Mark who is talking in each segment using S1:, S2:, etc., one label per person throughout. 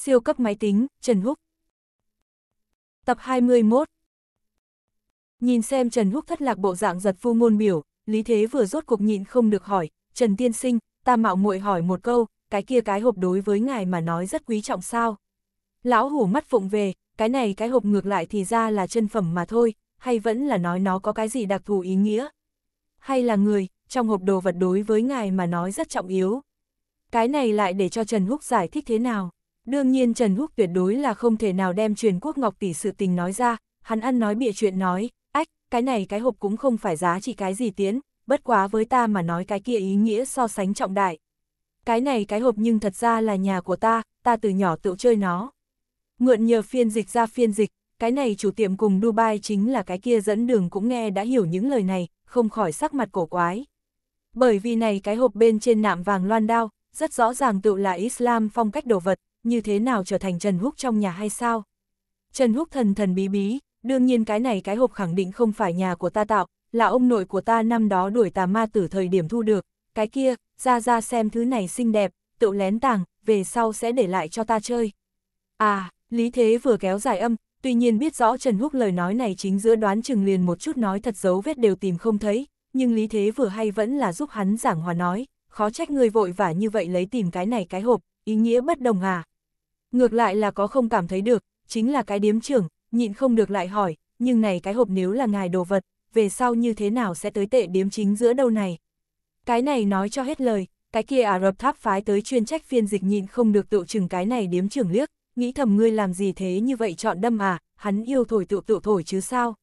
S1: siêu cấp máy tính, Trần Húc. Tập 21 Nhìn xem Trần Húc thất lạc bộ dạng giật phu ngôn biểu, Lý Thế vừa rốt cuộc nhịn không được hỏi, Trần Tiên Sinh, ta mạo muội hỏi một câu, cái kia cái hộp đối với ngài mà nói rất quý trọng sao. Lão hủ mắt phụng về, cái này cái hộp ngược lại thì ra là chân phẩm mà thôi, hay vẫn là nói nó có cái gì đặc thù ý nghĩa. Hay là người, trong hộp đồ vật đối với ngài mà nói rất trọng yếu. Cái này lại để cho Trần Húc giải thích thế nào. Đương nhiên Trần Húc tuyệt đối là không thể nào đem truyền quốc ngọc tỷ sự tình nói ra, hắn ăn nói bịa chuyện nói, ách, cái này cái hộp cũng không phải giá trị cái gì tiến, bất quá với ta mà nói cái kia ý nghĩa so sánh trọng đại. Cái này cái hộp nhưng thật ra là nhà của ta, ta từ nhỏ tự chơi nó. Mượn nhờ phiên dịch ra phiên dịch, cái này chủ tiệm cùng Dubai chính là cái kia dẫn đường cũng nghe đã hiểu những lời này, không khỏi sắc mặt cổ quái. Bởi vì này cái hộp bên trên nạm vàng loan đao, rất rõ ràng tự là Islam phong cách đồ vật, như thế nào trở thành Trần Húc trong nhà hay sao? Trần Húc thần thần bí bí, đương nhiên cái này cái hộp khẳng định không phải nhà của ta tạo, là ông nội của ta năm đó đuổi tà ma tử thời điểm thu được, cái kia, ra ra xem thứ này xinh đẹp, tự lén tàng, về sau sẽ để lại cho ta chơi. À, Lý Thế vừa kéo dài âm, tuy nhiên biết rõ Trần Húc lời nói này chính giữa đoán chừng liền một chút nói thật dấu vết đều tìm không thấy, nhưng Lý Thế vừa hay vẫn là giúp hắn giảng hòa nói, khó trách người vội vả như vậy lấy tìm cái này cái hộp, ý nghĩa bất đồng à, Ngược lại là có không cảm thấy được, chính là cái điếm trưởng, nhịn không được lại hỏi, nhưng này cái hộp nếu là ngài đồ vật, về sau như thế nào sẽ tới tệ điếm chính giữa đâu này. Cái này nói cho hết lời, cái kia Ả Rập tháp phái tới chuyên trách phiên dịch nhịn không được tự chừng cái này điếm trưởng liếc, nghĩ thầm ngươi làm gì thế như vậy chọn đâm à, hắn yêu thổi tự tự thổi chứ sao.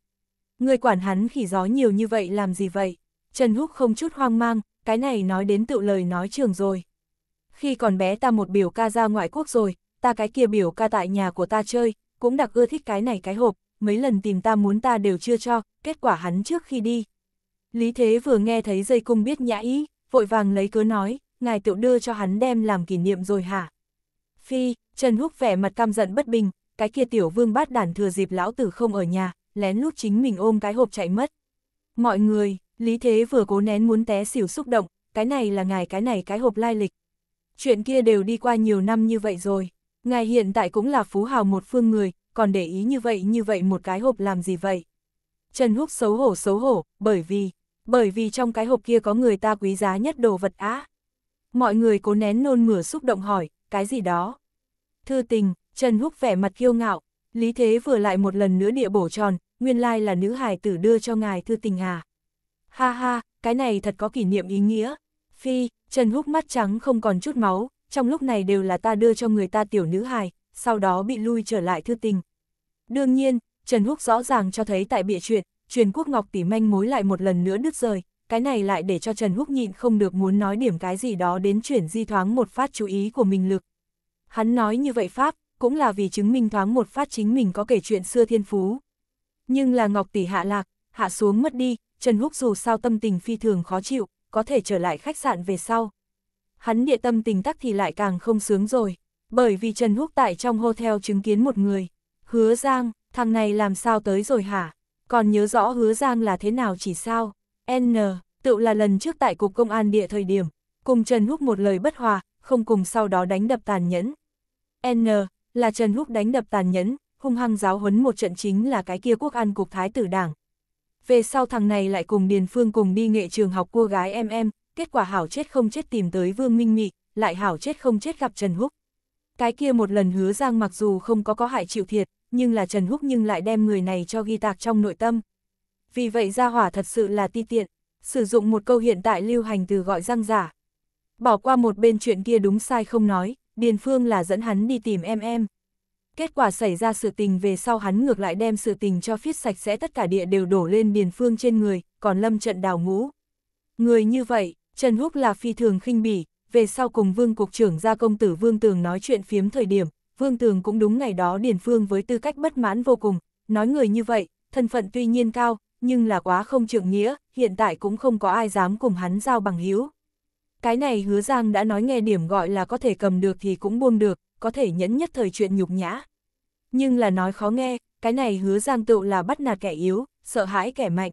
S1: Ngươi quản hắn khỉ gió nhiều như vậy làm gì vậy? Trần Húc không chút hoang mang, cái này nói đến tự lời nói trường rồi. Khi còn bé ta một biểu ca ra ngoại quốc rồi, ta cái kia biểu ca tại nhà của ta chơi, cũng đặc ưa thích cái này cái hộp, mấy lần tìm ta muốn ta đều chưa cho, kết quả hắn trước khi đi. Lý Thế vừa nghe thấy dây cung biết nhã ý, vội vàng lấy cớ nói, ngài tiểu đưa cho hắn đem làm kỷ niệm rồi hả? Phi, Trần Húc vẻ mặt cam giận bất bình, cái kia tiểu vương bát đản thừa dịp lão tử không ở nhà, lén lút chính mình ôm cái hộp chạy mất. Mọi người, Lý Thế vừa cố nén muốn té xỉu xúc động, cái này là ngài cái này cái hộp lai lịch. Chuyện kia đều đi qua nhiều năm như vậy rồi. Ngài hiện tại cũng là phú hào một phương người, còn để ý như vậy như vậy một cái hộp làm gì vậy? Trần Húc xấu hổ xấu hổ, bởi vì, bởi vì trong cái hộp kia có người ta quý giá nhất đồ vật á. Mọi người cố nén nôn mửa xúc động hỏi, cái gì đó? Thư tình, Trần Húc vẻ mặt kiêu ngạo, Lý Thế vừa lại một lần nữa địa bổ tròn, nguyên lai là nữ hài tử đưa cho ngài thư tình hà. Ha ha, cái này thật có kỷ niệm ý nghĩa. Phi, Trần Húc mắt trắng không còn chút máu, trong lúc này đều là ta đưa cho người ta tiểu nữ hài, sau đó bị lui trở lại thư tình. Đương nhiên, Trần Húc rõ ràng cho thấy tại bịa chuyện, truyền quốc ngọc tỉ manh mối lại một lần nữa đứt rời, cái này lại để cho Trần Húc nhịn không được muốn nói điểm cái gì đó đến chuyển di thoáng một phát chú ý của mình lực. Hắn nói như vậy Pháp, cũng là vì chứng minh thoáng một phát chính mình có kể chuyện xưa thiên phú. Nhưng là ngọc tỷ hạ lạc, hạ xuống mất đi, Trần Húc dù sao tâm tình phi thường khó chịu, có thể trở lại khách sạn về sau, hắn địa tâm tình tắc thì lại càng không sướng rồi, bởi vì Trần Húc tại trong hotel chứng kiến một người, hứa giang, thằng này làm sao tới rồi hả, còn nhớ rõ hứa giang là thế nào chỉ sao, N, tự là lần trước tại Cục Công an địa thời điểm, cùng Trần Húc một lời bất hòa, không cùng sau đó đánh đập tàn nhẫn. N, là Trần Húc đánh đập tàn nhẫn, hung hăng giáo huấn một trận chính là cái kia quốc an cục thái tử đảng. Về sau thằng này lại cùng Điền Phương cùng đi nghệ trường học cô gái em em, kết quả hảo chết không chết tìm tới Vương Minh Mị, lại hảo chết không chết gặp Trần Húc. Cái kia một lần hứa giang mặc dù không có có hại chịu thiệt, nhưng là Trần Húc nhưng lại đem người này cho ghi tạc trong nội tâm. Vì vậy gia hỏa thật sự là ti tiện, sử dụng một câu hiện tại lưu hành từ gọi giang giả. Bỏ qua một bên chuyện kia đúng sai không nói, Điền Phương là dẫn hắn đi tìm em em. Kết quả xảy ra sự tình về sau hắn ngược lại đem sự tình cho phiết sạch sẽ tất cả địa đều đổ lên Điền Phương trên người, còn lâm trận đào ngũ. Người như vậy, Trần Húc là phi thường khinh bỉ, về sau cùng vương cục trưởng gia công tử Vương Tường nói chuyện phiếm thời điểm, Vương Tường cũng đúng ngày đó Điền Phương với tư cách bất mãn vô cùng, nói người như vậy, thân phận tuy nhiên cao, nhưng là quá không trượng nghĩa, hiện tại cũng không có ai dám cùng hắn giao bằng hữu. Cái này hứa Giang đã nói nghe điểm gọi là có thể cầm được thì cũng buông được, có thể nhẫn nhất thời chuyện nhục nhã. Nhưng là nói khó nghe, cái này hứa Giang tựu là bắt nạt kẻ yếu, sợ hãi kẻ mạnh.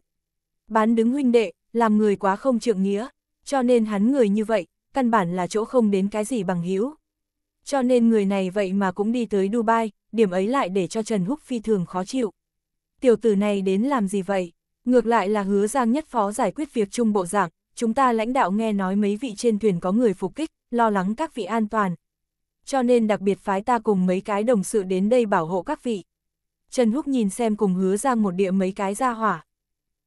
S1: Bán đứng huynh đệ, làm người quá không trượng nghĩa, cho nên hắn người như vậy, căn bản là chỗ không đến cái gì bằng hữu. Cho nên người này vậy mà cũng đi tới Dubai, điểm ấy lại để cho Trần Húc phi thường khó chịu. Tiểu tử này đến làm gì vậy? Ngược lại là hứa Giang nhất phó giải quyết việc trung bộ giảng, chúng ta lãnh đạo nghe nói mấy vị trên thuyền có người phục kích, lo lắng các vị an toàn. Cho nên đặc biệt phái ta cùng mấy cái đồng sự đến đây bảo hộ các vị. Trần Húc nhìn xem cùng hứa Giang một địa mấy cái ra hỏa,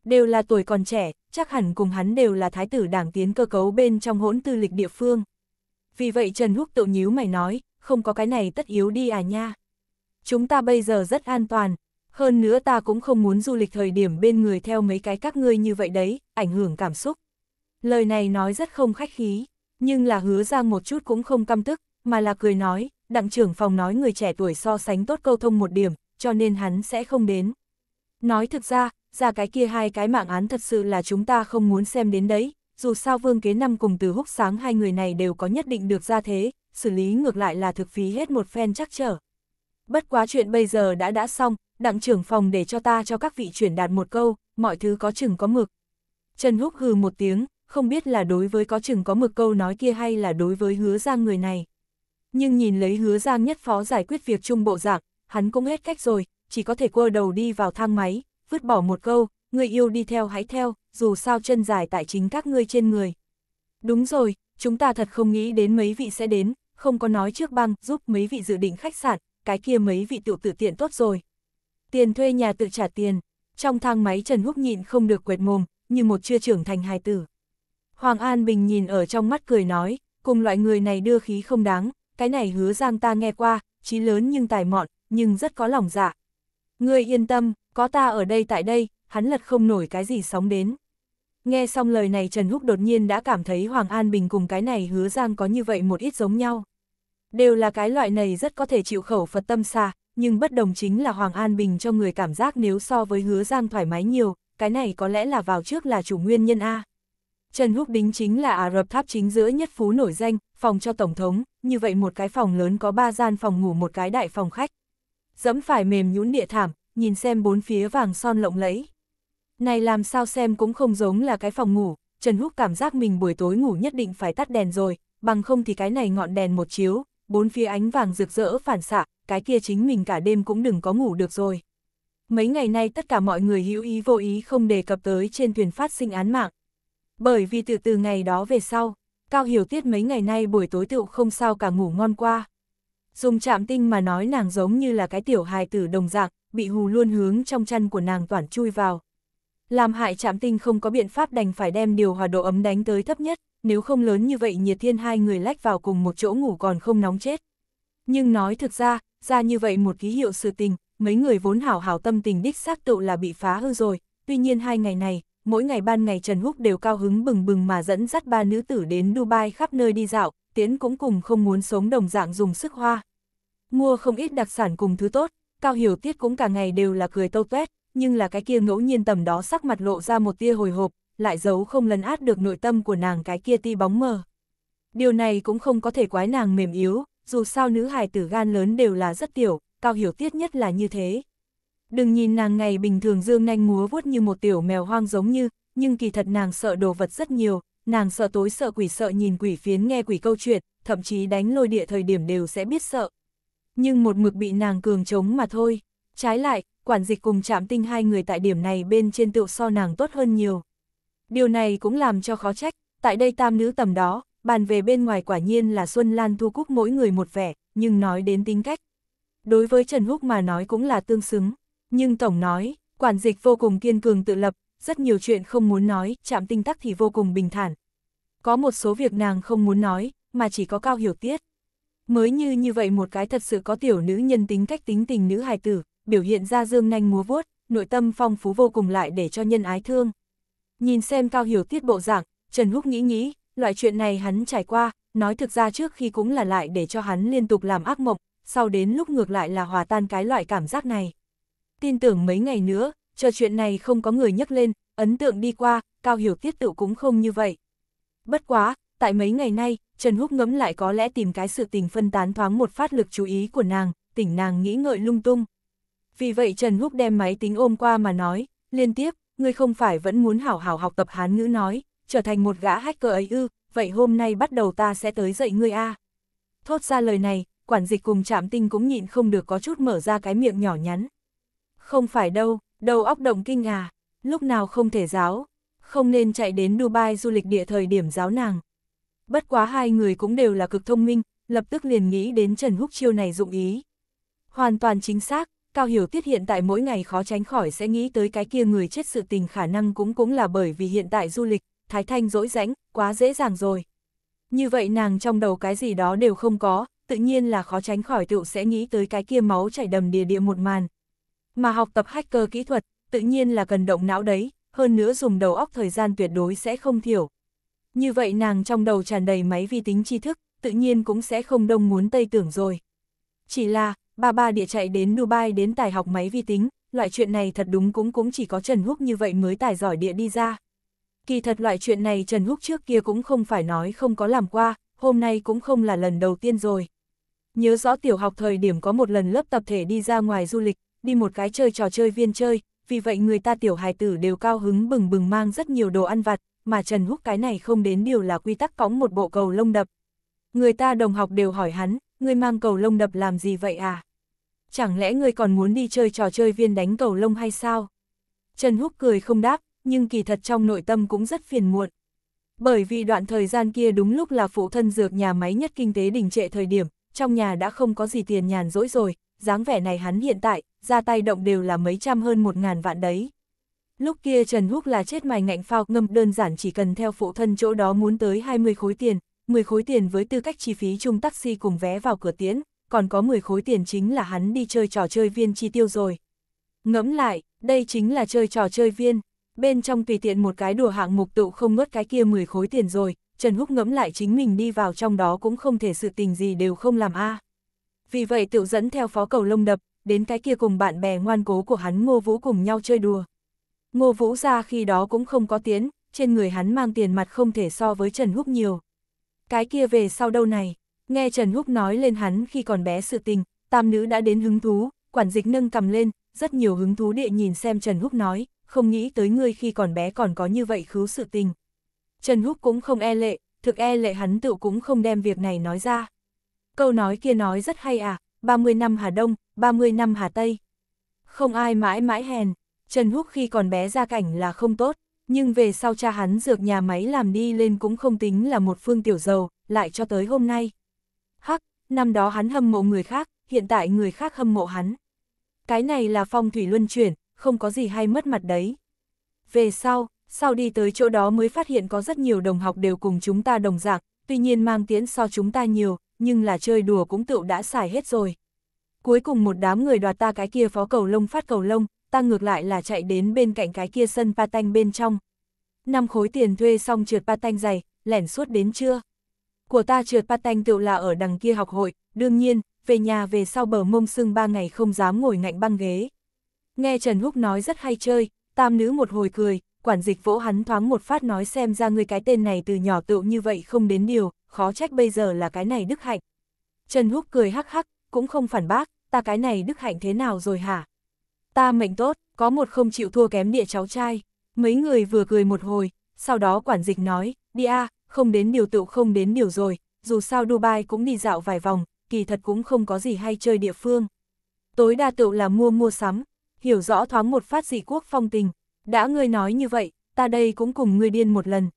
S1: đều là tuổi còn trẻ, chắc hẳn cùng hắn đều là thái tử đảng tiến cơ cấu bên trong hỗn tư lịch địa phương. Vì vậy Trần Húc tự nhíu mày nói, không có cái này tất yếu đi à nha. Chúng ta bây giờ rất an toàn, hơn nữa ta cũng không muốn du lịch thời điểm bên người theo mấy cái các ngươi như vậy đấy, ảnh hưởng cảm xúc. Lời này nói rất không khách khí, nhưng là hứa ra một chút cũng không căm tức, mà là cười nói, đặng trưởng phòng nói người trẻ tuổi so sánh tốt câu thông một điểm, cho nên hắn sẽ không đến. Nói thực ra, ra cái kia hai cái mạng án thật sự là chúng ta không muốn xem đến đấy, dù sao Vương Kế Năm cùng Từ Húc Sáng hai người này đều có nhất định được ra thế, xử lý ngược lại là thực phí hết một phen chắc trở. Bất quá chuyện bây giờ đã đã xong, đặng trưởng phòng để cho ta cho các vị chuyển đạt một câu, mọi thứ có chừng có mực. Trần Húc hừ một tiếng, không biết là đối với có chừng có mực câu nói kia hay là đối với hứa giang người này. Nhưng nhìn lấy hứa giang nhất phó giải quyết việc trung bộ dạng, hắn cũng hết cách rồi, chỉ có thể quơ đầu đi vào thang máy, vứt bỏ một câu, người yêu đi theo hãy theo, dù sao chân dài tại chính các ngươi trên người. Đúng rồi, chúng ta thật không nghĩ đến mấy vị sẽ đến, không có nói trước băng giúp mấy vị dự định khách sạn, cái kia mấy vị tiểu tử tiện tốt rồi. Tiền thuê nhà tự trả tiền, trong thang máy Trần Húc nhịn không được quệt mồm, như một chưa trưởng thành hài tử. Hoàng An Bình nhìn ở trong mắt cười nói, cùng loại người này đưa khí không đáng, cái này hứa giang ta nghe qua, trí lớn nhưng tài mọn, nhưng rất có lòng dạ, Ngươi yên tâm, có ta ở đây tại đây, hắn lật không nổi cái gì sóng đến. Nghe xong lời này Trần Húc đột nhiên đã cảm thấy Hoàng An Bình cùng cái này hứa giang có như vậy một ít giống nhau. Đều là cái loại này rất có thể chịu khẩu Phật tâm xa, nhưng bất đồng chính là Hoàng An Bình cho người cảm giác nếu so với hứa giang thoải mái nhiều, cái này có lẽ là vào trước là chủ nguyên nhân A. Trần Húc Đính chính là Ả Rập tháp chính giữa nhất phú nổi danh, phòng cho Tổng thống, như vậy một cái phòng lớn có ba gian phòng ngủ một cái đại phòng khách dẫm phải mềm nhũn địa thảm, nhìn xem bốn phía vàng son lộng lẫy. Này làm sao xem cũng không giống là cái phòng ngủ, Trần Húc cảm giác mình buổi tối ngủ nhất định phải tắt đèn rồi, bằng không thì cái này ngọn đèn một chiếu, bốn phía ánh vàng rực rỡ phản xạ, cái kia chính mình cả đêm cũng đừng có ngủ được rồi. Mấy ngày nay tất cả mọi người hữu ý vô ý không đề cập tới trên thuyền phát sinh án mạng. Bởi vì từ từ ngày đó về sau, Cao Hiểu Tiết mấy ngày nay buổi tối tựu không sao cả ngủ ngon qua. Dùng chạm tinh mà nói nàng giống như là cái tiểu hài tử đồng dạng, bị hù luôn hướng trong chân của nàng toàn chui vào. Làm hại chạm tinh không có biện pháp đành phải đem điều hòa độ ấm đánh tới thấp nhất, nếu không lớn như vậy nhiệt thiên hai người lách vào cùng một chỗ ngủ còn không nóng chết. Nhưng nói thực ra, ra như vậy một ký hiệu sự tình, mấy người vốn hảo hảo tâm tình đích xác tựu là bị phá hư rồi, tuy nhiên hai ngày này, mỗi ngày ban ngày Trần Húc đều cao hứng bừng bừng mà dẫn dắt ba nữ tử đến Dubai khắp nơi đi dạo, Tiến cũng cùng không muốn sống đồng dạng dùng sức hoa, mua không ít đặc sản cùng thứ tốt, Cao Hiểu Tiết cũng cả ngày đều là cười tâu tuét, nhưng là cái kia ngẫu nhiên tầm đó sắc mặt lộ ra một tia hồi hộp, lại giấu không lấn át được nội tâm của nàng cái kia ti bóng mờ. Điều này cũng không có thể quái nàng mềm yếu, dù sao nữ hài tử gan lớn đều là rất tiểu, Cao Hiểu Tiết nhất là như thế. Đừng nhìn nàng ngày bình thường dương nanh múa vuốt như một tiểu mèo hoang giống như, nhưng kỳ thật nàng sợ đồ vật rất nhiều, nàng sợ tối sợ quỷ sợ nhìn quỷ phiến nghe quỷ câu chuyện, thậm chí đánh lôi địa thời điểm đều sẽ biết sợ nhưng một mực bị nàng cường chống mà thôi. Trái lại, quản dịch cùng chạm tinh hai người tại điểm này bên trên tựu so nàng tốt hơn nhiều. Điều này cũng làm cho khó trách, tại đây tam nữ tầm đó, bàn về bên ngoài quả nhiên là Xuân Lan Thu Cúc mỗi người một vẻ, nhưng nói đến tính cách. Đối với Trần Húc mà nói cũng là tương xứng, nhưng Tổng nói, quản dịch vô cùng kiên cường tự lập, rất nhiều chuyện không muốn nói, chạm tinh tắc thì vô cùng bình thản. Có một số việc nàng không muốn nói, mà chỉ có cao hiểu tiết mới như như vậy một cái thật sự có tiểu nữ nhân tính cách tính tình nữ hài tử, biểu hiện ra dương nanh múa vuốt, nội tâm phong phú vô cùng lại để cho nhân ái thương. Nhìn xem cao hiểu tiết bộ dạng, Trần Húc nghĩ nghĩ, loại chuyện này hắn trải qua, nói thực ra trước khi cũng là lại để cho hắn liên tục làm ác mộng, sau đến lúc ngược lại là hòa tan cái loại cảm giác này. Tin tưởng mấy ngày nữa, chờ chuyện này không có người nhắc lên, ấn tượng đi qua, cao hiểu tiết tự cũng không như vậy. Bất quá, tại mấy ngày nay, Trần Húc ngẫm lại có lẽ tìm cái sự tình phân tán thoáng một phát lực chú ý của nàng, tỉnh nàng nghĩ ngợi lung tung. Vì vậy Trần Húc đem máy tính ôm qua mà nói, liên tiếp, ngươi không phải vẫn muốn hảo hảo học tập hán ngữ nói, trở thành một gã hacker ấy ư, vậy hôm nay bắt đầu ta sẽ tới dạy ngươi a. Thốt ra lời này, quản dịch cùng chạm tinh cũng nhịn không được có chút mở ra cái miệng nhỏ nhắn. Không phải đâu, đầu óc động kinh à, lúc nào không thể giáo, không nên chạy đến Dubai du lịch địa thời điểm giáo nàng bất quá hai người cũng đều là cực thông minh, lập tức liền nghĩ đến Trần Húc chiêu này dụng ý. Hoàn toàn chính xác, Cao Hiểu Tiết hiện tại mỗi ngày khó tránh khỏi sẽ nghĩ tới cái kia người chết sự tình khả năng cũng cũng là bởi vì hiện tại du lịch, Thái Thanh dỗi rãnh, quá dễ dàng rồi. Như vậy nàng trong đầu cái gì đó đều không có, tự nhiên là khó tránh khỏi tựu sẽ nghĩ tới cái kia máu chảy đầm đìa địa một màn. Mà học tập hacker kỹ thuật, tự nhiên là cần động não đấy, hơn nữa dùng đầu óc thời gian tuyệt đối sẽ không thiểu. Như vậy nàng trong đầu tràn đầy máy vi tính tri thức, tự nhiên cũng sẽ không đông muốn tây tưởng rồi. Chỉ là, ba ba địa chạy đến Dubai đến tài học máy vi tính, loại chuyện này thật đúng cũng cũng chỉ có Trần Húc như vậy mới tài giỏi địa đi ra. Kỳ thật loại chuyện này Trần Húc trước kia cũng không phải nói không có làm qua, hôm nay cũng không là lần đầu tiên rồi. Nhớ rõ tiểu học thời điểm có một lần lớp tập thể đi ra ngoài du lịch, đi một cái chơi trò chơi viên chơi, vì vậy người ta tiểu hài tử đều cao hứng bừng bừng mang rất nhiều đồ ăn vặt, mà Trần Húc cái này không đến điều là quy tắc cõng một bộ cầu lông đập. Người ta đồng học đều hỏi hắn, ngươi mang cầu lông đập làm gì vậy à? Chẳng lẽ ngươi còn muốn đi chơi trò chơi viên đánh cầu lông hay sao? Trần Húc cười không đáp, nhưng kỳ thật trong nội tâm cũng rất phiền muộn. Bởi vì đoạn thời gian kia đúng lúc là phụ thân dược nhà máy nhất kinh tế đình trệ thời điểm, trong nhà đã không có gì tiền nhàn rỗi rồi, dáng vẻ này hắn hiện tại, ra tay động đều là mấy trăm hơn một ngàn vạn đấy. Lúc kia Trần Húc là chết mài ngạnh phao ngâm đơn giản chỉ cần theo phụ thân chỗ đó muốn tới 20 khối tiền, 10 khối tiền với tư cách chi phí chung taxi cùng vé vào cửa tiễn, còn có 10 khối tiền chính là hắn đi chơi trò chơi viên chi tiêu rồi. Ngẫm lại, đây chính là chơi trò chơi viên, bên trong tùy tiện một cái đùa hạng mục tụ không ngớt cái kia 10 khối tiền rồi, Trần Húc ngẫm lại chính mình đi vào trong đó cũng không thể sự tình gì đều không làm a. Vì vậy tự dẫn theo phó cầu lông đập, đến cái kia cùng bạn bè ngoan cố của hắn ngô vũ cùng nhau chơi đùa. Ngô Vũ ra khi đó cũng không có tiến, trên người hắn mang tiền mặt không thể so với Trần Húc nhiều. Cái kia về sau đâu này, nghe Trần Húc nói lên hắn khi còn bé sự tình, tam nữ đã đến hứng thú, quản dịch nâng cầm lên, rất nhiều hứng thú địa nhìn xem Trần Húc nói, không nghĩ tới ngươi khi còn bé còn có như vậy khứu sự tình. Trần Húc cũng không e lệ, thực e lệ hắn tự cũng không đem việc này nói ra. Câu nói kia nói rất hay à, 30 năm Hà Đông, 30 năm Hà Tây. Không ai mãi mãi hèn, Trần Húc khi còn bé ra cảnh là không tốt, nhưng về sau cha hắn dược nhà máy làm đi lên cũng không tính là một phương tiểu giàu, lại cho tới hôm nay. Hắc, năm đó hắn hâm mộ người khác, hiện tại người khác hâm mộ hắn. Cái này là phong thủy luân chuyển, không có gì hay mất mặt đấy. Về sau, sau đi tới chỗ đó mới phát hiện có rất nhiều đồng học đều cùng chúng ta đồng dạng, tuy nhiên mang tiến so chúng ta nhiều, nhưng là chơi đùa cũng tựu đã xài hết rồi. Cuối cùng một đám người đoạt ta cái kia phó cầu lông phát cầu lông, ta ngược lại là chạy đến bên cạnh cái kia sân pa tanh bên trong. Năm khối tiền thuê xong trượt pa tanh dày, lẻn suốt đến trưa. Của ta trượt pa tanh tự là ở đằng kia học hội, đương nhiên, về nhà về sau bờ mông sưng ba ngày không dám ngồi ngạnh băng ghế. Nghe Trần Húc nói rất hay chơi, tam nữ một hồi cười, quản dịch vỗ hắn thoáng một phát nói xem ra người cái tên này từ nhỏ tựu như vậy không đến điều, khó trách bây giờ là cái này đức hạnh. Trần Húc cười hắc hắc, cũng không phản bác, ta cái này đức hạnh thế nào rồi hả? ta mệnh tốt, có một không chịu thua kém địa cháu trai. Mấy người vừa cười một hồi, sau đó quản dịch nói, đi a, không đến điều tựu không đến điều rồi, dù sao Dubai cũng đi dạo vài vòng, kỳ thật cũng không có gì hay chơi địa phương. Tối đa tựu là mua mua sắm, hiểu rõ thoáng một phát dị quốc phong tình, đã ngươi nói như vậy, ta đây cũng cùng ngươi điên một lần.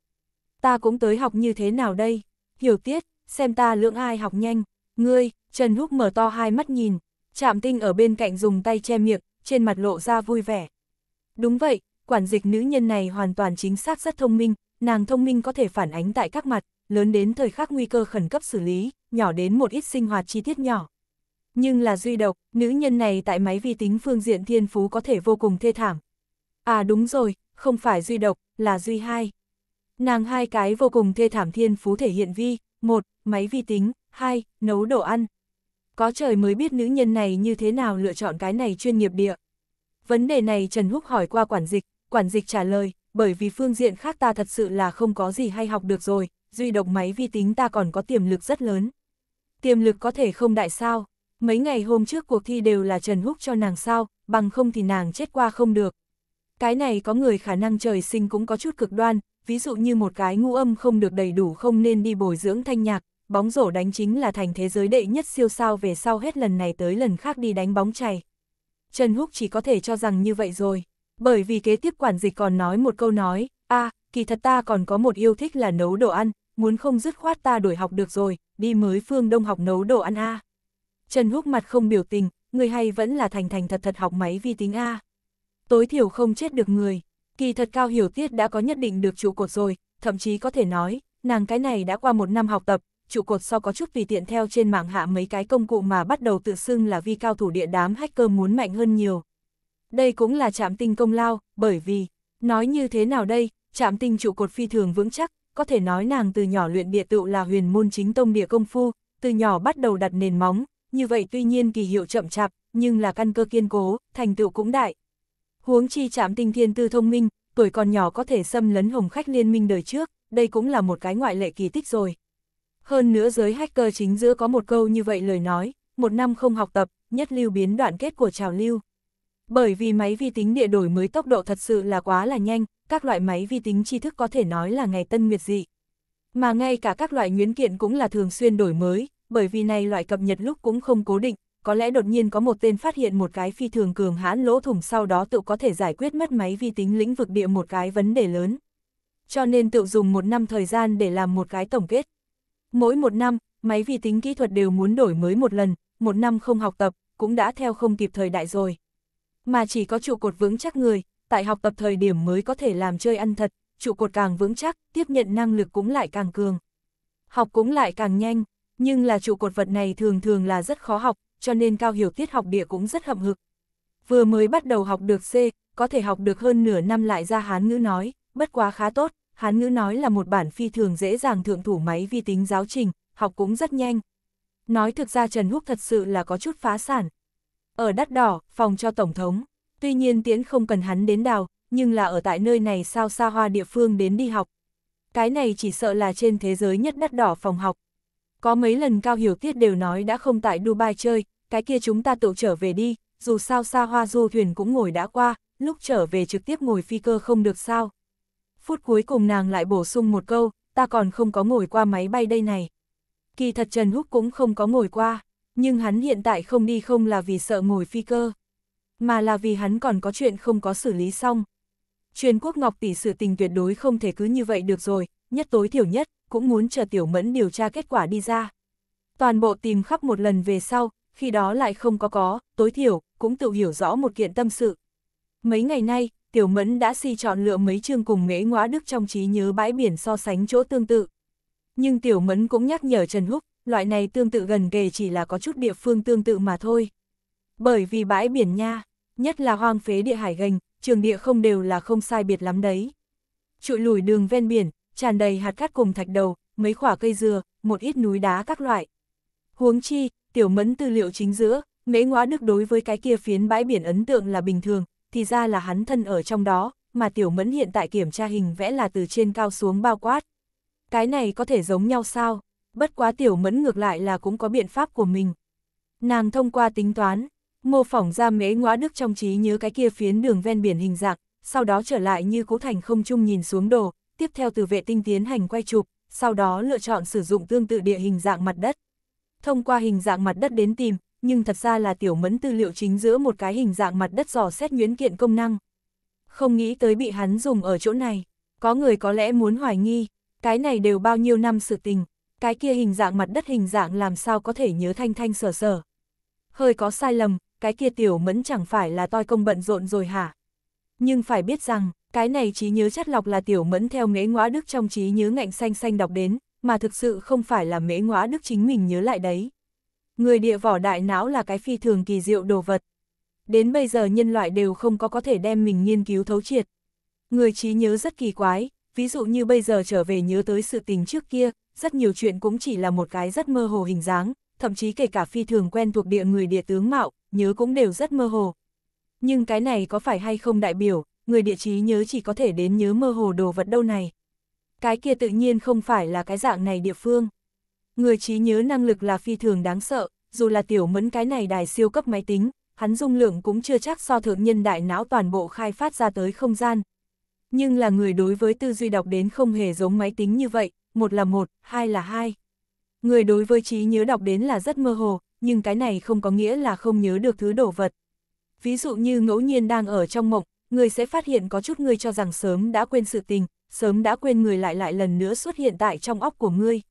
S1: Ta cũng tới học như thế nào đây, hiểu tiết, xem ta lưỡng ai học nhanh, ngươi, Trần Húc mở to hai mắt nhìn, chạm tinh ở bên cạnh dùng tay che miệng, trên mặt lộ ra vui vẻ. Đúng vậy, quản dịch nữ nhân này hoàn toàn chính xác rất thông minh, nàng thông minh có thể phản ánh tại các mặt, lớn đến thời khắc nguy cơ khẩn cấp xử lý, nhỏ đến một ít sinh hoạt chi tiết nhỏ. Nhưng là duy độc, nữ nhân này tại máy vi tính phương diện thiên phú có thể vô cùng thê thảm. À đúng rồi, không phải duy độc, là duy hai. Nàng hai cái vô cùng thê thảm thiên phú thể hiện vi, một, máy vi tính, hai, nấu đồ ăn, có trời mới biết nữ nhân này như thế nào lựa chọn cái này chuyên nghiệp địa. Vấn đề này Trần Húc hỏi qua quản dịch, quản dịch trả lời, bởi vì phương diện khác ta thật sự là không có gì hay học được rồi, duy độc máy vi tính ta còn có tiềm lực rất lớn. Tiềm lực có thể không đại sao, mấy ngày hôm trước cuộc thi đều là Trần Húc cho nàng sao, bằng không thì nàng chết qua không được. Cái này có người khả năng trời sinh cũng có chút cực đoan, ví dụ như một cái ngu âm không được đầy đủ không nên đi bồi dưỡng thanh nhạc, bóng rổ đánh chính là thành thế giới đệ nhất siêu sao về sau hết lần này tới lần khác đi đánh bóng chày. Trần Húc chỉ có thể cho rằng như vậy rồi, bởi vì kế tiếp quản dịch còn nói một câu nói, a kỳ thật ta còn có một yêu thích là nấu đồ ăn, muốn không dứt khoát ta đổi học được rồi, đi mới phương đông học nấu đồ ăn a Trần Húc mặt không biểu tình, người hay vẫn là thành thành thật thật học máy vi tính a Tối thiểu không chết được người, kỳ thật cao hiểu tiết đã có nhất định được trụ cột rồi, thậm chí có thể nói, nàng cái này đã qua một năm học tập, trụ cột so có chút vì tiện theo trên mạng hạ mấy cái công cụ mà bắt đầu tự xưng là vi cao thủ địa đám hacker muốn mạnh hơn nhiều. Đây cũng là trạm tinh công lao, bởi vì, nói như thế nào đây, trạm tinh trụ cột phi thường vững chắc, có thể nói nàng từ nhỏ luyện địa tựu là huyền môn chính tông địa công phu, từ nhỏ bắt đầu đặt nền móng, như vậy tuy nhiên kỳ hiệu chậm chạp, nhưng là căn cơ kiên cố, thành tựu cũng đại. Huống chi trạm tinh thiên tư thông minh, tuổi còn nhỏ có thể xâm lấn hồng khách liên minh đời trước, đây cũng là một cái ngoại lệ kỳ tích rồi. Hơn nữa giới hacker chính giữa có một câu như vậy lời nói, một năm không học tập, nhất lưu biến đoạn kết của trào lưu. Bởi vì máy vi tính địa đổi mới tốc độ thật sự là quá là nhanh, các loại máy vi tính tri thức có thể nói là ngày tân nguyệt dị. Mà ngay cả các loại nguyên kiện cũng là thường xuyên đổi mới, bởi vì này loại cập nhật lúc cũng không cố định, có lẽ đột nhiên có một tên phát hiện một cái phi thường cường hãn lỗ thủng sau đó tự có thể giải quyết mất máy vi tính lĩnh vực địa một cái vấn đề lớn. Cho nên tự dùng một năm thời gian để làm một cái tổng kết. Mỗi một năm, máy vi tính kỹ thuật đều muốn đổi mới một lần, một năm không học tập, cũng đã theo không kịp thời đại rồi. Mà chỉ có trụ cột vững chắc người, tại học tập thời điểm mới có thể làm chơi ăn thật, trụ cột càng vững chắc, tiếp nhận năng lực cũng lại càng cường. Học cũng lại càng nhanh, nhưng là trụ cột vật này thường thường là rất khó học, cho nên cao hiểu tiết học địa cũng rất hậm hực. Vừa mới bắt đầu học được C, có thể học được hơn nửa năm lại ra hán ngữ nói, bất quá khá tốt. Hán ngữ nói là một bản phi thường dễ dàng thượng thủ máy vi tính giáo trình, học cũng rất nhanh. Nói thực ra Trần Húc thật sự là có chút phá sản. Ở đắt đỏ, phòng cho Tổng thống, tuy nhiên Tiễn không cần hắn đến đào, nhưng là ở tại nơi này sao xa hoa địa phương đến đi học. Cái này chỉ sợ là trên thế giới nhất đắt đỏ phòng học. Có mấy lần Cao Hiểu Tiết đều nói đã không tại Dubai chơi, cái kia chúng ta tự trở về đi, dù sao xa hoa du thuyền cũng ngồi đã qua, lúc trở về trực tiếp ngồi phi cơ không được sao. Phút cuối cùng nàng lại bổ sung một câu, ta còn không có ngồi qua máy bay đây này. Kỳ thật Trần Húc cũng không có ngồi qua, nhưng hắn hiện tại không đi không là vì sợ ngồi phi cơ, mà là vì hắn còn có chuyện không có xử lý xong. Truyền quốc ngọc tỷ sự tình tuyệt đối không thể cứ như vậy được rồi, nhất tối thiểu nhất, cũng muốn chờ tiểu mẫn điều tra kết quả đi ra. Toàn bộ tìm khắp một lần về sau, khi đó lại không có có, tối thiểu, cũng tự hiểu rõ một kiện tâm sự. Mấy ngày nay, Tiểu Mẫn đã si chọn lựa mấy chương cùng nghễ ngóa đức trong trí nhớ bãi biển so sánh chỗ tương tự. Nhưng Tiểu Mẫn cũng nhắc nhở Trần Húc, loại này tương tự gần kề chỉ là có chút địa phương tương tự mà thôi. Bởi vì bãi biển nha, nhất là hoang phế địa hải gành, trường địa không đều là không sai biệt lắm đấy. Trụi lùi đường ven biển, tràn đầy hạt cát cùng thạch đầu, mấy khỏa cây dừa, một ít núi đá các loại. Huống chi, Tiểu Mẫn tư liệu chính giữa, Mễ Ngoã Đức đối với cái kia phiến bãi biển ấn tượng là bình thường, thì ra là hắn thân ở trong đó, mà Tiểu Mẫn hiện tại kiểm tra hình vẽ là từ trên cao xuống bao quát. Cái này có thể giống nhau sao? Bất quá Tiểu Mẫn ngược lại là cũng có biện pháp của mình. Nàng thông qua tính toán, mô phỏng ra mế ngõa đức trong trí nhớ cái kia phiến đường ven biển hình dạng, sau đó trở lại như cố thành không trung nhìn xuống đồ, tiếp theo từ vệ tinh tiến hành quay chụp, sau đó lựa chọn sử dụng tương tự địa hình dạng mặt đất. Thông qua hình dạng mặt đất đến tìm, nhưng thật ra là tiểu mẫn tư liệu chính giữa một cái hình dạng mặt đất dò xét nhuyễn kiện công năng. Không nghĩ tới bị hắn dùng ở chỗ này, có người có lẽ muốn hoài nghi, cái này đều bao nhiêu năm sự tình, cái kia hình dạng mặt đất hình dạng làm sao có thể nhớ thanh thanh sở sở. Hơi có sai lầm, cái kia tiểu mẫn chẳng phải là toi công bận rộn rồi hả? Nhưng phải biết rằng, cái này trí nhớ chất lọc là tiểu mẫn theo mễ ngõa đức trong trí nhớ ngạnh xanh xanh đọc đến, mà thực sự không phải là mễ ngõa đức chính mình nhớ lại đấy. Người địa vỏ đại não là cái phi thường kỳ diệu đồ vật. Đến bây giờ nhân loại đều không có có thể đem mình nghiên cứu thấu triệt. Người trí nhớ rất kỳ quái, ví dụ như bây giờ trở về nhớ tới sự tình trước kia, rất nhiều chuyện cũng chỉ là một cái rất mơ hồ hình dáng, thậm chí kể cả phi thường quen thuộc địa người địa tướng mạo, nhớ cũng đều rất mơ hồ. Nhưng cái này có phải hay không đại biểu, người địa trí nhớ chỉ có thể đến nhớ mơ hồ đồ vật đâu này. Cái kia tự nhiên không phải là cái dạng này địa phương. Người trí nhớ năng lực là phi thường đáng sợ, dù là tiểu mẫn cái này đài siêu cấp máy tính, hắn dung lượng cũng chưa chắc so thượng nhân đại não toàn bộ khai phát ra tới không gian. Nhưng là người đối với tư duy đọc đến không hề giống máy tính như vậy, một là một, hai là hai. Người đối với trí nhớ đọc đến là rất mơ hồ, nhưng cái này không có nghĩa là không nhớ được thứ đồ vật. Ví dụ như ngẫu nhiên đang ở trong mộng, người sẽ phát hiện có chút người cho rằng sớm đã quên sự tình, sớm đã quên người lại lại lần nữa xuất hiện tại trong óc của ngươi.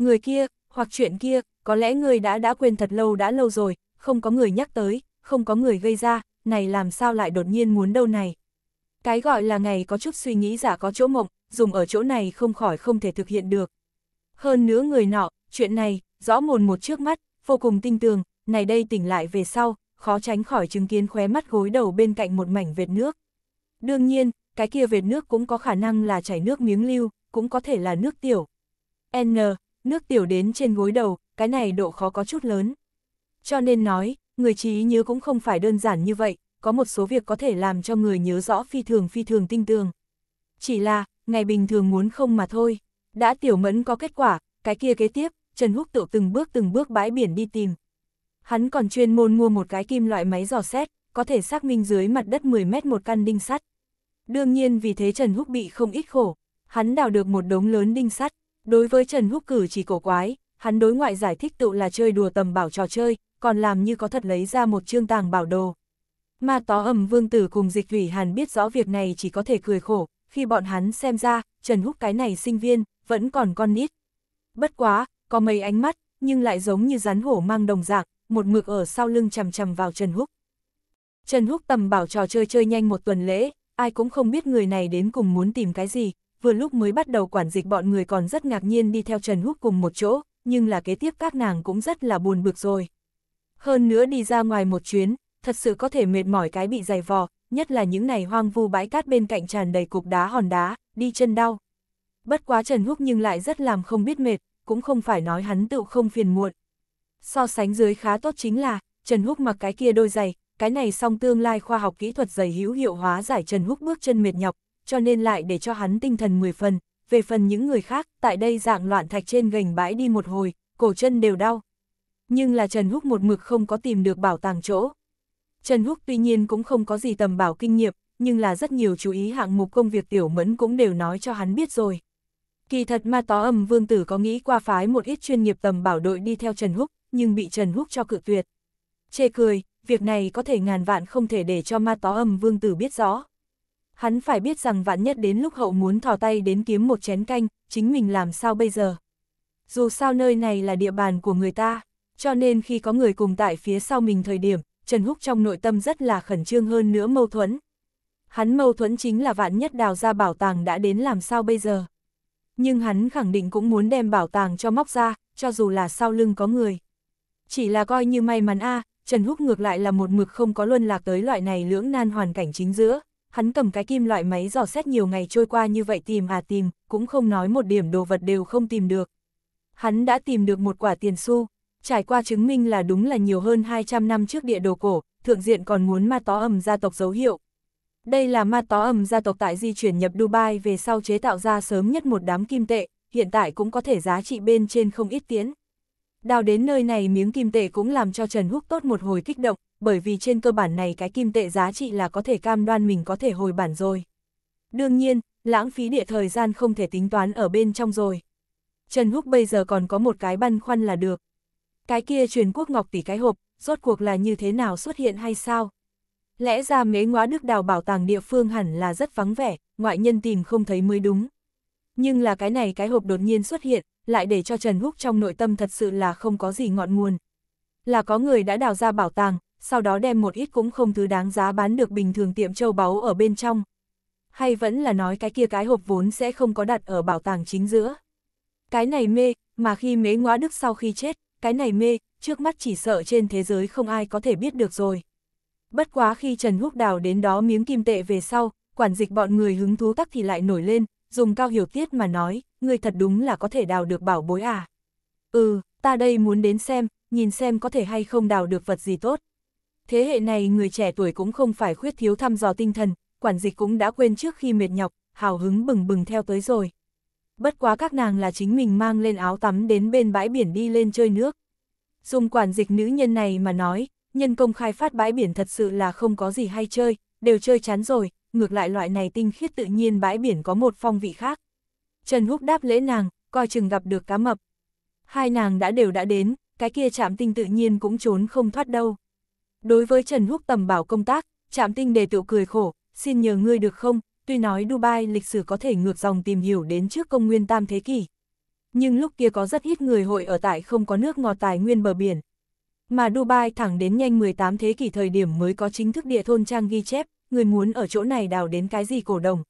S1: Người kia, hoặc chuyện kia, có lẽ người đã đã quên thật lâu đã lâu rồi, không có người nhắc tới, không có người gây ra, này làm sao lại đột nhiên muốn đâu này. Cái gọi là ngày có chút suy nghĩ giả có chỗ mộng, dùng ở chỗ này không khỏi không thể thực hiện được. Hơn nữa người nọ, chuyện này, rõ mồn một trước mắt, vô cùng tinh tường, này đây tỉnh lại về sau, khó tránh khỏi chứng kiến khóe mắt gối đầu bên cạnh một mảnh vệt nước. Đương nhiên, cái kia vệt nước cũng có khả năng là chảy nước miếng lưu, cũng có thể là nước tiểu. N, nước tiểu đến trên gối đầu, cái này độ khó có chút lớn. Cho nên nói, người trí nhớ cũng không phải đơn giản như vậy, có một số việc có thể làm cho người nhớ rõ phi thường phi thường tinh tường. Chỉ là, ngày bình thường muốn không mà thôi. Đã tiểu mẫn có kết quả, cái kia kế tiếp, Trần Húc tự từng bước từng bước bãi biển đi tìm. Hắn còn chuyên môn mua một cái kim loại máy dò xét, có thể xác minh dưới mặt đất 10 mét một căn đinh sắt. Đương nhiên vì thế Trần Húc bị không ít khổ, hắn đào được một đống lớn đinh sắt, Đối với Trần Húc cử chỉ cổ quái, hắn đối ngoại giải thích tự là chơi đùa tầm bảo trò chơi, còn làm như có thật lấy ra một trương tàng bảo đồ. Mà tó ẩm vương tử cùng dịch thủy hàn biết rõ việc này chỉ có thể cười khổ, khi bọn hắn xem ra, Trần Húc cái này sinh viên, vẫn còn con nít. Bất quá, có mấy ánh mắt, nhưng lại giống như rắn hổ mang đồng dạng, một mực ở sau lưng chầm chầm vào Trần Húc. Trần Húc tầm bảo trò chơi chơi nhanh một tuần lễ, ai cũng không biết người này đến cùng muốn tìm cái gì, vừa lúc mới bắt đầu quản dịch bọn người còn rất ngạc nhiên đi theo Trần Húc cùng một chỗ, nhưng là kế tiếp các nàng cũng rất là buồn bực rồi. Hơn nữa đi ra ngoài một chuyến, thật sự có thể mệt mỏi cái bị dày vò, nhất là những này hoang vu bãi cát bên cạnh tràn đầy cục đá hòn đá, đi chân đau. Bất quá Trần Húc nhưng lại rất làm không biết mệt, cũng không phải nói hắn tự không phiền muộn. So sánh dưới khá tốt chính là, Trần Húc mặc cái kia đôi giày, cái này song tương lai khoa học kỹ thuật giày hữu hiệu hóa giải Trần Húc bước chân mệt nhọc, cho nên lại để cho hắn tinh thần 10 phần, về phần những người khác, tại đây dạng loạn thạch trên gành bãi đi một hồi, cổ chân đều đau. Nhưng là Trần Húc một mực không có tìm được bảo tàng chỗ. Trần Húc tuy nhiên cũng không có gì tầm bảo kinh nghiệm, nhưng là rất nhiều chú ý hạng mục công việc tiểu mẫn cũng đều nói cho hắn biết rồi. Kỳ thật ma tó âm vương tử có nghĩ qua phái một ít chuyên nghiệp tầm bảo đội đi theo Trần Húc, nhưng bị Trần Húc cho cự tuyệt. Chê cười, việc này có thể ngàn vạn không thể để cho ma tó âm vương tử biết rõ. Hắn phải biết rằng vạn nhất đến lúc hậu muốn thò tay đến kiếm một chén canh, chính mình làm sao bây giờ. Dù sao nơi này là địa bàn của người ta, cho nên khi có người cùng tại phía sau mình thời điểm, Trần Húc trong nội tâm rất là khẩn trương hơn nữa mâu thuẫn. Hắn mâu thuẫn chính là vạn nhất đào ra bảo tàng đã đến làm sao bây giờ. Nhưng hắn khẳng định cũng muốn đem bảo tàng cho móc ra, cho dù là sau lưng có người. Chỉ là coi như may mắn a Trần Húc ngược lại là một mực không có luân lạc tới loại này lưỡng nan hoàn cảnh chính giữa hắn cầm cái kim loại máy dò xét nhiều ngày trôi qua như vậy tìm à tìm, cũng không nói một điểm đồ vật đều không tìm được. Hắn đã tìm được một quả tiền xu, trải qua chứng minh là đúng là nhiều hơn 200 năm trước địa đồ cổ, thượng diện còn muốn ma tó ẩm gia tộc dấu hiệu. Đây là ma tó ẩm gia tộc tại di chuyển nhập Dubai về sau chế tạo ra sớm nhất một đám kim tệ, hiện tại cũng có thể giá trị bên trên không ít tiến. Đào đến nơi này miếng kim tệ cũng làm cho Trần Húc tốt một hồi kích động, bởi vì trên cơ bản này cái kim tệ giá trị là có thể cam đoan mình có thể hồi bản rồi. Đương nhiên, lãng phí địa thời gian không thể tính toán ở bên trong rồi. Trần Húc bây giờ còn có một cái băn khoăn là được. Cái kia truyền quốc ngọc tỷ cái hộp, rốt cuộc là như thế nào xuất hiện hay sao? Lẽ ra mế ngóa đức đào bảo tàng địa phương hẳn là rất vắng vẻ, ngoại nhân tìm không thấy mới đúng. Nhưng là cái này cái hộp đột nhiên xuất hiện, lại để cho Trần Húc trong nội tâm thật sự là không có gì ngọn nguồn. Là có người đã đào ra bảo tàng, sau đó đem một ít cũng không thứ đáng giá bán được bình thường tiệm châu báu ở bên trong. Hay vẫn là nói cái kia cái hộp vốn sẽ không có đặt ở bảo tàng chính giữa. Cái này mê, mà khi mế ngóa đức sau khi chết, cái này mê, trước mắt chỉ sợ trên thế giới không ai có thể biết được rồi. Bất quá khi Trần Húc đào đến đó miếng kim tệ về sau, quản dịch bọn người hứng thú tắc thì lại nổi lên, dùng cao hiểu tiết mà nói, người thật đúng là có thể đào được bảo bối à. Ừ, ta đây muốn đến xem, nhìn xem có thể hay không đào được vật gì tốt thế hệ này người trẻ tuổi cũng không phải khuyết thiếu thăm dò tinh thần, quản dịch cũng đã quên trước khi mệt nhọc, hào hứng bừng bừng theo tới rồi. Bất quá các nàng là chính mình mang lên áo tắm đến bên bãi biển đi lên chơi nước. Dùng quản dịch nữ nhân này mà nói, nhân công khai phát bãi biển thật sự là không có gì hay chơi, đều chơi chán rồi, ngược lại loại này tinh khiết tự nhiên bãi biển có một phong vị khác. Trần Húc đáp lễ nàng, coi chừng gặp được cá mập. Hai nàng đã đều đã đến, cái kia chạm tinh tự nhiên cũng trốn không thoát đâu. Đối với Trần Húc tầm bảo công tác, Trạm Tinh Đề tự cười khổ, xin nhờ ngươi được không, tuy nói Dubai lịch sử có thể ngược dòng tìm hiểu đến trước công nguyên tam thế kỷ. Nhưng lúc kia có rất ít người hội ở tại không có nước ngọt tài nguyên bờ biển. Mà Dubai thẳng đến nhanh 18 thế kỷ thời điểm mới có chính thức địa thôn trang ghi chép, người muốn ở chỗ này đào đến cái gì cổ đồng.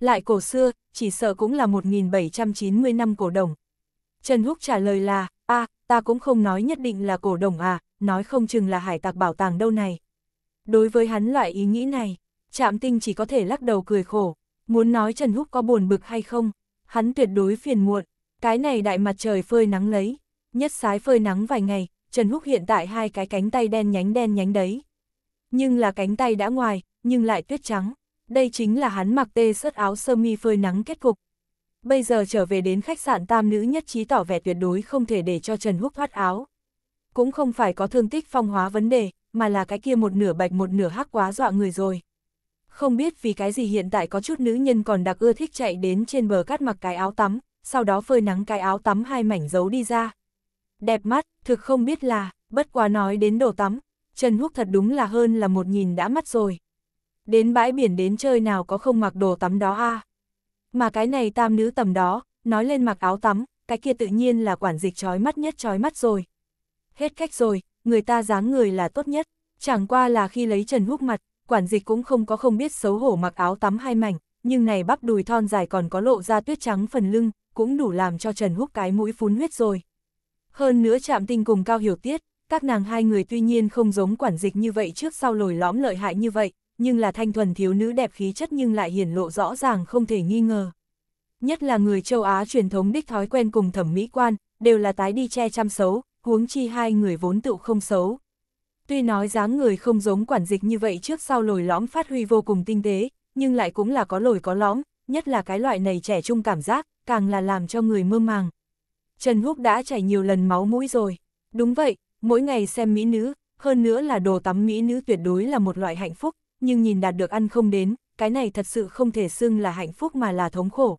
S1: Lại cổ xưa, chỉ sợ cũng là 1790 năm cổ đồng. Trần Húc trả lời là, a ta cũng không nói nhất định là cổ đồng à, nói không chừng là hải tạc bảo tàng đâu này. Đối với hắn loại ý nghĩ này, Trạm Tinh chỉ có thể lắc đầu cười khổ, muốn nói Trần Húc có buồn bực hay không, hắn tuyệt đối phiền muộn, cái này đại mặt trời phơi nắng lấy, nhất sái phơi nắng vài ngày, Trần Húc hiện tại hai cái cánh tay đen nhánh đen nhánh đấy. Nhưng là cánh tay đã ngoài, nhưng lại tuyết trắng, đây chính là hắn mặc tê sớt áo sơ mi phơi nắng kết cục. Bây giờ trở về đến khách sạn tam nữ nhất trí tỏ vẻ tuyệt đối không thể để cho Trần Húc thoát áo cũng không phải có thương tích phong hóa vấn đề, mà là cái kia một nửa bạch một nửa hắc quá dọa người rồi. Không biết vì cái gì hiện tại có chút nữ nhân còn đặc ưa thích chạy đến trên bờ cát mặc cái áo tắm, sau đó phơi nắng cái áo tắm hai mảnh giấu đi ra. Đẹp mắt, thực không biết là, bất quá nói đến đồ tắm, Trần Húc thật đúng là hơn là một nhìn đã mắt rồi. Đến bãi biển đến chơi nào có không mặc đồ tắm đó a Mà cái này tam nữ tầm đó, nói lên mặc áo tắm, cái kia tự nhiên là quản dịch trói mắt nhất trói mắt rồi, hết cách rồi, người ta dáng người là tốt nhất, chẳng qua là khi lấy Trần Húc mặt, quản dịch cũng không có không biết xấu hổ mặc áo tắm hai mảnh, nhưng này bắp đùi thon dài còn có lộ ra tuyết trắng phần lưng, cũng đủ làm cho Trần Húc cái mũi phún huyết rồi. Hơn nữa chạm tinh cùng cao hiểu tiết, các nàng hai người tuy nhiên không giống quản dịch như vậy trước sau lồi lõm lợi hại như vậy, nhưng là thanh thuần thiếu nữ đẹp khí chất nhưng lại hiển lộ rõ ràng không thể nghi ngờ. Nhất là người châu Á truyền thống đích thói quen cùng thẩm mỹ quan, đều là tái đi che chăm xấu, huống chi hai người vốn tựu không xấu. Tuy nói dáng người không giống quản dịch như vậy trước sau lồi lõm phát huy vô cùng tinh tế, nhưng lại cũng là có lồi có lõm, nhất là cái loại này trẻ trung cảm giác, càng là làm cho người mơ màng. Trần Húc đã chảy nhiều lần máu mũi rồi. Đúng vậy, mỗi ngày xem mỹ nữ, hơn nữa là đồ tắm mỹ nữ tuyệt đối là một loại hạnh phúc, nhưng nhìn đạt được ăn không đến, cái này thật sự không thể xưng là hạnh phúc mà là thống khổ.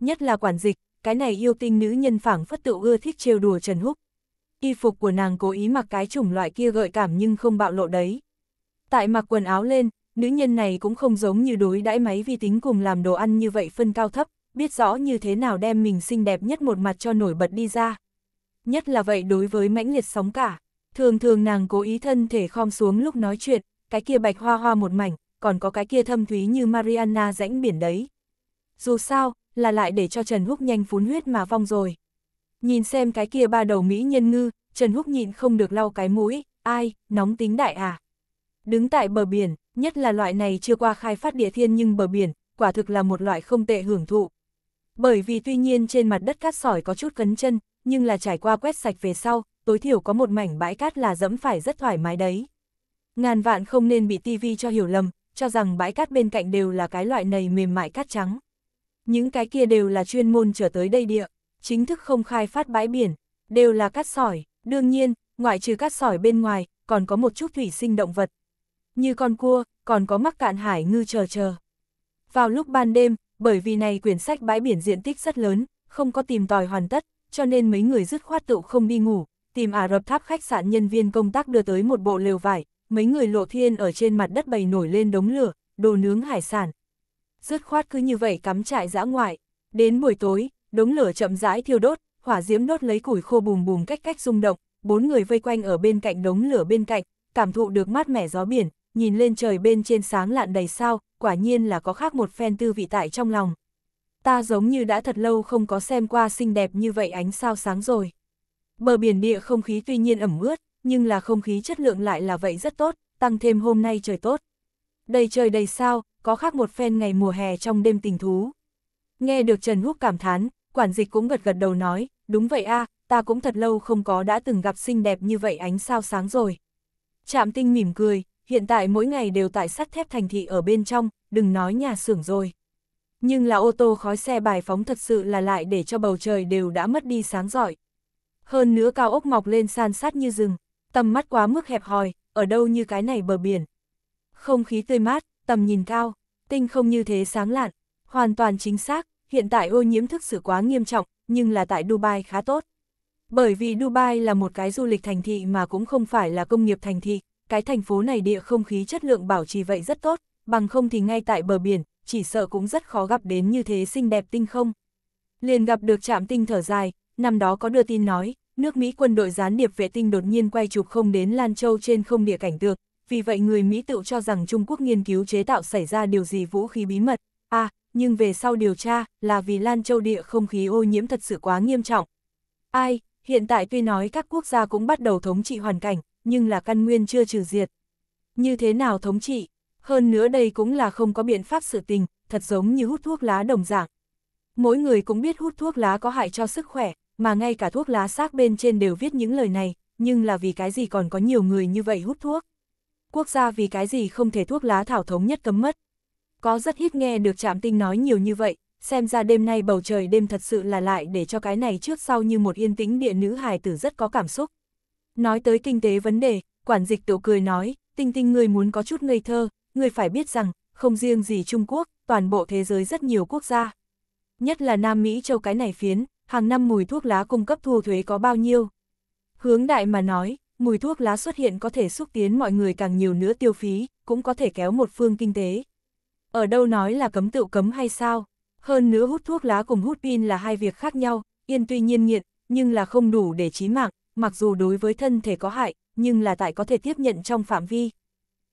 S1: Nhất là quản dịch, cái này yêu tinh nữ nhân phảng phất tự ưa thích trêu đùa Trần Húc, y phục của nàng cố ý mặc cái chủng loại kia gợi cảm nhưng không bạo lộ đấy. Tại mặc quần áo lên, nữ nhân này cũng không giống như đối đãi máy vi tính cùng làm đồ ăn như vậy phân cao thấp, biết rõ như thế nào đem mình xinh đẹp nhất một mặt cho nổi bật đi ra. Nhất là vậy đối với mãnh liệt sóng cả, thường thường nàng cố ý thân thể khom xuống lúc nói chuyện, cái kia bạch hoa hoa một mảnh, còn có cái kia thâm thúy như Mariana rãnh biển đấy. Dù sao, là lại để cho Trần Húc nhanh phún huyết mà vong rồi. Nhìn xem cái kia ba đầu Mỹ nhân ngư, Trần Húc nhịn không được lau cái mũi, ai, nóng tính đại à. Đứng tại bờ biển, nhất là loại này chưa qua khai phát địa thiên nhưng bờ biển, quả thực là một loại không tệ hưởng thụ. Bởi vì tuy nhiên trên mặt đất cát sỏi có chút cấn chân, nhưng là trải qua quét sạch về sau, tối thiểu có một mảnh bãi cát là dẫm phải rất thoải mái đấy. Ngàn vạn không nên bị tivi cho hiểu lầm, cho rằng bãi cát bên cạnh đều là cái loại này mềm mại cát trắng. Những cái kia đều là chuyên môn trở tới đây địa chính thức không khai phát bãi biển, đều là cát sỏi, đương nhiên, ngoại trừ cát sỏi bên ngoài, còn có một chút thủy sinh động vật. Như con cua, còn có mắc cạn hải ngư chờ chờ. Vào lúc ban đêm, bởi vì này quyển sách bãi biển diện tích rất lớn, không có tìm tòi hoàn tất, cho nên mấy người dứt khoát tụ không đi ngủ, tìm Ả Rập tháp khách sạn nhân viên công tác đưa tới một bộ lều vải, mấy người lộ thiên ở trên mặt đất bày nổi lên đống lửa, đồ nướng hải sản. Dứt khoát cứ như vậy cắm trại dã ngoại, đến buổi tối, đống lửa chậm rãi thiêu đốt, hỏa diễm đốt lấy củi khô bùm bùm cách cách rung động, bốn người vây quanh ở bên cạnh đống lửa bên cạnh, cảm thụ được mát mẻ gió biển, nhìn lên trời bên trên sáng lạn đầy sao, quả nhiên là có khác một phen tư vị tại trong lòng. Ta giống như đã thật lâu không có xem qua xinh đẹp như vậy ánh sao sáng rồi. Bờ biển địa không khí tuy nhiên ẩm ướt, nhưng là không khí chất lượng lại là vậy rất tốt, tăng thêm hôm nay trời tốt. Đầy trời đầy sao, có khác một phen ngày mùa hè trong đêm tình thú. Nghe được Trần Húc cảm thán, quản dịch cũng gật gật đầu nói, đúng vậy a, ta cũng thật lâu không có đã từng gặp xinh đẹp như vậy ánh sao sáng rồi. Trạm tinh mỉm cười, hiện tại mỗi ngày đều tại sắt thép thành thị ở bên trong, đừng nói nhà xưởng rồi. Nhưng là ô tô khói xe bài phóng thật sự là lại để cho bầu trời đều đã mất đi sáng giỏi. Hơn nữa cao ốc mọc lên san sát như rừng, tầm mắt quá mức hẹp hòi, ở đâu như cái này bờ biển. Không khí tươi mát, tầm nhìn cao, tinh không như thế sáng lạn, hoàn toàn chính xác, hiện tại ô nhiễm thức sự quá nghiêm trọng, nhưng là tại Dubai khá tốt. Bởi vì Dubai là một cái du lịch thành thị mà cũng không phải là công nghiệp thành thị, cái thành phố này địa không khí chất lượng bảo trì vậy rất tốt, bằng không thì ngay tại bờ biển, chỉ sợ cũng rất khó gặp đến như thế xinh đẹp tinh không. Liền gặp được trạm tinh thở dài, năm đó có đưa tin nói, nước Mỹ quân đội gián điệp vệ tinh đột nhiên quay chụp không đến Lan Châu trên không địa cảnh tượng, vì vậy người Mỹ tự cho rằng Trung Quốc nghiên cứu chế tạo xảy ra điều gì vũ khí bí mật, nhưng về sau điều tra là vì Lan Châu địa không khí ô nhiễm thật sự quá nghiêm trọng. Ai, hiện tại tuy nói các quốc gia cũng bắt đầu thống trị hoàn cảnh, nhưng là căn nguyên chưa trừ diệt. Như thế nào thống trị? Hơn nữa đây cũng là không có biện pháp sự tình, thật giống như hút thuốc lá đồng dạng. Mỗi người cũng biết hút thuốc lá có hại cho sức khỏe, mà ngay cả thuốc lá xác bên trên đều viết những lời này, nhưng là vì cái gì còn có nhiều người như vậy hút thuốc. Quốc gia vì cái gì không thể thuốc lá thảo thống nhất cấm mất có rất ít nghe được Trạm Tinh nói nhiều như vậy, xem ra đêm nay bầu trời đêm thật sự là lại để cho cái này trước sau như một yên tĩnh địa nữ hài tử rất có cảm xúc. Nói tới kinh tế vấn đề, quản dịch tổ cười nói, Tinh Tinh người muốn có chút ngây thơ, người phải biết rằng, không riêng gì Trung Quốc, toàn bộ thế giới rất nhiều quốc gia. Nhất là Nam Mỹ châu cái này phiến, hàng năm mùi thuốc lá cung cấp thu thuế có bao nhiêu. Hướng đại mà nói, mùi thuốc lá xuất hiện có thể xúc tiến mọi người càng nhiều nữa tiêu phí, cũng có thể kéo một phương kinh tế. Ở đâu nói là cấm tựu cấm hay sao? Hơn nữa hút thuốc lá cùng hút pin là hai việc khác nhau, yên tuy nhiên nghiện, nhưng là không đủ để chí mạng, mặc dù đối với thân thể có hại, nhưng là tại có thể tiếp nhận trong phạm vi.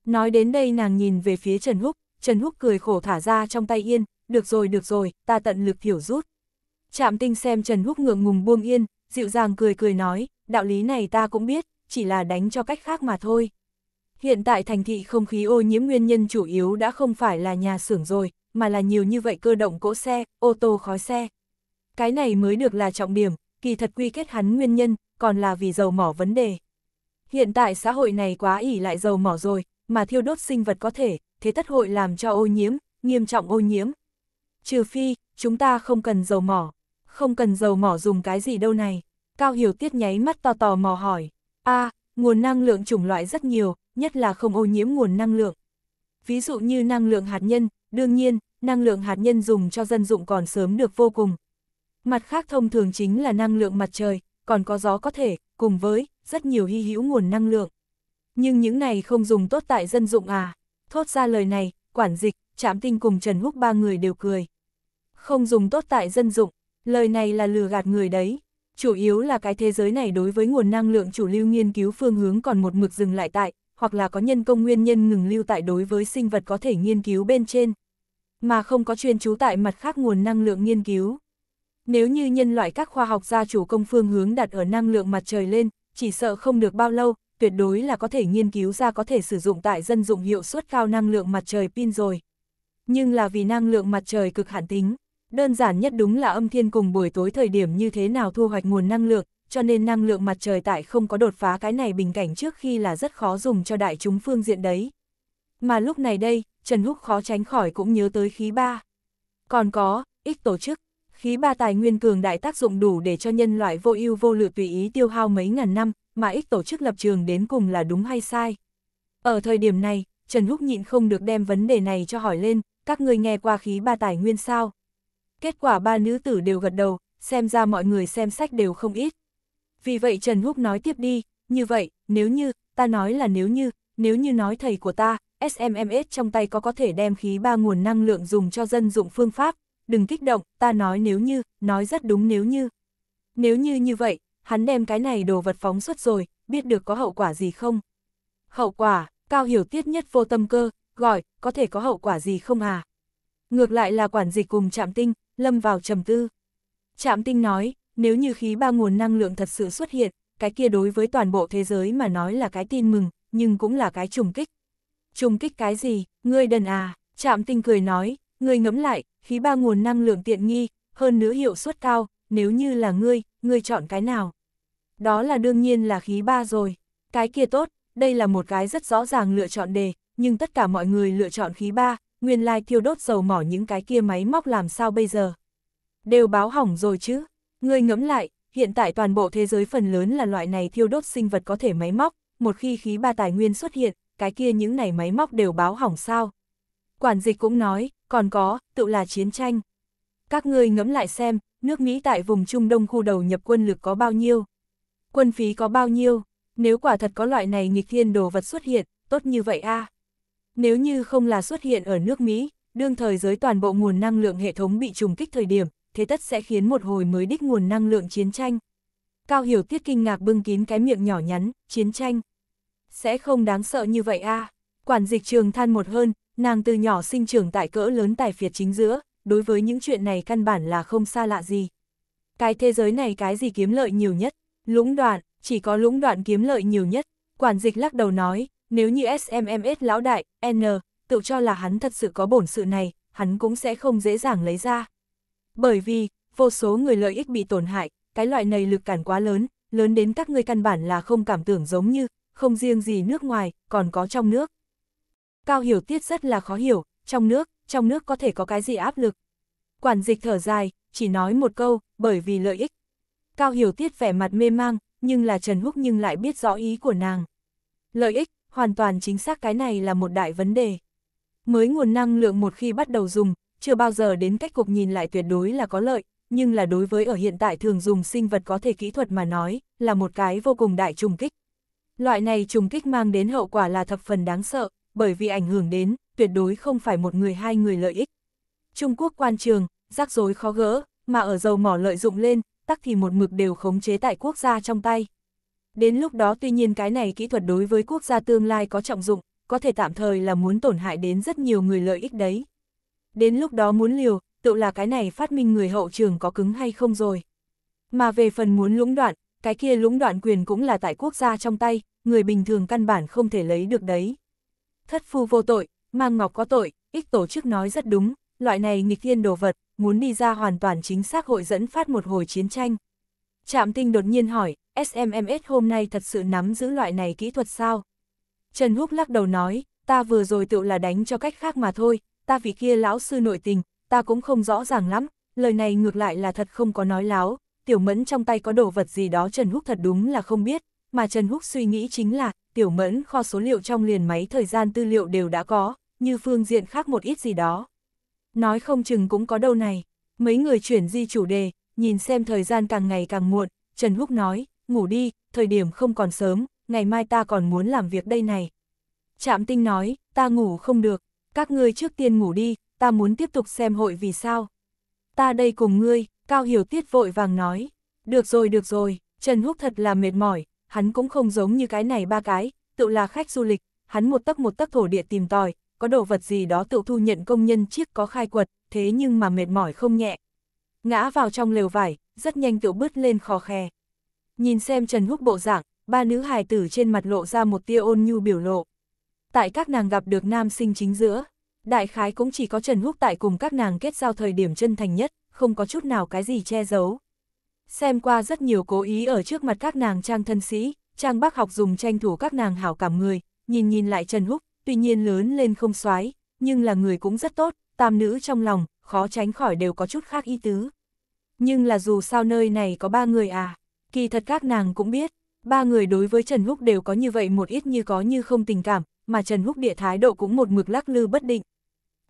S1: Nói đến đây nàng nhìn về phía Trần Húc, Trần Húc cười khổ thả ra trong tay yên, được rồi được rồi, ta tận lực hiểu rút. Trạm tinh xem Trần Húc ngượng ngùng buông yên, dịu dàng cười cười nói, đạo lý này ta cũng biết, chỉ là đánh cho cách khác mà thôi. Hiện tại thành thị không khí ô nhiễm nguyên nhân chủ yếu đã không phải là nhà xưởng rồi, mà là nhiều như vậy cơ động cỗ xe, ô tô khói xe. Cái này mới được là trọng điểm, kỳ thật quy kết hắn nguyên nhân, còn là vì dầu mỏ vấn đề. Hiện tại xã hội này quá ỉ lại dầu mỏ rồi, mà thiêu đốt sinh vật có thể, thế tất hội làm cho ô nhiễm, nghiêm trọng ô nhiễm. Trừ phi, chúng ta không cần dầu mỏ. Không cần dầu mỏ dùng cái gì đâu này. Cao Hiểu Tiết nháy mắt to tò mò hỏi. a nguồn năng lượng chủng loại rất nhiều, nhất là không ô nhiễm nguồn năng lượng. Ví dụ như năng lượng hạt nhân, đương nhiên, năng lượng hạt nhân dùng cho dân dụng còn sớm được vô cùng. Mặt khác thông thường chính là năng lượng mặt trời, còn có gió có thể, cùng với, rất nhiều hy hữu nguồn năng lượng. Nhưng những này không dùng tốt tại dân dụng à? Thốt ra lời này, quản dịch, trạm tinh cùng Trần Húc ba người đều cười. Không dùng tốt tại dân dụng, lời này là lừa gạt người đấy. Chủ yếu là cái thế giới này đối với nguồn năng lượng chủ lưu nghiên cứu phương hướng còn một mực dừng lại tại, hoặc là có nhân công nguyên nhân ngừng lưu tại đối với sinh vật có thể nghiên cứu bên trên, mà không có chuyên trú tại mặt khác nguồn năng lượng nghiên cứu. Nếu như nhân loại các khoa học gia chủ công phương hướng đặt ở năng lượng mặt trời lên, chỉ sợ không được bao lâu, tuyệt đối là có thể nghiên cứu ra có thể sử dụng tại dân dụng hiệu suất cao năng lượng mặt trời pin rồi. Nhưng là vì năng lượng mặt trời cực hạn tính, đơn giản nhất đúng là âm thiên cùng buổi tối thời điểm như thế nào thu hoạch nguồn năng lượng, cho nên năng lượng mặt trời tại không có đột phá cái này bình cảnh trước khi là rất khó dùng cho đại chúng phương diện đấy. Mà lúc này đây, Trần Húc khó tránh khỏi cũng nhớ tới khí ba. Còn có, ích tổ chức, khí ba tài nguyên cường đại tác dụng đủ để cho nhân loại vô ưu vô lự tùy ý tiêu hao mấy ngàn năm, mà ích tổ chức lập trường đến cùng là đúng hay sai. Ở thời điểm này, Trần Húc nhịn không được đem vấn đề này cho hỏi lên, các người nghe qua khí ba tài nguyên sao? Kết quả ba nữ tử đều gật đầu, xem ra mọi người xem sách đều không ít. Vì vậy Trần Húc nói tiếp đi, như vậy, nếu như, ta nói là nếu như, nếu như nói thầy của ta, SMMS trong tay có có thể đem khí ba nguồn năng lượng dùng cho dân dụng phương pháp, đừng kích động, ta nói nếu như, nói rất đúng nếu như. Nếu như như vậy, hắn đem cái này đồ vật phóng xuất rồi, biết được có hậu quả gì không? Hậu quả, cao hiểu tiết nhất vô tâm cơ, gọi, có thể có hậu quả gì không à? Ngược lại là quản dịch cùng chạm tinh, lâm vào trầm tư. Chạm tinh nói, nếu như khí ba nguồn năng lượng thật sự xuất hiện, cái kia đối với toàn bộ thế giới mà nói là cái tin mừng, nhưng cũng là cái trùng kích. Trùng kích cái gì, ngươi đần à, chạm tinh cười nói, ngươi ngẫm lại, khí ba nguồn năng lượng tiện nghi, hơn nữa hiệu suất cao, nếu như là ngươi, ngươi chọn cái nào? Đó là đương nhiên là khí ba rồi, cái kia tốt, đây là một cái rất rõ ràng lựa chọn đề, nhưng tất cả mọi người lựa chọn khí ba, nguyên lai like thiêu đốt dầu mỏ những cái kia máy móc làm sao bây giờ? Đều báo hỏng rồi chứ, Ngươi ngẫm lại, hiện tại toàn bộ thế giới phần lớn là loại này thiêu đốt sinh vật có thể máy móc, một khi khí ba tài nguyên xuất hiện, cái kia những này máy móc đều báo hỏng sao. Quản dịch cũng nói, còn có, tự là chiến tranh. Các ngươi ngẫm lại xem, nước Mỹ tại vùng Trung Đông khu đầu nhập quân lực có bao nhiêu, quân phí có bao nhiêu, nếu quả thật có loại này nghịch thiên đồ vật xuất hiện, tốt như vậy a. Nếu như không là xuất hiện ở nước Mỹ, đương thời giới toàn bộ nguồn năng lượng hệ thống bị trùng kích thời điểm, thế tất sẽ khiến một hồi mới đích nguồn năng lượng chiến tranh. Cao Hiểu Tiết kinh ngạc bưng kín cái miệng nhỏ nhắn, chiến tranh. Sẽ không đáng sợ như vậy a à? Quản dịch trường than một hơn, nàng từ nhỏ sinh trưởng tại cỡ lớn tài phiệt chính giữa, đối với những chuyện này căn bản là không xa lạ gì. Cái thế giới này cái gì kiếm lợi nhiều nhất, lũng đoạn, chỉ có lũng đoạn kiếm lợi nhiều nhất. Quản dịch lắc đầu nói, nếu như SMMS lão đại, N, tự cho là hắn thật sự có bổn sự này, hắn cũng sẽ không dễ dàng lấy ra, bởi vì, vô số người lợi ích bị tổn hại, cái loại này lực cản quá lớn, lớn đến các ngươi căn bản là không cảm tưởng giống như, không riêng gì nước ngoài, còn có trong nước. Cao hiểu tiết rất là khó hiểu, trong nước, trong nước có thể có cái gì áp lực. Quản dịch thở dài, chỉ nói một câu, bởi vì lợi ích. Cao hiểu tiết vẻ mặt mê mang, nhưng là Trần Húc nhưng lại biết rõ ý của nàng. Lợi ích, hoàn toàn chính xác cái này là một đại vấn đề. Mới nguồn năng lượng một khi bắt đầu dùng, chưa bao giờ đến cách cục nhìn lại tuyệt đối là có lợi, nhưng là đối với ở hiện tại thường dùng sinh vật có thể kỹ thuật mà nói, là một cái vô cùng đại trùng kích. Loại này trùng kích mang đến hậu quả là thập phần đáng sợ, bởi vì ảnh hưởng đến, tuyệt đối không phải một người hai người lợi ích. Trung Quốc quan trường, rắc rối khó gỡ, mà ở dầu mỏ lợi dụng lên, tắc thì một mực đều khống chế tại quốc gia trong tay. Đến lúc đó tuy nhiên cái này kỹ thuật đối với quốc gia tương lai có trọng dụng, có thể tạm thời là muốn tổn hại đến rất nhiều người lợi ích đấy. Đến lúc đó muốn liều, tự là cái này phát minh người hậu trường có cứng hay không rồi. Mà về phần muốn lũng đoạn, cái kia lũng đoạn quyền cũng là tại quốc gia trong tay, người bình thường căn bản không thể lấy được đấy. Thất phu vô tội, mang ngọc có tội, ích tổ chức nói rất đúng, loại này nghịch thiên đồ vật, muốn đi ra hoàn toàn chính xác hội dẫn phát một hồi chiến tranh. Trạm tinh đột nhiên hỏi, SMMS hôm nay thật sự nắm giữ loại này kỹ thuật sao? Trần Húc lắc đầu nói, ta vừa rồi tự là đánh cho cách khác mà thôi, ta vì kia lão sư nội tình, ta cũng không rõ ràng lắm, lời này ngược lại là thật không có nói láo, tiểu mẫn trong tay có đồ vật gì đó Trần Húc thật đúng là không biết, mà Trần Húc suy nghĩ chính là, tiểu mẫn kho số liệu trong liền máy thời gian tư liệu đều đã có, như phương diện khác một ít gì đó. Nói không chừng cũng có đâu này, mấy người chuyển di chủ đề, nhìn xem thời gian càng ngày càng muộn, Trần Húc nói, ngủ đi, thời điểm không còn sớm, ngày mai ta còn muốn làm việc đây này. Trạm tinh nói, ta ngủ không được, các ngươi trước tiên ngủ đi, ta muốn tiếp tục xem hội vì sao. Ta đây cùng ngươi, Cao Hiểu Tiết vội vàng nói. Được rồi được rồi, Trần Húc thật là mệt mỏi, hắn cũng không giống như cái này ba cái, tự là khách du lịch, hắn một tấc một tấc thổ địa tìm tòi, có đồ vật gì đó tự thu nhận công nhân chiếc có khai quật, thế nhưng mà mệt mỏi không nhẹ. Ngã vào trong lều vải, rất nhanh tự bứt lên khó khe. Nhìn xem Trần Húc bộ dạng, ba nữ hài tử trên mặt lộ ra một tia ôn nhu biểu lộ tại các nàng gặp được nam sinh chính giữa, đại khái cũng chỉ có Trần Húc tại cùng các nàng kết giao thời điểm chân thành nhất, không có chút nào cái gì che giấu. Xem qua rất nhiều cố ý ở trước mặt các nàng trang thân sĩ, trang bác học dùng tranh thủ các nàng hảo cảm người, nhìn nhìn lại Trần Húc, tuy nhiên lớn lên không xoái, nhưng là người cũng rất tốt, tam nữ trong lòng, khó tránh khỏi đều có chút khác ý tứ. Nhưng là dù sao nơi này có ba người à, kỳ thật các nàng cũng biết, ba người đối với Trần Húc đều có như vậy một ít như có như không tình cảm, mà Trần Húc Địa thái độ cũng một mực lắc lư bất định.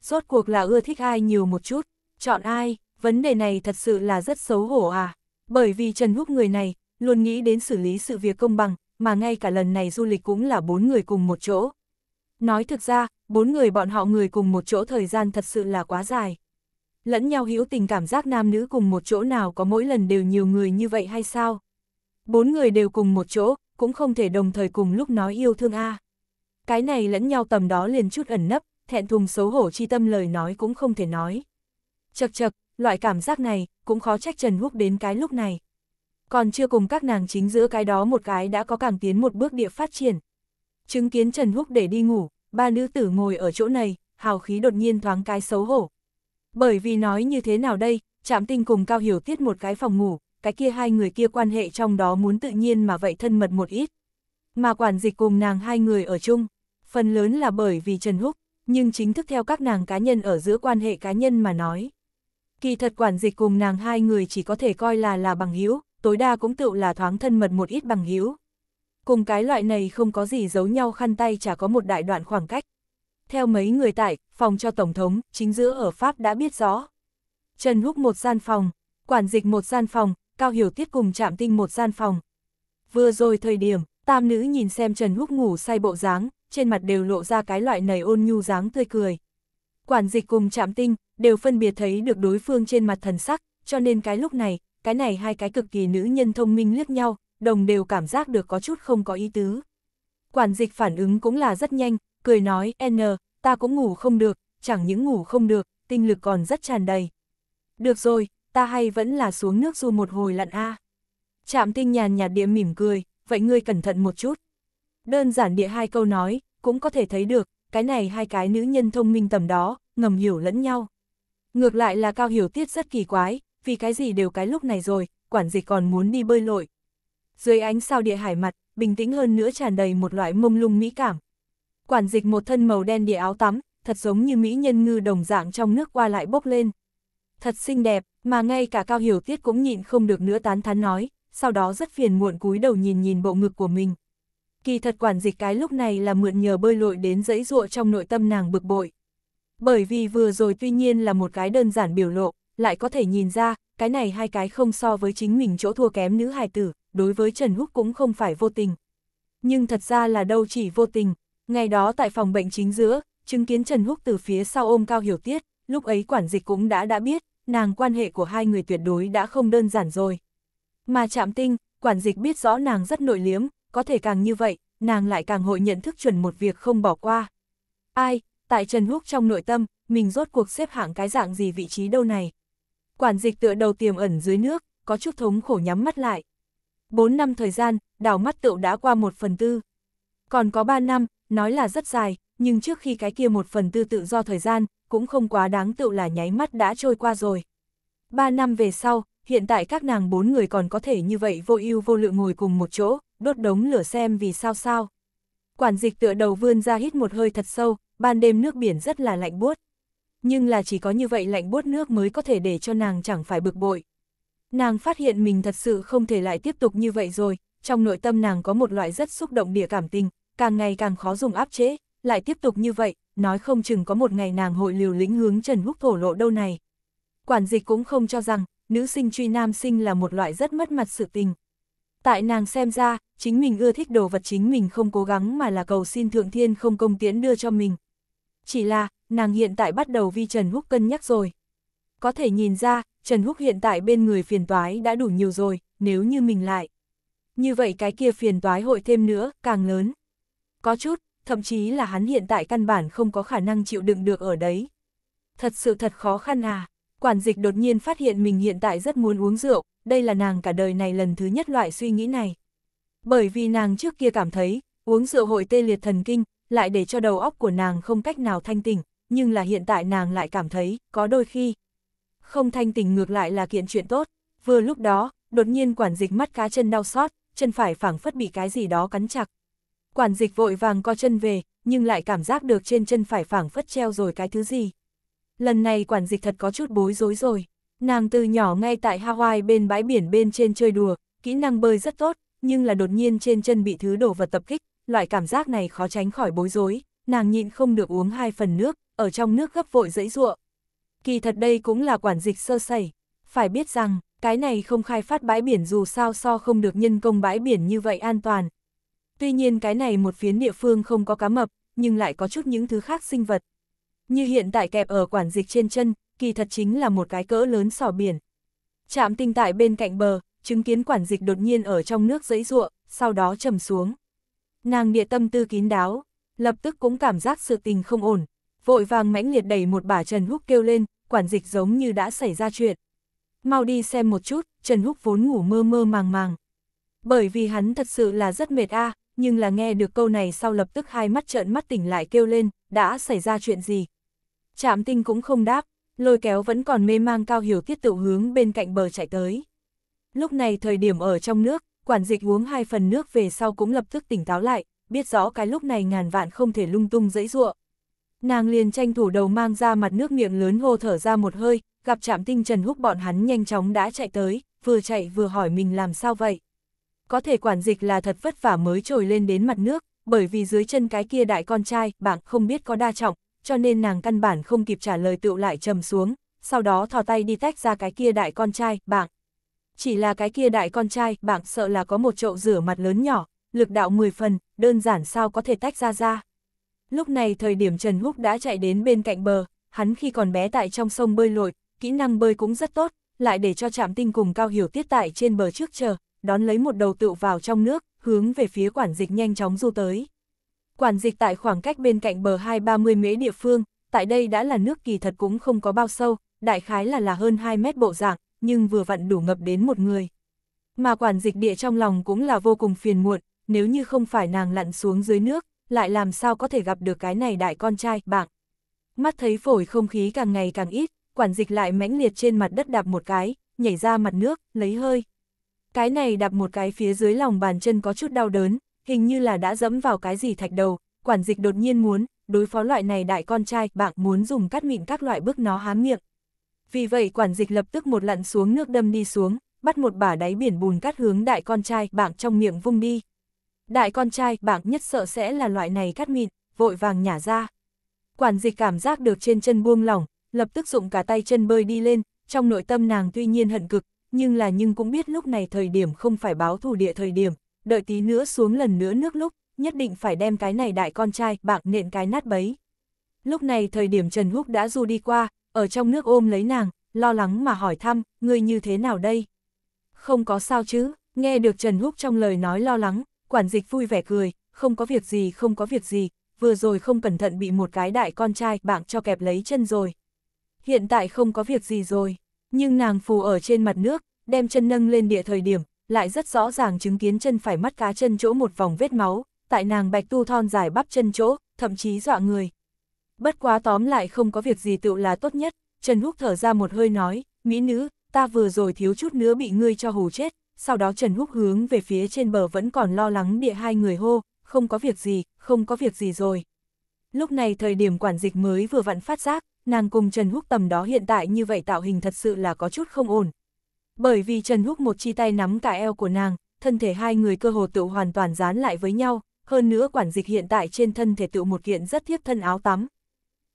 S1: Rốt cuộc là ưa thích ai nhiều một chút, chọn ai, vấn đề này thật sự là rất xấu hổ à. Bởi vì Trần Húc người này, luôn nghĩ đến xử lý sự việc công bằng, mà ngay cả lần này du lịch cũng là bốn người cùng một chỗ. Nói thực ra, bốn người bọn họ người cùng một chỗ thời gian thật sự là quá dài. Lẫn nhau hiểu tình cảm giác nam nữ cùng một chỗ nào có mỗi lần đều nhiều người như vậy hay sao? Bốn người đều cùng một chỗ, cũng không thể đồng thời cùng lúc nói yêu thương a à cái này lẫn nhau tầm đó liền chút ẩn nấp, thẹn thùng xấu hổ chi tâm lời nói cũng không thể nói. Chật chật, loại cảm giác này, cũng khó trách Trần Húc đến cái lúc này. Còn chưa cùng các nàng chính giữa cái đó một cái đã có càng tiến một bước địa phát triển. Chứng kiến Trần Húc để đi ngủ, ba nữ tử ngồi ở chỗ này, hào khí đột nhiên thoáng cái xấu hổ. Bởi vì nói như thế nào đây, chạm tinh cùng Cao Hiểu Tiết một cái phòng ngủ, cái kia hai người kia quan hệ trong đó muốn tự nhiên mà vậy thân mật một ít mà quản dịch cùng nàng hai người ở chung, phần lớn là bởi vì Trần Húc, nhưng chính thức theo các nàng cá nhân ở giữa quan hệ cá nhân mà nói. Kỳ thật quản dịch cùng nàng hai người chỉ có thể coi là là bằng hữu tối đa cũng tự là thoáng thân mật một ít bằng hữu Cùng cái loại này không có gì giấu nhau khăn tay chả có một đại đoạn khoảng cách. Theo mấy người tại, phòng cho Tổng thống, chính giữa ở Pháp đã biết rõ. Trần Húc một gian phòng, quản dịch một gian phòng, Cao Hiểu Tiết cùng chạm tinh một gian phòng. Vừa rồi thời điểm, Tam nữ nhìn xem Trần Húc ngủ say bộ dáng, trên mặt đều lộ ra cái loại nầy ôn nhu dáng tươi cười. Quản dịch cùng chạm tinh, đều phân biệt thấy được đối phương trên mặt thần sắc, cho nên cái lúc này, cái này hai cái cực kỳ nữ nhân thông minh liếc nhau, đồng đều cảm giác được có chút không có ý tứ. Quản dịch phản ứng cũng là rất nhanh, cười nói, N, ta cũng ngủ không được, chẳng những ngủ không được, tinh lực còn rất tràn đầy. Được rồi, ta hay vẫn là xuống nước du một hồi lặn a. À. Chạm tinh nhàn nhạt điểm mỉm cười, vậy ngươi cẩn thận một chút. Đơn giản địa hai câu nói, cũng có thể thấy được, cái này hai cái nữ nhân thông minh tầm đó, ngầm hiểu lẫn nhau. Ngược lại là Cao Hiểu Tiết rất kỳ quái, vì cái gì đều cái lúc này rồi, quản dịch còn muốn đi bơi lội. Dưới ánh sao địa hải mặt, bình tĩnh hơn nữa tràn đầy một loại mông lung mỹ cảm. Quản dịch một thân màu đen địa áo tắm, thật giống như mỹ nhân ngư đồng dạng trong nước qua lại bốc lên. Thật xinh đẹp, mà ngay cả Cao Hiểu Tiết cũng nhịn không được nữa tán thán nói, sau đó rất phiền muộn cúi đầu nhìn nhìn bộ ngực của mình. Kỳ thật quản dịch cái lúc này là mượn nhờ bơi lội đến dẫy dụa trong nội tâm nàng bực bội. Bởi vì vừa rồi tuy nhiên là một cái đơn giản biểu lộ, lại có thể nhìn ra, cái này hai cái không so với chính mình chỗ thua kém nữ hài tử, đối với Trần Húc cũng không phải vô tình. Nhưng thật ra là đâu chỉ vô tình, ngày đó tại phòng bệnh chính giữa, chứng kiến Trần Húc từ phía sau ôm Cao Hiểu Tiết, lúc ấy quản dịch cũng đã đã biết, nàng quan hệ của hai người tuyệt đối đã không đơn giản rồi. Mà chạm tinh, quản dịch biết rõ nàng rất nội liếm, có thể càng như vậy, nàng lại càng hội nhận thức chuẩn một việc không bỏ qua. Ai, tại Trần Húc trong nội tâm, mình rốt cuộc xếp hạng cái dạng gì vị trí đâu này. Quản dịch tựa đầu tiềm ẩn dưới nước, có chút thống khổ nhắm mắt lại. 4 năm thời gian, đảo mắt tựu đã qua 1 phần tư. Còn có 3 năm, nói là rất dài, nhưng trước khi cái kia 1 phần tư tự do thời gian, cũng không quá đáng tựu là nháy mắt đã trôi qua rồi. 3 năm về sau, hiện tại các nàng bốn người còn có thể như vậy vô ưu vô lự ngồi cùng một chỗ, đốt đống lửa xem vì sao sao. Quản dịch tựa đầu vươn ra hít một hơi thật sâu, ban đêm nước biển rất là lạnh buốt. Nhưng là chỉ có như vậy lạnh buốt nước mới có thể để cho nàng chẳng phải bực bội. Nàng phát hiện mình thật sự không thể lại tiếp tục như vậy rồi, trong nội tâm nàng có một loại rất xúc động địa cảm tình, càng ngày càng khó dùng áp chế, lại tiếp tục như vậy, nói không chừng có một ngày nàng hội liều lĩnh hướng Trần Húc thổ lộ đâu này. Quản dịch cũng không cho rằng, nữ sinh truy nam sinh là một loại rất mất mặt sự tình. Tại nàng xem ra, chính mình ưa thích đồ vật chính mình không cố gắng mà là cầu xin thượng thiên không công tiễn đưa cho mình. Chỉ là, nàng hiện tại bắt đầu vi Trần Húc cân nhắc rồi. Có thể nhìn ra, Trần Húc hiện tại bên người phiền toái đã đủ nhiều rồi, nếu như mình lại. Như vậy cái kia phiền toái hội thêm nữa, càng lớn. Có chút, thậm chí là hắn hiện tại căn bản không có khả năng chịu đựng được ở đấy. Thật sự thật khó khăn à quản dịch đột nhiên phát hiện mình hiện tại rất muốn uống rượu, đây là nàng cả đời này lần thứ nhất loại suy nghĩ này. Bởi vì nàng trước kia cảm thấy, uống rượu hội tê liệt thần kinh, lại để cho đầu óc của nàng không cách nào thanh tỉnh, nhưng là hiện tại nàng lại cảm thấy, có đôi khi. Không thanh tỉnh ngược lại là kiện chuyện tốt, vừa lúc đó, đột nhiên quản dịch mắt cá chân đau xót, chân phải phẳng phất bị cái gì đó cắn chặt. Quản dịch vội vàng co chân về, nhưng lại cảm giác được trên chân phải phẳng phất treo rồi cái thứ gì lần này quản dịch thật có chút bối rối rồi. Nàng từ nhỏ ngay tại Hawaii bên bãi biển bên trên chơi đùa, kỹ năng bơi rất tốt, nhưng là đột nhiên trên chân bị thứ đổ vật tập kích, loại cảm giác này khó tránh khỏi bối rối, nàng nhịn không được uống hai phần nước, ở trong nước gấp vội dẫy ruộng. Kỳ thật đây cũng là quản dịch sơ sẩy, phải biết rằng, cái này không khai phát bãi biển dù sao so không được nhân công bãi biển như vậy an toàn. Tuy nhiên cái này một phiến địa phương không có cá mập, nhưng lại có chút những thứ khác sinh vật, như hiện tại kẹp ở quản dịch trên chân, kỳ thật chính là một cái cỡ lớn sò biển. Trạm tinh tại bên cạnh bờ, chứng kiến quản dịch đột nhiên ở trong nước dẫy ruộng, sau đó trầm xuống. Nàng địa tâm tư kín đáo, lập tức cũng cảm giác sự tình không ổn, vội vàng mãnh liệt đẩy một bà Trần Húc kêu lên, quản dịch giống như đã xảy ra chuyện. Mau đi xem một chút, Trần Húc vốn ngủ mơ mơ màng màng. Bởi vì hắn thật sự là rất mệt a nhưng là nghe được câu này sau lập tức hai mắt trợn mắt tỉnh lại kêu lên, đã xảy ra chuyện gì, Trạm tinh cũng không đáp, lôi kéo vẫn còn mê mang cao hiểu tiết tự hướng bên cạnh bờ chạy tới. Lúc này thời điểm ở trong nước, quản dịch uống hai phần nước về sau cũng lập tức tỉnh táo lại, biết rõ cái lúc này ngàn vạn không thể lung tung dẫy ruộng. Nàng liền tranh thủ đầu mang ra mặt nước miệng lớn hô thở ra một hơi, gặp trạm tinh Trần Húc bọn hắn nhanh chóng đã chạy tới, vừa chạy vừa hỏi mình làm sao vậy. Có thể quản dịch là thật vất vả mới trồi lên đến mặt nước, bởi vì dưới chân cái kia đại con trai, bạn không biết có đa trọng, cho nên nàng căn bản không kịp trả lời tựu lại trầm xuống, sau đó thò tay đi tách ra cái kia đại con trai, bạn Chỉ là cái kia đại con trai, bạn sợ là có một chậu rửa mặt lớn nhỏ, lực đạo 10 phần, đơn giản sao có thể tách ra ra. Lúc này thời điểm Trần Húc đã chạy đến bên cạnh bờ, hắn khi còn bé tại trong sông bơi lội, kỹ năng bơi cũng rất tốt, lại để cho trạm tinh cùng cao hiểu tiết tại trên bờ trước chờ, đón lấy một đầu tựu vào trong nước, hướng về phía quản dịch nhanh chóng du tới. Quản dịch tại khoảng cách bên cạnh bờ hai ba mươi mễ địa phương, tại đây đã là nước kỳ thật cũng không có bao sâu, đại khái là là hơn 2 mét bộ dạng, nhưng vừa vặn đủ ngập đến một người. Mà quản dịch địa trong lòng cũng là vô cùng phiền muộn, nếu như không phải nàng lặn xuống dưới nước, lại làm sao có thể gặp được cái này đại con trai, bạn. Mắt thấy phổi không khí càng ngày càng ít, quản dịch lại mãnh liệt trên mặt đất đạp một cái, nhảy ra mặt nước, lấy hơi. Cái này đạp một cái phía dưới lòng bàn chân có chút đau đớn, hình như là đã dẫm vào cái gì thạch đầu, quản dịch đột nhiên muốn, đối phó loại này đại con trai, bạn muốn dùng cắt mịn các loại bước nó há miệng. Vì vậy quản dịch lập tức một lặn xuống nước đâm đi xuống, bắt một bả đáy biển bùn cắt hướng đại con trai, bạn trong miệng vung đi. Đại con trai, bạn nhất sợ sẽ là loại này cắt mịn, vội vàng nhả ra. Quản dịch cảm giác được trên chân buông lỏng, lập tức dụng cả tay chân bơi đi lên, trong nội tâm nàng tuy nhiên hận cực, nhưng là nhưng cũng biết lúc này thời điểm không phải báo thù địa thời điểm, đợi tí nữa xuống lần nữa nước lúc, nhất định phải đem cái này đại con trai bạc nện cái nát bấy. Lúc này thời điểm Trần Húc đã du đi qua, ở trong nước ôm lấy nàng, lo lắng mà hỏi thăm, người như thế nào đây? Không có sao chứ, nghe được Trần Húc trong lời nói lo lắng, quản dịch vui vẻ cười, không có việc gì không có việc gì, vừa rồi không cẩn thận bị một cái đại con trai bạn cho kẹp lấy chân rồi. Hiện tại không có việc gì rồi, nhưng nàng phù ở trên mặt nước, đem chân nâng lên địa thời điểm, lại rất rõ ràng chứng kiến chân phải mắt cá chân chỗ một vòng vết máu, tại nàng bạch tu thon dài bắp chân chỗ, thậm chí dọa người. Bất quá tóm lại không có việc gì tựu là tốt nhất, Trần Húc thở ra một hơi nói, mỹ nữ, ta vừa rồi thiếu chút nữa bị ngươi cho hù chết, sau đó Trần Húc hướng về phía trên bờ vẫn còn lo lắng địa hai người hô, không có việc gì, không có việc gì rồi. Lúc này thời điểm quản dịch mới vừa vặn phát giác, nàng cùng Trần Húc tầm đó hiện tại như vậy tạo hình thật sự là có chút không ổn, bởi vì Trần Húc một chi tay nắm cả eo của nàng, thân thể hai người cơ hồ tự hoàn toàn dán lại với nhau, hơn nữa quản dịch hiện tại trên thân thể tự một kiện rất thiếp thân áo tắm.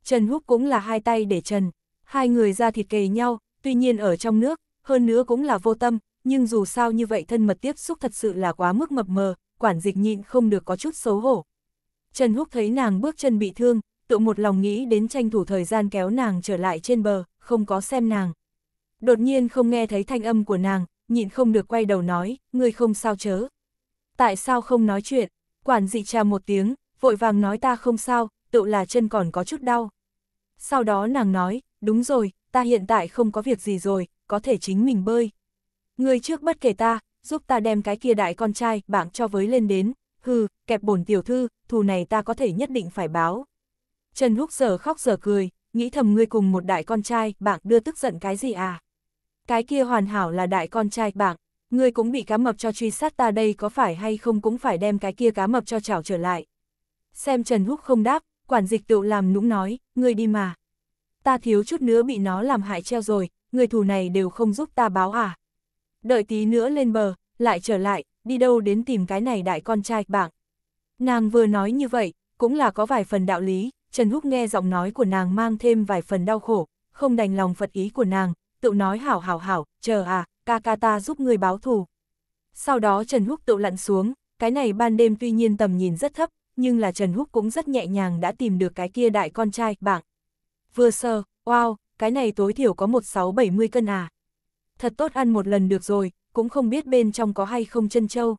S1: Trần Húc cũng là hai tay để trần, hai người ra thịt kề nhau, tuy nhiên ở trong nước, hơn nữa cũng là vô tâm, nhưng dù sao như vậy thân mật tiếp xúc thật sự là quá mức mập mờ, quản dịch nhịn không được có chút xấu hổ. Trần Húc thấy nàng bước chân bị thương, tự một lòng nghĩ đến tranh thủ thời gian kéo nàng trở lại trên bờ, không có xem nàng đột nhiên không nghe thấy thanh âm của nàng, nhịn không được quay đầu nói, người không sao chớ. Tại sao không nói chuyện, quản dị trà một tiếng, vội vàng nói ta không sao, tự là chân còn có chút đau. Sau đó nàng nói, đúng rồi, ta hiện tại không có việc gì rồi, có thể chính mình bơi. ngươi trước bất kể ta, giúp ta đem cái kia đại con trai bạn cho với lên đến, hừ, kẹp bổn tiểu thư, thù này ta có thể nhất định phải báo. Trần Húc giờ khóc giờ cười, nghĩ thầm ngươi cùng một đại con trai, bạn đưa tức giận cái gì à? cái kia hoàn hảo là đại con trai bạc, ngươi cũng bị cá mập cho truy sát ta đây có phải hay không cũng phải đem cái kia cá mập cho chảo trở lại. Xem Trần Húc không đáp, quản dịch tựu làm nũng nói, ngươi đi mà. Ta thiếu chút nữa bị nó làm hại treo rồi, người thù này đều không giúp ta báo à. Đợi tí nữa lên bờ, lại trở lại, đi đâu đến tìm cái này đại con trai bạc. Nàng vừa nói như vậy, cũng là có vài phần đạo lý, Trần Húc nghe giọng nói của nàng mang thêm vài phần đau khổ, không đành lòng Phật ý của nàng, tựu nói hảo hảo hảo, chờ à, ca ca ta giúp người báo thù. Sau đó Trần Húc tựu lặn xuống, cái này ban đêm tuy nhiên tầm nhìn rất thấp, nhưng là Trần Húc cũng rất nhẹ nhàng đã tìm được cái kia đại con trai, bạn. Vừa sơ, wow, cái này tối thiểu có 1670 cân à. Thật tốt ăn một lần được rồi, cũng không biết bên trong có hay không chân châu.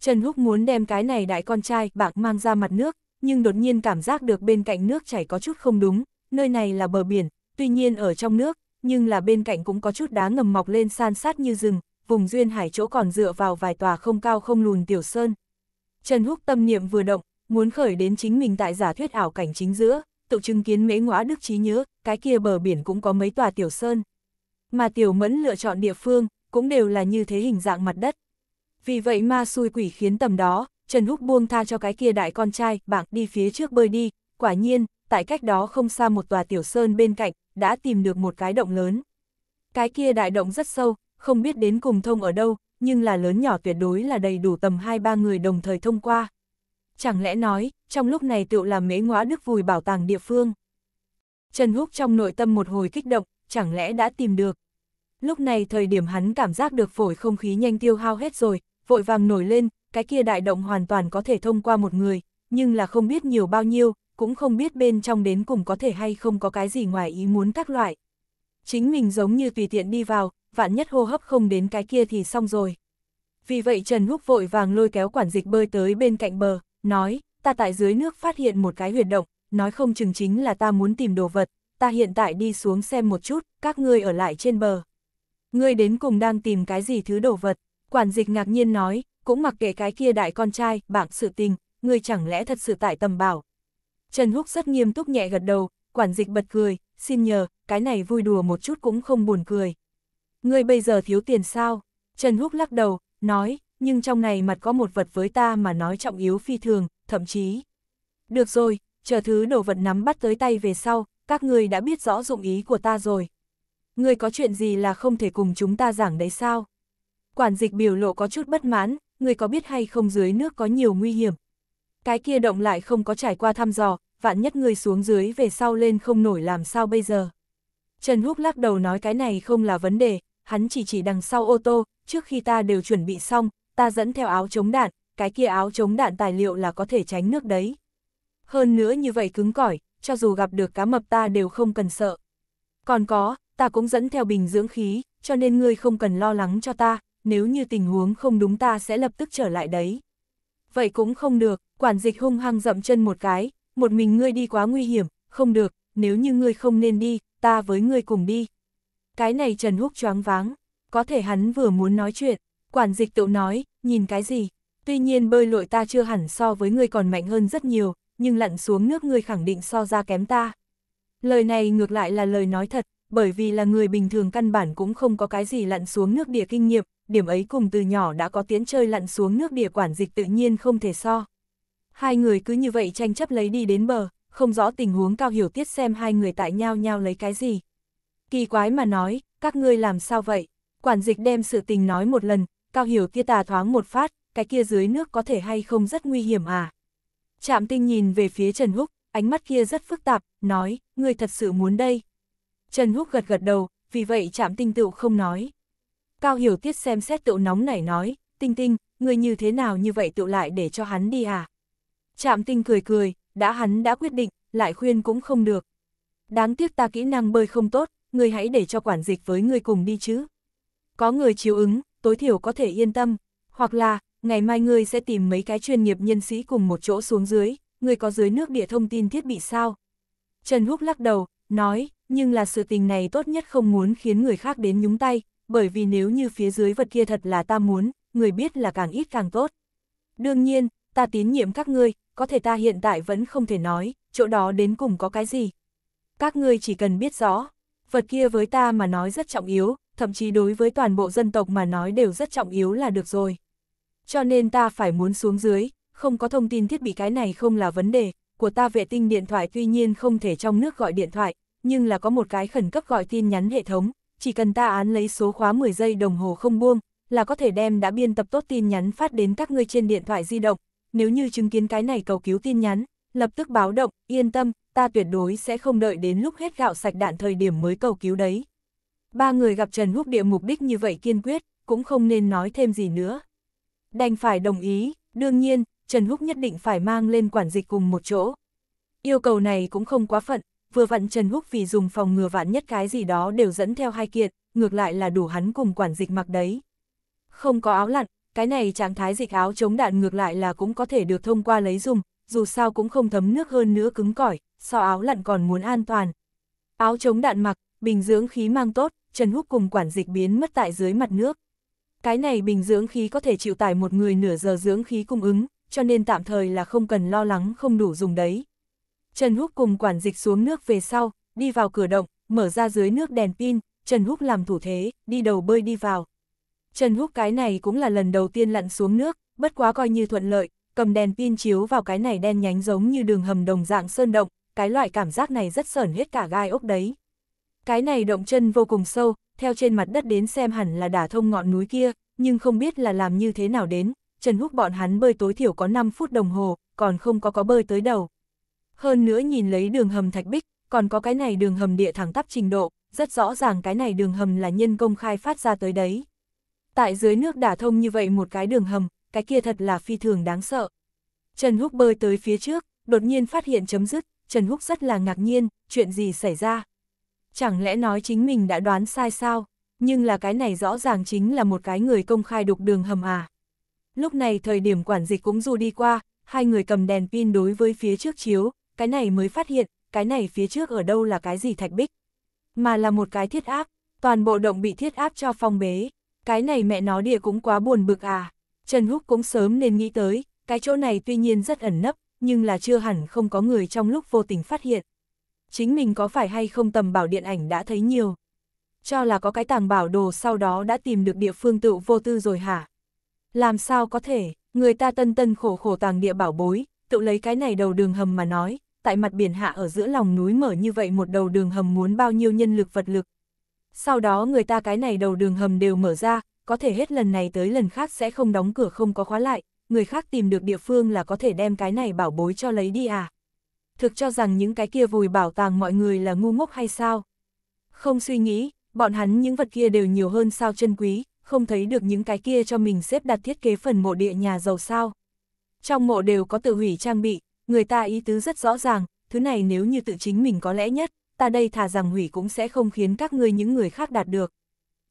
S1: Trần Húc muốn đem cái này đại con trai, bạn mang ra mặt nước, nhưng đột nhiên cảm giác được bên cạnh nước chảy có chút không đúng, nơi này là bờ biển, tuy nhiên ở trong nước, nhưng là bên cạnh cũng có chút đá ngầm mọc lên san sát như rừng, vùng duyên hải chỗ còn dựa vào vài tòa không cao không lùn tiểu sơn. Trần Húc tâm niệm vừa động, muốn khởi đến chính mình tại giả thuyết ảo cảnh chính giữa, tự chứng kiến mễ ngõa đức trí nhớ, cái kia bờ biển cũng có mấy tòa tiểu sơn. Mà tiểu mẫn lựa chọn địa phương, cũng đều là như thế hình dạng mặt đất. Vì vậy ma xui quỷ khiến tầm đó, Trần Húc buông tha cho cái kia đại con trai, bảng đi phía trước bơi đi, quả nhiên, tại cách đó không xa một tòa tiểu sơn bên cạnh, đã tìm được một cái động lớn. Cái kia đại động rất sâu, không biết đến cùng thông ở đâu, nhưng là lớn nhỏ tuyệt đối là đầy đủ tầm hai ba người đồng thời thông qua. Chẳng lẽ nói, trong lúc này tựu là mễ ngõa đức vùi bảo tàng địa phương. Trần Húc trong nội tâm một hồi kích động, chẳng lẽ đã tìm được. Lúc này thời điểm hắn cảm giác được phổi không khí nhanh tiêu hao hết rồi, vội vàng nổi lên, cái kia đại động hoàn toàn có thể thông qua một người, nhưng là không biết nhiều bao nhiêu, cũng không biết bên trong đến cùng có thể hay không có cái gì ngoài ý muốn các loại. Chính mình giống như tùy tiện đi vào, vạn nhất hô hấp không đến cái kia thì xong rồi. Vì vậy Trần Húc vội vàng lôi kéo quản dịch bơi tới bên cạnh bờ, nói, ta tại dưới nước phát hiện một cái huyệt động, nói không chừng chính là ta muốn tìm đồ vật, ta hiện tại đi xuống xem một chút, các ngươi ở lại trên bờ. Ngươi đến cùng đang tìm cái gì thứ đồ vật, quản dịch ngạc nhiên nói, cũng mặc kệ cái kia đại con trai, bảng sự tình, ngươi chẳng lẽ thật sự tại tầm bảo, Trần Húc rất nghiêm túc nhẹ gật đầu, quản dịch bật cười, xin nhờ, cái này vui đùa một chút cũng không buồn cười. Ngươi bây giờ thiếu tiền sao? Trần Húc lắc đầu, nói, nhưng trong này mặt có một vật với ta mà nói trọng yếu phi thường, thậm chí. Được rồi, chờ thứ đồ vật nắm bắt tới tay về sau, các ngươi đã biết rõ dụng ý của ta rồi. Ngươi có chuyện gì là không thể cùng chúng ta giảng đấy sao? Quản dịch biểu lộ có chút bất mãn, ngươi có biết hay không dưới nước có nhiều nguy hiểm, cái kia động lại không có trải qua thăm dò, vạn nhất người xuống dưới về sau lên không nổi làm sao bây giờ. Trần Húc lắc đầu nói cái này không là vấn đề, hắn chỉ chỉ đằng sau ô tô, trước khi ta đều chuẩn bị xong, ta dẫn theo áo chống đạn, cái kia áo chống đạn tài liệu là có thể tránh nước đấy. Hơn nữa như vậy cứng cỏi, cho dù gặp được cá mập ta đều không cần sợ. Còn có, ta cũng dẫn theo bình dưỡng khí, cho nên ngươi không cần lo lắng cho ta, nếu như tình huống không đúng ta sẽ lập tức trở lại đấy. Vậy cũng không được, Quản dịch hung hăng dậm chân một cái, một mình ngươi đi quá nguy hiểm, không được, nếu như ngươi không nên đi, ta với ngươi cùng đi. Cái này Trần Húc choáng váng, có thể hắn vừa muốn nói chuyện, quản dịch tự nói, nhìn cái gì, tuy nhiên bơi lội ta chưa hẳn so với ngươi còn mạnh hơn rất nhiều, nhưng lặn xuống nước ngươi khẳng định so ra kém ta. Lời này ngược lại là lời nói thật, bởi vì là người bình thường căn bản cũng không có cái gì lặn xuống nước địa kinh nghiệm, điểm ấy cùng từ nhỏ đã có tiến chơi lặn xuống nước địa quản dịch tự nhiên không thể so. Hai người cứ như vậy tranh chấp lấy đi đến bờ, không rõ tình huống cao hiểu tiết xem hai người tại nhau nhau lấy cái gì. Kỳ quái mà nói, các ngươi làm sao vậy? Quản dịch đem sự tình nói một lần, cao hiểu tia tà thoáng một phát, cái kia dưới nước có thể hay không rất nguy hiểm à? Trạm tinh nhìn về phía Trần Húc, ánh mắt kia rất phức tạp, nói, ngươi thật sự muốn đây. Trần Húc gật gật đầu, vì vậy trạm tinh tựu không nói. Cao hiểu tiết xem xét tựu nóng nảy nói, tinh tinh, ngươi như thế nào như vậy tựu lại để cho hắn đi à? Trạm tinh cười cười, đã hắn đã quyết định, lại khuyên cũng không được. Đáng tiếc ta kỹ năng bơi không tốt, người hãy để cho quản dịch với người cùng đi chứ. Có người chiếu ứng, tối thiểu có thể yên tâm, hoặc là, ngày mai người sẽ tìm mấy cái chuyên nghiệp nhân sĩ cùng một chỗ xuống dưới, người có dưới nước địa thông tin thiết bị sao? Trần Húc lắc đầu, nói, nhưng là sự tình này tốt nhất không muốn khiến người khác đến nhúng tay, bởi vì nếu như phía dưới vật kia thật là ta muốn, người biết là càng ít càng tốt. Đương nhiên, ta tín nhiệm các ngươi, có thể ta hiện tại vẫn không thể nói, chỗ đó đến cùng có cái gì. Các ngươi chỉ cần biết rõ, vật kia với ta mà nói rất trọng yếu, thậm chí đối với toàn bộ dân tộc mà nói đều rất trọng yếu là được rồi. Cho nên ta phải muốn xuống dưới, không có thông tin thiết bị cái này không là vấn đề, của ta vệ tinh điện thoại tuy nhiên không thể trong nước gọi điện thoại, nhưng là có một cái khẩn cấp gọi tin nhắn hệ thống, chỉ cần ta án lấy số khóa 10 giây đồng hồ không buông, là có thể đem đã biên tập tốt tin nhắn phát đến các ngươi trên điện thoại di động, nếu như chứng kiến cái này cầu cứu tin nhắn, lập tức báo động, yên tâm, ta tuyệt đối sẽ không đợi đến lúc hết gạo sạch đạn thời điểm mới cầu cứu đấy. Ba người gặp Trần Húc Địa mục đích như vậy kiên quyết, cũng không nên nói thêm gì nữa. Đành phải đồng ý, đương nhiên, Trần Húc nhất định phải mang lên quản dịch cùng một chỗ. Yêu cầu này cũng không quá phận, vừa vặn Trần Húc vì dùng phòng ngừa vạn nhất cái gì đó đều dẫn theo hai kiện, ngược lại là đủ hắn cùng quản dịch mặc đấy. Không có áo lặn, cái này trạng thái dịch áo chống đạn ngược lại là cũng có thể được thông qua lấy dùng, dù sao cũng không thấm nước hơn nữa cứng cỏi, so áo lặn còn muốn an toàn. Áo chống đạn mặc, bình dưỡng khí mang tốt, Trần Húc cùng quản dịch biến mất tại dưới mặt nước. Cái này bình dưỡng khí có thể chịu tải một người nửa giờ dưỡng khí cung ứng, cho nên tạm thời là không cần lo lắng không đủ dùng đấy. Trần Húc cùng quản dịch xuống nước về sau, đi vào cửa động, mở ra dưới nước đèn pin, Trần Húc làm thủ thế, đi đầu bơi đi vào, Trần Húc cái này cũng là lần đầu tiên lặn xuống nước, bất quá coi như thuận lợi, cầm đèn pin chiếu vào cái này đen nhánh giống như đường hầm đồng dạng sơn động, cái loại cảm giác này rất sởn hết cả gai ốc đấy. Cái này động chân vô cùng sâu, theo trên mặt đất đến xem hẳn là đả thông ngọn núi kia, nhưng không biết là làm như thế nào đến, Trần Húc bọn hắn bơi tối thiểu có 5 phút đồng hồ, còn không có có bơi tới đầu. Hơn nữa nhìn lấy đường hầm thạch bích, còn có cái này đường hầm địa thẳng tắp trình độ, rất rõ ràng cái này đường hầm là nhân công khai phát ra tới đấy tại dưới nước đả thông như vậy một cái đường hầm, cái kia thật là phi thường đáng sợ. Trần Húc bơi tới phía trước, đột nhiên phát hiện chấm dứt, Trần Húc rất là ngạc nhiên, chuyện gì xảy ra? Chẳng lẽ nói chính mình đã đoán sai sao? Nhưng là cái này rõ ràng chính là một cái người công khai đục đường hầm à. Lúc này thời điểm quản dịch cũng du đi qua, hai người cầm đèn pin đối với phía trước chiếu, cái này mới phát hiện, cái này phía trước ở đâu là cái gì thạch bích. Mà là một cái thiết áp, toàn bộ động bị thiết áp cho phong bế cái này mẹ nó địa cũng quá buồn bực à. Trần Húc cũng sớm nên nghĩ tới, cái chỗ này tuy nhiên rất ẩn nấp, nhưng là chưa hẳn không có người trong lúc vô tình phát hiện. Chính mình có phải hay không tầm bảo điện ảnh đã thấy nhiều. Cho là có cái tàng bảo đồ sau đó đã tìm được địa phương tự vô tư rồi hả? Làm sao có thể, người ta tân tân khổ khổ tàng địa bảo bối, tự lấy cái này đầu đường hầm mà nói, tại mặt biển hạ ở giữa lòng núi mở như vậy một đầu đường hầm muốn bao nhiêu nhân lực vật lực, sau đó người ta cái này đầu đường hầm đều mở ra, có thể hết lần này tới lần khác sẽ không đóng cửa không có khóa lại, người khác tìm được địa phương là có thể đem cái này bảo bối cho lấy đi à. Thực cho rằng những cái kia vùi bảo tàng mọi người là ngu ngốc hay sao? Không suy nghĩ, bọn hắn những vật kia đều nhiều hơn sao chân quý, không thấy được những cái kia cho mình xếp đặt thiết kế phần mộ địa nhà giàu sao. Trong mộ đều có tự hủy trang bị, người ta ý tứ rất rõ ràng, thứ này nếu như tự chính mình có lẽ nhất, ta đây thà rằng hủy cũng sẽ không khiến các ngươi những người khác đạt được.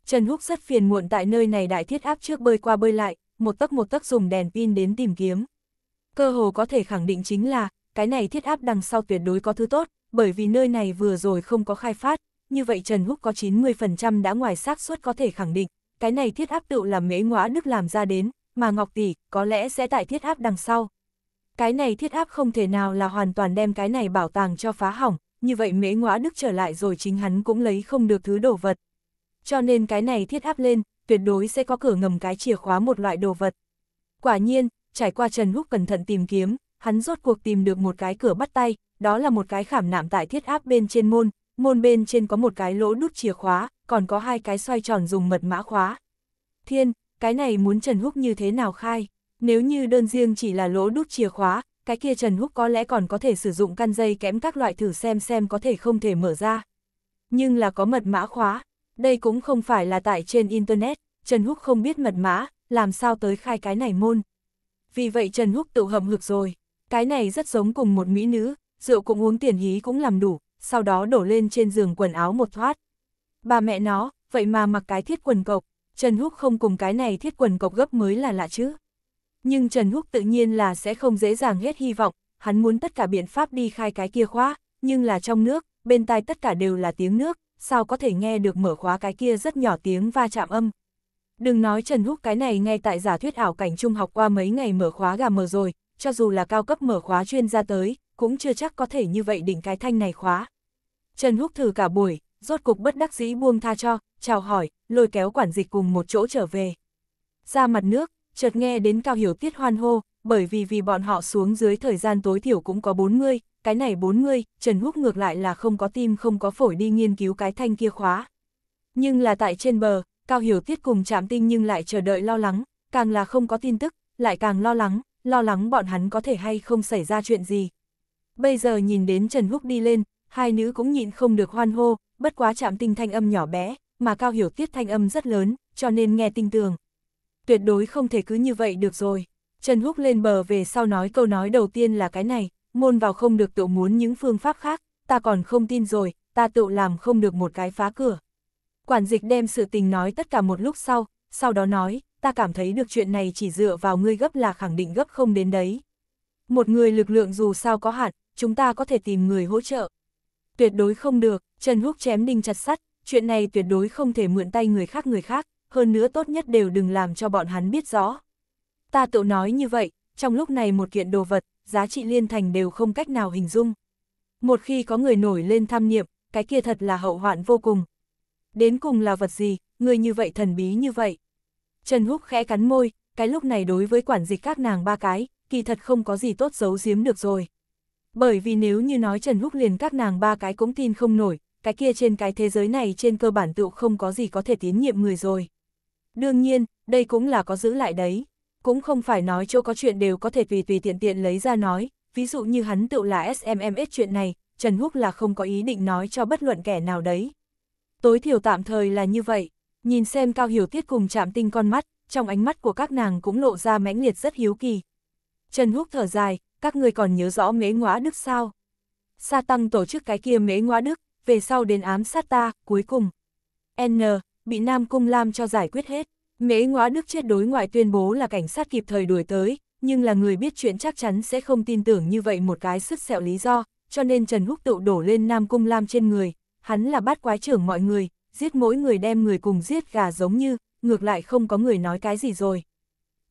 S1: Trần Húc rất phiền muộn tại nơi này đại thiết áp trước bơi qua bơi lại, một tấc một tấc dùng đèn pin đến tìm kiếm. Cơ hồ có thể khẳng định chính là, cái này thiết áp đằng sau tuyệt đối có thứ tốt, bởi vì nơi này vừa rồi không có khai phát, như vậy Trần Húc có 90% đã ngoài xác suất có thể khẳng định, cái này thiết áp tự làm mễ ngõa Đức làm ra đến, mà Ngọc Tỷ có lẽ sẽ tại thiết áp đằng sau. Cái này thiết áp không thể nào là hoàn toàn đem cái này bảo tàng cho phá hỏng, như vậy mễ ngõa đức trở lại rồi chính hắn cũng lấy không được thứ đồ vật. Cho nên cái này thiết áp lên, tuyệt đối sẽ có cửa ngầm cái chìa khóa một loại đồ vật. Quả nhiên, trải qua Trần Húc cẩn thận tìm kiếm, hắn rốt cuộc tìm được một cái cửa bắt tay, đó là một cái khảm nạm tại thiết áp bên trên môn, môn bên trên có một cái lỗ đút chìa khóa, còn có hai cái xoay tròn dùng mật mã khóa. Thiên, cái này muốn Trần Húc như thế nào khai? Nếu như đơn riêng chỉ là lỗ đút chìa khóa, cái kia Trần Húc có lẽ còn có thể sử dụng căn dây kẽm các loại thử xem xem có thể không thể mở ra. Nhưng là có mật mã khóa, đây cũng không phải là tại trên Internet, Trần Húc không biết mật mã, làm sao tới khai cái này môn. Vì vậy Trần Húc tự hầm hực rồi, cái này rất giống cùng một mỹ nữ, rượu cũng uống tiền hí cũng làm đủ, sau đó đổ lên trên giường quần áo một thoát. Bà mẹ nó, vậy mà mặc cái thiết quần cộc, Trần Húc không cùng cái này thiết quần cộc gấp mới là lạ chứ. Nhưng Trần Húc tự nhiên là sẽ không dễ dàng hết hy vọng, hắn muốn tất cả biện pháp đi khai cái kia khóa, nhưng là trong nước, bên tai tất cả đều là tiếng nước, sao có thể nghe được mở khóa cái kia rất nhỏ tiếng va chạm âm. Đừng nói Trần Húc cái này ngay tại giả thuyết ảo cảnh trung học qua mấy ngày mở khóa gà mở rồi, cho dù là cao cấp mở khóa chuyên gia tới, cũng chưa chắc có thể như vậy đỉnh cái thanh này khóa. Trần Húc thử cả buổi, rốt cục bất đắc dĩ buông tha cho, chào hỏi, lôi kéo quản dịch cùng một chỗ trở về. Ra mặt nước, chợt nghe đến Cao Hiểu Tiết hoan hô, bởi vì vì bọn họ xuống dưới thời gian tối thiểu cũng có 40, cái này 40, Trần Húc ngược lại là không có tim không có phổi đi nghiên cứu cái thanh kia khóa. Nhưng là tại trên bờ, Cao Hiểu Tiết cùng chạm tinh nhưng lại chờ đợi lo lắng, càng là không có tin tức, lại càng lo lắng, lo lắng bọn hắn có thể hay không xảy ra chuyện gì. Bây giờ nhìn đến Trần Húc đi lên, hai nữ cũng nhịn không được hoan hô, bất quá chạm tinh thanh âm nhỏ bé, mà Cao Hiểu Tiết thanh âm rất lớn, cho nên nghe tinh tường, tuyệt đối không thể cứ như vậy được rồi. Trần Húc lên bờ về sau nói câu nói đầu tiên là cái này, môn vào không được tự muốn những phương pháp khác, ta còn không tin rồi, ta tự làm không được một cái phá cửa. Quản dịch đem sự tình nói tất cả một lúc sau, sau đó nói, ta cảm thấy được chuyện này chỉ dựa vào ngươi gấp là khẳng định gấp không đến đấy. Một người lực lượng dù sao có hạn, chúng ta có thể tìm người hỗ trợ. Tuyệt đối không được, Trần Húc chém đinh chặt sắt, chuyện này tuyệt đối không thể mượn tay người khác người khác, hơn nữa tốt nhất đều đừng làm cho bọn hắn biết rõ. Ta tự nói như vậy, trong lúc này một kiện đồ vật, giá trị liên thành đều không cách nào hình dung. Một khi có người nổi lên tham niệm, cái kia thật là hậu hoạn vô cùng. Đến cùng là vật gì, người như vậy thần bí như vậy. Trần Húc khẽ cắn môi, cái lúc này đối với quản dịch các nàng ba cái, kỳ thật không có gì tốt giấu giếm được rồi. Bởi vì nếu như nói Trần Húc liền các nàng ba cái cũng tin không nổi, cái kia trên cái thế giới này trên cơ bản tựu không có gì có thể tín nhiệm người rồi. Đương nhiên, đây cũng là có giữ lại đấy. Cũng không phải nói chỗ có chuyện đều có thể tùy tùy tiện tiện lấy ra nói, ví dụ như hắn tự là SMMS chuyện này, Trần Húc là không có ý định nói cho bất luận kẻ nào đấy. Tối thiểu tạm thời là như vậy, nhìn xem Cao Hiểu Tiết cùng chạm tinh con mắt, trong ánh mắt của các nàng cũng lộ ra mãnh liệt rất hiếu kỳ. Trần Húc thở dài, các người còn nhớ rõ mế ngóa đức sao? Sa tăng tổ chức cái kia mế ngóa đức, về sau đến ám sát ta, cuối cùng. N, bị Nam Cung Lam cho giải quyết hết. Mễ Ngoã Đức chết đối ngoại tuyên bố là cảnh sát kịp thời đuổi tới, nhưng là người biết chuyện chắc chắn sẽ không tin tưởng như vậy một cái sứt sẹo lý do, cho nên Trần Húc tự đổ lên Nam Cung Lam trên người, hắn là bát quái trưởng mọi người, giết mỗi người đem người cùng giết gà giống như, ngược lại không có người nói cái gì rồi.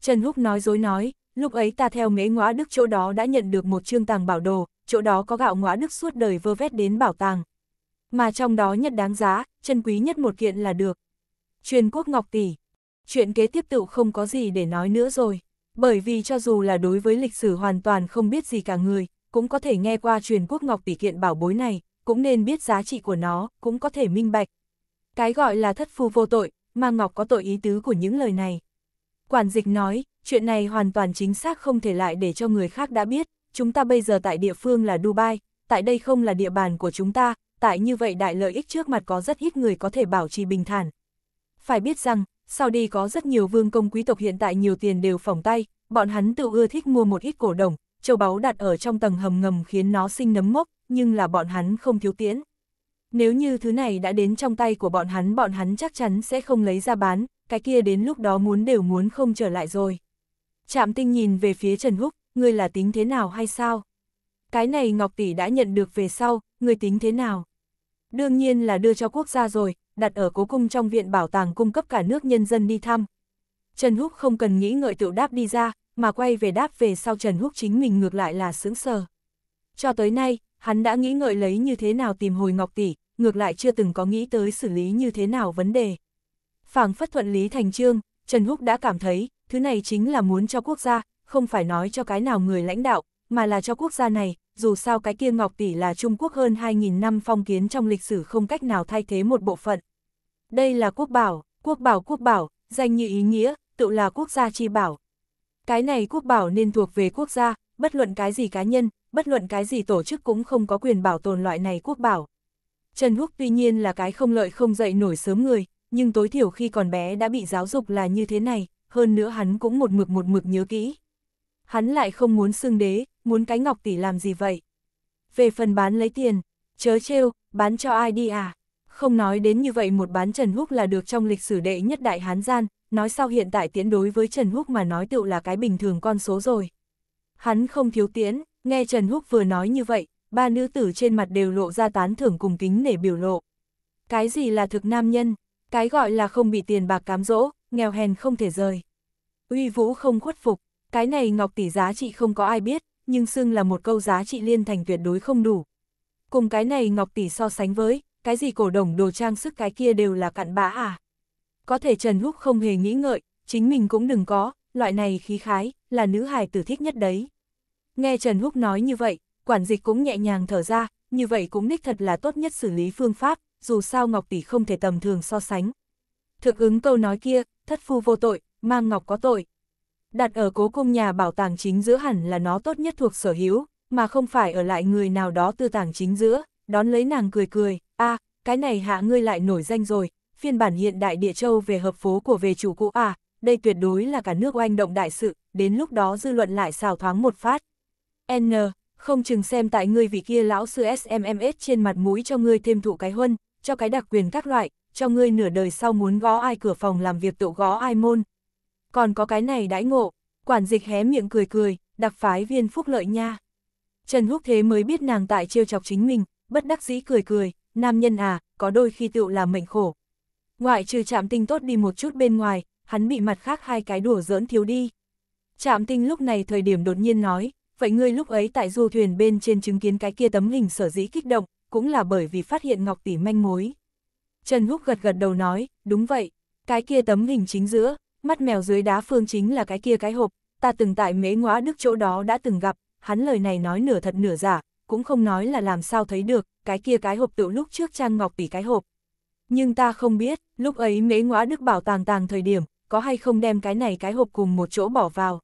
S1: Trần Húc nói dối nói, lúc ấy ta theo mễ ngõa đức chỗ đó đã nhận được một trương tàng bảo đồ, chỗ đó có gạo ngõa đức suốt đời vơ vét đến bảo tàng. Mà trong đó nhất đáng giá, chân quý nhất một kiện là được, truyền quốc ngọc tỷ. Chuyện kế tiếp tự không có gì để nói nữa rồi, bởi vì cho dù là đối với lịch sử hoàn toàn không biết gì cả người, cũng có thể nghe qua truyền quốc ngọc tỷ kiện bảo bối này, cũng nên biết giá trị của nó, cũng có thể minh bạch. Cái gọi là thất phu vô tội, mà Ngọc có tội ý tứ của những lời này. Quản dịch nói, chuyện này hoàn toàn chính xác không thể lại để cho người khác đã biết, chúng ta bây giờ tại địa phương là Dubai, tại đây không là địa bàn của chúng ta, tại như vậy đại lợi ích trước mặt có rất ít người có thể bảo trì bình thản, phải biết rằng, Saudi có rất nhiều vương công quý tộc hiện tại nhiều tiền đều phỏng tay, bọn hắn tự ưa thích mua một ít cổ đồng, châu báu đặt ở trong tầng hầm ngầm khiến nó sinh nấm mốc, nhưng là bọn hắn không thiếu tiễn. Nếu như thứ này đã đến trong tay của bọn hắn bọn hắn chắc chắn sẽ không lấy ra bán, cái kia đến lúc đó muốn đều muốn không trở lại rồi. Trạm tinh nhìn về phía Trần Húc, ngươi là tính thế nào hay sao? Cái này Ngọc Tỷ đã nhận được về sau, ngươi tính thế nào? Đương nhiên là đưa cho quốc gia rồi, đặt ở cố cung trong viện bảo tàng cung cấp cả nước nhân dân đi thăm. Trần Húc không cần nghĩ ngợi tự đáp đi ra, mà quay về đáp về sau Trần Húc chính mình ngược lại là sướng sờ. Cho tới nay, hắn đã nghĩ ngợi lấy như thế nào tìm hồi Ngọc Tỷ, ngược lại chưa từng có nghĩ tới xử lý như thế nào vấn đề. Phảng phất thuận lý thành trương, Trần Húc đã cảm thấy, thứ này chính là muốn cho quốc gia, không phải nói cho cái nào người lãnh đạo, mà là cho quốc gia này, dù sao cái kia Ngọc Tỷ là Trung Quốc hơn 2.000 năm phong kiến trong lịch sử không cách nào thay thế một bộ phận. Đây là quốc bảo, quốc bảo quốc bảo, danh như ý nghĩa, tự là quốc gia chi bảo. Cái này quốc bảo nên thuộc về quốc gia, bất luận cái gì cá nhân, bất luận cái gì tổ chức cũng không có quyền bảo tồn loại này quốc bảo. Trần Húc tuy nhiên là cái không lợi không dậy nổi sớm người, nhưng tối thiểu khi còn bé đã bị giáo dục là như thế này, hơn nữa hắn cũng một mực một mực nhớ kỹ. Hắn lại không muốn xưng đế, muốn cái ngọc tỷ làm gì vậy? Về phần bán lấy tiền, chớ trêu, bán cho ai đi à? Không nói đến như vậy một bán Trần Húc là được trong lịch sử đệ nhất đại Hán gian, nói sau hiện tại tiến đối với Trần Húc mà nói tựu là cái bình thường con số rồi. Hắn không thiếu tiến nghe Trần Húc vừa nói như vậy, ba nữ tử trên mặt đều lộ ra tán thưởng cùng kính để biểu lộ. Cái gì là thực nam nhân, cái gọi là không bị tiền bạc cám dỗ, nghèo hèn không thể rời. Uy vũ không khuất phục, cái này ngọc tỷ giá trị không có ai biết, nhưng xưng là một câu giá trị liên thành tuyệt đối không đủ. Cùng cái này ngọc tỷ so sánh với, cái gì cổ đồng đồ trang sức cái kia đều là cặn bã à. Có thể Trần Húc không hề nghĩ ngợi, chính mình cũng đừng có, loại này khí khái, là nữ hài tử thích nhất đấy. Nghe Trần Húc nói như vậy, quản dịch cũng nhẹ nhàng thở ra, như vậy cũng đích thật là tốt nhất xử lý phương pháp, dù sao Ngọc Tỷ không thể tầm thường so sánh. Thực ứng câu nói kia, thất phu vô tội, mang Ngọc có tội. Đặt ở cố cung nhà bảo tàng chính giữa hẳn là nó tốt nhất thuộc sở hữu, mà không phải ở lại người nào đó tư tàng chính giữa, đón lấy nàng cười cười cái này hạ ngươi lại nổi danh rồi, phiên bản hiện đại địa châu về hợp phố của về chủ cũ à, đây tuyệt đối là cả nước oanh động đại sự, đến lúc đó dư luận lại xào thoáng một phát. N, không chừng xem tại ngươi vị kia lão sư SMMS trên mặt mũi cho ngươi thêm thụ cái huân, cho cái đặc quyền các loại, cho ngươi nửa đời sau muốn gõ ai cửa phòng làm việc tự gõ ai môn. Còn có cái này đãi ngộ, quản dịch hé miệng cười cười, đặc phái viên phúc lợi nha. Trần Húc thế mới biết nàng tại trêu chọc chính mình, bất đắc dĩ cười cười, nam nhân à, có đôi khi tựu là mệnh khổ. Ngoại trừ chạm tinh tốt đi một chút bên ngoài, hắn bị mặt khác hai cái đùa giỡn thiếu đi. Chạm tinh lúc này thời điểm đột nhiên nói, vậy ngươi lúc ấy tại du thuyền bên trên chứng kiến cái kia tấm hình sở dĩ kích động, cũng là bởi vì phát hiện Ngọc Tỷ manh mối. Trần Húc gật gật đầu nói, đúng vậy, cái kia tấm hình chính giữa, mắt mèo dưới đá phương chính là cái kia cái hộp, ta từng tại mế ngóa đức chỗ đó đã từng gặp, hắn lời này nói nửa thật nửa giả, cũng không nói là làm sao thấy được, cái kia cái hộp tựu lúc trước Trang Ngọc tỷ cái hộp. Nhưng ta không biết, lúc ấy mễ ngõa đức bảo tàng tàng thời điểm, có hay không đem cái này cái hộp cùng một chỗ bỏ vào.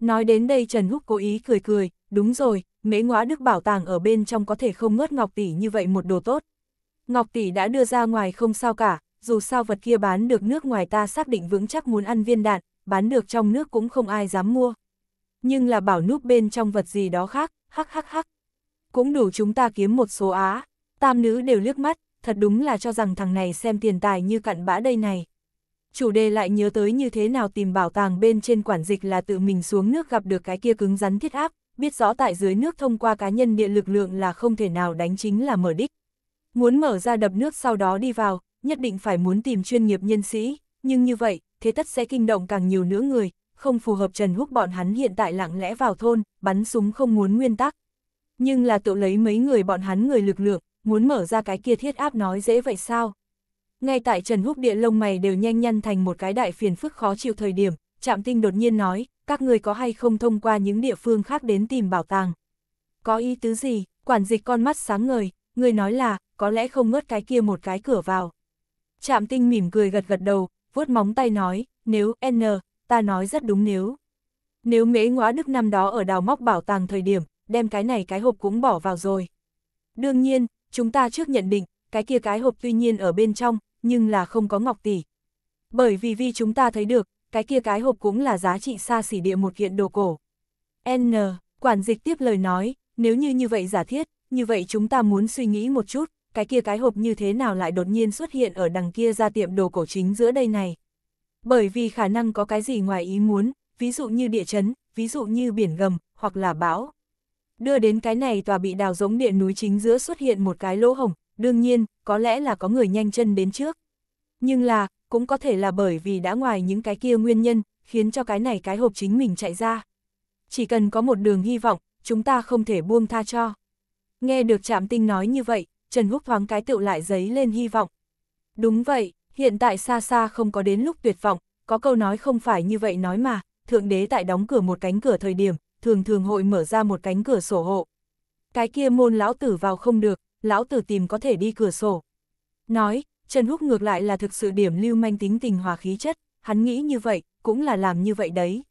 S1: Nói đến đây Trần Húc cố ý cười cười, đúng rồi, mễ ngõa đức bảo tàng ở bên trong có thể không ngớt Ngọc tỷ như vậy một đồ tốt. Ngọc tỷ đã đưa ra ngoài không sao cả, dù sao vật kia bán được nước ngoài ta xác định vững chắc muốn ăn viên đạn, bán được trong nước cũng không ai dám mua. Nhưng là bảo núp bên trong vật gì đó khác, hắc hắc hắc, cũng đủ chúng ta kiếm một số á. Tam nữ đều liếc mắt, thật đúng là cho rằng thằng này xem tiền tài như cặn bã đây này. Chủ đề lại nhớ tới như thế nào tìm bảo tàng bên trên quản dịch là tự mình xuống nước gặp được cái kia cứng rắn thiết áp, biết rõ tại dưới nước thông qua cá nhân địa lực lượng là không thể nào đánh chính là mở đích. Muốn mở ra đập nước sau đó đi vào, nhất định phải muốn tìm chuyên nghiệp nhân sĩ, nhưng như vậy, thế tất sẽ kinh động càng nhiều nữa người, không phù hợp Trần Húc bọn hắn hiện tại lặng lẽ vào thôn, bắn súng không muốn nguyên tắc. Nhưng là tự lấy mấy người bọn hắn người lực lượng, muốn mở ra cái kia thiết áp nói dễ vậy sao? Ngay tại Trần Húc Địa lông mày đều nhanh nhăn thành một cái đại phiền phức khó chịu thời điểm, Trạm Tinh đột nhiên nói, các người có hay không thông qua những địa phương khác đến tìm bảo tàng? Có ý tứ gì? Quản dịch con mắt sáng ngời, người nói là, có lẽ không ngớt cái kia một cái cửa vào. Trạm Tinh mỉm cười gật gật đầu, vuốt móng tay nói, nếu, n, ta nói rất đúng nếu. Nếu mễ ngóa đức năm đó ở đào móc bảo tàng thời điểm, đem cái này cái hộp cũng bỏ vào rồi. Đương nhiên, chúng ta trước nhận định, cái kia cái hộp tuy nhiên ở bên trong, nhưng là không có ngọc tỷ. Bởi vì vì chúng ta thấy được, cái kia cái hộp cũng là giá trị xa xỉ địa một kiện đồ cổ. N, quản dịch tiếp lời nói, nếu như như vậy giả thiết, như vậy chúng ta muốn suy nghĩ một chút, cái kia cái hộp như thế nào lại đột nhiên xuất hiện ở đằng kia ra tiệm đồ cổ chính giữa đây này. Bởi vì khả năng có cái gì ngoài ý muốn, ví dụ như địa chấn, ví dụ như biển gầm, hoặc là bão đưa đến cái này tòa bị đào giống điện núi chính giữa xuất hiện một cái lỗ hổng, đương nhiên, có lẽ là có người nhanh chân đến trước. Nhưng là, cũng có thể là bởi vì đã ngoài những cái kia nguyên nhân, khiến cho cái này cái hộp chính mình chạy ra. Chỉ cần có một đường hy vọng, chúng ta không thể buông tha cho. Nghe được Trạm Tinh nói như vậy, Trần Húc thoáng cái tựu lại giấy lên hy vọng. Đúng vậy, hiện tại xa xa không có đến lúc tuyệt vọng, có câu nói không phải như vậy nói mà, Thượng Đế tại đóng cửa một cánh cửa thời điểm, thường thường hội mở ra một cánh cửa sổ hộ. Cái kia môn lão tử vào không được, lão tử tìm có thể đi cửa sổ. Nói, Trần Húc ngược lại là thực sự điểm lưu manh tính tình hòa khí chất, hắn nghĩ như vậy, cũng là làm như vậy đấy.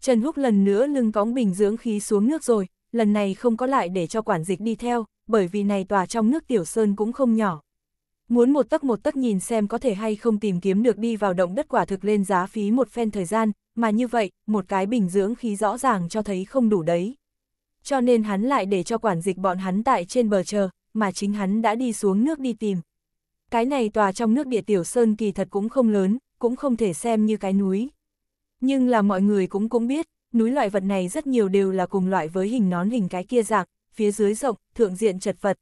S1: Trần Húc lần nữa lưng cóng bình dưỡng khí xuống nước rồi, lần này không có lại để cho quản dịch đi theo, bởi vì này tòa trong nước tiểu sơn cũng không nhỏ. Muốn một tấc một tấc nhìn xem có thể hay không tìm kiếm được đi vào động đất quả thực lên giá phí một phen thời gian, mà như vậy, một cái bình dưỡng khí rõ ràng cho thấy không đủ đấy. Cho nên hắn lại để cho quản dịch bọn hắn tại trên bờ chờ, mà chính hắn đã đi xuống nước đi tìm. Cái này tòa trong nước địa tiểu sơn kỳ thật cũng không lớn, cũng không thể xem như cái núi. Nhưng là mọi người cũng cũng biết, núi loại vật này rất nhiều đều là cùng loại với hình nón hình cái kia dạng, phía dưới rộng, thượng diện chật vật.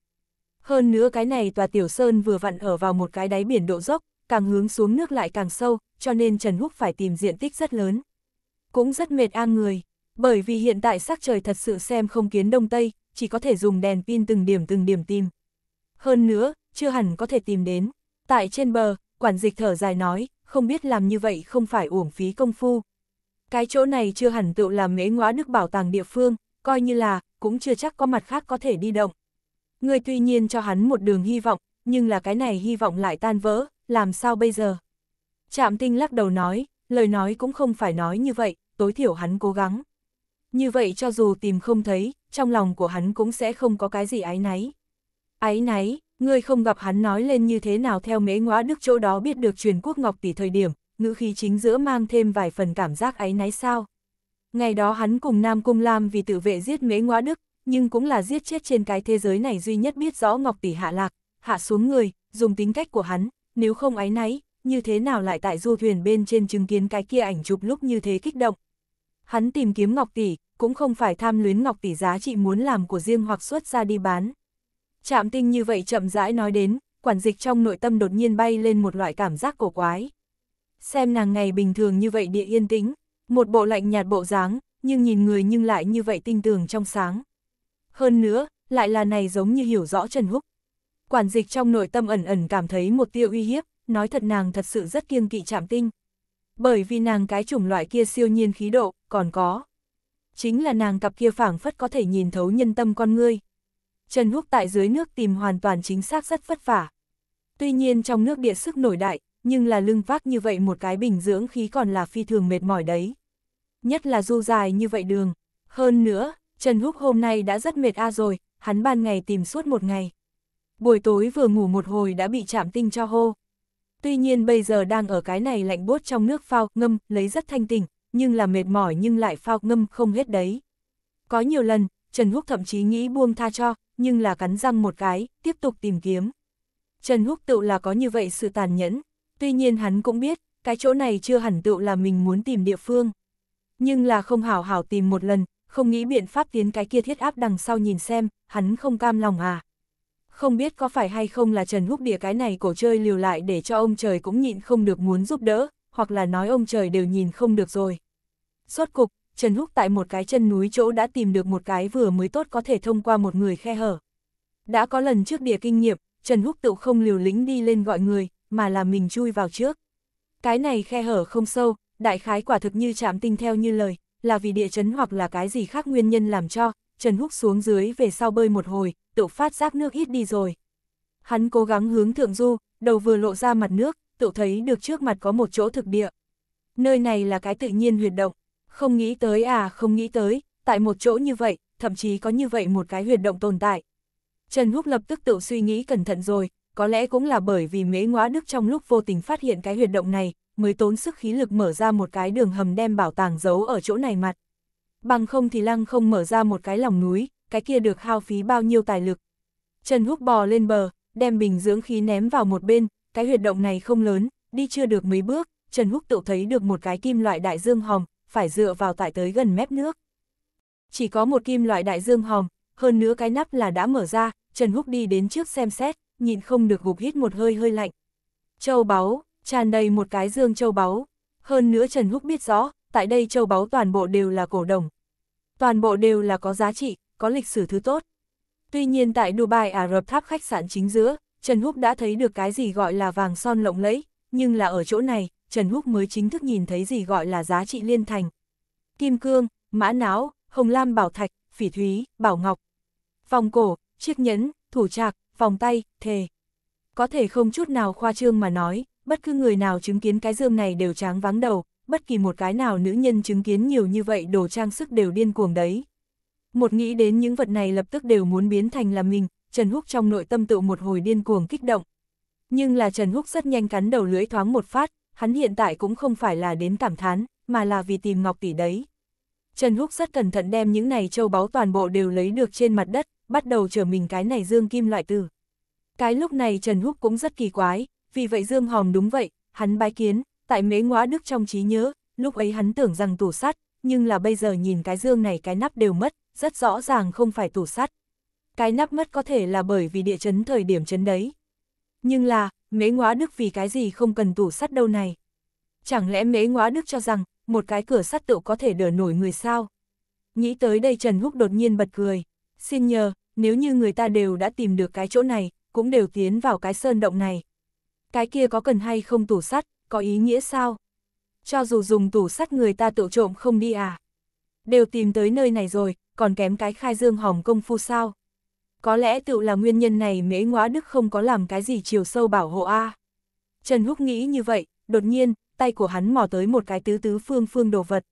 S1: Hơn nữa cái này tòa tiểu sơn vừa vặn ở vào một cái đáy biển độ dốc, càng hướng xuống nước lại càng sâu, cho nên Trần Húc phải tìm diện tích rất lớn. Cũng rất mệt an người, bởi vì hiện tại sắc trời thật sự xem không kiến đông tây, chỉ có thể dùng đèn pin từng điểm từng điểm tìm. Hơn nữa, chưa hẳn có thể tìm đến. Tại trên bờ, quản dịch thở dài nói, không biết làm như vậy không phải uổng phí công phu. Cái chỗ này chưa hẳn tự làm mễ ngõa đức bảo tàng địa phương, coi như là, cũng chưa chắc có mặt khác có thể đi động. Người tuy nhiên cho hắn một đường hy vọng, nhưng là cái này hy vọng lại tan vỡ, làm sao bây giờ? Trạm tinh lắc đầu nói, lời nói cũng không phải nói như vậy, tối thiểu hắn cố gắng. Như vậy cho dù tìm không thấy, trong lòng của hắn cũng sẽ không có cái gì ái náy. Ái náy, ngươi không gặp hắn nói lên như thế nào theo mễ ngõa đức chỗ đó biết được truyền quốc ngọc tỷ thời điểm, ngữ khí chính giữa mang thêm vài phần cảm giác ái náy sao. Ngày đó hắn cùng Nam Cung Lam vì tự vệ giết mễ ngõa đức, nhưng cũng là giết chết trên cái thế giới này duy nhất biết rõ ngọc tỷ hạ lạc, hạ xuống người, dùng tính cách của hắn, nếu không ái náy, như thế nào lại tại du thuyền bên trên chứng kiến cái kia ảnh chụp lúc như thế kích động. Hắn tìm kiếm Ngọc Tỷ, cũng không phải tham luyến Ngọc Tỷ giá trị muốn làm của riêng hoặc xuất ra đi bán. Chạm tinh như vậy chậm rãi nói đến, quản dịch trong nội tâm đột nhiên bay lên một loại cảm giác cổ quái. Xem nàng ngày bình thường như vậy địa yên tĩnh, một bộ lạnh nhạt bộ dáng, nhưng nhìn người nhưng lại như vậy tinh tường trong sáng. Hơn nữa, lại là này giống như hiểu rõ Trần Húc, Quản dịch trong nội tâm ẩn ẩn cảm thấy một tia uy hiếp, nói thật nàng thật sự rất kiêng kỵ chạm tinh. Bởi vì nàng cái chủng loại kia siêu nhiên khí độ, còn có. Chính là nàng cặp kia phảng phất có thể nhìn thấu nhân tâm con ngươi. Trần Húc tại dưới nước tìm hoàn toàn chính xác rất vất vả. Tuy nhiên trong nước địa sức nổi đại, nhưng là lưng vác như vậy một cái bình dưỡng khí còn là phi thường mệt mỏi đấy. Nhất là du dài như vậy đường. Hơn nữa, Trần Húc hôm nay đã rất mệt a rồi, hắn ban ngày tìm suốt một ngày, Buổi tối vừa ngủ một hồi đã bị chạm tinh cho hô. Tuy nhiên bây giờ đang ở cái này lạnh buốt trong nước phao, ngâm, lấy rất thanh tỉnh, nhưng là mệt mỏi nhưng lại phao ngâm không hết đấy. Có nhiều lần, Trần Húc thậm chí nghĩ buông tha cho, nhưng là cắn răng một cái, tiếp tục tìm kiếm. Trần Húc tự là có như vậy sự tàn nhẫn, tuy nhiên hắn cũng biết, cái chỗ này chưa hẳn tự là mình muốn tìm địa phương. Nhưng là không hảo hảo tìm một lần, không nghĩ biện pháp tiến cái kia thiết áp đằng sau nhìn xem, hắn không cam lòng à không biết có phải hay không là Trần Húc Địa cái này cổ chơi liều lại để cho ông trời cũng nhịn không được muốn giúp đỡ, hoặc là nói ông trời đều nhìn không được rồi. Suốt cục, Trần Húc tại một cái chân núi chỗ đã tìm được một cái vừa mới tốt có thể thông qua một người khe hở. Đã có lần trước địa kinh nghiệm, Trần Húc tự không liều lĩnh đi lên gọi người, mà là mình chui vào trước. Cái này khe hở không sâu, đại khái quả thực như chạm tinh theo như lời, là vì địa chấn hoặc là cái gì khác nguyên nhân làm cho, Trần Húc xuống dưới về sau bơi một hồi, tự phát giác nước ít đi rồi. Hắn cố gắng hướng thượng du, đầu vừa lộ ra mặt nước, tự thấy được trước mặt có một chỗ thực địa. Nơi này là cái tự nhiên huyệt động, không nghĩ tới à không nghĩ tới, tại một chỗ như vậy, thậm chí có như vậy một cái huyệt động tồn tại. Trần Húc lập tức tự suy nghĩ cẩn thận rồi, có lẽ cũng là bởi vì mế ngóa đức trong lúc vô tình phát hiện cái huyệt động này, mới tốn sức khí lực mở ra một cái đường hầm đem bảo tàng giấu ở chỗ này mặt. Bằng không thì lăng không mở ra một cái lòng núi, cái kia được hao phí bao nhiêu tài lực. Trần Húc bò lên bờ, đem bình dưỡng khí ném vào một bên, cái huyệt động này không lớn, đi chưa được mấy bước, Trần Húc tự thấy được một cái kim loại đại dương hòm, phải dựa vào tại tới gần mép nước. Chỉ có một kim loại đại dương hòm, hơn nữa cái nắp là đã mở ra, Trần Húc đi đến trước xem xét, nhìn không được gục hít một hơi hơi lạnh. Châu báu, tràn đầy một cái dương châu báu, hơn nữa Trần Húc biết rõ, tại đây châu báu toàn bộ đều là cổ đồng. Toàn bộ đều là có giá trị, có lịch sử thứ tốt. Tuy nhiên tại Dubai Ả Rập tháp khách sạn chính giữa, Trần Húc đã thấy được cái gì gọi là vàng son lộng lẫy, nhưng là ở chỗ này, Trần Húc mới chính thức nhìn thấy gì gọi là giá trị liên thành. Kim cương, mã não, hồng lam bảo thạch, phỉ thúy, bảo ngọc. Vòng cổ, chiếc nhẫn, thủ trạc, vòng tay, thề. Có thể không chút nào khoa trương mà nói, bất cứ người nào chứng kiến cái dương này đều tráng váng đầu, bất kỳ một cái nào nữ nhân chứng kiến nhiều như vậy đồ trang sức đều điên cuồng đấy một nghĩ đến những vật này lập tức đều muốn biến thành là mình, Trần Húc trong nội tâm tự một hồi điên cuồng kích động. Nhưng là Trần Húc rất nhanh cắn đầu lưỡi thoáng một phát, hắn hiện tại cũng không phải là đến cảm thán, mà là vì tìm Ngọc Tỷ đấy. Trần Húc rất cẩn thận đem những này châu báu toàn bộ đều lấy được trên mặt đất, bắt đầu trở mình cái này dương kim loại từ. Cái lúc này Trần Húc cũng rất kỳ quái, vì vậy Dương Hòm đúng vậy, hắn bái kiến, tại mế ngóa đức trong trí nhớ, lúc ấy hắn tưởng rằng tủ sắt, nhưng là bây giờ nhìn cái dương này cái nắp đều mất, rất rõ ràng không phải tủ sắt. Cái nắp mất có thể là bởi vì địa chấn thời điểm chấn đấy. Nhưng là, mế ngóa đức vì cái gì không cần tủ sắt đâu này. Chẳng lẽ mế ngóa đức cho rằng, một cái cửa sắt tự có thể đỡ nổi người sao? Nghĩ tới đây Trần Húc đột nhiên bật cười. Xin nhờ, nếu như người ta đều đã tìm được cái chỗ này, cũng đều tiến vào cái sơn động này. Cái kia có cần hay không tủ sắt, có ý nghĩa sao? Cho dù dùng tủ sắt người ta tự trộm không đi à? Đều tìm tới nơi này rồi, còn kém cái khai dương hòm công phu sao. Có lẽ tự là nguyên nhân này mễ ngóa đức không có làm cái gì chiều sâu bảo hộ A. Trần Húc nghĩ như vậy, đột nhiên, tay của hắn mò tới một cái tứ tứ phương phương đồ vật.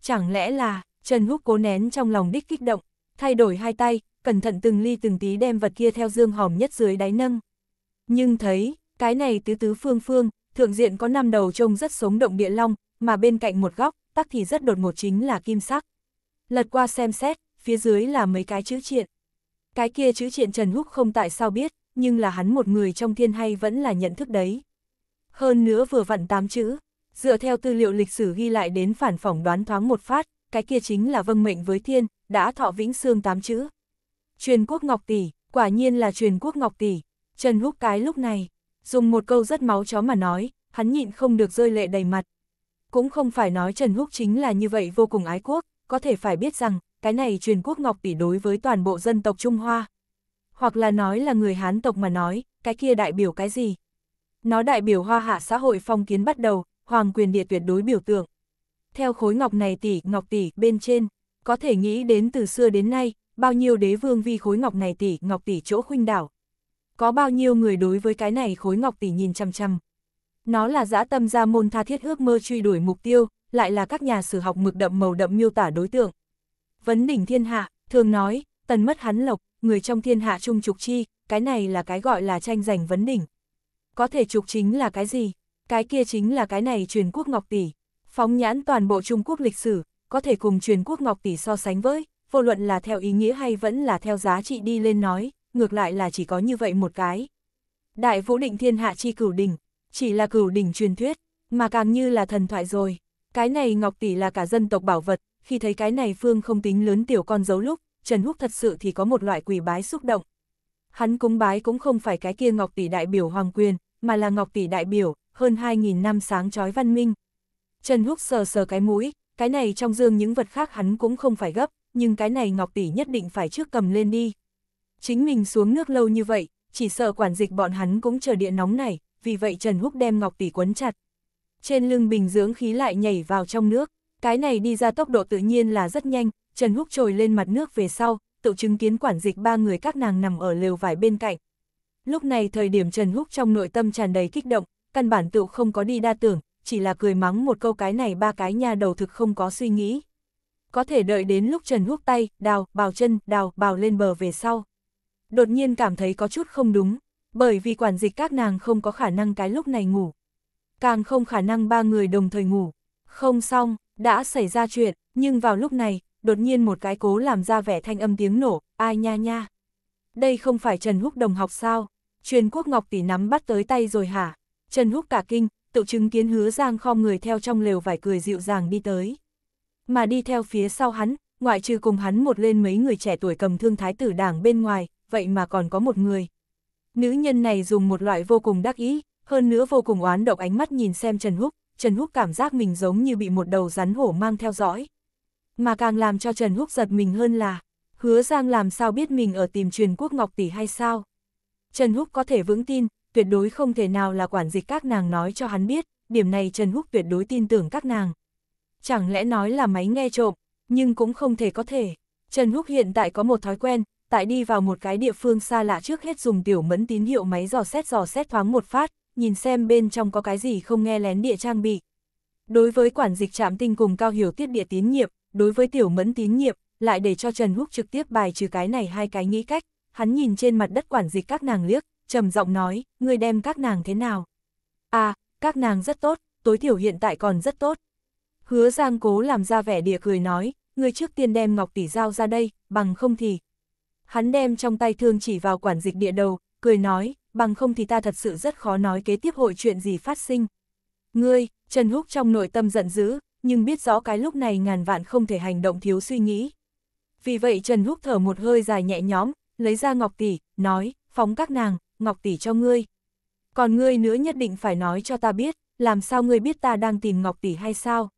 S1: Chẳng lẽ là, Trần Húc cố nén trong lòng đích kích động, thay đổi hai tay, cẩn thận từng ly từng tí đem vật kia theo dương hòm nhất dưới đáy nâng. Nhưng thấy, cái này tứ tứ phương phương, thượng diện có năm đầu trông rất sống động địa long, mà bên cạnh một góc, tắc thì rất đột ngột chính là kim sắc. Lật qua xem xét, phía dưới là mấy cái chữ triện. Cái kia chữ triện Trần Húc không tại sao biết, nhưng là hắn một người trong thiên hay vẫn là nhận thức đấy. Hơn nữa vừa vặn tám chữ, dựa theo tư liệu lịch sử ghi lại đến phản phỏng đoán thoáng một phát, cái kia chính là vâng mệnh với thiên, đã thọ vĩnh xương tám chữ. Truyền quốc ngọc tỷ, quả nhiên là truyền quốc ngọc tỷ, Trần Húc cái lúc này, dùng một câu rất máu chó mà nói, hắn nhịn không được rơi lệ đầy mặt. Cũng không phải nói Trần Húc chính là như vậy vô cùng ái quốc, có thể phải biết rằng, cái này truyền quốc ngọc tỷ đối với toàn bộ dân tộc Trung Hoa. Hoặc là nói là người Hán tộc mà nói, cái kia đại biểu cái gì? Nó đại biểu hoa hạ xã hội phong kiến bắt đầu, hoàng quyền địa tuyệt đối biểu tượng. Theo khối ngọc này tỷ, ngọc tỷ bên trên, có thể nghĩ đến từ xưa đến nay, bao nhiêu đế vương vi khối ngọc này tỷ, ngọc tỷ chỗ khuynh đảo. Có bao nhiêu người đối với cái này khối ngọc tỷ nhìn chăm chăm. Nó là dã tâm ra môn tha thiết ước mơ truy đuổi mục tiêu, lại là các nhà sử học mực đậm màu đậm miêu tả đối tượng. Vấn đỉnh thiên hạ, thường nói, tần mất hắn lộc, người trong thiên hạ trung trục chi, cái này là cái gọi là tranh giành vấn đỉnh. Có thể trục chính là cái gì? Cái kia chính là cái này truyền quốc ngọc tỷ. Phóng nhãn toàn bộ Trung Quốc lịch sử, có thể cùng truyền quốc ngọc tỷ so sánh với, vô luận là theo ý nghĩa hay vẫn là theo giá trị đi lên nói, ngược lại là chỉ có như vậy một cái. Đại vũ định thiên hạ chi cửu đỉnh, chỉ là cửu đỉnh truyền thuyết, mà càng như là thần thoại rồi. Cái này ngọc tỷ là cả dân tộc bảo vật, khi thấy cái này phương không tính lớn tiểu con dấu lúc, Trần Húc thật sự thì có một loại quỷ bái xúc động. Hắn cúng bái cũng không phải cái kia ngọc tỷ đại biểu hoàng quyền, mà là ngọc tỷ đại biểu, hơn 2.000 năm sáng chói văn minh. Trần Húc sờ sờ cái mũi, cái này trong dương những vật khác hắn cũng không phải gấp, nhưng cái này ngọc tỷ nhất định phải trước cầm lên đi. Chính mình xuống nước lâu như vậy, chỉ sợ quản dịch bọn hắn cũng chờ địa nóng này, vì vậy Trần Húc đem ngọc tỷ quấn chặt trên lưng bình dưỡng khí lại nhảy vào trong nước, cái này đi ra tốc độ tự nhiên là rất nhanh, Trần Húc trồi lên mặt nước về sau, tự chứng kiến quản dịch ba người các nàng nằm ở lều vải bên cạnh. Lúc này thời điểm Trần Húc trong nội tâm tràn đầy kích động, căn bản tự không có đi đa tưởng, chỉ là cười mắng một câu cái này ba cái nhà đầu thực không có suy nghĩ. Có thể đợi đến lúc Trần Húc tay, đào, bào chân, đào, bào lên bờ về sau. Đột nhiên cảm thấy có chút không đúng, bởi vì quản dịch các nàng không có khả năng cái lúc này ngủ, càng không khả năng ba người đồng thời ngủ. Không xong, đã xảy ra chuyện, nhưng vào lúc này, đột nhiên một cái cố làm ra vẻ thanh âm tiếng nổ, ai nha nha. Đây không phải Trần Húc đồng học sao? Truyền quốc ngọc tỷ nắm bắt tới tay rồi hả? Trần Húc cả kinh, tự chứng kiến hứa giang khom người theo trong lều vải cười dịu dàng đi tới. Mà đi theo phía sau hắn, ngoại trừ cùng hắn một lên mấy người trẻ tuổi cầm thương thái tử đảng bên ngoài, vậy mà còn có một người. Nữ nhân này dùng một loại vô cùng đắc ý, hơn nữa vô cùng oán độc ánh mắt nhìn xem Trần Húc, Trần Húc cảm giác mình giống như bị một đầu rắn hổ mang theo dõi. Mà càng làm cho Trần Húc giật mình hơn là, hứa Giang làm sao biết mình ở tìm truyền quốc ngọc tỷ hay sao? Trần Húc có thể vững tin, tuyệt đối không thể nào là quản dịch các nàng nói cho hắn biết, điểm này Trần Húc tuyệt đối tin tưởng các nàng. Chẳng lẽ nói là máy nghe trộm, nhưng cũng không thể có thể. Trần Húc hiện tại có một thói quen, tại đi vào một cái địa phương xa lạ trước hết dùng tiểu mẫn tín hiệu máy dò xét dò xét thoáng một phát, nhìn xem bên trong có cái gì không nghe lén địa trang bị. Đối với quản dịch trạm tinh cùng cao hiểu tiết địa tín nhiệm, đối với tiểu mẫn tín nhiệm, lại để cho Trần Húc trực tiếp bài trừ cái này hai cái nghĩ cách, hắn nhìn trên mặt đất quản dịch các nàng liếc, trầm giọng nói, người đem các nàng thế nào? À, các nàng rất tốt, tối thiểu hiện tại còn rất tốt. Hứa Giang cố làm ra vẻ địa cười nói, người trước tiên đem Ngọc Tỷ Giao ra đây, bằng không thì. Hắn đem trong tay thương chỉ vào quản dịch địa đầu, cười nói, bằng không thì ta thật sự rất khó nói kế tiếp hội chuyện gì phát sinh. Ngươi, Trần Húc trong nội tâm giận dữ, nhưng biết rõ cái lúc này ngàn vạn không thể hành động thiếu suy nghĩ. Vì vậy Trần Húc thở một hơi dài nhẹ nhõm, lấy ra Ngọc Tỷ, nói, phóng các nàng, Ngọc Tỷ cho ngươi. Còn ngươi nữa nhất định phải nói cho ta biết, làm sao ngươi biết ta đang tìm Ngọc Tỷ hay sao?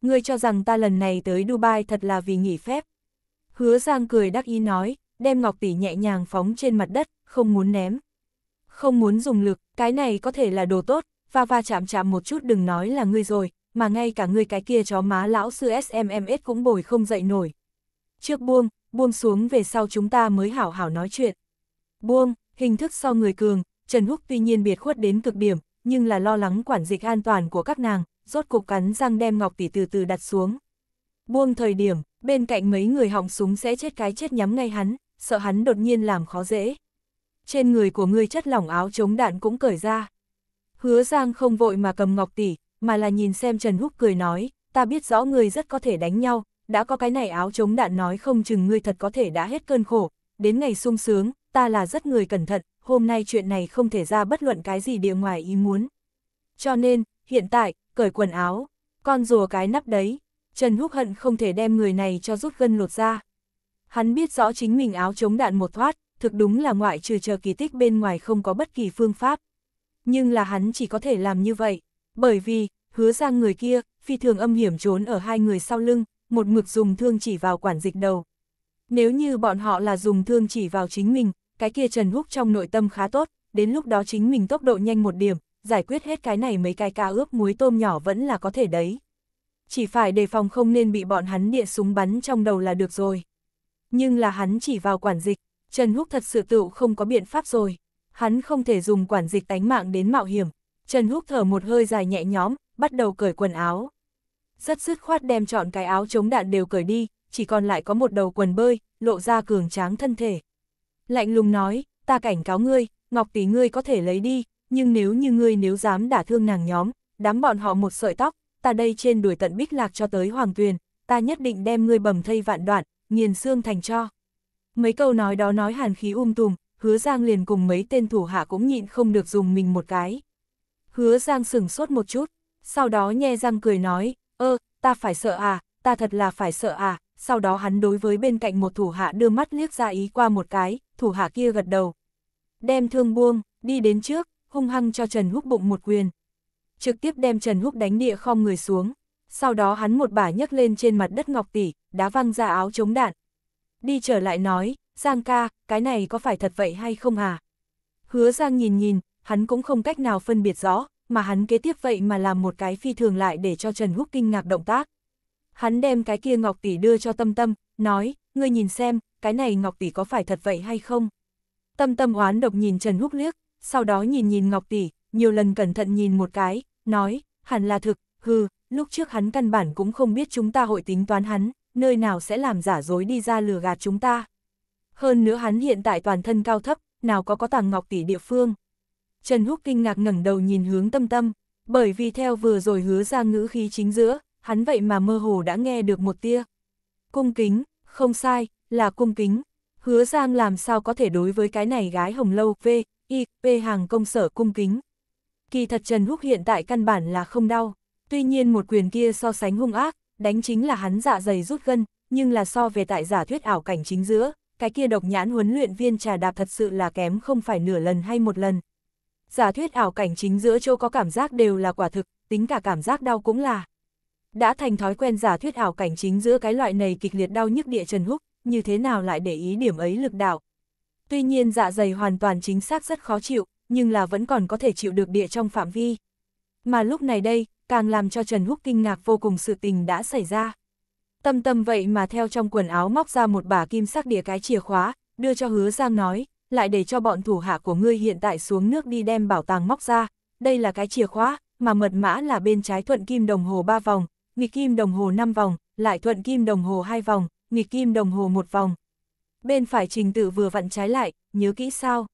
S1: Ngươi cho rằng ta lần này tới Dubai thật là vì nghỉ phép. Hứa Giang cười đắc ý nói, đem Ngọc Tỷ nhẹ nhàng phóng trên mặt đất, không muốn ném. Không muốn dùng lực, cái này có thể là đồ tốt, va va chạm chạm một chút đừng nói là ngươi rồi, mà ngay cả ngươi cái kia chó má lão sư SMMS cũng bồi không dậy nổi. Trước buông, buông xuống về sau chúng ta mới hảo hảo nói chuyện. Buông, hình thức so người cường, Trần Húc tuy nhiên biệt khuất đến cực điểm, nhưng là lo lắng quản dịch an toàn của các nàng, rốt cục cắn răng đem Ngọc Tỷ từ từ đặt xuống. Buông thời điểm, bên cạnh mấy người họng súng sẽ chết cái chết nhắm ngay hắn, sợ hắn đột nhiên làm khó dễ trên người của ngươi chất lỏng áo chống đạn cũng cởi ra. Hứa Giang không vội mà cầm ngọc tỷ, mà là nhìn xem Trần Húc cười nói, ta biết rõ ngươi rất có thể đánh nhau, đã có cái này áo chống đạn nói không chừng ngươi thật có thể đã hết cơn khổ, đến ngày sung sướng, ta là rất người cẩn thận, hôm nay chuyện này không thể ra bất luận cái gì địa ngoài ý muốn. Cho nên, hiện tại, cởi quần áo, con rùa cái nắp đấy, Trần Húc hận không thể đem người này cho rút gân lột ra. Hắn biết rõ chính mình áo chống đạn một thoát, thực đúng là ngoại trừ chờ kỳ tích bên ngoài không có bất kỳ phương pháp. Nhưng là hắn chỉ có thể làm như vậy, bởi vì, hứa ra người kia, phi thường âm hiểm trốn ở hai người sau lưng, một mực dùng thương chỉ vào quản dịch đầu. Nếu như bọn họ là dùng thương chỉ vào chính mình, cái kia Trần Húc trong nội tâm khá tốt, đến lúc đó chính mình tốc độ nhanh một điểm, giải quyết hết cái này mấy cái ca ướp muối tôm nhỏ vẫn là có thể đấy. Chỉ phải đề phòng không nên bị bọn hắn địa súng bắn trong đầu là được rồi. Nhưng là hắn chỉ vào quản dịch, Trần Húc thật sự tựu không có biện pháp rồi. Hắn không thể dùng quản dịch tánh mạng đến mạo hiểm. Trần Húc thở một hơi dài nhẹ nhõm, bắt đầu cởi quần áo. Rất dứt khoát đem chọn cái áo chống đạn đều cởi đi, chỉ còn lại có một đầu quần bơi, lộ ra cường tráng thân thể. Lạnh lùng nói, ta cảnh cáo ngươi, ngọc tỷ ngươi có thể lấy đi, nhưng nếu như ngươi nếu dám đả thương nàng nhóm, đám bọn họ một sợi tóc, ta đây trên đuổi tận bích lạc cho tới hoàng tuyền, ta nhất định đem ngươi bầm thây vạn đoạn, nghiền xương thành cho. Mấy câu nói đó nói hàn khí um tùm, hứa Giang liền cùng mấy tên thủ hạ cũng nhịn không được dùng mình một cái. Hứa Giang sửng sốt một chút, sau đó nhe răng cười nói, ơ, ta phải sợ à, ta thật là phải sợ à, sau đó hắn đối với bên cạnh một thủ hạ đưa mắt liếc ra ý qua một cái, thủ hạ kia gật đầu. Đem thương buông, đi đến trước, hung hăng cho Trần Húc bụng một quyền. Trực tiếp đem Trần Húc đánh địa khom người xuống, sau đó hắn một bả nhấc lên trên mặt đất ngọc tỷ, đá văng ra áo chống đạn, đi trở lại nói, Giang ca, cái này có phải thật vậy hay không à? Hứa Giang nhìn nhìn, hắn cũng không cách nào phân biệt rõ, mà hắn kế tiếp vậy mà làm một cái phi thường lại để cho Trần Húc kinh ngạc động tác. Hắn đem cái kia Ngọc Tỷ đưa cho Tâm Tâm, nói, ngươi nhìn xem, cái này Ngọc Tỷ có phải thật vậy hay không? Tâm Tâm oán độc nhìn Trần Húc liếc, sau đó nhìn nhìn Ngọc Tỷ, nhiều lần cẩn thận nhìn một cái, nói, hẳn là thực, hừ, lúc trước hắn căn bản cũng không biết chúng ta hội tính toán hắn nơi nào sẽ làm giả dối đi ra lừa gạt chúng ta. Hơn nữa hắn hiện tại toàn thân cao thấp, nào có có tàng ngọc tỷ địa phương. Trần Húc kinh ngạc ngẩng đầu nhìn hướng tâm tâm, bởi vì theo vừa rồi hứa ra ngữ khí chính giữa, hắn vậy mà mơ hồ đã nghe được một tia. Cung kính, không sai, là cung kính. Hứa Giang làm sao có thể đối với cái này gái hồng lâu V, i P hàng công sở cung kính. Kỳ thật Trần Húc hiện tại căn bản là không đau, tuy nhiên một quyền kia so sánh hung ác, đánh chính là hắn dạ dày rút gân, nhưng là so về tại giả thuyết ảo cảnh chính giữa, cái kia độc nhãn huấn luyện viên trà đạp thật sự là kém không phải nửa lần hay một lần. Giả thuyết ảo cảnh chính giữa châu có cảm giác đều là quả thực, tính cả cảm giác đau cũng là. Đã thành thói quen giả thuyết ảo cảnh chính giữa cái loại này kịch liệt đau nhức địa Trần Húc, như thế nào lại để ý điểm ấy lực đạo. Tuy nhiên dạ dày hoàn toàn chính xác rất khó chịu, nhưng là vẫn còn có thể chịu được địa trong phạm vi. Mà lúc này đây, càng làm cho Trần Húc kinh ngạc vô cùng sự tình đã xảy ra. Tâm tâm vậy mà theo trong quần áo móc ra một bả kim sắc đĩa cái chìa khóa, đưa cho hứa Giang nói, lại để cho bọn thủ hạ của ngươi hiện tại xuống nước đi đem bảo tàng móc ra, đây là cái chìa khóa, mà mật mã là bên trái thuận kim đồng hồ 3 vòng, nghịch kim đồng hồ 5 vòng, lại thuận kim đồng hồ 2 vòng, nghịch kim đồng hồ 1 vòng. Bên phải trình tự vừa vặn trái lại, nhớ kỹ sao?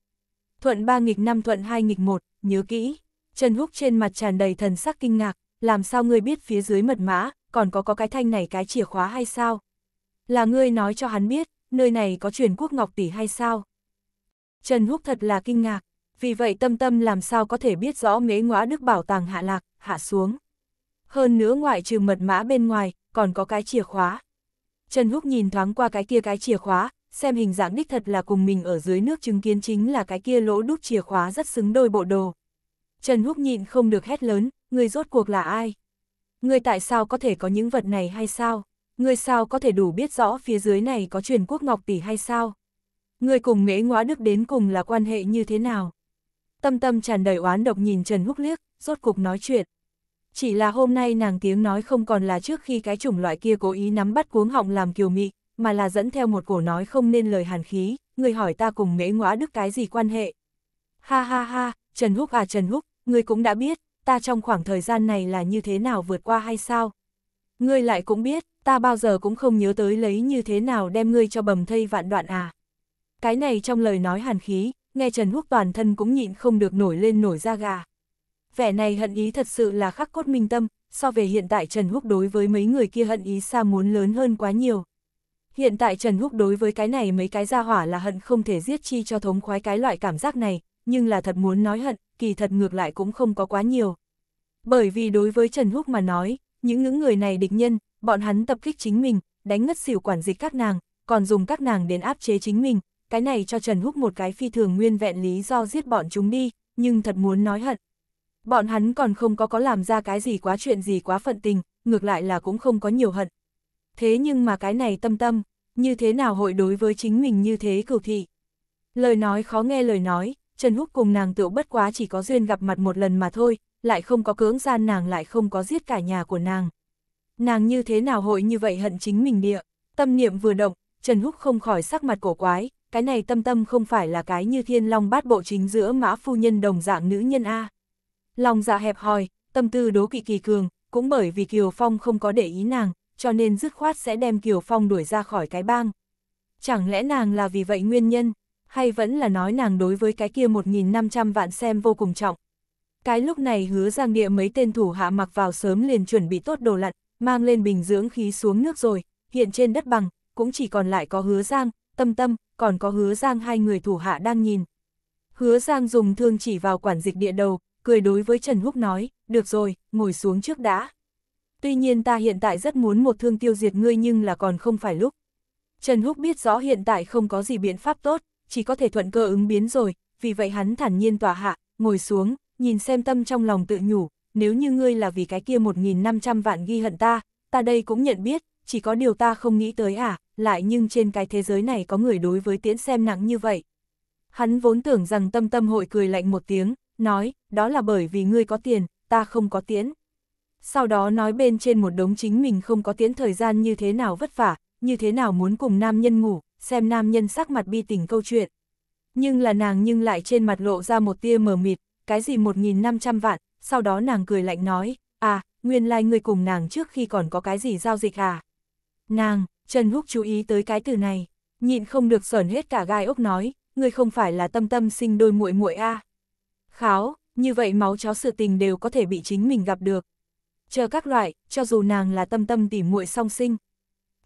S1: Thuận 3 nghịch 5 thuận 2 nghịch 1, nhớ kỹ. Trần Húc trên mặt tràn đầy thần sắc kinh ngạc, làm sao ngươi biết phía dưới mật mã, còn có có cái thanh này cái chìa khóa hay sao? Là ngươi nói cho hắn biết, nơi này có truyền quốc ngọc tỷ hay sao? Trần Húc thật là kinh ngạc, vì vậy tâm tâm làm sao có thể biết rõ mế ngõa đức bảo tàng hạ lạc, hạ xuống. Hơn nữa ngoại trừ mật mã bên ngoài, còn có cái chìa khóa. Trần Húc nhìn thoáng qua cái kia cái chìa khóa, xem hình dạng đích thật là cùng mình ở dưới nước chứng kiến chính là cái kia lỗ đúc chìa khóa rất xứng đôi bộ đồ. Trần Húc nhịn không được hét lớn, người rốt cuộc là ai? Người tại sao có thể có những vật này hay sao? Người sao có thể đủ biết rõ phía dưới này có truyền quốc ngọc tỷ hay sao? Người cùng mễ ngóa đức đến cùng là quan hệ như thế nào? Tâm tâm tràn đầy oán độc nhìn Trần Húc liếc, rốt cuộc nói chuyện. Chỉ là hôm nay nàng tiếng nói không còn là trước khi cái chủng loại kia cố ý nắm bắt cuống họng làm kiều mị, mà là dẫn theo một cổ nói không nên lời hàn khí, người hỏi ta cùng mễ ngóa đức cái gì quan hệ. Ha ha ha, Trần Húc à Trần Húc, ngươi cũng đã biết, ta trong khoảng thời gian này là như thế nào vượt qua hay sao? Ngươi lại cũng biết, ta bao giờ cũng không nhớ tới lấy như thế nào đem ngươi cho bầm thây vạn đoạn à. Cái này trong lời nói hàn khí, nghe Trần Húc toàn thân cũng nhịn không được nổi lên nổi da gà. Vẻ này hận ý thật sự là khắc cốt minh tâm, so về hiện tại Trần Húc đối với mấy người kia hận ý xa muốn lớn hơn quá nhiều. Hiện tại Trần Húc đối với cái này mấy cái gia hỏa là hận không thể giết chi cho thống khoái cái loại cảm giác này, nhưng là thật muốn nói hận, kỳ thật ngược lại cũng không có quá nhiều. Bởi vì đối với Trần Húc mà nói, những những người này địch nhân, bọn hắn tập kích chính mình, đánh ngất xỉu quản dịch các nàng, còn dùng các nàng đến áp chế chính mình, cái này cho Trần Húc một cái phi thường nguyên vẹn lý do giết bọn chúng đi, nhưng thật muốn nói hận. Bọn hắn còn không có có làm ra cái gì quá chuyện gì quá phận tình, ngược lại là cũng không có nhiều hận. Thế nhưng mà cái này tâm tâm, như thế nào hội đối với chính mình như thế cửu thị? Lời nói khó nghe lời nói, Trần Húc cùng nàng tựu bất quá chỉ có duyên gặp mặt một lần mà thôi, lại không có cưỡng gian nàng lại không có giết cả nhà của nàng. Nàng như thế nào hội như vậy hận chính mình địa, tâm niệm vừa động, Trần Húc không khỏi sắc mặt cổ quái, cái này tâm tâm không phải là cái như thiên long bát bộ chính giữa mã phu nhân đồng dạng nữ nhân A. Lòng dạ hẹp hòi, tâm tư đố kỵ kỳ cường, cũng bởi vì Kiều Phong không có để ý nàng, cho nên dứt khoát sẽ đem Kiều Phong đuổi ra khỏi cái bang. Chẳng lẽ nàng là vì vậy nguyên nhân? hay vẫn là nói nàng đối với cái kia 1.500 vạn xem vô cùng trọng. Cái lúc này hứa giang địa mấy tên thủ hạ mặc vào sớm liền chuẩn bị tốt đồ lặn, mang lên bình dưỡng khí xuống nước rồi, hiện trên đất bằng, cũng chỉ còn lại có hứa giang, tâm tâm, còn có hứa giang hai người thủ hạ đang nhìn. Hứa giang dùng thương chỉ vào quản dịch địa đầu, cười đối với Trần Húc nói, được rồi, ngồi xuống trước đã. Tuy nhiên ta hiện tại rất muốn một thương tiêu diệt ngươi nhưng là còn không phải lúc. Trần Húc biết rõ hiện tại không có gì biện pháp tốt, chỉ có thể thuận cơ ứng biến rồi, vì vậy hắn thản nhiên tỏa hạ, ngồi xuống, nhìn xem tâm trong lòng tự nhủ, nếu như ngươi là vì cái kia 1.500 vạn ghi hận ta, ta đây cũng nhận biết, chỉ có điều ta không nghĩ tới à, lại nhưng trên cái thế giới này có người đối với tiễn xem nặng như vậy. Hắn vốn tưởng rằng tâm tâm hội cười lạnh một tiếng, nói, đó là bởi vì ngươi có tiền, ta không có tiễn. Sau đó nói bên trên một đống chính mình không có tiễn thời gian như thế nào vất vả, như thế nào muốn cùng nam nhân ngủ, xem nam nhân sắc mặt bi tình câu chuyện. Nhưng là nàng nhưng lại trên mặt lộ ra một tia mờ mịt, cái gì 1.500 vạn, sau đó nàng cười lạnh nói, à, nguyên lai like ngươi cùng nàng trước khi còn có cái gì giao dịch à. Nàng, Trần Húc chú ý tới cái từ này, nhịn không được sởn hết cả gai ốc nói, người không phải là tâm tâm sinh đôi muội muội a à? Kháo, như vậy máu chó sự tình đều có thể bị chính mình gặp được. Chờ các loại, cho dù nàng là tâm tâm tỉ muội song sinh,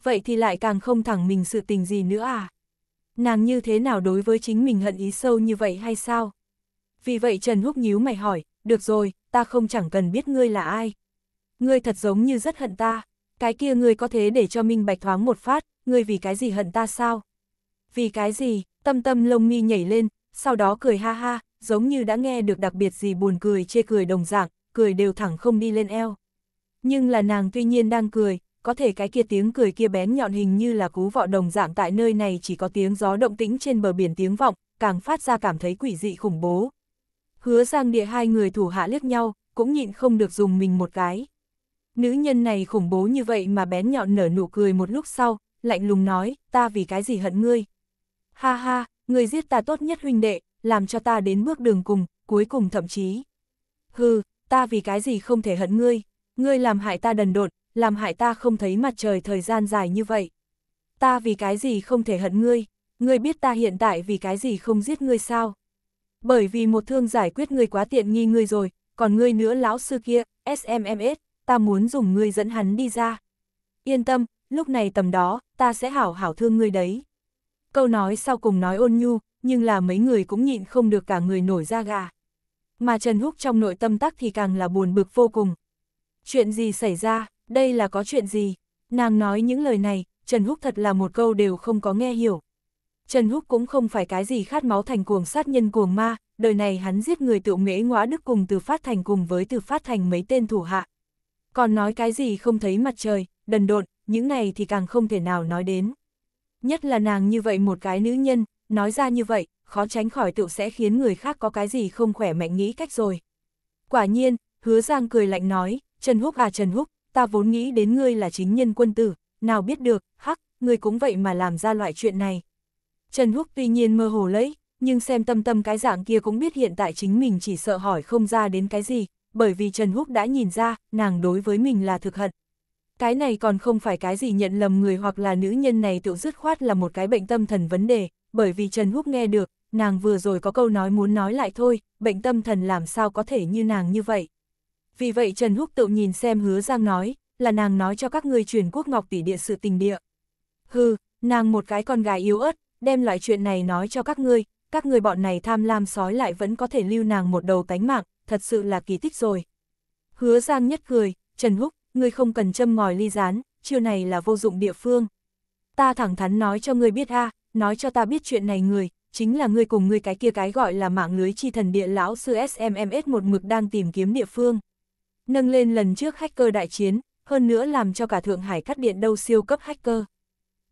S1: vậy thì lại càng không thẳng mình sự tình gì nữa à? Nàng như thế nào đối với chính mình hận ý sâu như vậy hay sao? Vì vậy Trần Húc nhíu mày hỏi, được rồi, ta không chẳng cần biết ngươi là ai. Ngươi thật giống như rất hận ta, cái kia ngươi có thế để cho minh bạch thoáng một phát, ngươi vì cái gì hận ta sao? Vì cái gì, tâm tâm lông mi nhảy lên, sau đó cười ha ha, giống như đã nghe được đặc biệt gì buồn cười chê cười đồng dạng, cười đều thẳng không đi lên eo. Nhưng là nàng tuy nhiên đang cười, có thể cái kia tiếng cười kia bén nhọn hình như là cú vọ đồng dạng tại nơi này chỉ có tiếng gió động tĩnh trên bờ biển tiếng vọng, càng phát ra cảm thấy quỷ dị khủng bố. Hứa Giang Địa hai người thủ hạ liếc nhau, cũng nhịn không được dùng mình một cái. Nữ nhân này khủng bố như vậy mà bén nhọn nở nụ cười một lúc sau, lạnh lùng nói, ta vì cái gì hận ngươi. Ha ha, ngươi giết ta tốt nhất huynh đệ, làm cho ta đến bước đường cùng, cuối cùng thậm chí. Hừ, ta vì cái gì không thể hận ngươi, ngươi làm hại ta đần đột, làm hại ta không thấy mặt trời thời gian dài như vậy. Ta vì cái gì không thể hận ngươi, ngươi biết ta hiện tại vì cái gì không giết ngươi sao? Bởi vì một thương giải quyết ngươi quá tiện nghi ngươi rồi, còn ngươi nữa lão sư kia, SMMS, ta muốn dùng ngươi dẫn hắn đi ra. Yên tâm, lúc này tầm đó, ta sẽ hảo hảo thương ngươi đấy. Câu nói sau cùng nói ôn nhu, nhưng là mấy người cũng nhịn không được cả người nổi da gà. Mà Trần Húc trong nội tâm tắc thì càng là buồn bực vô cùng. Chuyện gì xảy ra, đây là có chuyện gì? Nàng nói những lời này, Trần Húc thật là một câu đều không có nghe hiểu. Trần Húc cũng không phải cái gì khát máu thành cuồng sát nhân cuồng ma, đời này hắn giết người tự mễ ngõa đức cùng từ phát thành cùng với từ phát thành mấy tên thủ hạ. Còn nói cái gì không thấy mặt trời, đần độn, những này thì càng không thể nào nói đến. Nhất là nàng như vậy một cái nữ nhân, nói ra như vậy, khó tránh khỏi tự sẽ khiến người khác có cái gì không khỏe mạnh nghĩ cách rồi. Quả nhiên, hứa giang cười lạnh nói, Trần Húc à Trần Húc, ta vốn nghĩ đến ngươi là chính nhân quân tử, nào biết được, hắc, ngươi cũng vậy mà làm ra loại chuyện này. Trần Húc tuy nhiên mơ hồ lấy, nhưng xem tâm tâm cái dạng kia cũng biết hiện tại chính mình chỉ sợ hỏi không ra đến cái gì, bởi vì Trần Húc đã nhìn ra, nàng đối với mình là thực hận. Cái này còn không phải cái gì nhận lầm người hoặc là nữ nhân này tự dứt khoát là một cái bệnh tâm thần vấn đề, bởi vì Trần Húc nghe được, nàng vừa rồi có câu nói muốn nói lại thôi, bệnh tâm thần làm sao có thể như nàng như vậy. Vì vậy Trần Húc tự nhìn xem hứa Giang nói, là nàng nói cho các ngươi truyền quốc ngọc tỷ địa sự tình địa. Hừ, nàng một cái con gái yếu ớt, đem loại chuyện này nói cho các ngươi, các người bọn này tham lam sói lại vẫn có thể lưu nàng một đầu tánh mạng, thật sự là kỳ tích rồi. Hứa Giang nhất cười, Trần Húc, ngươi không cần châm ngòi ly rán, chiêu này là vô dụng địa phương. Ta thẳng thắn nói cho ngươi biết ha nói cho ta biết chuyện này người, chính là ngươi cùng ngươi cái kia cái gọi là mạng lưới chi thần địa lão sư SMMS một mực đang tìm kiếm địa phương nâng lên lần trước hacker đại chiến, hơn nữa làm cho cả Thượng Hải cắt điện đâu siêu cấp hacker.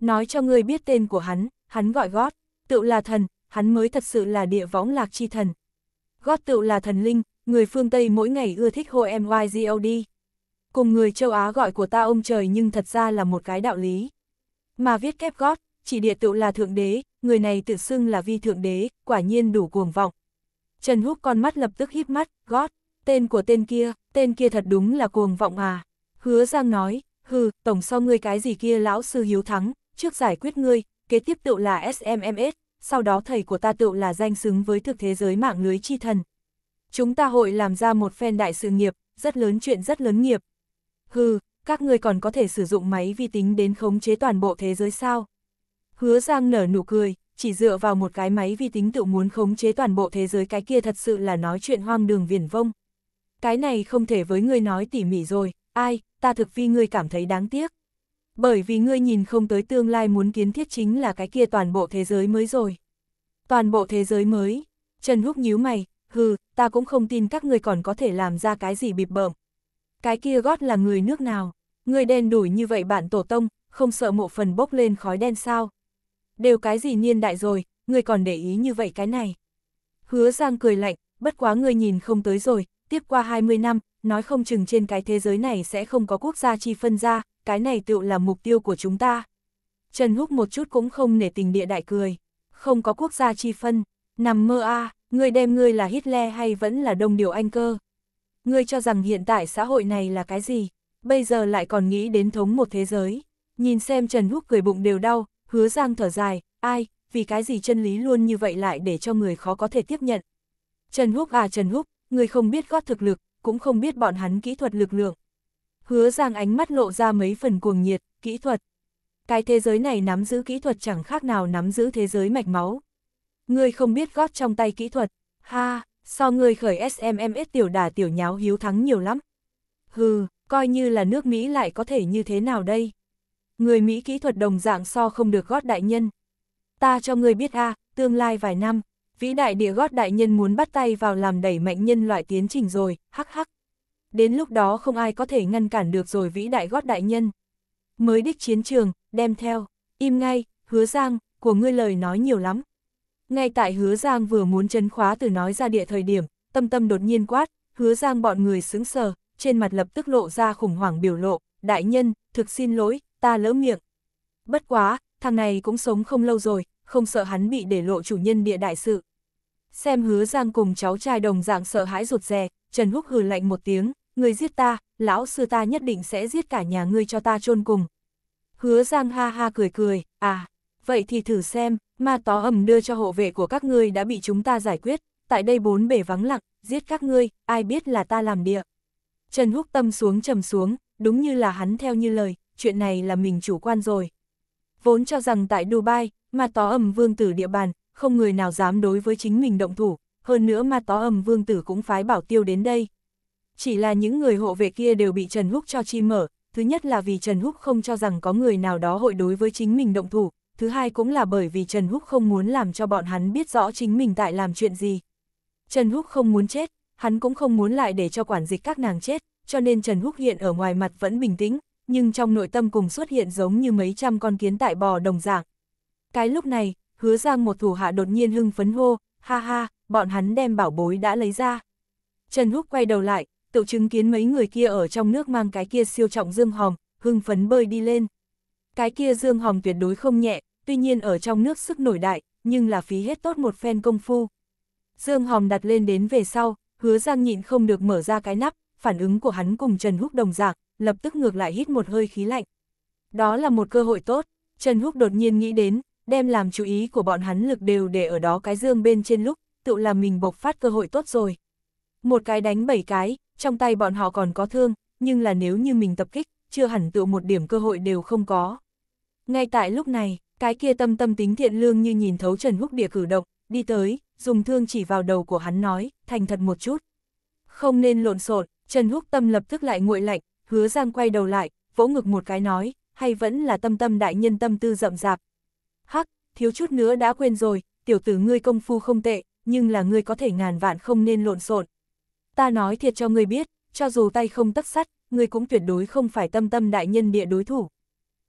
S1: Nói cho ngươi biết tên của hắn, hắn gọi gót, tự là thần, hắn mới thật sự là địa võng lạc chi thần. Gót tự là thần linh, người phương Tây mỗi ngày ưa thích hô MYGOD. Cùng người châu Á gọi của ta ông trời nhưng thật ra là một cái đạo lý. Mà viết kép gót, chỉ địa tự là thượng đế, người này tự xưng là vi thượng đế, quả nhiên đủ cuồng vọng. Trần Húc con mắt lập tức híp mắt, gót, tên của tên kia, tên kia thật đúng là cuồng vọng à. Hứa Giang nói, hừ, tổng so ngươi cái gì kia lão sư hiếu thắng, trước giải quyết ngươi, kế tiếp tựu là SMMS, sau đó thầy của ta tựu là danh xứng với thực thế giới mạng lưới chi thần. Chúng ta hội làm ra một phen đại sự nghiệp, rất lớn chuyện rất lớn nghiệp. Hừ, các ngươi còn có thể sử dụng máy vi tính đến khống chế toàn bộ thế giới sao? Hứa Giang nở nụ cười, chỉ dựa vào một cái máy vi tính tự muốn khống chế toàn bộ thế giới cái kia thật sự là nói chuyện hoang đường viển vông cái này không thể với ngươi nói tỉ mỉ rồi, ai, ta thực vì ngươi cảm thấy đáng tiếc. Bởi vì ngươi nhìn không tới tương lai muốn kiến thiết chính là cái kia toàn bộ thế giới mới rồi. Toàn bộ thế giới mới, Trần Húc nhíu mày, hừ, ta cũng không tin các ngươi còn có thể làm ra cái gì bịp bợm. Cái kia gót là người nước nào, người đen đủi như vậy bạn tổ tông, không sợ mộ phần bốc lên khói đen sao. Đều cái gì niên đại rồi, người còn để ý như vậy cái này. Hứa Giang cười lạnh, bất quá người nhìn không tới rồi, tiếp qua 20 năm, nói không chừng trên cái thế giới này sẽ không có quốc gia chi phân ra, cái này tựu là mục tiêu của chúng ta. Trần Húc một chút cũng không nể tình địa đại cười, không có quốc gia chi phân, nằm mơ a, à, ngươi đem ngươi là Hitler hay vẫn là đông điều anh cơ. Ngươi cho rằng hiện tại xã hội này là cái gì, bây giờ lại còn nghĩ đến thống một thế giới. Nhìn xem Trần Húc cười bụng đều đau, hứa giang thở dài, ai, vì cái gì chân lý luôn như vậy lại để cho người khó có thể tiếp nhận. Trần Húc à Trần Húc, người không biết gót thực lực, cũng không biết bọn hắn kỹ thuật lực lượng. Hứa Giang ánh mắt lộ ra mấy phần cuồng nhiệt, kỹ thuật. Cái thế giới này nắm giữ kỹ thuật chẳng khác nào nắm giữ thế giới mạch máu. người không biết gót trong tay kỹ thuật, ha, so người khởi SMMS tiểu đà tiểu nháo hiếu thắng nhiều lắm. Hừ, coi như là nước Mỹ lại có thể như thế nào đây? Người Mỹ kỹ thuật đồng dạng so không được gót đại nhân. Ta cho người biết a, tương lai vài năm, vĩ đại địa gót đại nhân muốn bắt tay vào làm đẩy mạnh nhân loại tiến trình rồi, hắc hắc. Đến lúc đó không ai có thể ngăn cản được rồi vĩ đại gót đại nhân. Mới đích chiến trường, đem theo, im ngay, hứa giang, của ngươi lời nói nhiều lắm. Ngay tại hứa giang vừa muốn chấn khóa từ nói ra địa thời điểm, tâm tâm đột nhiên quát, hứa giang bọn người sững sờ, trên mặt lập tức lộ ra khủng hoảng biểu lộ, đại nhân, thực xin lỗi, ta lỡ miệng. Bất quá, thằng này cũng sống không lâu rồi, không sợ hắn bị để lộ chủ nhân địa đại sự. Xem hứa giang cùng cháu trai đồng dạng sợ hãi rụt rè, Trần Húc hừ lạnh một tiếng, người giết ta, lão sư ta nhất định sẽ giết cả nhà ngươi cho ta chôn cùng. Hứa giang ha ha cười cười, à, vậy thì thử xem, ma tó ẩm đưa cho hộ vệ của các ngươi đã bị chúng ta giải quyết, tại đây bốn bể vắng lặng, giết các ngươi, ai biết là ta làm địa. Trần Húc tâm xuống trầm xuống, đúng như là hắn theo như lời, chuyện này là mình chủ quan rồi. Vốn cho rằng tại Dubai, mà tó ẩm vương tử địa bàn, không người nào dám đối với chính mình động thủ, hơn nữa mà tó âm vương tử cũng phái bảo tiêu đến đây. Chỉ là những người hộ vệ kia đều bị Trần Húc cho chi mở, thứ nhất là vì Trần Húc không cho rằng có người nào đó hội đối với chính mình động thủ, thứ hai cũng là bởi vì Trần Húc không muốn làm cho bọn hắn biết rõ chính mình tại làm chuyện gì. Trần Húc không muốn chết, hắn cũng không muốn lại để cho quản dịch các nàng chết, cho nên Trần Húc hiện ở ngoài mặt vẫn bình tĩnh, nhưng trong nội tâm cùng xuất hiện giống như mấy trăm con kiến tại bò đồng dạng. Cái lúc này, hứa giang một thủ hạ đột nhiên hưng phấn hô, ha ha, bọn hắn đem bảo bối đã lấy ra. Trần Húc quay đầu lại, tự chứng kiến mấy người kia ở trong nước mang cái kia siêu trọng dương hòm, hưng phấn bơi đi lên. Cái kia dương hòm tuyệt đối không nhẹ, tuy nhiên ở trong nước sức nổi đại, nhưng là phí hết tốt một phen công phu. Dương hòm đặt lên đến về sau, hứa giang nhịn không được mở ra cái nắp, phản ứng của hắn cùng Trần Húc đồng dạng, lập tức ngược lại hít một hơi khí lạnh. Đó là một cơ hội tốt, Trần Húc đột nhiên nghĩ đến, đem làm chú ý của bọn hắn lực đều để ở đó cái dương bên trên lúc, tự làm mình bộc phát cơ hội tốt rồi. Một cái đánh bảy cái, trong tay bọn họ còn có thương, nhưng là nếu như mình tập kích, chưa hẳn tự một điểm cơ hội đều không có. Ngay tại lúc này, cái kia tâm tâm tính thiện lương như nhìn thấu Trần Húc Địa cử động, đi tới, dùng thương chỉ vào đầu của hắn nói, thành thật một chút. Không nên lộn xộn, Trần Húc Tâm lập tức lại nguội lạnh, hứa giang quay đầu lại, vỗ ngực một cái nói, hay vẫn là tâm tâm đại nhân tâm tư rậm rạp, hắc, thiếu chút nữa đã quên rồi, tiểu tử ngươi công phu không tệ, nhưng là ngươi có thể ngàn vạn không nên lộn xộn. Ta nói thiệt cho ngươi biết, cho dù tay không tất sắt, ngươi cũng tuyệt đối không phải tâm tâm đại nhân địa đối thủ.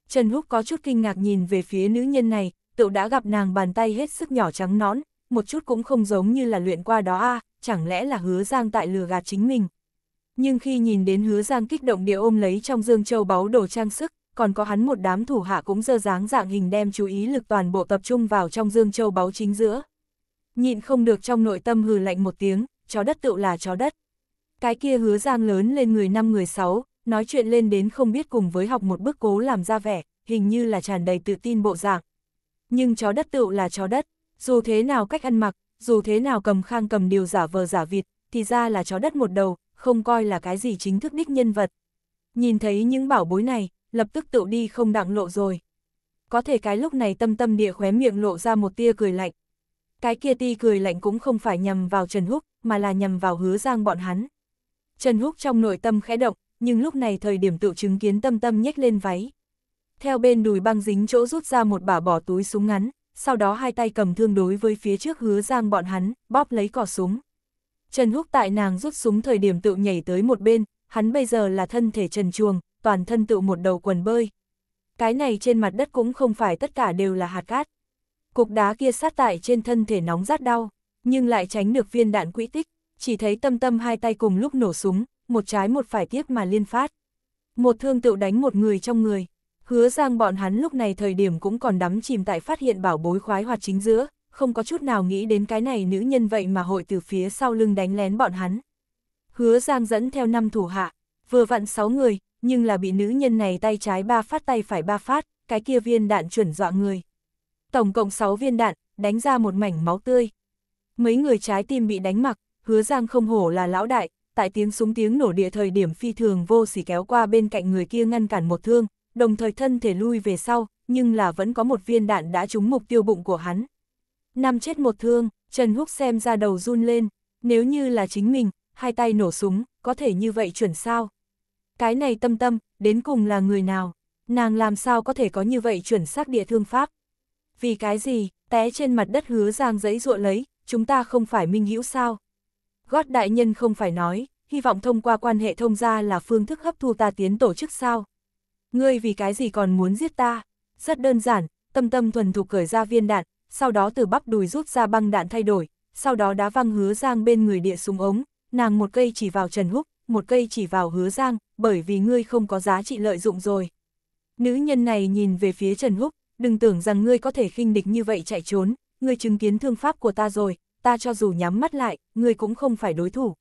S1: Trần Húc có chút kinh ngạc nhìn về phía nữ nhân này, tựu đã gặp nàng bàn tay hết sức nhỏ trắng nón, một chút cũng không giống như là luyện qua đó a, chẳng lẽ là hứa giang tại lừa gạt chính mình. Nhưng khi nhìn đến hứa giang kích động địa ôm lấy trong dương châu báu đồ trang sức, còn có hắn một đám thủ hạ cũng dơ dáng dạng hình đem chú ý lực toàn bộ tập trung vào trong dương châu báu chính giữa. Nhịn không được trong nội tâm hừ lạnh một tiếng, chó đất tựu là chó đất. Cái kia hứa giang lớn lên người năm người sáu, nói chuyện lên đến không biết cùng với học một bức cố làm ra vẻ, hình như là tràn đầy tự tin bộ dạng. Nhưng chó đất tựu là chó đất, dù thế nào cách ăn mặc, dù thế nào cầm khang cầm điều giả vờ giả vịt, thì ra là chó đất một đầu, không coi là cái gì chính thức đích nhân vật. Nhìn thấy những bảo bối này, lập tức tựu đi không đặng lộ rồi. Có thể cái lúc này tâm tâm địa khóe miệng lộ ra một tia cười lạnh. Cái kia ti cười lạnh cũng không phải nhằm vào Trần Húc, mà là nhằm vào hứa giang bọn hắn. Trần Húc trong nội tâm khẽ động, nhưng lúc này thời điểm tự chứng kiến tâm tâm nhếch lên váy. Theo bên đùi băng dính chỗ rút ra một bả bỏ túi súng ngắn, sau đó hai tay cầm thương đối với phía trước hứa giang bọn hắn, bóp lấy cỏ súng. Trần Húc tại nàng rút súng thời điểm tự nhảy tới một bên, hắn bây giờ là thân thể trần chuồng, toàn thân tự một đầu quần bơi. Cái này trên mặt đất cũng không phải tất cả đều là hạt cát. Cục đá kia sát tại trên thân thể nóng rát đau, nhưng lại tránh được viên đạn quỹ tích, chỉ thấy tâm tâm hai tay cùng lúc nổ súng, một trái một phải tiếp mà liên phát. Một thương tựu đánh một người trong người, hứa giang bọn hắn lúc này thời điểm cũng còn đắm chìm tại phát hiện bảo bối khoái hoạt chính giữa, không có chút nào nghĩ đến cái này nữ nhân vậy mà hội từ phía sau lưng đánh lén bọn hắn. Hứa giang dẫn theo năm thủ hạ, vừa vặn 6 người, nhưng là bị nữ nhân này tay trái ba phát tay phải ba phát, cái kia viên đạn chuẩn dọa người. Tổng cộng 6 viên đạn, đánh ra một mảnh máu tươi. Mấy người trái tim bị đánh mặc, hứa giang không hổ là lão đại, tại tiếng súng tiếng nổ địa thời điểm phi thường vô sỉ kéo qua bên cạnh người kia ngăn cản một thương, đồng thời thân thể lui về sau, nhưng là vẫn có một viên đạn đã trúng mục tiêu bụng của hắn. Năm chết một thương, Trần Húc xem ra đầu run lên, nếu như là chính mình, hai tay nổ súng, có thể như vậy chuẩn sao? cái này tâm tâm, đến cùng là người nào, nàng làm sao có thể có như vậy chuẩn xác địa thương pháp. Vì cái gì, té trên mặt đất hứa giang giấy ruộ lấy, chúng ta không phải minh hữu sao. Gót đại nhân không phải nói, hy vọng thông qua quan hệ thông gia là phương thức hấp thu ta tiến tổ chức sao. Ngươi vì cái gì còn muốn giết ta? Rất đơn giản, tâm tâm thuần thục cởi ra viên đạn, sau đó từ bắp đùi rút ra băng đạn thay đổi, sau đó đá văng hứa giang bên người địa súng ống, nàng một cây chỉ vào Trần Húc, một cây chỉ vào hứa giang, bởi vì ngươi không có giá trị lợi dụng rồi. Nữ nhân này nhìn về phía Trần Húc, đừng tưởng rằng ngươi có thể khinh địch như vậy chạy trốn, ngươi chứng kiến thương pháp của ta rồi, ta cho dù nhắm mắt lại, ngươi cũng không phải đối thủ.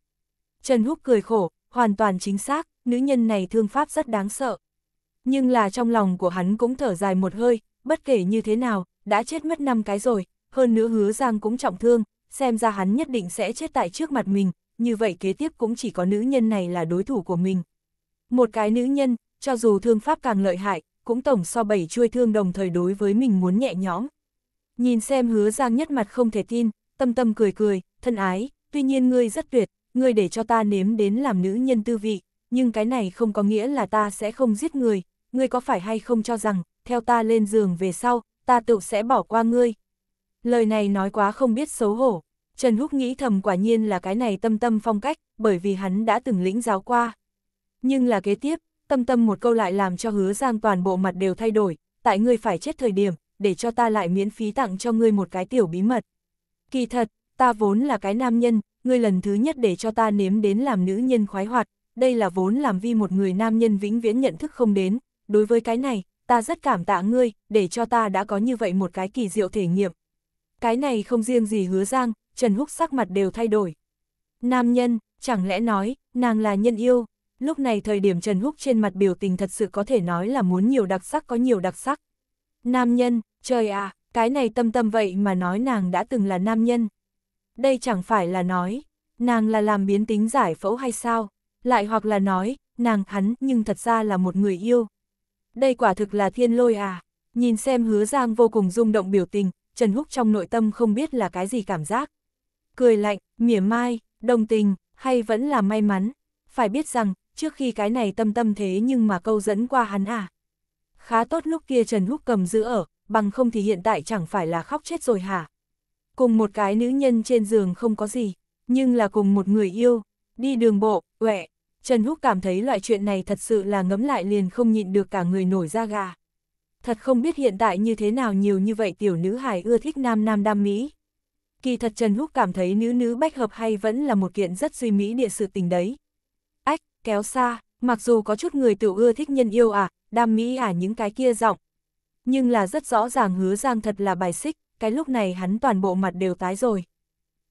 S1: Trần Húc cười khổ, hoàn toàn chính xác, nữ nhân này thương pháp rất đáng sợ. Nhưng là trong lòng của hắn cũng thở dài một hơi, bất kể như thế nào, đã chết mất năm cái rồi, hơn nữa hứa Giang cũng trọng thương, xem ra hắn nhất định sẽ chết tại trước mặt mình, như vậy kế tiếp cũng chỉ có nữ nhân này là đối thủ của mình. Một cái nữ nhân, cho dù thương pháp càng lợi hại, cũng tổng so bảy chuôi thương đồng thời đối với mình muốn nhẹ nhõm. Nhìn xem hứa giang nhất mặt không thể tin, tâm tâm cười cười, thân ái, tuy nhiên ngươi rất tuyệt, ngươi để cho ta nếm đến làm nữ nhân tư vị, nhưng cái này không có nghĩa là ta sẽ không giết người, ngươi có phải hay không cho rằng, theo ta lên giường về sau, ta tự sẽ bỏ qua ngươi. Lời này nói quá không biết xấu hổ. Trần Húc nghĩ thầm quả nhiên là cái này tâm tâm phong cách, bởi vì hắn đã từng lĩnh giáo qua. Nhưng là kế tiếp, tâm tâm một câu lại làm cho hứa giang toàn bộ mặt đều thay đổi, tại ngươi phải chết thời điểm, để cho ta lại miễn phí tặng cho ngươi một cái tiểu bí mật. Kỳ thật, ta vốn là cái nam nhân, ngươi lần thứ nhất để cho ta nếm đến làm nữ nhân khoái hoạt, đây là vốn làm vi một người nam nhân vĩnh viễn nhận thức không đến, đối với cái này, ta rất cảm tạ ngươi, để cho ta đã có như vậy một cái kỳ diệu thể nghiệm. Cái này không riêng gì hứa giang, Trần Húc sắc mặt đều thay đổi. Nam nhân, chẳng lẽ nói, nàng là nhân yêu. Lúc này thời điểm Trần Húc trên mặt biểu tình thật sự có thể nói là muốn nhiều đặc sắc có nhiều đặc sắc. Nam nhân, trời ạ, à, cái này tâm tâm vậy mà nói nàng đã từng là nam nhân. Đây chẳng phải là nói, nàng là làm biến tính giải phẫu hay sao, lại hoặc là nói, nàng hắn nhưng thật ra là một người yêu. Đây quả thực là thiên lôi à, nhìn xem hứa giang vô cùng rung động biểu tình, Trần Húc trong nội tâm không biết là cái gì cảm giác cười lạnh, mỉa mai, đồng tình, hay vẫn là may mắn. Phải biết rằng, trước khi cái này tâm tâm thế nhưng mà câu dẫn qua hắn à. Khá tốt lúc kia Trần Húc cầm giữ ở, bằng không thì hiện tại chẳng phải là khóc chết rồi hả. Cùng một cái nữ nhân trên giường không có gì, nhưng là cùng một người yêu, đi đường bộ, quẹ. Trần Húc cảm thấy loại chuyện này thật sự là ngấm lại liền không nhịn được cả người nổi da gà. Thật không biết hiện tại như thế nào nhiều như vậy tiểu nữ hài ưa thích nam nam đam mỹ kỳ thật Trần Húc cảm thấy nữ nữ bách hợp hay vẫn là một kiện rất suy mỹ địa sự tình đấy. Ách, kéo xa, mặc dù có chút người tự ưa thích nhân yêu à, đam mỹ à những cái kia giọng. Nhưng là rất rõ ràng hứa giang thật là bài xích, cái lúc này hắn toàn bộ mặt đều tái rồi.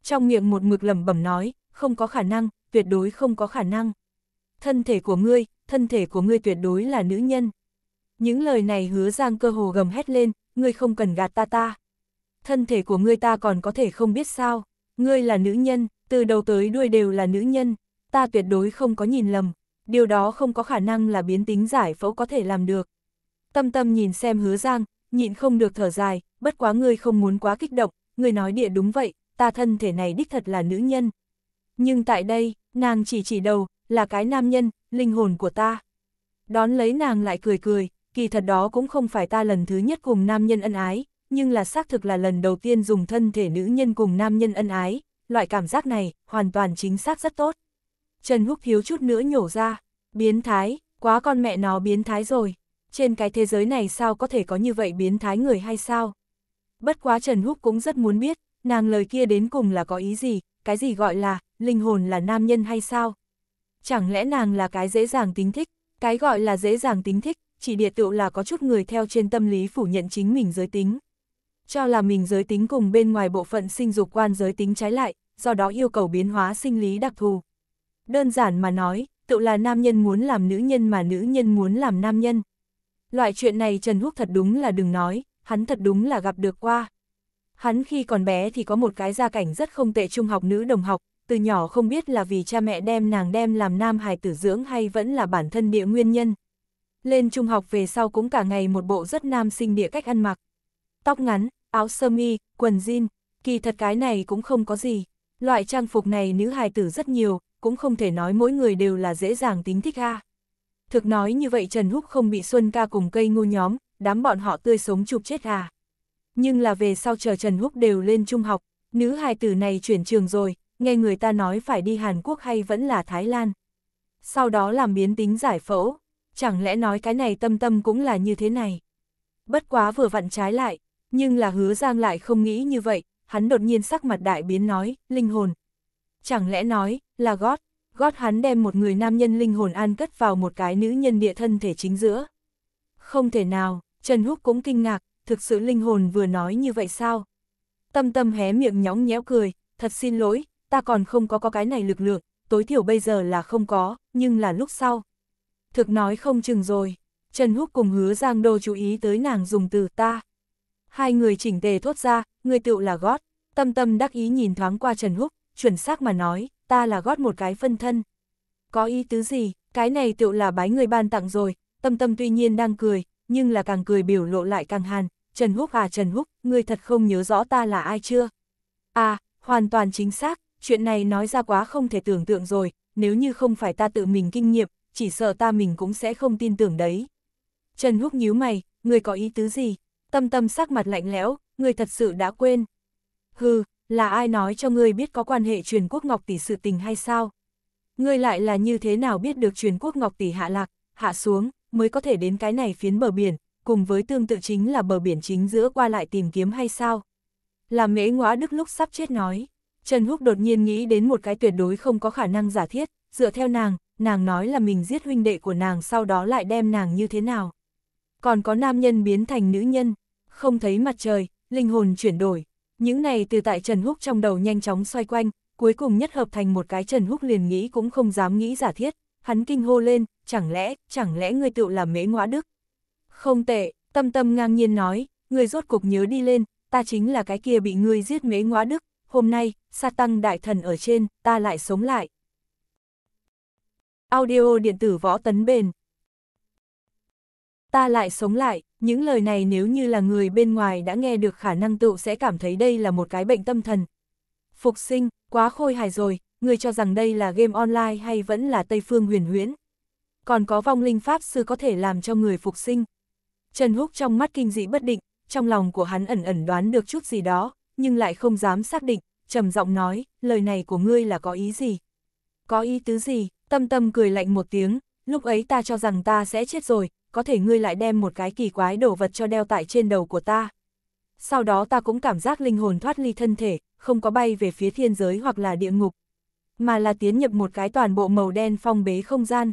S1: Trong miệng một mực lẩm bẩm nói, không có khả năng, tuyệt đối không có khả năng. Thân thể của ngươi, thân thể của ngươi tuyệt đối là nữ nhân. Những lời này hứa giang cơ hồ gầm hét lên, ngươi không cần gạt ta ta thân thể của ngươi ta còn có thể không biết sao, ngươi là nữ nhân, từ đầu tới đuôi đều là nữ nhân, ta tuyệt đối không có nhìn lầm, điều đó không có khả năng là biến tính giải phẫu có thể làm được. Tâm tâm nhìn xem hứa giang, nhịn không được thở dài, bất quá ngươi không muốn quá kích động, ngươi nói địa đúng vậy, ta thân thể này đích thật là nữ nhân. Nhưng tại đây, nàng chỉ chỉ đầu, là cái nam nhân, linh hồn của ta. Đón lấy nàng lại cười cười, kỳ thật đó cũng không phải ta lần thứ nhất cùng nam nhân ân ái, nhưng là xác thực là lần đầu tiên dùng thân thể nữ nhân cùng nam nhân ân ái, loại cảm giác này, hoàn toàn chính xác rất tốt. Trần Húc thiếu chút nữa nhổ ra, biến thái, quá con mẹ nó biến thái rồi, trên cái thế giới này sao có thể có như vậy biến thái người hay sao? Bất quá Trần Húc cũng rất muốn biết, nàng lời kia đến cùng là có ý gì, cái gì gọi là, linh hồn là nam nhân hay sao? Chẳng lẽ nàng là cái dễ dàng tính thích, cái gọi là dễ dàng tính thích, chỉ địa tựu là có chút người theo trên tâm lý phủ nhận chính mình giới tính cho là mình giới tính cùng bên ngoài bộ phận sinh dục quan giới tính trái lại, do đó yêu cầu biến hóa sinh lý đặc thù. Đơn giản mà nói, tự là nam nhân muốn làm nữ nhân mà nữ nhân muốn làm nam nhân. Loại chuyện này Trần Húc thật đúng là đừng nói, hắn thật đúng là gặp được qua. Hắn khi còn bé thì có một cái gia cảnh rất không tệ trung học nữ đồng học, từ nhỏ không biết là vì cha mẹ đem nàng đem làm nam hài tử dưỡng hay vẫn là bản thân địa nguyên nhân. Lên trung học về sau cũng cả ngày một bộ rất nam sinh địa cách ăn mặc. Tóc ngắn, áo sơ mi, quần jean, kỳ thật cái này cũng không có gì. Loại trang phục này nữ hài tử rất nhiều, cũng không thể nói mỗi người đều là dễ dàng tính thích ha Thực nói như vậy Trần Húc không bị Xuân ca cùng cây ngô nhóm, đám bọn họ tươi sống chụp chết à. Nhưng là về sau chờ Trần Húc đều lên trung học, nữ hài tử này chuyển trường rồi, nghe người ta nói phải đi Hàn Quốc hay vẫn là Thái Lan. Sau đó làm biến tính giải phẫu, chẳng lẽ nói cái này tâm tâm cũng là như thế này. Bất quá vừa vặn trái lại, nhưng là hứa Giang lại không nghĩ như vậy, hắn đột nhiên sắc mặt đại biến nói, linh hồn. Chẳng lẽ nói, là gót, gót hắn đem một người nam nhân linh hồn an cất vào một cái nữ nhân địa thân thể chính giữa. Không thể nào, Trần Húc cũng kinh ngạc, thực sự linh hồn vừa nói như vậy sao? Tâm tâm hé miệng nhõng nhẽo cười, thật xin lỗi, ta còn không có có cái này lực lượng, tối thiểu bây giờ là không có, nhưng là lúc sau. Thực nói không chừng rồi, Trần Húc cùng hứa Giang Đô chú ý tới nàng dùng từ ta hai người chỉnh tề thốt ra, người tựu là gót, tâm tâm đắc ý nhìn thoáng qua Trần Húc, chuẩn xác mà nói, ta là gót một cái phân thân. Có ý tứ gì, cái này tựu là bái người ban tặng rồi, tâm tâm tuy nhiên đang cười, nhưng là càng cười biểu lộ lại càng hàn, Trần Húc à Trần Húc, người thật không nhớ rõ ta là ai chưa? À, hoàn toàn chính xác, chuyện này nói ra quá không thể tưởng tượng rồi, nếu như không phải ta tự mình kinh nghiệm, chỉ sợ ta mình cũng sẽ không tin tưởng đấy. Trần Húc nhíu mày, người có ý tứ gì, Tâm tâm sắc mặt lạnh lẽo, người thật sự đã quên. Hừ, là ai nói cho ngươi biết có quan hệ truyền quốc ngọc tỷ sự tình hay sao? Ngươi lại là như thế nào biết được truyền quốc ngọc tỷ hạ lạc, hạ xuống, mới có thể đến cái này phiến bờ biển, cùng với tương tự chính là bờ biển chính giữa qua lại tìm kiếm hay sao? Là mễ ngõa đức lúc sắp chết nói. Trần Húc đột nhiên nghĩ đến một cái tuyệt đối không có khả năng giả thiết, dựa theo nàng, nàng nói là mình giết huynh đệ của nàng sau đó lại đem nàng như thế nào. Còn có nam nhân biến thành nữ nhân, không thấy mặt trời, linh hồn chuyển đổi. Những này từ tại Trần Húc trong đầu nhanh chóng xoay quanh, cuối cùng nhất hợp thành một cái Trần Húc liền nghĩ cũng không dám nghĩ giả thiết, hắn kinh hô lên, chẳng lẽ, chẳng lẽ ngươi tự làm mế ngõa đức. Không tệ, tâm tâm ngang nhiên nói, ngươi rốt cục nhớ đi lên, ta chính là cái kia bị ngươi giết mế ngõa đức, hôm nay, sa tăng đại thần ở trên, ta lại sống lại. Audio điện tử võ tấn bền. Ta lại sống lại. Những lời này nếu như là người bên ngoài đã nghe được khả năng tựu sẽ cảm thấy đây là một cái bệnh tâm thần. Phục sinh, quá khôi hài rồi, người cho rằng đây là game online hay vẫn là Tây Phương huyền huyễn. Còn có vong linh pháp sư có thể làm cho người phục sinh. Trần Húc trong mắt kinh dị bất định, trong lòng của hắn ẩn ẩn đoán được chút gì đó, nhưng lại không dám xác định, trầm giọng nói, lời này của ngươi là có ý gì? Có ý tứ gì? Tâm tâm cười lạnh một tiếng, lúc ấy ta cho rằng ta sẽ chết rồi, có thể ngươi lại đem một cái kỳ quái đồ vật cho đeo tại trên đầu của ta. Sau đó ta cũng cảm giác linh hồn thoát ly thân thể, không có bay về phía thiên giới hoặc là địa ngục, mà là tiến nhập một cái toàn bộ màu đen phong bế không gian.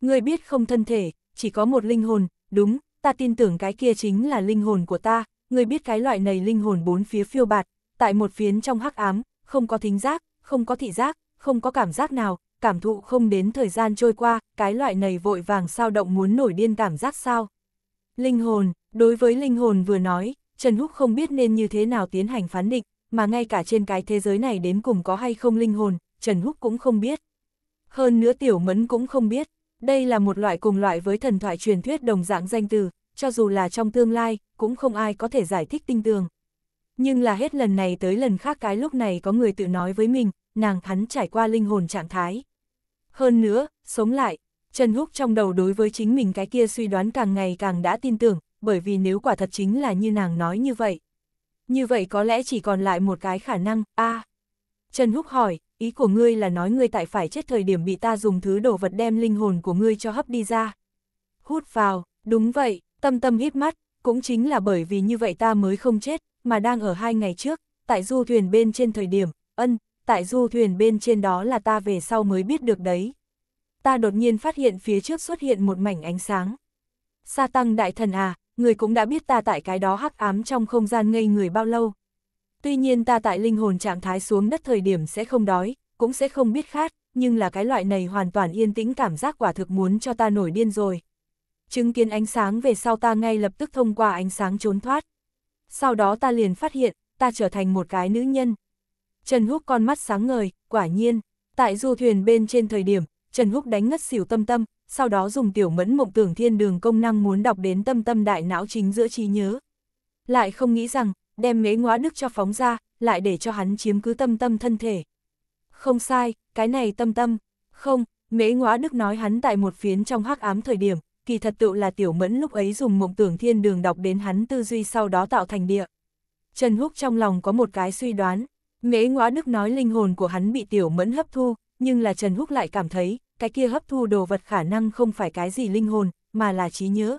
S1: Ngươi biết không thân thể, chỉ có một linh hồn, đúng, ta tin tưởng cái kia chính là linh hồn của ta, ngươi biết cái loại này linh hồn bốn phía phiêu bạt, tại một phiến trong hắc ám, không có thính giác, không có thị giác, không có cảm giác nào, cảm thụ không đến thời gian trôi qua, cái loại này vội vàng sao động muốn nổi điên cảm giác sao. Linh hồn, đối với linh hồn vừa nói, Trần Húc không biết nên như thế nào tiến hành phán định, mà ngay cả trên cái thế giới này đến cùng có hay không linh hồn, Trần Húc cũng không biết. Hơn nữa Tiểu Mẫn cũng không biết, đây là một loại cùng loại với thần thoại truyền thuyết đồng dạng danh từ, cho dù là trong tương lai, cũng không ai có thể giải thích tinh tường. Nhưng là hết lần này tới lần khác cái lúc này có người tự nói với mình, nàng hắn trải qua linh hồn trạng thái. Hơn nữa, sống lại, Trần Húc trong đầu đối với chính mình cái kia suy đoán càng ngày càng đã tin tưởng, bởi vì nếu quả thật chính là như nàng nói như vậy. Như vậy có lẽ chỉ còn lại một cái khả năng, a Trần Húc hỏi, ý của ngươi là nói ngươi tại phải chết thời điểm bị ta dùng thứ đồ vật đem linh hồn của ngươi cho hấp đi ra. Hút vào, đúng vậy, tâm tâm hít mắt, cũng chính là bởi vì như vậy ta mới không chết, mà đang ở hai ngày trước, tại du thuyền bên trên thời điểm, ân, tại du thuyền bên trên đó là ta về sau mới biết được đấy. Ta đột nhiên phát hiện phía trước xuất hiện một mảnh ánh sáng. Sa tăng đại thần à, người cũng đã biết ta tại cái đó hắc ám trong không gian ngây người bao lâu. Tuy nhiên ta tại linh hồn trạng thái xuống đất thời điểm sẽ không đói, cũng sẽ không biết khát, nhưng là cái loại này hoàn toàn yên tĩnh cảm giác quả thực muốn cho ta nổi điên rồi. Chứng kiến ánh sáng về sau ta ngay lập tức thông qua ánh sáng trốn thoát. Sau đó ta liền phát hiện, ta trở thành một cái nữ nhân, Trần Húc con mắt sáng ngời, quả nhiên, tại du thuyền bên trên thời điểm, Trần Húc đánh ngất xỉu tâm tâm, sau đó dùng tiểu mẫn mộng tưởng thiên đường công năng muốn đọc đến tâm tâm đại não chính giữa trí nhớ. Lại không nghĩ rằng, đem mế ngóa đức cho phóng ra, lại để cho hắn chiếm cứ tâm tâm thân thể. Không sai, cái này tâm tâm, không, mế ngóa đức nói hắn tại một phiến trong hắc ám thời điểm, kỳ thật tự là tiểu mẫn lúc ấy dùng mộng tưởng thiên đường đọc đến hắn tư duy sau đó tạo thành địa. Trần Húc trong lòng có một cái suy đoán, Mễ Ngoã Đức nói linh hồn của hắn bị tiểu mẫn hấp thu, nhưng là Trần Húc lại cảm thấy, cái kia hấp thu đồ vật khả năng không phải cái gì linh hồn, mà là trí nhớ.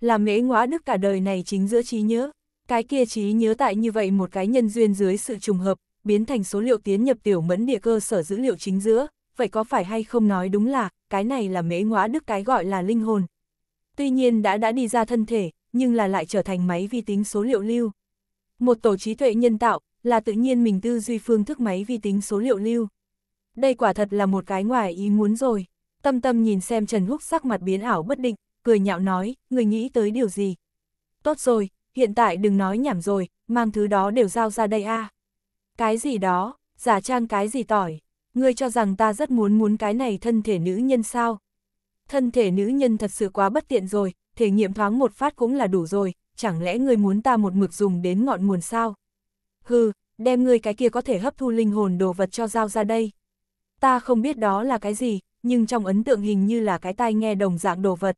S1: Là mễ Ngoã Đức cả đời này chính giữa trí nhớ, cái kia trí nhớ tại như vậy một cái nhân duyên dưới sự trùng hợp, biến thành số liệu tiến nhập tiểu mẫn địa cơ sở dữ liệu chính giữa, vậy có phải hay không nói đúng là, cái này là mễ Ngoã Đức cái gọi là linh hồn. Tuy nhiên đã đã đi ra thân thể, nhưng là lại trở thành máy vi tính số liệu lưu. Một tổ trí tuệ nhân tạo, là tự nhiên mình tư duy phương thức máy vi tính số liệu lưu. Đây quả thật là một cái ngoài ý muốn rồi. Tâm tâm nhìn xem Trần Húc sắc mặt biến ảo bất định, cười nhạo nói, người nghĩ tới điều gì? Tốt rồi, hiện tại đừng nói nhảm rồi, mang thứ đó đều giao ra đây a. Cái gì đó, giả trang cái gì tỏi, ngươi cho rằng ta rất muốn muốn cái này thân thể nữ nhân sao? Thân thể nữ nhân thật sự quá bất tiện rồi, thể nghiệm thoáng một phát cũng là đủ rồi, chẳng lẽ ngươi muốn ta một mực dùng đến ngọn nguồn sao? hừ, đem ngươi cái kia có thể hấp thu linh hồn đồ vật cho giao ra đây. Ta không biết đó là cái gì, nhưng trong ấn tượng hình như là cái tai nghe đồng dạng đồ vật.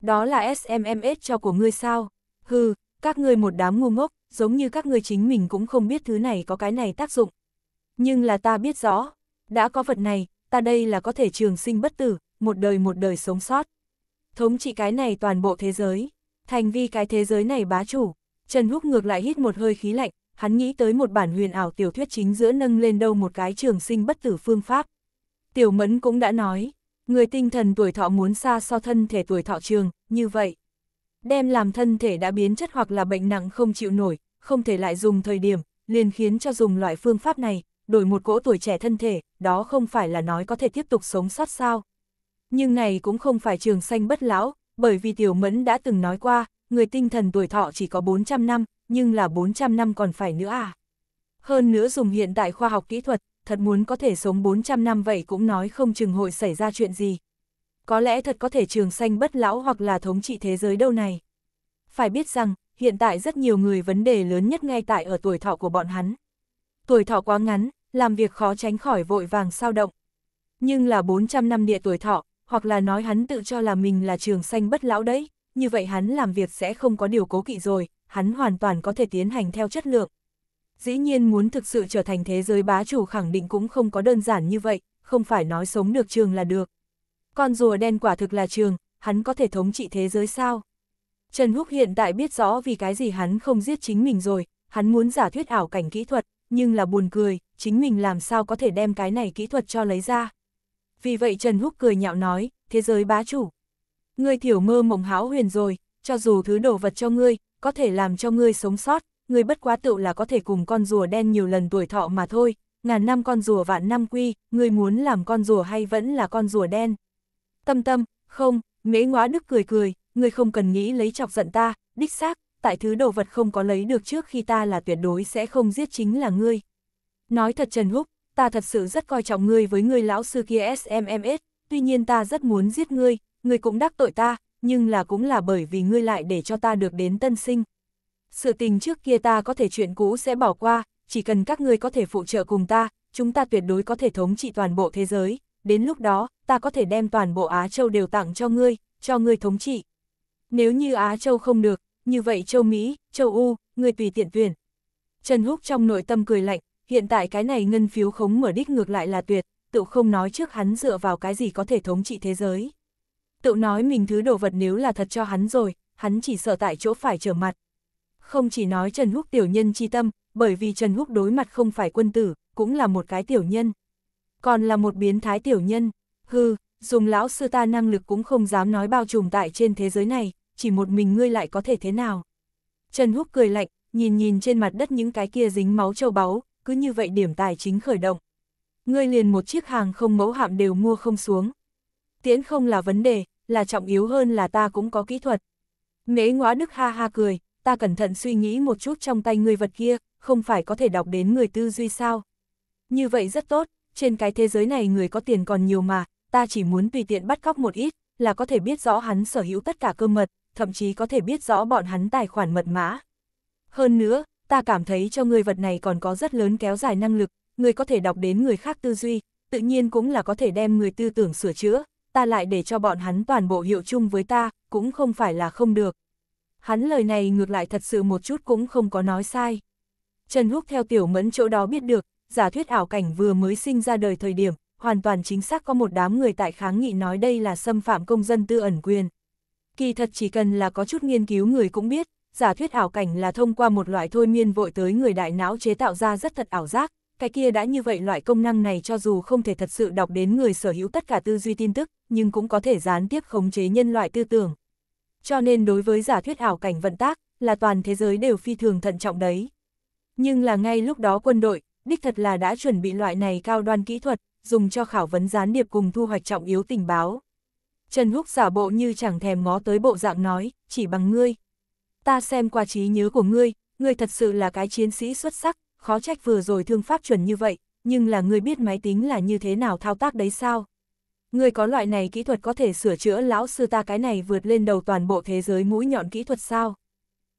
S1: Đó là SMMS cho của ngươi sao? Hừ, các ngươi một đám ngu ngốc, giống như các ngươi chính mình cũng không biết thứ này có cái này tác dụng. Nhưng là ta biết rõ, đã có vật này, ta đây là có thể trường sinh bất tử, một đời một đời sống sót. Thống trị cái này toàn bộ thế giới, thành vi cái thế giới này bá chủ. Trần Húc ngược lại hít một hơi khí lạnh, hắn nghĩ tới một bản huyền ảo tiểu thuyết chính giữa nâng lên đâu một cái trường sinh bất tử phương pháp. Tiểu Mẫn cũng đã nói, người tinh thần tuổi thọ muốn xa so thân thể tuổi thọ trường, như vậy. Đem làm thân thể đã biến chất hoặc là bệnh nặng không chịu nổi, không thể lại dùng thời điểm, liền khiến cho dùng loại phương pháp này, đổi một cỗ tuổi trẻ thân thể, đó không phải là nói có thể tiếp tục sống sót sao. Nhưng này cũng không phải trường sanh bất lão, bởi vì Tiểu Mẫn đã từng nói qua, người tinh thần tuổi thọ chỉ có 400 năm, nhưng là 400 năm còn phải nữa à. Hơn nữa dùng hiện đại khoa học kỹ thuật, thật muốn có thể sống 400 năm vậy cũng nói không chừng hội xảy ra chuyện gì. Có lẽ thật có thể trường sanh bất lão hoặc là thống trị thế giới đâu này. Phải biết rằng, hiện tại rất nhiều người vấn đề lớn nhất ngay tại ở tuổi thọ của bọn hắn. Tuổi thọ quá ngắn, làm việc khó tránh khỏi vội vàng sao động. Nhưng là 400 năm địa tuổi thọ, hoặc là nói hắn tự cho là mình là trường sanh bất lão đấy, như vậy hắn làm việc sẽ không có điều cố kỵ rồi, hắn hoàn toàn có thể tiến hành theo chất lượng. Dĩ nhiên muốn thực sự trở thành thế giới bá chủ khẳng định cũng không có đơn giản như vậy, không phải nói sống được trường là được. Con rùa đen quả thực là trường, hắn có thể thống trị thế giới sao? Trần Húc hiện tại biết rõ vì cái gì hắn không giết chính mình rồi, hắn muốn giả thuyết ảo cảnh kỹ thuật, nhưng là buồn cười, chính mình làm sao có thể đem cái này kỹ thuật cho lấy ra. Vì vậy Trần Húc cười nhạo nói, thế giới bá chủ. Ngươi thiểu mơ mộng háo huyền rồi, cho dù thứ đồ vật cho ngươi, có thể làm cho ngươi sống sót, ngươi bất quá tựu là có thể cùng con rùa đen nhiều lần tuổi thọ mà thôi, ngàn năm con rùa vạn năm quy, ngươi muốn làm con rùa hay vẫn là con rùa đen. Tâm tâm, không, mễ ngóa đức cười cười, ngươi không cần nghĩ lấy chọc giận ta, đích xác, tại thứ đồ vật không có lấy được trước khi ta là tuyệt đối sẽ không giết chính là ngươi. Nói thật Trần Húc, ta thật sự rất coi trọng ngươi với ngươi lão sư kia SMMS, tuy nhiên ta rất muốn giết ngươi, ngươi cũng đắc tội ta, nhưng là cũng là bởi vì ngươi lại để cho ta được đến tân sinh. Sự tình trước kia ta có thể chuyện cũ sẽ bỏ qua, chỉ cần các ngươi có thể phụ trợ cùng ta, chúng ta tuyệt đối có thể thống trị toàn bộ thế giới, đến lúc đó, ta có thể đem toàn bộ Á Châu đều tặng cho ngươi, cho ngươi thống trị. Nếu như Á Châu không được, như vậy châu Mỹ, châu U, ngươi tùy tiện tuyển. Trần Húc trong nội tâm cười lạnh, hiện tại cái này ngân phiếu khống mở đích ngược lại là tuyệt, tự không nói trước hắn dựa vào cái gì có thể thống trị thế giới tự nói mình thứ đồ vật nếu là thật cho hắn rồi, hắn chỉ sợ tại chỗ phải trở mặt. Không chỉ nói Trần Húc tiểu nhân chi tâm, bởi vì Trần Húc đối mặt không phải quân tử, cũng là một cái tiểu nhân. Còn là một biến thái tiểu nhân, hư, dùng lão sư ta năng lực cũng không dám nói bao trùm tại trên thế giới này, chỉ một mình ngươi lại có thể thế nào. Trần Húc cười lạnh, nhìn nhìn trên mặt đất những cái kia dính máu châu báu, cứ như vậy điểm tài chính khởi động. Ngươi liền một chiếc hàng không mẫu hạm đều mua không xuống. Tiễn không là vấn đề, là trọng yếu hơn là ta cũng có kỹ thuật. Mễ ngóa đức ha ha cười, ta cẩn thận suy nghĩ một chút trong tay người vật kia, không phải có thể đọc đến người tư duy sao. Như vậy rất tốt, trên cái thế giới này người có tiền còn nhiều mà, ta chỉ muốn tùy tiện bắt cóc một ít, là có thể biết rõ hắn sở hữu tất cả cơ mật, thậm chí có thể biết rõ bọn hắn tài khoản mật mã. Hơn nữa, ta cảm thấy cho người vật này còn có rất lớn kéo dài năng lực, người có thể đọc đến người khác tư duy, tự nhiên cũng là có thể đem người tư tưởng sửa chữa, ta lại để cho bọn hắn toàn bộ hiệu chung với ta, cũng không phải là không được. Hắn lời này ngược lại thật sự một chút cũng không có nói sai. Trần Húc theo tiểu mẫn chỗ đó biết được, giả thuyết ảo cảnh vừa mới sinh ra đời thời điểm, hoàn toàn chính xác có một đám người tại kháng nghị nói đây là xâm phạm công dân tư ẩn quyền. Kỳ thật chỉ cần là có chút nghiên cứu người cũng biết, giả thuyết ảo cảnh là thông qua một loại thôi miên vội tới người đại não chế tạo ra rất thật ảo giác, cái kia đã như vậy loại công năng này cho dù không thể thật sự đọc đến người sở hữu tất cả tư duy tin tức, nhưng cũng có thể gián tiếp khống chế nhân loại tư tưởng. Cho nên đối với giả thuyết ảo cảnh vận tác, là toàn thế giới đều phi thường thận trọng đấy. Nhưng là ngay lúc đó quân đội, đích thật là đã chuẩn bị loại này cao đoan kỹ thuật, dùng cho khảo vấn gián điệp cùng thu hoạch trọng yếu tình báo. Trần Húc giả bộ như chẳng thèm ngó tới bộ dạng nói, chỉ bằng ngươi. Ta xem qua trí nhớ của ngươi, ngươi thật sự là cái chiến sĩ xuất sắc, khó trách vừa rồi thương pháp chuẩn như vậy, nhưng là ngươi biết máy tính là như thế nào thao tác đấy sao? Người có loại này kỹ thuật có thể sửa chữa lão sư ta cái này vượt lên đầu toàn bộ thế giới mũi nhọn kỹ thuật sao?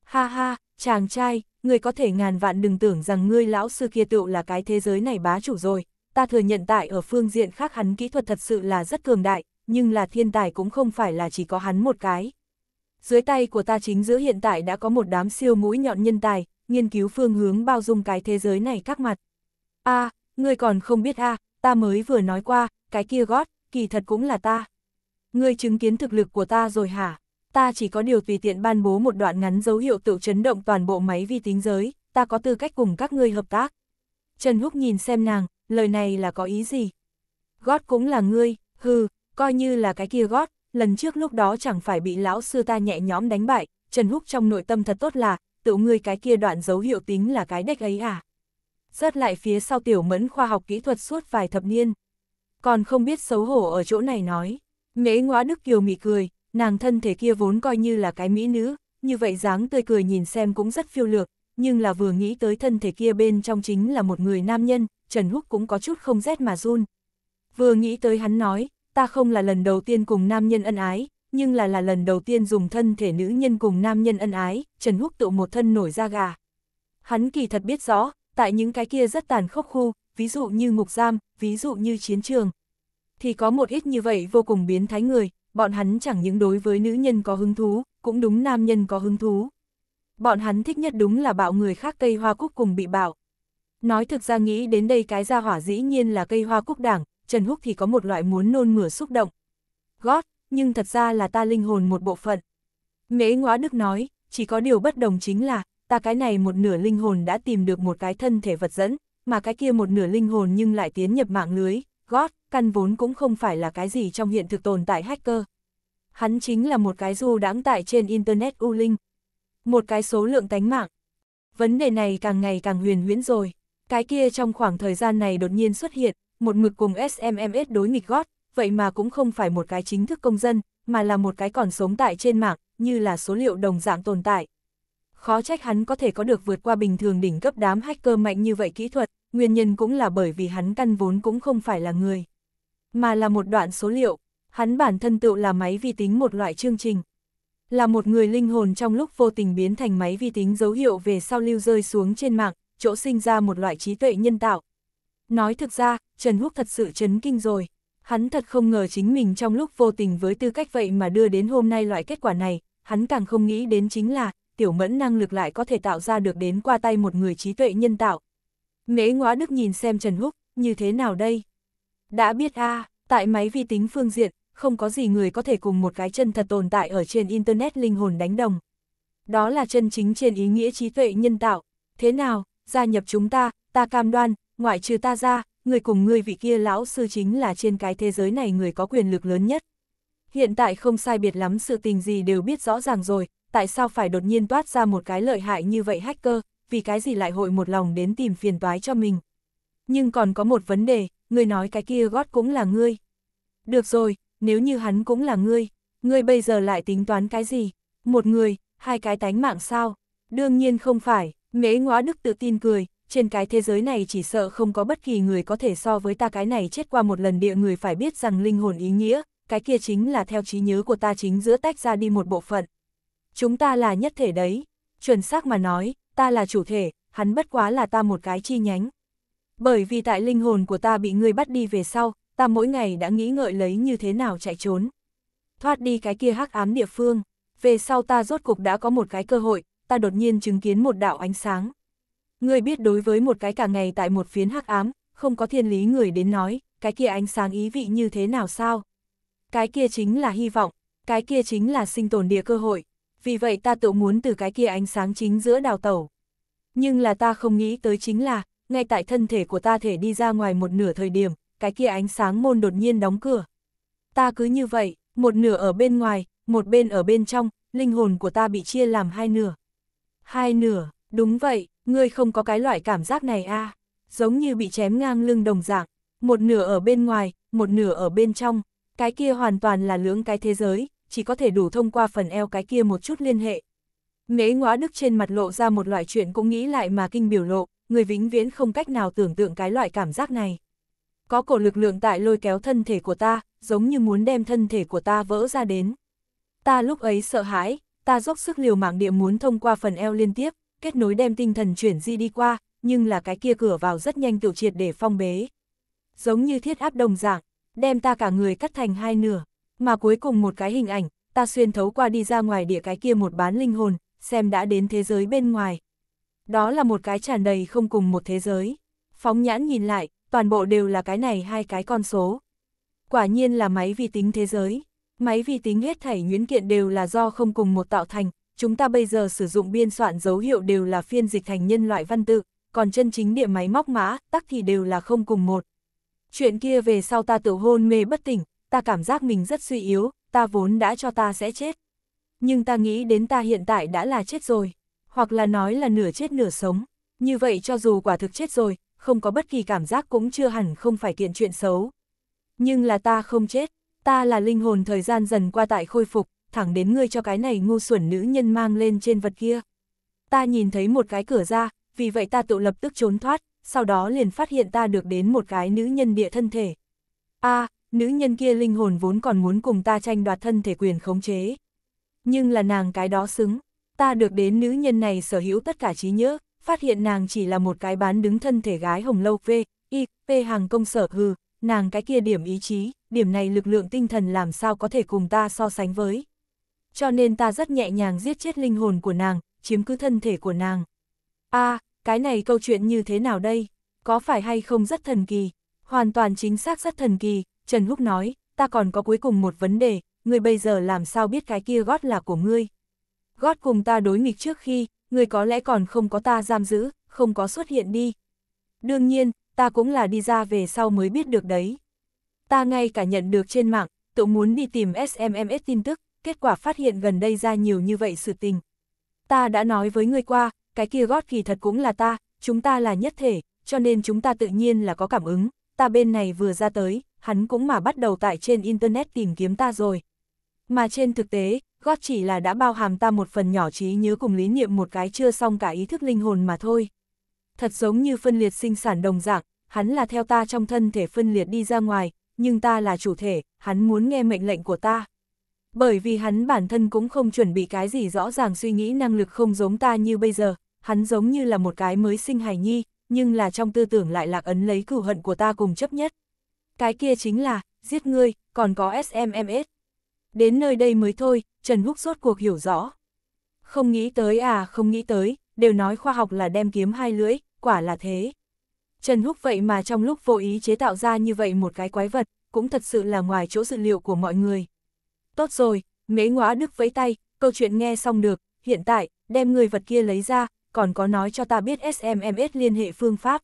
S1: Ha ha, chàng trai, người có thể ngàn vạn đừng tưởng rằng ngươi lão sư kia tựu là cái thế giới này bá chủ rồi. Ta thừa nhận tại ở phương diện khác hắn kỹ thuật thật sự là rất cường đại, nhưng là thiên tài cũng không phải là chỉ có hắn một cái. Dưới tay của ta chính giữa hiện tại đã có một đám siêu mũi nhọn nhân tài, nghiên cứu phương hướng bao dung cái thế giới này các mặt. a à, ngươi còn không biết a ta mới vừa nói qua, cái kia gót, kỳ thật cũng là ta. Ngươi chứng kiến thực lực của ta rồi hả? Ta chỉ có điều tùy tiện ban bố một đoạn ngắn dấu hiệu tự chấn động toàn bộ máy vi tính giới, ta có tư cách cùng các ngươi hợp tác. Trần Húc nhìn xem nàng, lời này là có ý gì? Gót cũng là ngươi, hừ, coi như là cái kia gót, lần trước lúc đó chẳng phải bị lão sư ta nhẹ nhõm đánh bại, Trần Húc trong nội tâm thật tốt là, tự ngươi cái kia đoạn dấu hiệu tính là cái đếch ấy à? Rớt lại phía sau tiểu mẫn khoa học kỹ thuật suốt vài thập niên, còn không biết xấu hổ ở chỗ này nói. Mễ ngõa Đức Kiều mỉ cười, nàng thân thể kia vốn coi như là cái mỹ nữ, như vậy dáng tươi cười nhìn xem cũng rất phiêu lược, nhưng là vừa nghĩ tới thân thể kia bên trong chính là một người nam nhân, Trần Húc cũng có chút không rét mà run. Vừa nghĩ tới hắn nói, ta không là lần đầu tiên cùng nam nhân ân ái, nhưng là là lần đầu tiên dùng thân thể nữ nhân cùng nam nhân ân ái, Trần Húc tụ một thân nổi da gà. Hắn kỳ thật biết rõ, tại những cái kia rất tàn khốc khu, ví dụ như ngục giam, ví dụ như chiến trường. Thì có một ít như vậy vô cùng biến thái người, bọn hắn chẳng những đối với nữ nhân có hứng thú, cũng đúng nam nhân có hứng thú. Bọn hắn thích nhất đúng là bạo người khác cây hoa cúc cùng bị bạo. Nói thực ra nghĩ đến đây cái gia hỏa dĩ nhiên là cây hoa cúc đảng, Trần Húc thì có một loại muốn nôn mửa xúc động. Gót, nhưng thật ra là ta linh hồn một bộ phận. Mễ Ngóa Đức nói, chỉ có điều bất đồng chính là, ta cái này một nửa linh hồn đã tìm được một cái thân thể vật dẫn mà cái kia một nửa linh hồn nhưng lại tiến nhập mạng lưới, God căn vốn cũng không phải là cái gì trong hiện thực tồn tại hacker. Hắn chính là một cái du đáng tại trên Internet U Linh. Một cái số lượng tánh mạng. Vấn đề này càng ngày càng huyền huyễn rồi. Cái kia trong khoảng thời gian này đột nhiên xuất hiện, một mực cùng SMMS đối nghịch God, vậy mà cũng không phải một cái chính thức công dân, mà là một cái còn sống tại trên mạng, như là số liệu đồng dạng tồn tại khó trách hắn có thể có được vượt qua bình thường đỉnh cấp đám hacker mạnh như vậy kỹ thuật, nguyên nhân cũng là bởi vì hắn căn vốn cũng không phải là người, mà là một đoạn số liệu, hắn bản thân tự là máy vi tính một loại chương trình. Là một người linh hồn trong lúc vô tình biến thành máy vi tính dấu hiệu về sau lưu rơi xuống trên mạng, chỗ sinh ra một loại trí tuệ nhân tạo. Nói thực ra, Trần Húc thật sự chấn kinh rồi. Hắn thật không ngờ chính mình trong lúc vô tình với tư cách vậy mà đưa đến hôm nay loại kết quả này, hắn càng không nghĩ đến chính là, tiểu mẫn năng lực lại có thể tạo ra được đến qua tay một người trí tuệ nhân tạo. Mễ ngóa đức nhìn xem Trần Húc, như thế nào đây? Đã biết a tại máy vi tính phương diện, không có gì người có thể cùng một cái chân thật tồn tại ở trên Internet linh hồn đánh đồng. Đó là chân chính trên ý nghĩa trí tuệ nhân tạo. Thế nào, gia nhập chúng ta, ta cam đoan, ngoại trừ ta ra, người cùng người vị kia lão sư chính là trên cái thế giới này người có quyền lực lớn nhất. Hiện tại không sai biệt lắm sự tình gì đều biết rõ ràng rồi, tại sao phải đột nhiên toát ra một cái lợi hại như vậy hacker, vì cái gì lại hội một lòng đến tìm phiền toái cho mình. Nhưng còn có một vấn đề, ngươi nói cái kia gót cũng là ngươi. Được rồi, nếu như hắn cũng là ngươi, ngươi bây giờ lại tính toán cái gì? Một người, hai cái tánh mạng sao? Đương nhiên không phải, mễ ngóa đức tự tin cười, trên cái thế giới này chỉ sợ không có bất kỳ người có thể so với ta cái này chết qua một lần địa người phải biết rằng linh hồn ý nghĩa, cái kia chính là theo trí nhớ của ta chính giữa tách ra đi một bộ phận, chúng ta là nhất thể đấy. Chuẩn xác mà nói, ta là chủ thể, hắn bất quá là ta một cái chi nhánh. Bởi vì tại linh hồn của ta bị ngươi bắt đi về sau, ta mỗi ngày đã nghĩ ngợi lấy như thế nào chạy trốn. Thoát đi cái kia hắc ám địa phương, về sau ta rốt cục đã có một cái cơ hội, ta đột nhiên chứng kiến một đạo ánh sáng. Ngươi biết đối với một cái cả ngày tại một phiến hắc ám, không có thiên lý người đến nói, cái kia ánh sáng ý vị như thế nào sao? Cái kia chính là hy vọng, cái kia chính là sinh tồn địa cơ hội vì vậy ta tự muốn từ cái kia ánh sáng chính giữa đào tẩu. Nhưng là ta không nghĩ tới chính là, ngay tại thân thể của ta thể đi ra ngoài một nửa thời điểm, cái kia ánh sáng môn đột nhiên đóng cửa. Ta cứ như vậy, một nửa ở bên ngoài, một bên ở bên trong, linh hồn của ta bị chia làm hai nửa. Hai nửa, đúng vậy, ngươi không có cái loại cảm giác này a à? giống như bị chém ngang lưng đồng dạng, một nửa ở bên ngoài, một nửa ở bên trong, cái kia hoàn toàn là lưỡng cái thế giới, chỉ có thể đủ thông qua phần eo cái kia một chút liên hệ. Mễ ngóa đức trên mặt lộ ra một loại chuyện cũng nghĩ lại mà kinh biểu lộ, người vĩnh viễn không cách nào tưởng tượng cái loại cảm giác này. Có cổ lực lượng tại lôi kéo thân thể của ta, giống như muốn đem thân thể của ta vỡ ra đến. Ta lúc ấy sợ hãi, ta dốc sức liều mạng địa muốn thông qua phần eo liên tiếp, kết nối đem tinh thần chuyển di đi qua, nhưng là cái kia cửa vào rất nhanh tiểu triệt để phong bế. Giống như thiết áp đồng dạng, đem ta cả người cắt thành hai nửa mà cuối cùng một cái hình ảnh, ta xuyên thấu qua đi ra ngoài địa cái kia một bán linh hồn, xem đã đến thế giới bên ngoài. Đó là một cái tràn đầy không cùng một thế giới. Phóng nhãn nhìn lại, toàn bộ đều là cái này hai cái con số. Quả nhiên là máy vi tính thế giới. Máy vi tính hết thảy nguyễn kiện đều là do không cùng một tạo thành, chúng ta bây giờ sử dụng biên soạn dấu hiệu đều là phiên dịch thành nhân loại văn tự, còn chân chính địa máy móc mã, tắc thì đều là không cùng một. Chuyện kia về sau ta tự hôn mê bất tỉnh, ta cảm giác mình rất suy yếu, ta vốn đã cho ta sẽ chết. Nhưng ta nghĩ đến ta hiện tại đã là chết rồi, hoặc là nói là nửa chết nửa sống. Như vậy cho dù quả thực chết rồi, không có bất kỳ cảm giác cũng chưa hẳn không phải kiện chuyện xấu. Nhưng là ta không chết, ta là linh hồn thời gian dần qua tại khôi phục, thẳng đến ngươi cho cái này ngu xuẩn nữ nhân mang lên trên vật kia. Ta nhìn thấy một cái cửa ra, vì vậy ta tự lập tức trốn thoát, sau đó liền phát hiện ta được đến một cái nữ nhân địa thân thể. a nữ nhân kia linh hồn vốn còn muốn cùng ta tranh đoạt thân thể quyền khống chế. Nhưng là nàng cái đó xứng, ta được đến nữ nhân này sở hữu tất cả trí nhớ, phát hiện nàng chỉ là một cái bán đứng thân thể gái hồng lâu V, i P hàng công sở hư, nàng cái kia điểm ý chí, điểm này lực lượng tinh thần làm sao có thể cùng ta so sánh với. Cho nên ta rất nhẹ nhàng giết chết linh hồn của nàng, chiếm cứ thân thể của nàng. a cái này câu chuyện như thế nào đây? Có phải hay không rất thần kỳ? Hoàn toàn chính xác rất thần kỳ, Trần Húc nói, ta còn có cuối cùng một vấn đề, ngươi bây giờ làm sao biết cái kia gót là của ngươi? Gót cùng ta đối nghịch trước khi, ngươi có lẽ còn không có ta giam giữ, không có xuất hiện đi. Đương nhiên, ta cũng là đi ra về sau mới biết được đấy. Ta ngay cả nhận được trên mạng, tự muốn đi tìm SMMS tin tức, kết quả phát hiện gần đây ra nhiều như vậy sự tình. Ta đã nói với ngươi qua, cái kia gót kỳ thật cũng là ta, chúng ta là nhất thể, cho nên chúng ta tự nhiên là có cảm ứng, ta bên này vừa ra tới, hắn cũng mà bắt đầu tại trên Internet tìm kiếm ta rồi. Mà trên thực tế, gót chỉ là đã bao hàm ta một phần nhỏ trí nhớ cùng lý niệm một cái chưa xong cả ý thức linh hồn mà thôi. Thật giống như phân liệt sinh sản đồng dạng, hắn là theo ta trong thân thể phân liệt đi ra ngoài, nhưng ta là chủ thể, hắn muốn nghe mệnh lệnh của ta. Bởi vì hắn bản thân cũng không chuẩn bị cái gì rõ ràng suy nghĩ năng lực không giống ta như bây giờ, hắn giống như là một cái mới sinh hài nhi, nhưng là trong tư tưởng lại lạc ấn lấy cửu hận của ta cùng chấp nhất cái kia chính là, giết ngươi, còn có SMS. Đến nơi đây mới thôi, Trần Húc rốt cuộc hiểu rõ. Không nghĩ tới à, không nghĩ tới, đều nói khoa học là đem kiếm hai lưỡi, quả là thế. Trần Húc vậy mà trong lúc vô ý chế tạo ra như vậy một cái quái vật, cũng thật sự là ngoài chỗ dự liệu của mọi người. Tốt rồi, mế ngóa đức vẫy tay, câu chuyện nghe xong được, hiện tại, đem người vật kia lấy ra, còn có nói cho ta biết SMS liên hệ phương pháp.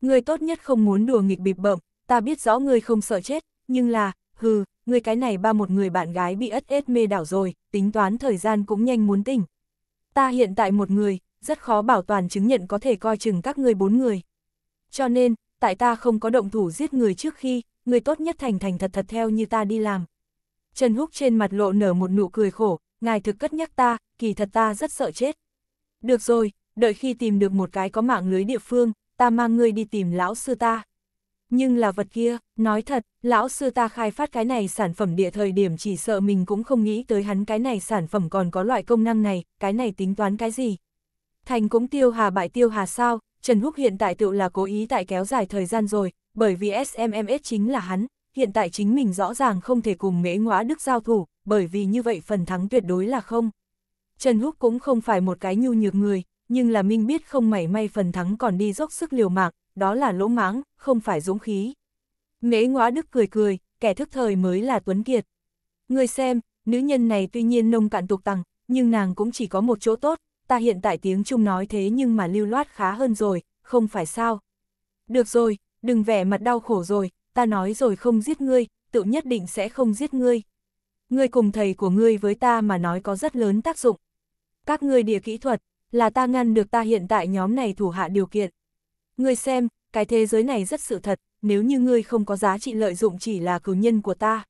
S1: Người tốt nhất không muốn đùa nghịch bịp bợm, ta biết rõ ngươi không sợ chết, nhưng là, hừ, ngươi cái này ba một người bạn gái bị ất ết mê đảo rồi, tính toán thời gian cũng nhanh muốn tỉnh. Ta hiện tại một người, rất khó bảo toàn chứng nhận có thể coi chừng các ngươi bốn người. Cho nên, tại ta không có động thủ giết người trước khi, người tốt nhất thành thành thật thật theo như ta đi làm. Trần Húc trên mặt lộ nở một nụ cười khổ, ngài thực cất nhắc ta, kỳ thật ta rất sợ chết. Được rồi, đợi khi tìm được một cái có mạng lưới địa phương, ta mang ngươi đi tìm lão sư ta nhưng là vật kia, nói thật, lão sư ta khai phát cái này sản phẩm địa thời điểm chỉ sợ mình cũng không nghĩ tới hắn cái này sản phẩm còn có loại công năng này, cái này tính toán cái gì. Thành cũng tiêu hà bại tiêu hà sao, Trần Húc hiện tại tự là cố ý tại kéo dài thời gian rồi, bởi vì SMMS chính là hắn, hiện tại chính mình rõ ràng không thể cùng mễ ngõa đức giao thủ, bởi vì như vậy phần thắng tuyệt đối là không. Trần Húc cũng không phải một cái nhu nhược người, nhưng là minh biết không mảy may phần thắng còn đi dốc sức liều mạng, đó là lỗ mãng, không phải dũng khí. Mễ ngõa đức cười cười, kẻ thức thời mới là tuấn kiệt. Người xem, nữ nhân này tuy nhiên nông cạn tục tằng, nhưng nàng cũng chỉ có một chỗ tốt, ta hiện tại tiếng Trung nói thế nhưng mà lưu loát khá hơn rồi, không phải sao. Được rồi, đừng vẻ mặt đau khổ rồi, ta nói rồi không giết ngươi, tự nhất định sẽ không giết ngươi. Ngươi cùng thầy của ngươi với ta mà nói có rất lớn tác dụng. Các ngươi địa kỹ thuật, là ta ngăn được ta hiện tại nhóm này thủ hạ điều kiện. Ngươi xem, cái thế giới này rất sự thật, nếu như ngươi không có giá trị lợi dụng chỉ là cứu nhân của ta.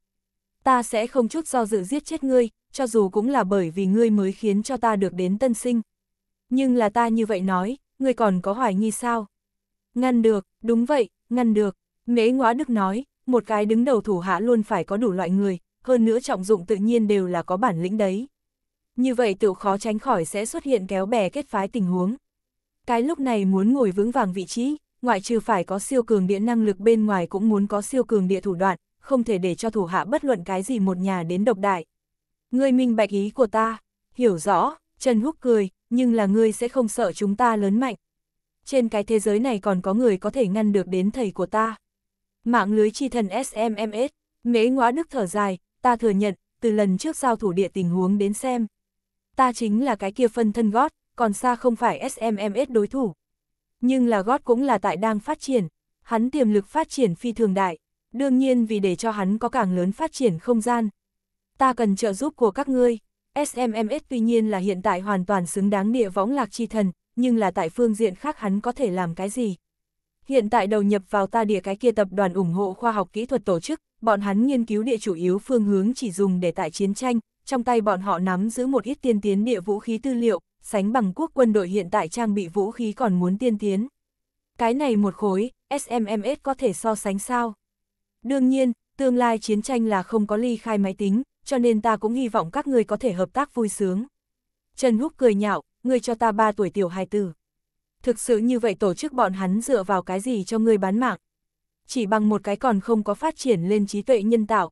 S1: Ta sẽ không chút do dự giết chết ngươi, cho dù cũng là bởi vì ngươi mới khiến cho ta được đến tân sinh. Nhưng là ta như vậy nói, ngươi còn có hoài nghi sao? Ngăn được, đúng vậy, ngăn được. Mễ ngõa đức nói, một cái đứng đầu thủ hạ luôn phải có đủ loại người, hơn nữa trọng dụng tự nhiên đều là có bản lĩnh đấy. Như vậy tự khó tránh khỏi sẽ xuất hiện kéo bè kết phái tình huống. Cái lúc này muốn ngồi vững vàng vị trí, ngoại trừ phải có siêu cường địa năng lực bên ngoài cũng muốn có siêu cường địa thủ đoạn, không thể để cho thủ hạ bất luận cái gì một nhà đến độc đại. Ngươi minh bạch ý của ta, hiểu rõ, Trần Húc cười, nhưng là ngươi sẽ không sợ chúng ta lớn mạnh. Trên cái thế giới này còn có người có thể ngăn được đến thầy của ta. Mạng lưới chi thần SMMS, mễ ngõa đức thở dài, ta thừa nhận, từ lần trước giao thủ địa tình huống đến xem. Ta chính là cái kia phân thân gót, còn xa không phải SMMS đối thủ. Nhưng là gót cũng là tại đang phát triển, hắn tiềm lực phát triển phi thường đại, đương nhiên vì để cho hắn có càng lớn phát triển không gian. Ta cần trợ giúp của các ngươi. SMMS tuy nhiên là hiện tại hoàn toàn xứng đáng địa võng lạc chi thần, nhưng là tại phương diện khác hắn có thể làm cái gì? Hiện tại đầu nhập vào ta địa cái kia tập đoàn ủng hộ khoa học kỹ thuật tổ chức, bọn hắn nghiên cứu địa chủ yếu phương hướng chỉ dùng để tại chiến tranh, trong tay bọn họ nắm giữ một ít tiên tiến địa vũ khí tư liệu, sánh bằng quốc quân đội hiện tại trang bị vũ khí còn muốn tiên tiến. Cái này một khối, SMMS có thể so sánh sao? Đương nhiên, tương lai chiến tranh là không có ly khai máy tính, cho nên ta cũng hy vọng các người có thể hợp tác vui sướng. Trần Húc cười nhạo, ngươi cho ta 3 tuổi tiểu hài tử. Thực sự như vậy tổ chức bọn hắn dựa vào cái gì cho ngươi bán mạng? Chỉ bằng một cái còn không có phát triển lên trí tuệ nhân tạo.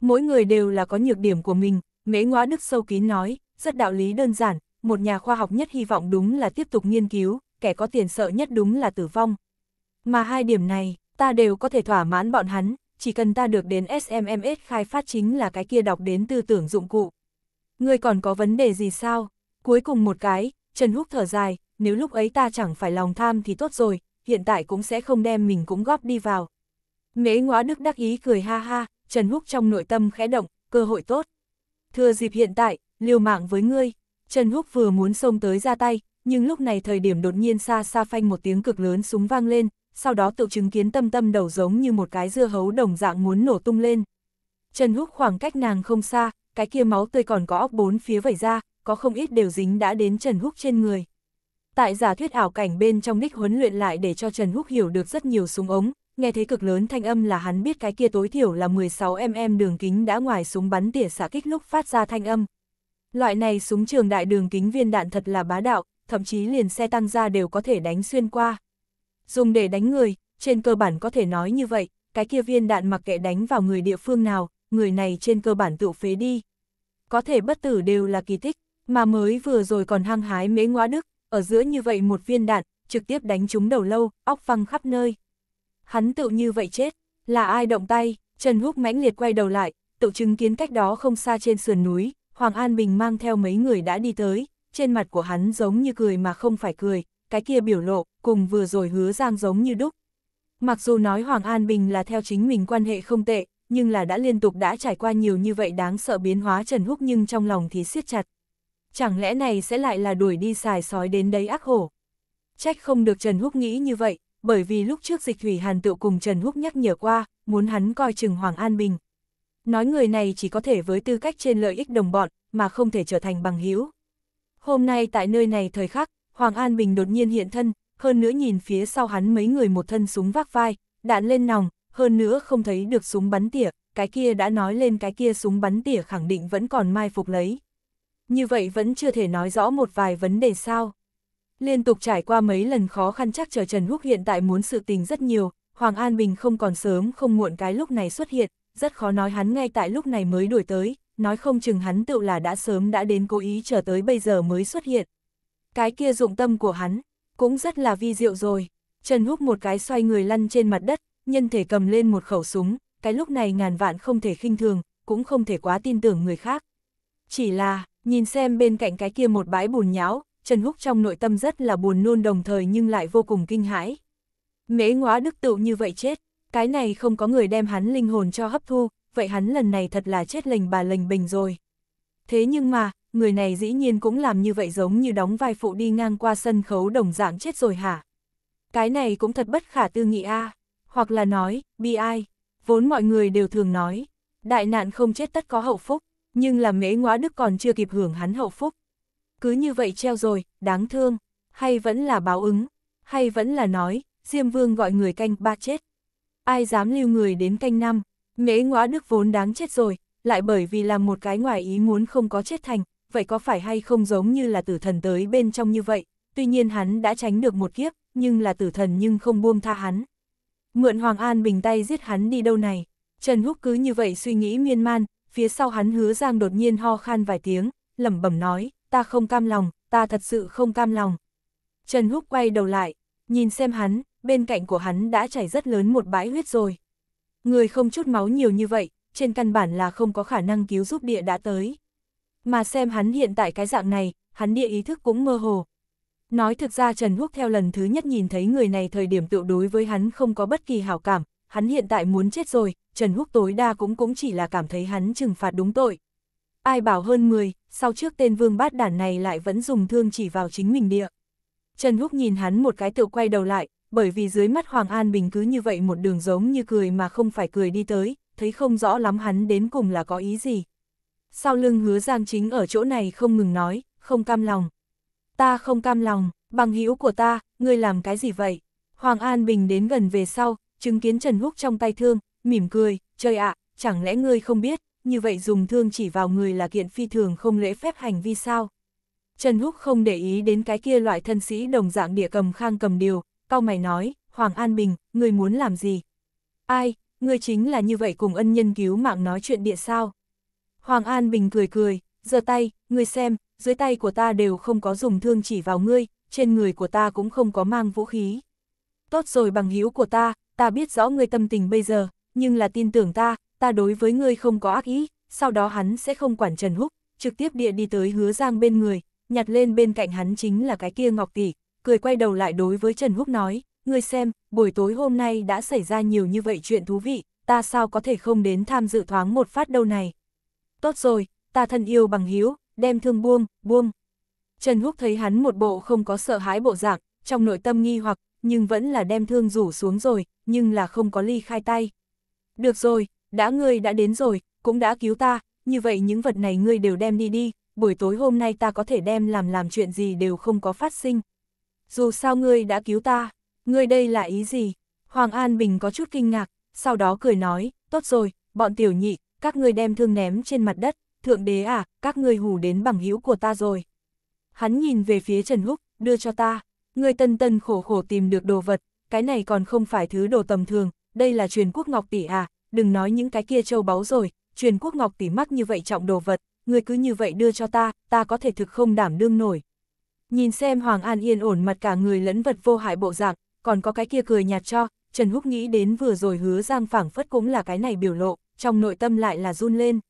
S1: Mỗi người đều là có nhược điểm của mình, mễ Ngóa đức sâu kín nói, rất đạo lý đơn giản, một nhà khoa học nhất hy vọng đúng là tiếp tục nghiên cứu, kẻ có tiền sợ nhất đúng là tử vong. Mà hai điểm này, ta đều có thể thỏa mãn bọn hắn, chỉ cần ta được đến SMMS khai phát chính là cái kia đọc đến tư tưởng dụng cụ. Ngươi còn có vấn đề gì sao? Cuối cùng một cái, Trần Húc thở dài, nếu lúc ấy ta chẳng phải lòng tham thì tốt rồi, hiện tại cũng sẽ không đem mình cũng góp đi vào. Mễ ngõa đức đắc ý cười ha ha, Trần Húc trong nội tâm khẽ động, cơ hội tốt. thưa dịp hiện tại, liều mạng với ngươi. Trần Húc vừa muốn xông tới ra tay, nhưng lúc này thời điểm đột nhiên xa xa phanh một tiếng cực lớn súng vang lên, sau đó tự chứng kiến tâm tâm đầu giống như một cái dưa hấu đồng dạng muốn nổ tung lên. Trần Húc khoảng cách nàng không xa, cái kia máu tươi còn có óc bốn phía vẩy ra, có không ít đều dính đã đến Trần Húc trên người. Tại giả thuyết ảo cảnh bên trong đích huấn luyện lại để cho Trần Húc hiểu được rất nhiều súng ống, nghe thấy cực lớn thanh âm là hắn biết cái kia tối thiểu là 16mm đường kính đã ngoài súng bắn tỉa xạ kích lúc phát ra thanh âm, Loại này súng trường đại đường kính viên đạn thật là bá đạo, thậm chí liền xe tăng ra đều có thể đánh xuyên qua. Dùng để đánh người, trên cơ bản có thể nói như vậy, cái kia viên đạn mặc kệ đánh vào người địa phương nào, người này trên cơ bản tự phế đi. Có thể bất tử đều là kỳ tích, mà mới vừa rồi còn hăng hái mễ ngoá đức, ở giữa như vậy một viên đạn, trực tiếp đánh trúng đầu lâu, óc văng khắp nơi. Hắn tự như vậy chết, là ai động tay, Trần Húc mãnh liệt quay đầu lại, tự chứng kiến cách đó không xa trên sườn núi, Hoàng An Bình mang theo mấy người đã đi tới, trên mặt của hắn giống như cười mà không phải cười, cái kia biểu lộ, cùng vừa rồi hứa giang giống như đúc. Mặc dù nói Hoàng An Bình là theo chính mình quan hệ không tệ, nhưng là đã liên tục đã trải qua nhiều như vậy đáng sợ biến hóa Trần Húc nhưng trong lòng thì siết chặt. Chẳng lẽ này sẽ lại là đuổi đi xài sói đến đấy ác hổ? Trách không được Trần Húc nghĩ như vậy, bởi vì lúc trước dịch thủy hàn tự cùng Trần Húc nhắc nhở qua, muốn hắn coi chừng Hoàng An Bình, Nói người này chỉ có thể với tư cách trên lợi ích đồng bọn, mà không thể trở thành bằng hữu. Hôm nay tại nơi này thời khắc, Hoàng An Bình đột nhiên hiện thân, hơn nữa nhìn phía sau hắn mấy người một thân súng vác vai, đạn lên nòng, hơn nữa không thấy được súng bắn tỉa, cái kia đã nói lên cái kia súng bắn tỉa khẳng định vẫn còn mai phục lấy. Như vậy vẫn chưa thể nói rõ một vài vấn đề sao. Liên tục trải qua mấy lần khó khăn chắc chờ Trần Húc hiện tại muốn sự tình rất nhiều, Hoàng An Bình không còn sớm không muộn cái lúc này xuất hiện, rất khó nói hắn ngay tại lúc này mới đuổi tới, nói không chừng hắn tự là đã sớm đã đến cố ý chờ tới bây giờ mới xuất hiện. Cái kia dụng tâm của hắn, cũng rất là vi diệu rồi. Trần Húc một cái xoay người lăn trên mặt đất, nhân thể cầm lên một khẩu súng, cái lúc này ngàn vạn không thể khinh thường, cũng không thể quá tin tưởng người khác. Chỉ là, nhìn xem bên cạnh cái kia một bãi bùn nhão, Trần Húc trong nội tâm rất là buồn nôn đồng thời nhưng lại vô cùng kinh hãi. Mễ ngóa đức tựu như vậy chết, cái này không có người đem hắn linh hồn cho hấp thu, vậy hắn lần này thật là chết lình bà lình bình rồi. Thế nhưng mà, người này dĩ nhiên cũng làm như vậy giống như đóng vai phụ đi ngang qua sân khấu đồng dạng chết rồi hả? Cái này cũng thật bất khả tư nghị a hoặc là nói, bi ai, vốn mọi người đều thường nói, đại nạn không chết tất có hậu phúc, nhưng là mễ ngóa đức còn chưa kịp hưởng hắn hậu phúc. Cứ như vậy treo rồi, đáng thương, hay vẫn là báo ứng, hay vẫn là nói, Diêm Vương gọi người canh ba chết ai dám lưu người đến canh năm, mễ ngõa đức vốn đáng chết rồi, lại bởi vì làm một cái ngoài ý muốn không có chết thành, vậy có phải hay không giống như là tử thần tới bên trong như vậy, tuy nhiên hắn đã tránh được một kiếp, nhưng là tử thần nhưng không buông tha hắn. Mượn Hoàng An bình tay giết hắn đi đâu này, Trần Húc cứ như vậy suy nghĩ miên man, phía sau hắn hứa giang đột nhiên ho khan vài tiếng, lẩm bẩm nói, ta không cam lòng, ta thật sự không cam lòng. Trần Húc quay đầu lại, nhìn xem hắn, bên cạnh của hắn đã chảy rất lớn một bãi huyết rồi. Người không chút máu nhiều như vậy, trên căn bản là không có khả năng cứu giúp địa đã tới. Mà xem hắn hiện tại cái dạng này, hắn địa ý thức cũng mơ hồ. Nói thực ra Trần Húc theo lần thứ nhất nhìn thấy người này thời điểm tự đối với hắn không có bất kỳ hảo cảm, hắn hiện tại muốn chết rồi, Trần Húc tối đa cũng cũng chỉ là cảm thấy hắn trừng phạt đúng tội. Ai bảo hơn 10, sau trước tên vương bát đản này lại vẫn dùng thương chỉ vào chính mình địa. Trần Húc nhìn hắn một cái tự quay đầu lại, bởi vì dưới mắt Hoàng An Bình cứ như vậy một đường giống như cười mà không phải cười đi tới, thấy không rõ lắm hắn đến cùng là có ý gì. Sau lưng hứa Giang chính ở chỗ này không ngừng nói, không cam lòng. Ta không cam lòng, bằng hữu của ta, ngươi làm cái gì vậy? Hoàng An Bình đến gần về sau, chứng kiến Trần Húc trong tay thương, mỉm cười, trời ạ, chẳng lẽ ngươi không biết, như vậy dùng thương chỉ vào người là kiện phi thường không lễ phép hành vi sao? Trần Húc không để ý đến cái kia loại thân sĩ đồng dạng địa cầm khang cầm điều, cao mày nói, Hoàng An Bình, người muốn làm gì? Ai, người chính là như vậy cùng ân nhân cứu mạng nói chuyện địa sao? Hoàng An Bình cười cười, giơ tay, người xem, dưới tay của ta đều không có dùng thương chỉ vào ngươi, trên người của ta cũng không có mang vũ khí. Tốt rồi bằng hữu của ta, ta biết rõ ngươi tâm tình bây giờ, nhưng là tin tưởng ta, ta đối với ngươi không có ác ý, sau đó hắn sẽ không quản Trần Húc, trực tiếp địa đi tới hứa giang bên người, nhặt lên bên cạnh hắn chính là cái kia ngọc tỷ, cười quay đầu lại đối với Trần Húc nói, ngươi xem, buổi tối hôm nay đã xảy ra nhiều như vậy chuyện thú vị, ta sao có thể không đến tham dự thoáng một phát đâu này. Tốt rồi, ta thân yêu bằng hiếu, đem thương buông, buông. Trần Húc thấy hắn một bộ không có sợ hãi bộ dạng, trong nội tâm nghi hoặc, nhưng vẫn là đem thương rủ xuống rồi, nhưng là không có ly khai tay. Được rồi, đã ngươi đã đến rồi, cũng đã cứu ta, như vậy những vật này ngươi đều đem đi đi, buổi tối hôm nay ta có thể đem làm làm chuyện gì đều không có phát sinh dù sao ngươi đã cứu ta, ngươi đây là ý gì? Hoàng An Bình có chút kinh ngạc, sau đó cười nói, tốt rồi, bọn tiểu nhị, các ngươi đem thương ném trên mặt đất, thượng đế à, các ngươi hù đến bằng hữu của ta rồi. Hắn nhìn về phía Trần Húc, đưa cho ta, ngươi tân tân khổ khổ tìm được đồ vật, cái này còn không phải thứ đồ tầm thường, đây là truyền quốc ngọc tỷ à, đừng nói những cái kia châu báu rồi, truyền quốc ngọc tỷ mắc như vậy trọng đồ vật, ngươi cứ như vậy đưa cho ta, ta có thể thực không đảm đương nổi, Nhìn xem Hoàng An yên ổn mặt cả người lẫn vật vô hại bộ dạng, còn có cái kia cười nhạt cho, Trần Húc nghĩ đến vừa rồi hứa giang phảng phất cũng là cái này biểu lộ, trong nội tâm lại là run lên.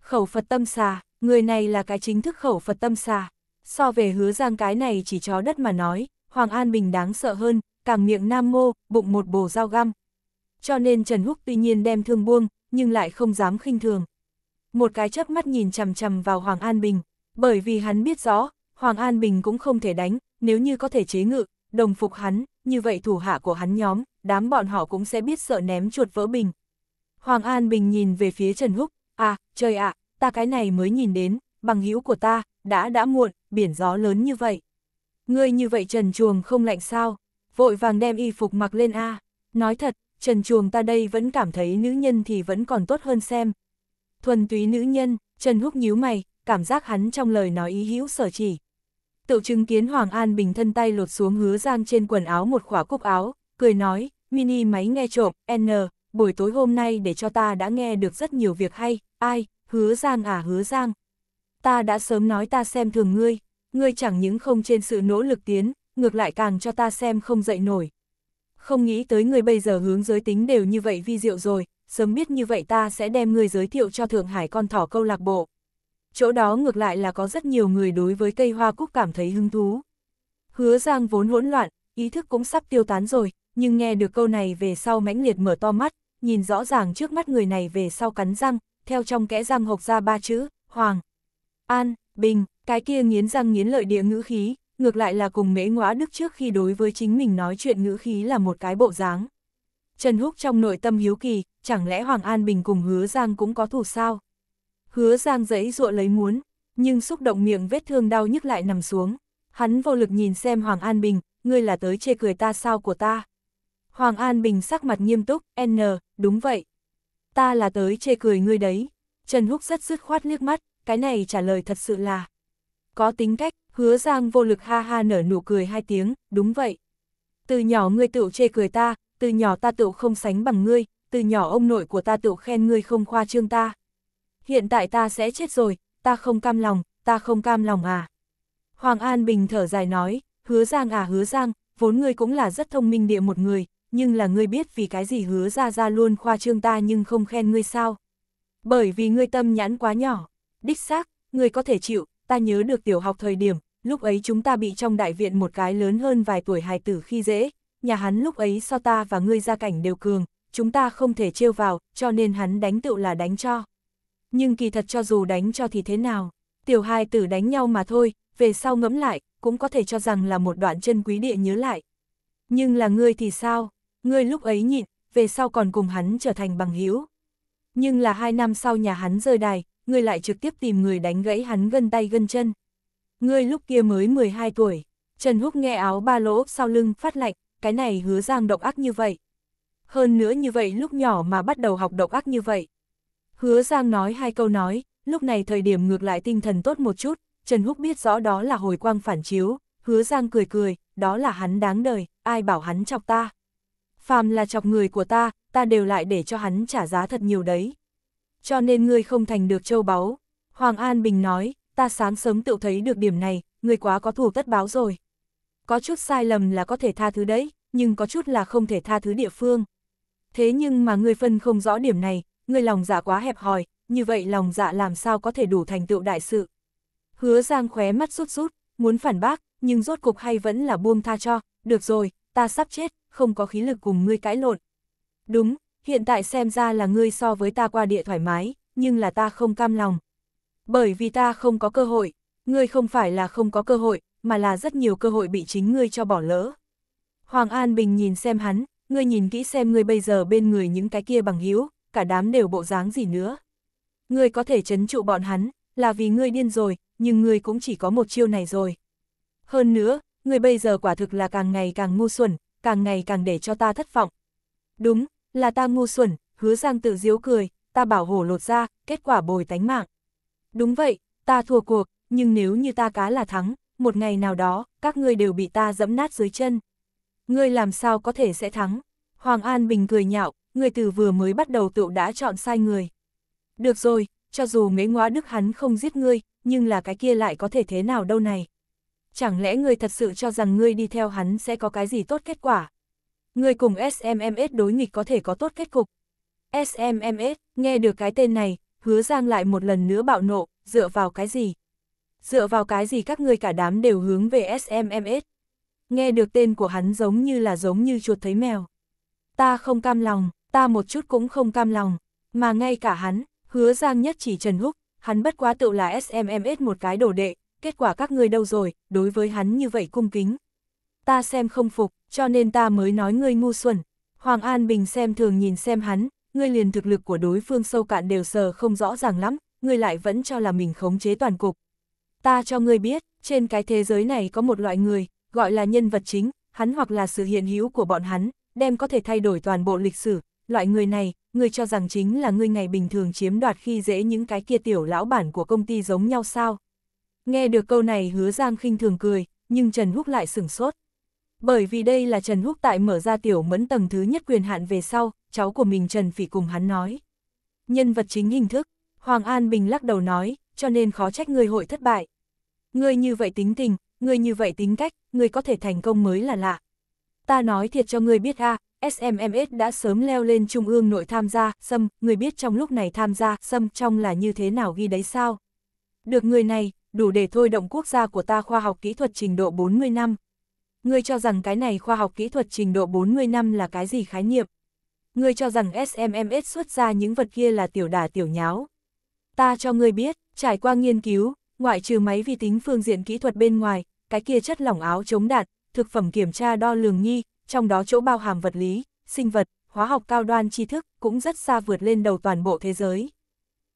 S1: Khẩu Phật tâm xà, người này là cái chính thức khẩu Phật tâm xà. So về hứa giang cái này chỉ chó đất mà nói, Hoàng An Bình đáng sợ hơn, càng miệng nam mô, bụng một bồ dao găm. Cho nên Trần Húc tuy nhiên đem thương buông, nhưng lại không dám khinh thường. Một cái chớp mắt nhìn chằm chằm vào Hoàng An Bình, bởi vì hắn biết rõ, Hoàng An Bình cũng không thể đánh, nếu như có thể chế ngự, đồng phục hắn, như vậy thủ hạ của hắn nhóm, đám bọn họ cũng sẽ biết sợ ném chuột vỡ bình. Hoàng An Bình nhìn về phía Trần Húc, à, trời ạ, ta cái này mới nhìn đến, bằng hữu của ta, đã đã muộn, biển gió lớn như vậy. Ngươi như vậy Trần Chuồng không lạnh sao, vội vàng đem y phục mặc lên a Nói thật, Trần Chuồng ta đây vẫn cảm thấy nữ nhân thì vẫn còn tốt hơn xem. Thuần túy nữ nhân, Trần Húc nhíu mày, cảm giác hắn trong lời nói ý hữu sở chỉ tự chứng kiến Hoàng An Bình thân tay lột xuống hứa giang trên quần áo một khỏa cúc áo, cười nói, mini máy nghe trộm, N, buổi tối hôm nay để cho ta đã nghe được rất nhiều việc hay, ai, hứa giang à hứa giang. Ta đã sớm nói ta xem thường ngươi, ngươi chẳng những không trên sự nỗ lực tiến, ngược lại càng cho ta xem không dậy nổi. Không nghĩ tới ngươi bây giờ hướng giới tính đều như vậy vi diệu rồi, sớm biết như vậy ta sẽ đem ngươi giới thiệu cho Thượng Hải con thỏ câu lạc bộ chỗ đó ngược lại là có rất nhiều người đối với cây hoa cúc cảm thấy hứng thú. Hứa Giang vốn hỗn loạn, ý thức cũng sắp tiêu tán rồi, nhưng nghe được câu này về sau mãnh liệt mở to mắt, nhìn rõ ràng trước mắt người này về sau cắn răng, theo trong kẽ răng hộc ra ba chữ, Hoàng, An, Bình, cái kia nghiến răng nghiến lợi địa ngữ khí, ngược lại là cùng mễ ngõa đức trước khi đối với chính mình nói chuyện ngữ khí là một cái bộ dáng. Trần Húc trong nội tâm hiếu kỳ, chẳng lẽ Hoàng An Bình cùng Hứa Giang cũng có thù sao? Hứa Giang giấy dụa lấy muốn, nhưng xúc động miệng vết thương đau nhức lại nằm xuống. Hắn vô lực nhìn xem Hoàng An Bình, ngươi là tới chê cười ta sao của ta. Hoàng An Bình sắc mặt nghiêm túc, N, đúng vậy. Ta là tới chê cười ngươi đấy. Trần Húc rất dứt khoát liếc mắt, cái này trả lời thật sự là. Có tính cách, hứa Giang vô lực ha ha nở nụ cười hai tiếng, đúng vậy. Từ nhỏ ngươi tựu chê cười ta, từ nhỏ ta tựu không sánh bằng ngươi, từ nhỏ ông nội của ta tựu khen ngươi không khoa trương ta hiện tại ta sẽ chết rồi, ta không cam lòng, ta không cam lòng à. Hoàng An Bình thở dài nói, hứa giang à hứa giang, vốn ngươi cũng là rất thông minh địa một người, nhưng là ngươi biết vì cái gì hứa ra ra luôn khoa trương ta nhưng không khen ngươi sao. Bởi vì ngươi tâm nhãn quá nhỏ, đích xác, ngươi có thể chịu, ta nhớ được tiểu học thời điểm, lúc ấy chúng ta bị trong đại viện một cái lớn hơn vài tuổi hài tử khi dễ, nhà hắn lúc ấy so ta và ngươi gia cảnh đều cường, chúng ta không thể trêu vào, cho nên hắn đánh tựu là đánh cho nhưng kỳ thật cho dù đánh cho thì thế nào, tiểu hai tử đánh nhau mà thôi, về sau ngẫm lại, cũng có thể cho rằng là một đoạn chân quý địa nhớ lại. Nhưng là ngươi thì sao, ngươi lúc ấy nhịn, về sau còn cùng hắn trở thành bằng hữu Nhưng là hai năm sau nhà hắn rơi đài, ngươi lại trực tiếp tìm người đánh gãy hắn gân tay gân chân. Ngươi lúc kia mới 12 tuổi, Trần Húc nghe áo ba lỗ sau lưng phát lạnh, cái này hứa giang độc ác như vậy. Hơn nữa như vậy lúc nhỏ mà bắt đầu học độc ác như vậy, Hứa Giang nói hai câu nói, lúc này thời điểm ngược lại tinh thần tốt một chút, Trần Húc biết rõ đó là hồi quang phản chiếu, Hứa Giang cười cười, đó là hắn đáng đời, ai bảo hắn chọc ta. Phàm là chọc người của ta, ta đều lại để cho hắn trả giá thật nhiều đấy. Cho nên ngươi không thành được châu báu. Hoàng An Bình nói, ta sáng sớm tự thấy được điểm này, ngươi quá có thù tất báo rồi. Có chút sai lầm là có thể tha thứ đấy, nhưng có chút là không thể tha thứ địa phương. Thế nhưng mà ngươi phân không rõ điểm này, ngươi lòng dạ quá hẹp hòi, như vậy lòng dạ làm sao có thể đủ thành tựu đại sự. Hứa Giang khóe mắt rút rút, muốn phản bác, nhưng rốt cục hay vẫn là buông tha cho, được rồi, ta sắp chết, không có khí lực cùng ngươi cãi lộn. Đúng, hiện tại xem ra là ngươi so với ta qua địa thoải mái, nhưng là ta không cam lòng. Bởi vì ta không có cơ hội, ngươi không phải là không có cơ hội, mà là rất nhiều cơ hội bị chính ngươi cho bỏ lỡ. Hoàng An Bình nhìn xem hắn, ngươi nhìn kỹ xem ngươi bây giờ bên người những cái kia bằng hữu cả đám đều bộ dáng gì nữa. Ngươi có thể chấn trụ bọn hắn, là vì ngươi điên rồi, nhưng ngươi cũng chỉ có một chiêu này rồi. Hơn nữa, ngươi bây giờ quả thực là càng ngày càng ngu xuẩn, càng ngày càng để cho ta thất vọng. Đúng, là ta ngu xuẩn, hứa giang tự diếu cười, ta bảo hổ lột ra, kết quả bồi tánh mạng. Đúng vậy, ta thua cuộc, nhưng nếu như ta cá là thắng, một ngày nào đó, các ngươi đều bị ta dẫm nát dưới chân. Ngươi làm sao có thể sẽ thắng? Hoàng An Bình cười nhạo, người từ vừa mới bắt đầu tựu đã chọn sai người. Được rồi, cho dù mấy ngoá đức hắn không giết ngươi, nhưng là cái kia lại có thể thế nào đâu này. Chẳng lẽ ngươi thật sự cho rằng ngươi đi theo hắn sẽ có cái gì tốt kết quả? Ngươi cùng SMMS đối nghịch có thể có tốt kết cục. SMMS, nghe được cái tên này, hứa giang lại một lần nữa bạo nộ, dựa vào cái gì? Dựa vào cái gì các ngươi cả đám đều hướng về SMMS? Nghe được tên của hắn giống như là giống như chuột thấy mèo. Ta không cam lòng, ta một chút cũng không cam lòng, mà ngay cả hắn, hứa giang nhất chỉ Trần Húc, hắn bất quá tự là SMMS một cái đồ đệ, kết quả các ngươi đâu rồi, đối với hắn như vậy cung kính. Ta xem không phục, cho nên ta mới nói ngươi ngu xuẩn. Hoàng An Bình xem thường nhìn xem hắn, ngươi liền thực lực của đối phương sâu cạn đều sờ không rõ ràng lắm, ngươi lại vẫn cho là mình khống chế toàn cục. Ta cho ngươi biết, trên cái thế giới này có một loại người, gọi là nhân vật chính, hắn hoặc là sự hiện hữu của bọn hắn, đem có thể thay đổi toàn bộ lịch sử, loại người này, người cho rằng chính là người ngày bình thường chiếm đoạt khi dễ những cái kia tiểu lão bản của công ty giống nhau sao. Nghe được câu này hứa Giang khinh thường cười, nhưng Trần Húc lại sửng sốt. Bởi vì đây là Trần Húc tại mở ra tiểu mẫn tầng thứ nhất quyền hạn về sau, cháu của mình Trần Phỉ cùng hắn nói. Nhân vật chính hình thức, Hoàng An Bình lắc đầu nói, cho nên khó trách người hội thất bại. Người như vậy tính tình, người như vậy tính cách, người có thể thành công mới là lạ. Ta nói thiệt cho người biết ha. SMMS đã sớm leo lên trung ương nội tham gia, xâm, người biết trong lúc này tham gia, xâm trong là như thế nào ghi đấy sao? Được người này, đủ để thôi động quốc gia của ta khoa học kỹ thuật trình độ 40 năm. Người cho rằng cái này khoa học kỹ thuật trình độ 40 năm là cái gì khái niệm? Người cho rằng SMMS xuất ra những vật kia là tiểu đà tiểu nháo. Ta cho người biết, trải qua nghiên cứu, ngoại trừ máy vi tính phương diện kỹ thuật bên ngoài, cái kia chất lỏng áo chống đạn, thực phẩm kiểm tra đo lường nghi, trong đó chỗ bao hàm vật lý, sinh vật, hóa học cao đoan tri thức cũng rất xa vượt lên đầu toàn bộ thế giới.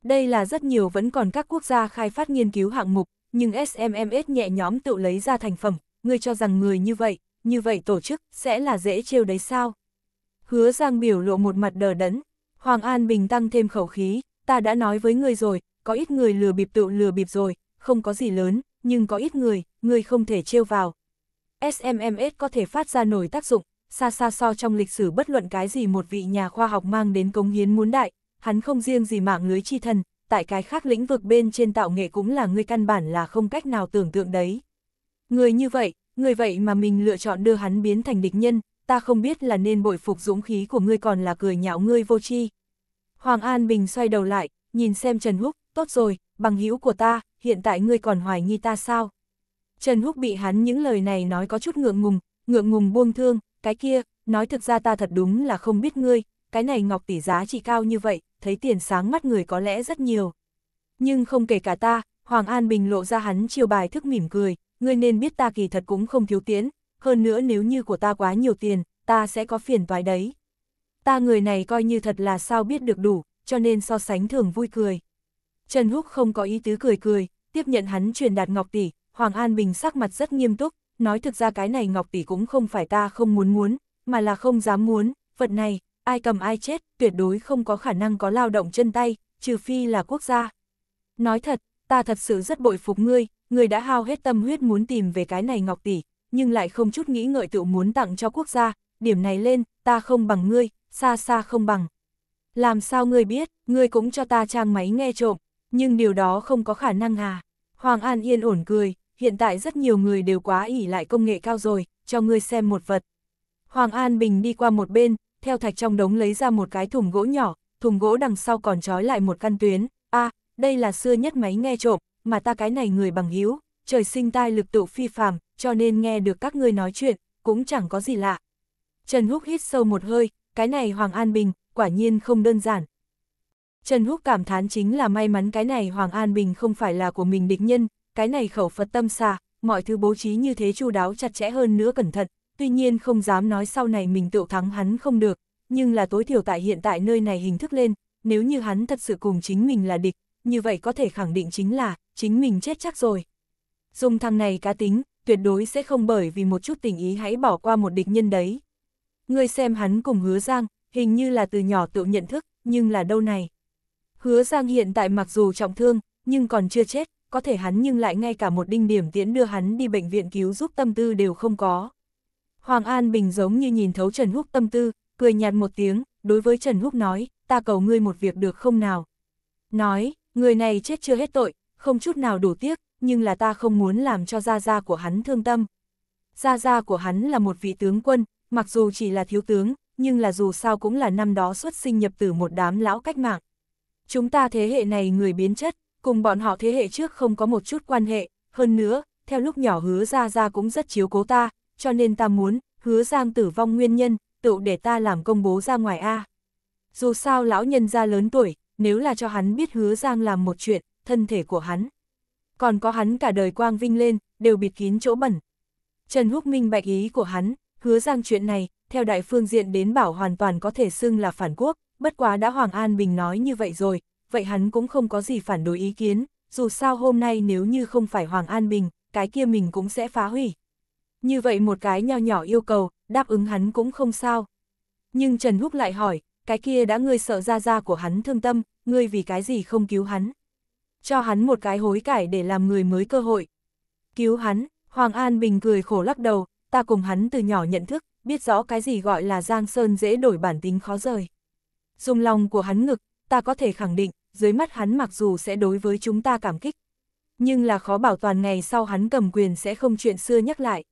S1: Đây là rất nhiều vẫn còn các quốc gia khai phát nghiên cứu hạng mục, nhưng SMMS nhẹ nhóm tự lấy ra thành phẩm, người cho rằng người như vậy, như vậy tổ chức sẽ là dễ trêu đấy sao? Hứa Giang biểu lộ một mặt đờ đẫn, Hoàng An Bình tăng thêm khẩu khí, ta đã nói với người rồi, có ít người lừa bịp tự lừa bịp rồi, không có gì lớn, nhưng có ít người, người không thể trêu vào, SMMS có thể phát ra nổi tác dụng, xa xa so trong lịch sử bất luận cái gì một vị nhà khoa học mang đến cống hiến muốn đại, hắn không riêng gì mạng lưới chi thần, tại cái khác lĩnh vực bên trên tạo nghệ cũng là người căn bản là không cách nào tưởng tượng đấy. Người như vậy, người vậy mà mình lựa chọn đưa hắn biến thành địch nhân, ta không biết là nên bội phục dũng khí của ngươi còn là cười nhạo ngươi vô tri. Hoàng An Bình xoay đầu lại, nhìn xem Trần Húc, tốt rồi, bằng hữu của ta, hiện tại ngươi còn hoài nghi ta sao? Trần Húc bị hắn những lời này nói có chút ngượng ngùng, ngượng ngùng buông thương, cái kia, nói thực ra ta thật đúng là không biết ngươi, cái này ngọc tỷ giá trị cao như vậy, thấy tiền sáng mắt người có lẽ rất nhiều. Nhưng không kể cả ta, Hoàng An Bình lộ ra hắn chiều bài thức mỉm cười, ngươi nên biết ta kỳ thật cũng không thiếu tiến. hơn nữa nếu như của ta quá nhiều tiền, ta sẽ có phiền toái đấy. Ta người này coi như thật là sao biết được đủ, cho nên so sánh thường vui cười. Trần Húc không có ý tứ cười cười, tiếp nhận hắn truyền đạt ngọc tỷ, Hoàng An Bình sắc mặt rất nghiêm túc, nói thực ra cái này Ngọc Tỷ cũng không phải ta không muốn muốn, mà là không dám muốn, vật này, ai cầm ai chết, tuyệt đối không có khả năng có lao động chân tay, trừ phi là quốc gia. Nói thật, ta thật sự rất bội phục ngươi, ngươi đã hao hết tâm huyết muốn tìm về cái này Ngọc Tỷ, nhưng lại không chút nghĩ ngợi tự muốn tặng cho quốc gia, điểm này lên, ta không bằng ngươi, xa xa không bằng. Làm sao ngươi biết, ngươi cũng cho ta trang máy nghe trộm, nhưng điều đó không có khả năng à. Hoàng An yên ổn cười, hiện tại rất nhiều người đều quá ỉ lại công nghệ cao rồi, cho ngươi xem một vật. Hoàng An Bình đi qua một bên, theo thạch trong đống lấy ra một cái thùng gỗ nhỏ, thùng gỗ đằng sau còn trói lại một căn tuyến. a đây là xưa nhất máy nghe trộm, mà ta cái này người bằng hữu trời sinh tai lực tụ phi phàm, cho nên nghe được các ngươi nói chuyện, cũng chẳng có gì lạ. Trần Húc hít sâu một hơi, cái này Hoàng An Bình, quả nhiên không đơn giản. Trần Húc cảm thán chính là may mắn cái này Hoàng An Bình không phải là của mình địch nhân, cái này khẩu Phật tâm xà, mọi thứ bố trí như thế chu đáo chặt chẽ hơn nữa cẩn thận, tuy nhiên không dám nói sau này mình tự thắng hắn không được, nhưng là tối thiểu tại hiện tại nơi này hình thức lên, nếu như hắn thật sự cùng chính mình là địch, như vậy có thể khẳng định chính là, chính mình chết chắc rồi. Dùng thằng này cá tính, tuyệt đối sẽ không bởi vì một chút tình ý hãy bỏ qua một địch nhân đấy. Người xem hắn cùng hứa giang, hình như là từ nhỏ tự nhận thức, nhưng là đâu này. Hứa giang hiện tại mặc dù trọng thương, nhưng còn chưa chết, có thể hắn nhưng lại ngay cả một đinh điểm tiễn đưa hắn đi bệnh viện cứu giúp tâm tư đều không có. Hoàng An Bình giống như nhìn thấu Trần Húc tâm tư, cười nhạt một tiếng, đối với Trần Húc nói, ta cầu ngươi một việc được không nào. Nói, người này chết chưa hết tội, không chút nào đủ tiếc, nhưng là ta không muốn làm cho gia gia của hắn thương tâm. Gia gia của hắn là một vị tướng quân, mặc dù chỉ là thiếu tướng, nhưng là dù sao cũng là năm đó xuất sinh nhập từ một đám lão cách mạng. Chúng ta thế hệ này người biến chất, cùng bọn họ thế hệ trước không có một chút quan hệ, hơn nữa, theo lúc nhỏ hứa ra ra cũng rất chiếu cố ta, cho nên ta muốn, hứa giang tử vong nguyên nhân, tự để ta làm công bố ra ngoài A. Dù sao lão nhân ra lớn tuổi, nếu là cho hắn biết hứa giang làm một chuyện, thân thể của hắn. Còn có hắn cả đời quang vinh lên, đều bịt kín chỗ bẩn. Trần Húc Minh bạch ý của hắn, hứa giang chuyện này, theo đại phương diện đến bảo hoàn toàn có thể xưng là phản quốc, bất quá đã Hoàng An Bình nói như vậy rồi, vậy hắn cũng không có gì phản đối ý kiến, dù sao hôm nay nếu như không phải Hoàng An Bình, cái kia mình cũng sẽ phá hủy. Như vậy một cái nho nhỏ yêu cầu, đáp ứng hắn cũng không sao. Nhưng Trần Húc lại hỏi, cái kia đã ngươi sợ ra ra của hắn thương tâm, ngươi vì cái gì không cứu hắn? Cho hắn một cái hối cải để làm người mới cơ hội. Cứu hắn, Hoàng An Bình cười khổ lắc đầu, ta cùng hắn từ nhỏ nhận thức, biết rõ cái gì gọi là Giang Sơn dễ đổi bản tính khó rời. Dùng lòng của hắn ngực, ta có thể khẳng định, dưới mắt hắn mặc dù sẽ đối với chúng ta cảm kích. Nhưng là khó bảo toàn ngày sau hắn cầm quyền sẽ không chuyện xưa nhắc lại.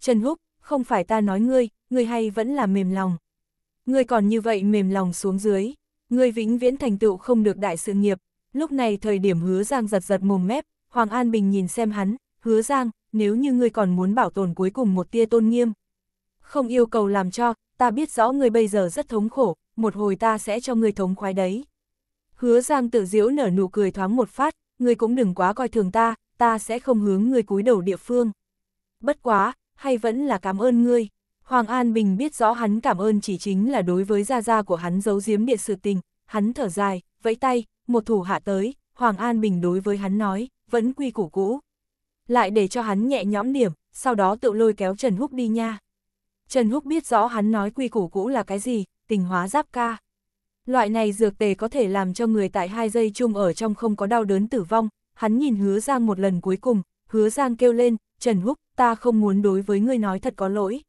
S1: Trần Húc, không phải ta nói ngươi, ngươi hay vẫn là mềm lòng. Ngươi còn như vậy mềm lòng xuống dưới, ngươi vĩnh viễn thành tựu không được đại sự nghiệp. Lúc này thời điểm hứa giang giật giật mồm mép, Hoàng An Bình nhìn xem hắn, hứa giang, nếu như ngươi còn muốn bảo tồn cuối cùng một tia tôn nghiêm. Không yêu cầu làm cho, ta biết rõ ngươi bây giờ rất thống khổ, một hồi ta sẽ cho ngươi thống khoái đấy. Hứa Giang tự diễu nở nụ cười thoáng một phát, ngươi cũng đừng quá coi thường ta, ta sẽ không hướng ngươi cúi đầu địa phương. Bất quá, hay vẫn là cảm ơn ngươi. Hoàng An Bình biết rõ hắn cảm ơn chỉ chính là đối với gia gia của hắn giấu giếm địa sự tình, hắn thở dài, vẫy tay, một thủ hạ tới, Hoàng An Bình đối với hắn nói, vẫn quy củ cũ. Lại để cho hắn nhẹ nhõm điểm, sau đó tự lôi kéo Trần Húc đi nha. Trần Húc biết rõ hắn nói quy củ cũ là cái gì, tình hóa giáp ca. Loại này dược tề có thể làm cho người tại hai giây chung ở trong không có đau đớn tử vong, hắn nhìn hứa giang một lần cuối cùng, hứa giang kêu lên, Trần Húc, ta không muốn đối với ngươi nói thật có lỗi.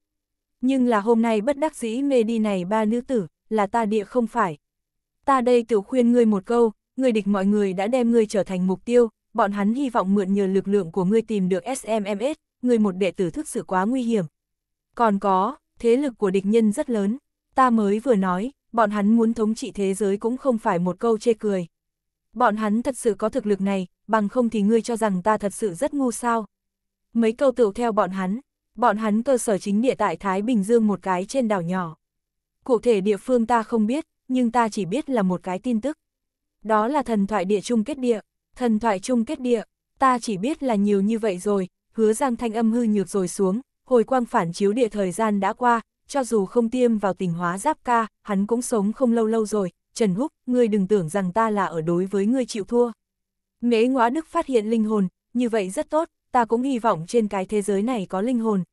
S1: Nhưng là hôm nay bất đắc dĩ mê đi này ba nữ tử, là ta địa không phải. Ta đây tự khuyên ngươi một câu, người địch mọi người đã đem ngươi trở thành mục tiêu, bọn hắn hy vọng mượn nhờ lực lượng của ngươi tìm được SMMS, người một đệ tử thức sự quá nguy hiểm. Còn có, thế lực của địch nhân rất lớn, ta mới vừa nói, bọn hắn muốn thống trị thế giới cũng không phải một câu chê cười. Bọn hắn thật sự có thực lực này, bằng không thì ngươi cho rằng ta thật sự rất ngu sao. Mấy câu tựu theo bọn hắn, bọn hắn cơ sở chính địa tại Thái Bình Dương một cái trên đảo nhỏ. Cụ thể địa phương ta không biết, nhưng ta chỉ biết là một cái tin tức. Đó là thần thoại địa chung kết địa, thần thoại chung kết địa, ta chỉ biết là nhiều như vậy rồi, hứa giang thanh âm hư nhược rồi xuống, hồi quang phản chiếu địa thời gian đã qua, cho dù không tiêm vào tình hóa giáp ca, hắn cũng sống không lâu lâu rồi, Trần Húc, ngươi đừng tưởng rằng ta là ở đối với ngươi chịu thua. Mễ ngóa đức phát hiện linh hồn, như vậy rất tốt, ta cũng hy vọng trên cái thế giới này có linh hồn.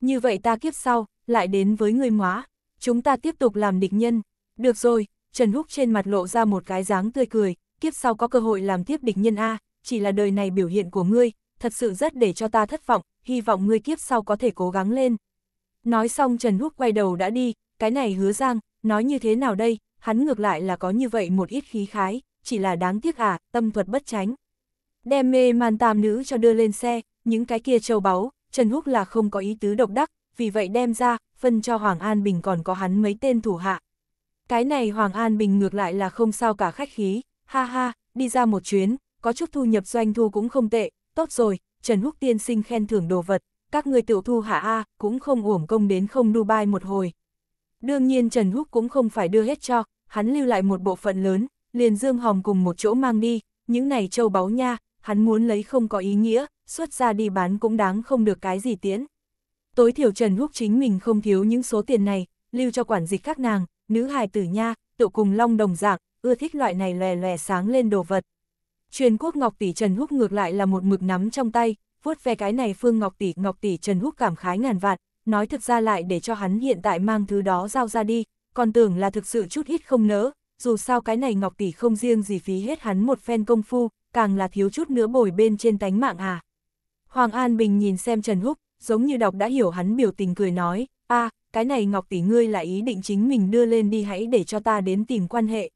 S1: Như vậy ta kiếp sau, lại đến với ngươi ngóa, chúng ta tiếp tục làm địch nhân. Được rồi, Trần Húc trên mặt lộ ra một cái dáng tươi cười, kiếp sau có cơ hội làm tiếp địch nhân A, chỉ là đời này biểu hiện của ngươi, thật sự rất để cho ta thất vọng, hy vọng ngươi kiếp sau có thể cố gắng lên. Nói xong Trần Húc quay đầu đã đi, cái này hứa giang, nói như thế nào đây, hắn ngược lại là có như vậy một ít khí khái, chỉ là đáng tiếc à, tâm thuật bất tránh. Đem mê man tam nữ cho đưa lên xe, những cái kia châu báu, Trần Húc là không có ý tứ độc đắc, vì vậy đem ra, phân cho Hoàng An Bình còn có hắn mấy tên thủ hạ. Cái này Hoàng An Bình ngược lại là không sao cả khách khí, ha ha, đi ra một chuyến, có chút thu nhập doanh thu cũng không tệ, tốt rồi, Trần Húc tiên sinh khen thưởng đồ vật, các người tiểu thu hạ A, cũng không uổng công đến không Dubai một hồi. Đương nhiên Trần Húc cũng không phải đưa hết cho, hắn lưu lại một bộ phận lớn, liền Dương hòm cùng một chỗ mang đi, những này châu báu nha, hắn muốn lấy không có ý nghĩa, xuất ra đi bán cũng đáng không được cái gì tiến Tối thiểu Trần Húc chính mình không thiếu những số tiền này, lưu cho quản dịch các nàng, nữ hài tử nha, tự cùng long đồng dạng, ưa thích loại này lè lè sáng lên đồ vật. Truyền quốc ngọc tỷ Trần Húc ngược lại là một mực nắm trong tay, vuốt ve cái này Phương Ngọc Tỷ, Ngọc Tỷ Trần Húc cảm khái ngàn vạn, nói thực ra lại để cho hắn hiện tại mang thứ đó giao ra đi, còn tưởng là thực sự chút ít không nỡ, dù sao cái này Ngọc Tỷ không riêng gì phí hết hắn một phen công phu, càng là thiếu chút nữa bồi bên trên tánh mạng à. Hoàng An Bình nhìn xem Trần Húc, giống như đọc đã hiểu hắn biểu tình cười nói, a cái này Ngọc Tỷ ngươi là ý định chính mình đưa lên đi hãy để cho ta đến tìm quan hệ.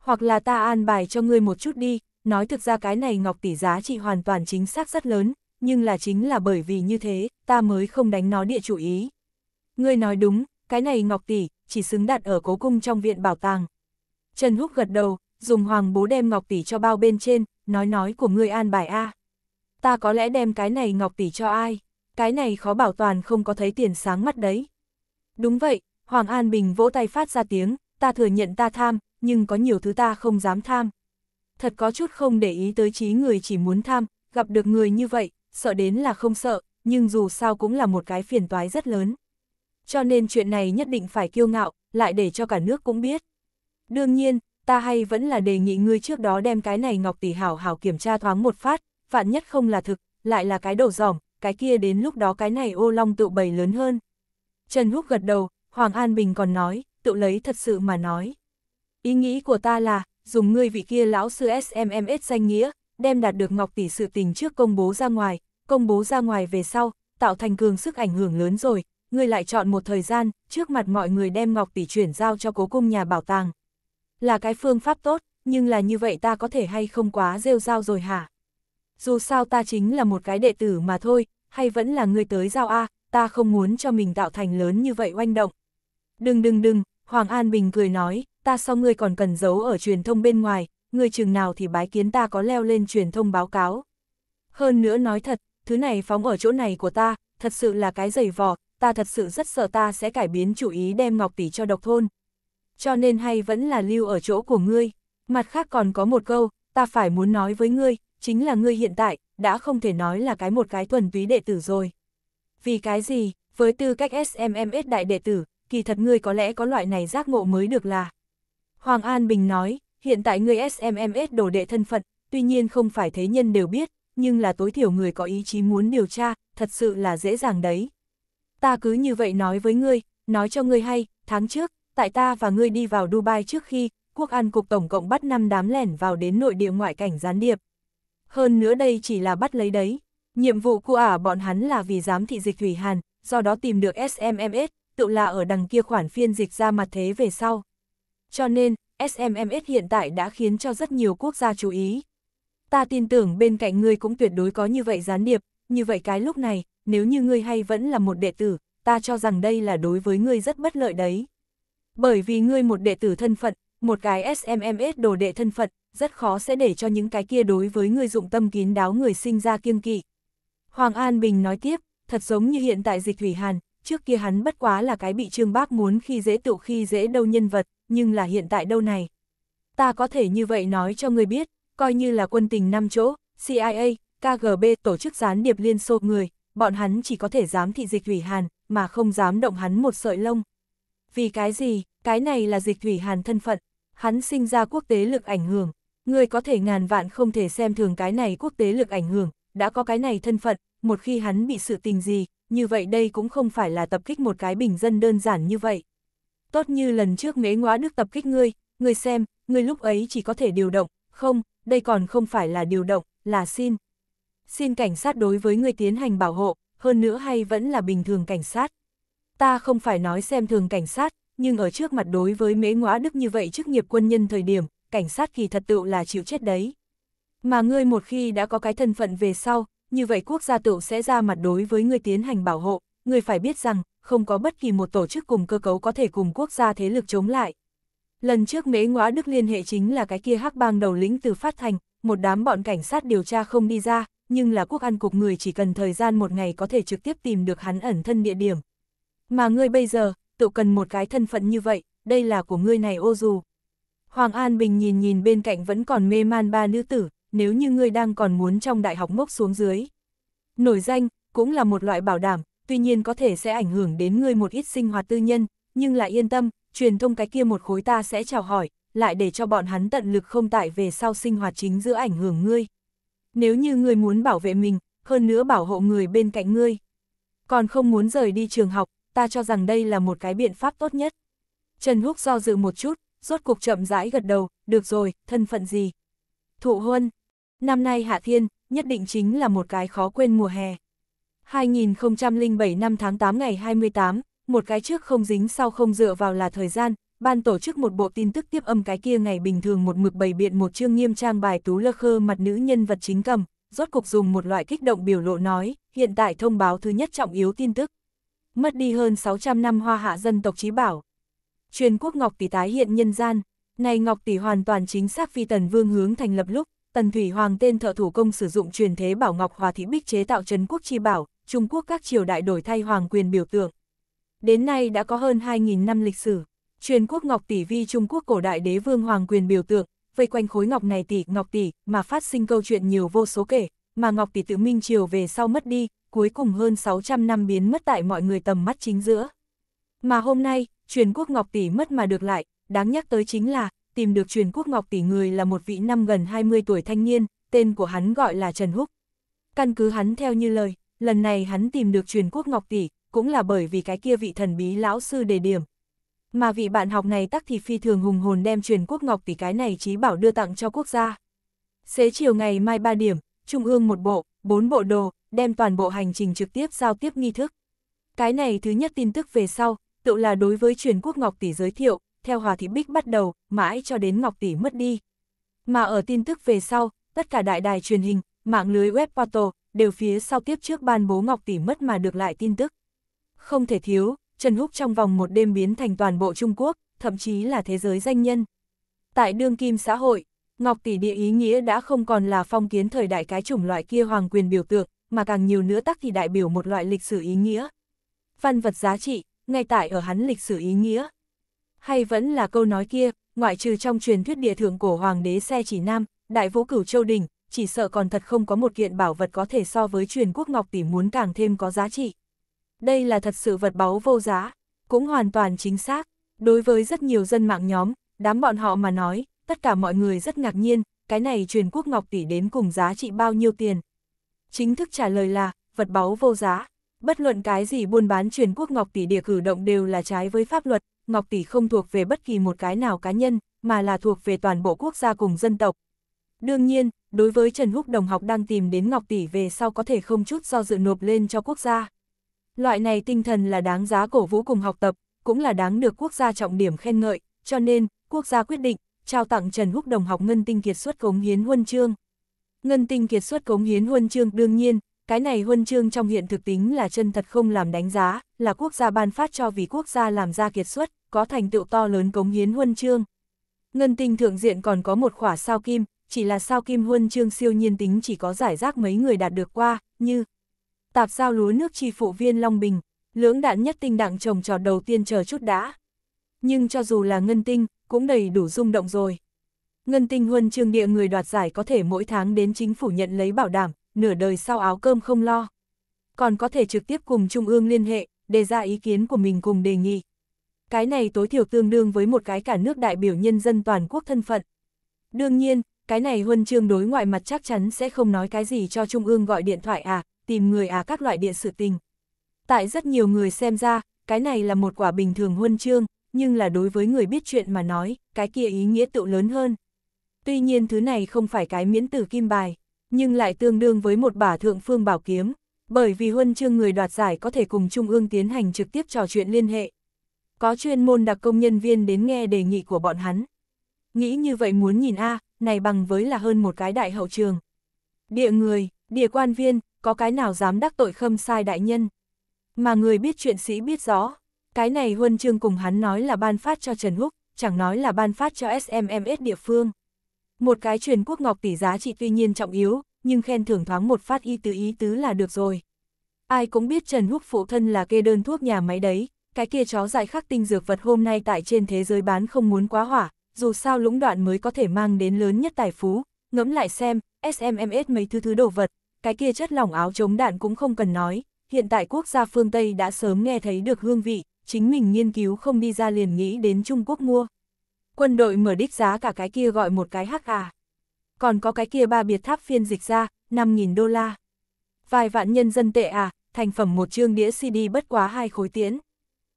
S1: Hoặc là ta an bài cho ngươi một chút đi, nói thực ra cái này Ngọc Tỷ giá trị hoàn toàn chính xác rất lớn, nhưng là chính là bởi vì như thế, ta mới không đánh nó địa chủ ý. Ngươi nói đúng, cái này ngọc tỷ, chỉ xứng đặt ở cố cung trong viện bảo tàng. Trần Húc gật đầu, dùng hoàng bố đem ngọc tỷ cho bao bên trên, nói nói của ngươi an bài A. Ta có lẽ đem cái này ngọc tỷ cho ai, cái này khó bảo toàn không có thấy tiền sáng mắt đấy. Đúng vậy, Hoàng An Bình vỗ tay phát ra tiếng, ta thừa nhận ta tham, nhưng có nhiều thứ ta không dám tham. Thật có chút không để ý tới trí người chỉ muốn tham, gặp được người như vậy, sợ đến là không sợ, nhưng dù sao cũng là một cái phiền toái rất lớn. Cho nên chuyện này nhất định phải kiêu ngạo, lại để cho cả nước cũng biết. Đương nhiên, ta hay vẫn là đề nghị ngươi trước đó đem cái này Ngọc Tỷ hảo hảo kiểm tra thoáng một phát, vạn nhất không là thực, lại là cái đầu dỏm, cái kia đến lúc đó cái này ô long tự bày lớn hơn. Trần Húc gật đầu, Hoàng An Bình còn nói, tự lấy thật sự mà nói. Ý nghĩ của ta là, dùng ngươi vị kia lão sư SMMS danh nghĩa, đem đạt được Ngọc Tỷ sự tình trước công bố ra ngoài, công bố ra ngoài về sau, tạo thành cường sức ảnh hưởng lớn rồi, người lại chọn một thời gian, trước mặt mọi người đem Ngọc Tỷ chuyển giao cho cố cung nhà bảo tàng. Là cái phương pháp tốt, nhưng là như vậy ta có thể hay không quá rêu giao rồi hả? Dù sao ta chính là một cái đệ tử mà thôi, hay vẫn là người tới giao A, ta không muốn cho mình tạo thành lớn như vậy oanh động. Đừng đừng đừng, Hoàng An Bình cười nói, ta sau ngươi còn cần giấu ở truyền thông bên ngoài, người chừng nào thì bái kiến ta có leo lên truyền thông báo cáo. Hơn nữa nói thật, thứ này phóng ở chỗ này của ta, thật sự là cái giày vò, ta thật sự rất sợ ta sẽ cải biến chủ ý đem ngọc tỷ cho độc thôn. Cho nên hay vẫn là lưu ở chỗ của ngươi. Mặt khác còn có một câu, ta phải muốn nói với ngươi, chính là ngươi hiện tại, đã không thể nói là cái một cái thuần túy đệ tử rồi. Vì cái gì, với tư cách SMMS đại đệ tử, kỳ thật ngươi có lẽ có loại này giác ngộ mới được là. Hoàng An Bình nói, Hiện tại người SMMS đổ đệ thân phận, tuy nhiên không phải thế nhân đều biết, nhưng là tối thiểu người có ý chí muốn điều tra, thật sự là dễ dàng đấy. Ta cứ như vậy nói với ngươi, nói cho ngươi hay, tháng trước, tại ta và ngươi đi vào Dubai trước khi, quốc an cục tổng cộng bắt 5 đám lẻn vào đến nội địa ngoại cảnh gián điệp. Hơn nữa đây chỉ là bắt lấy đấy. Nhiệm vụ của ả bọn hắn là vì giám thị dịch thủy hàn, do đó tìm được SMMS, tự là ở đằng kia khoản phiên dịch ra mặt thế về sau. Cho nên, SMMS hiện tại đã khiến cho rất nhiều quốc gia chú ý. Ta tin tưởng bên cạnh ngươi cũng tuyệt đối có như vậy gián điệp, như vậy cái lúc này, nếu như ngươi hay vẫn là một đệ tử, ta cho rằng đây là đối với ngươi rất bất lợi đấy. Bởi vì ngươi một đệ tử thân phận, một cái SMMS đồ đệ thân phận, rất khó sẽ để cho những cái kia đối với ngươi dụng tâm kín đáo người sinh ra kiêng kỵ. Hoàng An Bình nói tiếp, thật giống như hiện tại dịch thủy hàn, trước kia hắn bất quá là cái bị trương bác muốn khi dễ tựu khi dễ đâu nhân vật nhưng là hiện tại đâu này. Ta có thể như vậy nói cho người biết, coi như là quân tình năm chỗ, CIA, KGB tổ chức gián điệp liên xô người, bọn hắn chỉ có thể dám thị dịch thủy hàn, mà không dám động hắn một sợi lông. Vì cái gì, cái này là dịch thủy hàn thân phận, hắn sinh ra quốc tế lực ảnh hưởng, người có thể ngàn vạn không thể xem thường cái này quốc tế lực ảnh hưởng, đã có cái này thân phận, một khi hắn bị sự tình gì, như vậy đây cũng không phải là tập kích một cái bình dân đơn giản như vậy tốt như lần trước mế ngóa đức tập kích ngươi, ngươi xem, ngươi lúc ấy chỉ có thể điều động, không, đây còn không phải là điều động, là xin. Xin cảnh sát đối với ngươi tiến hành bảo hộ, hơn nữa hay vẫn là bình thường cảnh sát. Ta không phải nói xem thường cảnh sát, nhưng ở trước mặt đối với mế ngóa đức như vậy chức nghiệp quân nhân thời điểm, cảnh sát kỳ thật tựu là chịu chết đấy. Mà ngươi một khi đã có cái thân phận về sau, như vậy quốc gia tựu sẽ ra mặt đối với ngươi tiến hành bảo hộ, ngươi phải biết rằng, không có bất kỳ một tổ chức cùng cơ cấu có thể cùng quốc gia thế lực chống lại. Lần trước mế ngóa Đức liên hệ chính là cái kia hắc bang đầu lĩnh từ phát thành, một đám bọn cảnh sát điều tra không đi ra, nhưng là quốc an cục người chỉ cần thời gian một ngày có thể trực tiếp tìm được hắn ẩn thân địa điểm. Mà ngươi bây giờ, tự cần một cái thân phận như vậy, đây là của ngươi này ô dù. Hoàng An Bình nhìn nhìn bên cạnh vẫn còn mê man ba nữ tử, nếu như ngươi đang còn muốn trong đại học mốc xuống dưới. Nổi danh, cũng là một loại bảo đảm, tuy nhiên có thể sẽ ảnh hưởng đến ngươi một ít sinh hoạt tư nhân, nhưng lại yên tâm, truyền thông cái kia một khối ta sẽ chào hỏi, lại để cho bọn hắn tận lực không tại về sau sinh hoạt chính giữa ảnh hưởng ngươi. Nếu như ngươi muốn bảo vệ mình, hơn nữa bảo hộ người bên cạnh ngươi. Còn không muốn rời đi trường học, ta cho rằng đây là một cái biện pháp tốt nhất. Trần Húc do dự một chút, rốt cuộc chậm rãi gật đầu, được rồi, thân phận gì? Thụ huân. Năm nay Hạ Thiên, nhất định chính là một cái khó quên mùa hè. 2007 năm tháng 8 ngày 28, một cái trước không dính sau không dựa vào là thời gian, ban tổ chức một bộ tin tức tiếp âm cái kia ngày bình thường một mực bày biện một chương nghiêm trang bài tú lơ khơ mặt nữ nhân vật chính cầm, rốt cục dùng một loại kích động biểu lộ nói, hiện tại thông báo thứ nhất trọng yếu tin tức. Mất đi hơn 600 năm hoa hạ dân tộc trí bảo. Truyền quốc Ngọc Tỷ tái hiện nhân gian, này Ngọc Tỷ hoàn toàn chính xác phi tần vương hướng thành lập lúc, tần thủy hoàng tên thợ thủ công sử dụng truyền thế bảo Ngọc Hòa Thị Bích chế tạo trấn quốc chi bảo, Trung Quốc các triều đại đổi thay hoàng quyền biểu tượng. Đến nay đã có hơn 2.000 năm lịch sử. Truyền quốc ngọc tỷ vi Trung Quốc cổ đại đế vương hoàng quyền biểu tượng, vây quanh khối ngọc này tỷ ngọc tỷ mà phát sinh câu chuyện nhiều vô số kể, mà ngọc tỷ tự minh triều về sau mất đi, cuối cùng hơn 600 năm biến mất tại mọi người tầm mắt chính giữa. Mà hôm nay, truyền quốc ngọc tỷ mất mà được lại, đáng nhắc tới chính là, tìm được truyền quốc ngọc tỷ người là một vị năm gần 20 tuổi thanh niên, tên của hắn gọi là Trần Húc. Căn cứ hắn theo như lời, lần này hắn tìm được truyền quốc ngọc tỷ, cũng là bởi vì cái kia vị thần bí lão sư đề điểm. Mà vị bạn học này tắc thì phi thường hùng hồn đem truyền quốc ngọc tỷ cái này trí bảo đưa tặng cho quốc gia. Xế chiều ngày mai 3 điểm, trung ương một bộ, bốn bộ đồ, đem toàn bộ hành trình trực tiếp giao tiếp nghi thức. Cái này thứ nhất tin tức về sau, tự là đối với truyền quốc ngọc tỷ giới thiệu, theo hòa thị bích bắt đầu, mãi cho đến ngọc tỷ mất đi. Mà ở tin tức về sau, tất cả đại đài truyền hình, mạng lưới web portal, đều phía sau tiếp trước ban bố Ngọc Tỷ mất mà được lại tin tức. Không thể thiếu, Trần Húc trong vòng một đêm biến thành toàn bộ Trung Quốc, thậm chí là thế giới danh nhân. Tại đương kim xã hội, Ngọc Tỷ địa ý nghĩa đã không còn là phong kiến thời đại cái chủng loại kia hoàng quyền biểu tượng, mà càng nhiều nữa tắc thì đại biểu một loại lịch sử ý nghĩa. Văn vật giá trị, ngay tại ở hắn lịch sử ý nghĩa. Hay vẫn là câu nói kia, ngoại trừ trong truyền thuyết địa thượng cổ hoàng đế xe chỉ nam, đại vũ cửu châu đình, chỉ sợ còn thật không có một kiện bảo vật có thể so với truyền quốc ngọc tỷ muốn càng thêm có giá trị. Đây là thật sự vật báu vô giá, cũng hoàn toàn chính xác. Đối với rất nhiều dân mạng nhóm, đám bọn họ mà nói, tất cả mọi người rất ngạc nhiên, cái này truyền quốc ngọc tỷ đến cùng giá trị bao nhiêu tiền. Chính thức trả lời là, vật báu vô giá. Bất luận cái gì buôn bán truyền quốc ngọc tỷ địa cử động đều là trái với pháp luật, ngọc tỷ không thuộc về bất kỳ một cái nào cá nhân, mà là thuộc về toàn bộ quốc gia cùng dân tộc. Đương nhiên, đối với Trần Húc đồng học đang tìm đến Ngọc Tỷ về sau có thể không chút do dự nộp lên cho quốc gia. Loại này tinh thần là đáng giá cổ vũ cùng học tập, cũng là đáng được quốc gia trọng điểm khen ngợi, cho nên, quốc gia quyết định, trao tặng Trần Húc đồng học Ngân Tinh Kiệt xuất cống hiến huân chương. Ngân Tinh Kiệt xuất cống hiến huân chương đương nhiên, cái này huân chương trong hiện thực tính là chân thật không làm đánh giá, là quốc gia ban phát cho vì quốc gia làm ra kiệt xuất, có thành tựu to lớn cống hiến huân chương. Ngân Tinh thượng diện còn có một khỏa sao kim, chỉ là sao kim huân chương siêu nhiên tính chỉ có giải rác mấy người đạt được qua, như tạp sao lúa nước chi phụ viên Long Bình, lưỡng đạn nhất tinh đặng trồng trò đầu tiên chờ chút đã. Nhưng cho dù là ngân tinh, cũng đầy đủ rung động rồi. Ngân tinh huân chương địa người đoạt giải có thể mỗi tháng đến chính phủ nhận lấy bảo đảm, nửa đời sau áo cơm không lo. Còn có thể trực tiếp cùng Trung ương liên hệ, đề ra ý kiến của mình cùng đề nghị. Cái này tối thiểu tương đương với một cái cả nước đại biểu nhân dân toàn quốc thân phận. Đương nhiên, cái này huân chương đối ngoại mặt chắc chắn sẽ không nói cái gì cho Trung ương gọi điện thoại à, tìm người à các loại địa sự tình. Tại rất nhiều người xem ra, cái này là một quả bình thường huân chương, nhưng là đối với người biết chuyện mà nói, cái kia ý nghĩa tựu lớn hơn. Tuy nhiên thứ này không phải cái miễn tử kim bài, nhưng lại tương đương với một bả thượng phương bảo kiếm, bởi vì huân chương người đoạt giải có thể cùng Trung ương tiến hành trực tiếp trò chuyện liên hệ. Có chuyên môn đặc công nhân viên đến nghe đề nghị của bọn hắn. Nghĩ như vậy muốn nhìn A, à, này bằng với là hơn một cái đại hậu trường. Địa người, địa quan viên, có cái nào dám đắc tội khâm sai đại nhân. Mà người biết chuyện sĩ biết rõ, cái này huân chương cùng hắn nói là ban phát cho Trần Húc, chẳng nói là ban phát cho SMMS địa phương. Một cái truyền quốc ngọc tỷ giá trị tuy nhiên trọng yếu, nhưng khen thưởng thoáng một phát y tứ ý tứ là được rồi. Ai cũng biết Trần Húc phụ thân là kê đơn thuốc nhà máy đấy, cái kia chó dại khắc tinh dược vật hôm nay tại trên thế giới bán không muốn quá hỏa, dù sao lũng đoạn mới có thể mang đến lớn nhất tài phú, ngẫm lại xem, SMMS mấy thứ thứ đồ vật, cái kia chất lỏng áo chống đạn cũng không cần nói, hiện tại quốc gia phương Tây đã sớm nghe thấy được hương vị, chính mình nghiên cứu không đi ra liền nghĩ đến Trung Quốc mua. Quân đội mở đích giá cả cái kia gọi một cái hắc à. Còn có cái kia ba biệt tháp phiên dịch ra, 5.000 đô la. Vài vạn nhân dân tệ à, thành phẩm một chương đĩa CD bất quá hai khối tiến.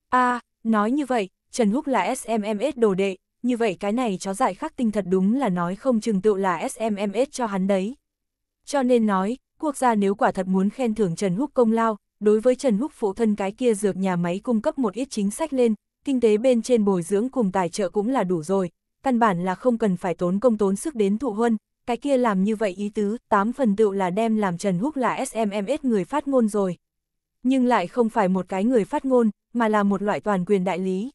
S1: a nói như vậy, Trần Húc là SMMS đồ đệ, như vậy cái này chó dại khắc tinh thật đúng là nói không chừng tựu là SMMS cho hắn đấy. Cho nên nói, quốc gia nếu quả thật muốn khen thưởng Trần Húc công lao, đối với Trần Húc phụ thân cái kia dược nhà máy cung cấp một ít chính sách lên, kinh tế bên trên bồi dưỡng cùng tài trợ cũng là đủ rồi, căn bản là không cần phải tốn công tốn sức đến thụ huân, cái kia làm như vậy ý tứ, tám phần tựu là đem làm Trần Húc là SMMS người phát ngôn rồi. Nhưng lại không phải một cái người phát ngôn, mà là một loại toàn quyền đại lý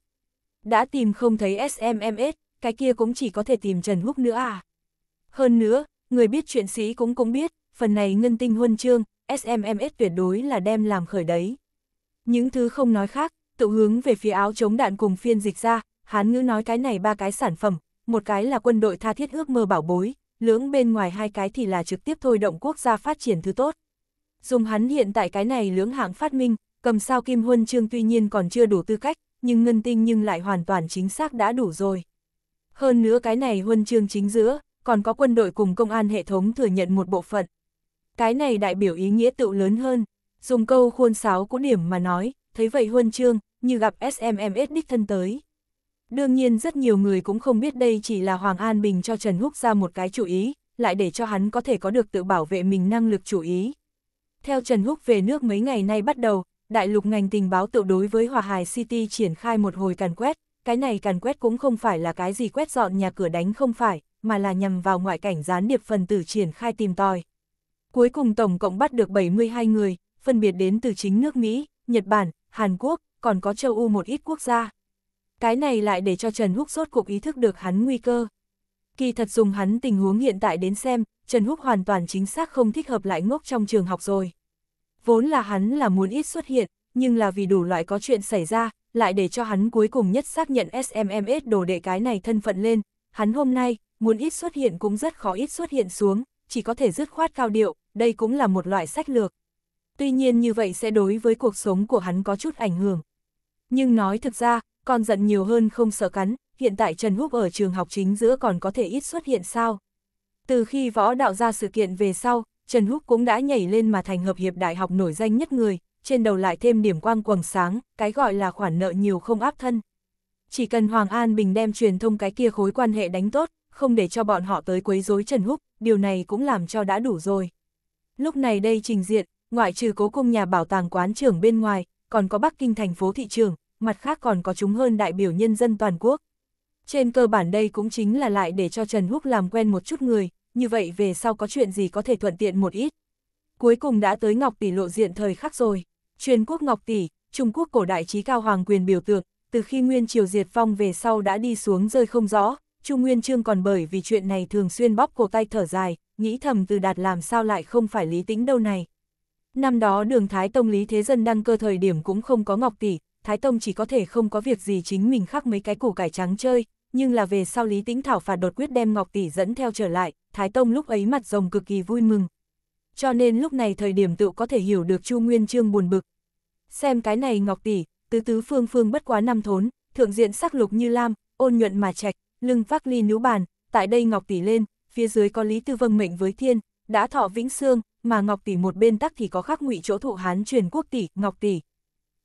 S1: đã tìm không thấy SMMS, cái kia cũng chỉ có thể tìm Trần Húc nữa à. Hơn nữa, người biết chuyện sĩ cũng cũng biết, phần này ngân tinh huân chương, SMMS tuyệt đối là đem làm khởi đấy. Những thứ không nói khác, tự hướng về phía áo chống đạn cùng phiên dịch ra, hán ngữ nói cái này ba cái sản phẩm, một cái là quân đội tha thiết ước mơ bảo bối, lưỡng bên ngoài hai cái thì là trực tiếp thôi động quốc gia phát triển thứ tốt. Dùng hắn hiện tại cái này lưỡng hạng phát minh, cầm sao kim huân chương tuy nhiên còn chưa đủ tư cách, nhưng ngân tinh nhưng lại hoàn toàn chính xác đã đủ rồi. Hơn nữa cái này huân chương chính giữa, còn có quân đội cùng công an hệ thống thừa nhận một bộ phận. Cái này đại biểu ý nghĩa tự lớn hơn, dùng câu khuôn sáo cũ điểm mà nói, thấy vậy huân chương, như gặp SMMS đích thân tới. Đương nhiên rất nhiều người cũng không biết đây chỉ là Hoàng An Bình cho Trần Húc ra một cái chủ ý, lại để cho hắn có thể có được tự bảo vệ mình năng lực chủ ý. Theo Trần Húc về nước mấy ngày nay bắt đầu, đại lục ngành tình báo tự đối với Hòa Hải City triển khai một hồi càn quét, cái này càn quét cũng không phải là cái gì quét dọn nhà cửa đánh không phải, mà là nhằm vào ngoại cảnh gián điệp phần tử triển khai tìm tòi. Cuối cùng tổng cộng bắt được 72 người, phân biệt đến từ chính nước Mỹ, Nhật Bản, Hàn Quốc, còn có châu Âu một ít quốc gia. Cái này lại để cho Trần Húc rốt cuộc ý thức được hắn nguy cơ. Kỳ thật dùng hắn tình huống hiện tại đến xem, Trần Húc hoàn toàn chính xác không thích hợp lại ngốc trong trường học rồi vốn là hắn là muốn ít xuất hiện, nhưng là vì đủ loại có chuyện xảy ra, lại để cho hắn cuối cùng nhất xác nhận SMMS đồ đệ cái này thân phận lên, hắn hôm nay, muốn ít xuất hiện cũng rất khó ít xuất hiện xuống, chỉ có thể dứt khoát cao điệu, đây cũng là một loại sách lược. Tuy nhiên như vậy sẽ đối với cuộc sống của hắn có chút ảnh hưởng. Nhưng nói thực ra, còn giận nhiều hơn không sợ cắn, hiện tại Trần Húc ở trường học chính giữa còn có thể ít xuất hiện sao. Từ khi võ đạo ra sự kiện về sau, Trần Húc cũng đã nhảy lên mà thành hợp hiệp đại học nổi danh nhất người, trên đầu lại thêm điểm quang quầng sáng, cái gọi là khoản nợ nhiều không áp thân. Chỉ cần Hoàng An Bình đem truyền thông cái kia khối quan hệ đánh tốt, không để cho bọn họ tới quấy rối Trần Húc, điều này cũng làm cho đã đủ rồi. Lúc này đây trình diện, ngoại trừ cố cung nhà bảo tàng quán trưởng bên ngoài, còn có Bắc Kinh thành phố thị trường, mặt khác còn có chúng hơn đại biểu nhân dân toàn quốc. Trên cơ bản đây cũng chính là lại để cho Trần Húc làm quen một chút người, như vậy về sau có chuyện gì có thể thuận tiện một ít. Cuối cùng đã tới Ngọc Tỷ lộ diện thời khắc rồi, truyền quốc Ngọc Tỷ, Trung Quốc cổ đại trí cao hoàng quyền biểu tượng, từ khi Nguyên Triều diệt phong về sau đã đi xuống rơi không rõ, Trung Nguyên Trương còn bởi vì chuyện này thường xuyên bóp cổ tay thở dài, nghĩ thầm từ đạt làm sao lại không phải lý tính đâu này. Năm đó đường Thái Tông Lý Thế Dân đăng cơ thời điểm cũng không có Ngọc Tỷ, Thái Tông chỉ có thể không có việc gì chính mình khắc mấy cái củ cải trắng chơi, nhưng là về sau Lý Tĩnh Thảo phạt đột quyết đem Ngọc Tỷ dẫn theo trở lại, Thái Tông lúc ấy mặt rồng cực kỳ vui mừng. Cho nên lúc này thời điểm tự có thể hiểu được Chu Nguyên Trương buồn bực. Xem cái này Ngọc Tỷ, tứ tứ phương phương bất quá năm thốn, thượng diện sắc lục như lam, ôn nhuận mà trạch, lưng vác ly nữ bàn, tại đây Ngọc Tỷ lên, phía dưới có Lý Tư Vâng mệnh với thiên, đã thọ vĩnh xương, mà Ngọc Tỷ một bên tắc thì có khắc ngụy chỗ thụ hán truyền quốc tỷ, Ngọc Tỷ.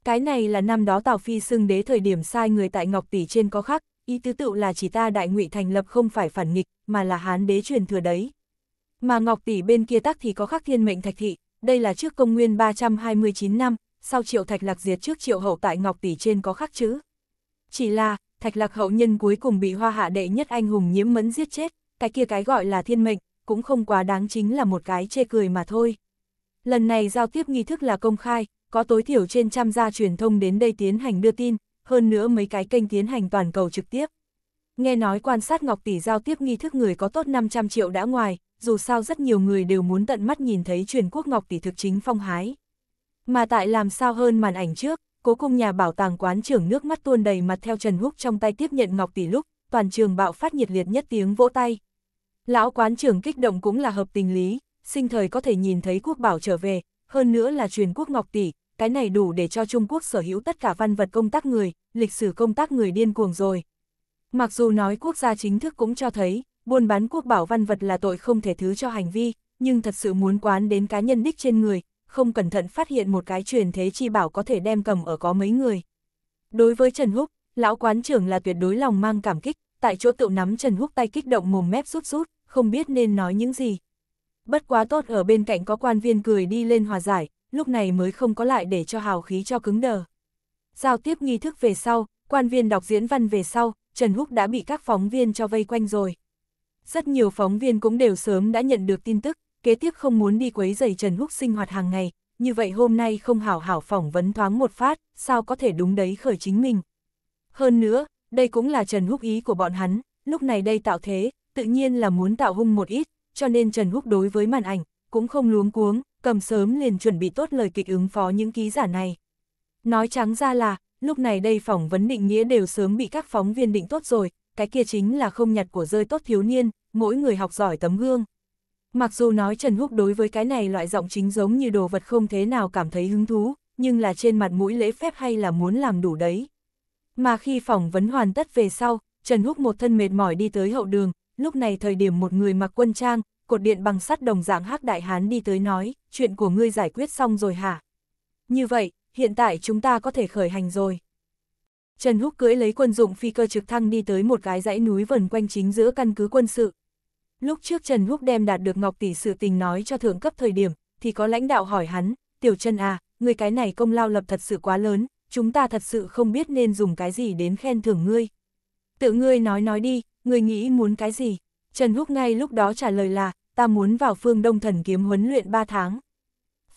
S1: Cái này là năm đó Tào Phi xưng đế thời điểm sai người tại Ngọc Tỷ trên có khắc, ý tứ tự là chỉ ta đại ngụy thành lập không phải phản nghịch, mà là hán đế truyền thừa đấy. Mà Ngọc Tỷ bên kia tắc thì có khắc thiên mệnh thạch thị, đây là trước công nguyên 329 năm, sau triệu thạch lạc diệt trước triệu hậu tại Ngọc Tỷ trên có khắc chữ. Chỉ là, thạch lạc hậu nhân cuối cùng bị hoa hạ đệ nhất anh hùng nhiễm mẫn giết chết, cái kia cái gọi là thiên mệnh, cũng không quá đáng chính là một cái chê cười mà thôi. Lần này giao tiếp nghi thức là công khai, có tối thiểu trên trăm gia truyền thông đến đây tiến hành đưa tin, hơn nữa mấy cái kênh tiến hành toàn cầu trực tiếp. Nghe nói quan sát Ngọc Tỷ giao tiếp nghi thức người có tốt 500 triệu đã ngoài, dù sao rất nhiều người đều muốn tận mắt nhìn thấy truyền quốc Ngọc Tỷ thực chính phong hái. Mà tại làm sao hơn màn ảnh trước, cố cung nhà bảo tàng quán trưởng nước mắt tuôn đầy mặt theo Trần Húc trong tay tiếp nhận Ngọc Tỷ lúc, toàn trường bạo phát nhiệt liệt nhất tiếng vỗ tay. Lão quán trưởng kích động cũng là hợp tình lý, sinh thời có thể nhìn thấy quốc bảo trở về, hơn nữa là truyền quốc Ngọc Tỷ, cái này đủ để cho Trung Quốc sở hữu tất cả văn vật công tác người, lịch sử công tác người điên cuồng rồi. Mặc dù nói quốc gia chính thức cũng cho thấy, buôn bán quốc bảo văn vật là tội không thể thứ cho hành vi, nhưng thật sự muốn quán đến cá nhân đích trên người, không cẩn thận phát hiện một cái truyền thế chi bảo có thể đem cầm ở có mấy người. Đối với Trần Húc, lão quán trưởng là tuyệt đối lòng mang cảm kích, tại chỗ tự nắm Trần Húc tay kích động mồm mép rút rút, không biết nên nói những gì. Bất quá tốt ở bên cạnh có quan viên cười đi lên hòa giải, lúc này mới không có lại để cho hào khí cho cứng đờ. Giao tiếp nghi thức về sau, quan viên đọc diễn văn về sau, Trần Húc đã bị các phóng viên cho vây quanh rồi. Rất nhiều phóng viên cũng đều sớm đã nhận được tin tức, kế tiếp không muốn đi quấy giày Trần Húc sinh hoạt hàng ngày, như vậy hôm nay không hảo hảo phỏng vấn thoáng một phát, sao có thể đúng đấy khởi chính mình. Hơn nữa, đây cũng là Trần Húc ý của bọn hắn, lúc này đây tạo thế, tự nhiên là muốn tạo hung một ít, cho nên Trần Húc đối với màn ảnh, cũng không luống cuống, cầm sớm liền chuẩn bị tốt lời kịch ứng phó những ký giả này. Nói trắng ra là, lúc này đây phỏng vấn định nghĩa đều sớm bị các phóng viên định tốt rồi, cái kia chính là không nhặt của rơi tốt thiếu niên, mỗi người học giỏi tấm gương. Mặc dù nói Trần Húc đối với cái này loại giọng chính giống như đồ vật không thế nào cảm thấy hứng thú, nhưng là trên mặt mũi lễ phép hay là muốn làm đủ đấy. Mà khi phỏng vấn hoàn tất về sau, Trần Húc một thân mệt mỏi đi tới hậu đường, lúc này thời điểm một người mặc quân trang, cột điện bằng sắt đồng dạng hắc đại hán đi tới nói, chuyện của ngươi giải quyết xong rồi hả? Như vậy, hiện tại chúng ta có thể khởi hành rồi. Trần Húc cưỡi lấy quân dụng phi cơ trực thăng đi tới một cái dãy núi vần quanh chính giữa căn cứ quân sự. Lúc trước Trần Húc đem đạt được Ngọc Tỷ sự tình nói cho thượng cấp thời điểm, thì có lãnh đạo hỏi hắn, Tiểu Trần à, người cái này công lao lập thật sự quá lớn, chúng ta thật sự không biết nên dùng cái gì đến khen thưởng ngươi. Tự ngươi nói nói đi, ngươi nghĩ muốn cái gì? Trần Húc ngay lúc đó trả lời là, ta muốn vào phương Đông Thần Kiếm huấn luyện 3 tháng.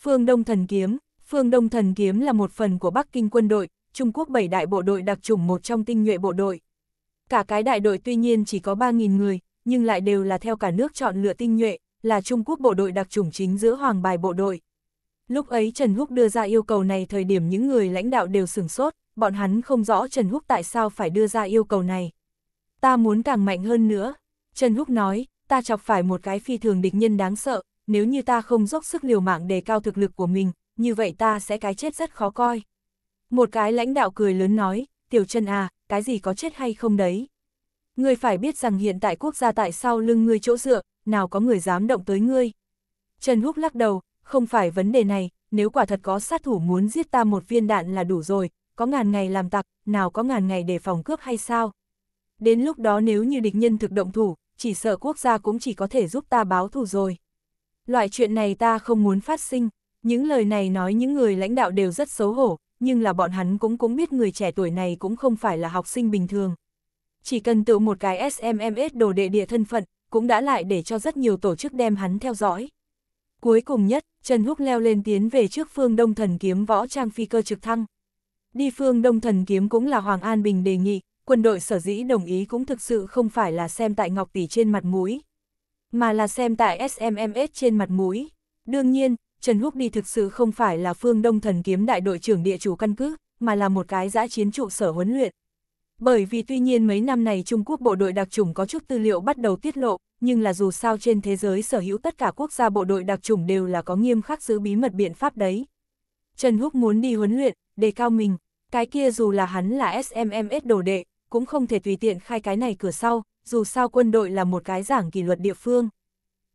S1: Phương Đông Thần Kiếm, Phương Đông Thần Kiếm là một phần của Bắc Kinh quân đội, Trung Quốc bảy đại bộ đội đặc chủng một trong tinh nhuệ bộ đội. Cả cái đại đội tuy nhiên chỉ có 3.000 người, nhưng lại đều là theo cả nước chọn lựa tinh nhuệ, là Trung Quốc bộ đội đặc chủng chính giữa hoàng bài bộ đội. Lúc ấy Trần Húc đưa ra yêu cầu này thời điểm những người lãnh đạo đều sửng sốt, bọn hắn không rõ Trần Húc tại sao phải đưa ra yêu cầu này. Ta muốn càng mạnh hơn nữa. Trần Húc nói, ta chọc phải một cái phi thường địch nhân đáng sợ, nếu như ta không dốc sức liều mạng đề cao thực lực của mình, như vậy ta sẽ cái chết rất khó coi. Một cái lãnh đạo cười lớn nói, tiểu chân à, cái gì có chết hay không đấy. Ngươi phải biết rằng hiện tại quốc gia tại sau lưng ngươi chỗ dựa, nào có người dám động tới ngươi. Trần Húc lắc đầu, không phải vấn đề này, nếu quả thật có sát thủ muốn giết ta một viên đạn là đủ rồi, có ngàn ngày làm tặc, nào có ngàn ngày để phòng cướp hay sao. Đến lúc đó nếu như địch nhân thực động thủ, chỉ sợ quốc gia cũng chỉ có thể giúp ta báo thù rồi. Loại chuyện này ta không muốn phát sinh, những lời này nói những người lãnh đạo đều rất xấu hổ, nhưng là bọn hắn cũng cũng biết người trẻ tuổi này cũng không phải là học sinh bình thường. Chỉ cần tự một cái SMMS đồ đệ địa thân phận, cũng đã lại để cho rất nhiều tổ chức đem hắn theo dõi. Cuối cùng nhất, Trần Húc leo lên tiến về trước phương Đông Thần Kiếm võ trang phi cơ trực thăng. Đi phương Đông Thần Kiếm cũng là Hoàng An Bình đề nghị, quân đội sở dĩ đồng ý cũng thực sự không phải là xem tại Ngọc Tỷ trên mặt mũi, mà là xem tại SMMS trên mặt mũi. Đương nhiên, Trần Húc đi thực sự không phải là phương Đông Thần Kiếm đại đội trưởng địa chủ căn cứ, mà là một cái giã chiến trụ sở huấn luyện. Bởi vì tuy nhiên mấy năm này Trung Quốc bộ đội đặc chủng có chút tư liệu bắt đầu tiết lộ, nhưng là dù sao trên thế giới sở hữu tất cả quốc gia bộ đội đặc chủng đều là có nghiêm khắc giữ bí mật biện pháp đấy. Trần Húc muốn đi huấn luyện, đề cao mình, cái kia dù là hắn là SMMS đồ đệ, cũng không thể tùy tiện khai cái này cửa sau, dù sao quân đội là một cái giảng kỷ luật địa phương.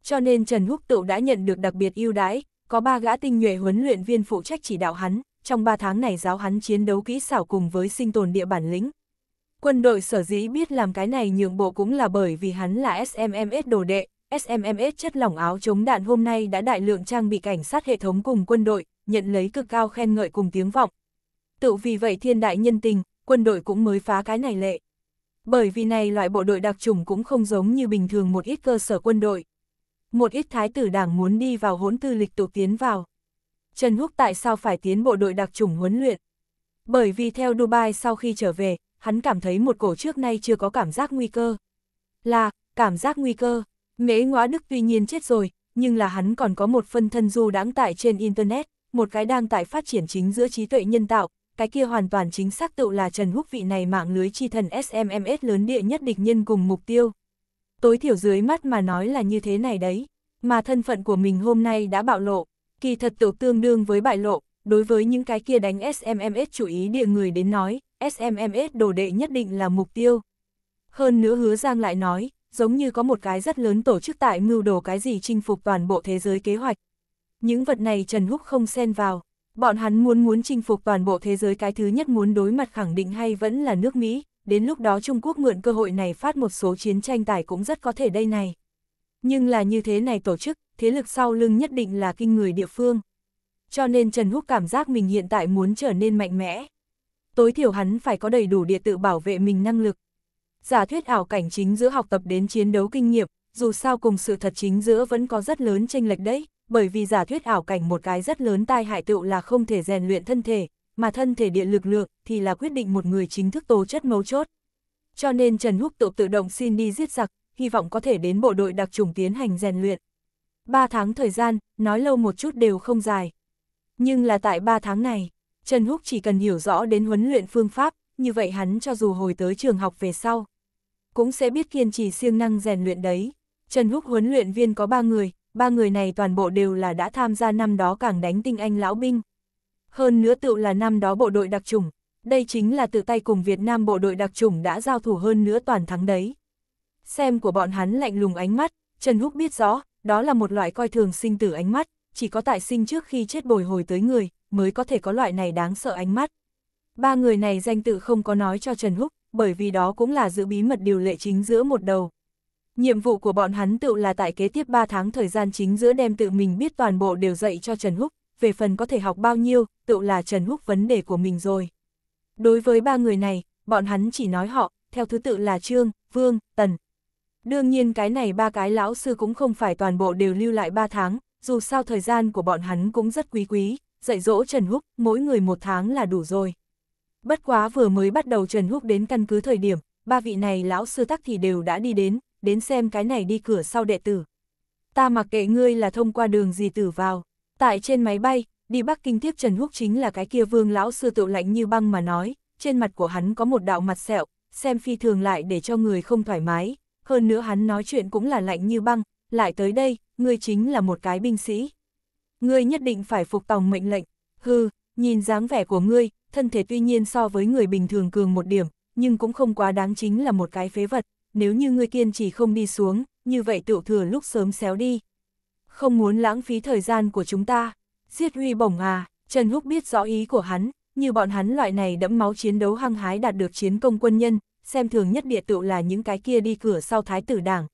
S1: Cho nên Trần Húc Tựu đã nhận được đặc biệt ưu đãi, có ba gã tinh nhuệ huấn luyện viên phụ trách chỉ đạo hắn, trong 3 tháng này giáo hắn chiến đấu kỹ xảo cùng với sinh tồn địa bản lĩnh. Quân đội sở dĩ biết làm cái này nhượng bộ cũng là bởi vì hắn là SMMS đồ đệ, SMMS chất lỏng áo chống đạn hôm nay đã đại lượng trang bị cảnh sát hệ thống cùng quân đội, nhận lấy cực cao khen ngợi cùng tiếng vọng. Tự vì vậy thiên đại nhân tình, quân đội cũng mới phá cái này lệ. Bởi vì này loại bộ đội đặc trùng cũng không giống như bình thường một ít cơ sở quân đội. Một ít thái tử đảng muốn đi vào hỗn tư lịch tổ tiến vào. Trần Húc tại sao phải tiến bộ đội đặc trùng huấn luyện? Bởi vì theo Dubai sau khi trở về, hắn cảm thấy một cổ trước nay chưa có cảm giác nguy cơ. Là, cảm giác nguy cơ, mễ ngõa Đức tuy nhiên chết rồi, nhưng là hắn còn có một phân thân du đáng tại trên Internet, một cái đang tại phát triển chính giữa trí tuệ nhân tạo, cái kia hoàn toàn chính xác tự là Trần Húc vị này mạng lưới chi thần SMMS lớn địa nhất địch nhân cùng mục tiêu. Tối thiểu dưới mắt mà nói là như thế này đấy, mà thân phận của mình hôm nay đã bạo lộ, kỳ thật tự tương đương với bại lộ, đối với những cái kia đánh SMMS chủ ý địa người đến nói, SMMS đồ đệ nhất định là mục tiêu. Hơn nữa hứa Giang lại nói, giống như có một cái rất lớn tổ chức tại mưu đồ cái gì chinh phục toàn bộ thế giới kế hoạch. Những vật này Trần Húc không xen vào, Bọn hắn muốn muốn chinh phục toàn bộ thế giới cái thứ nhất muốn đối mặt khẳng định hay vẫn là nước Mỹ, đến lúc đó Trung Quốc mượn cơ hội này phát một số chiến tranh tài cũng rất có thể đây này. Nhưng là như thế này tổ chức, thế lực sau lưng nhất định là kinh người địa phương. Cho nên Trần Húc cảm giác mình hiện tại muốn trở nên mạnh mẽ. Tối thiểu hắn phải có đầy đủ địa tự bảo vệ mình năng lực. Giả thuyết ảo cảnh chính giữa học tập đến chiến đấu kinh nghiệm, dù sao cùng sự thật chính giữa vẫn có rất lớn chênh lệch đấy bởi vì giả thuyết ảo cảnh một cái rất lớn tai hại tựu là không thể rèn luyện thân thể, mà thân thể địa lực lượng thì là quyết định một người chính thức tố chất mấu chốt. Cho nên Trần Húc tự tự động xin đi giết giặc, hy vọng có thể đến bộ đội đặc trùng tiến hành rèn luyện. ba tháng thời gian, nói lâu một chút đều không dài. Nhưng là tại ba tháng này, Trần Húc chỉ cần hiểu rõ đến huấn luyện phương pháp, như vậy hắn cho dù hồi tới trường học về sau, cũng sẽ biết kiên trì siêng năng rèn luyện đấy. Trần Húc huấn luyện viên có ba người, ba người này toàn bộ đều là đã tham gia năm đó càng đánh tinh anh lão binh. Hơn nữa tự là năm đó bộ đội đặc chủng đây chính là tự tay cùng Việt Nam bộ đội đặc chủng đã giao thủ hơn nữa toàn thắng đấy. Xem của bọn hắn lạnh lùng ánh mắt, Trần Húc biết rõ, đó là một loại coi thường sinh tử ánh mắt, chỉ có tại sinh trước khi chết bồi hồi tới người, mới có thể có loại này đáng sợ ánh mắt. Ba người này danh tự không có nói cho Trần Húc, bởi vì đó cũng là giữ bí mật điều lệ chính giữa một đầu. Nhiệm vụ của bọn hắn tự là tại kế tiếp 3 tháng thời gian chính giữa đem tự mình biết toàn bộ đều dạy cho Trần Húc, về phần có thể học bao nhiêu, tự là Trần Húc vấn đề của mình rồi. Đối với ba người này, bọn hắn chỉ nói họ, theo thứ tự là Trương, Vương, Tần. Đương nhiên cái này ba cái lão sư cũng không phải toàn bộ đều lưu lại 3 tháng, dù sao thời gian của bọn hắn cũng rất quý quý, dạy dỗ Trần Húc, mỗi người một tháng là đủ rồi. Bất quá vừa mới bắt đầu Trần Húc đến căn cứ thời điểm, ba vị này lão sư tắc thì đều đã đi đến, đến xem cái này đi cửa sau đệ tử. Ta mặc kệ ngươi là thông qua đường gì tử vào, tại trên máy bay, đi Bắc Kinh tiếp Trần Húc chính là cái kia vương lão sư tựu lạnh như băng mà nói, trên mặt của hắn có một đạo mặt sẹo, xem phi thường lại để cho người không thoải mái, hơn nữa hắn nói chuyện cũng là lạnh như băng, lại tới đây, ngươi chính là một cái binh sĩ. Ngươi nhất định phải phục tòng mệnh lệnh, hư, nhìn dáng vẻ của ngươi, thân thể tuy nhiên so với người bình thường cường một điểm, nhưng cũng không quá đáng chính là một cái phế vật, nếu như ngươi kiên trì không đi xuống, như vậy tựu thừa lúc sớm xéo đi. Không muốn lãng phí thời gian của chúng ta, giết huy bổng à, Trần Húc biết rõ ý của hắn, như bọn hắn loại này đẫm máu chiến đấu hăng hái đạt được chiến công quân nhân, xem thường nhất địa tựu là những cái kia đi cửa sau thái tử đảng.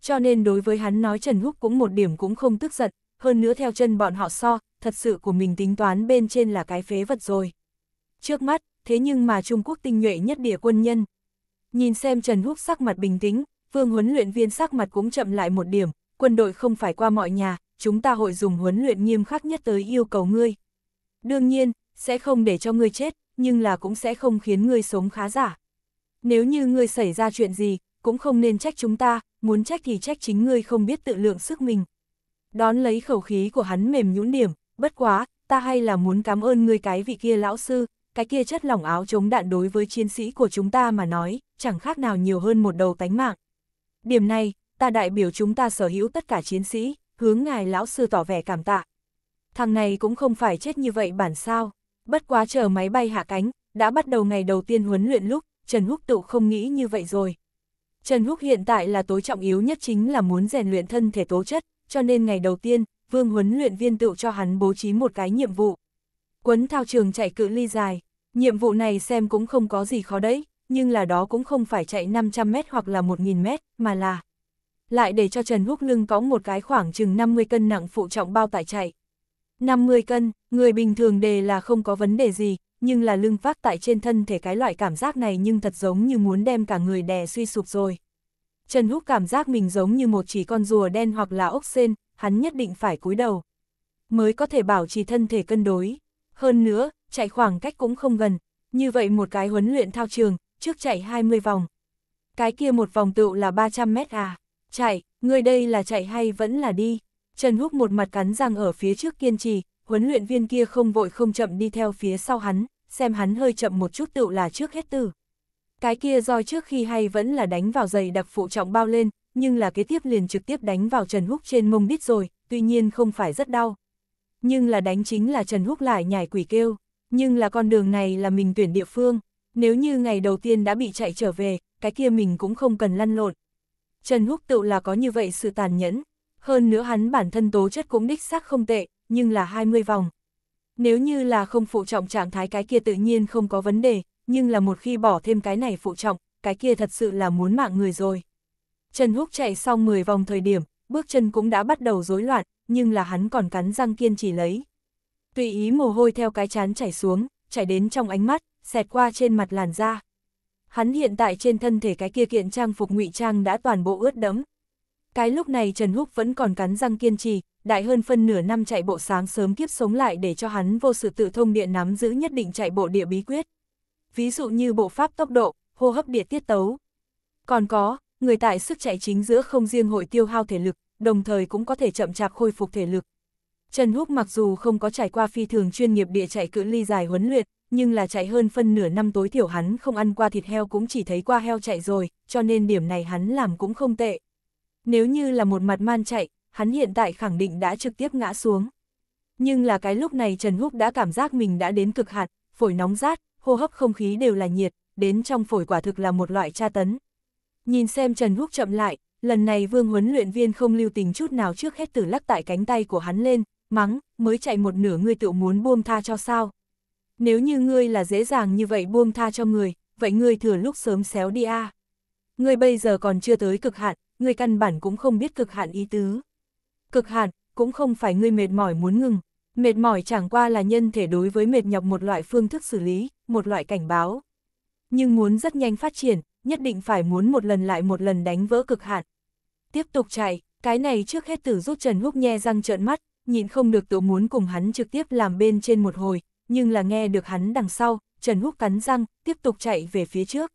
S1: Cho nên đối với hắn nói Trần Húc cũng một điểm cũng không tức giận, hơn nữa theo chân bọn họ so, thật sự của mình tính toán bên trên là cái phế vật rồi. Trước mắt, thế nhưng mà Trung Quốc tinh nhuệ nhất địa quân nhân, Nhìn xem Trần Húc sắc mặt bình tĩnh, vương huấn luyện viên sắc mặt cũng chậm lại một điểm, quân đội không phải qua mọi nhà, chúng ta hội dùng huấn luyện nghiêm khắc nhất tới yêu cầu ngươi. Đương nhiên, sẽ không để cho ngươi chết, nhưng là cũng sẽ không khiến ngươi sống khá giả. Nếu như ngươi xảy ra chuyện gì, cũng không nên trách chúng ta, muốn trách thì trách chính ngươi không biết tự lượng sức mình. Đón lấy khẩu khí của hắn mềm nhũn điểm, bất quá, ta hay là muốn cảm ơn ngươi cái vị kia lão sư, cái kia chất lỏng áo chống đạn đối với chiến sĩ của chúng ta mà nói, chẳng khác nào nhiều hơn một đầu tánh mạng. Điểm này, ta đại biểu chúng ta sở hữu tất cả chiến sĩ, hướng ngài lão sư tỏ vẻ cảm tạ. Thằng này cũng không phải chết như vậy bản sao, bất quá chờ máy bay hạ cánh, đã bắt đầu ngày đầu tiên huấn luyện lúc, Trần Húc tự không nghĩ như vậy rồi. Trần Húc hiện tại là tối trọng yếu nhất chính là muốn rèn luyện thân thể tố chất, cho nên ngày đầu tiên, Vương huấn luyện viên tự cho hắn bố trí một cái nhiệm vụ. Quấn thao trường chạy cự ly dài, nhiệm vụ này xem cũng không có gì khó đấy, nhưng là đó cũng không phải chạy 500m hoặc là 1000m, mà là lại để cho Trần Húc lưng có một cái khoảng chừng 50 cân nặng phụ trọng bao tải chạy. 50 cân, người bình thường đề là không có vấn đề gì, nhưng là lưng vác tại trên thân thể cái loại cảm giác này nhưng thật giống như muốn đem cả người đè suy sụp rồi. Trần Húc cảm giác mình giống như một chỉ con rùa đen hoặc là ốc sên hắn nhất định phải cúi đầu. Mới có thể bảo trì thân thể cân đối. Hơn nữa, chạy khoảng cách cũng không gần, như vậy một cái huấn luyện thao trường, trước chạy 20 vòng. Cái kia một vòng tựu là 300 mét à, chạy, người đây là chạy hay vẫn là đi. Trần Húc một mặt cắn răng ở phía trước kiên trì, huấn luyện viên kia không vội không chậm đi theo phía sau hắn, xem hắn hơi chậm một chút tựu là trước hết tử. Cái kia roi trước khi hay vẫn là đánh vào giày đặc phụ trọng bao lên, nhưng là kế tiếp liền trực tiếp đánh vào Trần Húc trên mông đít rồi, tuy nhiên không phải rất đau nhưng là đánh chính là Trần Húc lại nhảy quỷ kêu, nhưng là con đường này là mình tuyển địa phương, nếu như ngày đầu tiên đã bị chạy trở về, cái kia mình cũng không cần lăn lộn. Trần Húc tự là có như vậy sự tàn nhẫn, hơn nữa hắn bản thân tố chất cũng đích xác không tệ, nhưng là 20 vòng. Nếu như là không phụ trọng trạng thái cái kia tự nhiên không có vấn đề, nhưng là một khi bỏ thêm cái này phụ trọng, cái kia thật sự là muốn mạng người rồi. Trần Húc chạy xong 10 vòng thời điểm, bước chân cũng đã bắt đầu rối loạn, nhưng là hắn còn cắn răng kiên trì lấy. Tùy ý mồ hôi theo cái chán chảy xuống, chảy đến trong ánh mắt, xẹt qua trên mặt làn da. Hắn hiện tại trên thân thể cái kia kiện trang phục ngụy trang đã toàn bộ ướt đẫm. Cái lúc này Trần Húc vẫn còn cắn răng kiên trì, đại hơn phân nửa năm chạy bộ sáng sớm kiếp sống lại để cho hắn vô sự tự thông điện nắm giữ nhất định chạy bộ địa bí quyết. Ví dụ như bộ pháp tốc độ, hô hấp địa tiết tấu. Còn có, người tại sức chạy chính giữa không riêng hội tiêu hao thể lực, đồng thời cũng có thể chậm chạp khôi phục thể lực. Trần Húc mặc dù không có trải qua phi thường chuyên nghiệp địa chạy cự ly dài huấn luyện, nhưng là chạy hơn phân nửa năm tối thiểu hắn không ăn qua thịt heo cũng chỉ thấy qua heo chạy rồi, cho nên điểm này hắn làm cũng không tệ. Nếu như là một mặt man chạy, hắn hiện tại khẳng định đã trực tiếp ngã xuống. Nhưng là cái lúc này Trần Húc đã cảm giác mình đã đến cực hạn, phổi nóng rát, hô hấp không khí đều là nhiệt, đến trong phổi quả thực là một loại tra tấn. Nhìn xem Trần Húc chậm lại, Lần này vương huấn luyện viên không lưu tình chút nào trước hết tử lắc tại cánh tay của hắn lên, mắng, mới chạy một nửa ngươi tự muốn buông tha cho sao. Nếu như ngươi là dễ dàng như vậy buông tha cho người, vậy ngươi thừa lúc sớm xéo đi a. Ngươi bây giờ còn chưa tới cực hạn, ngươi căn bản cũng không biết cực hạn ý tứ. Cực hạn, cũng không phải ngươi mệt mỏi muốn ngừng, mệt mỏi chẳng qua là nhân thể đối với mệt nhọc một loại phương thức xử lý, một loại cảnh báo. Nhưng muốn rất nhanh phát triển, nhất định phải muốn một lần lại một lần đánh vỡ cực hạn, tiếp tục chạy, cái này trước hết tử rút Trần Húc nhe răng trợn mắt, nhịn không được tự muốn cùng hắn trực tiếp làm bên trên một hồi, nhưng là nghe được hắn đằng sau, Trần Húc cắn răng, tiếp tục chạy về phía trước.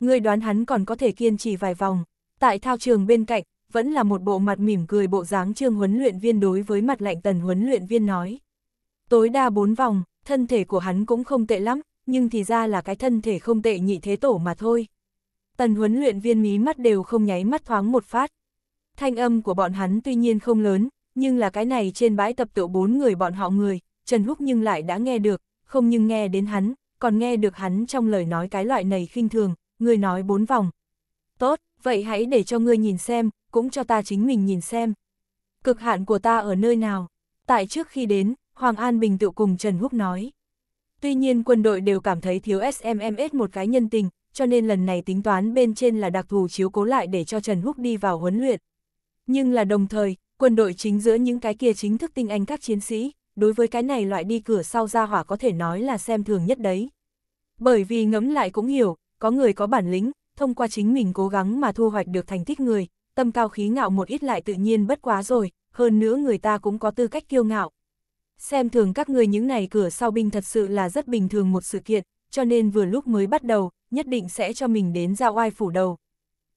S1: Người đoán hắn còn có thể kiên trì vài vòng, tại thao trường bên cạnh, vẫn là một bộ mặt mỉm cười bộ dáng trương huấn luyện viên đối với mặt lạnh tần huấn luyện viên nói. Tối đa bốn vòng, thân thể của hắn cũng không tệ lắm, nhưng thì ra là cái thân thể không tệ nhị thế tổ mà thôi. Tần huấn luyện viên mí mắt đều không nháy mắt thoáng một phát, Thanh âm của bọn hắn tuy nhiên không lớn, nhưng là cái này trên bãi tập tụ bốn người bọn họ người, Trần Húc nhưng lại đã nghe được, không nhưng nghe đến hắn, còn nghe được hắn trong lời nói cái loại này khinh thường, người nói bốn vòng. Tốt, vậy hãy để cho ngươi nhìn xem, cũng cho ta chính mình nhìn xem. Cực hạn của ta ở nơi nào? Tại trước khi đến, Hoàng An Bình tự cùng Trần Húc nói. Tuy nhiên quân đội đều cảm thấy thiếu SMMS một cái nhân tình, cho nên lần này tính toán bên trên là đặc thù chiếu cố lại để cho Trần Húc đi vào huấn luyện, nhưng là đồng thời, quân đội chính giữa những cái kia chính thức tinh anh các chiến sĩ, đối với cái này loại đi cửa sau ra hỏa có thể nói là xem thường nhất đấy. Bởi vì ngẫm lại cũng hiểu, có người có bản lĩnh, thông qua chính mình cố gắng mà thu hoạch được thành tích người, tâm cao khí ngạo một ít lại tự nhiên bất quá rồi, hơn nữa người ta cũng có tư cách kiêu ngạo. Xem thường các người những này cửa sau binh thật sự là rất bình thường một sự kiện, cho nên vừa lúc mới bắt đầu, nhất định sẽ cho mình đến ra oai phủ đầu.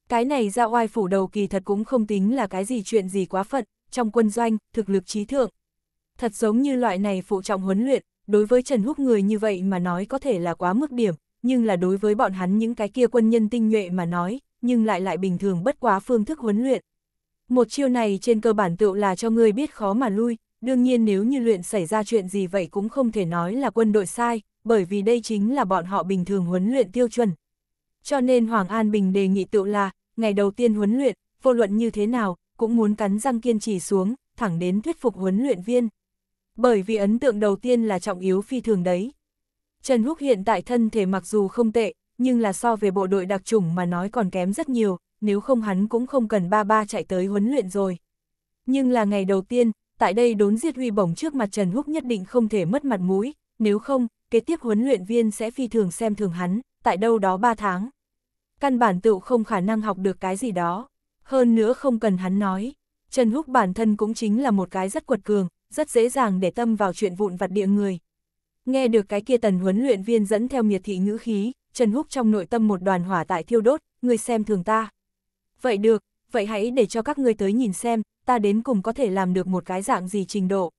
S1: Cái này ra oai phủ đầu kỳ thật cũng không tính là cái gì chuyện gì quá phận, trong quân doanh, thực lực trí thượng. Thật giống như loại này phụ trọng huấn luyện, đối với Trần Húc người như vậy mà nói có thể là quá mức điểm, nhưng là đối với bọn hắn những cái kia quân nhân tinh nhuệ mà nói, nhưng lại lại bình thường bất quá phương thức huấn luyện. Một chiêu này trên cơ bản tựu là cho người biết khó mà lui, đương nhiên nếu như luyện xảy ra chuyện gì vậy cũng không thể nói là quân đội sai, bởi vì đây chính là bọn họ bình thường huấn luyện tiêu chuẩn. Cho nên Hoàng An Bình đề nghị tựu là, ngày đầu tiên huấn luyện, vô luận như thế nào, cũng muốn cắn răng kiên trì xuống, thẳng đến thuyết phục huấn luyện viên. Bởi vì ấn tượng đầu tiên là trọng yếu phi thường đấy. Trần Húc hiện tại thân thể mặc dù không tệ, nhưng là so về bộ đội đặc chủng mà nói còn kém rất nhiều, nếu không hắn cũng không cần ba ba chạy tới huấn luyện rồi. Nhưng là ngày đầu tiên, tại đây đốn diệt huy bổng trước mặt Trần Húc nhất định không thể mất mặt mũi, nếu không, kế tiếp huấn luyện viên sẽ phi thường xem thường hắn, tại đâu đó 3 tháng căn bản tựu không khả năng học được cái gì đó. Hơn nữa không cần hắn nói, Trần Húc bản thân cũng chính là một cái rất quật cường, rất dễ dàng để tâm vào chuyện vụn vặt địa người. Nghe được cái kia tần huấn luyện viên dẫn theo miệt thị ngữ khí, Trần Húc trong nội tâm một đoàn hỏa tại thiêu đốt, người xem thường ta. Vậy được, vậy hãy để cho các ngươi tới nhìn xem, ta đến cùng có thể làm được một cái dạng gì trình độ.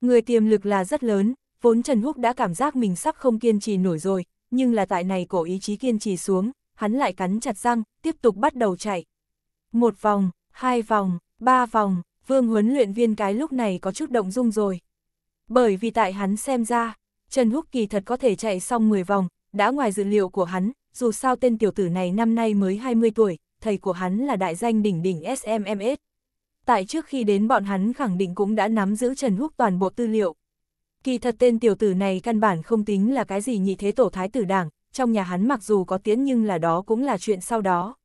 S1: Người tiềm lực là rất lớn, vốn Trần Húc đã cảm giác mình sắp không kiên trì nổi rồi, nhưng là tại này cổ ý chí kiên trì xuống, hắn lại cắn chặt răng, tiếp tục bắt đầu chạy. Một vòng, hai vòng, ba vòng, vương huấn luyện viên cái lúc này có chút động dung rồi. Bởi vì tại hắn xem ra, Trần Húc kỳ thật có thể chạy xong 10 vòng, đã ngoài dự liệu của hắn, dù sao tên tiểu tử này năm nay mới 20 tuổi, thầy của hắn là đại danh đỉnh đỉnh SMMS. Tại trước khi đến bọn hắn khẳng định cũng đã nắm giữ Trần Húc toàn bộ tư liệu. Kỳ thật tên tiểu tử này căn bản không tính là cái gì nhị thế tổ thái tử đảng, trong nhà hắn mặc dù có tiến nhưng là đó cũng là chuyện sau đó.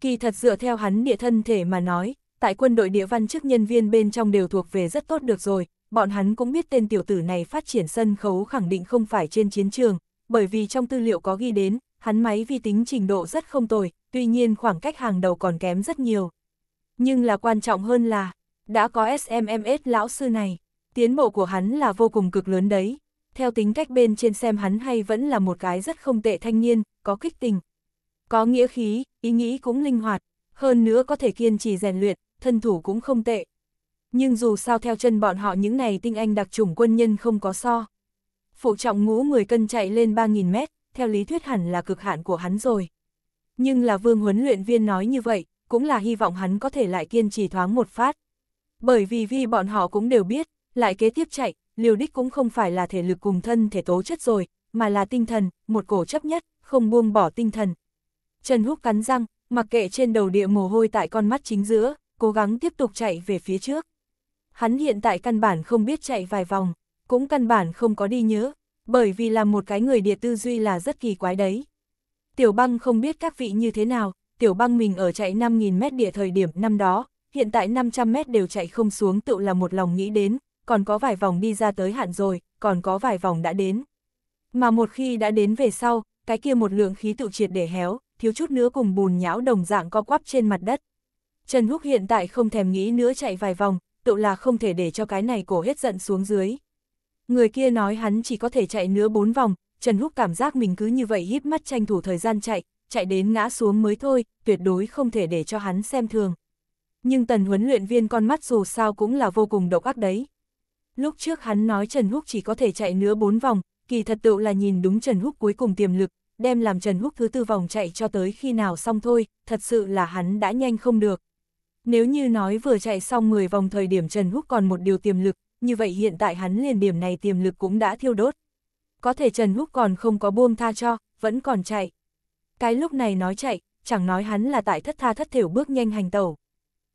S1: Kỳ thật dựa theo hắn địa thân thể mà nói, tại quân đội địa văn chức nhân viên bên trong đều thuộc về rất tốt được rồi, bọn hắn cũng biết tên tiểu tử này phát triển sân khấu khẳng định không phải trên chiến trường, bởi vì trong tư liệu có ghi đến, hắn máy vi tính trình độ rất không tồi, tuy nhiên khoảng cách hàng đầu còn kém rất nhiều. Nhưng là quan trọng hơn là, đã có SMMS lão sư này, tiến bộ của hắn là vô cùng cực lớn đấy theo tính cách bên trên xem hắn hay vẫn là một cái rất không tệ thanh niên, có kích tình. Có nghĩa khí, ý nghĩ cũng linh hoạt, hơn nữa có thể kiên trì rèn luyện, thân thủ cũng không tệ. Nhưng dù sao theo chân bọn họ những này tinh anh đặc chủng quân nhân không có so. Phụ trọng ngũ 10 cân chạy lên 3.000 mét, theo lý thuyết hẳn là cực hạn của hắn rồi. Nhưng là vương huấn luyện viên nói như vậy, cũng là hy vọng hắn có thể lại kiên trì thoáng một phát. Bởi vì vì bọn họ cũng đều biết, lại kế tiếp chạy, liều đích cũng không phải là thể lực cùng thân thể tố chất rồi, mà là tinh thần, một cổ chấp nhất, không buông bỏ tinh thần. Trần Húc cắn răng, mặc kệ trên đầu địa mồ hôi tại con mắt chính giữa, cố gắng tiếp tục chạy về phía trước. Hắn hiện tại căn bản không biết chạy vài vòng, cũng căn bản không có đi nhớ, bởi vì là một cái người địa tư duy là rất kỳ quái đấy. Tiểu băng không biết các vị như thế nào, tiểu băng mình ở chạy 5.000m địa thời điểm năm đó, hiện tại 500m đều chạy không xuống tự là một lòng nghĩ đến, còn có vài vòng đi ra tới hạn rồi, còn có vài vòng đã đến. Mà một khi đã đến về sau, cái kia một lượng khí tự triệt để héo, thiếu chút nữa cùng bùn nhão đồng dạng co quắp trên mặt đất. Trần Húc hiện tại không thèm nghĩ nữa chạy vài vòng, tự là không thể để cho cái này cổ hết giận xuống dưới. Người kia nói hắn chỉ có thể chạy nữa bốn vòng, Trần Húc cảm giác mình cứ như vậy híp mắt tranh thủ thời gian chạy, chạy đến ngã xuống mới thôi, tuyệt đối không thể để cho hắn xem thường. Nhưng tần huấn luyện viên con mắt dù sao cũng là vô cùng độc ác đấy, Lúc trước hắn nói Trần Húc chỉ có thể chạy nữa bốn vòng, kỳ thật tự là nhìn đúng Trần Húc cuối cùng tiềm lực, đem làm Trần Húc thứ tư vòng chạy cho tới khi nào xong thôi, thật sự là hắn đã nhanh không được. Nếu như nói vừa chạy xong 10 vòng thời điểm Trần Húc còn một điều tiềm lực, như vậy hiện tại hắn liền điểm này tiềm lực cũng đã thiêu đốt. Có thể Trần Húc còn không có buông tha cho, vẫn còn chạy. Cái lúc này nói chạy, chẳng nói hắn là tại thất tha thất thiểu bước nhanh hành tẩu.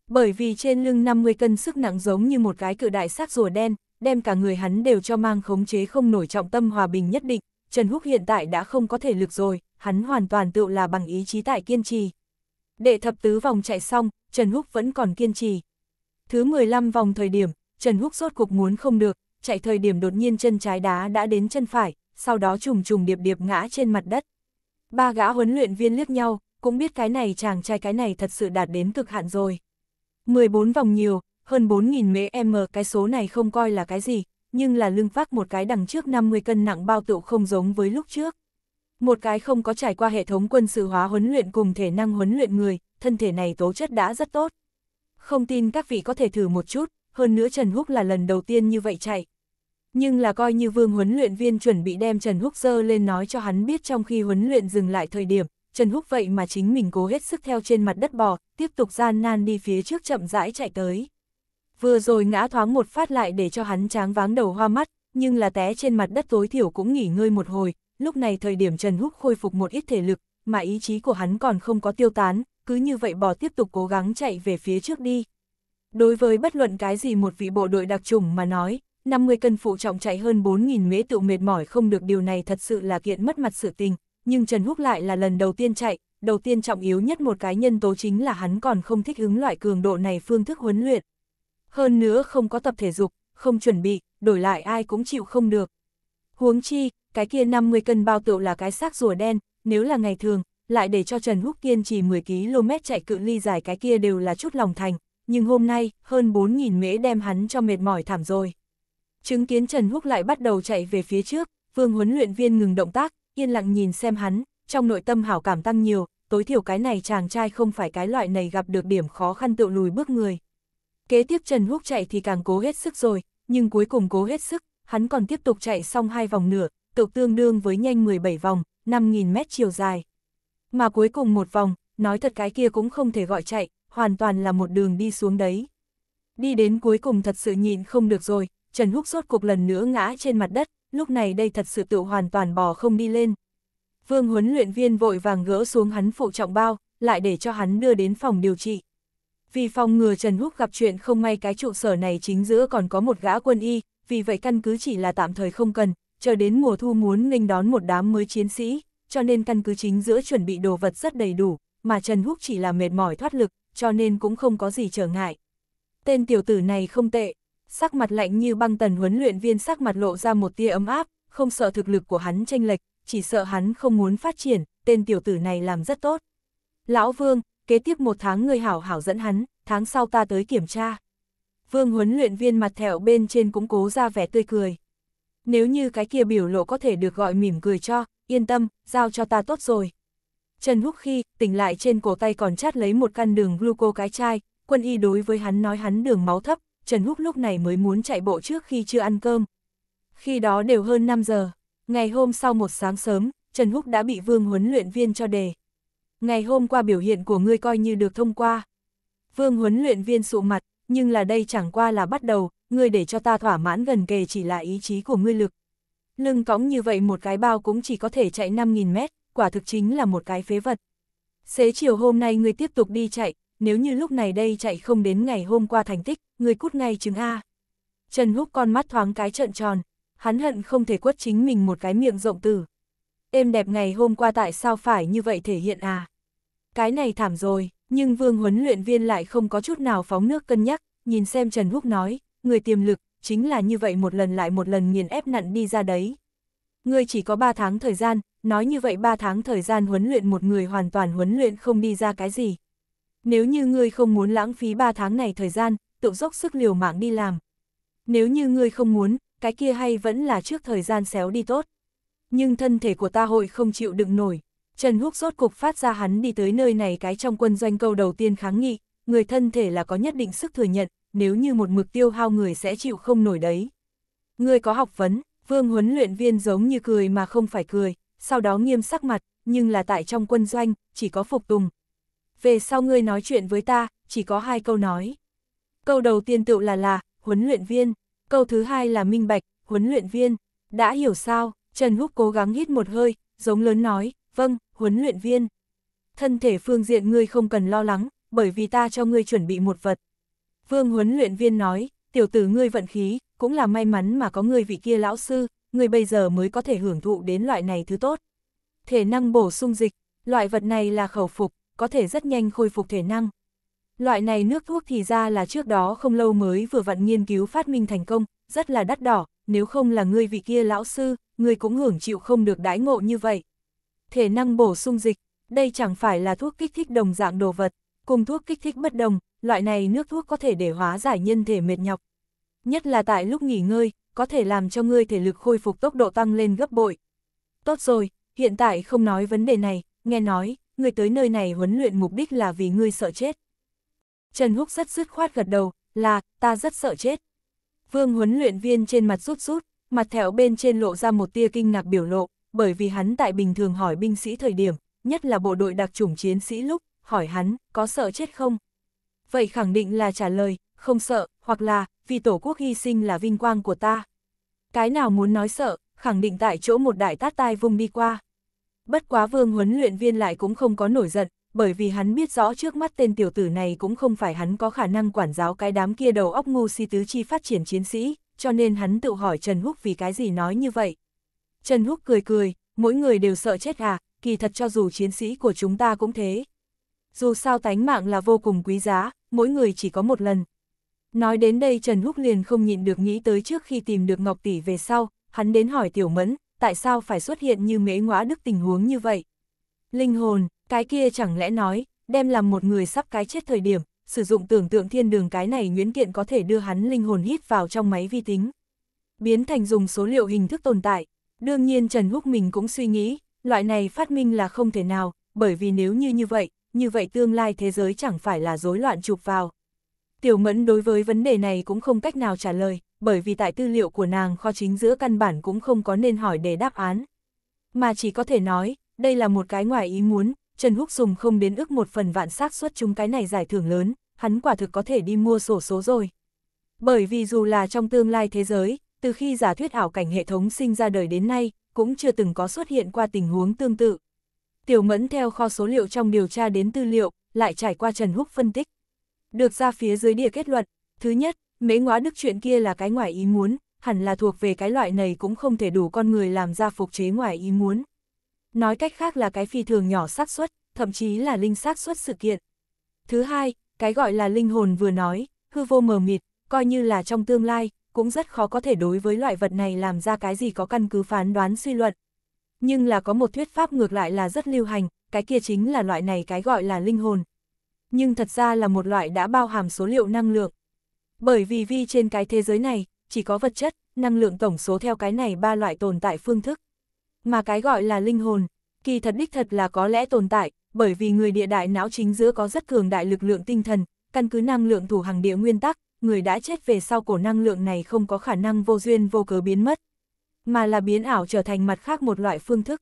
S1: Bởi vì trên lưng 50 cân sức nặng giống như một cái cự đại xác rùa đen, đem cả người hắn đều cho mang khống chế không nổi trọng tâm hòa bình nhất định, Trần Húc hiện tại đã không có thể lực rồi, hắn hoàn toàn tự là bằng ý chí tại kiên trì. Đệ thập tứ vòng chạy xong, Trần Húc vẫn còn kiên trì. Thứ 15 vòng thời điểm, Trần Húc rốt cuộc muốn không được, chạy thời điểm đột nhiên chân trái đá đã đến chân phải, sau đó trùng trùng điệp điệp ngã trên mặt đất. Ba gã huấn luyện viên liếc nhau, cũng biết cái này chàng trai cái này thật sự đạt đến cực hạn rồi. 14 vòng nhiều, hơn 4.000 m cái số này không coi là cái gì, nhưng là lưng vác một cái đằng trước 50 cân nặng bao tựu không giống với lúc trước. Một cái không có trải qua hệ thống quân sự hóa huấn luyện cùng thể năng huấn luyện người, thân thể này tố chất đã rất tốt. Không tin các vị có thể thử một chút, hơn nữa Trần Húc là lần đầu tiên như vậy chạy. Nhưng là coi như vương huấn luyện viên chuẩn bị đem Trần Húc dơ lên nói cho hắn biết trong khi huấn luyện dừng lại thời điểm, Trần Húc vậy mà chính mình cố hết sức theo trên mặt đất bò, tiếp tục gian nan đi phía trước chậm rãi chạy tới. Vừa rồi ngã thoáng một phát lại để cho hắn tráng váng đầu hoa mắt, nhưng là té trên mặt đất tối thiểu cũng nghỉ ngơi một hồi, lúc này thời điểm Trần Húc khôi phục một ít thể lực, mà ý chí của hắn còn không có tiêu tán, cứ như vậy bò tiếp tục cố gắng chạy về phía trước đi. Đối với bất luận cái gì một vị bộ đội đặc trùng mà nói, 50 cân phụ trọng chạy hơn 4.000 mễ tụ mệt mỏi không được điều này thật sự là kiện mất mặt sự tình, nhưng Trần Húc lại là lần đầu tiên chạy, đầu tiên trọng yếu nhất một cái nhân tố chính là hắn còn không thích ứng loại cường độ này phương thức huấn luyện, hơn nữa không có tập thể dục, không chuẩn bị, đổi lại ai cũng chịu không được. Huống chi, cái kia 50 cân bao tựu là cái xác rùa đen, nếu là ngày thường, lại để cho Trần Húc kiên trì 10 km chạy cự ly dài cái kia đều là chút lòng thành, nhưng hôm nay, hơn 4.000 mễ đem hắn cho mệt mỏi thảm rồi. Chứng kiến Trần Húc lại bắt đầu chạy về phía trước, vương huấn luyện viên ngừng động tác, yên lặng nhìn xem hắn, trong nội tâm hảo cảm tăng nhiều, tối thiểu cái này chàng trai không phải cái loại này gặp được điểm khó khăn tự lùi bước người. Kế tiếp Trần Húc chạy thì càng cố hết sức rồi, nhưng cuối cùng cố hết sức, hắn còn tiếp tục chạy xong hai vòng nửa, tục tương đương với nhanh 17 vòng, 5.000 mét chiều dài. Mà cuối cùng một vòng, nói thật cái kia cũng không thể gọi chạy, hoàn toàn là một đường đi xuống đấy. Đi đến cuối cùng thật sự nhịn không được rồi, Trần Húc sốt cục lần nữa ngã trên mặt đất, lúc này đây thật sự tự hoàn toàn bò không đi lên. Vương huấn luyện viên vội vàng gỡ xuống hắn phụ trọng bao, lại để cho hắn đưa đến phòng điều trị. Vì phòng ngừa Trần Húc gặp chuyện không may cái trụ sở này chính giữa còn có một gã quân y, vì vậy căn cứ chỉ là tạm thời không cần, chờ đến mùa thu muốn nghênh đón một đám mới chiến sĩ, cho nên căn cứ chính giữa chuẩn bị đồ vật rất đầy đủ, mà Trần Húc chỉ là mệt mỏi thoát lực, cho nên cũng không có gì trở ngại. Tên tiểu tử này không tệ, sắc mặt lạnh như băng tần huấn luyện viên sắc mặt lộ ra một tia ấm áp, không sợ thực lực của hắn tranh lệch, chỉ sợ hắn không muốn phát triển, tên tiểu tử này làm rất tốt. Lão Vương, kế tiếp một tháng người hảo hảo dẫn hắn, tháng sau ta tới kiểm tra. Vương huấn luyện viên mặt thẹo bên trên cũng cố ra vẻ tươi cười. Nếu như cái kia biểu lộ có thể được gọi mỉm cười cho, yên tâm, giao cho ta tốt rồi. Trần Húc khi tỉnh lại trên cổ tay còn chát lấy một căn đường gluco cái chai, quân y đối với hắn nói hắn đường máu thấp, Trần Húc lúc này mới muốn chạy bộ trước khi chưa ăn cơm. Khi đó đều hơn 5 giờ, ngày hôm sau một sáng sớm, Trần Húc đã bị vương huấn luyện viên cho đề, ngày hôm qua biểu hiện của ngươi coi như được thông qua. Vương huấn luyện viên sụ mặt, nhưng là đây chẳng qua là bắt đầu, ngươi để cho ta thỏa mãn gần kề chỉ là ý chí của ngươi lực. Lưng cõng như vậy một cái bao cũng chỉ có thể chạy 5.000 mét, quả thực chính là một cái phế vật. Xế chiều hôm nay ngươi tiếp tục đi chạy, nếu như lúc này đây chạy không đến ngày hôm qua thành tích, ngươi cút ngay chứng A. Trần Húc con mắt thoáng cái trợn tròn, hắn hận không thể quất chính mình một cái miệng rộng tử êm đẹp ngày hôm qua tại sao phải như vậy thể hiện à? Cái này thảm rồi, nhưng vương huấn luyện viên lại không có chút nào phóng nước cân nhắc, nhìn xem Trần Húc nói, người tiềm lực, chính là như vậy một lần lại một lần nghiền ép nặn đi ra đấy. người chỉ có 3 tháng thời gian, nói như vậy 3 tháng thời gian huấn luyện một người hoàn toàn huấn luyện không đi ra cái gì. Nếu như ngươi không muốn lãng phí 3 tháng này thời gian, tự dốc sức liều mạng đi làm. Nếu như ngươi không muốn, cái kia hay vẫn là trước thời gian xéo đi tốt nhưng thân thể của ta hội không chịu đựng nổi. Trần Húc rốt cục phát ra hắn đi tới nơi này cái trong quân doanh câu đầu tiên kháng nghị, người thân thể là có nhất định sức thừa nhận, nếu như một mực tiêu hao người sẽ chịu không nổi đấy. Người có học vấn, vương huấn luyện viên giống như cười mà không phải cười, sau đó nghiêm sắc mặt, nhưng là tại trong quân doanh, chỉ có phục tùng. Về sau ngươi nói chuyện với ta, chỉ có hai câu nói. Câu đầu tiên tựu là là, huấn luyện viên, câu thứ hai là minh bạch, huấn luyện viên, đã hiểu sao? Trần Húc cố gắng hít một hơi, giống lớn nói, vâng, huấn luyện viên. Thân thể phương diện ngươi không cần lo lắng, bởi vì ta cho ngươi chuẩn bị một vật. Vương huấn luyện viên nói, tiểu tử ngươi vận khí, cũng là may mắn mà có ngươi vị kia lão sư, ngươi bây giờ mới có thể hưởng thụ đến loại này thứ tốt. Thể năng bổ sung dịch, loại vật này là khẩu phục, có thể rất nhanh khôi phục thể năng. Loại này nước thuốc thì ra là trước đó không lâu mới vừa vặn nghiên cứu phát minh thành công, rất là đắt đỏ, nếu không là ngươi vị kia lão sư, người cũng hưởng chịu không được đãi ngộ như vậy. Thể năng bổ sung dịch, đây chẳng phải là thuốc kích thích đồng dạng đồ vật, cùng thuốc kích thích bất đồng, loại này nước thuốc có thể để hóa giải nhân thể mệt nhọc. Nhất là tại lúc nghỉ ngơi, có thể làm cho ngươi thể lực khôi phục tốc độ tăng lên gấp bội. Tốt rồi, hiện tại không nói vấn đề này, nghe nói, người tới nơi này huấn luyện mục đích là vì ngươi sợ chết. Trần Húc rất dứt khoát gật đầu, là, ta rất sợ chết. Vương huấn luyện viên trên mặt rút rút, mặt thẻo bên trên lộ ra một tia kinh ngạc biểu lộ, bởi vì hắn tại bình thường hỏi binh sĩ thời điểm, nhất là bộ đội đặc chủng chiến sĩ lúc, hỏi hắn, có sợ chết không? Vậy khẳng định là trả lời, không sợ, hoặc là, vì tổ quốc hy sinh là vinh quang của ta. Cái nào muốn nói sợ, khẳng định tại chỗ một đại tát tai vung đi qua. Bất quá vương huấn luyện viên lại cũng không có nổi giận, bởi vì hắn biết rõ trước mắt tên tiểu tử này cũng không phải hắn có khả năng quản giáo cái đám kia đầu óc ngu si tứ chi phát triển chiến sĩ cho nên hắn tự hỏi Trần Húc vì cái gì nói như vậy. Trần Húc cười cười, mỗi người đều sợ chết à, kỳ thật cho dù chiến sĩ của chúng ta cũng thế. Dù sao tánh mạng là vô cùng quý giá, mỗi người chỉ có một lần. Nói đến đây Trần Húc liền không nhịn được nghĩ tới trước khi tìm được Ngọc Tỷ về sau, hắn đến hỏi Tiểu Mẫn, tại sao phải xuất hiện như mễ ngõa đức tình huống như vậy. Linh hồn, cái kia chẳng lẽ nói, đem làm một người sắp cái chết thời điểm, sử dụng tưởng tượng thiên đường cái này nguyễn kiện có thể đưa hắn linh hồn hít vào trong máy vi tính. Biến thành dùng số liệu hình thức tồn tại. Đương nhiên Trần Húc mình cũng suy nghĩ, loại này phát minh là không thể nào, bởi vì nếu như như vậy, như vậy tương lai thế giới chẳng phải là rối loạn chụp vào. Tiểu Mẫn đối với vấn đề này cũng không cách nào trả lời, bởi vì tại tư liệu của nàng kho chính giữa căn bản cũng không có nên hỏi để đáp án. Mà chỉ có thể nói, đây là một cái ngoài ý muốn, Trần Húc dùng không đến ước một phần vạn xác suất chúng cái này giải thưởng lớn, hắn quả thực có thể đi mua sổ số rồi. Bởi vì dù là trong tương lai thế giới, từ khi giả thuyết ảo cảnh hệ thống sinh ra đời đến nay, cũng chưa từng có xuất hiện qua tình huống tương tự. Tiểu Mẫn theo kho số liệu trong điều tra đến tư liệu, lại trải qua Trần Húc phân tích. Được ra phía dưới địa kết luận, thứ nhất, mấy ngóa đức chuyện kia là cái ngoài ý muốn, hẳn là thuộc về cái loại này cũng không thể đủ con người làm ra phục chế ngoài ý muốn nói cách khác là cái phi thường nhỏ xác suất, thậm chí là linh xác suất sự kiện. Thứ hai, cái gọi là linh hồn vừa nói, hư vô mờ mịt, coi như là trong tương lai, cũng rất khó có thể đối với loại vật này làm ra cái gì có căn cứ phán đoán suy luận. Nhưng là có một thuyết pháp ngược lại là rất lưu hành, cái kia chính là loại này cái gọi là linh hồn. Nhưng thật ra là một loại đã bao hàm số liệu năng lượng. Bởi vì vi trên cái thế giới này, chỉ có vật chất, năng lượng tổng số theo cái này ba loại tồn tại phương thức. Mà cái gọi là linh hồn, kỳ thật đích thật là có lẽ tồn tại, bởi vì người địa đại não chính giữa có rất cường đại lực lượng tinh thần, căn cứ năng lượng thủ hàng địa nguyên tắc, người đã chết về sau cổ năng lượng này không có khả năng vô duyên vô cớ biến mất, mà là biến ảo trở thành mặt khác một loại phương thức.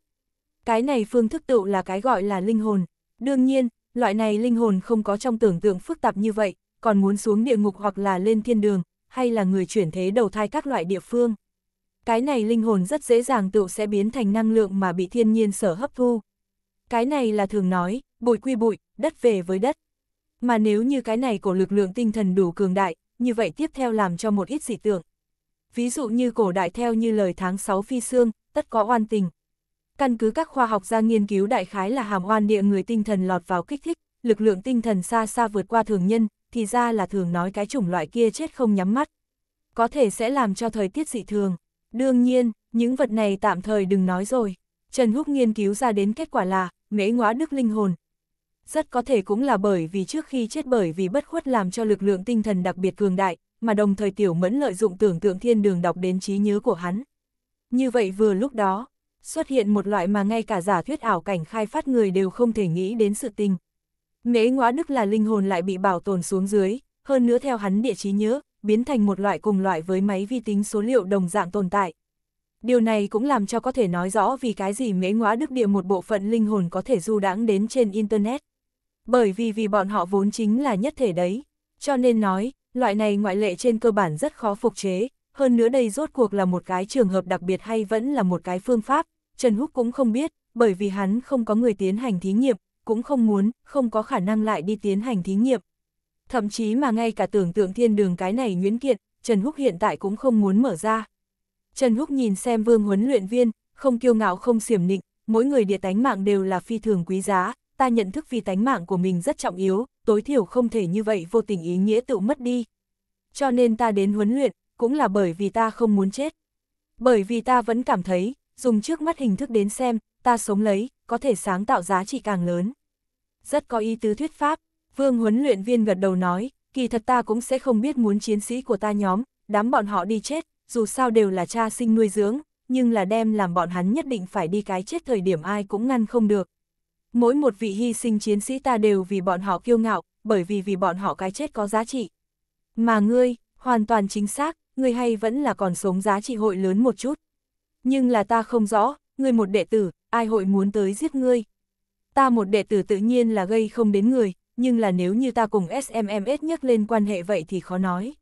S1: Cái này phương thức tựu là cái gọi là linh hồn. Đương nhiên, loại này linh hồn không có trong tưởng tượng phức tạp như vậy, còn muốn xuống địa ngục hoặc là lên thiên đường, hay là người chuyển thế đầu thai các loại địa phương cái này linh hồn rất dễ dàng tựu sẽ biến thành năng lượng mà bị thiên nhiên sở hấp thu. Cái này là thường nói, bụi quy bụi, đất về với đất. Mà nếu như cái này cổ lực lượng tinh thần đủ cường đại, như vậy tiếp theo làm cho một ít dị tượng. Ví dụ như cổ đại theo như lời tháng 6 phi xương, tất có oan tình. Căn cứ các khoa học gia nghiên cứu đại khái là hàm oan địa người tinh thần lọt vào kích thích, lực lượng tinh thần xa xa vượt qua thường nhân, thì ra là thường nói cái chủng loại kia chết không nhắm mắt. Có thể sẽ làm cho thời tiết dị thường. Đương nhiên, những vật này tạm thời đừng nói rồi. Trần Húc nghiên cứu ra đến kết quả là, mễ ngóa đức linh hồn. Rất có thể cũng là bởi vì trước khi chết bởi vì bất khuất làm cho lực lượng tinh thần đặc biệt cường đại, mà đồng thời tiểu mẫn lợi dụng tưởng tượng thiên đường đọc đến trí nhớ của hắn. Như vậy vừa lúc đó, xuất hiện một loại mà ngay cả giả thuyết ảo cảnh khai phát người đều không thể nghĩ đến sự tình. Mễ ngóa đức là linh hồn lại bị bảo tồn xuống dưới, hơn nữa theo hắn địa trí nhớ, biến thành một loại cùng loại với máy vi tính số liệu đồng dạng tồn tại. Điều này cũng làm cho có thể nói rõ vì cái gì mễ ngóa đức địa một bộ phận linh hồn có thể du đãng đến trên Internet. Bởi vì vì bọn họ vốn chính là nhất thể đấy. Cho nên nói, loại này ngoại lệ trên cơ bản rất khó phục chế, hơn nữa đây rốt cuộc là một cái trường hợp đặc biệt hay vẫn là một cái phương pháp, Trần Húc cũng không biết, bởi vì hắn không có người tiến hành thí nghiệm, cũng không muốn, không có khả năng lại đi tiến hành thí nghiệm, thậm chí mà ngay cả tưởng tượng thiên đường cái này nguyễn kiện, Trần Húc hiện tại cũng không muốn mở ra. Trần Húc nhìn xem vương huấn luyện viên, không kiêu ngạo không xiểm nịnh, mỗi người địa tánh mạng đều là phi thường quý giá, ta nhận thức vì tánh mạng của mình rất trọng yếu, tối thiểu không thể như vậy vô tình ý nghĩa tự mất đi. Cho nên ta đến huấn luyện, cũng là bởi vì ta không muốn chết. Bởi vì ta vẫn cảm thấy, dùng trước mắt hình thức đến xem, ta sống lấy, có thể sáng tạo giá trị càng lớn. Rất có ý tứ thuyết pháp, Vương huấn luyện viên gật đầu nói, kỳ thật ta cũng sẽ không biết muốn chiến sĩ của ta nhóm, đám bọn họ đi chết, dù sao đều là cha sinh nuôi dưỡng, nhưng là đem làm bọn hắn nhất định phải đi cái chết thời điểm ai cũng ngăn không được. Mỗi một vị hy sinh chiến sĩ ta đều vì bọn họ kiêu ngạo, bởi vì vì bọn họ cái chết có giá trị. Mà ngươi, hoàn toàn chính xác, ngươi hay vẫn là còn sống giá trị hội lớn một chút. Nhưng là ta không rõ, ngươi một đệ tử, ai hội muốn tới giết ngươi. Ta một đệ tử tự nhiên là gây không đến người, nhưng là nếu như ta cùng SMMS nhắc lên quan hệ vậy thì khó nói.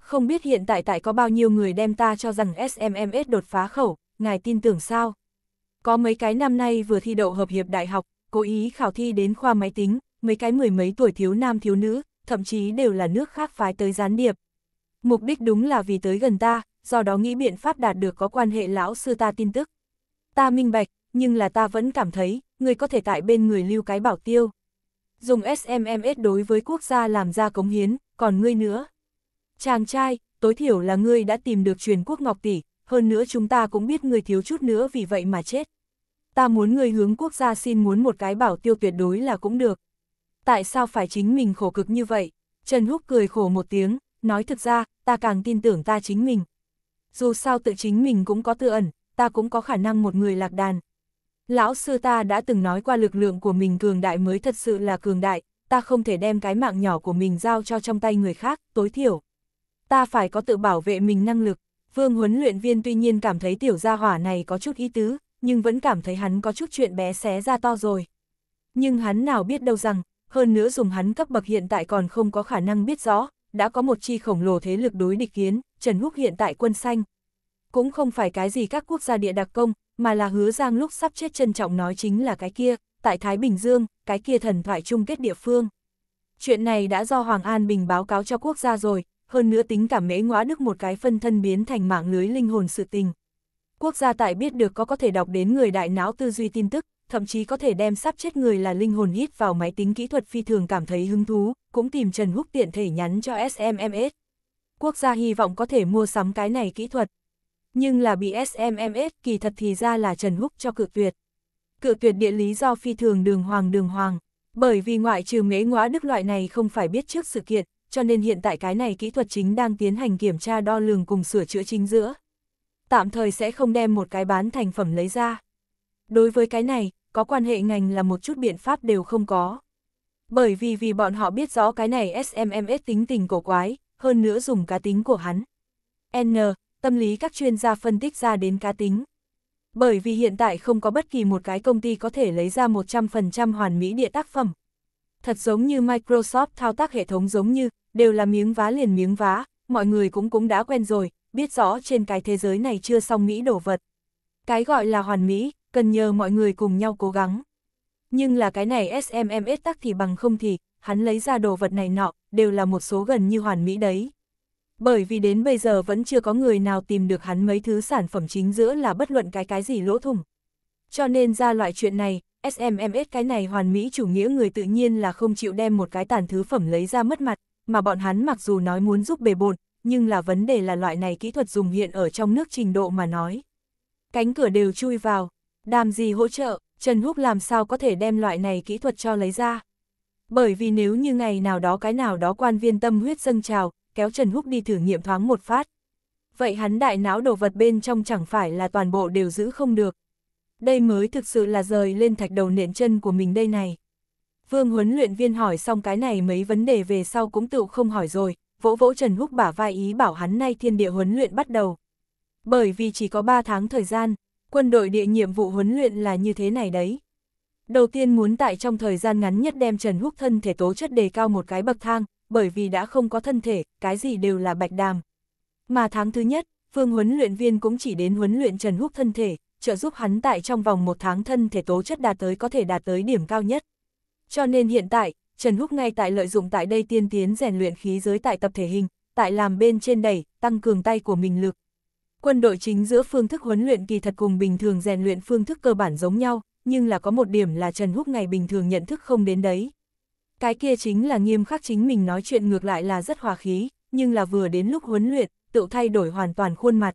S1: Không biết hiện tại tại có bao nhiêu người đem ta cho rằng SMMS đột phá khẩu, ngài tin tưởng sao? Có mấy cái năm nay vừa thi đậu hợp hiệp đại học, cố ý khảo thi đến khoa máy tính, mấy cái mười mấy tuổi thiếu nam thiếu nữ, thậm chí đều là nước khác phái tới gián điệp. Mục đích đúng là vì tới gần ta, do đó nghĩ biện pháp đạt được có quan hệ lão sư ta tin tức. Ta minh bạch, nhưng là ta vẫn cảm thấy, người có thể tại bên người lưu cái bảo tiêu dùng SMMS đối với quốc gia làm ra cống hiến, còn ngươi nữa. Chàng trai, tối thiểu là ngươi đã tìm được truyền quốc ngọc tỷ, hơn nữa chúng ta cũng biết ngươi thiếu chút nữa vì vậy mà chết. Ta muốn ngươi hướng quốc gia xin muốn một cái bảo tiêu tuyệt đối là cũng được. Tại sao phải chính mình khổ cực như vậy? Trần Húc cười khổ một tiếng, nói thực ra, ta càng tin tưởng ta chính mình. Dù sao tự chính mình cũng có tự ẩn, ta cũng có khả năng một người lạc đàn. Lão sư ta đã từng nói qua lực lượng của mình cường đại mới thật sự là cường đại, ta không thể đem cái mạng nhỏ của mình giao cho trong tay người khác, tối thiểu. Ta phải có tự bảo vệ mình năng lực. Vương huấn luyện viên tuy nhiên cảm thấy tiểu gia hỏa này có chút ý tứ, nhưng vẫn cảm thấy hắn có chút chuyện bé xé ra to rồi. Nhưng hắn nào biết đâu rằng, hơn nữa dùng hắn cấp bậc hiện tại còn không có khả năng biết rõ, đã có một chi khổng lồ thế lực đối địch kiến, Trần Húc hiện tại quân xanh. Cũng không phải cái gì các quốc gia địa đặc công, mà là hứa giang lúc sắp chết trân trọng nói chính là cái kia, tại Thái Bình Dương, cái kia thần thoại chung kết địa phương. Chuyện này đã do Hoàng An Bình báo cáo cho quốc gia rồi, hơn nữa tính cả mễ ngõa đức một cái phân thân biến thành mạng lưới linh hồn sự tình. Quốc gia tại biết được có có thể đọc đến người đại não tư duy tin tức, thậm chí có thể đem sắp chết người là linh hồn hít vào máy tính kỹ thuật phi thường cảm thấy hứng thú, cũng tìm Trần Húc tiện thể nhắn cho SMMS. Quốc gia hy vọng có thể mua sắm cái này kỹ thuật nhưng là bị SMMS kỳ thật thì ra là Trần Húc cho cự tuyệt. Cự tuyệt địa lý do phi thường đường hoàng đường hoàng, bởi vì ngoại trừ mế ngõa đức loại này không phải biết trước sự kiện, cho nên hiện tại cái này kỹ thuật chính đang tiến hành kiểm tra đo lường cùng sửa chữa chính giữa. Tạm thời sẽ không đem một cái bán thành phẩm lấy ra. Đối với cái này, có quan hệ ngành là một chút biện pháp đều không có. Bởi vì vì bọn họ biết rõ cái này SMMS tính tình cổ quái, hơn nữa dùng cá tính của hắn. N, tâm lý các chuyên gia phân tích ra đến cá tính. Bởi vì hiện tại không có bất kỳ một cái công ty có thể lấy ra 100% hoàn mỹ địa tác phẩm. Thật giống như Microsoft thao tác hệ thống giống như, đều là miếng vá liền miếng vá, mọi người cũng cũng đã quen rồi, biết rõ trên cái thế giới này chưa xong mỹ đổ vật. Cái gọi là hoàn mỹ, cần nhờ mọi người cùng nhau cố gắng. Nhưng là cái này SMMS tắc thì bằng không thì, hắn lấy ra đồ vật này nọ, đều là một số gần như hoàn mỹ đấy bởi vì đến bây giờ vẫn chưa có người nào tìm được hắn mấy thứ sản phẩm chính giữa là bất luận cái cái gì lỗ thủng. Cho nên ra loại chuyện này, SMMS cái này hoàn mỹ chủ nghĩa người tự nhiên là không chịu đem một cái tàn thứ phẩm lấy ra mất mặt, mà bọn hắn mặc dù nói muốn giúp bề bộn, nhưng là vấn đề là loại này kỹ thuật dùng hiện ở trong nước trình độ mà nói. Cánh cửa đều chui vào, đàm gì hỗ trợ, Trần Húc làm sao có thể đem loại này kỹ thuật cho lấy ra. Bởi vì nếu như ngày nào đó cái nào đó quan viên tâm huyết dâng trào, kéo Trần Húc đi thử nghiệm thoáng một phát. Vậy hắn đại não đồ vật bên trong chẳng phải là toàn bộ đều giữ không được. Đây mới thực sự là rời lên thạch đầu nện chân của mình đây này. Vương huấn luyện viên hỏi xong cái này mấy vấn đề về sau cũng tự không hỏi rồi, vỗ vỗ Trần Húc bả vai ý bảo hắn nay thiên địa huấn luyện bắt đầu. Bởi vì chỉ có 3 tháng thời gian, quân đội địa nhiệm vụ huấn luyện là như thế này đấy. Đầu tiên muốn tại trong thời gian ngắn nhất đem Trần Húc thân thể tố chất đề cao một cái bậc thang, bởi vì đã không có thân thể, cái gì đều là bạch đàm. Mà tháng thứ nhất, phương huấn luyện viên cũng chỉ đến huấn luyện Trần Húc thân thể, trợ giúp hắn tại trong vòng một tháng thân thể tố chất đạt tới có thể đạt tới điểm cao nhất. Cho nên hiện tại, Trần Húc ngay tại lợi dụng tại đây tiên tiến rèn luyện khí giới tại tập thể hình, tại làm bên trên đẩy, tăng cường tay của mình lực. Quân đội chính giữa phương thức huấn luyện kỳ thật cùng bình thường rèn luyện phương thức cơ bản giống nhau, nhưng là có một điểm là Trần Húc ngày bình thường nhận thức không đến đấy. Cái kia chính là nghiêm khắc chính mình nói chuyện ngược lại là rất hòa khí, nhưng là vừa đến lúc huấn luyện, tự thay đổi hoàn toàn khuôn mặt.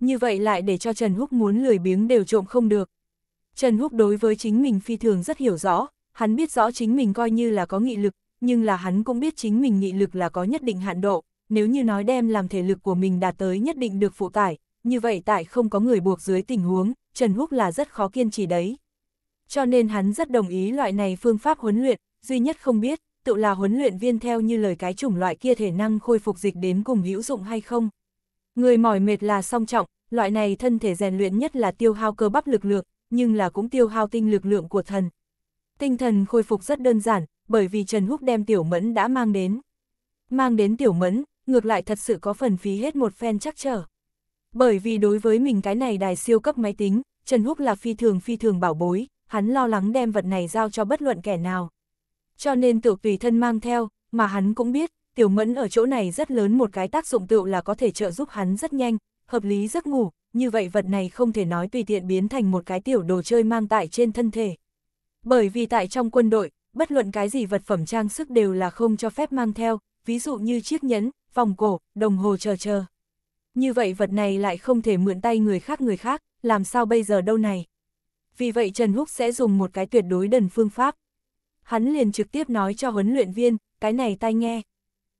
S1: Như vậy lại để cho Trần Húc muốn lười biếng đều trộm không được. Trần Húc đối với chính mình phi thường rất hiểu rõ, hắn biết rõ chính mình coi như là có nghị lực, nhưng là hắn cũng biết chính mình nghị lực là có nhất định hạn độ, nếu như nói đem làm thể lực của mình đạt tới nhất định được phụ tải, như vậy tại không có người buộc dưới tình huống, Trần Húc là rất khó kiên trì đấy. Cho nên hắn rất đồng ý loại này phương pháp huấn luyện, duy nhất không biết, tự là huấn luyện viên theo như lời cái chủng loại kia thể năng khôi phục dịch đến cùng hữu dụng hay không. Người mỏi mệt là song trọng, loại này thân thể rèn luyện nhất là tiêu hao cơ bắp lực lượng, nhưng là cũng tiêu hao tinh lực lượng của thần. Tinh thần khôi phục rất đơn giản, bởi vì Trần Húc đem tiểu mẫn đã mang đến. Mang đến tiểu mẫn, ngược lại thật sự có phần phí hết một phen chắc trở. Bởi vì đối với mình cái này đài siêu cấp máy tính, Trần Húc là phi thường phi thường bảo bối, hắn lo lắng đem vật này giao cho bất luận kẻ nào cho nên tựu tùy thân mang theo, mà hắn cũng biết, tiểu mẫn ở chỗ này rất lớn một cái tác dụng tựu là có thể trợ giúp hắn rất nhanh, hợp lý giấc ngủ, như vậy vật này không thể nói tùy tiện biến thành một cái tiểu đồ chơi mang tại trên thân thể. Bởi vì tại trong quân đội, bất luận cái gì vật phẩm trang sức đều là không cho phép mang theo, ví dụ như chiếc nhẫn, vòng cổ, đồng hồ chờ chờ. Như vậy vật này lại không thể mượn tay người khác người khác, làm sao bây giờ đâu này. Vì vậy Trần Húc sẽ dùng một cái tuyệt đối đần phương pháp, hắn liền trực tiếp nói cho huấn luyện viên, cái này tai nghe.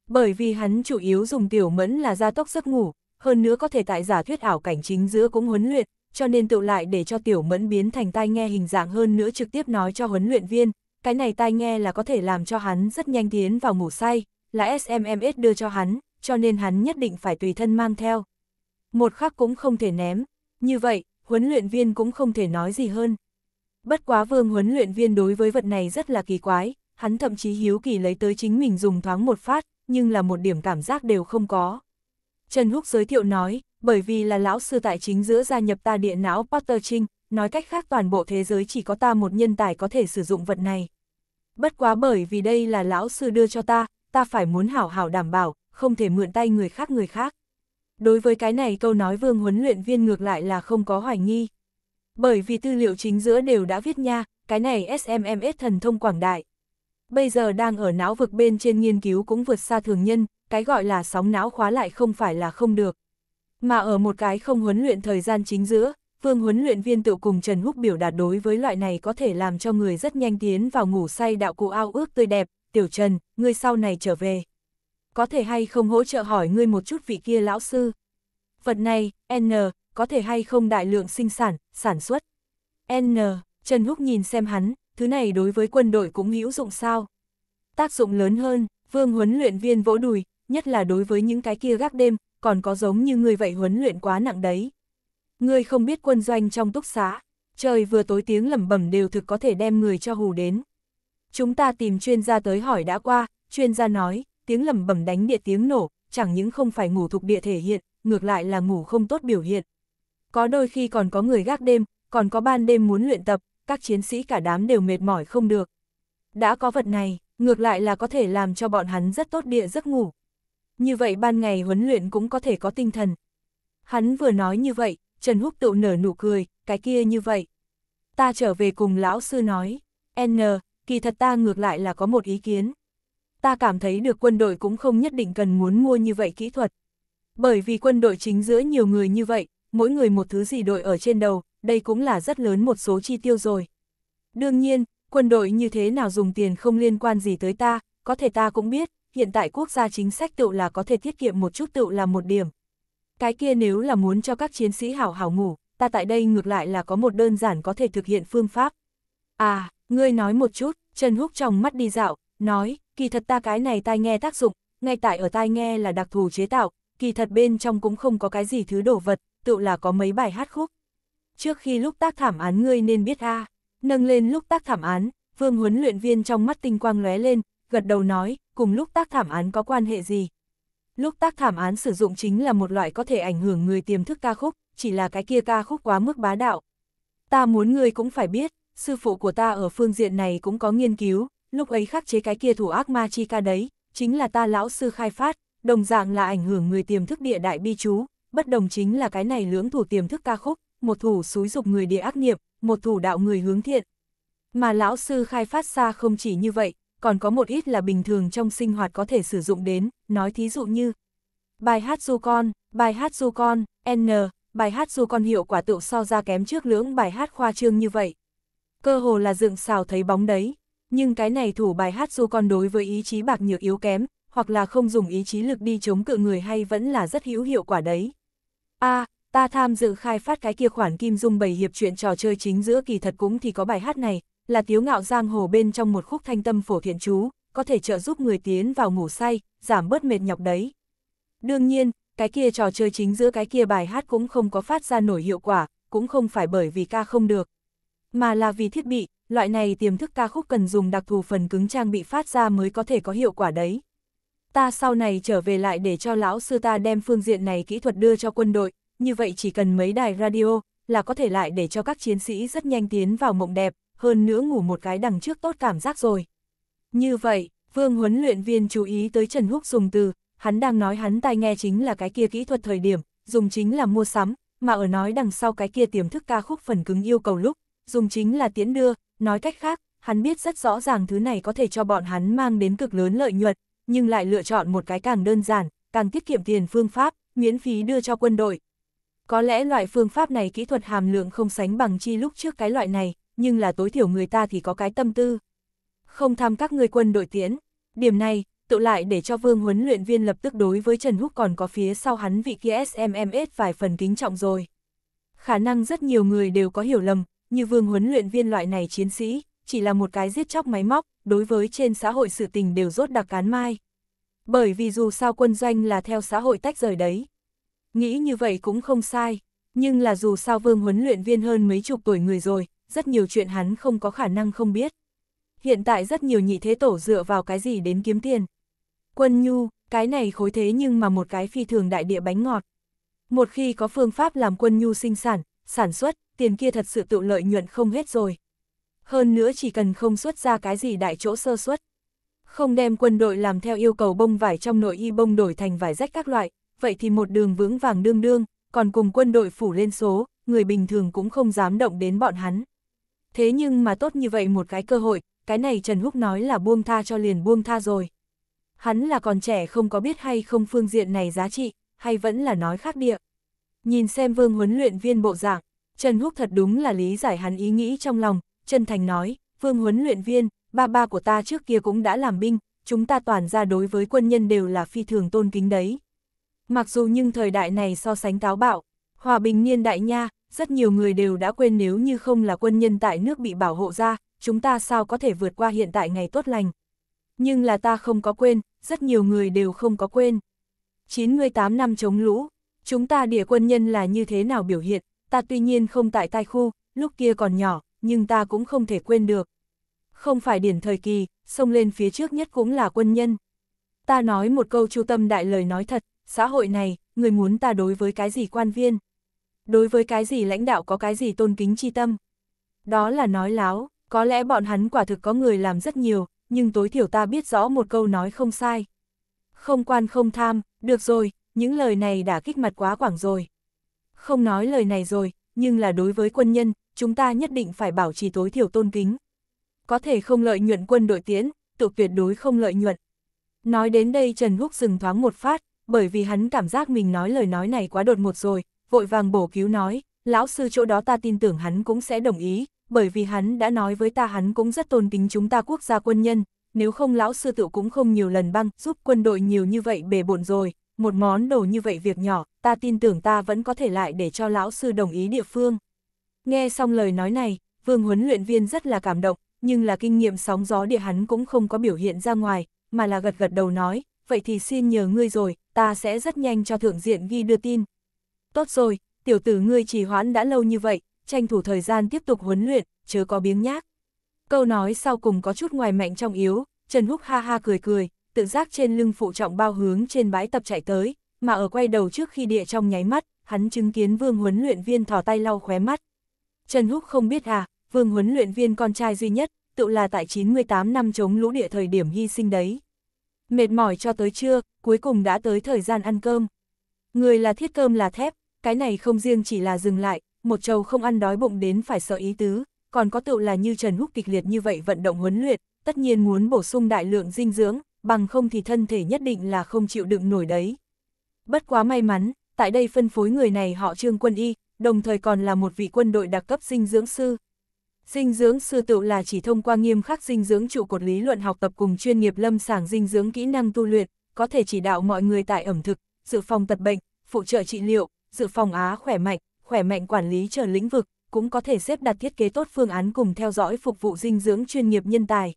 S1: Bởi vì hắn chủ yếu dùng tiểu mẫn là gia tốc giấc ngủ, hơn nữa có thể tại giả thuyết ảo cảnh chính giữa cũng huấn luyện, cho nên tự lại để cho tiểu mẫn biến thành tai nghe hình dạng hơn nữa trực tiếp nói cho huấn luyện viên, cái này tai nghe là có thể làm cho hắn rất nhanh tiến vào ngủ say, là SMMS đưa cho hắn, cho nên hắn nhất định phải tùy thân mang theo. Một khắc cũng không thể ném, như vậy, huấn luyện viên cũng không thể nói gì hơn. Bất quá vương huấn luyện viên đối với vật này rất là kỳ quái, hắn thậm chí hiếu kỳ lấy tới chính mình dùng thoáng một phát, nhưng là một điểm cảm giác đều không có. Trần Húc giới thiệu nói, bởi vì là lão sư tại chính giữa gia nhập ta địa não Potter Trinh, nói cách khác toàn bộ thế giới chỉ có ta một nhân tài có thể sử dụng vật này. Bất quá bởi vì đây là lão sư đưa cho ta, ta phải muốn hảo hảo đảm bảo, không thể mượn tay người khác người khác. Đối với cái này câu nói vương huấn luyện viên ngược lại là không có hoài nghi. Bởi vì tư liệu chính giữa đều đã viết nha, cái này SMMS thần thông quảng đại. Bây giờ đang ở não vực bên trên nghiên cứu cũng vượt xa thường nhân, cái gọi là sóng não khóa lại không phải là không được. Mà ở một cái không huấn luyện thời gian chính giữa, phương huấn luyện viên tự cùng Trần Húc biểu đạt đối với loại này có thể làm cho người rất nhanh tiến vào ngủ say đạo cụ ao ước tươi đẹp, tiểu Trần, ngươi sau này trở về. Có thể hay không hỗ trợ hỏi ngươi một chút vị kia lão sư. Vật này, N, có thể hay không đại lượng sinh sản, sản xuất. N. Trần Húc nhìn xem hắn, thứ này đối với quân đội cũng hữu dụng sao. Tác dụng lớn hơn, vương huấn luyện viên vỗ đùi, nhất là đối với những cái kia gác đêm, còn có giống như người vậy huấn luyện quá nặng đấy. Người không biết quân doanh trong túc xá, trời vừa tối tiếng lẩm bẩm đều thực có thể đem người cho hù đến. Chúng ta tìm chuyên gia tới hỏi đã qua, chuyên gia nói, tiếng lẩm bẩm đánh địa tiếng nổ, chẳng những không phải ngủ thuộc địa thể hiện, ngược lại là ngủ không tốt biểu hiện có đôi khi còn có người gác đêm, còn có ban đêm muốn luyện tập, các chiến sĩ cả đám đều mệt mỏi không được. Đã có vật này, ngược lại là có thể làm cho bọn hắn rất tốt địa giấc ngủ. Như vậy ban ngày huấn luyện cũng có thể có tinh thần. Hắn vừa nói như vậy, Trần Húc tự nở nụ cười, cái kia như vậy. Ta trở về cùng lão sư nói, N, kỳ thật ta ngược lại là có một ý kiến. Ta cảm thấy được quân đội cũng không nhất định cần muốn mua như vậy kỹ thuật. Bởi vì quân đội chính giữa nhiều người như vậy, mỗi người một thứ gì đội ở trên đầu, đây cũng là rất lớn một số chi tiêu rồi. Đương nhiên, quân đội như thế nào dùng tiền không liên quan gì tới ta, có thể ta cũng biết, hiện tại quốc gia chính sách tựu là có thể tiết kiệm một chút tựu là một điểm. Cái kia nếu là muốn cho các chiến sĩ hảo hảo ngủ, ta tại đây ngược lại là có một đơn giản có thể thực hiện phương pháp. À, ngươi nói một chút, Trần Húc trong mắt đi dạo, nói, kỳ thật ta cái này tai nghe tác dụng, ngay tại ở tai nghe là đặc thù chế tạo, kỳ thật bên trong cũng không có cái gì thứ đồ vật, tựu là có mấy bài hát khúc. Trước khi lúc tác thảm án ngươi nên biết a nâng lên lúc tác thảm án, vương huấn luyện viên trong mắt tinh quang lóe lên, gật đầu nói, cùng lúc tác thảm án có quan hệ gì? Lúc tác thảm án sử dụng chính là một loại có thể ảnh hưởng người tiềm thức ca khúc, chỉ là cái kia ca khúc quá mức bá đạo. Ta muốn ngươi cũng phải biết, sư phụ của ta ở phương diện này cũng có nghiên cứu, lúc ấy khắc chế cái kia thủ ác ma chi ca đấy, chính là ta lão sư khai phát, đồng dạng là ảnh hưởng người tiềm thức địa đại bi chú, bất đồng chính là cái này lưỡng thủ tiềm thức ca khúc, một thủ xúi dục người địa ác nghiệp, một thủ đạo người hướng thiện. Mà lão sư khai phát xa không chỉ như vậy, còn có một ít là bình thường trong sinh hoạt có thể sử dụng đến, nói thí dụ như bài hát du con, bài hát du con, n, bài hát du con hiệu quả tự so ra kém trước lưỡng bài hát khoa trương như vậy. Cơ hồ là dựng xào thấy bóng đấy, nhưng cái này thủ bài hát du con đối với ý chí bạc nhược yếu kém, hoặc là không dùng ý chí lực đi chống cự người hay vẫn là rất hữu hiệu quả đấy a à, ta tham dự khai phát cái kia khoản kim dung bảy hiệp chuyện trò chơi chính giữa kỳ thật cũng thì có bài hát này, là tiếu ngạo giang hồ bên trong một khúc thanh tâm phổ thiện chú, có thể trợ giúp người tiến vào ngủ say, giảm bớt mệt nhọc đấy. Đương nhiên, cái kia trò chơi chính giữa cái kia bài hát cũng không có phát ra nổi hiệu quả, cũng không phải bởi vì ca không được, mà là vì thiết bị, loại này tiềm thức ca khúc cần dùng đặc thù phần cứng trang bị phát ra mới có thể có hiệu quả đấy ta sau này trở về lại để cho lão sư ta đem phương diện này kỹ thuật đưa cho quân đội, như vậy chỉ cần mấy đài radio, là có thể lại để cho các chiến sĩ rất nhanh tiến vào mộng đẹp, hơn nữa ngủ một cái đằng trước tốt cảm giác rồi. Như vậy, vương huấn luyện viên chú ý tới Trần Húc dùng từ, hắn đang nói hắn tai nghe chính là cái kia kỹ thuật thời điểm, dùng chính là mua sắm, mà ở nói đằng sau cái kia tiềm thức ca khúc phần cứng yêu cầu lúc, dùng chính là tiến đưa, nói cách khác, hắn biết rất rõ ràng thứ này có thể cho bọn hắn mang đến cực lớn lợi nhuận, nhưng lại lựa chọn một cái càng đơn giản, càng tiết kiệm tiền phương pháp, miễn phí đưa cho quân đội. Có lẽ loại phương pháp này kỹ thuật hàm lượng không sánh bằng chi lúc trước cái loại này, nhưng là tối thiểu người ta thì có cái tâm tư. Không tham các người quân đội tiến, điểm này, tự lại để cho vương huấn luyện viên lập tức đối với Trần Húc còn có phía sau hắn vị kia SMMS vài phần kính trọng rồi. Khả năng rất nhiều người đều có hiểu lầm, như vương huấn luyện viên loại này chiến sĩ, chỉ là một cái giết chóc máy móc, đối với trên xã hội sự tình đều rốt đặc cán mai. Bởi vì dù sao quân doanh là theo xã hội tách rời đấy. Nghĩ như vậy cũng không sai, nhưng là dù sao vương huấn luyện viên hơn mấy chục tuổi người rồi, rất nhiều chuyện hắn không có khả năng không biết. Hiện tại rất nhiều nhị thế tổ dựa vào cái gì đến kiếm tiền. Quân nhu, cái này khối thế nhưng mà một cái phi thường đại địa bánh ngọt. Một khi có phương pháp làm quân nhu sinh sản, sản xuất, tiền kia thật sự tự lợi nhuận không hết rồi, hơn nữa chỉ cần không xuất ra cái gì đại chỗ sơ xuất. Không đem quân đội làm theo yêu cầu bông vải trong nội y bông đổi thành vải rách các loại, vậy thì một đường vững vàng đương đương, còn cùng quân đội phủ lên số, người bình thường cũng không dám động đến bọn hắn. Thế nhưng mà tốt như vậy một cái cơ hội, cái này Trần Húc nói là buông tha cho liền buông tha rồi. Hắn là còn trẻ không có biết hay không phương diện này giá trị, hay vẫn là nói khác địa. Nhìn xem vương huấn luyện viên bộ dạng, Trần Húc thật đúng là lý giải hắn ý nghĩ trong lòng, chân thành nói, vương huấn luyện viên, ba ba của ta trước kia cũng đã làm binh, chúng ta toàn ra đối với quân nhân đều là phi thường tôn kính đấy. Mặc dù nhưng thời đại này so sánh táo bạo, hòa bình niên đại nha, rất nhiều người đều đã quên nếu như không là quân nhân tại nước bị bảo hộ ra, chúng ta sao có thể vượt qua hiện tại ngày tốt lành. Nhưng là ta không có quên, rất nhiều người đều không có quên. 98 năm chống lũ, chúng ta địa quân nhân là như thế nào biểu hiện, ta tuy nhiên không tại tai khu, lúc kia còn nhỏ, nhưng ta cũng không thể quên được. Không phải điển thời kỳ, xông lên phía trước nhất cũng là quân nhân. Ta nói một câu chu tâm đại lời nói thật, xã hội này, người muốn ta đối với cái gì quan viên? Đối với cái gì lãnh đạo có cái gì tôn kính chi tâm? Đó là nói láo, có lẽ bọn hắn quả thực có người làm rất nhiều, nhưng tối thiểu ta biết rõ một câu nói không sai. Không quan không tham, được rồi, những lời này đã kích mặt quá quảng rồi. Không nói lời này rồi, nhưng là đối với quân nhân, chúng ta nhất định phải bảo trì tối thiểu tôn kính. Có thể không lợi nhuận quân đội tiễn, tự tuyệt đối không lợi nhuận. Nói đến đây Trần Húc dừng thoáng một phát, bởi vì hắn cảm giác mình nói lời nói này quá đột ngột rồi, vội vàng bổ cứu nói, lão sư chỗ đó ta tin tưởng hắn cũng sẽ đồng ý, bởi vì hắn đã nói với ta hắn cũng rất tôn kính chúng ta quốc gia quân nhân, nếu không lão sư tự cũng không nhiều lần băng giúp quân đội nhiều như vậy bề bộn rồi, một món đồ như vậy việc nhỏ, ta tin tưởng ta vẫn có thể lại để cho lão sư đồng ý địa phương. Nghe xong lời nói này, vương huấn luyện viên rất là cảm động, nhưng là kinh nghiệm sóng gió địa hắn cũng không có biểu hiện ra ngoài, mà là gật gật đầu nói, vậy thì xin nhờ ngươi rồi, ta sẽ rất nhanh cho thượng diện ghi đưa tin. Tốt rồi, tiểu tử ngươi trì hoãn đã lâu như vậy, tranh thủ thời gian tiếp tục huấn luyện, chớ có biếng nhác. Câu nói sau cùng có chút ngoài mạnh trong yếu, Trần Húc ha ha cười cười, tự giác trên lưng phụ trọng bao hướng trên bãi tập chạy tới, mà ở quay đầu trước khi địa trong nháy mắt, hắn chứng kiến vương huấn luyện viên thỏ tay lau khóe mắt. Trần Húc không biết à, vương huấn luyện viên con trai duy nhất, tự là tại 98 năm chống lũ địa thời điểm hy sinh đấy. Mệt mỏi cho tới trưa, cuối cùng đã tới thời gian ăn cơm. Người là thiết cơm là thép, cái này không riêng chỉ là dừng lại, một chầu không ăn đói bụng đến phải sợ ý tứ, còn có tựu là như Trần Húc kịch liệt như vậy vận động huấn luyện, tất nhiên muốn bổ sung đại lượng dinh dưỡng, bằng không thì thân thể nhất định là không chịu đựng nổi đấy. Bất quá may mắn, tại đây phân phối người này họ Trương Quân Y, đồng thời còn là một vị quân đội đặc cấp dinh dưỡng sư. Dinh dưỡng sư tự là chỉ thông qua nghiêm khắc dinh dưỡng trụ cột lý luận học tập cùng chuyên nghiệp lâm sàng dinh dưỡng kỹ năng tu luyện, có thể chỉ đạo mọi người tại ẩm thực, dự phòng tật bệnh, phụ trợ trị liệu, dự phòng á khỏe mạnh, khỏe mạnh quản lý trở lĩnh vực, cũng có thể xếp đặt thiết kế tốt phương án cùng theo dõi phục vụ dinh dưỡng chuyên nghiệp nhân tài.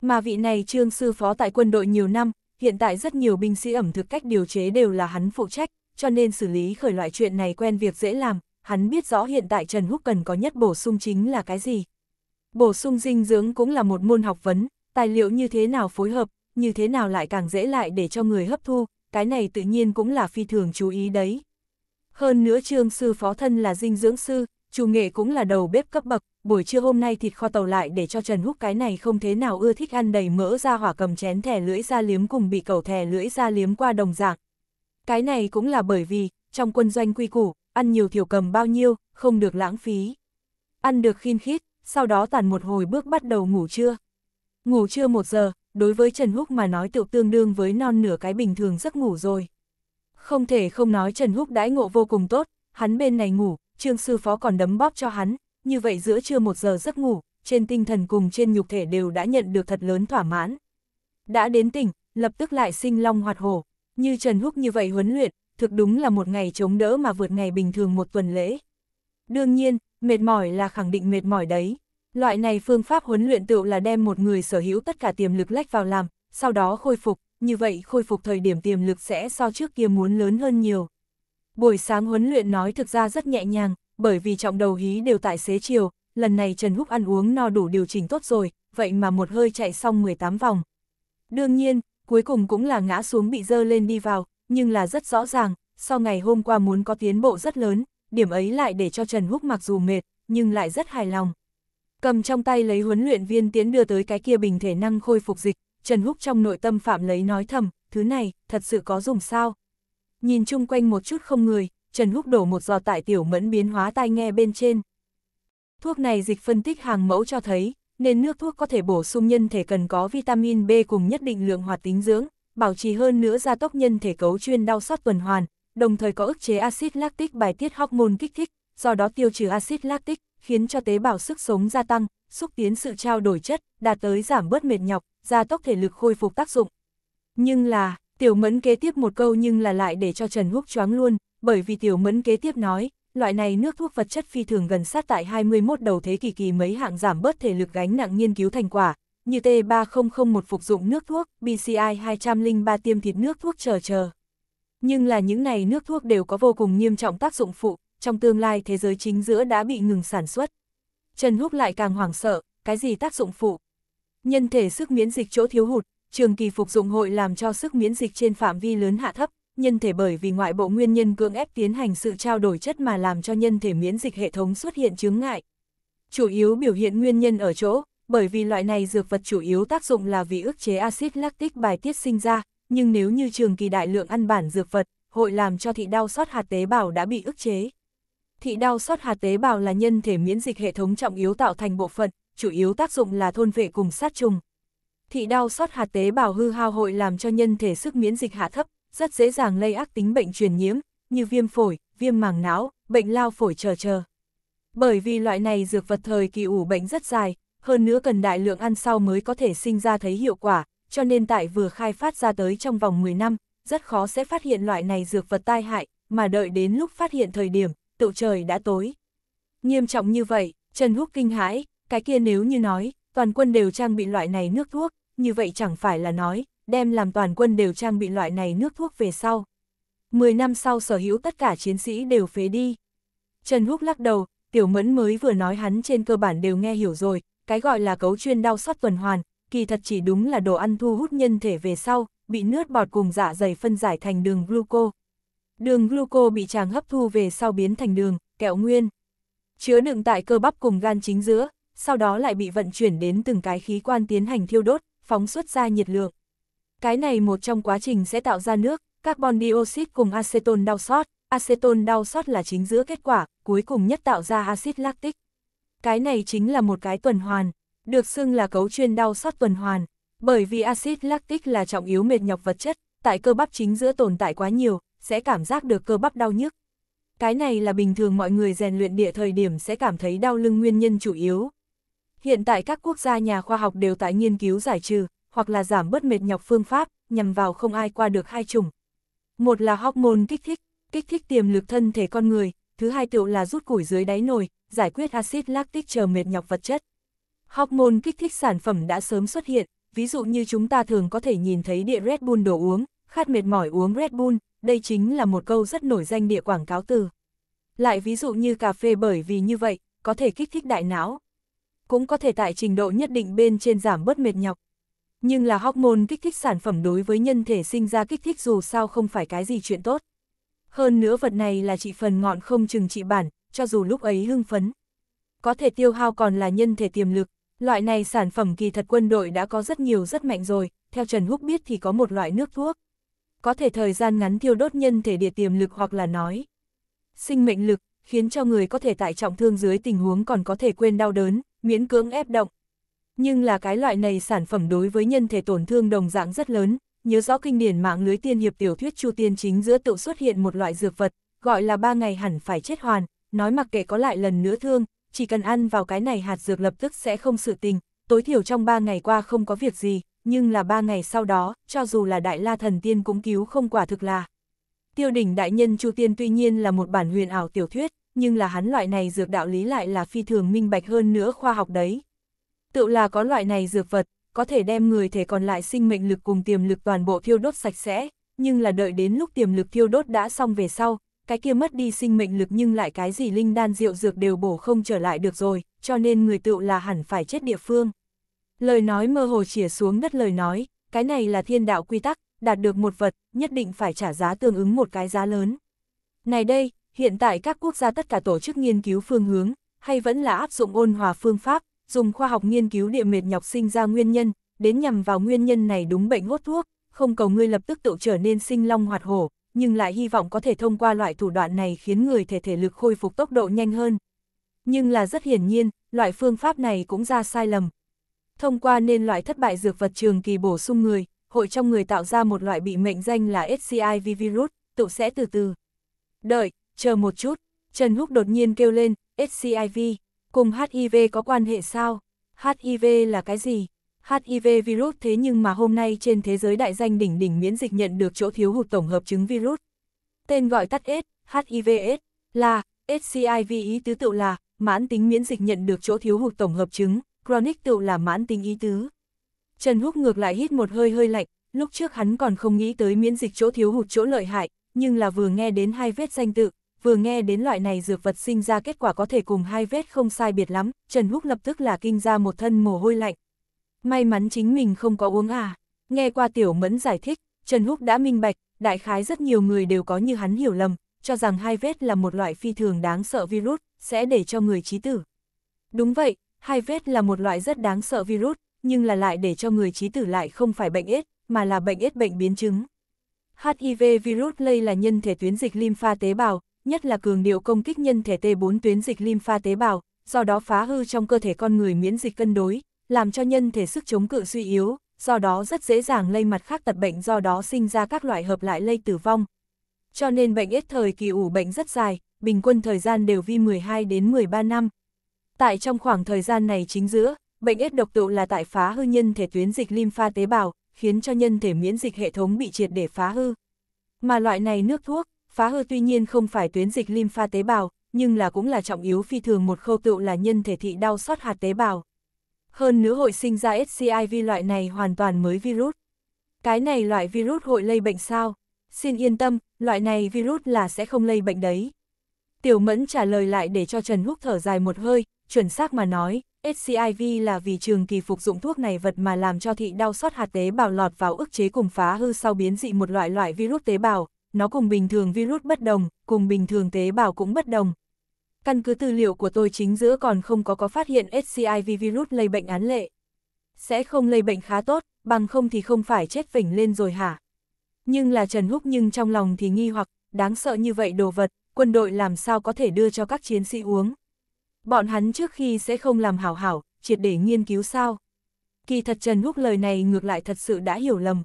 S1: Mà vị này trương sư phó tại quân đội nhiều năm, hiện tại rất nhiều binh sĩ ẩm thực cách điều chế đều là hắn phụ trách, cho nên xử lý khởi loại chuyện này quen việc dễ làm, hắn biết rõ hiện tại Trần Húc cần có nhất bổ sung chính là cái gì. Bổ sung dinh dưỡng cũng là một môn học vấn, tài liệu như thế nào phối hợp, như thế nào lại càng dễ lại để cho người hấp thu, cái này tự nhiên cũng là phi thường chú ý đấy. Hơn nữa trương sư phó thân là dinh dưỡng sư, chủ nghệ cũng là đầu bếp cấp bậc, buổi trưa hôm nay thịt kho tàu lại để cho Trần Húc cái này không thế nào ưa thích ăn đầy mỡ ra hỏa cầm chén thẻ lưỡi ra liếm cùng bị cầu thẻ lưỡi ra liếm qua đồng dạng. Cái này cũng là bởi vì, trong quân doanh quy củ, ăn nhiều thiểu cầm bao nhiêu, không được lãng phí. Ăn được khiên khít, sau đó tàn một hồi bước bắt đầu ngủ trưa. Ngủ trưa một giờ, đối với Trần Húc mà nói tiểu tương đương với non nửa cái bình thường giấc ngủ rồi. Không thể không nói Trần Húc đãi ngộ vô cùng tốt, hắn bên này ngủ, trương sư phó còn đấm bóp cho hắn, như vậy giữa trưa một giờ giấc ngủ, trên tinh thần cùng trên nhục thể đều đã nhận được thật lớn thỏa mãn. Đã đến tỉnh, lập tức lại sinh long hoạt hổ, như Trần Húc như vậy huấn luyện, thực đúng là một ngày chống đỡ mà vượt ngày bình thường một tuần lễ. Đương nhiên, mệt mỏi là khẳng định mệt mỏi đấy. Loại này phương pháp huấn luyện tựu là đem một người sở hữu tất cả tiềm lực lách vào làm, sau đó khôi phục, như vậy khôi phục thời điểm tiềm lực sẽ so trước kia muốn lớn hơn nhiều. Buổi sáng huấn luyện nói thực ra rất nhẹ nhàng, bởi vì trọng đầu hí đều tại xế chiều, lần này Trần Húc ăn uống no đủ điều chỉnh tốt rồi, vậy mà một hơi chạy xong 18 vòng. Đương nhiên, cuối cùng cũng là ngã xuống bị dơ lên đi vào, nhưng là rất rõ ràng, sau ngày hôm qua muốn có tiến bộ rất lớn, điểm ấy lại để cho Trần Húc mặc dù mệt, nhưng lại rất hài lòng. Cầm trong tay lấy huấn luyện viên tiến đưa tới cái kia bình thể năng khôi phục dịch, Trần Húc trong nội tâm phạm lấy nói thầm, thứ này, thật sự có dùng sao? Nhìn chung quanh một chút không người, Trần Húc đổ một giò tại tiểu mẫn biến hóa tai nghe bên trên. Thuốc này dịch phân tích hàng mẫu cho thấy, nên nước thuốc có thể bổ sung nhân thể cần có vitamin B cùng nhất định lượng hoạt tính dưỡng, bảo trì hơn nữa gia tốc nhân thể cấu chuyên đau sót tuần hoàn, đồng thời có ức chế axit lactic bài tiết hormone kích thích, do đó tiêu trừ axit lactic, khiến cho tế bào sức sống gia tăng, xúc tiến sự trao đổi chất, đạt tới giảm bớt mệt nhọc, gia tốc thể lực khôi phục tác dụng. Nhưng là, Tiểu Mẫn kế tiếp một câu nhưng là lại để cho Trần Húc choáng luôn, bởi vì Tiểu Mẫn kế tiếp nói, loại này nước thuốc vật chất phi thường gần sát tại 21 đầu thế kỷ kỳ mấy hạng giảm bớt thể lực gánh nặng nghiên cứu thành quả, như T3001 phục dụng nước thuốc, BCI 203 tiêm thịt nước thuốc chờ chờ. Nhưng là những này nước thuốc đều có vô cùng nghiêm trọng tác dụng phụ, trong tương lai thế giới chính giữa đã bị ngừng sản xuất. Trần Húc lại càng hoảng sợ, cái gì tác dụng phụ? Nhân thể sức miễn dịch chỗ thiếu hụt, trường kỳ phục dụng hội làm cho sức miễn dịch trên phạm vi lớn hạ thấp, nhân thể bởi vì ngoại bộ nguyên nhân cưỡng ép tiến hành sự trao đổi chất mà làm cho nhân thể miễn dịch hệ thống xuất hiện chứng ngại. Chủ yếu biểu hiện nguyên nhân ở chỗ, bởi vì loại này dược vật chủ yếu tác dụng là vì ức chế axit lactic bài tiết sinh ra, nhưng nếu như trường kỳ đại lượng ăn bản dược vật, hội làm cho thị đau sót hạt tế bào đã bị ức chế. Thị đau sót hạt tế bào là nhân thể miễn dịch hệ thống trọng yếu tạo thành bộ phận, chủ yếu tác dụng là thôn vệ cùng sát trùng. Thị đau sót hạt tế bào hư hao hội làm cho nhân thể sức miễn dịch hạ thấp, rất dễ dàng lây ác tính bệnh truyền nhiễm, như viêm phổi, viêm màng não, bệnh lao phổi chờ chờ. Bởi vì loại này dược vật thời kỳ ủ bệnh rất dài, hơn nữa cần đại lượng ăn sau mới có thể sinh ra thấy hiệu quả, cho nên tại vừa khai phát ra tới trong vòng 10 năm, rất khó sẽ phát hiện loại này dược vật tai hại, mà đợi đến lúc phát hiện thời điểm, tựu trời đã tối. Nghiêm trọng như vậy, Trần Húc kinh hãi, cái kia nếu như nói, toàn quân đều trang bị loại này nước thuốc, như vậy chẳng phải là nói, đem làm toàn quân đều trang bị loại này nước thuốc về sau. 10 năm sau sở hữu tất cả chiến sĩ đều phế đi. Trần Húc lắc đầu, Tiểu Mẫn mới vừa nói hắn trên cơ bản đều nghe hiểu rồi, cái gọi là cấu chuyên đau sót tuần hoàn, kỳ thật chỉ đúng là đồ ăn thu hút nhân thể về sau, bị nước bọt cùng dạ dày phân giải thành đường gluco. Đường gluco bị chàng hấp thu về sau biến thành đường, kẹo nguyên. Chứa đựng tại cơ bắp cùng gan chính giữa, sau đó lại bị vận chuyển đến từng cái khí quan tiến hành thiêu đốt, phóng xuất ra nhiệt lượng. Cái này một trong quá trình sẽ tạo ra nước, carbon dioxide cùng acetone đau sót. Acetone đau sót là chính giữa kết quả, cuối cùng nhất tạo ra axit lactic. Cái này chính là một cái tuần hoàn, được xưng là cấu chuyên đau sót tuần hoàn, bởi vì axit lactic là trọng yếu mệt nhọc vật chất, tại cơ bắp chính giữa tồn tại quá nhiều, sẽ cảm giác được cơ bắp đau nhức. Cái này là bình thường mọi người rèn luyện địa thời điểm sẽ cảm thấy đau lưng nguyên nhân chủ yếu. Hiện tại các quốc gia nhà khoa học đều tại nghiên cứu giải trừ, hoặc là giảm bớt mệt nhọc phương pháp, nhằm vào không ai qua được hai chủng. Một là hormone kích thích, kích thích tiềm lực thân thể con người, thứ hai tựu là rút củi dưới đáy nồi, giải quyết axit lactic chờ mệt nhọc vật chất. Hormone kích thích sản phẩm đã sớm xuất hiện, ví dụ như chúng ta thường có thể nhìn thấy địa Red Bull đồ uống, khát mệt mỏi uống Red Bull, đây chính là một câu rất nổi danh địa quảng cáo từ. Lại ví dụ như cà phê bởi vì như vậy, có thể kích thích đại não. Cũng có thể tại trình độ nhất định bên trên giảm bớt mệt nhọc. Nhưng là hormone kích thích sản phẩm đối với nhân thể sinh ra kích thích dù sao không phải cái gì chuyện tốt. Hơn nữa vật này là chỉ phần ngọn không chừng trị bản, cho dù lúc ấy hưng phấn. Có thể tiêu hao còn là nhân thể tiềm lực, loại này sản phẩm kỳ thật quân đội đã có rất nhiều rất mạnh rồi, theo Trần Húc biết thì có một loại nước thuốc. Có thể thời gian ngắn thiêu đốt nhân thể địa tiềm lực hoặc là nói. Sinh mệnh lực, khiến cho người có thể tại trọng thương dưới tình huống còn có thể quên đau đớn, miễn cưỡng ép động. Nhưng là cái loại này sản phẩm đối với nhân thể tổn thương đồng dạng rất lớn, nhớ rõ kinh điển mạng lưới tiên hiệp tiểu thuyết Chu Tiên chính giữa tự xuất hiện một loại dược vật, gọi là ba ngày hẳn phải chết hoàn, nói mặc kệ có lại lần nữa thương, chỉ cần ăn vào cái này hạt dược lập tức sẽ không sự tình, tối thiểu trong 3 ngày qua không có việc gì, nhưng là 3 ngày sau đó, cho dù là Đại La Thần Tiên cũng cứu không quả thực là. Tiêu đỉnh đại nhân Chu Tiên tuy nhiên là một bản huyền ảo tiểu thuyết, nhưng là hắn loại này dược đạo lý lại là phi thường minh bạch hơn nữa khoa học đấy. Tự là có loại này dược vật, có thể đem người thể còn lại sinh mệnh lực cùng tiềm lực toàn bộ thiêu đốt sạch sẽ, nhưng là đợi đến lúc tiềm lực thiêu đốt đã xong về sau, cái kia mất đi sinh mệnh lực nhưng lại cái gì linh đan rượu dược đều bổ không trở lại được rồi, cho nên người tựu là hẳn phải chết địa phương. Lời nói mơ hồ chỉa xuống đất lời nói, cái này là thiên đạo quy tắc, đạt được một vật, nhất định phải trả giá tương ứng một cái giá lớn. Này đây, hiện tại các quốc gia tất cả tổ chức nghiên cứu phương hướng, hay vẫn là áp dụng ôn hòa phương pháp, dùng khoa học nghiên cứu địa mệt nhọc sinh ra nguyên nhân, đến nhằm vào nguyên nhân này đúng bệnh hốt thuốc, không cầu ngươi lập tức tự trở nên sinh long hoạt hổ, nhưng lại hy vọng có thể thông qua loại thủ đoạn này khiến người thể thể lực khôi phục tốc độ nhanh hơn. Nhưng là rất hiển nhiên, loại phương pháp này cũng ra sai lầm. Thông qua nên loại thất bại dược vật trường kỳ bổ sung người, hội trong người tạo ra một loại bị mệnh danh là SCIV virus, tụ sẽ từ từ. Đợi, chờ một chút, Trần Húc đột nhiên kêu lên, SCIV, cùng HIV có quan hệ sao? HIV là cái gì? HIV virus thế nhưng mà hôm nay trên thế giới đại danh đỉnh đỉnh miễn dịch nhận được chỗ thiếu hụt tổng hợp chứng virus. Tên gọi tắt S, HIVS, là, SCIV ý tứ tự là, mãn tính miễn dịch nhận được chỗ thiếu hụt tổng hợp chứng, chronic tự là mãn tính ý tứ. Trần Húc ngược lại hít một hơi hơi lạnh, lúc trước hắn còn không nghĩ tới miễn dịch chỗ thiếu hụt chỗ lợi hại, nhưng là vừa nghe đến hai vết danh tự, vừa nghe đến loại này dược vật sinh ra kết quả có thể cùng hai vết không sai biệt lắm, Trần Húc lập tức là kinh ra một thân mồ hôi lạnh, May mắn chính mình không có uống à. Nghe qua Tiểu Mẫn giải thích, Trần Húc đã minh bạch, đại khái rất nhiều người đều có như hắn hiểu lầm, cho rằng hai vết là một loại phi thường đáng sợ virus, sẽ để cho người trí tử. Đúng vậy, hai vết là một loại rất đáng sợ virus, nhưng là lại để cho người trí tử lại không phải bệnh AIDS, mà là bệnh AIDS bệnh biến chứng. HIV virus lây là nhân thể tuyến dịch lympha tế bào, nhất là cường điệu công kích nhân thể T4 tuyến dịch lympha tế bào, do đó phá hư trong cơ thể con người miễn dịch cân đối, làm cho nhân thể sức chống cự suy yếu, do đó rất dễ dàng lây mặt khác tật bệnh do đó sinh ra các loại hợp lại lây tử vong. Cho nên bệnh ít thời kỳ ủ bệnh rất dài, bình quân thời gian đều vi 12 đến 13 năm. Tại trong khoảng thời gian này chính giữa, bệnh ít độc tụ là tại phá hư nhân thể tuyến dịch lympha tế bào, khiến cho nhân thể miễn dịch hệ thống bị triệt để phá hư. Mà loại này nước thuốc, phá hư tuy nhiên không phải tuyến dịch lympha tế bào, nhưng là cũng là trọng yếu phi thường một khâu tựu là nhân thể thị đau sót hạt tế bào. Hơn nữa hội sinh ra SCIV loại này hoàn toàn mới virus. Cái này loại virus hội lây bệnh sao? Xin yên tâm, loại này virus là sẽ không lây bệnh đấy. Tiểu Mẫn trả lời lại để cho Trần Húc thở dài một hơi, chuẩn xác mà nói, SCIV là vì trường kỳ phục dụng thuốc này vật mà làm cho thị đau sót hạt tế bào lọt vào ức chế cùng phá hư sau biến dị một loại loại virus tế bào, nó cùng bình thường virus bất đồng, cùng bình thường tế bào cũng bất đồng, Căn cứ tư liệu của tôi chính giữa còn không có có phát hiện SCIV virus lây bệnh án lệ. Sẽ không lây bệnh khá tốt, bằng không thì không phải chết phỉnh lên rồi hả? Nhưng là Trần Húc nhưng trong lòng thì nghi hoặc, đáng sợ như vậy đồ vật, quân đội làm sao có thể đưa cho các chiến sĩ uống. Bọn hắn trước khi sẽ không làm hảo hảo, triệt để nghiên cứu sao. Kỳ thật Trần Húc lời này ngược lại thật sự đã hiểu lầm.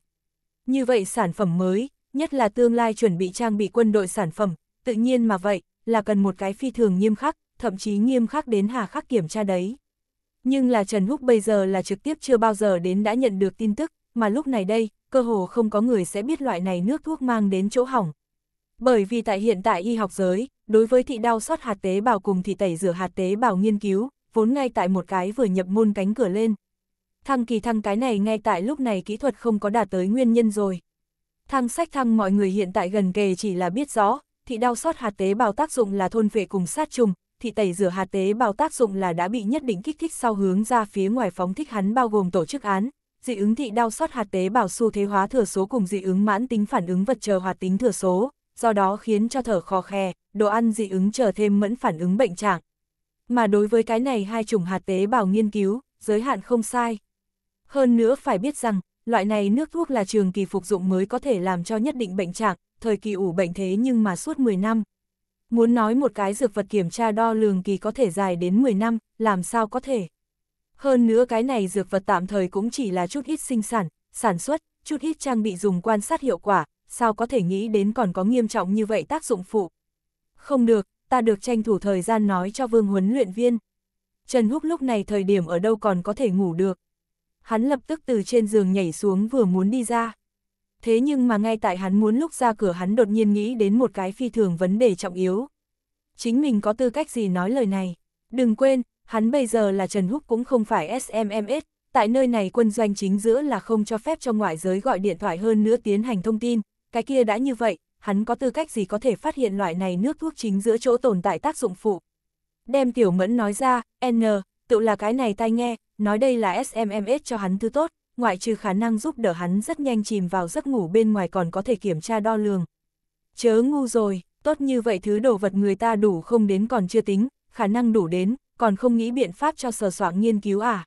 S1: Như vậy sản phẩm mới, nhất là tương lai chuẩn bị trang bị quân đội sản phẩm, tự nhiên mà vậy, là cần một cái phi thường nghiêm khắc, thậm chí nghiêm khắc đến hà khắc kiểm tra đấy. Nhưng là Trần Húc bây giờ là trực tiếp chưa bao giờ đến đã nhận được tin tức, mà lúc này đây, cơ hồ không có người sẽ biết loại này nước thuốc mang đến chỗ hỏng. Bởi vì tại hiện tại y học giới, đối với thị đau sót hạt tế bào cùng thị tẩy rửa hạt tế bào nghiên cứu, vốn ngay tại một cái vừa nhập môn cánh cửa lên. Thăng kỳ thăng cái này ngay tại lúc này kỹ thuật không có đạt tới nguyên nhân rồi. Thăng sách thăng mọi người hiện tại gần kề chỉ là biết rõ, thị đau sót hạt tế bào tác dụng là thôn vệ cùng sát trùng, thị tẩy rửa hạt tế bào tác dụng là đã bị nhất định kích thích sau hướng ra phía ngoài phóng thích hắn bao gồm tổ chức án, dị ứng thị đau sót hạt tế bào xu thế hóa thừa số cùng dị ứng mãn tính phản ứng vật chờ hoạt tính thừa số, do đó khiến cho thở khó khe, đồ ăn dị ứng trở thêm mẫn phản ứng bệnh trạng. Mà đối với cái này hai chủng hạt tế bào nghiên cứu, giới hạn không sai. Hơn nữa phải biết rằng, loại này nước thuốc là trường kỳ phục dụng mới có thể làm cho nhất định bệnh trạng, thời kỳ ủ bệnh thế nhưng mà suốt 10 năm. Muốn nói một cái dược vật kiểm tra đo lường kỳ có thể dài đến 10 năm, làm sao có thể. Hơn nữa cái này dược vật tạm thời cũng chỉ là chút ít sinh sản, sản xuất, chút ít trang bị dùng quan sát hiệu quả, sao có thể nghĩ đến còn có nghiêm trọng như vậy tác dụng phụ. Không được, ta được tranh thủ thời gian nói cho vương huấn luyện viên. Trần Húc lúc này thời điểm ở đâu còn có thể ngủ được hắn lập tức từ trên giường nhảy xuống vừa muốn đi ra. Thế nhưng mà ngay tại hắn muốn lúc ra cửa hắn đột nhiên nghĩ đến một cái phi thường vấn đề trọng yếu. Chính mình có tư cách gì nói lời này. Đừng quên, hắn bây giờ là Trần Húc cũng không phải SMMS, tại nơi này quân doanh chính giữa là không cho phép cho ngoại giới gọi điện thoại hơn nữa tiến hành thông tin, cái kia đã như vậy, hắn có tư cách gì có thể phát hiện loại này nước thuốc chính giữa chỗ tồn tại tác dụng phụ. Đem tiểu mẫn nói ra, N, tự là cái này tai nghe, nói đây là SMMS cho hắn thứ tốt, ngoại trừ khả năng giúp đỡ hắn rất nhanh chìm vào giấc ngủ bên ngoài còn có thể kiểm tra đo lường. Chớ ngu rồi, tốt như vậy thứ đồ vật người ta đủ không đến còn chưa tính, khả năng đủ đến, còn không nghĩ biện pháp cho sờ soạn nghiên cứu à.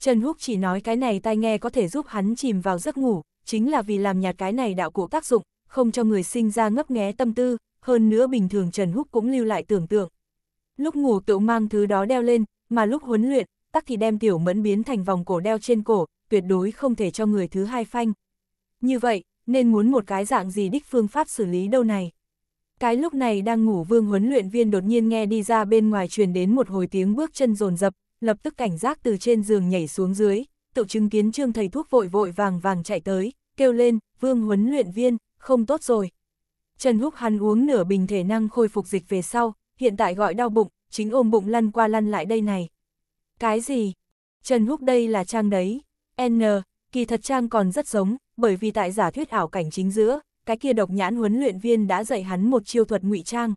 S1: Trần Húc chỉ nói cái này tai nghe có thể giúp hắn chìm vào giấc ngủ, chính là vì làm nhạt cái này đạo cụ tác dụng, không cho người sinh ra ngấp nghé tâm tư, hơn nữa bình thường Trần Húc cũng lưu lại tưởng tượng. Lúc ngủ tự mang thứ đó đeo lên, mà lúc huấn luyện, tắc thì đem tiểu mẫn biến thành vòng cổ đeo trên cổ, tuyệt đối không thể cho người thứ hai phanh. Như vậy, nên muốn một cái dạng gì đích phương pháp xử lý đâu này. Cái lúc này đang ngủ vương huấn luyện viên đột nhiên nghe đi ra bên ngoài truyền đến một hồi tiếng bước chân rồn rập, lập tức cảnh giác từ trên giường nhảy xuống dưới, tự chứng kiến trương thầy thuốc vội vội vàng vàng chạy tới, kêu lên, vương huấn luyện viên, không tốt rồi. Trần Húc hắn uống nửa bình thể năng khôi phục dịch về sau, hiện tại gọi đau bụng, chính ôm bụng lăn qua lăn lại đây này. Cái gì? Trần Húc đây là Trang đấy. N, kỳ thật Trang còn rất giống, bởi vì tại giả thuyết ảo cảnh chính giữa, cái kia độc nhãn huấn luyện viên đã dạy hắn một chiêu thuật ngụy trang.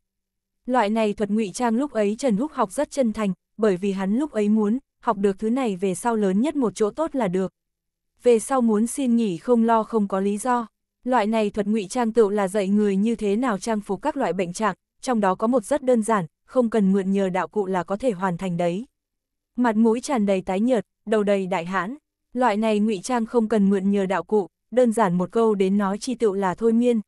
S1: Loại này thuật ngụy trang lúc ấy Trần Húc học rất chân thành, bởi vì hắn lúc ấy muốn, học được thứ này về sau lớn nhất một chỗ tốt là được. Về sau muốn xin nghỉ không lo không có lý do. Loại này thuật ngụy trang tựu là dạy người như thế nào trang phục các loại bệnh trạng, trong đó có một rất đơn giản, không cần mượn nhờ đạo cụ là có thể hoàn thành đấy. Mặt mũi tràn đầy tái nhợt, đầu đầy đại hãn, loại này ngụy trang không cần mượn nhờ đạo cụ, đơn giản một câu đến nói chi tựu là thôi miên.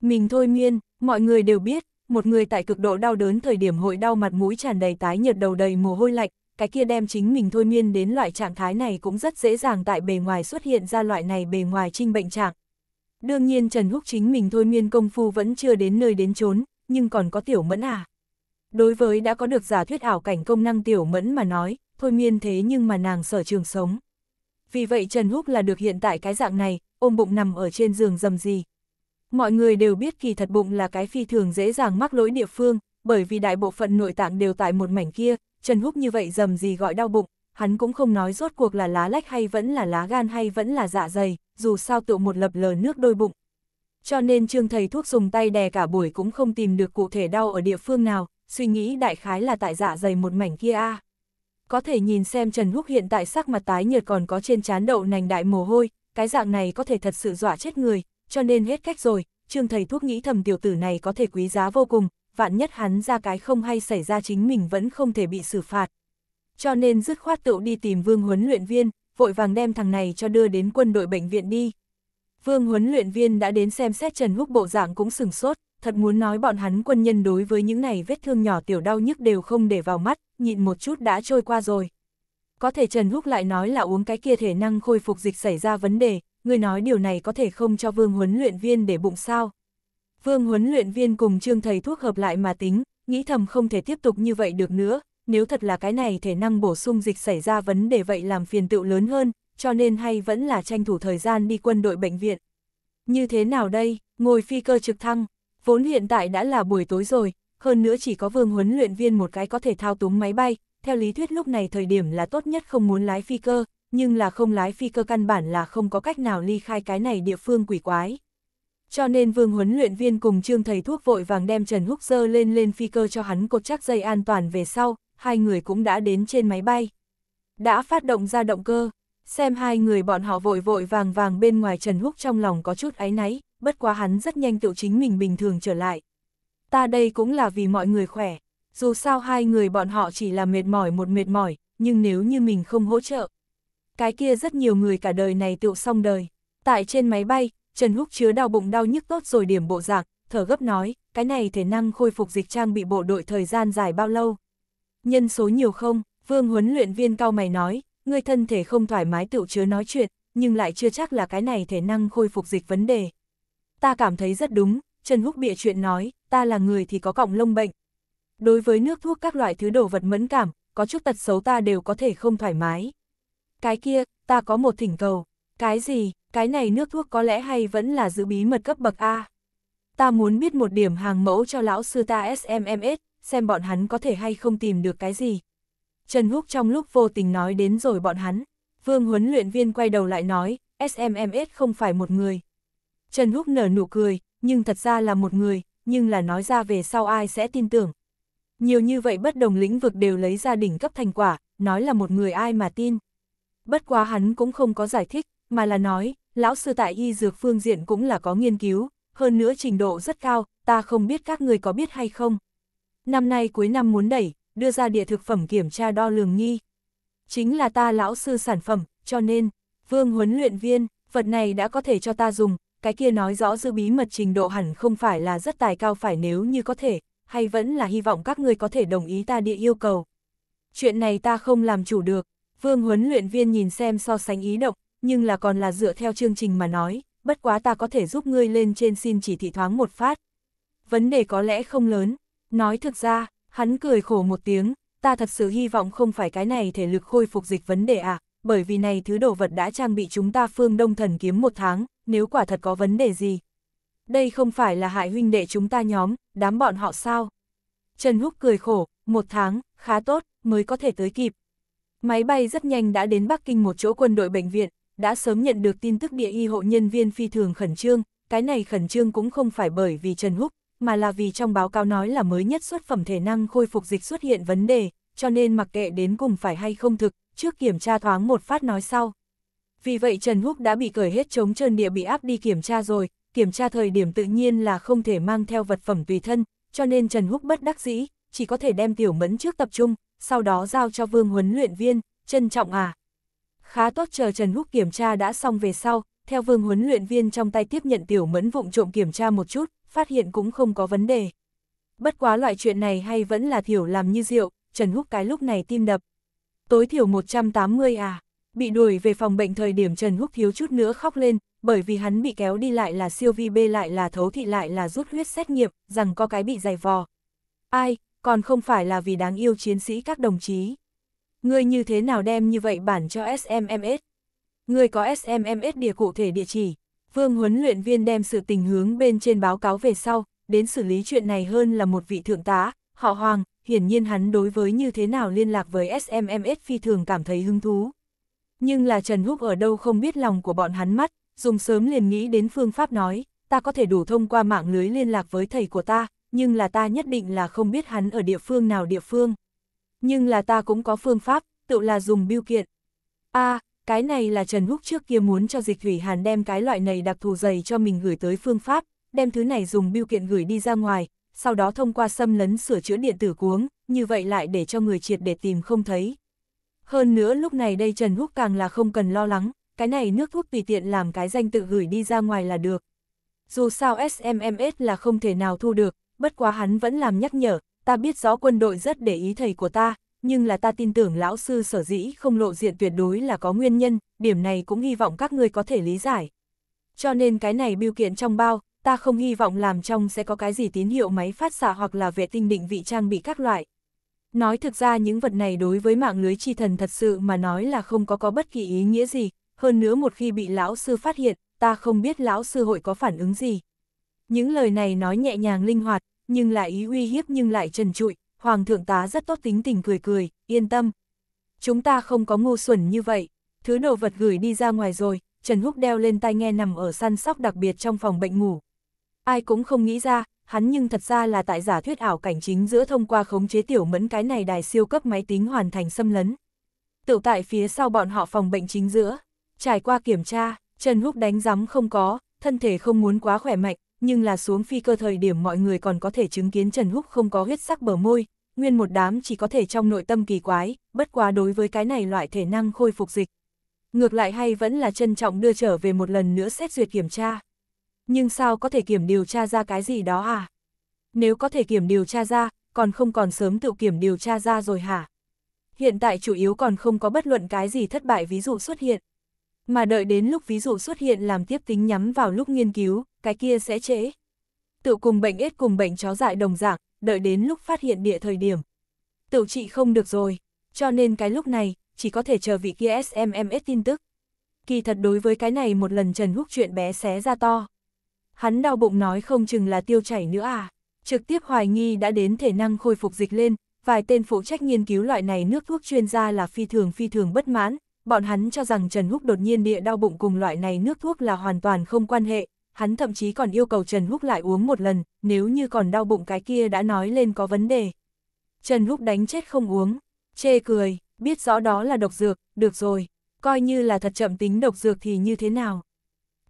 S1: Mình thôi miên, mọi người đều biết, một người tại cực độ đau đớn thời điểm hội đau mặt mũi tràn đầy tái nhợt đầu đầy mồ hôi lạnh, cái kia đem chính mình thôi miên đến loại trạng thái này cũng rất dễ dàng tại bề ngoài xuất hiện ra loại này bề ngoài trinh bệnh trạng. Đương nhiên Trần Húc chính mình thôi miên công phu vẫn chưa đến nơi đến chốn, nhưng còn có tiểu mẫn à. Đối với đã có được giả thuyết ảo cảnh công năng tiểu mẫn mà nói, thôi miên thế nhưng mà nàng sở trường sống. Vì vậy Trần Húc là được hiện tại cái dạng này, ôm bụng nằm ở trên giường dầm gì. Mọi người đều biết kỳ thật bụng là cái phi thường dễ dàng mắc lỗi địa phương, bởi vì đại bộ phận nội tạng đều tại một mảnh kia, Trần Húc như vậy dầm gì gọi đau bụng, hắn cũng không nói rốt cuộc là lá lách hay vẫn là lá gan hay vẫn là dạ dày, dù sao tụ một lập lờ nước đôi bụng. Cho nên trương thầy thuốc dùng tay đè cả buổi cũng không tìm được cụ thể đau ở địa phương nào, suy nghĩ đại khái là tại dạ dày một mảnh kia a. Có thể nhìn xem Trần Húc hiện tại sắc mặt tái nhợt còn có trên chán đậu nành đại mồ hôi, cái dạng này có thể thật sự dọa chết người, cho nên hết cách rồi, Trương thầy thuốc nghĩ thầm tiểu tử này có thể quý giá vô cùng, vạn nhất hắn ra cái không hay xảy ra chính mình vẫn không thể bị xử phạt. Cho nên dứt khoát tựu đi tìm Vương huấn luyện viên, vội vàng đem thằng này cho đưa đến quân đội bệnh viện đi. Vương huấn luyện viên đã đến xem xét Trần Húc bộ dạng cũng sừng sốt, thật muốn nói bọn hắn quân nhân đối với những này vết thương nhỏ tiểu đau nhức đều không để vào mắt, nhịn một chút đã trôi qua rồi. Có thể Trần Húc lại nói là uống cái kia thể năng khôi phục dịch xảy ra vấn đề, người nói điều này có thể không cho vương huấn luyện viên để bụng sao. Vương huấn luyện viên cùng trương thầy thuốc hợp lại mà tính, nghĩ thầm không thể tiếp tục như vậy được nữa, nếu thật là cái này thể năng bổ sung dịch xảy ra vấn đề vậy làm phiền tựu lớn hơn, cho nên hay vẫn là tranh thủ thời gian đi quân đội bệnh viện. Như thế nào đây, ngồi phi cơ trực thăng, Vốn hiện tại đã là buổi tối rồi, hơn nữa chỉ có vương huấn luyện viên một cái có thể thao túng máy bay, theo lý thuyết lúc này thời điểm là tốt nhất không muốn lái phi cơ, nhưng là không lái phi cơ căn bản là không có cách nào ly khai cái này địa phương quỷ quái. Cho nên vương huấn luyện viên cùng trương thầy thuốc vội vàng đem Trần Húc sơ lên lên phi cơ cho hắn cột chắc dây an toàn về sau, hai người cũng đã đến trên máy bay. Đã phát động ra động cơ, xem hai người bọn họ vội vội vàng vàng bên ngoài Trần Húc trong lòng có chút áy náy, bất quá hắn rất nhanh tự chính mình bình thường trở lại. Ta đây cũng là vì mọi người khỏe, dù sao hai người bọn họ chỉ là mệt mỏi một mệt mỏi, nhưng nếu như mình không hỗ trợ. Cái kia rất nhiều người cả đời này tự xong đời. Tại trên máy bay, Trần Húc chứa đau bụng đau nhức tốt rồi điểm bộ giạc, thở gấp nói, cái này thể năng khôi phục dịch trang bị bộ đội thời gian dài bao lâu. Nhân số nhiều không, vương huấn luyện viên cao mày nói, người thân thể không thoải mái tự chứa nói chuyện, nhưng lại chưa chắc là cái này thể năng khôi phục dịch vấn đề ta cảm thấy rất đúng, Trần Húc bịa chuyện nói, ta là người thì có cọng lông bệnh. Đối với nước thuốc các loại thứ đồ vật mẫn cảm, có chút tật xấu ta đều có thể không thoải mái. Cái kia, ta có một thỉnh cầu. Cái gì, cái này nước thuốc có lẽ hay vẫn là giữ bí mật cấp bậc A. Ta muốn biết một điểm hàng mẫu cho lão sư ta SMMS, xem bọn hắn có thể hay không tìm được cái gì. Trần Húc trong lúc vô tình nói đến rồi bọn hắn. Vương huấn luyện viên quay đầu lại nói, SMMS không phải một người, Trần Húc nở nụ cười, nhưng thật ra là một người, nhưng là nói ra về sau ai sẽ tin tưởng. Nhiều như vậy bất đồng lĩnh vực đều lấy ra đỉnh cấp thành quả, nói là một người ai mà tin. Bất quá hắn cũng không có giải thích, mà là nói, lão sư tại y dược phương diện cũng là có nghiên cứu, hơn nữa trình độ rất cao, ta không biết các người có biết hay không. Năm nay cuối năm muốn đẩy, đưa ra địa thực phẩm kiểm tra đo lường nghi. Chính là ta lão sư sản phẩm, cho nên, vương huấn luyện viên, vật này đã có thể cho ta dùng, cái kia nói rõ dư bí mật trình độ hẳn không phải là rất tài cao phải nếu như có thể, hay vẫn là hy vọng các ngươi có thể đồng ý ta địa yêu cầu. Chuyện này ta không làm chủ được, vương huấn luyện viên nhìn xem so sánh ý động, nhưng là còn là dựa theo chương trình mà nói, bất quá ta có thể giúp ngươi lên trên xin chỉ thị thoáng một phát. Vấn đề có lẽ không lớn, nói thực ra, hắn cười khổ một tiếng, ta thật sự hy vọng không phải cái này thể lực khôi phục dịch vấn đề à, bởi vì này thứ đồ vật đã trang bị chúng ta phương đông thần kiếm một tháng, nếu quả thật có vấn đề gì. Đây không phải là hại huynh đệ chúng ta nhóm, đám bọn họ sao? Trần Húc cười khổ, một tháng, khá tốt, mới có thể tới kịp. Máy bay rất nhanh đã đến Bắc Kinh một chỗ quân đội bệnh viện, đã sớm nhận được tin tức địa y hộ nhân viên phi thường khẩn trương, cái này khẩn trương cũng không phải bởi vì Trần Húc, mà là vì trong báo cáo nói là mới nhất xuất phẩm thể năng khôi phục dịch xuất hiện vấn đề, cho nên mặc kệ đến cùng phải hay không thực, trước kiểm tra thoáng một phát nói sau. Vì vậy Trần Húc đã bị cởi hết chống trơn địa bị áp đi kiểm tra rồi, kiểm tra thời điểm tự nhiên là không thể mang theo vật phẩm tùy thân, cho nên Trần Húc bất đắc dĩ, chỉ có thể đem tiểu mẫn trước tập trung, sau đó giao cho vương huấn luyện viên, trân trọng à. Khá tốt chờ Trần Húc kiểm tra đã xong về sau, theo vương huấn luyện viên trong tay tiếp nhận tiểu mẫn vụng trộm kiểm tra một chút, phát hiện cũng không có vấn đề. Bất quá loại chuyện này hay vẫn là thiểu làm như rượu, Trần Húc cái lúc này tim đập. Tối thiểu 180 à bị đuổi về phòng bệnh thời điểm Trần Húc thiếu chút nữa khóc lên, bởi vì hắn bị kéo đi lại là siêu vi bê lại là thấu thị lại là rút huyết xét nghiệm, rằng có cái bị dày vò. Ai, còn không phải là vì đáng yêu chiến sĩ các đồng chí. Ngươi như thế nào đem như vậy bản cho SMMS? Ngươi có SMMS địa cụ thể địa chỉ. Vương huấn luyện viên đem sự tình hướng bên trên báo cáo về sau, đến xử lý chuyện này hơn là một vị thượng tá, họ Hoàng, hiển nhiên hắn đối với như thế nào liên lạc với SMMS phi thường cảm thấy hứng thú. Nhưng là Trần Húc ở đâu không biết lòng của bọn hắn mắt, dùng sớm liền nghĩ đến phương pháp nói, ta có thể đủ thông qua mạng lưới liên lạc với thầy của ta, nhưng là ta nhất định là không biết hắn ở địa phương nào địa phương. Nhưng là ta cũng có phương pháp, tự là dùng biêu kiện. a cái này là Trần Húc trước kia muốn cho dịch thủy hàn đem cái loại này đặc thù dày cho mình gửi tới phương pháp, đem thứ này dùng biêu kiện gửi đi ra ngoài, sau đó thông qua xâm lấn sửa chữa điện tử cuống, như vậy lại để cho người triệt để tìm không thấy. Hơn nữa lúc này đây Trần Húc càng là không cần lo lắng, cái này nước thuốc tùy tiện làm cái danh tự gửi đi ra ngoài là được. Dù sao SMMS là không thể nào thu được, bất quá hắn vẫn làm nhắc nhở, ta biết rõ quân đội rất để ý thầy của ta, nhưng là ta tin tưởng lão sư sở dĩ không lộ diện tuyệt đối là có nguyên nhân, điểm này cũng hy vọng các người có thể lý giải. Cho nên cái này biêu kiện trong bao, ta không hy vọng làm trong sẽ có cái gì tín hiệu máy phát xạ hoặc là vệ tinh định vị trang bị các loại. Nói thực ra những vật này đối với mạng lưới chi thần thật sự mà nói là không có có bất kỳ ý nghĩa gì, hơn nữa một khi bị lão sư phát hiện, ta không biết lão sư hội có phản ứng gì. Những lời này nói nhẹ nhàng linh hoạt, nhưng lại ý uy hiếp nhưng lại trần trụi, Hoàng thượng tá rất tốt tính tình cười cười, yên tâm. Chúng ta không có ngu xuẩn như vậy, thứ đồ vật gửi đi ra ngoài rồi, Trần Húc đeo lên tai nghe nằm ở săn sóc đặc biệt trong phòng bệnh ngủ, Ai cũng không nghĩ ra, hắn nhưng thật ra là tại giả thuyết ảo cảnh chính giữa thông qua khống chế tiểu mẫn cái này đài siêu cấp máy tính hoàn thành xâm lấn. Tự tại phía sau bọn họ phòng bệnh chính giữa, trải qua kiểm tra, Trần Húc đánh rắm không có, thân thể không muốn quá khỏe mạnh, nhưng là xuống phi cơ thời điểm mọi người còn có thể chứng kiến Trần Húc không có huyết sắc bờ môi, nguyên một đám chỉ có thể trong nội tâm kỳ quái, bất quá đối với cái này loại thể năng khôi phục dịch. Ngược lại hay vẫn là trân trọng đưa trở về một lần nữa xét duyệt kiểm tra nhưng sao có thể kiểm điều tra ra cái gì đó à? Nếu có thể kiểm điều tra ra, còn không còn sớm tự kiểm điều tra ra rồi hả? Hiện tại chủ yếu còn không có bất luận cái gì thất bại ví dụ xuất hiện. Mà đợi đến lúc ví dụ xuất hiện làm tiếp tính nhắm vào lúc nghiên cứu, cái kia sẽ trễ. Tự cùng bệnh ếch cùng bệnh chó dại đồng dạng, đợi đến lúc phát hiện địa thời điểm. Tự trị không được rồi, cho nên cái lúc này, chỉ có thể chờ vị kia SMMS tin tức. Kỳ thật đối với cái này một lần Trần Húc chuyện bé xé ra to hắn đau bụng nói không chừng là tiêu chảy nữa à. Trực tiếp hoài nghi đã đến thể năng khôi phục dịch lên, vài tên phụ trách nghiên cứu loại này nước thuốc chuyên gia là phi thường phi thường bất mãn, bọn hắn cho rằng Trần Húc đột nhiên địa đau bụng cùng loại này nước thuốc là hoàn toàn không quan hệ, hắn thậm chí còn yêu cầu Trần Húc lại uống một lần, nếu như còn đau bụng cái kia đã nói lên có vấn đề. Trần Húc đánh chết không uống, chê cười, biết rõ đó là độc dược, được rồi, coi như là thật chậm tính độc dược thì như thế nào.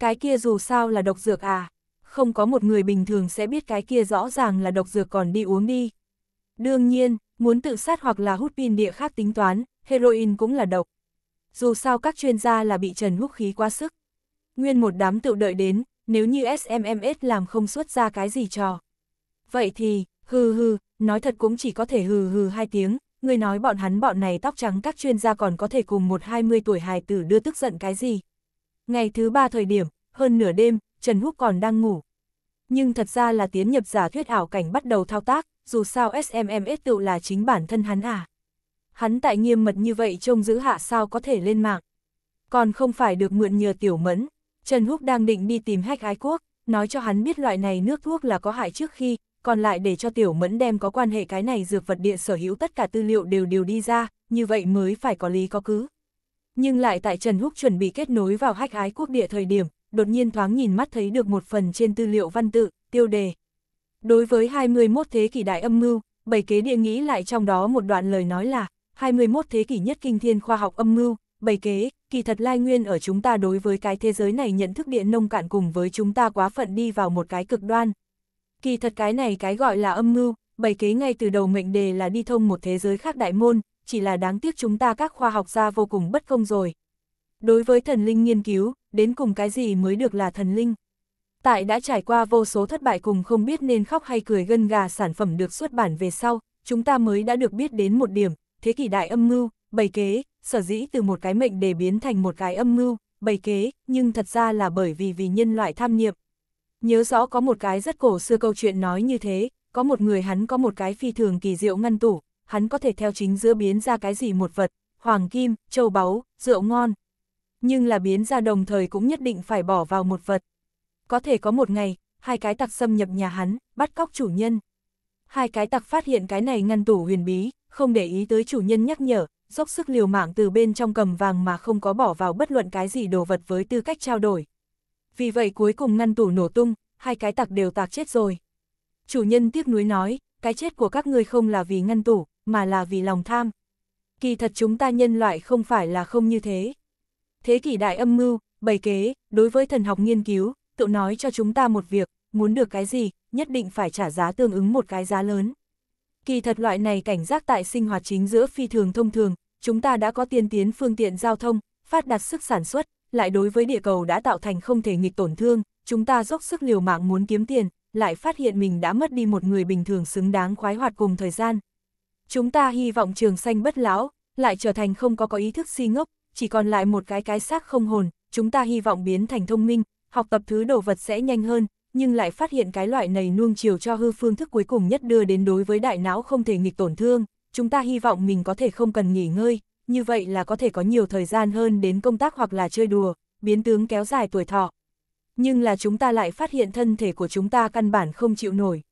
S1: Cái kia dù sao là độc dược à, không có một người bình thường sẽ biết cái kia rõ ràng là độc dược còn đi uống đi. Đương nhiên, muốn tự sát hoặc là hút pin địa khác tính toán, heroin cũng là độc. Dù sao các chuyên gia là bị trần hút khí quá sức. Nguyên một đám tự đợi đến, nếu như SMMS làm không xuất ra cái gì trò. Vậy thì, hừ hừ, nói thật cũng chỉ có thể hừ hừ hai tiếng, người nói bọn hắn bọn này tóc trắng các chuyên gia còn có thể cùng một hai mươi tuổi hài tử đưa tức giận cái gì. Ngày thứ ba thời điểm, hơn nửa đêm, Trần Húc còn đang ngủ. Nhưng thật ra là tiến nhập giả thuyết ảo cảnh bắt đầu thao tác, dù sao SMMS tự là chính bản thân hắn à. Hắn tại nghiêm mật như vậy trông giữ hạ sao có thể lên mạng. Còn không phải được mượn nhờ tiểu mẫn, Trần Húc đang định đi tìm hách ái quốc, nói cho hắn biết loại này nước thuốc là có hại trước khi, còn lại để cho tiểu mẫn đem có quan hệ cái này dược vật địa sở hữu tất cả tư liệu đều đều đi ra, như vậy mới phải có lý có cứ. Nhưng lại tại Trần Húc chuẩn bị kết nối vào hách ái quốc địa thời điểm, đột nhiên thoáng nhìn mắt thấy được một phần trên tư liệu văn tự, tiêu đề. Đối với 21 thế kỷ đại âm mưu, bảy kế địa nghĩ lại trong đó một đoạn lời nói là 21 thế kỷ nhất kinh thiên khoa học âm mưu, bảy kế, kỳ thật lai nguyên ở chúng ta đối với cái thế giới này nhận thức địa nông cạn cùng với chúng ta quá phận đi vào một cái cực đoan. Kỳ thật cái này cái gọi là âm mưu, bảy kế ngay từ đầu mệnh đề là đi thông một thế giới khác đại môn, chỉ là đáng tiếc chúng ta các khoa học gia vô cùng bất công rồi. Đối với thần linh nghiên cứu, đến cùng cái gì mới được là thần linh. Tại đã trải qua vô số thất bại cùng không biết nên khóc hay cười gân gà sản phẩm được xuất bản về sau, chúng ta mới đã được biết đến một điểm, thế kỷ đại âm mưu, bày kế, sở dĩ từ một cái mệnh để biến thành một cái âm mưu, bày kế, nhưng thật ra là bởi vì vì nhân loại tham nhiệm. Nhớ rõ có một cái rất cổ xưa câu chuyện nói như thế, có một người hắn có một cái phi thường kỳ diệu ngăn tủ, hắn có thể theo chính giữa biến ra cái gì một vật, hoàng kim, châu báu, rượu ngon, nhưng là biến ra đồng thời cũng nhất định phải bỏ vào một vật. Có thể có một ngày, hai cái tặc xâm nhập nhà hắn, bắt cóc chủ nhân. Hai cái tặc phát hiện cái này ngăn tủ huyền bí, không để ý tới chủ nhân nhắc nhở, dốc sức liều mạng từ bên trong cầm vàng mà không có bỏ vào bất luận cái gì đồ vật với tư cách trao đổi. Vì vậy cuối cùng ngăn tủ nổ tung, hai cái tặc đều tạc chết rồi. Chủ nhân tiếc nuối nói, cái chết của các ngươi không là vì ngăn tủ, mà là vì lòng tham. Kỳ thật chúng ta nhân loại không phải là không như thế thế kỷ đại âm mưu, bày kế, đối với thần học nghiên cứu, tự nói cho chúng ta một việc, muốn được cái gì, nhất định phải trả giá tương ứng một cái giá lớn. Kỳ thật loại này cảnh giác tại sinh hoạt chính giữa phi thường thông thường, chúng ta đã có tiên tiến phương tiện giao thông, phát đạt sức sản xuất, lại đối với địa cầu đã tạo thành không thể nghịch tổn thương, chúng ta dốc sức liều mạng muốn kiếm tiền, lại phát hiện mình đã mất đi một người bình thường xứng đáng khoái hoạt cùng thời gian. Chúng ta hy vọng trường xanh bất lão, lại trở thành không có có ý thức si ngốc, chỉ còn lại một cái cái xác không hồn, chúng ta hy vọng biến thành thông minh, học tập thứ đồ vật sẽ nhanh hơn, nhưng lại phát hiện cái loại này nuông chiều cho hư phương thức cuối cùng nhất đưa đến đối với đại não không thể nghịch tổn thương, chúng ta hy vọng mình có thể không cần nghỉ ngơi, như vậy là có thể có nhiều thời gian hơn đến công tác hoặc là chơi đùa, biến tướng kéo dài tuổi thọ. Nhưng là chúng ta lại phát hiện thân thể của chúng ta căn bản không chịu nổi.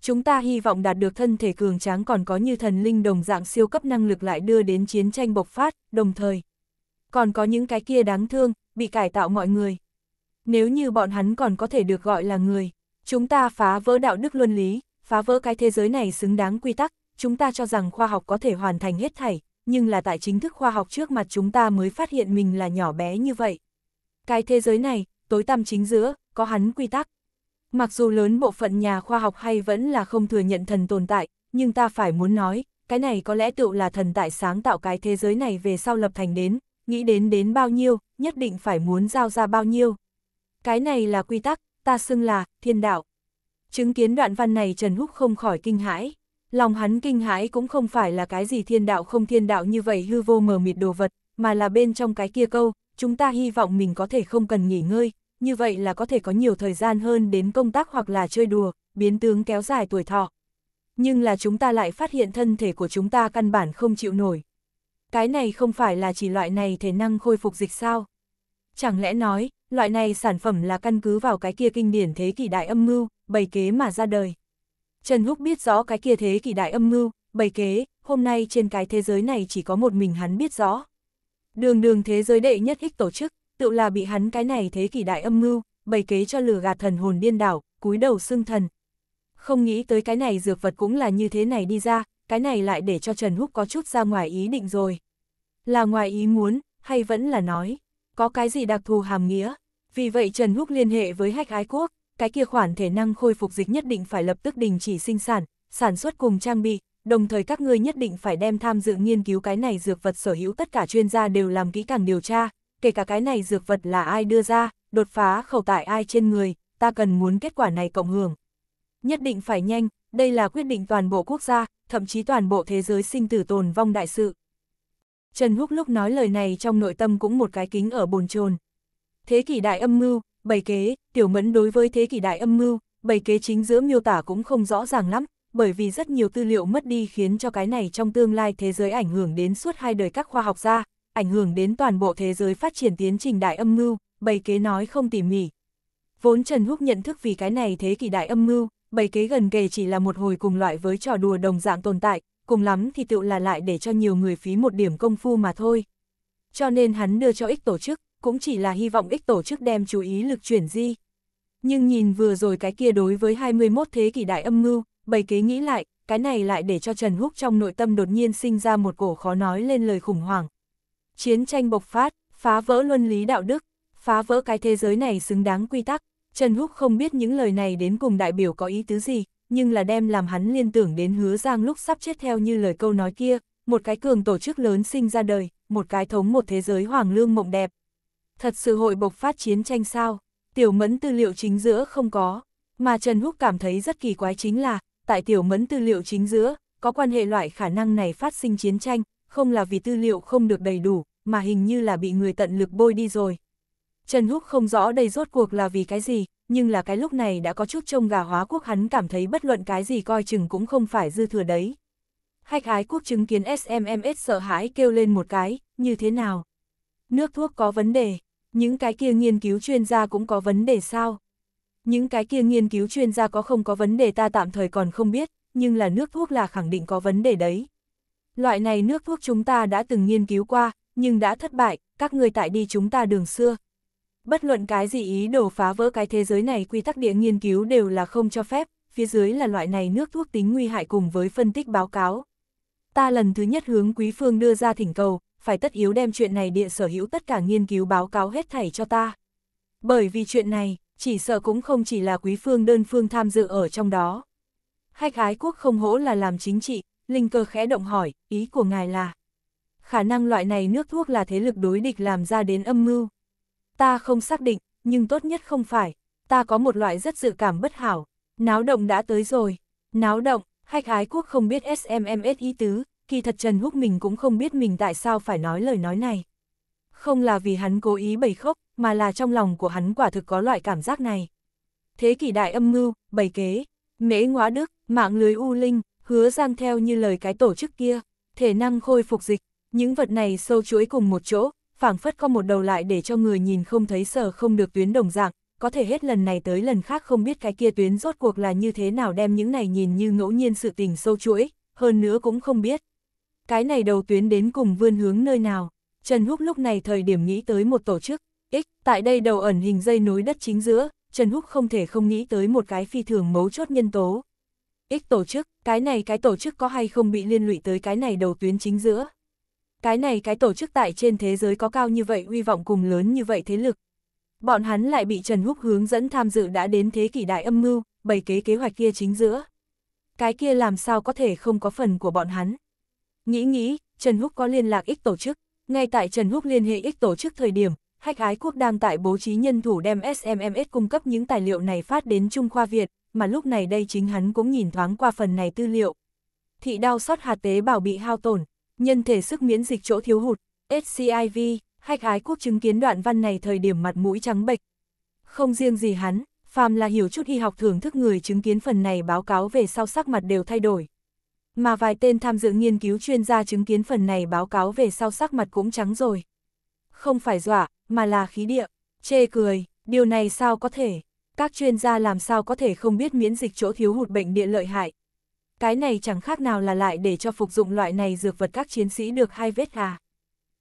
S1: Chúng ta hy vọng đạt được thân thể cường tráng còn có như thần linh đồng dạng siêu cấp năng lực lại đưa đến chiến tranh bộc phát, đồng thời còn có những cái kia đáng thương, bị cải tạo mọi người. Nếu như bọn hắn còn có thể được gọi là người, chúng ta phá vỡ đạo đức luân lý, phá vỡ cái thế giới này xứng đáng quy tắc, chúng ta cho rằng khoa học có thể hoàn thành hết thảy, nhưng là tại chính thức khoa học trước mặt chúng ta mới phát hiện mình là nhỏ bé như vậy. Cái thế giới này, tối tăm chính giữa, có hắn quy tắc. Mặc dù lớn bộ phận nhà khoa học hay vẫn là không thừa nhận thần tồn tại, nhưng ta phải muốn nói, cái này có lẽ tựu là thần tại sáng tạo cái thế giới này về sau lập thành đến, nghĩ đến đến bao nhiêu, nhất định phải muốn giao ra bao nhiêu. Cái này là quy tắc, ta xưng là thiên đạo. Chứng kiến đoạn văn này Trần Húc không khỏi kinh hãi. Lòng hắn kinh hãi cũng không phải là cái gì thiên đạo không thiên đạo như vậy hư vô mờ mịt đồ vật, mà là bên trong cái kia câu, chúng ta hy vọng mình có thể không cần nghỉ ngơi, như vậy là có thể có nhiều thời gian hơn đến công tác hoặc là chơi đùa, biến tướng kéo dài tuổi thọ. Nhưng là chúng ta lại phát hiện thân thể của chúng ta căn bản không chịu nổi, cái này không phải là chỉ loại này thể năng khôi phục dịch sao? Chẳng lẽ nói, loại này sản phẩm là căn cứ vào cái kia kinh điển thế kỷ đại âm mưu, bầy kế mà ra đời. Trần Húc biết rõ cái kia thế kỷ đại âm mưu, bầy kế, hôm nay trên cái thế giới này chỉ có một mình hắn biết rõ. Đường đường thế giới đệ nhất ích tổ chức, tự là bị hắn cái này thế kỷ đại âm mưu, bầy kế cho lừa gạt thần hồn điên đảo, cúi đầu xưng thần. Không nghĩ tới cái này dược vật cũng là như thế này đi ra, cái này lại để cho Trần Húc có chút ra ngoài ý định rồi. Là ngoài ý muốn, hay vẫn là nói, có cái gì đặc thù hàm nghĩa. Vì vậy Trần Húc liên hệ với hách ái quốc, cái kia khoản thể năng khôi phục dịch nhất định phải lập tức đình chỉ sinh sản, sản xuất cùng trang bị, đồng thời các ngươi nhất định phải đem tham dự nghiên cứu cái này dược vật sở hữu tất cả chuyên gia đều làm kỹ càng điều tra, kể cả cái này dược vật là ai đưa ra, đột phá khẩu tại ai trên người, ta cần muốn kết quả này cộng hưởng. Nhất định phải nhanh, đây là quyết định toàn bộ quốc gia, thậm chí toàn bộ thế giới sinh tử tồn vong đại sự. Trần Húc lúc nói lời này trong nội tâm cũng một cái kính ở bồn chồn. Thế kỷ đại âm mưu, bày kế, tiểu mẫn đối với thế kỷ đại âm mưu, bày kế chính giữa miêu tả cũng không rõ ràng lắm, bởi vì rất nhiều tư liệu mất đi khiến cho cái này trong tương lai thế giới ảnh hưởng đến suốt hai đời các khoa học gia, ảnh hưởng đến toàn bộ thế giới phát triển tiến trình đại âm mưu, bày kế nói không tỉ mỉ. Vốn Trần Húc nhận thức vì cái này thế kỷ đại âm mưu, bày kế gần kề chỉ là một hồi cùng loại với trò đùa đồng dạng tồn tại, cùng lắm thì tự là lại để cho nhiều người phí một điểm công phu mà thôi. Cho nên hắn đưa cho ích tổ chức, cũng chỉ là hy vọng ích tổ chức đem chú ý lực chuyển di. Nhưng nhìn vừa rồi cái kia đối với 21 thế kỷ đại âm mưu, bày kế nghĩ lại, cái này lại để cho Trần Húc trong nội tâm đột nhiên sinh ra một cổ khó nói lên lời khủng hoảng. Chiến tranh bộc phát, phá vỡ luân lý đạo đức, phá vỡ cái thế giới này xứng đáng quy tắc, Trần Húc không biết những lời này đến cùng đại biểu có ý tứ gì, nhưng là đem làm hắn liên tưởng đến hứa giang lúc sắp chết theo như lời câu nói kia, một cái cường tổ chức lớn sinh ra đời, một cái thống một thế giới hoàng lương mộng đẹp. Thật sự hội bộc phát chiến tranh sao, tiểu mẫn tư liệu chính giữa không có, mà Trần Húc cảm thấy rất kỳ quái chính là, tại tiểu mẫn tư liệu chính giữa, có quan hệ loại khả năng này phát sinh chiến tranh, không là vì tư liệu không được đầy đủ, mà hình như là bị người tận lực bôi đi rồi. Trần Húc không rõ đây rốt cuộc là vì cái gì, nhưng là cái lúc này đã có chút trông gà hóa quốc hắn cảm thấy bất luận cái gì coi chừng cũng không phải dư thừa đấy. Hách ái quốc chứng kiến SMMS sợ hãi kêu lên một cái, như thế nào? Nước thuốc có vấn đề, những cái kia nghiên cứu chuyên gia cũng có vấn đề sao? Những cái kia nghiên cứu chuyên gia có không có vấn đề ta tạm thời còn không biết, nhưng là nước thuốc là khẳng định có vấn đề đấy. Loại này nước thuốc chúng ta đã từng nghiên cứu qua, nhưng đã thất bại, các người tại đi chúng ta đường xưa, Bất luận cái gì ý đồ phá vỡ cái thế giới này quy tắc địa nghiên cứu đều là không cho phép, phía dưới là loại này nước thuốc tính nguy hại cùng với phân tích báo cáo. Ta lần thứ nhất hướng quý phương đưa ra thỉnh cầu, phải tất yếu đem chuyện này địa sở hữu tất cả nghiên cứu báo cáo hết thảy cho ta. Bởi vì chuyện này, chỉ sợ cũng không chỉ là quý phương đơn phương tham dự ở trong đó. Hách ái quốc không hỗ là làm chính trị, Linh cơ khẽ động hỏi, ý của ngài là khả năng loại này nước thuốc là thế lực đối địch làm ra đến âm mưu ta không xác định, nhưng tốt nhất không phải, ta có một loại rất dự cảm bất hảo, náo động đã tới rồi, náo động, hách ái quốc không biết SMMS ý tứ, kỳ thật Trần Húc mình cũng không biết mình tại sao phải nói lời nói này. Không là vì hắn cố ý bày khốc, mà là trong lòng của hắn quả thực có loại cảm giác này. Thế kỷ đại âm mưu, bày kế, mễ ngóa đức, mạng lưới u linh, hứa giang theo như lời cái tổ chức kia, thể năng khôi phục dịch, những vật này sâu chuỗi cùng một chỗ, phảng phất có một đầu lại để cho người nhìn không thấy sờ không được tuyến đồng dạng, có thể hết lần này tới lần khác không biết cái kia tuyến rốt cuộc là như thế nào đem những này nhìn như ngẫu nhiên sự tình sâu chuỗi, hơn nữa cũng không biết. Cái này đầu tuyến đến cùng vươn hướng nơi nào, Trần Húc lúc này thời điểm nghĩ tới một tổ chức, ích tại đây đầu ẩn hình dây nối đất chính giữa, Trần Húc không thể không nghĩ tới một cái phi thường mấu chốt nhân tố. ích tổ chức, cái này cái tổ chức có hay không bị liên lụy tới cái này đầu tuyến chính giữa? cái này cái tổ chức tại trên thế giới có cao như vậy uy vọng cùng lớn như vậy thế lực. Bọn hắn lại bị Trần Húc hướng dẫn tham dự đã đến thế kỷ đại âm mưu, bày kế kế hoạch kia chính giữa. Cái kia làm sao có thể không có phần của bọn hắn. Nghĩ nghĩ, Trần Húc có liên lạc ích tổ chức. Ngay tại Trần Húc liên hệ ích tổ chức thời điểm, Hách Ái Quốc đang tại bố trí nhân thủ đem SMMS cung cấp những tài liệu này phát đến Trung Khoa Việt, mà lúc này đây chính hắn cũng nhìn thoáng qua phần này tư liệu. Thị đau sót hạt tế bào bị hao tổn, Nhân thể sức miễn dịch chỗ thiếu hụt, SCIV, hách ái quốc chứng kiến đoạn văn này thời điểm mặt mũi trắng bệch. Không riêng gì hắn, phàm là hiểu chút y học thưởng thức người chứng kiến phần này báo cáo về sau sắc mặt đều thay đổi. Mà vài tên tham dự nghiên cứu chuyên gia chứng kiến phần này báo cáo về sau sắc mặt cũng trắng rồi. Không phải dọa, mà là khí địa, chê cười, điều này sao có thể, các chuyên gia làm sao có thể không biết miễn dịch chỗ thiếu hụt bệnh địa lợi hại, cái này chẳng khác nào là lại để cho phục dụng loại này dược vật các chiến sĩ được hai vết gà.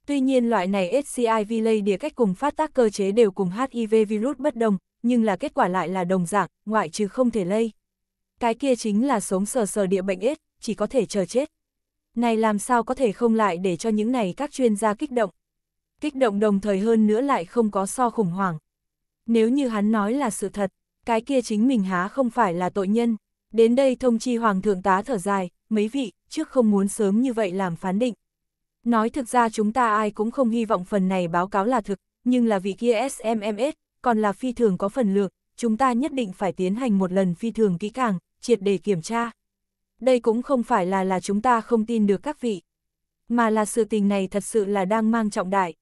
S1: Tuy nhiên loại này HCIV lây địa cách cùng phát tác cơ chế đều cùng HIV virus bất đồng, nhưng là kết quả lại là đồng dạng, ngoại trừ không thể lây. Cái kia chính là sống sờ sờ địa bệnh AIDS, chỉ có thể chờ chết. Này làm sao có thể không lại để cho những này các chuyên gia kích động. Kích động đồng thời hơn nữa lại không có so khủng hoảng. Nếu như hắn nói là sự thật, cái kia chính mình há không phải là tội nhân. Đến đây thông chi hoàng thượng tá thở dài, mấy vị, trước không muốn sớm như vậy làm phán định. Nói thực ra chúng ta ai cũng không hy vọng phần này báo cáo là thực, nhưng là vị kia SMMS, còn là phi thường có phần lược, chúng ta nhất định phải tiến hành một lần phi thường kỹ càng, triệt để kiểm tra. Đây cũng không phải là là chúng ta không tin được các vị, mà là sự tình này thật sự là đang mang trọng đại.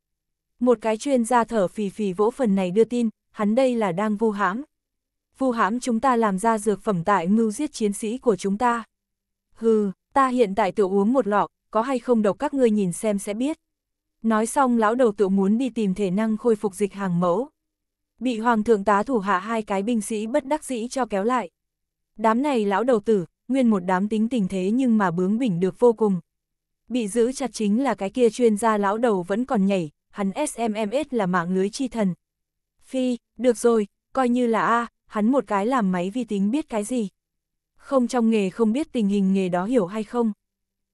S1: Một cái chuyên gia thở phì phì vỗ phần này đưa tin, hắn đây là đang vu hãm vu hãm chúng ta làm ra dược phẩm tại mưu giết chiến sĩ của chúng ta. Hừ, ta hiện tại tự uống một lọ, có hay không độc các ngươi nhìn xem sẽ biết. Nói xong lão đầu tự muốn đi tìm thể năng khôi phục dịch hàng mẫu. Bị hoàng thượng tá thủ hạ hai cái binh sĩ bất đắc dĩ cho kéo lại. Đám này lão đầu tử, nguyên một đám tính tình thế nhưng mà bướng bỉnh được vô cùng. Bị giữ chặt chính là cái kia chuyên gia lão đầu vẫn còn nhảy, hắn SMMS là mạng lưới chi thần. Phi, được rồi, coi như là A, hắn một cái làm máy vi tính biết cái gì. Không trong nghề không biết tình hình nghề đó hiểu hay không.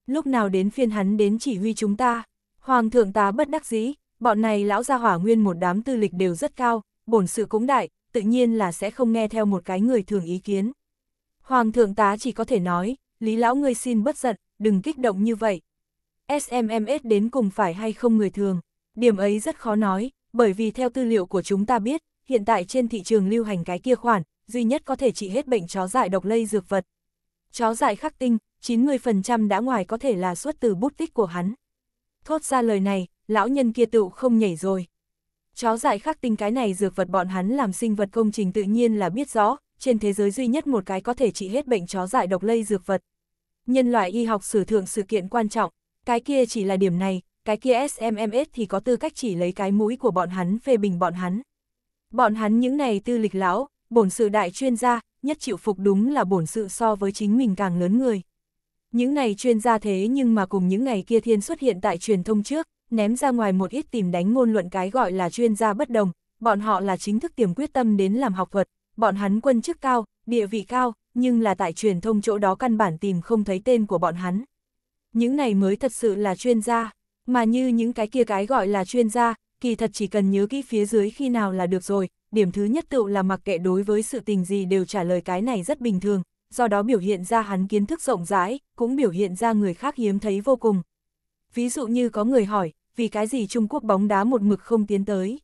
S1: Lúc nào đến phiên hắn đến chỉ huy chúng ta, hoàng thượng tá bất đắc dĩ, bọn này lão gia hỏa nguyên một đám tư lịch đều rất cao, bổn sự cũng đại, tự nhiên là sẽ không nghe theo một cái người thường ý kiến. Hoàng thượng tá chỉ có thể nói, Lý lão ngươi xin bất giận, đừng kích động như vậy. SMMS đến cùng phải hay không người thường, điểm ấy rất khó nói, bởi vì theo tư liệu của chúng ta biết, hiện tại trên thị trường lưu hành cái kia khoản, duy nhất có thể trị hết bệnh chó dại độc lây dược vật. Chó dại khắc tinh, 90% đã ngoài có thể là xuất từ bút tích của hắn. Thốt ra lời này, lão nhân kia tựu không nhảy rồi. Chó dại khắc tinh cái này dược vật bọn hắn làm sinh vật công trình tự nhiên là biết rõ, trên thế giới duy nhất một cái có thể trị hết bệnh chó dại độc lây dược vật. Nhân loại y học sử thượng sự kiện quan trọng, cái kia chỉ là điểm này, cái kia SMMS thì có tư cách chỉ lấy cái mũi của bọn hắn phê bình bọn hắn. Bọn hắn những này tư lịch lão, bổn sự đại chuyên gia, nhất chịu phục đúng là bổn sự so với chính mình càng lớn người. Những này chuyên gia thế nhưng mà cùng những ngày kia thiên xuất hiện tại truyền thông trước, ném ra ngoài một ít tìm đánh ngôn luận cái gọi là chuyên gia bất đồng, bọn họ là chính thức tiềm quyết tâm đến làm học thuật, bọn hắn quân chức cao, địa vị cao, nhưng là tại truyền thông chỗ đó căn bản tìm không thấy tên của bọn hắn. Những này mới thật sự là chuyên gia, mà như những cái kia cái gọi là chuyên gia, kỳ thật chỉ cần nhớ kỹ phía dưới khi nào là được rồi, điểm thứ nhất tựu là mặc kệ đối với sự tình gì đều trả lời cái này rất bình thường, do đó biểu hiện ra hắn kiến thức rộng rãi, cũng biểu hiện ra người khác hiếm thấy vô cùng. Ví dụ như có người hỏi, vì cái gì Trung Quốc bóng đá một mực không tiến tới.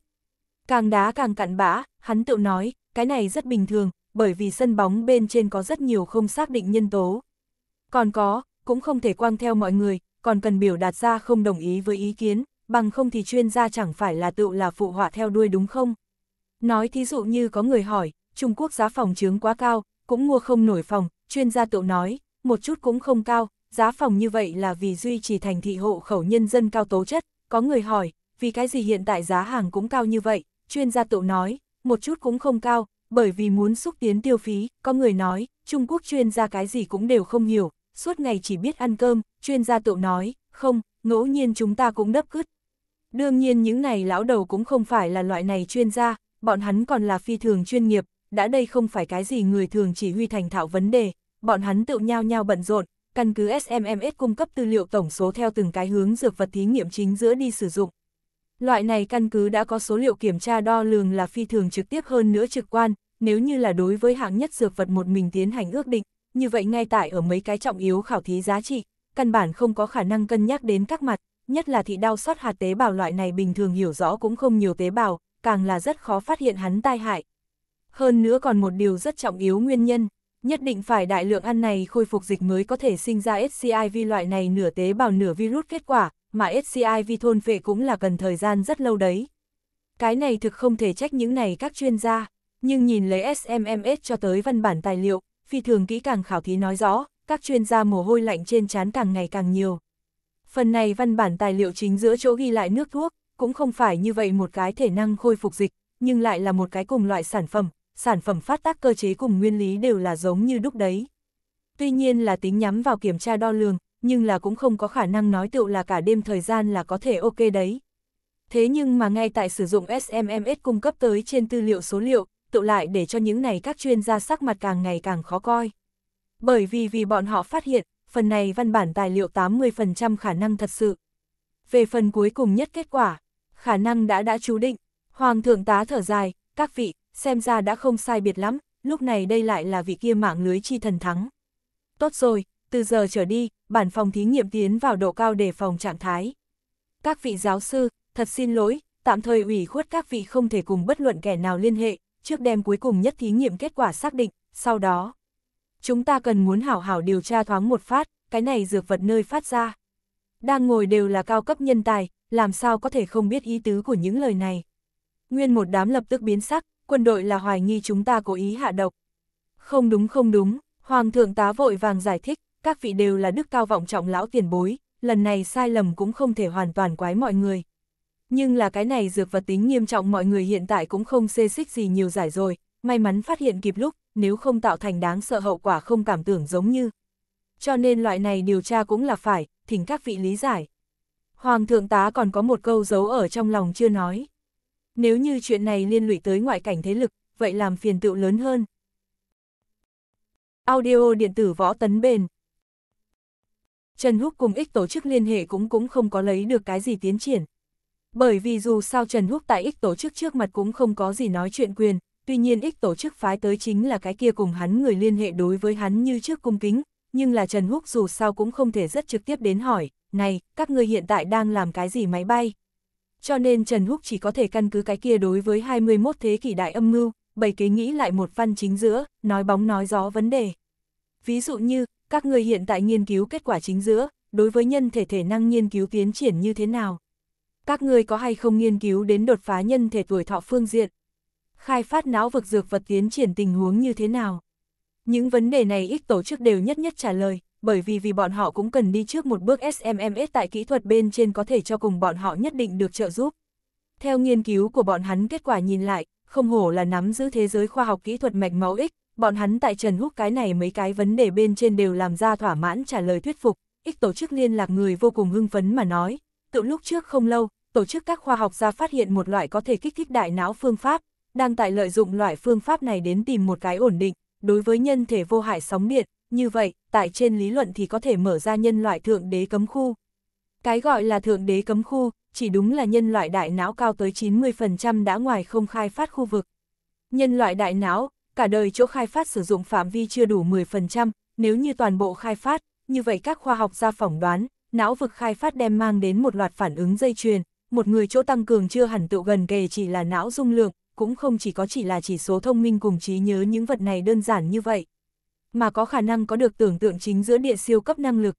S1: Càng đá càng cặn bã, hắn tự nói, cái này rất bình thường, bởi vì sân bóng bên trên có rất nhiều không xác định nhân tố. Còn có, cũng không thể quang theo mọi người, còn cần biểu đạt ra không đồng ý với ý kiến, bằng không thì chuyên gia chẳng phải là tự là phụ họa theo đuôi đúng không? Nói thí dụ như có người hỏi, Trung Quốc giá phòng trướng quá cao, cũng mua không nổi phòng, chuyên gia tự nói, một chút cũng không cao, giá phòng như vậy là vì duy trì thành thị hộ khẩu nhân dân cao tố chất, có người hỏi, vì cái gì hiện tại giá hàng cũng cao như vậy, chuyên gia tự nói, một chút cũng không cao, bởi vì muốn xúc tiến tiêu phí, có người nói, Trung Quốc chuyên gia cái gì cũng đều không hiểu, suốt ngày chỉ biết ăn cơm, chuyên gia tự nói, không, ngẫu nhiên chúng ta cũng đấp cứt, Đương nhiên những này lão đầu cũng không phải là loại này chuyên gia, bọn hắn còn là phi thường chuyên nghiệp, đã đây không phải cái gì người thường chỉ huy thành thạo vấn đề, bọn hắn tự nhau nhau bận rộn, căn cứ SMMS cung cấp tư liệu tổng số theo từng cái hướng dược vật thí nghiệm chính giữa đi sử dụng. Loại này căn cứ đã có số liệu kiểm tra đo lường là phi thường trực tiếp hơn nữa trực quan, nếu như là đối với hạng nhất dược vật một mình tiến hành ước định, như vậy ngay tại ở mấy cái trọng yếu khảo thí giá trị, căn bản không có khả năng cân nhắc đến các mặt, nhất là thị đau xót hạt tế bào loại này bình thường hiểu rõ cũng không nhiều tế bào, càng là rất khó phát hiện hắn tai hại. Hơn nữa còn một điều rất trọng yếu nguyên nhân, nhất định phải đại lượng ăn này khôi phục dịch mới có thể sinh ra SCIV loại này nửa tế bào nửa virus kết quả, mà SCIV thôn phệ cũng là cần thời gian rất lâu đấy. Cái này thực không thể trách những này các chuyên gia, nhưng nhìn lấy SMMS cho tới văn bản tài liệu, phi thường kỹ càng khảo thí nói rõ, các chuyên gia mồ hôi lạnh trên trán càng ngày càng nhiều. Phần này văn bản tài liệu chính giữa chỗ ghi lại nước thuốc, cũng không phải như vậy một cái thể năng khôi phục dịch, nhưng lại là một cái cùng loại sản phẩm, sản phẩm phát tác cơ chế cùng nguyên lý đều là giống như đúc đấy. Tuy nhiên là tính nhắm vào kiểm tra đo lường, nhưng là cũng không có khả năng nói tựu là cả đêm thời gian là có thể ok đấy. Thế nhưng mà ngay tại sử dụng SMMS cung cấp tới trên tư liệu số liệu, tựu lại để cho những này các chuyên gia sắc mặt càng ngày càng khó coi. Bởi vì vì bọn họ phát hiện, phần này văn bản tài liệu 80% khả năng thật sự. Về phần cuối cùng nhất kết quả, khả năng đã đã chú định, Hoàng thượng tá thở dài, các vị, xem ra đã không sai biệt lắm, lúc này đây lại là vị kia mạng lưới chi thần thắng. Tốt rồi, từ giờ trở đi, bản phòng thí nghiệm tiến vào độ cao để phòng trạng thái. Các vị giáo sư, thật xin lỗi, tạm thời ủy khuất các vị không thể cùng bất luận kẻ nào liên hệ, trước đem cuối cùng nhất thí nghiệm kết quả xác định, sau đó chúng ta cần muốn hảo hảo điều tra thoáng một phát, cái này dược vật nơi phát ra. Đang ngồi đều là cao cấp nhân tài, làm sao có thể không biết ý tứ của những lời này. Nguyên một đám lập tức biến sắc, quân đội là hoài nghi chúng ta cố ý hạ độc. Không đúng không đúng, Hoàng thượng tá vội vàng giải thích, các vị đều là đức cao vọng trọng lão tiền bối, lần này sai lầm cũng không thể hoàn toàn quái mọi người. Nhưng là cái này dược vật tính nghiêm trọng mọi người hiện tại cũng không xê xích gì nhiều giải rồi, may mắn phát hiện kịp lúc, nếu không tạo thành đáng sợ hậu quả không cảm tưởng giống như. Cho nên loại này điều tra cũng là phải, thỉnh các vị lý giải. Hoàng thượng tá còn có một câu giấu ở trong lòng chưa nói. Nếu như chuyện này liên lụy tới ngoại cảnh thế lực, vậy làm phiền tựu lớn hơn. Audio điện tử võ tấn bền Trần Húc cùng ích tổ chức liên hệ cũng cũng không có lấy được cái gì tiến triển. Bởi vì dù sao Trần Húc tại ích tổ chức trước mặt cũng không có gì nói chuyện quyền, tuy nhiên ích tổ chức phái tới chính là cái kia cùng hắn người liên hệ đối với hắn như trước cung kính, nhưng là Trần Húc dù sao cũng không thể rất trực tiếp đến hỏi, này, các ngươi hiện tại đang làm cái gì máy bay? Cho nên Trần Húc chỉ có thể căn cứ cái kia đối với 21 thế kỷ đại âm mưu, bày kế nghĩ lại một văn chính giữa, nói bóng nói gió vấn đề. Ví dụ như, các người hiện tại nghiên cứu kết quả chính giữa, đối với nhân thể thể năng nghiên cứu tiến triển như thế nào? Các người có hay không nghiên cứu đến đột phá nhân thể tuổi thọ phương diện, khai phát não vực dược vật tiến triển tình huống như thế nào. Những vấn đề này ít tổ chức đều nhất nhất trả lời, bởi vì vì bọn họ cũng cần đi trước một bước SMMS tại kỹ thuật bên trên có thể cho cùng bọn họ nhất định được trợ giúp. Theo nghiên cứu của bọn hắn kết quả nhìn lại, không hổ là nắm giữ thế giới khoa học kỹ thuật mạch máu ích, bọn hắn tại Trần hút cái này mấy cái vấn đề bên trên đều làm ra thỏa mãn trả lời thuyết phục, ích tổ chức liên lạc người vô cùng hưng phấn mà nói, tự lúc trước không lâu, tổ chức các khoa học gia phát hiện một loại có thể kích thích đại não phương pháp, đang tại lợi dụng loại phương pháp này đến tìm một cái ổn định, đối với nhân thể vô hại sóng điện, như vậy, tại trên lý luận thì có thể mở ra nhân loại thượng đế cấm khu. Cái gọi là thượng đế cấm khu, chỉ đúng là nhân loại đại não cao tới 90% đã ngoài không khai phát khu vực. Nhân loại đại não, cả đời chỗ khai phát sử dụng phạm vi chưa đủ 10%, nếu như toàn bộ khai phát, như vậy các khoa học gia phỏng đoán, não vực khai phát đem mang đến một loạt phản ứng dây chuyền, một người chỗ tăng cường chưa hẳn tựu gần kề chỉ là não dung lượng, cũng không chỉ có chỉ là chỉ số thông minh cùng trí nhớ những vật này đơn giản như vậy, mà có khả năng có được tưởng tượng chính giữa địa siêu cấp năng lực.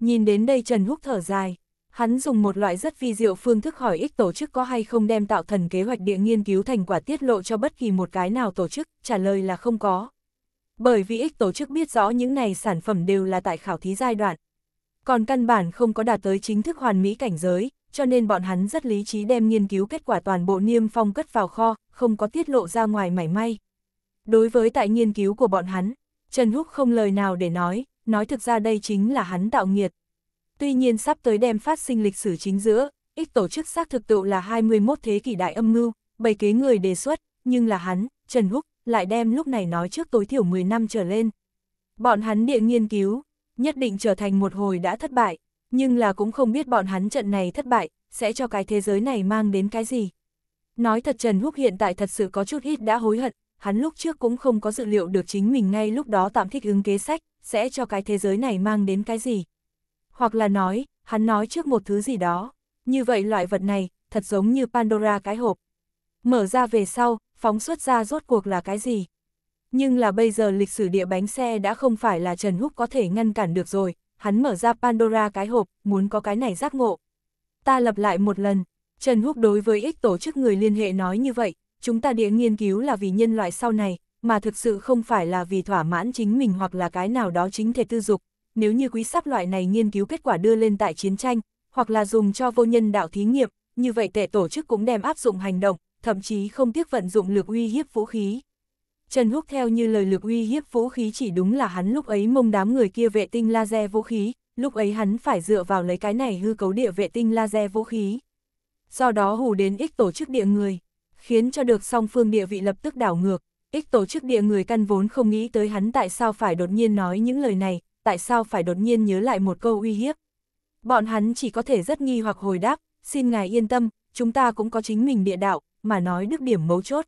S1: Nhìn đến đây Trần Húc thở dài, hắn dùng một loại rất vi diệu phương thức hỏi ích tổ chức có hay không đem tạo thần kế hoạch địa nghiên cứu thành quả tiết lộ cho bất kỳ một cái nào tổ chức, trả lời là không có. Bởi vì ích tổ chức biết rõ những này sản phẩm đều là tại khảo thí giai đoạn, còn căn bản không có đạt tới chính thức hoàn mỹ cảnh giới, cho nên bọn hắn rất lý trí đem nghiên cứu kết quả toàn bộ niêm phong cất vào kho, không có tiết lộ ra ngoài mảy may. Đối với tại nghiên cứu của bọn hắn, Trần Húc không lời nào để nói, nói thực ra đây chính là hắn tạo nghiệt. Tuy nhiên sắp tới đem phát sinh lịch sử chính giữa, ít tổ chức xác thực tựu là 21 thế kỷ đại âm mưu, bày kế người đề xuất, nhưng là hắn, Trần Húc, lại đem lúc này nói trước tối thiểu 10 năm trở lên. Bọn hắn địa nghiên cứu, nhất định trở thành một hồi đã thất bại, nhưng là cũng không biết bọn hắn trận này thất bại, sẽ cho cái thế giới này mang đến cái gì. Nói thật Trần Húc hiện tại thật sự có chút ít đã hối hận, hắn lúc trước cũng không có dự liệu được chính mình ngay lúc đó tạm thích ứng kế sách, sẽ cho cái thế giới này mang đến cái gì. Hoặc là nói, hắn nói trước một thứ gì đó. Như vậy loại vật này, thật giống như Pandora cái hộp. Mở ra về sau, phóng xuất ra rốt cuộc là cái gì. Nhưng là bây giờ lịch sử địa bánh xe đã không phải là Trần Húc có thể ngăn cản được rồi, hắn mở ra Pandora cái hộp, muốn có cái này giác ngộ. Ta lặp lại một lần, Trần Húc đối với ích tổ chức người liên hệ nói như vậy, chúng ta địa nghiên cứu là vì nhân loại sau này, mà thực sự không phải là vì thỏa mãn chính mình hoặc là cái nào đó chính thể tư dục. Nếu như quý sắp loại này nghiên cứu kết quả đưa lên tại chiến tranh, hoặc là dùng cho vô nhân đạo thí nghiệm, như vậy tệ tổ chức cũng đem áp dụng hành động, thậm chí không tiếc vận dụng lược uy hiếp vũ khí. Trần Húc theo như lời lực uy hiếp vũ khí chỉ đúng là hắn lúc ấy mông đám người kia vệ tinh laser vũ khí, lúc ấy hắn phải dựa vào lấy cái này hư cấu địa vệ tinh laser vũ khí. Do đó hù đến ích tổ chức địa người, khiến cho được song phương địa vị lập tức đảo ngược, ích tổ chức địa người căn vốn không nghĩ tới hắn tại sao phải đột nhiên nói những lời này, tại sao phải đột nhiên nhớ lại một câu uy hiếp. Bọn hắn chỉ có thể rất nghi hoặc hồi đáp, xin ngài yên tâm, chúng ta cũng có chính mình địa đạo, mà nói đức điểm mấu chốt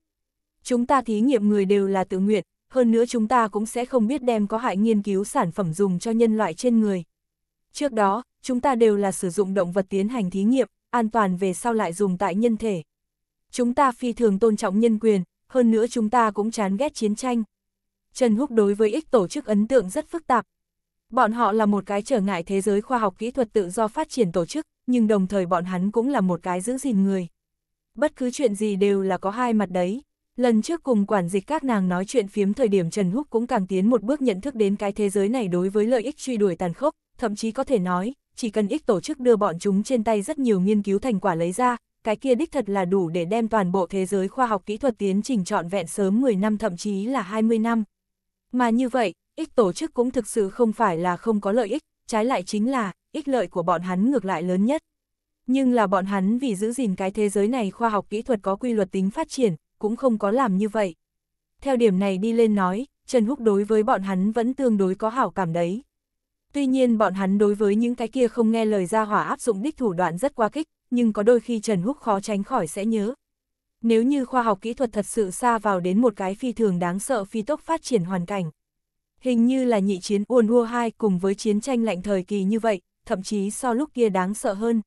S1: chúng ta thí nghiệm người đều là tự nguyện, hơn nữa chúng ta cũng sẽ không biết đem có hại nghiên cứu sản phẩm dùng cho nhân loại trên người. Trước đó, chúng ta đều là sử dụng động vật tiến hành thí nghiệm, an toàn về sau lại dùng tại nhân thể. Chúng ta phi thường tôn trọng nhân quyền, hơn nữa chúng ta cũng chán ghét chiến tranh. Trần Húc đối với ích tổ chức ấn tượng rất phức tạp. Bọn họ là một cái trở ngại thế giới khoa học kỹ thuật tự do phát triển tổ chức, nhưng đồng thời bọn hắn cũng là một cái giữ gìn người. Bất cứ chuyện gì đều là có hai mặt đấy. Lần trước cùng quản dịch các nàng nói chuyện phiếm thời điểm Trần Húc cũng càng tiến một bước nhận thức đến cái thế giới này đối với lợi ích truy đuổi tàn khốc, thậm chí có thể nói, chỉ cần ích tổ chức đưa bọn chúng trên tay rất nhiều nghiên cứu thành quả lấy ra, cái kia đích thật là đủ để đem toàn bộ thế giới khoa học kỹ thuật tiến trình trọn vẹn sớm 10 năm thậm chí là 20 năm. Mà như vậy, ích tổ chức cũng thực sự không phải là không có lợi ích, trái lại chính là, ích lợi của bọn hắn ngược lại lớn nhất. Nhưng là bọn hắn vì giữ gìn cái thế giới này khoa học kỹ thuật có quy luật tính phát triển, cũng không có làm như vậy. Theo điểm này đi lên nói, Trần Húc đối với bọn hắn vẫn tương đối có hảo cảm đấy. Tuy nhiên bọn hắn đối với những cái kia không nghe lời ra hỏa áp dụng đích thủ đoạn rất quá kích, nhưng có đôi khi Trần Húc khó tránh khỏi sẽ nhớ. Nếu như khoa học kỹ thuật thật sự xa vào đến một cái phi thường đáng sợ phi tốc phát triển hoàn cảnh. Hình như là nhị chiến Uôn Ua 2 cùng với chiến tranh lạnh thời kỳ như vậy, thậm chí so lúc kia đáng sợ hơn.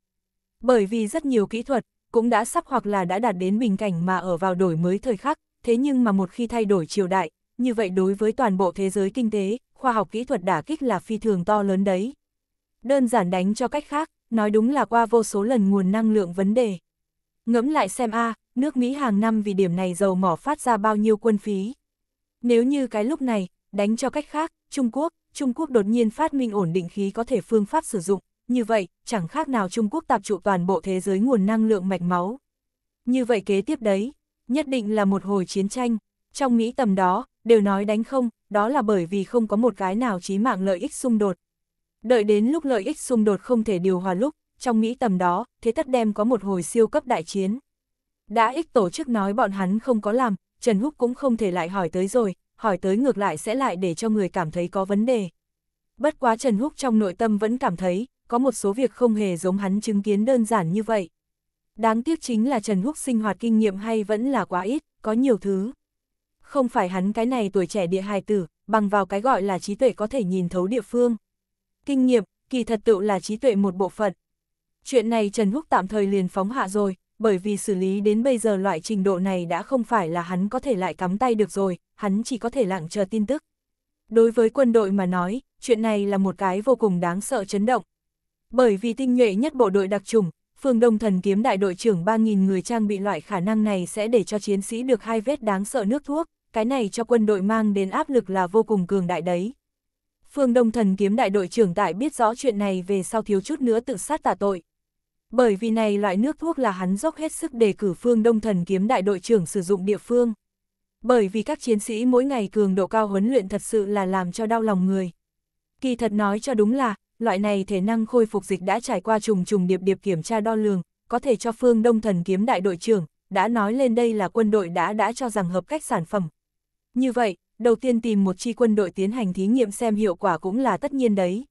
S1: Bởi vì rất nhiều kỹ thuật, cũng đã sắp hoặc là đã đạt đến bình cảnh mà ở vào đổi mới thời khắc, thế nhưng mà một khi thay đổi triều đại, như vậy đối với toàn bộ thế giới kinh tế, khoa học kỹ thuật đả kích là phi thường to lớn đấy. Đơn giản đánh cho cách khác, nói đúng là qua vô số lần nguồn năng lượng vấn đề. Ngẫm lại xem a, nước Mỹ hàng năm vì điểm này dầu mỏ phát ra bao nhiêu quân phí. Nếu như cái lúc này, đánh cho cách khác, Trung Quốc, Trung Quốc đột nhiên phát minh ổn định khí có thể phương pháp sử dụng, như vậy, chẳng khác nào Trung Quốc tạp trụ toàn bộ thế giới nguồn năng lượng mạch máu. Như vậy kế tiếp đấy, nhất định là một hồi chiến tranh, trong Mỹ tầm đó, đều nói đánh không, đó là bởi vì không có một cái nào chí mạng lợi ích xung đột. Đợi đến lúc lợi ích xung đột không thể điều hòa lúc, trong Mỹ tầm đó, thế tất đem có một hồi siêu cấp đại chiến. Đã ích tổ chức nói bọn hắn không có làm, Trần Húc cũng không thể lại hỏi tới rồi, hỏi tới ngược lại sẽ lại để cho người cảm thấy có vấn đề. Bất quá Trần Húc trong nội tâm vẫn cảm thấy, có một số việc không hề giống hắn chứng kiến đơn giản như vậy. Đáng tiếc chính là Trần Húc sinh hoạt kinh nghiệm hay vẫn là quá ít, có nhiều thứ. Không phải hắn cái này tuổi trẻ địa hài tử, bằng vào cái gọi là trí tuệ có thể nhìn thấu địa phương. Kinh nghiệm, kỳ thật tự là trí tuệ một bộ phận. Chuyện này Trần Húc tạm thời liền phóng hạ rồi, bởi vì xử lý đến bây giờ loại trình độ này đã không phải là hắn có thể lại cắm tay được rồi, hắn chỉ có thể lặng chờ tin tức. Đối với quân đội mà nói, chuyện này là một cái vô cùng đáng sợ chấn động, bởi vì tinh nhuệ nhất bộ đội đặc trùng, phương Đông thần kiếm đại đội trưởng 3.000 người trang bị loại khả năng này sẽ để cho chiến sĩ được hai vết đáng sợ nước thuốc, cái này cho quân đội mang đến áp lực là vô cùng cường đại đấy. Phương Đông thần kiếm đại đội trưởng tại biết rõ chuyện này về sau thiếu chút nữa tự sát tả tội. Bởi vì này loại nước thuốc là hắn dốc hết sức đề cử phương Đông thần kiếm đại đội trưởng sử dụng địa phương. Bởi vì các chiến sĩ mỗi ngày cường độ cao huấn luyện thật sự là làm cho đau lòng người. Kỳ thật nói cho đúng là, loại này thể năng khôi phục dịch đã trải qua trùng trùng điệp điệp kiểm tra đo lường, có thể cho phương Đông Thần kiếm đại đội trưởng, đã nói lên đây là quân đội đã đã cho rằng hợp cách sản phẩm. Như vậy, đầu tiên tìm một chi quân đội tiến hành thí nghiệm xem hiệu quả cũng là tất nhiên đấy.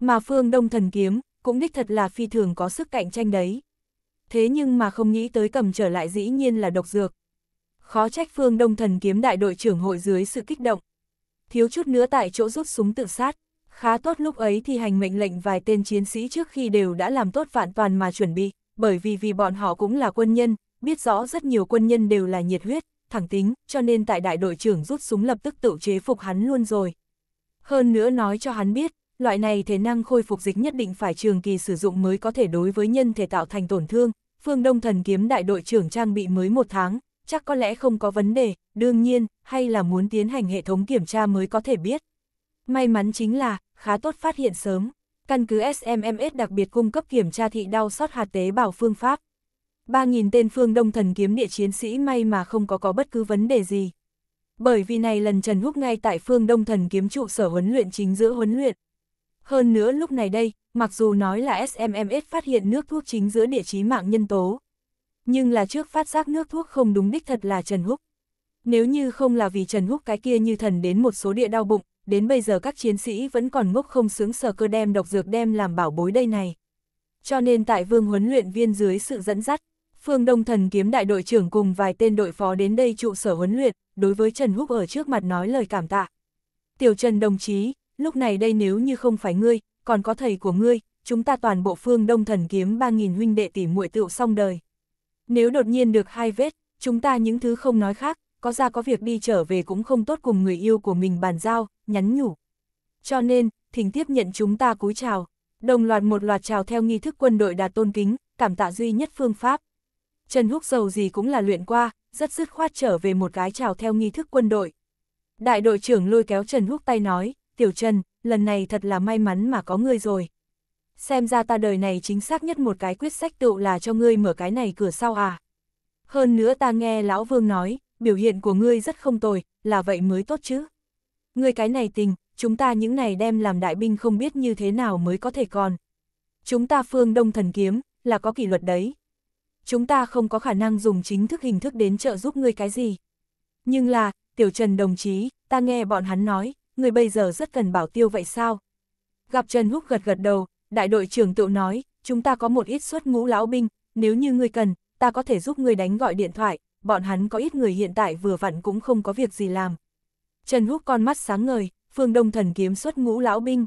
S1: Mà phương Đông Thần kiếm, cũng đích thật là phi thường có sức cạnh tranh đấy. Thế nhưng mà không nghĩ tới cầm trở lại dĩ nhiên là độc dược. Khó trách phương Đông Thần kiếm đại đội trưởng hội dưới sự kích động. Thiếu chút nữa tại chỗ rút súng tự sát khá tốt lúc ấy thì hành mệnh lệnh vài tên chiến sĩ trước khi đều đã làm tốt vạn toàn mà chuẩn bị, bởi vì vì bọn họ cũng là quân nhân, biết rõ rất nhiều quân nhân đều là nhiệt huyết, thẳng tính, cho nên tại đại đội trưởng rút súng lập tức tự chế phục hắn luôn rồi. Hơn nữa nói cho hắn biết, loại này thể năng khôi phục dịch nhất định phải trường kỳ sử dụng mới có thể đối với nhân thể tạo thành tổn thương, phương Đông thần kiếm đại đội trưởng trang bị mới một tháng, chắc có lẽ không có vấn đề, đương nhiên, hay là muốn tiến hành hệ thống kiểm tra mới có thể biết. May mắn chính là, khá tốt phát hiện sớm. Căn cứ SMMS đặc biệt cung cấp kiểm tra thị đau sót hạt tế bào phương pháp. 3.000 tên phương đông thần kiếm địa chiến sĩ may mà không có có bất cứ vấn đề gì. Bởi vì này lần Trần Húc ngay tại phương đông thần kiếm trụ sở huấn luyện chính giữa huấn luyện. Hơn nữa lúc này đây, mặc dù nói là SMMS phát hiện nước thuốc chính giữa địa chí mạng nhân tố. Nhưng là trước phát giác nước thuốc không đúng đích thật là Trần Húc. Nếu như không là vì Trần Húc cái kia như thần đến một số địa đau bụng, đến bây giờ các chiến sĩ vẫn còn ngốc không sướng sờ cơ đem độc dược đem làm bảo bối đây này. Cho nên tại vương huấn luyện viên dưới sự dẫn dắt, Phương Đông Thần kiếm đại đội trưởng cùng vài tên đội phó đến đây trụ sở huấn luyện, đối với Trần Húc ở trước mặt nói lời cảm tạ. Tiểu Trần đồng chí, lúc này đây nếu như không phải ngươi, còn có thầy của ngươi, chúng ta toàn bộ Phương Đông Thần kiếm 3.000 huynh đệ tỷ muội tựu xong đời. Nếu đột nhiên được hai vết, chúng ta những thứ không nói khác, có ra có việc đi trở về cũng không tốt cùng người yêu của mình bàn giao, nhắn nhủ. Cho nên, thỉnh tiếp nhận chúng ta cúi chào, đồng loạt một loạt chào theo nghi thức quân đội đạt tôn kính, cảm tạ duy nhất phương pháp. Trần Húc giàu gì cũng là luyện qua, rất dứt khoát trở về một cái chào theo nghi thức quân đội. Đại đội trưởng lôi kéo Trần Húc tay nói, Tiểu Trần, lần này thật là may mắn mà có ngươi rồi. Xem ra ta đời này chính xác nhất một cái quyết sách tựu là cho ngươi mở cái này cửa sau à. Hơn nữa ta nghe Lão Vương nói, biểu hiện của ngươi rất không tồi, là vậy mới tốt chứ. Ngươi cái này tình, chúng ta những này đem làm đại binh không biết như thế nào mới có thể còn. Chúng ta phương đông thần kiếm, là có kỷ luật đấy. Chúng ta không có khả năng dùng chính thức hình thức đến trợ giúp ngươi cái gì. Nhưng là, tiểu trần đồng chí, ta nghe bọn hắn nói, ngươi bây giờ rất cần bảo tiêu vậy sao? Gặp Trần Húc gật gật đầu, đại đội trưởng tự nói, chúng ta có một ít suất ngũ lão binh, nếu như ngươi cần, ta có thể giúp ngươi đánh gọi điện thoại, bọn hắn có ít người hiện tại vừa vặn cũng không có việc gì làm. Trần Húc con mắt sáng ngời, phương đông thần kiếm xuất ngũ lão binh.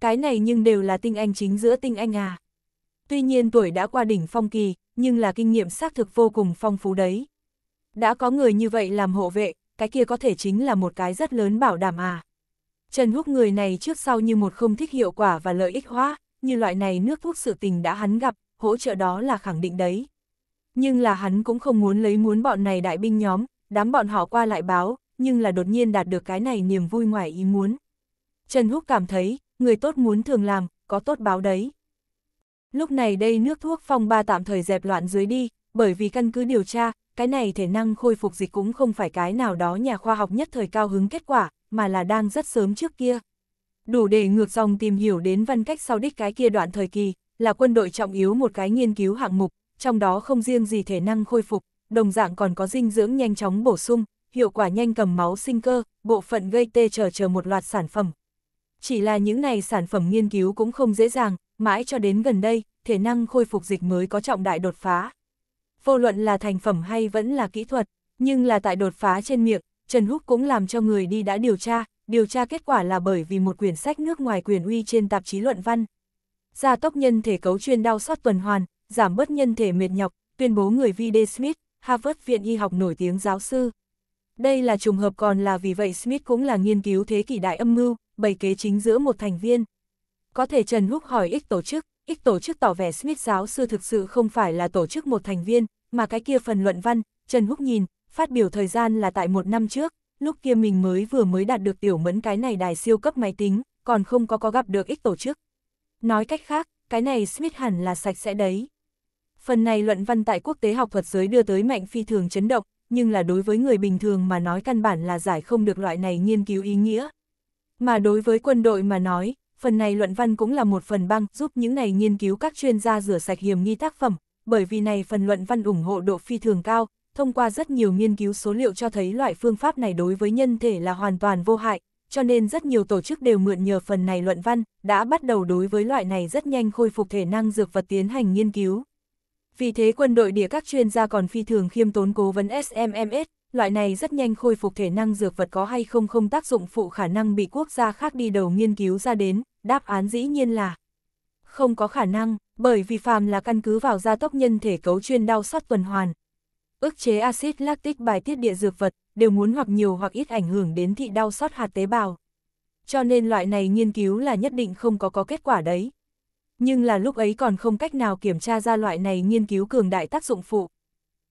S1: Cái này nhưng đều là tinh anh chính giữa tinh anh à. Tuy nhiên tuổi đã qua đỉnh phong kỳ, nhưng là kinh nghiệm xác thực vô cùng phong phú đấy. Đã có người như vậy làm hộ vệ, cái kia có thể chính là một cái rất lớn bảo đảm à. Trần Húc người này trước sau như một không thích hiệu quả và lợi ích hóa, như loại này nước thuốc sự tình đã hắn gặp, hỗ trợ đó là khẳng định đấy. Nhưng là hắn cũng không muốn lấy muốn bọn này đại binh nhóm, đám bọn họ qua lại báo, nhưng là đột nhiên đạt được cái này niềm vui ngoài ý muốn. Trần Húc cảm thấy, người tốt muốn thường làm, có tốt báo đấy. Lúc này đây nước thuốc phong ba tạm thời dẹp loạn dưới đi, bởi vì căn cứ điều tra, cái này thể năng khôi phục dịch cũng không phải cái nào đó nhà khoa học nhất thời cao hứng kết quả, mà là đang rất sớm trước kia. Đủ để ngược dòng tìm hiểu đến văn cách sau đích cái kia đoạn thời kỳ, là quân đội trọng yếu một cái nghiên cứu hạng mục, trong đó không riêng gì thể năng khôi phục, đồng dạng còn có dinh dưỡng nhanh chóng bổ sung, hiệu quả nhanh cầm máu sinh cơ, bộ phận gây tê chờ chờ một loạt sản phẩm. Chỉ là những này sản phẩm nghiên cứu cũng không dễ dàng, mãi cho đến gần đây, thể năng khôi phục dịch mới có trọng đại đột phá. Vô luận là thành phẩm hay vẫn là kỹ thuật, nhưng là tại đột phá trên miệng, Trần Húc cũng làm cho người đi đã điều tra, điều tra kết quả là bởi vì một quyển sách nước ngoài quyền uy trên tạp chí luận văn. Gia tốc nhân thể cấu chuyên đau sót tuần hoàn, giảm bớt nhân thể mệt nhọc, tuyên bố người V.D. Smith, Harvard Viện Y học nổi tiếng giáo sư. Đây là trùng hợp còn là vì vậy Smith cũng là nghiên cứu thế kỷ đại âm mưu, bày kế chính giữa một thành viên. Có thể Trần Húc hỏi ích tổ chức, ích tổ chức tỏ vẻ Smith giáo sư thực sự không phải là tổ chức một thành viên, mà cái kia phần luận văn, Trần Húc nhìn, phát biểu thời gian là tại một năm trước, lúc kia mình mới vừa mới đạt được tiểu mẫn cái này đài siêu cấp máy tính, còn không có có gặp được ích tổ chức. Nói cách khác, cái này Smith hẳn là sạch sẽ đấy. Phần này luận văn tại quốc tế học thuật giới đưa tới mạnh phi thường chấn động, nhưng là đối với người bình thường mà nói căn bản là giải không được loại này nghiên cứu ý nghĩa. Mà đối với quân đội mà nói, phần này luận văn cũng là một phần băng giúp những này nghiên cứu các chuyên gia rửa sạch hiểm nghi tác phẩm, bởi vì này phần luận văn ủng hộ độ phi thường cao, thông qua rất nhiều nghiên cứu số liệu cho thấy loại phương pháp này đối với nhân thể là hoàn toàn vô hại, cho nên rất nhiều tổ chức đều mượn nhờ phần này luận văn, đã bắt đầu đối với loại này rất nhanh khôi phục thể năng dược vật tiến hành nghiên cứu. Vì thế quân đội địa các chuyên gia còn phi thường khiêm tốn cố vấn SMMS, loại này rất nhanh khôi phục thể năng dược vật có hay không không tác dụng phụ khả năng bị quốc gia khác đi đầu nghiên cứu ra đến, đáp án dĩ nhiên là không có khả năng, bởi vì phàm là căn cứ vào gia tốc nhân thể cấu chuyên đau sót tuần hoàn. ức chế axit lactic bài tiết địa dược vật đều muốn hoặc nhiều hoặc ít ảnh hưởng đến thị đau sót hạt tế bào. Cho nên loại này nghiên cứu là nhất định không có có kết quả đấy nhưng là lúc ấy còn không cách nào kiểm tra ra loại này nghiên cứu cường đại tác dụng phụ.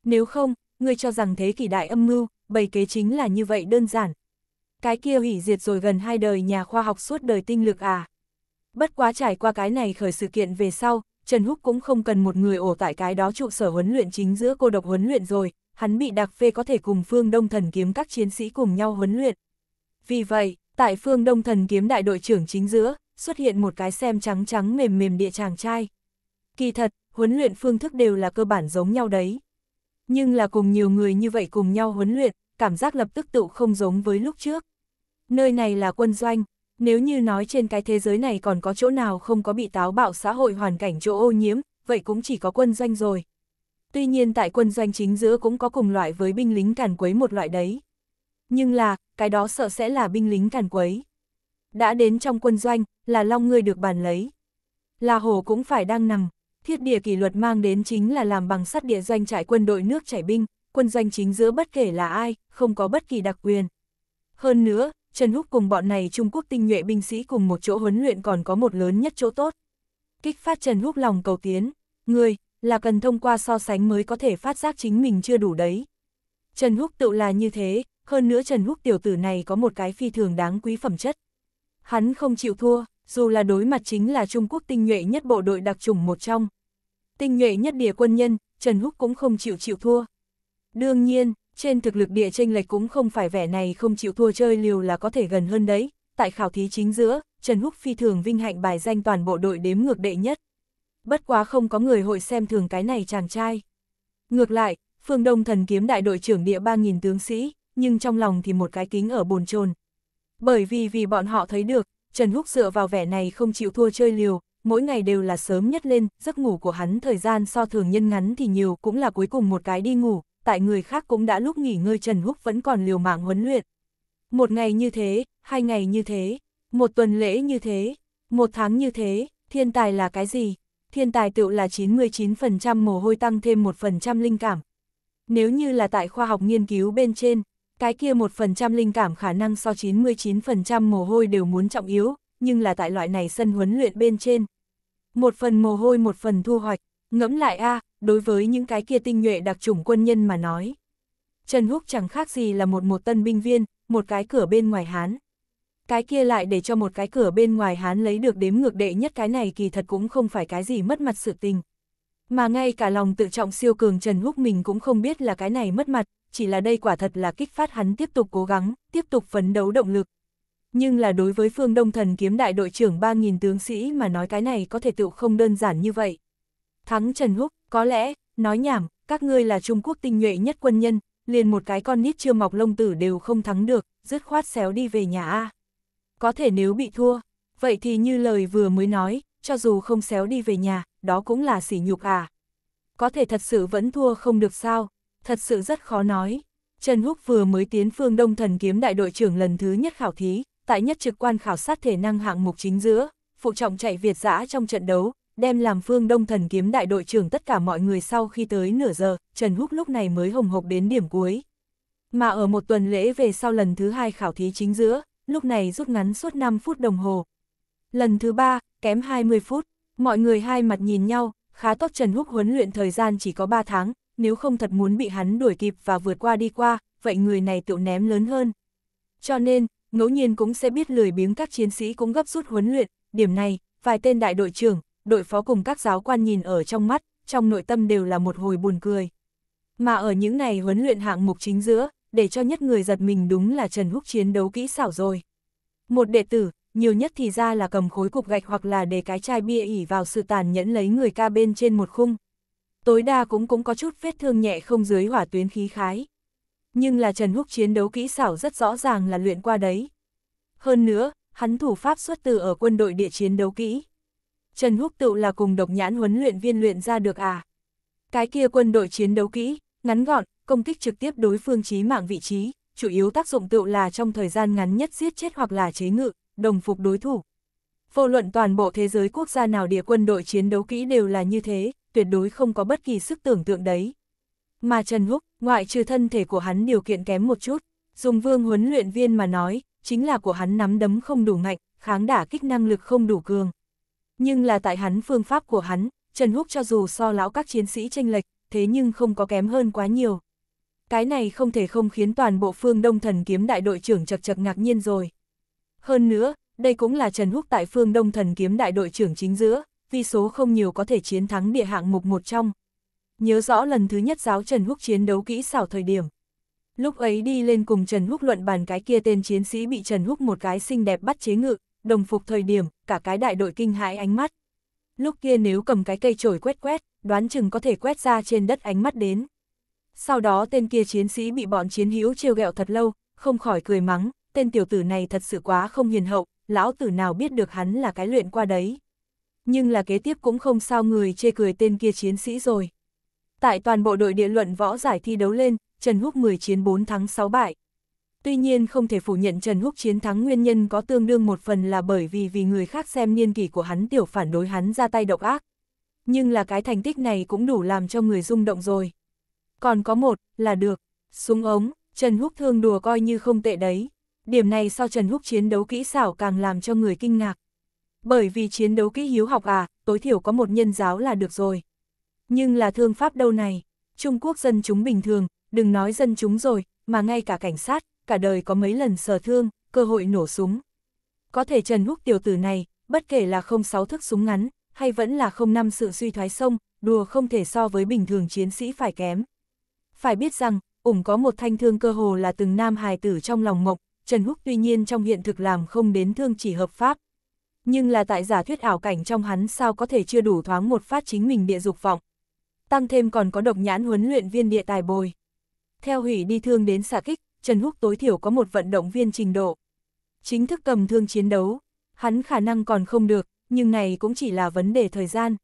S1: Nếu không, ngươi cho rằng thế kỷ đại âm mưu, bày kế chính là như vậy đơn giản. Cái kia hủy diệt rồi gần hai đời nhà khoa học suốt đời tinh lực à. Bất quá trải qua cái này khởi sự kiện về sau, Trần Húc cũng không cần một người ổ tại cái đó trụ sở huấn luyện chính giữa cô độc huấn luyện rồi, hắn bị đặc phê có thể cùng phương Đông Thần kiếm các chiến sĩ cùng nhau huấn luyện. Vì vậy, tại phương Đông Thần kiếm đại đội trưởng chính giữa, xuất hiện một cái xem trắng trắng mềm mềm địa chàng trai. Kỳ thật, huấn luyện phương thức đều là cơ bản giống nhau đấy. Nhưng là cùng nhiều người như vậy cùng nhau huấn luyện, cảm giác lập tức tự không giống với lúc trước. Nơi này là quân doanh, nếu như nói trên cái thế giới này còn có chỗ nào không có bị táo bạo xã hội hoàn cảnh chỗ ô nhiễm, vậy cũng chỉ có quân doanh rồi. Tuy nhiên tại quân doanh chính giữa cũng có cùng loại với binh lính càn quấy một loại đấy. Nhưng là, cái đó sợ sẽ là binh lính càn quấy đã đến trong quân doanh, là long ngươi được bàn lấy. Là hồ cũng phải đang nằm, thiết địa kỷ luật mang đến chính là làm bằng sắt địa doanh trại quân đội nước chảy binh, quân doanh chính giữa bất kể là ai, không có bất kỳ đặc quyền. Hơn nữa, Trần Húc cùng bọn này Trung Quốc tinh nhuệ binh sĩ cùng một chỗ huấn luyện còn có một lớn nhất chỗ tốt. Kích phát Trần Húc lòng cầu tiến, người, là cần thông qua so sánh mới có thể phát giác chính mình chưa đủ đấy. Trần Húc tự là như thế, hơn nữa Trần Húc tiểu tử này có một cái phi thường đáng quý phẩm chất. Hắn không chịu thua, dù là đối mặt chính là Trung Quốc tinh nhuệ nhất bộ đội đặc trùng một trong. Tinh nhuệ nhất địa quân nhân, Trần Húc cũng không chịu chịu thua. Đương nhiên, trên thực lực địa tranh lệch cũng không phải vẻ này không chịu thua chơi liều là có thể gần hơn đấy. Tại khảo thí chính giữa, Trần Húc phi thường vinh hạnh bài danh toàn bộ đội đếm ngược đệ nhất. Bất quá không có người hội xem thường cái này chàng trai. Ngược lại, phương Đông thần kiếm đại đội trưởng địa 3.000 tướng sĩ, nhưng trong lòng thì một cái kính ở bồn chồn bởi vì vì bọn họ thấy được, Trần Húc dựa vào vẻ này không chịu thua chơi liều, mỗi ngày đều là sớm nhất lên, giấc ngủ của hắn thời gian so thường nhân ngắn thì nhiều cũng là cuối cùng một cái đi ngủ, tại người khác cũng đã lúc nghỉ ngơi Trần Húc vẫn còn liều mạng huấn luyện. Một ngày như thế, hai ngày như thế, một tuần lễ như thế, một tháng như thế, thiên tài là cái gì? Thiên tài tự là 99% mồ hôi tăng thêm 1% linh cảm. Nếu như là tại khoa học nghiên cứu bên trên, cái kia 1% linh cảm khả năng so 99% mồ hôi đều muốn trọng yếu, nhưng là tại loại này sân huấn luyện bên trên. Một phần mồ hôi một phần thu hoạch, ngẫm lại a đối với những cái kia tinh nhuệ đặc chủng quân nhân mà nói. Trần Húc chẳng khác gì là một một tân binh viên, một cái cửa bên ngoài hán. Cái kia lại để cho một cái cửa bên ngoài hán lấy được đếm ngược đệ nhất cái này kỳ thật cũng không phải cái gì mất mặt sự tình. Mà ngay cả lòng tự trọng siêu cường Trần Húc mình cũng không biết là cái này mất mặt, chỉ là đây quả thật là kích phát hắn tiếp tục cố gắng, tiếp tục phấn đấu động lực. Nhưng là đối với phương Đông Thần kiếm đại đội trưởng 3.000 tướng sĩ mà nói cái này có thể tựu không đơn giản như vậy. Thắng Trần Húc, có lẽ, nói nhảm, các ngươi là Trung Quốc tinh nhuệ nhất quân nhân, liền một cái con nít chưa mọc lông tử đều không thắng được, dứt khoát xéo đi về nhà A. Có thể nếu bị thua, vậy thì như lời vừa mới nói, cho dù không xéo đi về nhà, đó cũng là sỉ nhục à. Có thể thật sự vẫn thua không được sao, thật sự rất khó nói. Trần Húc vừa mới tiến phương Đông Thần Kiếm đại đội trưởng lần thứ nhất khảo thí, tại nhất trực quan khảo sát thể năng hạng mục chính giữa, phụ trọng chạy Việt giã trong trận đấu, đem làm phương Đông Thần Kiếm đại đội trưởng tất cả mọi người sau khi tới nửa giờ, Trần Húc lúc này mới hồng hộc đến điểm cuối. Mà ở một tuần lễ về sau lần thứ hai khảo thí chính giữa, lúc này rút ngắn suốt 5 phút đồng hồ. Lần thứ ba, kém 20 phút, mọi người hai mặt nhìn nhau, khá tốt Trần Húc huấn luyện thời gian chỉ có 3 tháng, nếu không thật muốn bị hắn đuổi kịp và vượt qua đi qua, vậy người này tựu ném lớn hơn. Cho nên, ngẫu nhiên cũng sẽ biết lười biếng các chiến sĩ cũng gấp rút huấn luyện, điểm này, vài tên đại đội trưởng, đội phó cùng các giáo quan nhìn ở trong mắt, trong nội tâm đều là một hồi buồn cười. Mà ở những này huấn luyện hạng mục chính giữa, để cho nhất người giật mình đúng là Trần Húc chiến đấu kỹ xảo rồi. Một đệ tử, nhiều nhất thì ra là cầm khối cục gạch hoặc là để cái chai bia ỉ vào sự tàn nhẫn lấy người ca bên trên một khung tối đa cũng cũng có chút vết thương nhẹ không dưới hỏa tuyến khí khái. Nhưng là Trần Húc chiến đấu kỹ xảo rất rõ ràng là luyện qua đấy. Hơn nữa, hắn thủ pháp xuất từ ở quân đội địa chiến đấu kỹ. Trần Húc tự là cùng độc nhãn huấn luyện viên luyện ra được à. Cái kia quân đội chiến đấu kỹ, ngắn gọn, công kích trực tiếp đối phương chí mạng vị trí, chủ yếu tác dụng tự là trong thời gian ngắn nhất giết chết hoặc là chế ngự, đồng phục đối thủ. Vô luận toàn bộ thế giới quốc gia nào địa quân đội chiến đấu kỹ đều là như thế, tuyệt đối không có bất kỳ sức tưởng tượng đấy. Mà Trần Húc, ngoại trừ thân thể của hắn điều kiện kém một chút, dùng vương huấn luyện viên mà nói, chính là của hắn nắm đấm không đủ mạnh, kháng đả kích năng lực không đủ cường. Nhưng là tại hắn phương pháp của hắn, Trần Húc cho dù so lão các chiến sĩ tranh lệch, thế nhưng không có kém hơn quá nhiều. Cái này không thể không khiến toàn bộ phương Đông Thần Kiếm đại đội trưởng chật chật ngạc nhiên rồi. Hơn nữa, đây cũng là Trần Húc tại phương Đông Thần Kiếm đại đội trưởng chính giữa, vì số không nhiều có thể chiến thắng địa hạng mục một trong. Nhớ rõ lần thứ nhất giáo Trần Húc chiến đấu kỹ xảo thời điểm. Lúc ấy đi lên cùng Trần Húc luận bàn cái kia tên chiến sĩ bị Trần Húc một cái xinh đẹp bắt chế ngự, đồng phục thời điểm, cả cái đại đội kinh hãi ánh mắt. Lúc kia nếu cầm cái cây chổi quét quét, đoán chừng có thể quét ra trên đất ánh mắt đến. Sau đó tên kia chiến sĩ bị bọn chiến hữu trêu ghẹo thật lâu, không khỏi cười mắng, tên tiểu tử này thật sự quá không hiền hậu, lão tử nào biết được hắn là cái luyện qua đấy nhưng là kế tiếp cũng không sao người chê cười tên kia chiến sĩ rồi. Tại toàn bộ đội địa luận võ giải thi đấu lên, Trần Húc 10 chiến 4 thắng 6 bại. Tuy nhiên không thể phủ nhận Trần Húc chiến thắng nguyên nhân có tương đương một phần là bởi vì vì người khác xem niên kỷ của hắn tiểu phản đối hắn ra tay độc ác. Nhưng là cái thành tích này cũng đủ làm cho người rung động rồi. Còn có một, là được, súng ống, Trần Húc thương đùa coi như không tệ đấy. Điểm này so Trần Húc chiến đấu kỹ xảo càng làm cho người kinh ngạc. Bởi vì chiến đấu kỹ hiếu học à, tối thiểu có một nhân giáo là được rồi. Nhưng là thương pháp đâu này, Trung Quốc dân chúng bình thường, đừng nói dân chúng rồi, mà ngay cả cảnh sát, cả đời có mấy lần sờ thương, cơ hội nổ súng. Có thể Trần Húc tiểu tử này, bất kể là không sáu thức súng ngắn, hay vẫn là không năm sự suy thoái sông, đùa không thể so với bình thường chiến sĩ phải kém. Phải biết rằng, ủng có một thanh thương cơ hồ là từng nam hài tử trong lòng mộc, Trần Húc tuy nhiên trong hiện thực làm không đến thương chỉ hợp pháp, nhưng là tại giả thuyết ảo cảnh trong hắn sao có thể chưa đủ thoáng một phát chính mình địa dục vọng. Tăng thêm còn có độc nhãn huấn luyện viên địa tài bồi. Theo hủy đi thương đến xạ kích, Trần Húc tối thiểu có một vận động viên trình độ. Chính thức cầm thương chiến đấu, hắn khả năng còn không được, nhưng này cũng chỉ là vấn đề thời gian.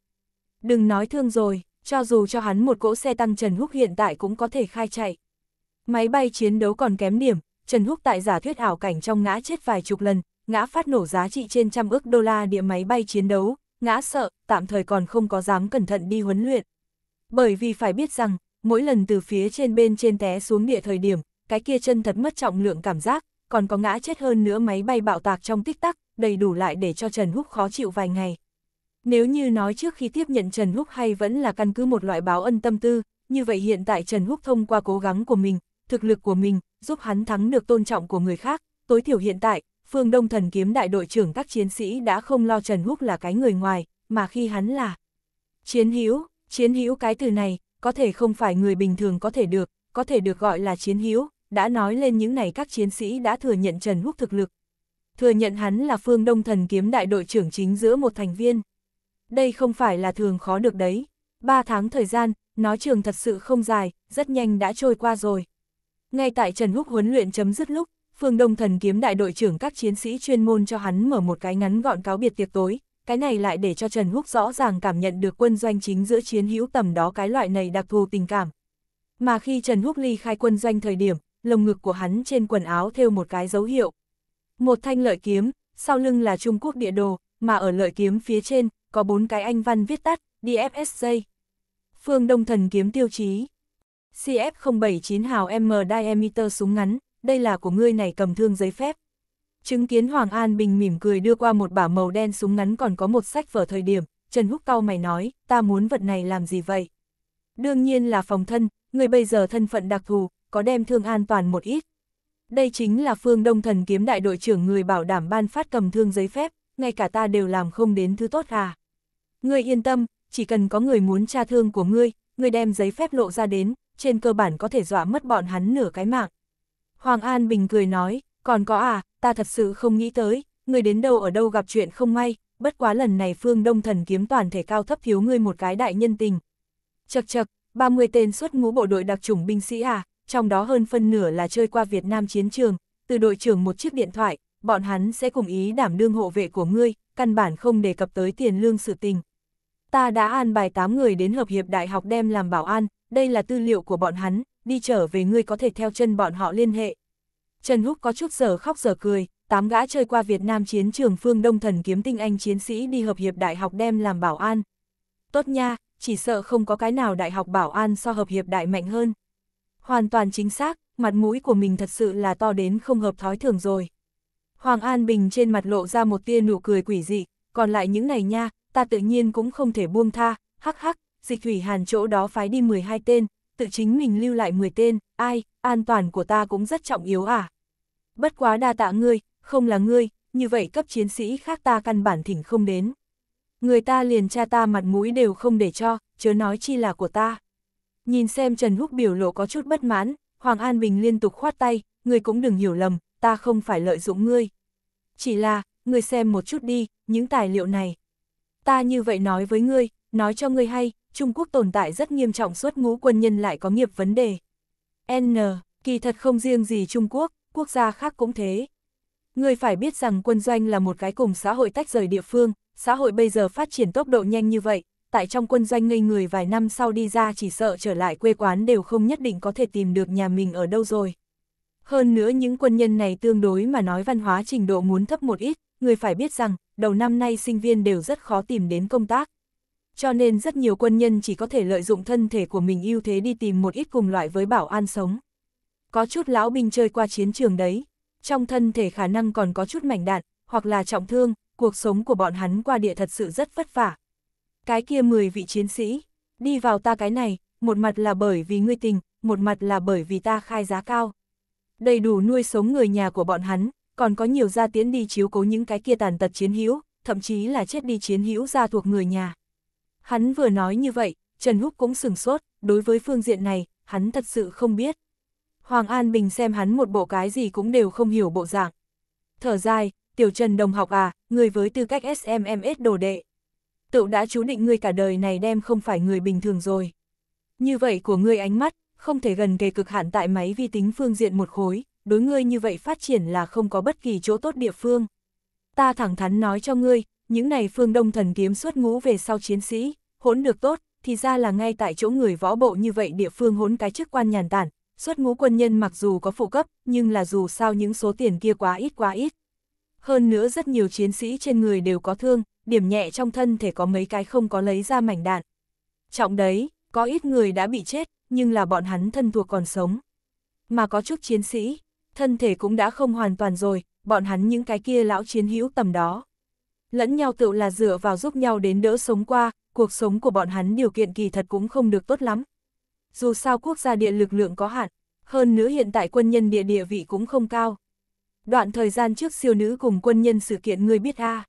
S1: Đừng nói thương rồi, cho dù cho hắn một cỗ xe tăng Trần Húc hiện tại cũng có thể khai chạy. Máy bay chiến đấu còn kém điểm, Trần Húc tại giả thuyết ảo cảnh trong ngã chết vài chục lần, ngã phát nổ giá trị trên trăm ước đô la địa máy bay chiến đấu, ngã sợ, tạm thời còn không có dám cẩn thận đi huấn luyện. Bởi vì phải biết rằng, mỗi lần từ phía trên bên trên té xuống địa thời điểm, cái kia chân thật mất trọng lượng cảm giác, còn có ngã chết hơn nữa máy bay bạo tạc trong tích tắc, đầy đủ lại để cho Trần Húc khó chịu vài ngày. Nếu như nói trước khi tiếp nhận Trần Húc hay vẫn là căn cứ một loại báo ân tâm tư, như vậy hiện tại Trần Húc thông qua cố gắng của mình, thực lực của mình, giúp hắn thắng được tôn trọng của người khác, tối thiểu hiện tại, phương Đông thần kiếm đại đội trưởng các chiến sĩ đã không lo Trần Húc là cái người ngoài, mà khi hắn là chiến hữu, chiến hữu cái từ này, có thể không phải người bình thường có thể được, có thể được gọi là chiến hữu, đã nói lên những này các chiến sĩ đã thừa nhận Trần Húc thực lực. Thừa nhận hắn là phương Đông thần kiếm đại đội trưởng chính giữa một thành viên. Đây không phải là thường khó được đấy. Ba tháng thời gian, nói trường thật sự không dài, rất nhanh đã trôi qua rồi. Ngay tại Trần Húc huấn luyện chấm dứt lúc, phương đông thần kiếm đại đội trưởng các chiến sĩ chuyên môn cho hắn mở một cái ngắn gọn cáo biệt tiệc tối, cái này lại để cho Trần Húc rõ ràng cảm nhận được quân doanh chính giữa chiến hữu tầm đó cái loại này đặc thù tình cảm. Mà khi Trần Húc ly khai quân doanh thời điểm, lồng ngực của hắn trên quần áo thêu một cái dấu hiệu. Một thanh lợi kiếm, sau lưng là Trung Quốc địa đồ, mà ở lợi kiếm phía trên có bốn cái anh văn viết tắt, DFSJ. Phương Đông Thần kiếm tiêu chí. CF079 hào M diameter súng ngắn, đây là của ngươi này cầm thương giấy phép. Chứng kiến Hoàng An Bình mỉm cười đưa qua một bả màu đen súng ngắn còn có một sách vở thời điểm, Trần Húc cau mày nói, ta muốn vật này làm gì vậy? Đương nhiên là phòng thân, người bây giờ thân phận đặc thù, có đem thương an toàn một ít. Đây chính là phương đông thần kiếm đại đội trưởng người bảo đảm ban phát cầm thương giấy phép, ngay cả ta đều làm không đến thứ tốt à. Ngươi yên tâm, chỉ cần có người muốn tra thương của ngươi, người đem giấy phép lộ ra đến, trên cơ bản có thể dọa mất bọn hắn nửa cái mạng. Hoàng An Bình cười nói, còn có à, ta thật sự không nghĩ tới, người đến đâu ở đâu gặp chuyện không may, bất quá lần này phương đông thần kiếm toàn thể cao thấp thiếu ngươi một cái đại nhân tình. Chật chật, 30 tên xuất ngũ bộ đội đặc chủng binh sĩ à, trong đó hơn phân nửa là chơi qua Việt Nam chiến trường, từ đội trưởng một chiếc điện thoại, bọn hắn sẽ cùng ý đảm đương hộ vệ của ngươi, căn bản không đề cập tới tiền lương sự tình. Ta đã an bài 8 người đến Hợp hiệp Đại học đem làm bảo an, đây là tư liệu của bọn hắn, đi trở về ngươi có thể theo chân bọn họ liên hệ. Trần Húc có chút giờ khóc giờ cười, tám gã chơi qua Việt Nam chiến trường phương Đông thần kiếm tinh anh chiến sĩ đi hợp hiệp đại học đem làm bảo an. Tốt nha, chỉ sợ không có cái nào đại học bảo an so hợp hiệp đại mạnh hơn. Hoàn toàn chính xác, mặt mũi của mình thật sự là to đến không hợp thói thường rồi. Hoàng An Bình trên mặt lộ ra một tia nụ cười quỷ dị, còn lại những này nha, ta tự nhiên cũng không thể buông tha, hắc hắc, dịch thủy hàn chỗ đó phái đi 12 tên, tự chính mình lưu lại 10 tên, ai, an toàn của ta cũng rất trọng yếu à. Bất quá đa tạ ngươi, không là ngươi, như vậy cấp chiến sĩ khác ta căn bản thỉnh không đến. Người ta liền cha ta mặt mũi đều không để cho, chớ nói chi là của ta. Nhìn xem Trần Húc biểu lộ có chút bất mãn, Hoàng An Bình liên tục khoát tay, ngươi cũng đừng hiểu lầm, ta không phải lợi dụng ngươi. Chỉ là, ngươi xem một chút đi, những tài liệu này. Ta như vậy nói với ngươi, nói cho người hay, Trung Quốc tồn tại rất nghiêm trọng suốt ngũ quân nhân lại có nghiệp vấn đề. N, kỳ thật không riêng gì Trung Quốc, quốc gia khác cũng thế. Người phải biết rằng quân doanh là một cái cùng xã hội tách rời địa phương, xã hội bây giờ phát triển tốc độ nhanh như vậy, tại trong quân doanh ngây người vài năm sau đi ra chỉ sợ trở lại quê quán đều không nhất định có thể tìm được nhà mình ở đâu rồi. Hơn nữa những quân nhân này tương đối mà nói văn hóa trình độ muốn thấp một ít, người phải biết rằng, đầu năm nay sinh viên đều rất khó tìm đến công tác cho nên rất nhiều quân nhân chỉ có thể lợi dụng thân thể của mình ưu thế đi tìm một ít cùng loại với bảo an sống. Có chút lão binh chơi qua chiến trường đấy, trong thân thể khả năng còn có chút mảnh đạn, hoặc là trọng thương, cuộc sống của bọn hắn qua địa thật sự rất vất vả. Cái kia 10 vị chiến sĩ, đi vào ta cái này, một mặt là bởi vì ngươi tình, một mặt là bởi vì ta khai giá cao. Đầy đủ nuôi sống người nhà của bọn hắn, còn có nhiều gia tiến đi chiếu cố những cái kia tàn tật chiến hữu, thậm chí là chết đi chiến hữu gia thuộc người nhà. Hắn vừa nói như vậy, Trần Húc cũng sừng sốt, đối với phương diện này, hắn thật sự không biết. Hoàng An Bình xem hắn một bộ cái gì cũng đều không hiểu bộ dạng. Thở dài, tiểu Trần đồng học à, người với tư cách SMMS đồ đệ. Tựu đã chú định người cả đời này đem không phải người bình thường rồi. Như vậy của ngươi ánh mắt, không thể gần kề cực hạn tại máy vi tính phương diện một khối, đối ngươi như vậy phát triển là không có bất kỳ chỗ tốt địa phương. Ta thẳng thắn nói cho ngươi, những này phương đông thần kiếm xuất ngũ về sau chiến sĩ, hỗn được tốt, thì ra là ngay tại chỗ người võ bộ như vậy địa phương hỗn cái chức quan nhàn tản, xuất ngũ quân nhân mặc dù có phụ cấp, nhưng là dù sao những số tiền kia quá ít quá ít. Hơn nữa rất nhiều chiến sĩ trên người đều có thương, điểm nhẹ trong thân thể có mấy cái không có lấy ra mảnh đạn. Trọng đấy, có ít người đã bị chết, nhưng là bọn hắn thân thuộc còn sống. Mà có chút chiến sĩ, thân thể cũng đã không hoàn toàn rồi, bọn hắn những cái kia lão chiến hữu tầm đó. Lẫn nhau tự là dựa vào giúp nhau đến đỡ sống qua, cuộc sống của bọn hắn điều kiện kỳ thật cũng không được tốt lắm. Dù sao quốc gia địa lực lượng có hạn, hơn nữa hiện tại quân nhân địa địa vị cũng không cao. Đoạn thời gian trước siêu nữ cùng quân nhân sự kiện người biết a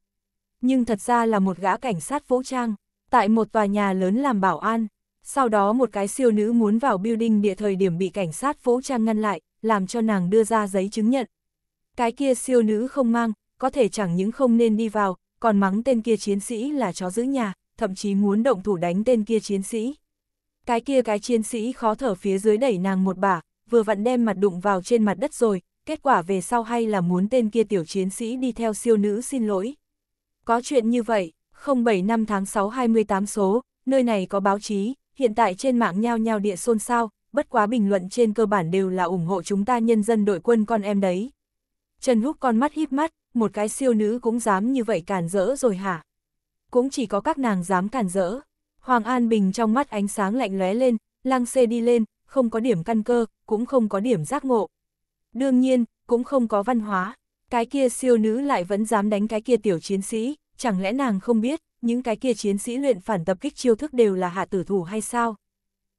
S1: Nhưng thật ra là một gã cảnh sát vũ trang, tại một tòa nhà lớn làm bảo an. Sau đó một cái siêu nữ muốn vào building địa thời điểm bị cảnh sát vũ trang ngăn lại, làm cho nàng đưa ra giấy chứng nhận. Cái kia siêu nữ không mang, có thể chẳng những không nên đi vào, còn mắng tên kia chiến sĩ là chó giữ nhà, thậm chí muốn động thủ đánh tên kia chiến sĩ. Cái kia cái chiến sĩ khó thở phía dưới đẩy nàng một bả, vừa vặn đem mặt đụng vào trên mặt đất rồi, kết quả về sau hay là muốn tên kia tiểu chiến sĩ đi theo siêu nữ xin lỗi. Có chuyện như vậy, 07 năm tháng 6 28 số, nơi này có báo chí, hiện tại trên mạng nhao nhao địa xôn xao, bất quá bình luận trên cơ bản đều là ủng hộ chúng ta nhân dân đội quân con em đấy. Trần Húc con mắt híp mắt, một cái siêu nữ cũng dám như vậy càn rỡ rồi hả? Cũng chỉ có các nàng dám càn rỡ. Hoàng An Bình trong mắt ánh sáng lạnh lóe lên, lăng xê đi lên, không có điểm căn cơ, cũng không có điểm giác ngộ. Đương nhiên, cũng không có văn hóa, cái kia siêu nữ lại vẫn dám đánh cái kia tiểu chiến sĩ, chẳng lẽ nàng không biết, những cái kia chiến sĩ luyện phản tập kích chiêu thức đều là hạ tử thủ hay sao?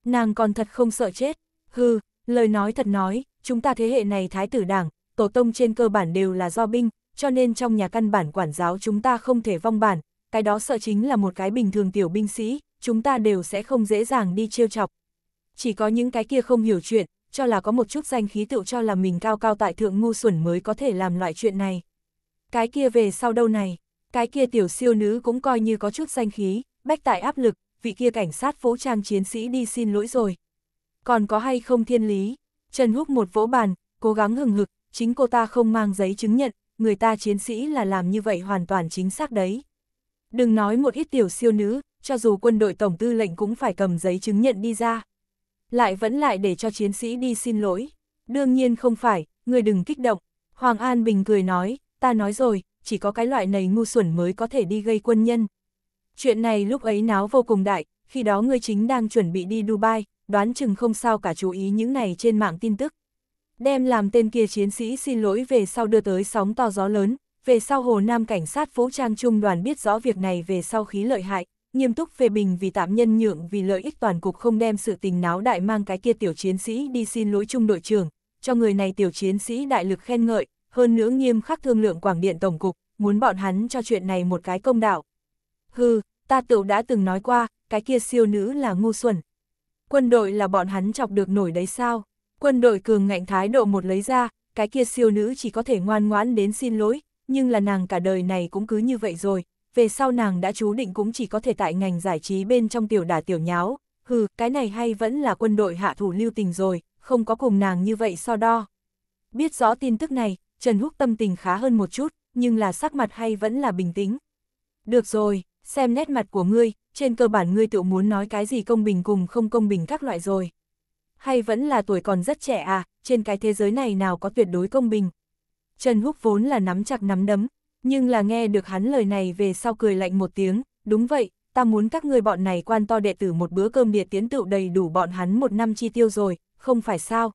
S1: Nàng còn thật không sợ chết, hừ, lời nói thật nói, chúng ta thế hệ này thái tử đảng, tổ tông trên cơ bản đều là do binh, cho nên trong nhà căn bản quản giáo chúng ta không thể vong bản, cái đó sợ chính là một cái bình thường tiểu binh sĩ, chúng ta đều sẽ không dễ dàng đi trêu chọc. Chỉ có những cái kia không hiểu chuyện, cho là có một chút danh khí tựu cho là mình cao cao tại thượng ngu xuẩn mới có thể làm loại chuyện này. Cái kia về sau đâu này, cái kia tiểu siêu nữ cũng coi như có chút danh khí, bách tại áp lực, vị kia cảnh sát vũ trang chiến sĩ đi xin lỗi rồi. Còn có hay không thiên lý, Trần Húc một vỗ bàn, cố gắng hừng hực, chính cô ta không mang giấy chứng nhận, người ta chiến sĩ là làm như vậy hoàn toàn chính xác đấy. Đừng nói một ít tiểu siêu nữ, cho dù quân đội tổng tư lệnh cũng phải cầm giấy chứng nhận đi ra. Lại vẫn lại để cho chiến sĩ đi xin lỗi. Đương nhiên không phải, người đừng kích động. Hoàng An Bình cười nói, ta nói rồi, chỉ có cái loại này ngu xuẩn mới có thể đi gây quân nhân. Chuyện này lúc ấy náo vô cùng đại, khi đó ngươi chính đang chuẩn bị đi Dubai, đoán chừng không sao cả chú ý những này trên mạng tin tức đem làm tên kia chiến sĩ xin lỗi về sau đưa tới sóng to gió lớn, về sau Hồ Nam cảnh sát vũ trang trung đoàn biết rõ việc này về sau khí lợi hại, nghiêm túc phê bình vì tạm nhân nhượng vì lợi ích toàn cục không đem sự tình náo đại mang cái kia tiểu chiến sĩ đi xin lỗi trung đội trưởng, cho người này tiểu chiến sĩ đại lực khen ngợi, hơn nữa nghiêm khắc thương lượng Quảng Điện Tổng cục, muốn bọn hắn cho chuyện này một cái công đạo. Hừ, ta tựu đã từng nói qua, cái kia siêu nữ là ngu xuẩn. Quân đội là bọn hắn chọc được nổi đấy sao? Quân đội cường ngạnh thái độ một lấy ra, cái kia siêu nữ chỉ có thể ngoan ngoãn đến xin lỗi, nhưng là nàng cả đời này cũng cứ như vậy rồi, về sau nàng đã chú định cũng chỉ có thể tại ngành giải trí bên trong tiểu đả tiểu nháo, hừ, cái này hay vẫn là quân đội hạ thủ lưu tình rồi, không có cùng nàng như vậy so đo. Biết rõ tin tức này, Trần Húc tâm tình khá hơn một chút, nhưng là sắc mặt hay vẫn là bình tĩnh. Được rồi, xem nét mặt của ngươi, trên cơ bản ngươi tự muốn nói cái gì công bình cùng không công bình các loại rồi hay vẫn là tuổi còn rất trẻ à, trên cái thế giới này nào có tuyệt đối công bình. Trần Húc vốn là nắm chặt nắm đấm, nhưng là nghe được hắn lời này về sau cười lạnh một tiếng, đúng vậy, ta muốn các người bọn này quan to đệ tử một bữa cơm địa tiến tựu đầy đủ bọn hắn một năm chi tiêu rồi, không phải sao.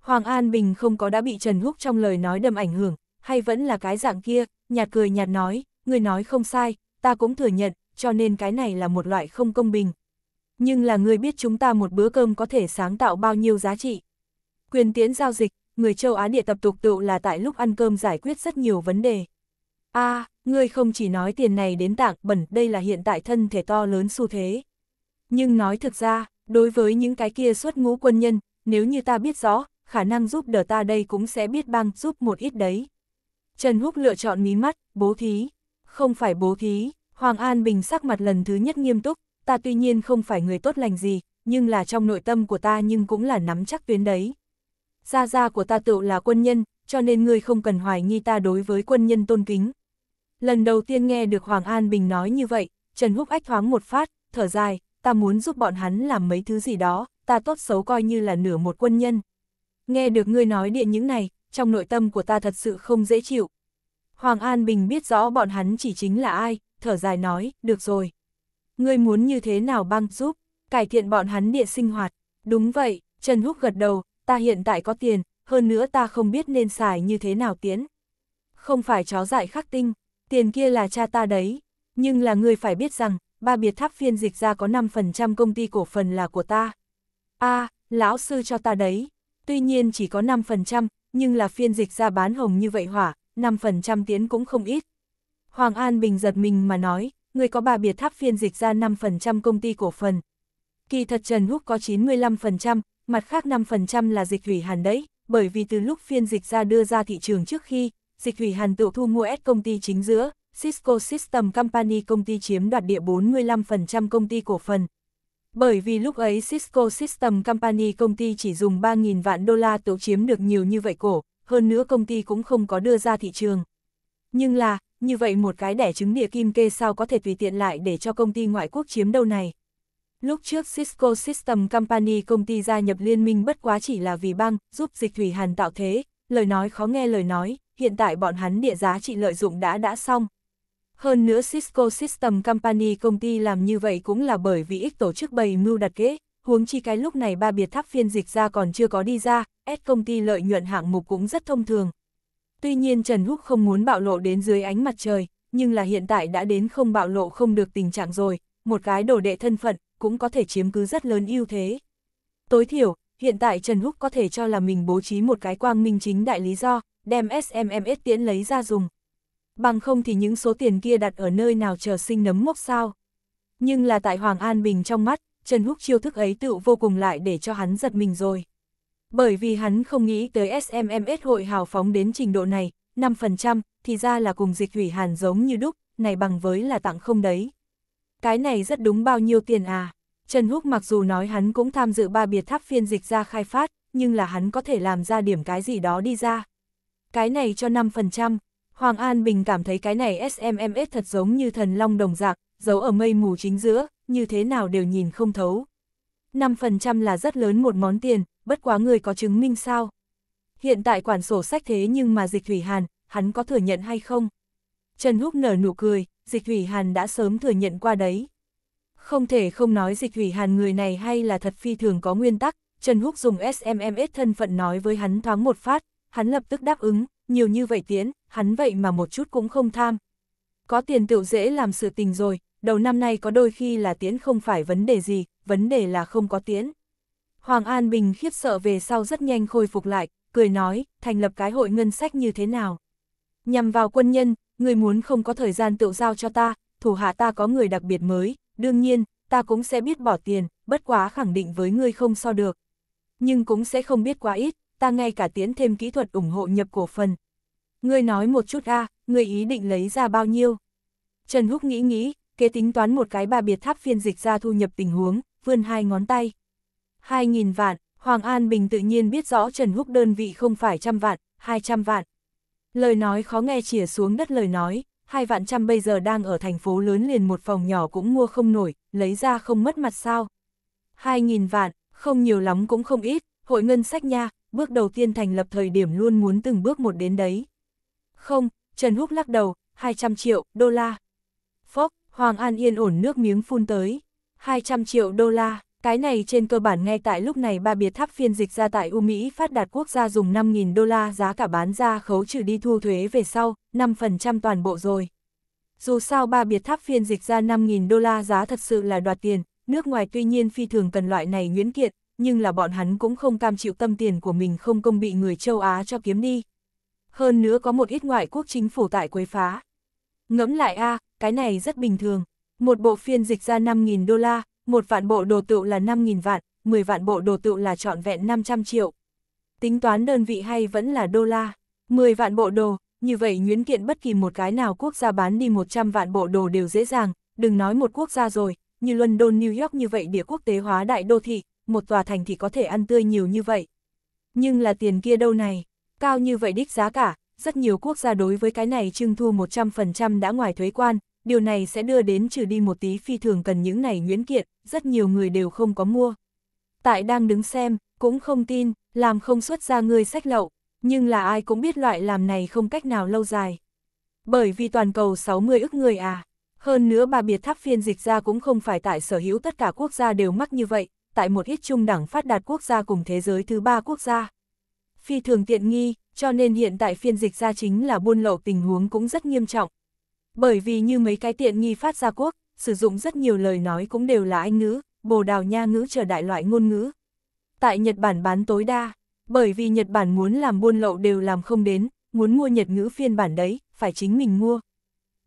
S1: Hoàng An Bình không có đã bị Trần Húc trong lời nói đầm ảnh hưởng, hay vẫn là cái dạng kia, nhạt cười nhạt nói, người nói không sai, ta cũng thừa nhận, cho nên cái này là một loại không công bình, nhưng là người biết chúng ta một bữa cơm có thể sáng tạo bao nhiêu giá trị. Quyền tiến giao dịch, người châu Á địa tập tục tựu là tại lúc ăn cơm giải quyết rất nhiều vấn đề. a à, ngươi không chỉ nói tiền này đến tảng bẩn, đây là hiện tại thân thể to lớn xu thế. Nhưng nói thực ra, đối với những cái kia xuất ngũ quân nhân, nếu như ta biết rõ, khả năng giúp đỡ ta đây cũng sẽ biết băng giúp một ít đấy. Trần Húc lựa chọn mí mắt, bố thí. Không phải bố thí, Hoàng An Bình sắc mặt lần thứ nhất nghiêm túc, ta tuy nhiên không phải người tốt lành gì, nhưng là trong nội tâm của ta nhưng cũng là nắm chắc tuyến đấy. Gia gia của ta tựu là quân nhân, cho nên ngươi không cần hoài nghi ta đối với quân nhân tôn kính. Lần đầu tiên nghe được Hoàng An Bình nói như vậy, Trần Húc ách thoáng một phát, thở dài, ta muốn giúp bọn hắn làm mấy thứ gì đó, ta tốt xấu coi như là nửa một quân nhân. Nghe được ngươi nói điện những này, trong nội tâm của ta thật sự không dễ chịu. Hoàng An Bình biết rõ bọn hắn chỉ chính là ai, thở dài nói, được rồi, Ngươi muốn như thế nào băng giúp, cải thiện bọn hắn địa sinh hoạt. Đúng vậy, Trần Húc gật đầu, ta hiện tại có tiền, hơn nữa ta không biết nên xài như thế nào tiến. Không phải chó dại khắc tinh, tiền kia là cha ta đấy, nhưng là ngươi phải biết rằng, ba biệt tháp phiên dịch ra có 5% công ty cổ phần là của ta. a lão sư cho ta đấy, tuy nhiên chỉ có 5%, nhưng là phiên dịch ra bán hồng như vậy hỏa, 5% tiến cũng không ít. Hoàng An Bình giật mình mà nói, người có bà biệt tháp phiên dịch ra 5% công ty cổ phần. Kỳ thật Trần Húc có 95%, mặt khác 5% là dịch thủy hàn đấy, bởi vì từ lúc phiên dịch ra đưa ra thị trường trước khi, dịch thủy hàn tự thu mua S công ty chính giữa, Cisco System Company công ty chiếm đoạt địa 45% công ty cổ phần. Bởi vì lúc ấy Cisco System Company công ty chỉ dùng 3.000 vạn đô la tự chiếm được nhiều như vậy cổ, hơn nữa công ty cũng không có đưa ra thị trường. Nhưng là, như vậy một cái đẻ trứng địa kim kê sao có thể tùy tiện lại để cho công ty ngoại quốc chiếm đâu này. Lúc trước Cisco System Company công ty gia nhập liên minh bất quá chỉ là vì băng, giúp dịch thủy hàn tạo thế, lời nói khó nghe lời nói, hiện tại bọn hắn địa giá trị lợi dụng đã đã xong. Hơn nữa Cisco System Company công ty làm như vậy cũng là bởi vì ích tổ chức bày mưu đặt kế, huống chi cái lúc này ba biệt tháp phiên dịch ra còn chưa có đi ra, S công ty lợi nhuận hạng mục cũng rất thông thường, Tuy nhiên Trần Húc không muốn bạo lộ đến dưới ánh mặt trời, nhưng là hiện tại đã đến không bạo lộ không được tình trạng rồi, một cái đổ đệ thân phận cũng có thể chiếm cứ rất lớn ưu thế. Tối thiểu, hiện tại Trần Húc có thể cho là mình bố trí một cái quang minh chính đại lý do, đem SMMS tiễn lấy ra dùng. Bằng không thì những số tiền kia đặt ở nơi nào chờ sinh nấm mốc sao. Nhưng là tại Hoàng An Bình trong mắt, Trần Húc chiêu thức ấy tự vô cùng lại để cho hắn giật mình rồi bởi vì hắn không nghĩ tới SMMS hội hào phóng đến trình độ này, 5% thì ra là cùng dịch hủy hàn giống như đúc, này bằng với là tặng không đấy. Cái này rất đúng bao nhiêu tiền à. Trần Húc mặc dù nói hắn cũng tham dự ba biệt tháp phiên dịch ra khai phát, nhưng là hắn có thể làm ra điểm cái gì đó đi ra. Cái này cho 5%, Hoàng An Bình cảm thấy cái này SMMS thật giống như thần long đồng dạng, giấu ở mây mù chính giữa, như thế nào đều nhìn không thấu. 5% là rất lớn một món tiền, bất quá người có chứng minh sao? Hiện tại quản sổ sách thế nhưng mà Dịch Thủy Hàn, hắn có thừa nhận hay không? Trần Húc nở nụ cười, Dịch Thủy Hàn đã sớm thừa nhận qua đấy. Không thể không nói Dịch Thủy Hàn người này hay là thật phi thường có nguyên tắc, Trần Húc dùng SMMS thân phận nói với hắn thoáng một phát, hắn lập tức đáp ứng, nhiều như vậy tiến, hắn vậy mà một chút cũng không tham. Có tiền tựu dễ làm sự tình rồi, đầu năm nay có đôi khi là tiến không phải vấn đề gì, vấn đề là không có tiến. Hoàng An Bình khiếp sợ về sau rất nhanh khôi phục lại, cười nói, thành lập cái hội ngân sách như thế nào. Nhằm vào quân nhân, người muốn không có thời gian tự giao cho ta, thủ hạ ta có người đặc biệt mới, đương nhiên, ta cũng sẽ biết bỏ tiền, bất quá khẳng định với ngươi không so được. Nhưng cũng sẽ không biết quá ít, ta ngay cả tiến thêm kỹ thuật ủng hộ nhập cổ phần. Ngươi nói một chút a, ngươi ý định lấy ra bao nhiêu? Trần Húc nghĩ nghĩ, kế tính toán một cái ba biệt tháp phiên dịch ra thu nhập tình huống, vươn hai ngón tay. 2.000 vạn, Hoàng An Bình tự nhiên biết rõ Trần Húc đơn vị không phải trăm vạn, 200 vạn. Lời nói khó nghe chìa xuống đất lời nói, hai vạn trăm bây giờ đang ở thành phố lớn liền một phòng nhỏ cũng mua không nổi, lấy ra không mất mặt sao. 2.000 vạn, không nhiều lắm cũng không ít, hội ngân sách nha, bước đầu tiên thành lập thời điểm luôn muốn từng bước một đến đấy. Không, Trần Húc lắc đầu, 200 triệu, đô la. Phốc, Hoàng An yên ổn nước miếng phun tới. 200 triệu đô la. Cái này trên cơ bản ngay tại lúc này ba biệt tháp phiên dịch ra tại U Mỹ phát đạt quốc gia dùng 5.000 đô la giá cả bán ra khấu trừ đi thu thuế về sau, 5% toàn bộ rồi. Dù sao ba biệt tháp phiên dịch ra 5.000 đô la giá thật sự là đoạt tiền, nước ngoài tuy nhiên phi thường cần loại này nguyễn kiện, nhưng là bọn hắn cũng không cam chịu tâm tiền của mình không công bị người châu Á cho kiếm đi. Hơn nữa có một ít ngoại quốc chính phủ tại quấy phá. Ngẫm lại a à, cái này rất bình thường. Một bộ phiên dịch ra 5.000 đô la, một vạn bộ đồ tựu là 5.000 vạn, 10 vạn bộ đồ tựu là trọn vẹn 500 triệu. Tính toán đơn vị hay vẫn là đô la, 10 vạn bộ đồ, như vậy nhuyễn kiện bất kỳ một cái nào quốc gia bán đi 100 vạn bộ đồ đều dễ dàng, đừng nói một quốc gia rồi, như London, New York như vậy địa quốc tế hóa đại đô thị, một tòa thành thì có thể ăn tươi nhiều như vậy. Nhưng là tiền kia đâu này, cao như vậy đích giá cả, rất nhiều quốc gia đối với cái này trưng thu 100% đã ngoài thuế quan, điều này sẽ đưa đến trừ đi một tí phi thường cần những này nguyễn kiện, rất nhiều người đều không có mua. Tại đang đứng xem, cũng không tin, làm không xuất ra người sách lậu, nhưng là ai cũng biết loại làm này không cách nào lâu dài. Bởi vì toàn cầu 60 ức người à, hơn nữa bà biệt tháp phiên dịch ra cũng không phải tại sở hữu tất cả quốc gia đều mắc như vậy, tại một ít trung đẳng phát đạt quốc gia cùng thế giới thứ ba quốc gia. Phi thường tiện nghi, cho nên hiện tại phiên dịch ra chính là buôn lậu tình huống cũng rất nghiêm trọng, bởi vì như mấy cái tiện nghi phát ra quốc, sử dụng rất nhiều lời nói cũng đều là Anh ngữ, Bồ Đào Nha ngữ trở đại loại ngôn ngữ. Tại Nhật Bản bán tối đa, bởi vì Nhật Bản muốn làm buôn lậu đều làm không đến, muốn mua Nhật ngữ phiên bản đấy, phải chính mình mua.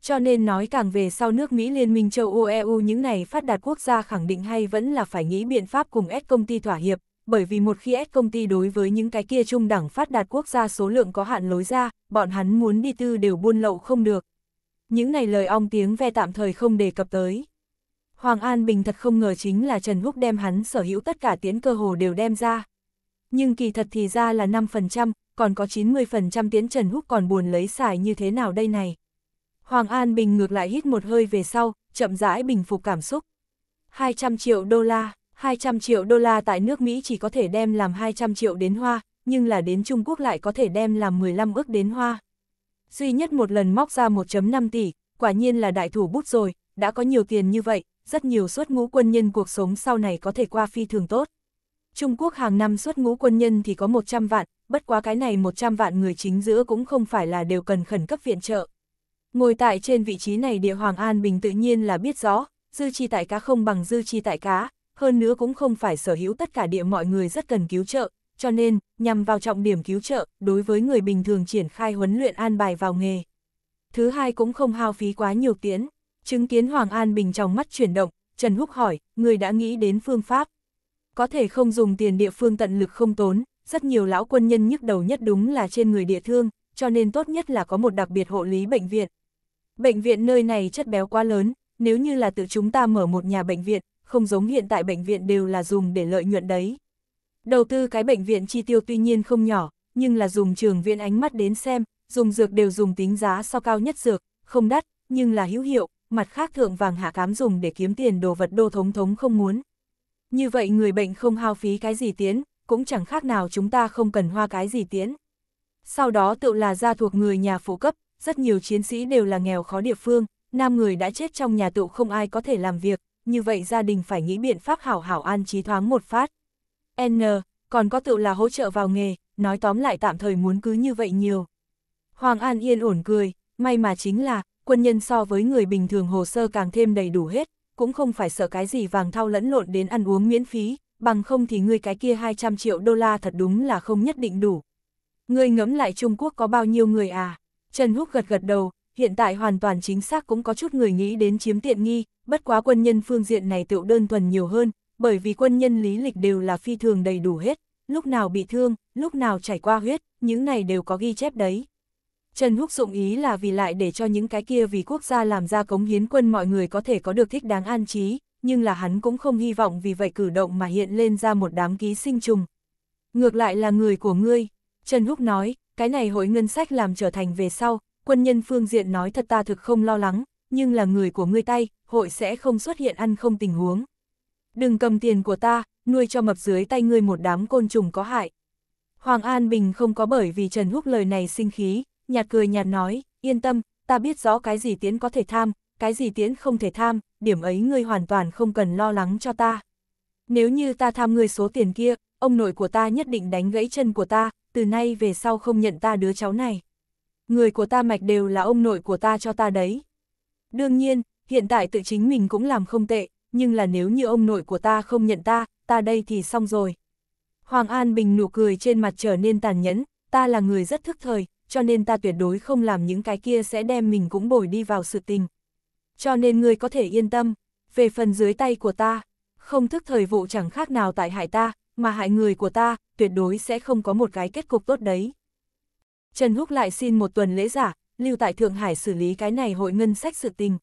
S1: Cho nên nói càng về sau nước Mỹ Liên minh châu Âu EU những này phát đạt quốc gia khẳng định hay vẫn là phải nghĩ biện pháp cùng S công ty thỏa hiệp, bởi vì một khi S công ty đối với những cái kia trung đẳng phát đạt quốc gia số lượng có hạn lối ra, bọn hắn muốn đi tư đều buôn lậu không được, những này lời ong tiếng ve tạm thời không đề cập tới. Hoàng An Bình thật không ngờ chính là Trần Húc đem hắn sở hữu tất cả tiến cơ hồ đều đem ra. Nhưng kỳ thật thì ra là 5%, còn có 90% tiến Trần Húc còn buồn lấy xài như thế nào đây này. Hoàng An Bình ngược lại hít một hơi về sau, chậm rãi bình phục cảm xúc. 200 triệu đô la, 200 triệu đô la tại nước Mỹ chỉ có thể đem làm 200 triệu đến hoa, nhưng là đến Trung Quốc lại có thể đem làm 15 ước đến hoa duy nhất một lần móc ra 1.5 tỷ, quả nhiên là đại thủ bút rồi, đã có nhiều tiền như vậy, rất nhiều suất ngũ quân nhân cuộc sống sau này có thể qua phi thường tốt. Trung Quốc hàng năm suất ngũ quân nhân thì có 100 vạn, bất quá cái này 100 vạn người chính giữa cũng không phải là đều cần khẩn cấp viện trợ. Ngồi tại trên vị trí này địa Hoàng An Bình tự nhiên là biết rõ, dư chi tại cá không bằng dư chi tại cá, hơn nữa cũng không phải sở hữu tất cả địa mọi người rất cần cứu trợ, cho nên, nhằm vào trọng điểm cứu trợ, đối với người bình thường triển khai huấn luyện an bài vào nghề. Thứ hai cũng không hao phí quá nhiều tiễn, chứng kiến Hoàng An Bình trong mắt chuyển động, Trần Húc hỏi, người đã nghĩ đến phương pháp. Có thể không dùng tiền địa phương tận lực không tốn, rất nhiều lão quân nhân nhức đầu nhất đúng là trên người địa thương, cho nên tốt nhất là có một đặc biệt hộ lý bệnh viện. Bệnh viện nơi này chất béo quá lớn, nếu như là tự chúng ta mở một nhà bệnh viện, không giống hiện tại bệnh viện đều là dùng để lợi nhuận đấy. Đầu tư cái bệnh viện chi tiêu tuy nhiên không nhỏ, nhưng là dùng trường viện ánh mắt đến xem, dùng dược đều dùng tính giá so cao nhất dược, không đắt, nhưng là hữu hiệu, mặt khác thượng vàng hạ cám dùng để kiếm tiền đồ vật đô thống thống không muốn. Như vậy người bệnh không hao phí cái gì tiến, cũng chẳng khác nào chúng ta không cần hoa cái gì tiến. Sau đó tự là gia thuộc người nhà phụ cấp, rất nhiều chiến sĩ đều là nghèo khó địa phương, nam người đã chết trong nhà tụ không ai có thể làm việc, như vậy gia đình phải nghĩ biện pháp hảo hảo an trí thoáng một phát, N, còn có tự là hỗ trợ vào nghề, nói tóm lại tạm thời muốn cứ như vậy nhiều. Hoàng An yên ổn cười, may mà chính là, quân nhân so với người bình thường hồ sơ càng thêm đầy đủ hết, cũng không phải sợ cái gì vàng thau lẫn lộn đến ăn uống miễn phí, bằng không thì người cái kia 200 triệu đô la thật đúng là không nhất định đủ. Ngươi ngẫm lại Trung Quốc có bao nhiêu người à? Trần Húc gật gật đầu, hiện tại hoàn toàn chính xác cũng có chút người nghĩ đến chiếm tiện nghi, bất quá quân nhân phương diện này tựu đơn thuần nhiều hơn, bởi vì quân nhân lý lịch đều là phi thường đầy đủ hết, lúc nào bị thương, lúc nào chảy qua huyết, những này đều có ghi chép đấy. Trần Húc dụng ý là vì lại để cho những cái kia vì quốc gia làm ra cống hiến quân mọi người có thể có được thích đáng an trí, nhưng là hắn cũng không hy vọng vì vậy cử động mà hiện lên ra một đám ký sinh trùng. Ngược lại là người của ngươi, Trần Húc nói, cái này hội ngân sách làm trở thành về sau, quân nhân phương diện nói thật ta thực không lo lắng, nhưng là người của ngươi tay, hội sẽ không xuất hiện ăn không tình huống đừng cầm tiền của ta, nuôi cho mập dưới tay ngươi một đám côn trùng có hại. Hoàng An Bình không có bởi vì Trần Húc lời này sinh khí, nhạt cười nhạt nói, yên tâm, ta biết rõ cái gì tiến có thể tham, cái gì tiến không thể tham, điểm ấy ngươi hoàn toàn không cần lo lắng cho ta. Nếu như ta tham ngươi số tiền kia, ông nội của ta nhất định đánh gãy chân của ta, từ nay về sau không nhận ta đứa cháu này. Người của ta mạch đều là ông nội của ta cho ta đấy. Đương nhiên, hiện tại tự chính mình cũng làm không tệ, nhưng là nếu như ông nội của ta không nhận ta, ta đây thì xong rồi. Hoàng An Bình nụ cười trên mặt trở nên tàn nhẫn, ta là người rất thức thời, cho nên ta tuyệt đối không làm những cái kia sẽ đem mình cũng bồi đi vào sự tình. Cho nên ngươi có thể yên tâm, về phần dưới tay của ta, không thức thời vụ chẳng khác nào tại hại ta, mà hại người của ta, tuyệt đối sẽ không có một cái kết cục tốt đấy. Trần Húc lại xin một tuần lễ giả, lưu tại Thượng Hải xử lý cái này hội ngân sách sự tình.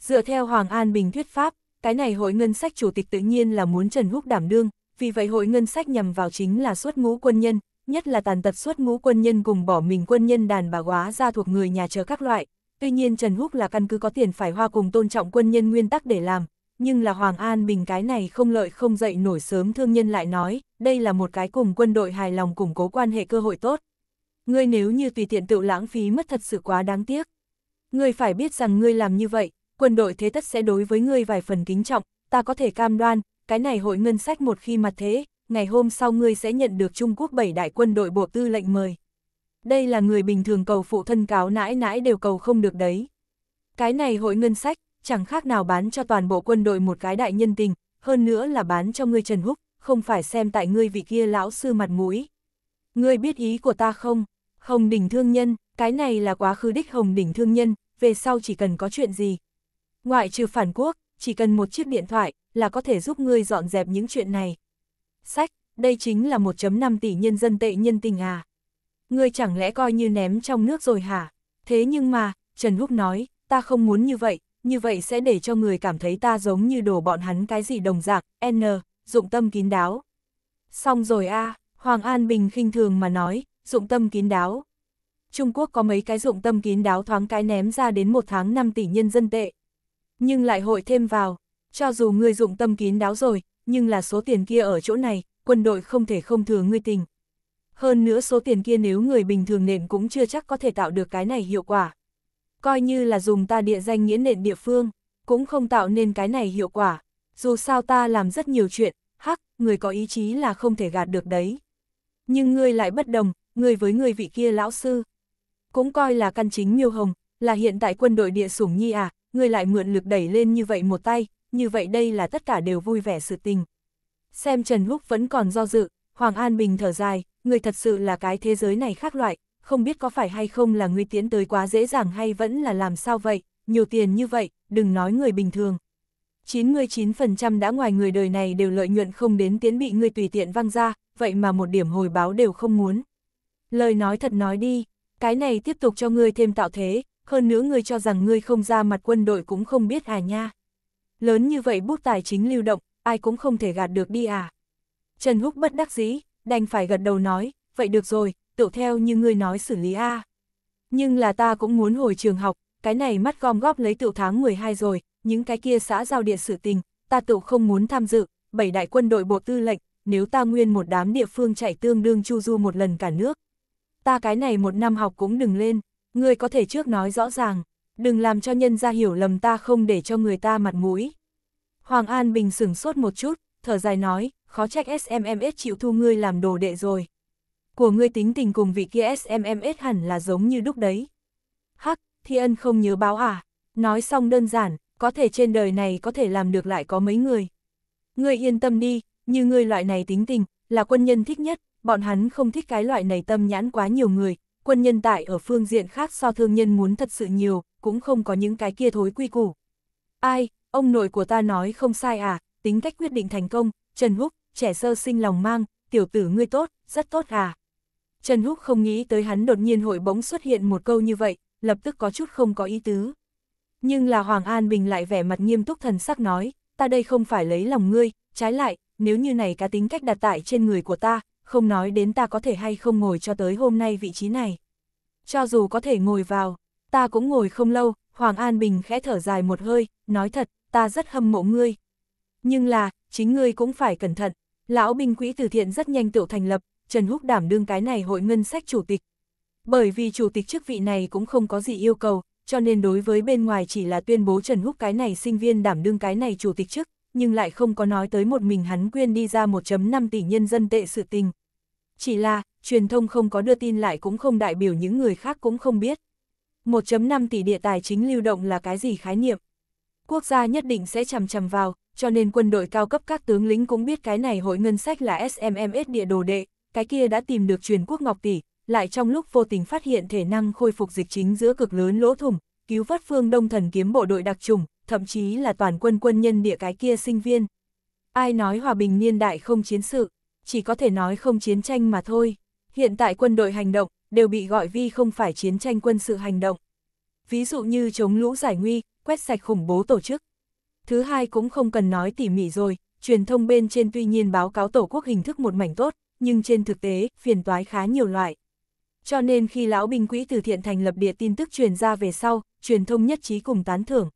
S1: Dựa theo Hoàng An Bình thuyết pháp, cái này hội ngân sách chủ tịch tự nhiên là muốn Trần Húc đảm đương, vì vậy hội ngân sách nhằm vào chính là suất ngũ quân nhân, nhất là tàn tật suất ngũ quân nhân cùng bỏ mình quân nhân đàn bà quá ra thuộc người nhà chờ các loại. Tuy nhiên Trần Húc là căn cứ có tiền phải hoa cùng tôn trọng quân nhân nguyên tắc để làm, nhưng là Hoàng An Bình cái này không lợi không dậy nổi sớm thương nhân lại nói, đây là một cái cùng quân đội hài lòng củng cố quan hệ cơ hội tốt. Ngươi nếu như tùy tiện tự lãng phí mất thật sự quá đáng tiếc. Ngươi phải biết rằng ngươi làm như vậy, quân đội thế tất sẽ đối với ngươi vài phần kính trọng, ta có thể cam đoan, cái này hội ngân sách một khi mặt thế, ngày hôm sau ngươi sẽ nhận được Trung Quốc bảy đại quân đội bộ tư lệnh mời. Đây là người bình thường cầu phụ thân cáo nãi nãi đều cầu không được đấy. Cái này hội ngân sách, chẳng khác nào bán cho toàn bộ quân đội một cái đại nhân tình, hơn nữa là bán cho ngươi Trần Húc, không phải xem tại ngươi vị kia lão sư mặt mũi. Ngươi biết ý của ta không? Hồng đỉnh thương nhân, cái này là quá khứ đích hồng đỉnh thương nhân, về sau chỉ cần có chuyện gì, Ngoại trừ phản quốc, chỉ cần một chiếc điện thoại là có thể giúp ngươi dọn dẹp những chuyện này. Sách, đây chính là 1.5 tỷ nhân dân tệ nhân tình à. Ngươi chẳng lẽ coi như ném trong nước rồi hả? Thế nhưng mà, Trần Húc nói, ta không muốn như vậy, như vậy sẽ để cho người cảm thấy ta giống như đổ bọn hắn cái gì đồng dạng, n, dụng tâm kín đáo. Xong rồi a Hoàng An Bình khinh thường mà nói, dụng tâm kín đáo. Trung Quốc có mấy cái dụng tâm kín đáo thoáng cái ném ra đến một tháng 5 tỷ nhân dân tệ nhưng lại hội thêm vào, cho dù ngươi dụng tâm kín đáo rồi, nhưng là số tiền kia ở chỗ này, quân đội không thể không thừa ngươi tình. Hơn nữa số tiền kia nếu người bình thường nện cũng chưa chắc có thể tạo được cái này hiệu quả. Coi như là dùng ta địa danh nghĩa nện địa phương, cũng không tạo nên cái này hiệu quả. Dù sao ta làm rất nhiều chuyện, hắc, người có ý chí là không thể gạt được đấy. Nhưng ngươi lại bất đồng, ngươi với người vị kia lão sư. Cũng coi là căn chính miêu hồng, là hiện tại quân đội địa sủng nhi à, người lại mượn lực đẩy lên như vậy một tay, như vậy đây là tất cả đều vui vẻ sự tình. Xem Trần Húc vẫn còn do dự, Hoàng An Bình thở dài, người thật sự là cái thế giới này khác loại, không biết có phải hay không là người tiến tới quá dễ dàng hay vẫn là làm sao vậy, nhiều tiền như vậy, đừng nói người bình thường. 99% đã ngoài người đời này đều lợi nhuận không đến tiến bị người tùy tiện văng ra, vậy mà một điểm hồi báo đều không muốn. Lời nói thật nói đi, cái này tiếp tục cho người thêm tạo thế, hơn nữa ngươi cho rằng ngươi không ra mặt quân đội cũng không biết à nha. Lớn như vậy bút tài chính lưu động, ai cũng không thể gạt được đi à. Trần Húc bất đắc dĩ, đành phải gật đầu nói, vậy được rồi, tựu theo như ngươi nói xử lý a. Nhưng là ta cũng muốn hồi trường học, cái này mắt gom góp lấy tựu tháng 12 rồi, những cái kia xã giao địa sự tình, ta tựu không muốn tham dự, bảy đại quân đội bộ tư lệnh, nếu ta nguyên một đám địa phương chạy tương đương chu du một lần cả nước. Ta cái này một năm học cũng đừng lên ngươi có thể trước nói rõ ràng, đừng làm cho nhân ra hiểu lầm ta không để cho người ta mặt mũi. Hoàng An Bình sửng sốt một chút, thở dài nói, khó trách SMMS chịu thu ngươi làm đồ đệ rồi. Của ngươi tính tình cùng vị kia SMMS hẳn là giống như đúc đấy. Hắc, thi ân không nhớ báo à, nói xong đơn giản, có thể trên đời này có thể làm được lại có mấy người. Ngươi yên tâm đi, như ngươi loại này tính tình, là quân nhân thích nhất, bọn hắn không thích cái loại này tâm nhãn quá nhiều người, quân nhân tại ở phương diện khác so thương nhân muốn thật sự nhiều, cũng không có những cái kia thối quy củ. Ai, ông nội của ta nói không sai à, tính cách quyết định thành công, Trần Húc, trẻ sơ sinh lòng mang, tiểu tử ngươi tốt, rất tốt à. Trần Húc không nghĩ tới hắn đột nhiên hội bỗng xuất hiện một câu như vậy, lập tức có chút không có ý tứ. Nhưng là Hoàng An Bình lại vẻ mặt nghiêm túc thần sắc nói, ta đây không phải lấy lòng ngươi, trái lại, nếu như này cá tính cách đặt tại trên người của ta, không nói đến ta có thể hay không ngồi cho tới hôm nay vị trí này. Cho dù có thể ngồi vào, ta cũng ngồi không lâu, Hoàng An Bình khẽ thở dài một hơi, nói thật, ta rất hâm mộ ngươi. Nhưng là, chính ngươi cũng phải cẩn thận, lão binh quỹ từ thiện rất nhanh tự thành lập, Trần Húc đảm đương cái này hội ngân sách chủ tịch. Bởi vì chủ tịch chức vị này cũng không có gì yêu cầu, cho nên đối với bên ngoài chỉ là tuyên bố Trần Húc cái này sinh viên đảm đương cái này chủ tịch chức, nhưng lại không có nói tới một mình hắn quyên đi ra 1.5 tỷ nhân dân tệ sự tình. Chỉ là, truyền thông không có đưa tin lại cũng không đại biểu những người khác cũng không biết. 1.5 tỷ địa tài chính lưu động là cái gì khái niệm? Quốc gia nhất định sẽ chằm chằm vào, cho nên quân đội cao cấp các tướng lĩnh cũng biết cái này hội ngân sách là SMMS địa đồ đệ, cái kia đã tìm được truyền quốc ngọc tỷ, lại trong lúc vô tình phát hiện thể năng khôi phục dịch chính giữa cực lớn lỗ thủng, cứu vớt phương đông thần kiếm bộ đội đặc trùng, thậm chí là toàn quân quân nhân địa cái kia sinh viên. Ai nói hòa bình niên đại không chiến sự? chỉ có thể nói không chiến tranh mà thôi. Hiện tại quân đội hành động, đều bị gọi vi không phải chiến tranh quân sự hành động. Ví dụ như chống lũ giải nguy, quét sạch khủng bố tổ chức. Thứ hai cũng không cần nói tỉ mỉ rồi, truyền thông bên trên tuy nhiên báo cáo tổ quốc hình thức một mảnh tốt, nhưng trên thực tế, phiền toái khá nhiều loại. Cho nên khi lão binh quỹ từ thiện thành lập địa tin tức truyền ra về sau, truyền thông nhất trí cùng tán thưởng.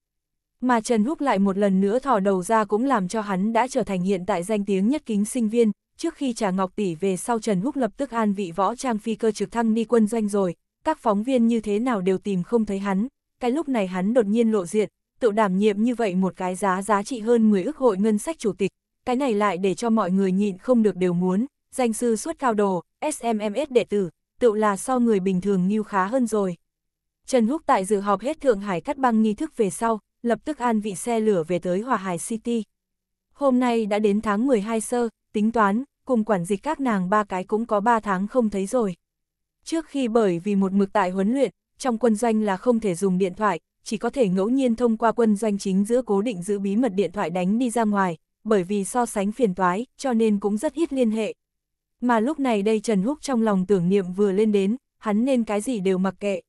S1: Mà Trần Húc lại một lần nữa thò đầu ra cũng làm cho hắn đã trở thành hiện tại danh tiếng nhất kính sinh viên, trước khi trà ngọc tỷ về sau Trần Húc lập tức an vị võ trang phi cơ trực thăng ni quân doanh rồi, các phóng viên như thế nào đều tìm không thấy hắn, cái lúc này hắn đột nhiên lộ diện, tự đảm nhiệm như vậy một cái giá giá trị hơn 10 ước hội ngân sách chủ tịch, cái này lại để cho mọi người nhịn không được đều muốn, danh sư suốt cao đồ, SMMS đệ tử, tự là so người bình thường nghiêu khá hơn rồi. Trần Húc tại dự họp hết Thượng Hải cắt băng nghi thức về sau, lập tức an vị xe lửa về tới Hòa Hải City. Hôm nay đã đến tháng 12 sơ, tính toán, cùng quản dịch các nàng ba cái cũng có ba tháng không thấy rồi. Trước khi bởi vì một mực tại huấn luyện, trong quân doanh là không thể dùng điện thoại, chỉ có thể ngẫu nhiên thông qua quân doanh chính giữa cố định giữ bí mật điện thoại đánh đi ra ngoài, bởi vì so sánh phiền toái, cho nên cũng rất ít liên hệ. Mà lúc này đây Trần Húc trong lòng tưởng niệm vừa lên đến, hắn nên cái gì đều mặc kệ.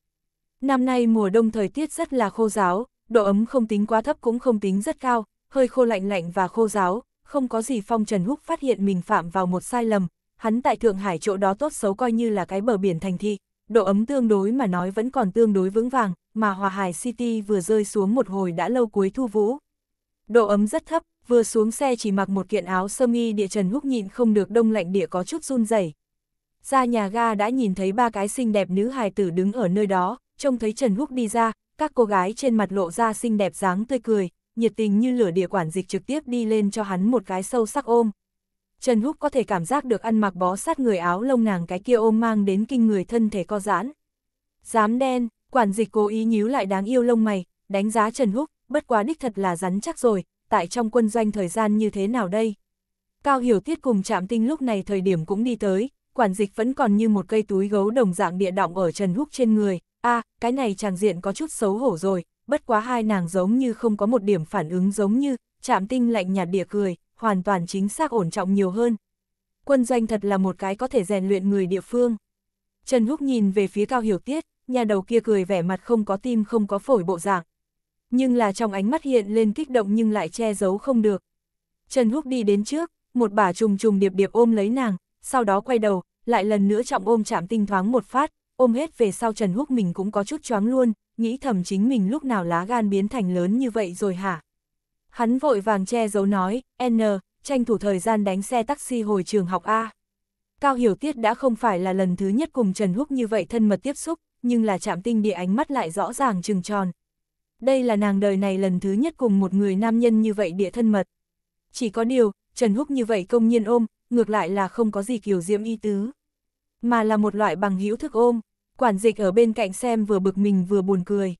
S1: Năm nay mùa đông thời tiết rất là khô giáo, độ ấm không tính quá thấp cũng không tính rất cao, hơi khô lạnh lạnh và khô giáo, không có gì phong Trần Húc phát hiện mình phạm vào một sai lầm, hắn tại Thượng Hải chỗ đó tốt xấu coi như là cái bờ biển thành thị, độ ấm tương đối mà nói vẫn còn tương đối vững vàng, mà Hòa Hải City vừa rơi xuống một hồi đã lâu cuối thu vũ. Độ ấm rất thấp, vừa xuống xe chỉ mặc một kiện áo sơ mi địa Trần Húc nhịn không được đông lạnh địa có chút run rẩy. Ra nhà ga đã nhìn thấy ba cái xinh đẹp nữ hài tử đứng ở nơi đó, trông thấy Trần Húc đi ra, các cô gái trên mặt lộ ra xinh đẹp dáng tươi cười, nhiệt tình như lửa địa quản dịch trực tiếp đi lên cho hắn một cái sâu sắc ôm. Trần Húc có thể cảm giác được ăn mặc bó sát người áo lông nàng cái kia ôm mang đến kinh người thân thể co giãn. Dám đen, quản dịch cố ý nhíu lại đáng yêu lông mày, đánh giá Trần Húc, bất quá đích thật là rắn chắc rồi, tại trong quân doanh thời gian như thế nào đây? Cao Hiểu Tiết cùng Trạm Tinh lúc này thời điểm cũng đi tới, quản dịch vẫn còn như một cây túi gấu đồng dạng địa động ở Trần Húc trên người, a cái này chàng diện có chút xấu hổ rồi, bất quá hai nàng giống như không có một điểm phản ứng giống như, chạm tinh lạnh nhạt địa cười, hoàn toàn chính xác ổn trọng nhiều hơn. Quân doanh thật là một cái có thể rèn luyện người địa phương. Trần Húc nhìn về phía Cao Hiểu Tiết, nhà đầu kia cười vẻ mặt không có tim không có phổi bộ dạng. Nhưng là trong ánh mắt hiện lên kích động nhưng lại che giấu không được. Trần Húc đi đến trước, một bà trùng trùng điệp điệp ôm lấy nàng, sau đó quay đầu, lại lần nữa trọng ôm chạm tinh thoáng một phát, ôm hết về sau Trần Húc mình cũng có chút choáng luôn, nghĩ thầm chính mình lúc nào lá gan biến thành lớn như vậy rồi hả? Hắn vội vàng che giấu nói, N, tranh thủ thời gian đánh xe taxi hồi trường học A. Cao Hiểu Tiết đã không phải là lần thứ nhất cùng Trần Húc như vậy thân mật tiếp xúc, nhưng là chạm tinh địa ánh mắt lại rõ ràng trừng tròn. Đây là nàng đời này lần thứ nhất cùng một người nam nhân như vậy địa thân mật. Chỉ có điều, Trần Húc như vậy công nhiên ôm, ngược lại là không có gì kiểu diễm y tứ mà là một loại bằng hữu thức ôm, quản dịch ở bên cạnh xem vừa bực mình vừa buồn cười.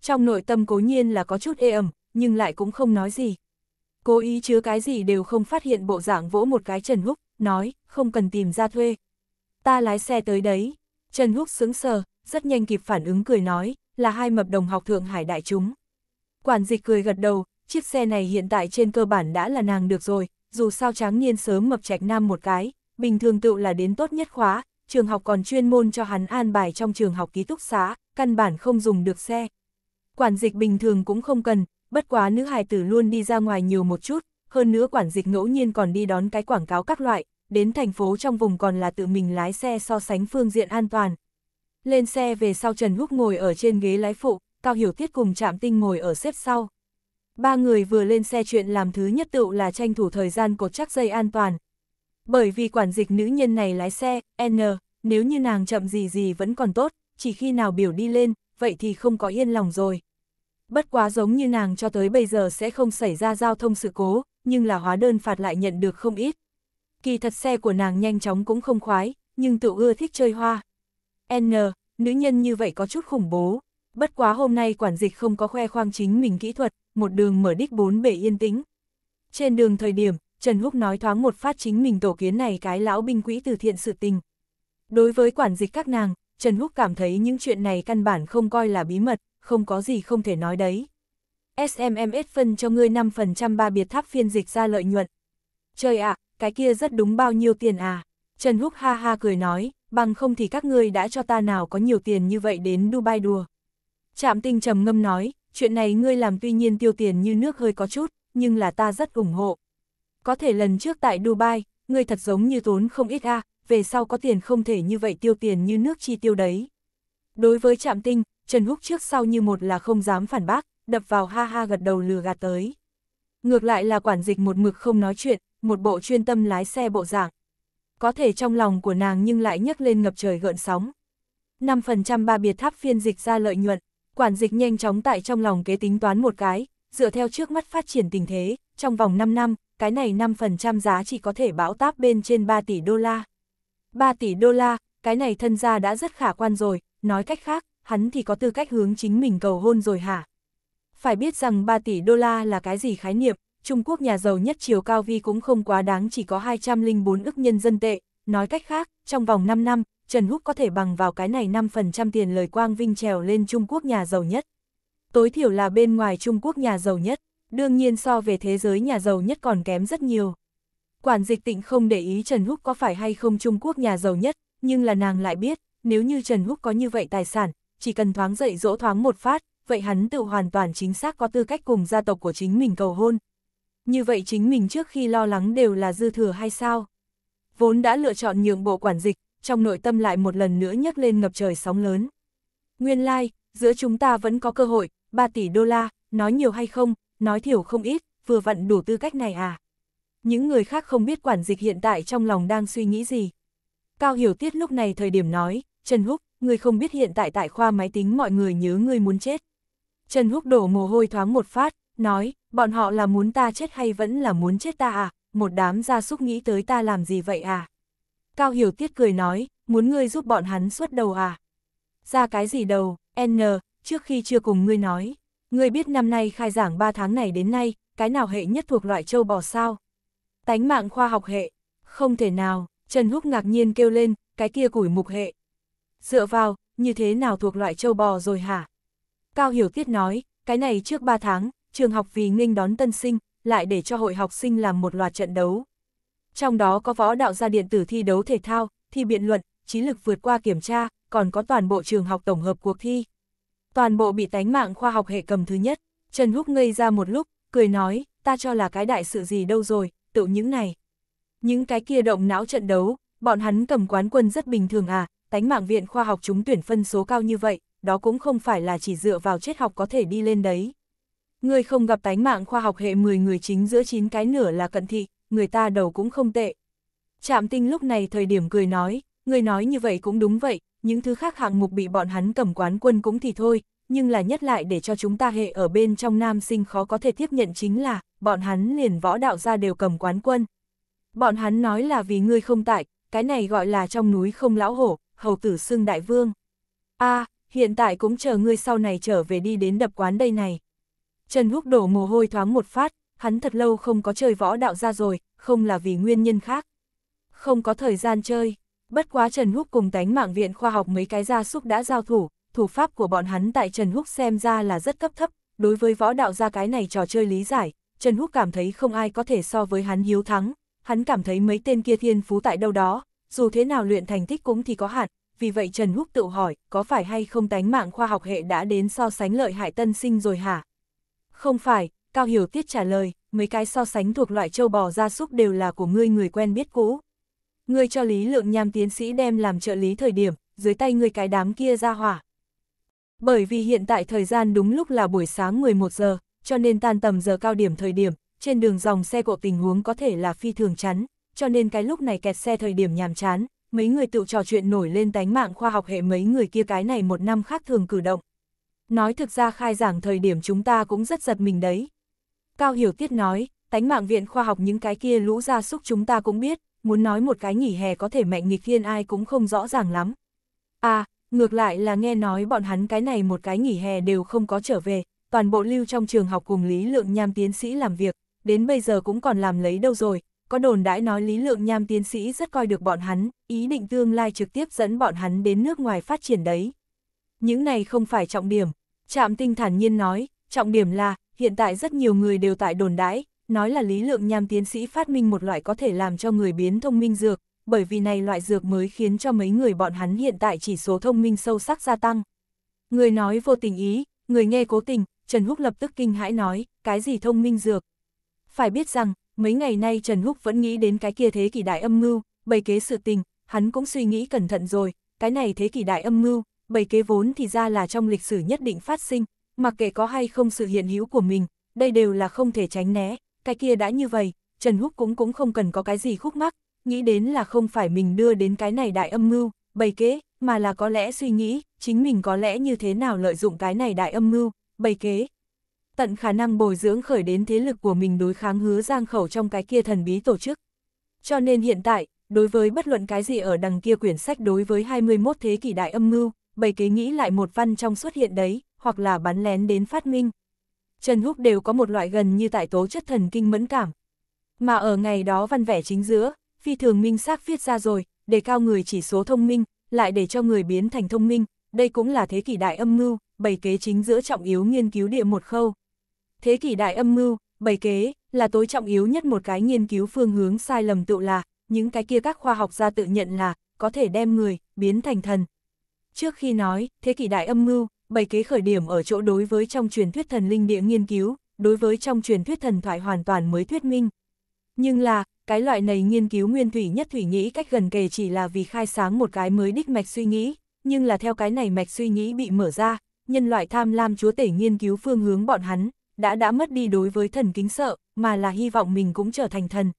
S1: Trong nội tâm cố nhiên là có chút ê ẩm, nhưng lại cũng không nói gì. Cố ý chứa cái gì đều không phát hiện bộ dạng vỗ một cái Trần Húc, nói, không cần tìm ra thuê. Ta lái xe tới đấy. Trần Húc sững sờ, rất nhanh kịp phản ứng cười nói, là hai mập đồng học Thượng Hải đại chúng. Quản dịch cười gật đầu, chiếc xe này hiện tại trên cơ bản đã là nàng được rồi, dù sao tráng niên sớm mập trạch nam một cái, bình thường tựu là đến tốt nhất khóa, trường học còn chuyên môn cho hắn an bài trong trường học ký túc xá, căn bản không dùng được xe. Quản dịch bình thường cũng không cần, bất quá nữ hài tử luôn đi ra ngoài nhiều một chút, hơn nữa quản dịch ngẫu nhiên còn đi đón cái quảng cáo các loại, đến thành phố trong vùng còn là tự mình lái xe so sánh phương diện an toàn. Lên xe về sau Trần Húc ngồi ở trên ghế lái phụ, Cao Hiểu Tiết cùng Trạm Tinh ngồi ở xếp sau. Ba người vừa lên xe chuyện làm thứ nhất tựu là tranh thủ thời gian cột chắc dây an toàn, bởi vì quản dịch nữ nhân này lái xe, N, nếu như nàng chậm gì gì vẫn còn tốt, chỉ khi nào biểu đi lên, vậy thì không có yên lòng rồi. Bất quá giống như nàng cho tới bây giờ sẽ không xảy ra giao thông sự cố, nhưng là hóa đơn phạt lại nhận được không ít. Kỳ thật xe của nàng nhanh chóng cũng không khoái, nhưng tự ưa thích chơi hoa. N, nữ nhân như vậy có chút khủng bố. Bất quá hôm nay quản dịch không có khoe khoang chính mình kỹ thuật, một đường mở đích bốn bể yên tĩnh. Trên đường thời điểm, Trần Húc nói thoáng một phát chính mình tổ kiến này cái lão binh quỹ từ thiện sự tình. Đối với quản dịch các nàng, Trần Húc cảm thấy những chuyện này căn bản không coi là bí mật, không có gì không thể nói đấy. SMMS phân cho ngươi 5% ba biệt tháp phiên dịch ra lợi nhuận. Trời ạ, à, cái kia rất đúng bao nhiêu tiền à? Trần Húc ha ha cười nói, bằng không thì các ngươi đã cho ta nào có nhiều tiền như vậy đến Dubai đùa. Trạm tinh trầm ngâm nói, chuyện này ngươi làm tuy nhiên tiêu tiền như nước hơi có chút, nhưng là ta rất ủng hộ có thể lần trước tại Dubai, người thật giống như tốn không ít a về sau có tiền không thể như vậy tiêu tiền như nước chi tiêu đấy. Đối với trạm tinh, Trần Húc trước sau như một là không dám phản bác, đập vào ha ha gật đầu lừa gạt tới. Ngược lại là quản dịch một mực không nói chuyện, một bộ chuyên tâm lái xe bộ dạng. Có thể trong lòng của nàng nhưng lại nhấc lên ngập trời gợn sóng. 5% ba biệt tháp phiên dịch ra lợi nhuận, quản dịch nhanh chóng tại trong lòng kế tính toán một cái, dựa theo trước mắt phát triển tình thế, trong vòng 5 năm, cái này 5% giá chỉ có thể bão táp bên trên 3 tỷ đô la. 3 tỷ đô la, cái này thân gia đã rất khả quan rồi, nói cách khác, hắn thì có tư cách hướng chính mình cầu hôn rồi hả? Phải biết rằng 3 tỷ đô la là cái gì khái niệm, Trung Quốc nhà giàu nhất chiều cao vi cũng không quá đáng chỉ có 204 ức nhân dân tệ, nói cách khác, trong vòng 5 năm, Trần Húc có thể bằng vào cái này 5% tiền lời quang vinh trèo lên Trung Quốc nhà giàu nhất. Tối thiểu là bên ngoài Trung Quốc nhà giàu nhất đương nhiên so về thế giới nhà giàu nhất còn kém rất nhiều. Quản dịch tịnh không để ý Trần Húc có phải hay không Trung Quốc nhà giàu nhất, nhưng là nàng lại biết, nếu như Trần Húc có như vậy tài sản, chỉ cần thoáng dậy dỗ thoáng một phát, vậy hắn tự hoàn toàn chính xác có tư cách cùng gia tộc của chính mình cầu hôn. Như vậy chính mình trước khi lo lắng đều là dư thừa hay sao? Vốn đã lựa chọn nhượng bộ quản dịch, trong nội tâm lại một lần nữa nhấc lên ngập trời sóng lớn. Nguyên lai, like, giữa chúng ta vẫn có cơ hội, 3 tỷ đô la, nói nhiều hay không, nói thiểu không ít, vừa vặn đủ tư cách này à. Những người khác không biết quản dịch hiện tại trong lòng đang suy nghĩ gì. Cao Hiểu Tiết lúc này thời điểm nói, Trần Húc, ngươi không biết hiện tại tại khoa máy tính mọi người nhớ ngươi muốn chết. Trần Húc đổ mồ hôi thoáng một phát, nói, bọn họ là muốn ta chết hay vẫn là muốn chết ta à, một đám gia súc nghĩ tới ta làm gì vậy à. Cao Hiểu Tiết cười nói, muốn ngươi giúp bọn hắn xuất đầu à. Ra cái gì đầu, N, trước khi chưa cùng ngươi nói. Ngươi biết năm nay khai giảng 3 tháng này đến nay, cái nào hệ nhất thuộc loại châu bò sao? Tánh mạng khoa học hệ. Không thể nào, Trần Húc ngạc nhiên kêu lên, cái kia củi mục hệ. Dựa vào, như thế nào thuộc loại châu bò rồi hả? Cao Hiểu Tiết nói, cái này trước 3 tháng, trường học vì nghênh đón tân sinh, lại để cho hội học sinh làm một loạt trận đấu. Trong đó có võ đạo gia điện tử thi đấu thể thao, thi biện luận, trí lực vượt qua kiểm tra, còn có toàn bộ trường học tổng hợp cuộc thi toàn bộ bị tánh mạng khoa học hệ cầm thứ nhất. Trần Húc ngây ra một lúc, cười nói, ta cho là cái đại sự gì đâu rồi, tự những này. Những cái kia động não trận đấu, bọn hắn cầm quán quân rất bình thường à, tánh mạng viện khoa học chúng tuyển phân số cao như vậy, đó cũng không phải là chỉ dựa vào chết học có thể đi lên đấy. Người không gặp tánh mạng khoa học hệ 10 người chính giữa 9 cái nửa là cận thị, người ta đầu cũng không tệ. Trạm tinh lúc này thời điểm cười nói, người nói như vậy cũng đúng vậy, những thứ khác hạng mục bị bọn hắn cầm quán quân cũng thì thôi, nhưng là nhất lại để cho chúng ta hệ ở bên trong nam sinh khó có thể tiếp nhận chính là, bọn hắn liền võ đạo ra đều cầm quán quân. Bọn hắn nói là vì ngươi không tại, cái này gọi là trong núi không lão hổ, hầu tử xưng đại vương. a hiện tại cũng chờ ngươi sau này trở về đi đến đập quán đây này. Trần Húc đổ mồ hôi thoáng một phát, hắn thật lâu không có chơi võ đạo ra rồi, không là vì nguyên nhân khác. Không có thời gian chơi, Bất quá Trần Húc cùng tánh mạng viện khoa học mấy cái gia súc đã giao thủ, thủ pháp của bọn hắn tại Trần Húc xem ra là rất cấp thấp, đối với võ đạo gia cái này trò chơi lý giải, Trần Húc cảm thấy không ai có thể so với hắn hiếu thắng, hắn cảm thấy mấy tên kia thiên phú tại đâu đó, dù thế nào luyện thành tích cũng thì có hạn, vì vậy Trần Húc tự hỏi, có phải hay không tánh mạng khoa học hệ đã đến so sánh lợi hại tân sinh rồi hả? Không phải, Cao Hiểu Tiết trả lời, mấy cái so sánh thuộc loại châu bò gia súc đều là của ngươi người quen biết cũ. Ngươi cho Lý Lượng Nham tiến sĩ đem làm trợ lý thời điểm, dưới tay ngươi cái đám kia ra hỏa. Bởi vì hiện tại thời gian đúng lúc là buổi sáng 11 giờ, cho nên tan tầm giờ cao điểm thời điểm, trên đường dòng xe cộ tình huống có thể là phi thường chắn, cho nên cái lúc này kẹt xe thời điểm nhàm chán, mấy người tự trò chuyện nổi lên tánh mạng khoa học hệ mấy người kia cái này một năm khác thường cử động. Nói thực ra khai giảng thời điểm chúng ta cũng rất giật mình đấy. Cao Hiểu Tiết nói, tánh mạng viện khoa học những cái kia lũ ra súc chúng ta cũng biết, muốn nói một cái nghỉ hè có thể mạnh nghịch thiên ai cũng không rõ ràng lắm. À, ngược lại là nghe nói bọn hắn cái này một cái nghỉ hè đều không có trở về, toàn bộ lưu trong trường học cùng Lý Lượng Nham tiến sĩ làm việc, đến bây giờ cũng còn làm lấy đâu rồi, có đồn đãi nói Lý Lượng Nham tiến sĩ rất coi được bọn hắn, ý định tương lai trực tiếp dẫn bọn hắn đến nước ngoài phát triển đấy. Những này không phải trọng điểm, Trạm Tinh thản nhiên nói, trọng điểm là, hiện tại rất nhiều người đều tại đồn đãi, nói là Lý Lượng Nham tiến sĩ phát minh một loại có thể làm cho người biến thông minh dược, bởi vì này loại dược mới khiến cho mấy người bọn hắn hiện tại chỉ số thông minh sâu sắc gia tăng. Người nói vô tình ý, người nghe cố tình, Trần Húc lập tức kinh hãi nói, cái gì thông minh dược? Phải biết rằng, mấy ngày nay Trần Húc vẫn nghĩ đến cái kia thế kỷ đại âm mưu, bày kế sự tình, hắn cũng suy nghĩ cẩn thận rồi, cái này thế kỷ đại âm mưu, bày kế vốn thì ra là trong lịch sử nhất định phát sinh, mặc kệ có hay không sự hiện hữu của mình, đây đều là không thể tránh né, cái kia đã như vậy, Trần Húc cũng cũng không cần có cái gì khúc mắc, nghĩ đến là không phải mình đưa đến cái này đại âm mưu, bày kế, mà là có lẽ suy nghĩ, chính mình có lẽ như thế nào lợi dụng cái này đại âm mưu, bày kế. Tận khả năng bồi dưỡng khởi đến thế lực của mình đối kháng hứa giang khẩu trong cái kia thần bí tổ chức. Cho nên hiện tại, đối với bất luận cái gì ở đằng kia quyển sách đối với 21 thế kỷ đại âm mưu, bày kế nghĩ lại một văn trong xuất hiện đấy, hoặc là bắn lén đến phát minh, Trần Húc đều có một loại gần như tại tố chất thần kinh mẫn cảm. Mà ở ngày đó văn vẻ chính giữa, phi thường minh xác viết ra rồi, để cao người chỉ số thông minh, lại để cho người biến thành thông minh, đây cũng là thế kỷ đại âm mưu, bảy kế chính giữa trọng yếu nghiên cứu địa một khâu. Thế kỷ đại âm mưu, bảy kế, là tối trọng yếu nhất một cái nghiên cứu phương hướng sai lầm tự là, những cái kia các khoa học gia tự nhận là, có thể đem người, biến thành thần. Trước khi nói, thế kỷ đại âm mưu, bày kế khởi điểm ở chỗ đối với trong truyền thuyết thần linh địa nghiên cứu, đối với trong truyền thuyết thần thoại hoàn toàn mới thuyết minh. Nhưng là, cái loại này nghiên cứu nguyên thủy nhất thủy nghĩ cách gần kề chỉ là vì khai sáng một cái mới đích mạch suy nghĩ, nhưng là theo cái này mạch suy nghĩ bị mở ra, nhân loại tham lam chúa tể nghiên cứu phương hướng bọn hắn, đã đã mất đi đối với thần kính sợ, mà là hy vọng mình cũng trở thành thần.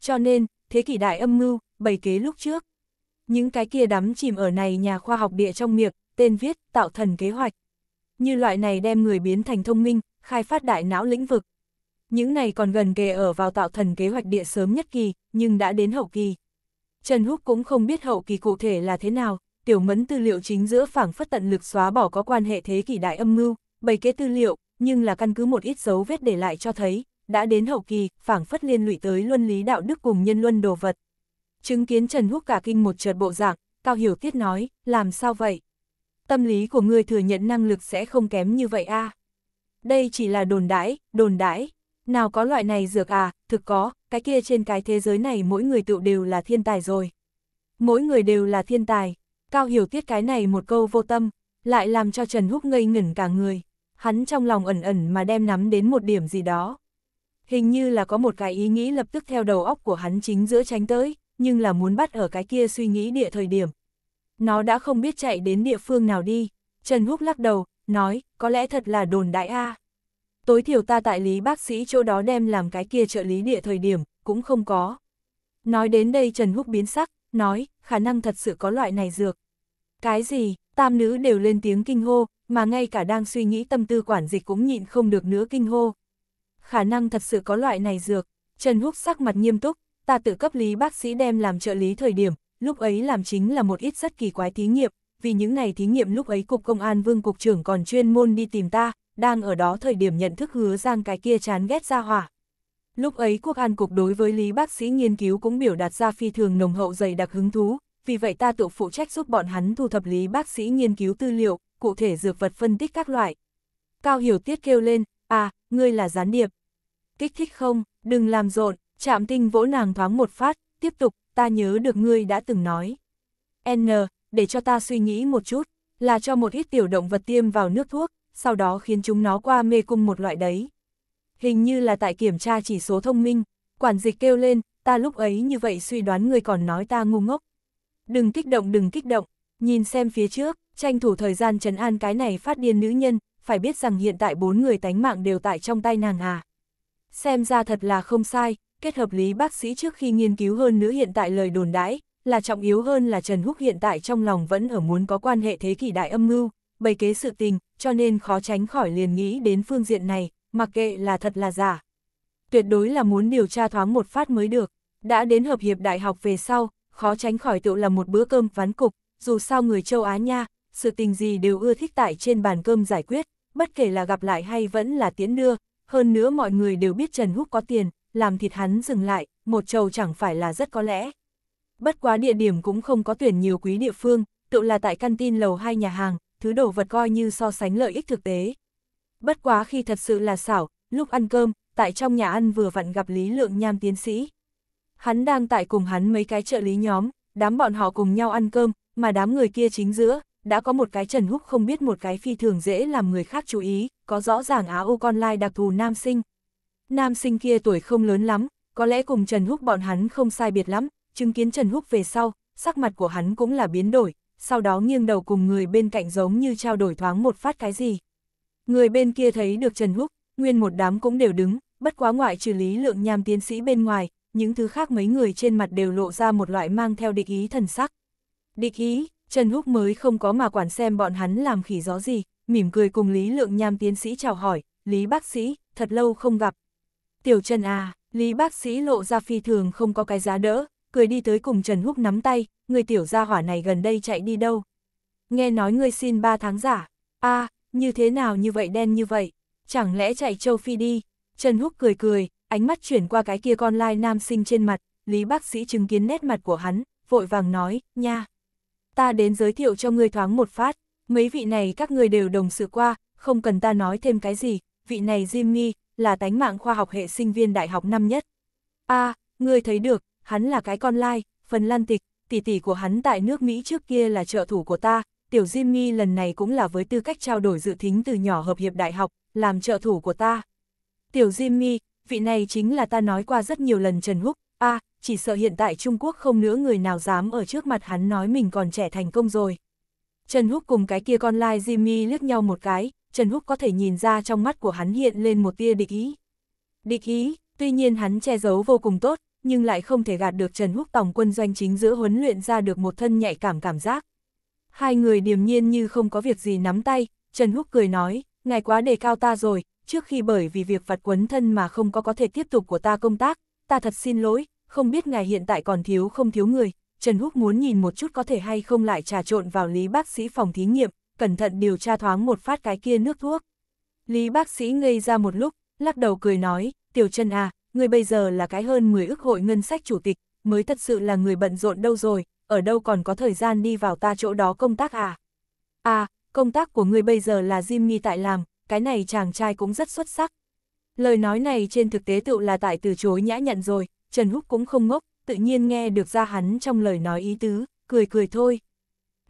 S1: Cho nên, thế kỷ đại âm mưu, bày kế lúc trước. Những cái kia đắm chìm ở này nhà khoa học địa trong miệng, tên viết tạo thần kế hoạch. Như loại này đem người biến thành thông minh, khai phát đại não lĩnh vực. Những này còn gần kề ở vào tạo thần kế hoạch địa sớm nhất kỳ, nhưng đã đến hậu kỳ. Trần Húc cũng không biết hậu kỳ cụ thể là thế nào, tiểu mẫn tư liệu chính giữa phảng phất tận lực xóa bỏ có quan hệ thế kỷ đại âm mưu, bày kế tư liệu, nhưng là căn cứ một ít dấu vết để lại cho thấy, đã đến hậu kỳ, phảng phất liên lụy tới luân lý đạo đức cùng nhân luân đồ vật. Chứng kiến Trần Húc cả kinh một chợt bộ dạng, Cao Hiểu Tiết nói, làm sao vậy? tâm lý của ngươi thừa nhận năng lực sẽ không kém như vậy a. À. Đây chỉ là đồn đãi, đồn đãi, nào có loại này dược à, thực có, cái kia trên cái thế giới này mỗi người tựu đều là thiên tài rồi. Mỗi người đều là thiên tài, cao hiểu tiết cái này một câu vô tâm, lại làm cho Trần Húc ngây ngẩn cả người, hắn trong lòng ẩn ẩn mà đem nắm đến một điểm gì đó. Hình như là có một cái ý nghĩ lập tức theo đầu óc của hắn chính giữa tránh tới, nhưng là muốn bắt ở cái kia suy nghĩ địa thời điểm, nó đã không biết chạy đến địa phương nào đi. Trần Húc lắc đầu, nói, có lẽ thật là đồn đại A. Tối thiểu ta tại lý bác sĩ chỗ đó đem làm cái kia trợ lý địa thời điểm, cũng không có. Nói đến đây Trần Húc biến sắc, nói, khả năng thật sự có loại này dược. Cái gì, tam nữ đều lên tiếng kinh hô, mà ngay cả đang suy nghĩ tâm tư quản dịch cũng nhịn không được nữa kinh hô. Khả năng thật sự có loại này dược, Trần Húc sắc mặt nghiêm túc, ta tự cấp lý bác sĩ đem làm trợ lý thời điểm, lúc ấy làm chính là một ít rất kỳ quái thí nghiệm, vì những này thí nghiệm lúc ấy Cục Công an Vương Cục trưởng còn chuyên môn đi tìm ta, đang ở đó thời điểm nhận thức hứa giang cái kia chán ghét ra hỏa. Lúc ấy Quốc an Cục đối với Lý Bác sĩ nghiên cứu cũng biểu đạt ra phi thường nồng hậu dày đặc hứng thú, vì vậy ta tự phụ trách giúp bọn hắn thu thập Lý Bác sĩ nghiên cứu tư liệu, cụ thể dược vật phân tích các loại. Cao Hiểu Tiết kêu lên, à, ngươi là gián điệp. Kích thích không, đừng làm rộn, chạm tinh vỗ nàng thoáng một phát, tiếp tục, ta nhớ được ngươi đã từng nói. N, để cho ta suy nghĩ một chút, là cho một ít tiểu động vật tiêm vào nước thuốc, sau đó khiến chúng nó qua mê cung một loại đấy. Hình như là tại kiểm tra chỉ số thông minh, quản dịch kêu lên, ta lúc ấy như vậy suy đoán người còn nói ta ngu ngốc. Đừng kích động đừng kích động, nhìn xem phía trước, tranh thủ thời gian trấn an cái này phát điên nữ nhân, phải biết rằng hiện tại bốn người tánh mạng đều tại trong tay nàng à. Xem ra thật là không sai, kết hợp lý bác sĩ trước khi nghiên cứu hơn nữa hiện tại lời đồn đãi, là trọng yếu hơn là Trần Húc hiện tại trong lòng vẫn ở muốn có quan hệ thế kỷ đại âm mưu, bày kế sự tình, cho nên khó tránh khỏi liền nghĩ đến phương diện này, mặc kệ là thật là giả. Tuyệt đối là muốn điều tra thoáng một phát mới được, đã đến hợp hiệp đại học về sau, khó tránh khỏi tựu là một bữa cơm ván cục, dù sao người châu Á nha, sự tình gì đều ưa thích tại trên bàn cơm giải quyết, bất kể là gặp lại hay vẫn là tiến đưa, hơn nữa mọi người đều biết Trần Húc có tiền, làm thịt hắn dừng lại, một trầu chẳng phải là rất có lẽ. Bất quá địa điểm cũng không có tuyển nhiều quý địa phương, tự là tại căn tin lầu hai nhà hàng, thứ đồ vật coi như so sánh lợi ích thực tế. Bất quá khi thật sự là xảo, lúc ăn cơm, tại trong nhà ăn vừa vặn gặp Lý Lượng Nham tiến sĩ. Hắn đang tại cùng hắn mấy cái trợ lý nhóm, đám bọn họ cùng nhau ăn cơm, mà đám người kia chính giữa, đã có một cái Trần Húc không biết một cái phi thường dễ làm người khác chú ý, có rõ ràng Á Âu con lai đặc thù nam sinh, Nam sinh kia tuổi không lớn lắm, có lẽ cùng Trần Húc bọn hắn không sai biệt lắm, chứng kiến Trần Húc về sau, sắc mặt của hắn cũng là biến đổi, sau đó nghiêng đầu cùng người bên cạnh giống như trao đổi thoáng một phát cái gì. Người bên kia thấy được Trần Húc, nguyên một đám cũng đều đứng, bất quá ngoại trừ lý lượng nham tiến sĩ bên ngoài, những thứ khác mấy người trên mặt đều lộ ra một loại mang theo địch ý thần sắc. Địch ý, Trần Húc mới không có mà quản xem bọn hắn làm khỉ gió gì, mỉm cười cùng lý lượng nham tiến sĩ chào hỏi, lý bác sĩ, thật lâu không gặp, Tiểu Trần à, Lý bác sĩ lộ ra phi thường không có cái giá đỡ, cười đi tới cùng Trần Húc nắm tay, người tiểu gia hỏa này gần đây chạy đi đâu. Nghe nói ngươi xin 3 tháng giả, a như thế nào như vậy đen như vậy, chẳng lẽ chạy châu Phi đi. Trần Húc cười cười, ánh mắt chuyển qua cái kia con lai nam sinh trên mặt, Lý bác sĩ chứng kiến nét mặt của hắn, vội vàng nói, nha. Ta đến giới thiệu cho ngươi thoáng một phát, mấy vị này các ngươi đều đồng sự qua, không cần ta nói thêm cái gì, vị này Jimmy, là tánh mạng khoa học hệ sinh viên đại học năm nhất. a ngươi thấy được, hắn là cái con lai, phần lan tịch, tỷ tỷ của hắn tại nước Mỹ trước kia là trợ thủ của ta, tiểu Jimmy lần này cũng là với tư cách trao đổi dự thính từ nhỏ hợp hiệp đại học, làm trợ thủ của ta. Tiểu Jimmy, vị này chính là ta nói qua rất nhiều lần Trần Húc, a chỉ sợ hiện tại Trung Quốc không nữa người nào dám ở trước mặt hắn nói mình còn trẻ thành công rồi. Trần Húc cùng cái kia con lai Jimmy liếc nhau một cái, Trần Húc có thể nhìn ra trong mắt của hắn hiện lên một tia địch ý. Địch ý, tuy nhiên hắn che giấu vô cùng tốt, nhưng lại không thể gạt được Trần Húc tòng quân doanh chính giữa huấn luyện ra được một thân nhạy cảm cảm giác. Hai người điềm nhiên như không có việc gì nắm tay, Trần Húc cười nói, ngài quá đề cao ta rồi, trước khi bởi vì việc vặt quấn thân mà không có có thể tiếp tục của ta công tác, ta thật xin lỗi, không biết ngài hiện tại còn thiếu không thiếu người, Trần Húc muốn nhìn một chút có thể hay không lại trà trộn vào lý bác sĩ phòng thí nghiệm, cẩn thận điều tra thoáng một phát cái kia nước thuốc. Lý bác sĩ ngây ra một lúc, lắc đầu cười nói, tiểu chân à, người bây giờ là cái hơn 10 ước hội ngân sách chủ tịch, mới thật sự là người bận rộn đâu rồi, ở đâu còn có thời gian đi vào ta chỗ đó công tác à. À, công tác của người bây giờ là Jimmy tại làm, cái này chàng trai cũng rất xuất sắc. Lời nói này trên thực tế tự là tại từ chối nhã nhận rồi, Trần Húc cũng không ngốc, tự nhiên nghe được ra hắn trong lời nói ý tứ, cười cười thôi,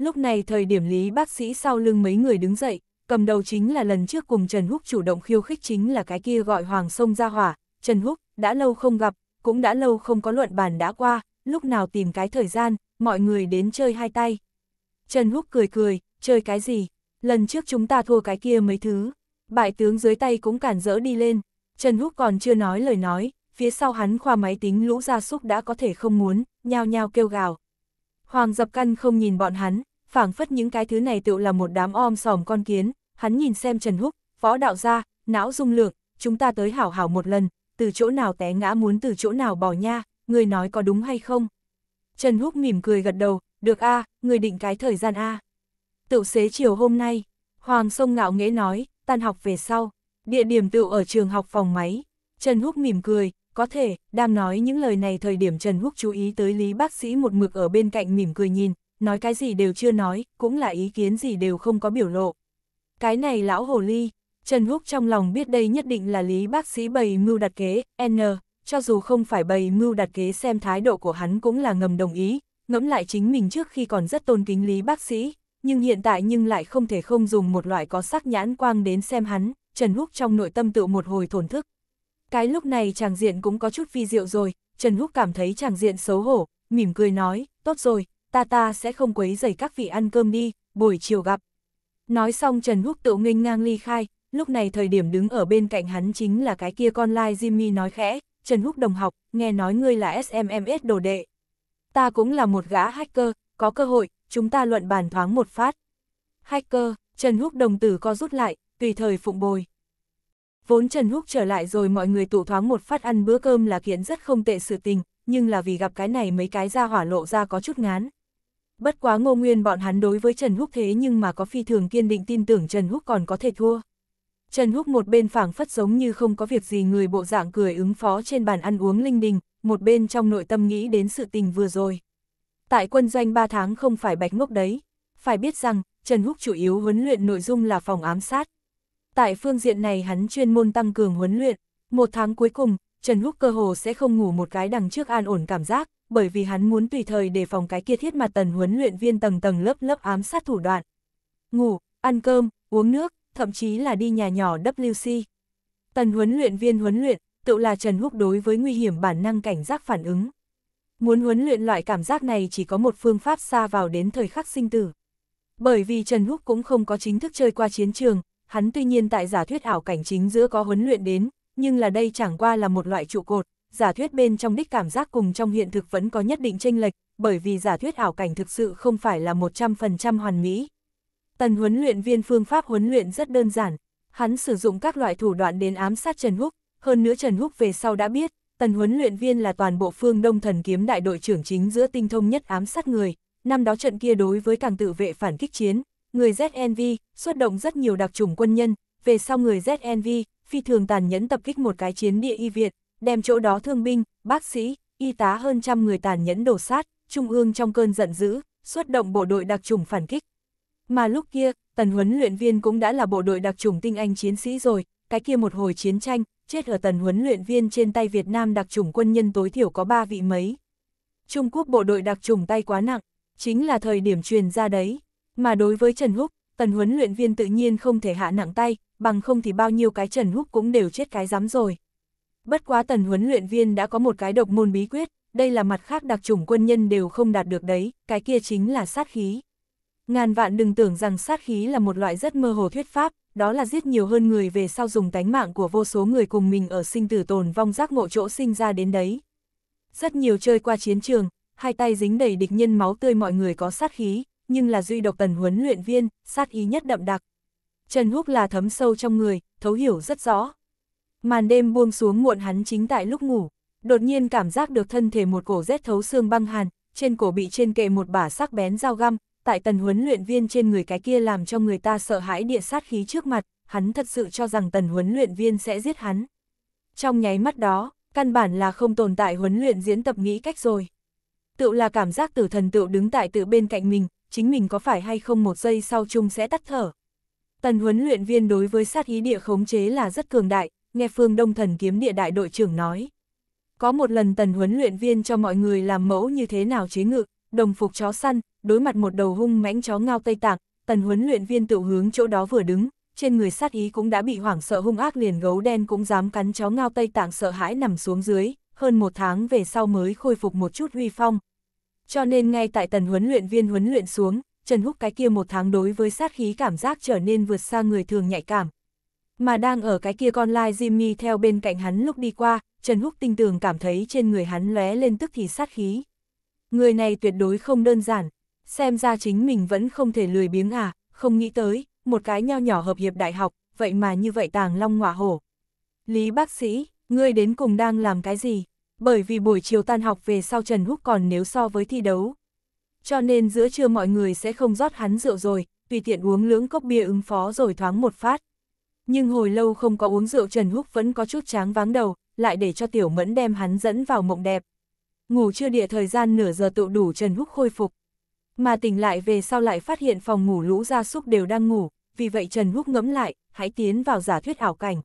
S1: Lúc này thời điểm Lý bác sĩ sau lưng mấy người đứng dậy, cầm đầu chính là lần trước cùng Trần Húc chủ động khiêu khích chính là cái kia gọi Hoàng Sông ra hỏa, Trần Húc, đã lâu không gặp, cũng đã lâu không có luận bàn đã qua, lúc nào tìm cái thời gian, mọi người đến chơi hai tay. Trần Húc cười cười, chơi cái gì, lần trước chúng ta thua cái kia mấy thứ, bại tướng dưới tay cũng cản rỡ đi lên, Trần Húc còn chưa nói lời nói, phía sau hắn khoa máy tính lũ gia súc đã có thể không muốn, nhao nhao kêu gào. Hoàng dập căn không nhìn bọn hắn, phảng phất những cái thứ này tựu là một đám om sòm con kiến, hắn nhìn xem Trần Húc, võ đạo gia, não dung lượng, chúng ta tới hảo hảo một lần, từ chỗ nào té ngã muốn từ chỗ nào bỏ nha, người nói có đúng hay không? Trần Húc mỉm cười gật đầu, được a, người định cái thời gian a. À. Tựu xế chiều hôm nay, Hoàng Sông ngạo nghễ nói, tan học về sau, địa điểm tựu ở trường học phòng máy. Trần Húc mỉm cười, có thể, đang nói những lời này thời điểm Trần Húc chú ý tới Lý bác sĩ một mực ở bên cạnh mỉm cười nhìn, nói cái gì đều chưa nói, cũng là ý kiến gì đều không có biểu lộ. Cái này lão hồ ly, Trần Húc trong lòng biết đây nhất định là lý bác sĩ bày mưu đặt kế, N, cho dù không phải bày mưu đặt kế xem thái độ của hắn cũng là ngầm đồng ý, ngẫm lại chính mình trước khi còn rất tôn kính lý bác sĩ, nhưng hiện tại nhưng lại không thể không dùng một loại có sắc nhãn quang đến xem hắn, Trần Húc trong nội tâm tự một hồi thổn thức. Cái lúc này chàng diện cũng có chút vi diệu rồi, Trần Húc cảm thấy chàng diện xấu hổ, mỉm cười nói, tốt rồi, ta ta sẽ không quấy rầy các vị ăn cơm đi, buổi chiều gặp. Nói xong Trần Húc tự nghênh ngang ly khai, lúc này thời điểm đứng ở bên cạnh hắn chính là cái kia con lai Jimmy nói khẽ, Trần Húc đồng học, nghe nói ngươi là SMMS đồ đệ. Ta cũng là một gã hacker, có cơ hội, chúng ta luận bàn thoáng một phát. Hacker, Trần Húc đồng tử co rút lại, tùy thời phụng bồi. Vốn Trần Húc trở lại rồi mọi người tụ thoáng một phát ăn bữa cơm là kiện rất không tệ sự tình, nhưng là vì gặp cái này mấy cái ra hỏa lộ ra có chút ngán, Bất quá ngô nguyên bọn hắn đối với Trần Húc thế nhưng mà có phi thường kiên định tin tưởng Trần Húc còn có thể thua. Trần Húc một bên phảng phất giống như không có việc gì người bộ dạng cười ứng phó trên bàn ăn uống linh đình, một bên trong nội tâm nghĩ đến sự tình vừa rồi. Tại quân doanh 3 tháng không phải bạch ngốc đấy, phải biết rằng, Trần Húc chủ yếu huấn luyện nội dung là phòng ám sát. Tại phương diện này hắn chuyên môn tăng cường huấn luyện, một tháng cuối cùng, Trần Húc cơ hồ sẽ không ngủ một cái đằng trước an ổn cảm giác, bởi vì hắn muốn tùy thời đề phòng cái kia thiết mặt tần huấn luyện viên tầng tầng lớp lớp ám sát thủ đoạn. Ngủ, ăn cơm, uống nước, thậm chí là đi nhà nhỏ WC. Tần huấn luyện viên huấn luyện, tự là Trần Húc đối với nguy hiểm bản năng cảnh giác phản ứng. Muốn huấn luyện loại cảm giác này chỉ có một phương pháp xa vào đến thời khắc sinh tử. Bởi vì Trần Húc cũng không có chính thức chơi qua chiến trường, hắn tuy nhiên tại giả thuyết ảo cảnh chính giữa có huấn luyện đến, nhưng là đây chẳng qua là một loại trụ cột, giả thuyết bên trong đích cảm giác cùng trong hiện thực vẫn có nhất định chênh lệch, bởi vì giả thuyết ảo cảnh thực sự không phải là 100% hoàn mỹ. Tần huấn luyện viên phương pháp huấn luyện rất đơn giản, hắn sử dụng các loại thủ đoạn đến ám sát Trần Húc, hơn nữa Trần Húc về sau đã biết, tần huấn luyện viên là toàn bộ phương Đông Thần Kiếm đại đội trưởng chính giữa tinh thông nhất ám sát người, năm đó trận kia đối với càng tự vệ phản kích chiến, người ZNV xuất động rất nhiều đặc chủng quân nhân, về sau người ZNV phi thường tàn nhẫn tập kích một cái chiến địa y Việt, đem chỗ đó thương binh, bác sĩ, y tá hơn trăm người tàn nhẫn đổ sát, Trung ương trong cơn giận dữ, xuất động bộ đội đặc trùng phản kích. Mà lúc kia, tần huấn luyện viên cũng đã là bộ đội đặc trùng tinh anh chiến sĩ rồi, cái kia một hồi chiến tranh, chết ở tần huấn luyện viên trên tay Việt Nam đặc trùng quân nhân tối thiểu có ba vị mấy. Trung Quốc bộ đội đặc trùng tay quá nặng, chính là thời điểm truyền ra đấy. Mà đối với Trần Húc, tần huấn luyện viên tự nhiên không thể hạ nặng tay, bằng không thì bao nhiêu cái Trần Húc cũng đều chết cái dám rồi. Bất quá tần huấn luyện viên đã có một cái độc môn bí quyết, đây là mặt khác đặc chủng quân nhân đều không đạt được đấy, cái kia chính là sát khí. Ngàn vạn đừng tưởng rằng sát khí là một loại rất mơ hồ thuyết pháp, đó là giết nhiều hơn người về sau dùng tánh mạng của vô số người cùng mình ở sinh tử tồn vong giác ngộ chỗ sinh ra đến đấy. Rất nhiều chơi qua chiến trường, hai tay dính đầy địch nhân máu tươi mọi người có sát khí, nhưng là duy độc tần huấn luyện viên, sát ý nhất đậm đặc. Trần Húc là thấm sâu trong người, thấu hiểu rất rõ. Màn đêm buông xuống muộn hắn chính tại lúc ngủ, đột nhiên cảm giác được thân thể một cổ rét thấu xương băng hàn, trên cổ bị trên kệ một bả sắc bén dao găm, tại tần huấn luyện viên trên người cái kia làm cho người ta sợ hãi địa sát khí trước mặt, hắn thật sự cho rằng tần huấn luyện viên sẽ giết hắn. Trong nháy mắt đó, căn bản là không tồn tại huấn luyện diễn tập nghĩ cách rồi. Tựu là cảm giác tử thần tựu đứng tại tự bên cạnh mình, chính mình có phải hay không một giây sau chung sẽ tắt thở. Tần huấn luyện viên đối với sát ý địa khống chế là rất cường đại, nghe Phương Đông Thần kiếm địa đại đội trưởng nói. Có một lần tần huấn luyện viên cho mọi người làm mẫu như thế nào chế ngự, đồng phục chó săn, đối mặt một đầu hung mãnh chó ngao Tây Tạng, tần huấn luyện viên tự hướng chỗ đó vừa đứng, trên người sát ý cũng đã bị hoảng sợ hung ác liền gấu đen cũng dám cắn chó ngao Tây Tạng sợ hãi nằm xuống dưới, hơn một tháng về sau mới khôi phục một chút huy phong. Cho nên ngay tại tần huấn luyện viên huấn luyện xuống, Trần Húc cái kia một tháng đối với sát khí cảm giác trở nên vượt xa người thường nhạy cảm, mà đang ở cái kia con lai Jimmy theo bên cạnh hắn lúc đi qua, Trần Húc tinh tường cảm thấy trên người hắn lóe lên tức thì sát khí. Người này tuyệt đối không đơn giản, xem ra chính mình vẫn không thể lười biếng à, không nghĩ tới, một cái nho nhỏ hợp hiệp đại học, vậy mà như vậy tàng long ngọa hổ. Lý bác sĩ, ngươi đến cùng đang làm cái gì? Bởi vì buổi chiều tan học về sau Trần Húc còn nếu so với thi đấu. Cho nên giữa trưa mọi người sẽ không rót hắn rượu rồi, tùy tiện uống lưỡng cốc bia ứng phó rồi thoáng một phát nhưng hồi lâu không có uống rượu Trần Húc vẫn có chút tráng váng đầu, lại để cho Tiểu Mẫn đem hắn dẫn vào mộng đẹp. Ngủ chưa địa thời gian nửa giờ tụ đủ Trần Húc khôi phục. Mà tỉnh lại về sau lại phát hiện phòng ngủ lũ gia súc đều đang ngủ, vì vậy Trần Húc ngẫm lại, hãy tiến vào giả thuyết ảo cảnh.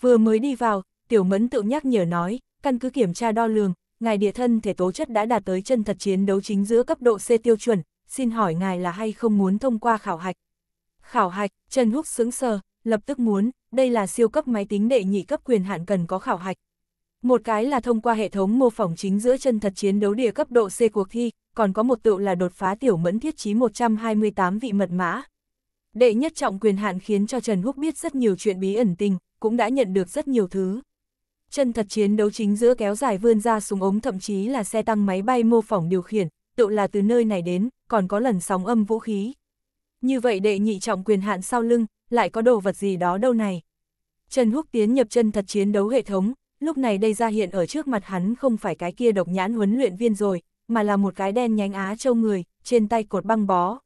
S1: Vừa mới đi vào, Tiểu Mẫn tự nhắc nhở nói, căn cứ kiểm tra đo lường, ngài địa thân thể tố chất đã đạt tới chân thật chiến đấu chính giữa cấp độ C tiêu chuẩn, xin hỏi ngài là hay không muốn thông qua khảo hạch. Khảo hạch, Trần Húc sững sờ, lập tức muốn, đây là siêu cấp máy tính đệ nhị cấp quyền hạn cần có khảo hạch. Một cái là thông qua hệ thống mô phỏng chính giữa chân thật chiến đấu địa cấp độ C cuộc thi, còn có một tựu là đột phá tiểu mẫn thiết trí 128 vị mật mã. Đệ nhất trọng quyền hạn khiến cho Trần Húc biết rất nhiều chuyện bí ẩn tình, cũng đã nhận được rất nhiều thứ. Chân thật chiến đấu chính giữa kéo dài vươn ra súng ống thậm chí là xe tăng máy bay mô phỏng điều khiển, tựu là từ nơi này đến, còn có lần sóng âm vũ khí. Như vậy đệ nhị trọng quyền hạn sau lưng, lại có đồ vật gì đó đâu này. Trần Húc tiến nhập chân thật chiến đấu hệ thống, lúc này đây ra hiện ở trước mặt hắn không phải cái kia độc nhãn huấn luyện viên rồi, mà là một cái đen nhánh á châu người, trên tay cột băng bó.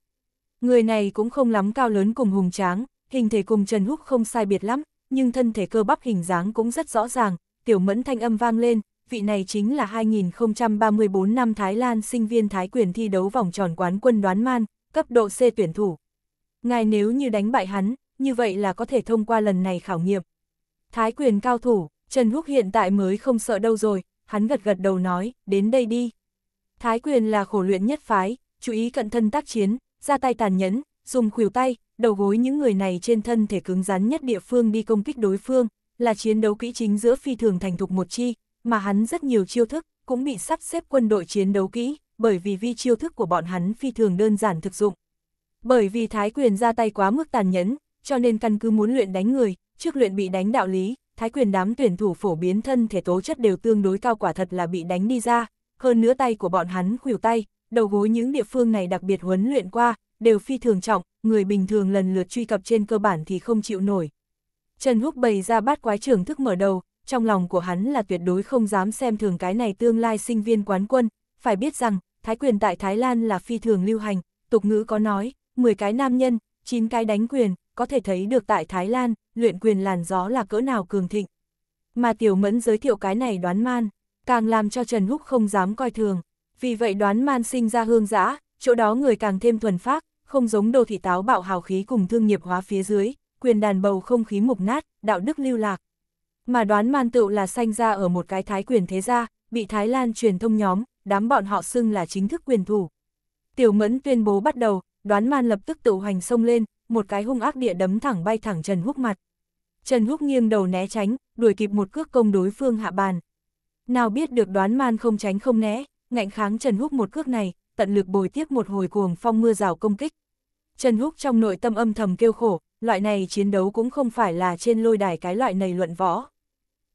S1: Người này cũng không lắm cao lớn cùng hùng tráng, hình thể cùng Trần Húc không sai biệt lắm, nhưng thân thể cơ bắp hình dáng cũng rất rõ ràng, tiểu mẫn thanh âm vang lên, vị này chính là 2034 năm Thái Lan sinh viên Thái quyền thi đấu vòng tròn quán quân đoán man, cấp độ C tuyển thủ. Ngài nếu như đánh bại hắn, như vậy là có thể thông qua lần này khảo nghiệm. Thái quyền cao thủ, Trần Húc hiện tại mới không sợ đâu rồi, hắn gật gật đầu nói, đến đây đi. Thái quyền là khổ luyện nhất phái, chú ý cận thân tác chiến, ra tay tàn nhẫn, dùng khuỷu tay, đầu gối những người này trên thân thể cứng rắn nhất địa phương đi công kích đối phương, là chiến đấu kỹ chính giữa phi thường thành thục một chi, mà hắn rất nhiều chiêu thức, cũng bị sắp xếp quân đội chiến đấu kỹ, bởi vì vi chiêu thức của bọn hắn phi thường đơn giản thực dụng. Bởi vì thái quyền ra tay quá mức tàn nhẫn, cho nên căn cứ muốn luyện đánh người, trước luyện bị đánh đạo lý, thái quyền đám tuyển thủ phổ biến thân thể tố chất đều tương đối cao quả thật là bị đánh đi ra, hơn nữa tay của bọn hắn khuỷu tay, đầu gối những địa phương này đặc biệt huấn luyện qua, đều phi thường trọng, người bình thường lần lượt truy cập trên cơ bản thì không chịu nổi. Trần Húc bày ra bát quái trưởng thức mở đầu, trong lòng của hắn là tuyệt đối không dám xem thường cái này tương lai sinh viên quán quân, phải biết rằng, thái quyền tại Thái Lan là phi thường lưu hành, tục ngữ có nói, 10 cái nam nhân, 9 cái đánh quyền, có thể thấy được tại Thái Lan, luyện quyền làn gió là cỡ nào cường thịnh. Mà Tiểu Mẫn giới thiệu cái này đoán man, càng làm cho Trần Húc không dám coi thường. Vì vậy đoán man sinh ra hương giã, chỗ đó người càng thêm thuần phác, không giống đồ thị táo bạo hào khí cùng thương nghiệp hóa phía dưới, quyền đàn bầu không khí mục nát, đạo đức lưu lạc. Mà đoán man tựu là sanh ra ở một cái thái quyền thế gia, bị Thái Lan truyền thông nhóm, đám bọn họ xưng là chính thức quyền thủ. Tiểu Mẫn tuyên bố bắt đầu, đoán man lập tức tự hành sông lên, một cái hung ác địa đấm thẳng bay thẳng Trần Húc mặt. Trần Húc nghiêng đầu né tránh, đuổi kịp một cước công đối phương hạ bàn. Nào biết được đoán man không tránh không né, ngạnh kháng Trần Húc một cước này, tận lực bồi tiếp một hồi cuồng phong mưa rào công kích. Trần Húc trong nội tâm âm thầm kêu khổ, loại này chiến đấu cũng không phải là trên lôi đài cái loại này luận võ.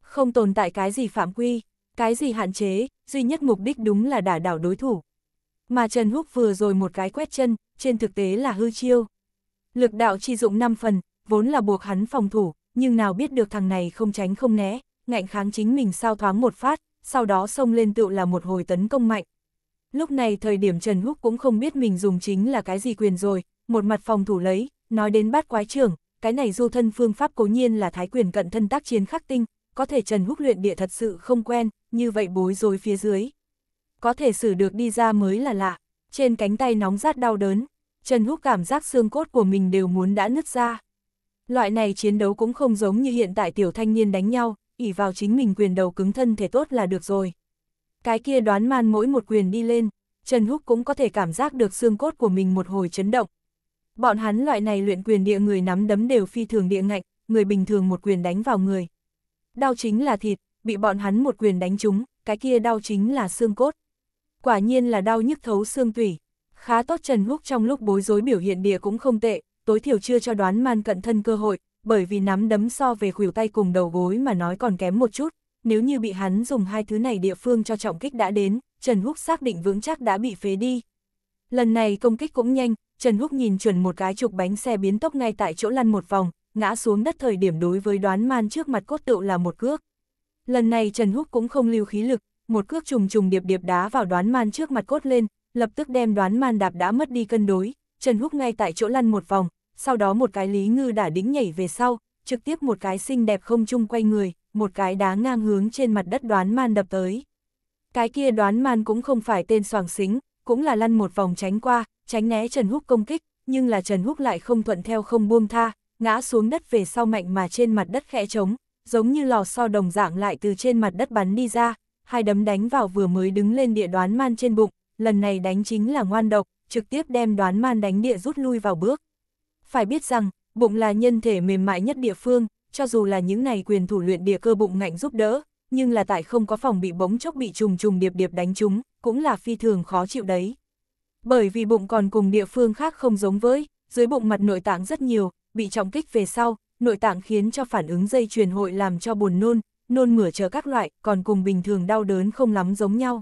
S1: Không tồn tại cái gì phạm quy, cái gì hạn chế, duy nhất mục đích đúng là đả đảo đối thủ. Mà Trần Húc vừa rồi một cái quét chân, trên thực tế là hư chiêu. Lực đạo chi dụng 5 phần, vốn là buộc hắn phòng thủ, nhưng nào biết được thằng này không tránh không né, ngạnh kháng chính mình sao thoáng một phát, sau đó xông lên tựu là một hồi tấn công mạnh. Lúc này thời điểm Trần Húc cũng không biết mình dùng chính là cái gì quyền rồi, một mặt phòng thủ lấy, nói đến bát quái trưởng, cái này du thân phương pháp cố nhiên là thái quyền cận thân tác chiến khắc tinh, có thể Trần Húc luyện địa thật sự không quen, như vậy bối rối phía dưới. Có thể xử được đi ra mới là lạ, trên cánh tay nóng rát đau đớn, Trần Húc cảm giác xương cốt của mình đều muốn đã nứt ra. Loại này chiến đấu cũng không giống như hiện tại tiểu thanh niên đánh nhau, ỉ vào chính mình quyền đầu cứng thân thể tốt là được rồi. Cái kia đoán man mỗi một quyền đi lên, Trần Húc cũng có thể cảm giác được xương cốt của mình một hồi chấn động. Bọn hắn loại này luyện quyền địa người nắm đấm đều phi thường địa ngạnh, người bình thường một quyền đánh vào người. Đau chính là thịt, bị bọn hắn một quyền đánh trúng, cái kia đau chính là xương cốt. Quả nhiên là đau nhức thấu xương tủy. Khá tốt Trần Húc trong lúc bối rối biểu hiện địa cũng không tệ, tối thiểu chưa cho đoán man cận thân cơ hội, bởi vì nắm đấm so về khuỷu tay cùng đầu gối mà nói còn kém một chút, nếu như bị hắn dùng hai thứ này địa phương cho trọng kích đã đến, Trần Húc xác định vững chắc đã bị phế đi. Lần này công kích cũng nhanh, Trần Húc nhìn chuẩn một cái trục bánh xe biến tốc ngay tại chỗ lăn một vòng, ngã xuống đất thời điểm đối với đoán man trước mặt cốt tựu là một cước. Lần này Trần Húc cũng không lưu khí lực, một cước trùng trùng điệp điệp đá vào đoán man trước mặt cốt lên, lập tức đem đoán man đạp đã mất đi cân đối, Trần Húc ngay tại chỗ lăn một vòng, sau đó một cái Lý Ngư đã đính nhảy về sau, trực tiếp một cái xinh đẹp không chung quay người, một cái đá ngang hướng trên mặt đất đoán man đập tới. Cái kia đoán man cũng không phải tên soàng xính, cũng là lăn một vòng tránh qua, tránh né Trần Húc công kích, nhưng là Trần Húc lại không thuận theo không buông tha, ngã xuống đất về sau mạnh mà trên mặt đất khẽ trống, giống như lò xo đồng dạng lại từ trên mặt đất bắn đi ra, hai đấm đánh vào vừa mới đứng lên địa đoán man trên bụng, lần này đánh chính là ngoan độc, trực tiếp đem đoán man đánh địa rút lui vào bước. Phải biết rằng, bụng là nhân thể mềm mại nhất địa phương, cho dù là những này quyền thủ luyện địa cơ bụng ngạnh giúp đỡ, nhưng là tại không có phòng bị bóng chốc bị trùng trùng điệp điệp đánh chúng cũng là phi thường khó chịu đấy. Bởi vì bụng còn cùng địa phương khác không giống với, dưới bụng mặt nội tạng rất nhiều, bị trọng kích về sau, nội tạng khiến cho phản ứng dây truyền hội làm cho buồn nôn, nôn mửa chờ các loại, còn cùng bình thường đau đớn không lắm giống nhau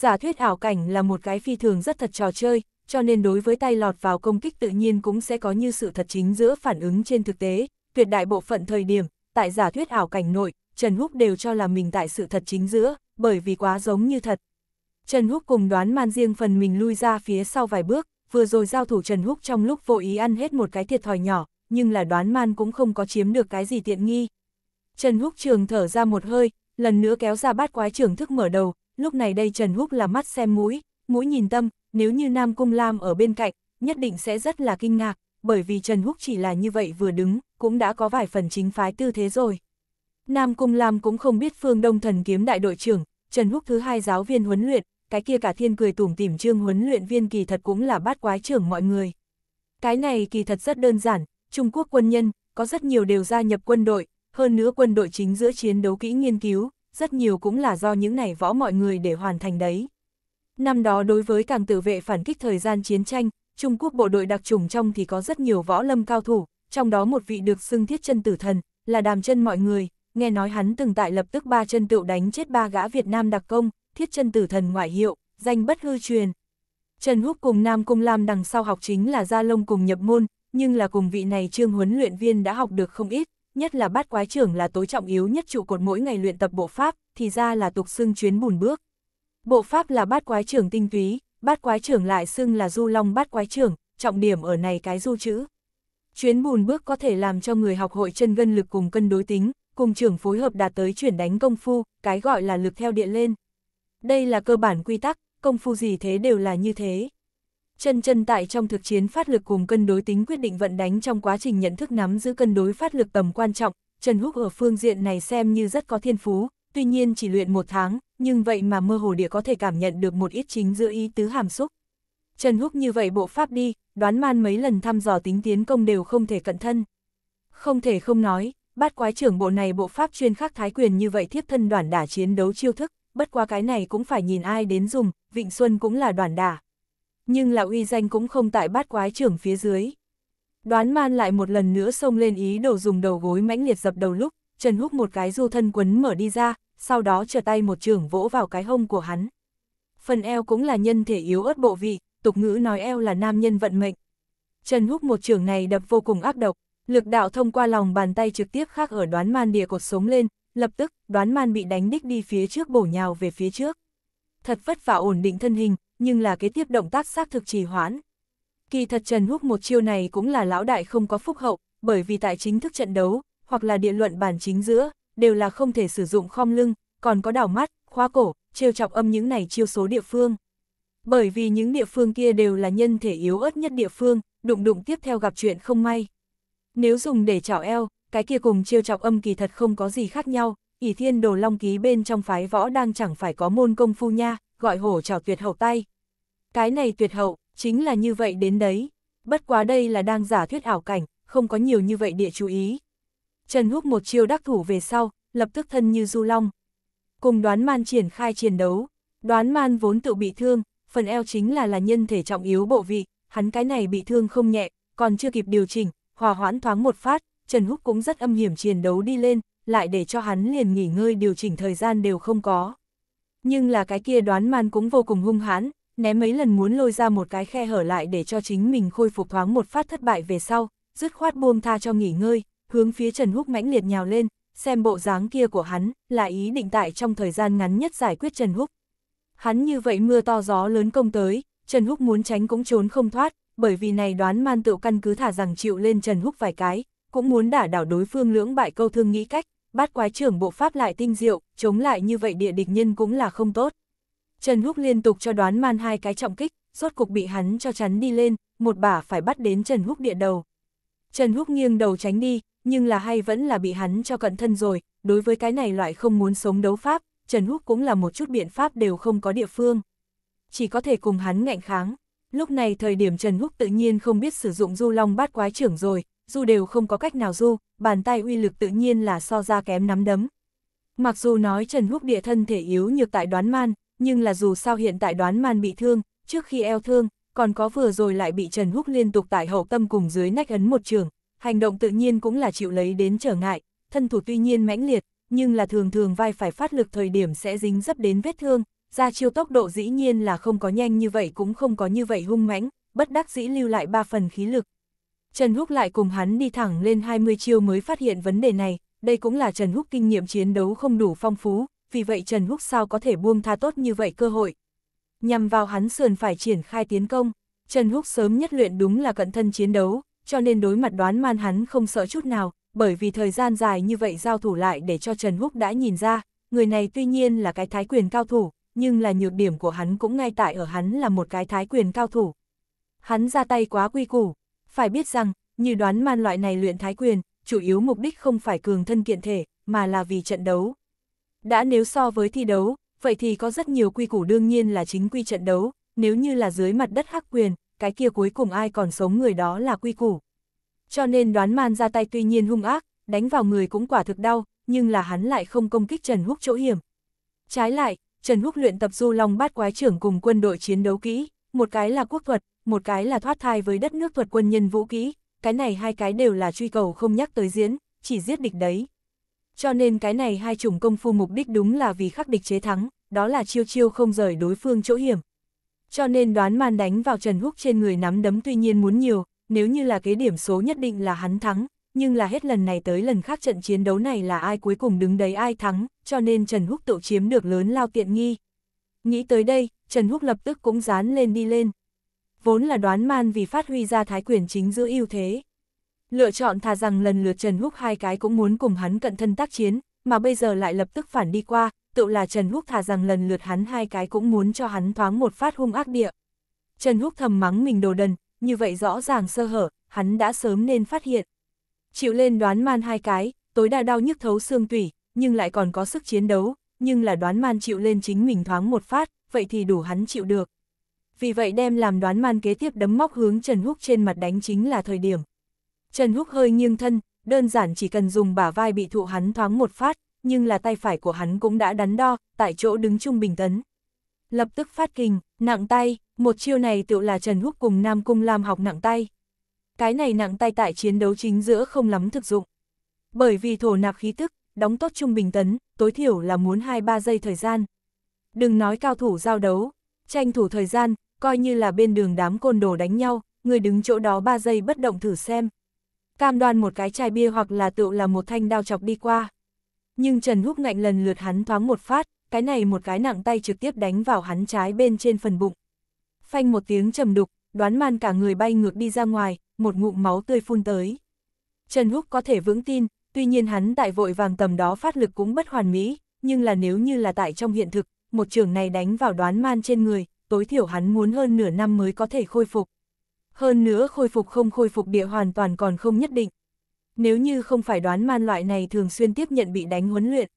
S1: giả thuyết ảo cảnh là một cái phi thường rất thật trò chơi, cho nên đối với tay lọt vào công kích tự nhiên cũng sẽ có như sự thật chính giữa phản ứng trên thực tế, tuyệt đại bộ phận thời điểm, tại giả thuyết ảo cảnh nội, Trần Húc đều cho là mình tại sự thật chính giữa, bởi vì quá giống như thật. Trần Húc cùng đoán man riêng phần mình lui ra phía sau vài bước, vừa rồi giao thủ Trần Húc trong lúc vô ý ăn hết một cái thiệt thòi nhỏ, nhưng là đoán man cũng không có chiếm được cái gì tiện nghi. Trần Húc trường thở ra một hơi, lần nữa kéo ra bát quái trưởng thức mở đầu, lúc này đây Trần Húc là mắt xem mũi, mũi nhìn tâm, nếu như Nam Cung Lam ở bên cạnh, nhất định sẽ rất là kinh ngạc, bởi vì Trần Húc chỉ là như vậy vừa đứng, cũng đã có vài phần chính phái tư thế rồi. Nam Cung Lam cũng không biết Phương Đông Thần Kiếm đại đội trưởng, Trần Húc thứ hai giáo viên huấn luyện, cái kia cả thiên cười tủm tìm trương huấn luyện viên kỳ thật cũng là bát quái trưởng mọi người. Cái này kỳ thật rất đơn giản, Trung Quốc quân nhân, có rất nhiều đều gia nhập quân đội, hơn nữa quân đội chính giữa chiến đấu kỹ nghiên cứu, rất nhiều cũng là do những này võ mọi người để hoàn thành đấy. Năm đó đối với càng tử vệ phản kích thời gian chiến tranh, Trung Quốc bộ đội đặc trùng trong thì có rất nhiều võ lâm cao thủ, trong đó một vị được xưng thiết chân tử thần, là đàm chân mọi người, nghe nói hắn từng tại lập tức ba chân tựu đánh chết ba gã Việt Nam đặc công, thiết chân tử thần ngoại hiệu, danh bất hư truyền. Trần Húc cùng Nam Cung Lam đằng sau học chính là Gia long cùng nhập môn, nhưng là cùng vị này trương huấn luyện viên đã học được không ít, nhất là bát quái trưởng là tối trọng yếu nhất trụ cột mỗi ngày luyện tập bộ pháp, thì ra là tục xưng chuyến bùn bước. Bộ pháp là bát quái trưởng tinh túy, bát quái trưởng lại xưng là du long bát quái trưởng, trọng điểm ở này cái du chữ. Chuyến bùn bước có thể làm cho người học hội chân gân lực cùng cân đối tính, cùng trưởng phối hợp đạt tới chuyển đánh công phu, cái gọi là lực theo điện lên. Đây là cơ bản quy tắc, công phu gì thế đều là như thế. Chân chân tại trong thực chiến phát lực cùng cân đối tính quyết định vận đánh trong quá trình nhận thức nắm giữ cân đối phát lực tầm quan trọng, Trần Húc ở phương diện này xem như rất có thiên phú, tuy nhiên chỉ luyện một tháng, nhưng vậy mà mơ hồ địa có thể cảm nhận được một ít chính giữa ý tứ hàm xúc. Trần Húc như vậy bộ pháp đi, đoán man mấy lần thăm dò tính tiến công đều không thể cận thân. Không thể không nói, bát quái trưởng bộ này bộ pháp chuyên khắc thái quyền như vậy thiếp thân đoàn đả chiến đấu chiêu thức, bất qua cái này cũng phải nhìn ai đến dùng, Vịnh Xuân cũng là đoàn đả, nhưng là uy danh cũng không tại bát quái trưởng phía dưới. Đoán man lại một lần nữa xông lên ý đồ dùng đầu gối mãnh liệt dập đầu lúc, Trần Húc một cái du thân quấn mở đi ra, sau đó trở tay một trường vỗ vào cái hông của hắn. Phần eo cũng là nhân thể yếu ớt bộ vị, tục ngữ nói eo là nam nhân vận mệnh. Trần Húc một trường này đập vô cùng ác độc, lực đạo thông qua lòng bàn tay trực tiếp khác ở đoán man địa cột sống lên, lập tức, đoán man bị đánh đích đi phía trước bổ nhào về phía trước. Thật vất vả ổn định thân hình, nhưng là kế tiếp động tác xác thực trì hoãn. Kỳ thật Trần Húc một chiêu này cũng là lão đại không có phúc hậu, bởi vì tại chính thức trận đấu, hoặc là địa luận bản chính giữa, đều là không thể sử dụng khom lưng, còn có đảo mắt, khóa cổ, trêu chọc âm những này chiêu số địa phương. Bởi vì những địa phương kia đều là nhân thể yếu ớt nhất địa phương, đụng đụng tiếp theo gặp chuyện không may. Nếu dùng để chảo eo, cái kia cùng chiêu chọc âm kỳ thật không có gì khác nhau, ỷ thiên đồ long ký bên trong phái võ đang chẳng phải có môn công phu nha, gọi hổ chảo tuyệt hậu tay. Cái này tuyệt hậu, chính là như vậy đến đấy. Bất quá đây là đang giả thuyết ảo cảnh, không có nhiều như vậy địa chú ý. Trần Húc một chiêu đắc thủ về sau, lập tức thân như du long. Cùng đoán man triển khai chiến đấu, đoán man vốn tự bị thương, phần eo chính là là nhân thể trọng yếu bộ vị, hắn cái này bị thương không nhẹ, còn chưa kịp điều chỉnh, hòa hoãn thoáng một phát, Trần Húc cũng rất âm hiểm chiến đấu đi lên, lại để cho hắn liền nghỉ ngơi điều chỉnh thời gian đều không có. Nhưng là cái kia đoán man cũng vô cùng hung hãn, ném mấy lần muốn lôi ra một cái khe hở lại để cho chính mình khôi phục thoáng một phát thất bại về sau, dứt khoát buông tha cho nghỉ ngơi, hướng phía Trần Húc mãnh liệt nhào lên, xem bộ dáng kia của hắn, là ý định tại trong thời gian ngắn nhất giải quyết Trần Húc. Hắn như vậy mưa to gió lớn công tới, Trần Húc muốn tránh cũng trốn không thoát, bởi vì này đoán man tựu căn cứ thả rằng chịu lên Trần Húc vài cái, cũng muốn đả đảo đối phương lưỡng bại câu thương nghĩ cách, bát quái trưởng bộ pháp lại tinh diệu, chống lại như vậy địa địch nhân cũng là không tốt. Trần Húc liên tục cho đoán man hai cái trọng kích, rốt cục bị hắn cho chắn đi lên, một bả phải bắt đến Trần Húc địa đầu. Trần Húc nghiêng đầu tránh đi, nhưng là hay vẫn là bị hắn cho cận thân rồi, đối với cái này loại không muốn sống đấu pháp, Trần Húc cũng là một chút biện pháp đều không có địa phương. Chỉ có thể cùng hắn ngạnh kháng. Lúc này thời điểm Trần Húc tự nhiên không biết sử dụng du long bát quái trưởng rồi, dù đều không có cách nào du, bàn tay uy lực tự nhiên là so ra kém nắm đấm. Mặc dù nói Trần Húc địa thân thể yếu nhược tại đoán man, nhưng là dù sao hiện tại đoán man bị thương, trước khi eo thương, còn có vừa rồi lại bị Trần Húc liên tục tại hậu tâm cùng dưới nách ấn một trường, hành động tự nhiên cũng là chịu lấy đến trở ngại, thân thủ tuy nhiên mãnh liệt, nhưng là thường thường vai phải phát lực thời điểm sẽ dính dấp đến vết thương, ra chiêu tốc độ dĩ nhiên là không có nhanh như vậy cũng không có như vậy hung mãnh, bất đắc dĩ lưu lại ba phần khí lực. Trần Húc lại cùng hắn đi thẳng lên 20 chiêu mới phát hiện vấn đề này, đây cũng là Trần Húc kinh nghiệm chiến đấu không đủ phong phú, vì vậy Trần Húc sao có thể buông tha tốt như vậy cơ hội. Nhằm vào hắn sườn phải triển khai tiến công, Trần Húc sớm nhất luyện đúng là cận thân chiến đấu, cho nên đối mặt đoán man hắn không sợ chút nào, bởi vì thời gian dài như vậy giao thủ lại để cho Trần Húc đã nhìn ra, người này tuy nhiên là cái thái quyền cao thủ, nhưng là nhược điểm của hắn cũng ngay tại ở hắn là một cái thái quyền cao thủ. Hắn ra tay quá quy củ, phải biết rằng, như đoán man loại này luyện thái quyền, chủ yếu mục đích không phải cường thân kiện thể, mà là vì trận đấu. Đã nếu so với thi đấu, vậy thì có rất nhiều quy củ đương nhiên là chính quy trận đấu, nếu như là dưới mặt đất hắc quyền, cái kia cuối cùng ai còn sống người đó là quy củ. Cho nên đoán man ra tay tuy nhiên hung ác, đánh vào người cũng quả thực đau, nhưng là hắn lại không công kích Trần Húc chỗ hiểm. Trái lại, Trần Húc luyện tập du long bát quái trưởng cùng quân đội chiến đấu kỹ, một cái là quốc thuật, một cái là thoát thai với đất nước thuật quân nhân vũ kỹ, cái này hai cái đều là truy cầu không nhắc tới diễn, chỉ giết địch đấy. Cho nên cái này hai chủng công phu mục đích đúng là vì khắc địch chế thắng, đó là chiêu chiêu không rời đối phương chỗ hiểm. Cho nên đoán man đánh vào Trần Húc trên người nắm đấm tuy nhiên muốn nhiều, nếu như là cái điểm số nhất định là hắn thắng, nhưng là hết lần này tới lần khác trận chiến đấu này là ai cuối cùng đứng đấy ai thắng, cho nên Trần Húc tự chiếm được lớn lao tiện nghi. Nghĩ tới đây, Trần Húc lập tức cũng dán lên đi lên vốn là đoán man vì phát huy ra thái quyền chính giữa ưu thế. Lựa chọn thà rằng lần lượt Trần Húc hai cái cũng muốn cùng hắn cận thân tác chiến, mà bây giờ lại lập tức phản đi qua, tự là Trần Húc thà rằng lần lượt hắn hai cái cũng muốn cho hắn thoáng một phát hung ác địa. Trần Húc thầm mắng mình đồ đần, như vậy rõ ràng sơ hở, hắn đã sớm nên phát hiện. Chịu lên đoán man hai cái, tối đa đau nhức thấu xương tủy, nhưng lại còn có sức chiến đấu, nhưng là đoán man chịu lên chính mình thoáng một phát, vậy thì đủ hắn chịu được vì vậy đem làm đoán man kế tiếp đấm móc hướng Trần Húc trên mặt đánh chính là thời điểm. Trần Húc hơi nghiêng thân, đơn giản chỉ cần dùng bả vai bị thụ hắn thoáng một phát, nhưng là tay phải của hắn cũng đã đắn đo, tại chỗ đứng trung bình tấn. Lập tức phát kình, nặng tay, một chiêu này tựu là Trần Húc cùng Nam Cung Lam học nặng tay. Cái này nặng tay tại chiến đấu chính giữa không lắm thực dụng. Bởi vì thổ nạp khí tức, đóng tốt trung bình tấn, tối thiểu là muốn 2-3 giây thời gian. Đừng nói cao thủ giao đấu, tranh thủ thời gian, coi như là bên đường đám côn đồ đánh nhau, người đứng chỗ đó 3 giây bất động thử xem. Cam đoan một cái chai bia hoặc là tựu là một thanh đao chọc đi qua. Nhưng Trần Húc ngạnh lần lượt hắn thoáng một phát, cái này một cái nặng tay trực tiếp đánh vào hắn trái bên trên phần bụng. Phanh một tiếng trầm đục, đoán man cả người bay ngược đi ra ngoài, một ngụm máu tươi phun tới. Trần Húc có thể vững tin, tuy nhiên hắn tại vội vàng tầm đó phát lực cũng bất hoàn mỹ, nhưng là nếu như là tại trong hiện thực, một trường này đánh vào đoán man trên người, tối thiểu hắn muốn hơn nửa năm mới có thể khôi phục. Hơn nữa khôi phục không khôi phục địa hoàn toàn còn không nhất định. Nếu như không phải đoán man loại này thường xuyên tiếp nhận bị đánh huấn luyện.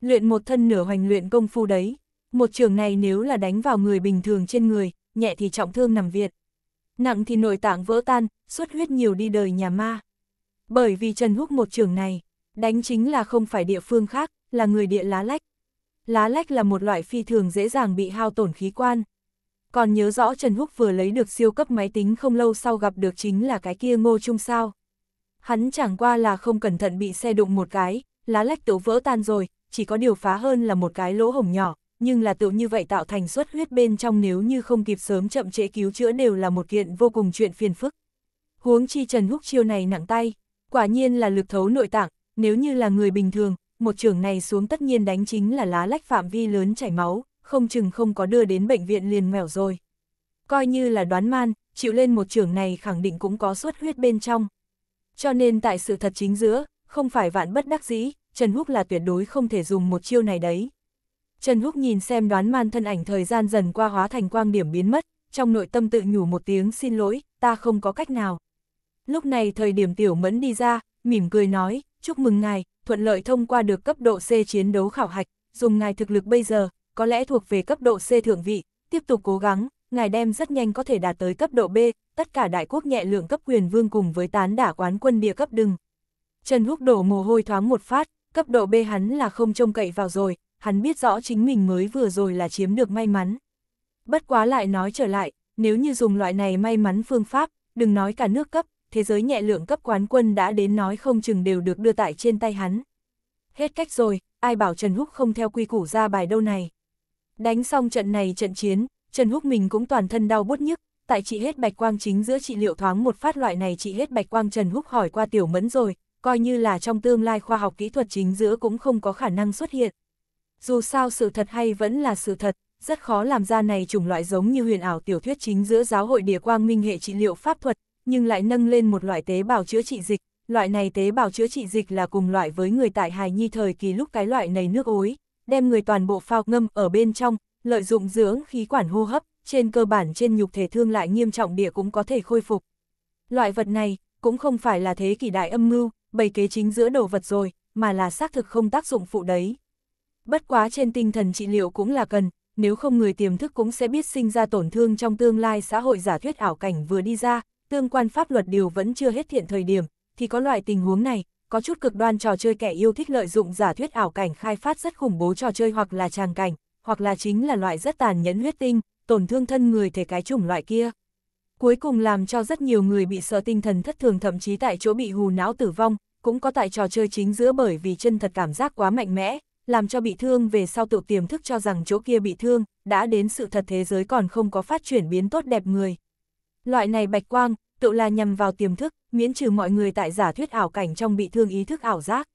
S1: Luyện một thân nửa hoành luyện công phu đấy, một trường này nếu là đánh vào người bình thường trên người, nhẹ thì trọng thương nằm viện. Nặng thì nội tạng vỡ tan, xuất huyết nhiều đi đời nhà ma. Bởi vì Trần Húc một trường này, đánh chính là không phải địa phương khác, là người địa lá lách. Lá lách là một loại phi thường dễ dàng bị hao tổn khí quan còn nhớ rõ Trần Húc vừa lấy được siêu cấp máy tính không lâu sau gặp được chính là cái kia ngô trung sao. Hắn chẳng qua là không cẩn thận bị xe đụng một cái, lá lách tấu vỡ tan rồi, chỉ có điều phá hơn là một cái lỗ hổng nhỏ, nhưng là tự như vậy tạo thành suất huyết bên trong nếu như không kịp sớm chậm trễ cứu chữa đều là một kiện vô cùng chuyện phiền phức. Huống chi Trần Húc chiêu này nặng tay, quả nhiên là lực thấu nội tạng, nếu như là người bình thường, một trường này xuống tất nhiên đánh chính là lá lách phạm vi lớn chảy máu, không chừng không có đưa đến bệnh viện liền mẻo rồi. Coi như là đoán man, chịu lên một trường này khẳng định cũng có suất huyết bên trong. Cho nên tại sự thật chính giữa, không phải vạn bất đắc dĩ, Trần Húc là tuyệt đối không thể dùng một chiêu này đấy. Trần Húc nhìn xem đoán man thân ảnh thời gian dần qua hóa thành quang điểm biến mất, trong nội tâm tự nhủ một tiếng xin lỗi, ta không có cách nào. Lúc này thời điểm tiểu mẫn đi ra, mỉm cười nói, chúc mừng ngài, thuận lợi thông qua được cấp độ C chiến đấu khảo hạch, dùng ngài thực lực bây giờ, có lẽ thuộc về cấp độ C thượng vị, tiếp tục cố gắng, ngài đem rất nhanh có thể đạt tới cấp độ B, tất cả đại quốc nhẹ lượng cấp quyền vương cùng với tán đả quán quân địa cấp đừng. Trần Húc đổ mồ hôi thoáng một phát, cấp độ B hắn là không trông cậy vào rồi, hắn biết rõ chính mình mới vừa rồi là chiếm được may mắn. Bất quá lại nói trở lại, nếu như dùng loại này may mắn phương pháp, đừng nói cả nước cấp, thế giới nhẹ lượng cấp quán quân đã đến nói không chừng đều được đưa tại trên tay hắn. Hết cách rồi, ai bảo Trần Húc không theo quy củ ra bài đâu này. Đánh xong trận này trận chiến, Trần Húc mình cũng toàn thân đau bút nhức, tại chị hết bạch quang chính giữa trị liệu thoáng một phát loại này chị hết bạch quang Trần Húc hỏi qua tiểu mẫn rồi, coi như là trong tương lai khoa học kỹ thuật chính giữa cũng không có khả năng xuất hiện. Dù sao sự thật hay vẫn là sự thật, rất khó làm ra này chủng loại giống như huyền ảo tiểu thuyết chính giữa giáo hội địa quang minh hệ trị liệu pháp thuật, nhưng lại nâng lên một loại tế bào chữa trị dịch, loại này tế bào chữa trị dịch là cùng loại với người tại hài nhi thời kỳ lúc cái loại này nước ối đem người toàn bộ phao ngâm ở bên trong, lợi dụng dưỡng khí quản hô hấp, trên cơ bản trên nhục thể thương lại nghiêm trọng địa cũng có thể khôi phục. Loại vật này, cũng không phải là thế kỷ đại âm mưu, bày kế chính giữa đồ vật rồi, mà là xác thực không tác dụng phụ đấy. Bất quá trên tinh thần trị liệu cũng là cần, nếu không người tiềm thức cũng sẽ biết sinh ra tổn thương trong tương lai xã hội giả thuyết ảo cảnh vừa đi ra, tương quan pháp luật điều vẫn chưa hết thiện thời điểm, thì có loại tình huống này, có chút cực đoan trò chơi kẻ yêu thích lợi dụng giả thuyết ảo cảnh khai phát rất khủng bố trò chơi hoặc là tràng cảnh, hoặc là chính là loại rất tàn nhẫn huyết tinh, tổn thương thân người thể cái chủng loại kia. Cuối cùng làm cho rất nhiều người bị sợ tinh thần thất thường thậm chí tại chỗ bị hù não tử vong, cũng có tại trò chơi chính giữa bởi vì chân thật cảm giác quá mạnh mẽ, làm cho bị thương về sau tự tiềm thức cho rằng chỗ kia bị thương, đã đến sự thật thế giới còn không có phát triển biến tốt đẹp người. Loại này bạch quang, tự là nhằm vào tiềm thức, miễn trừ mọi người tại giả thuyết ảo cảnh trong bị thương ý thức ảo giác.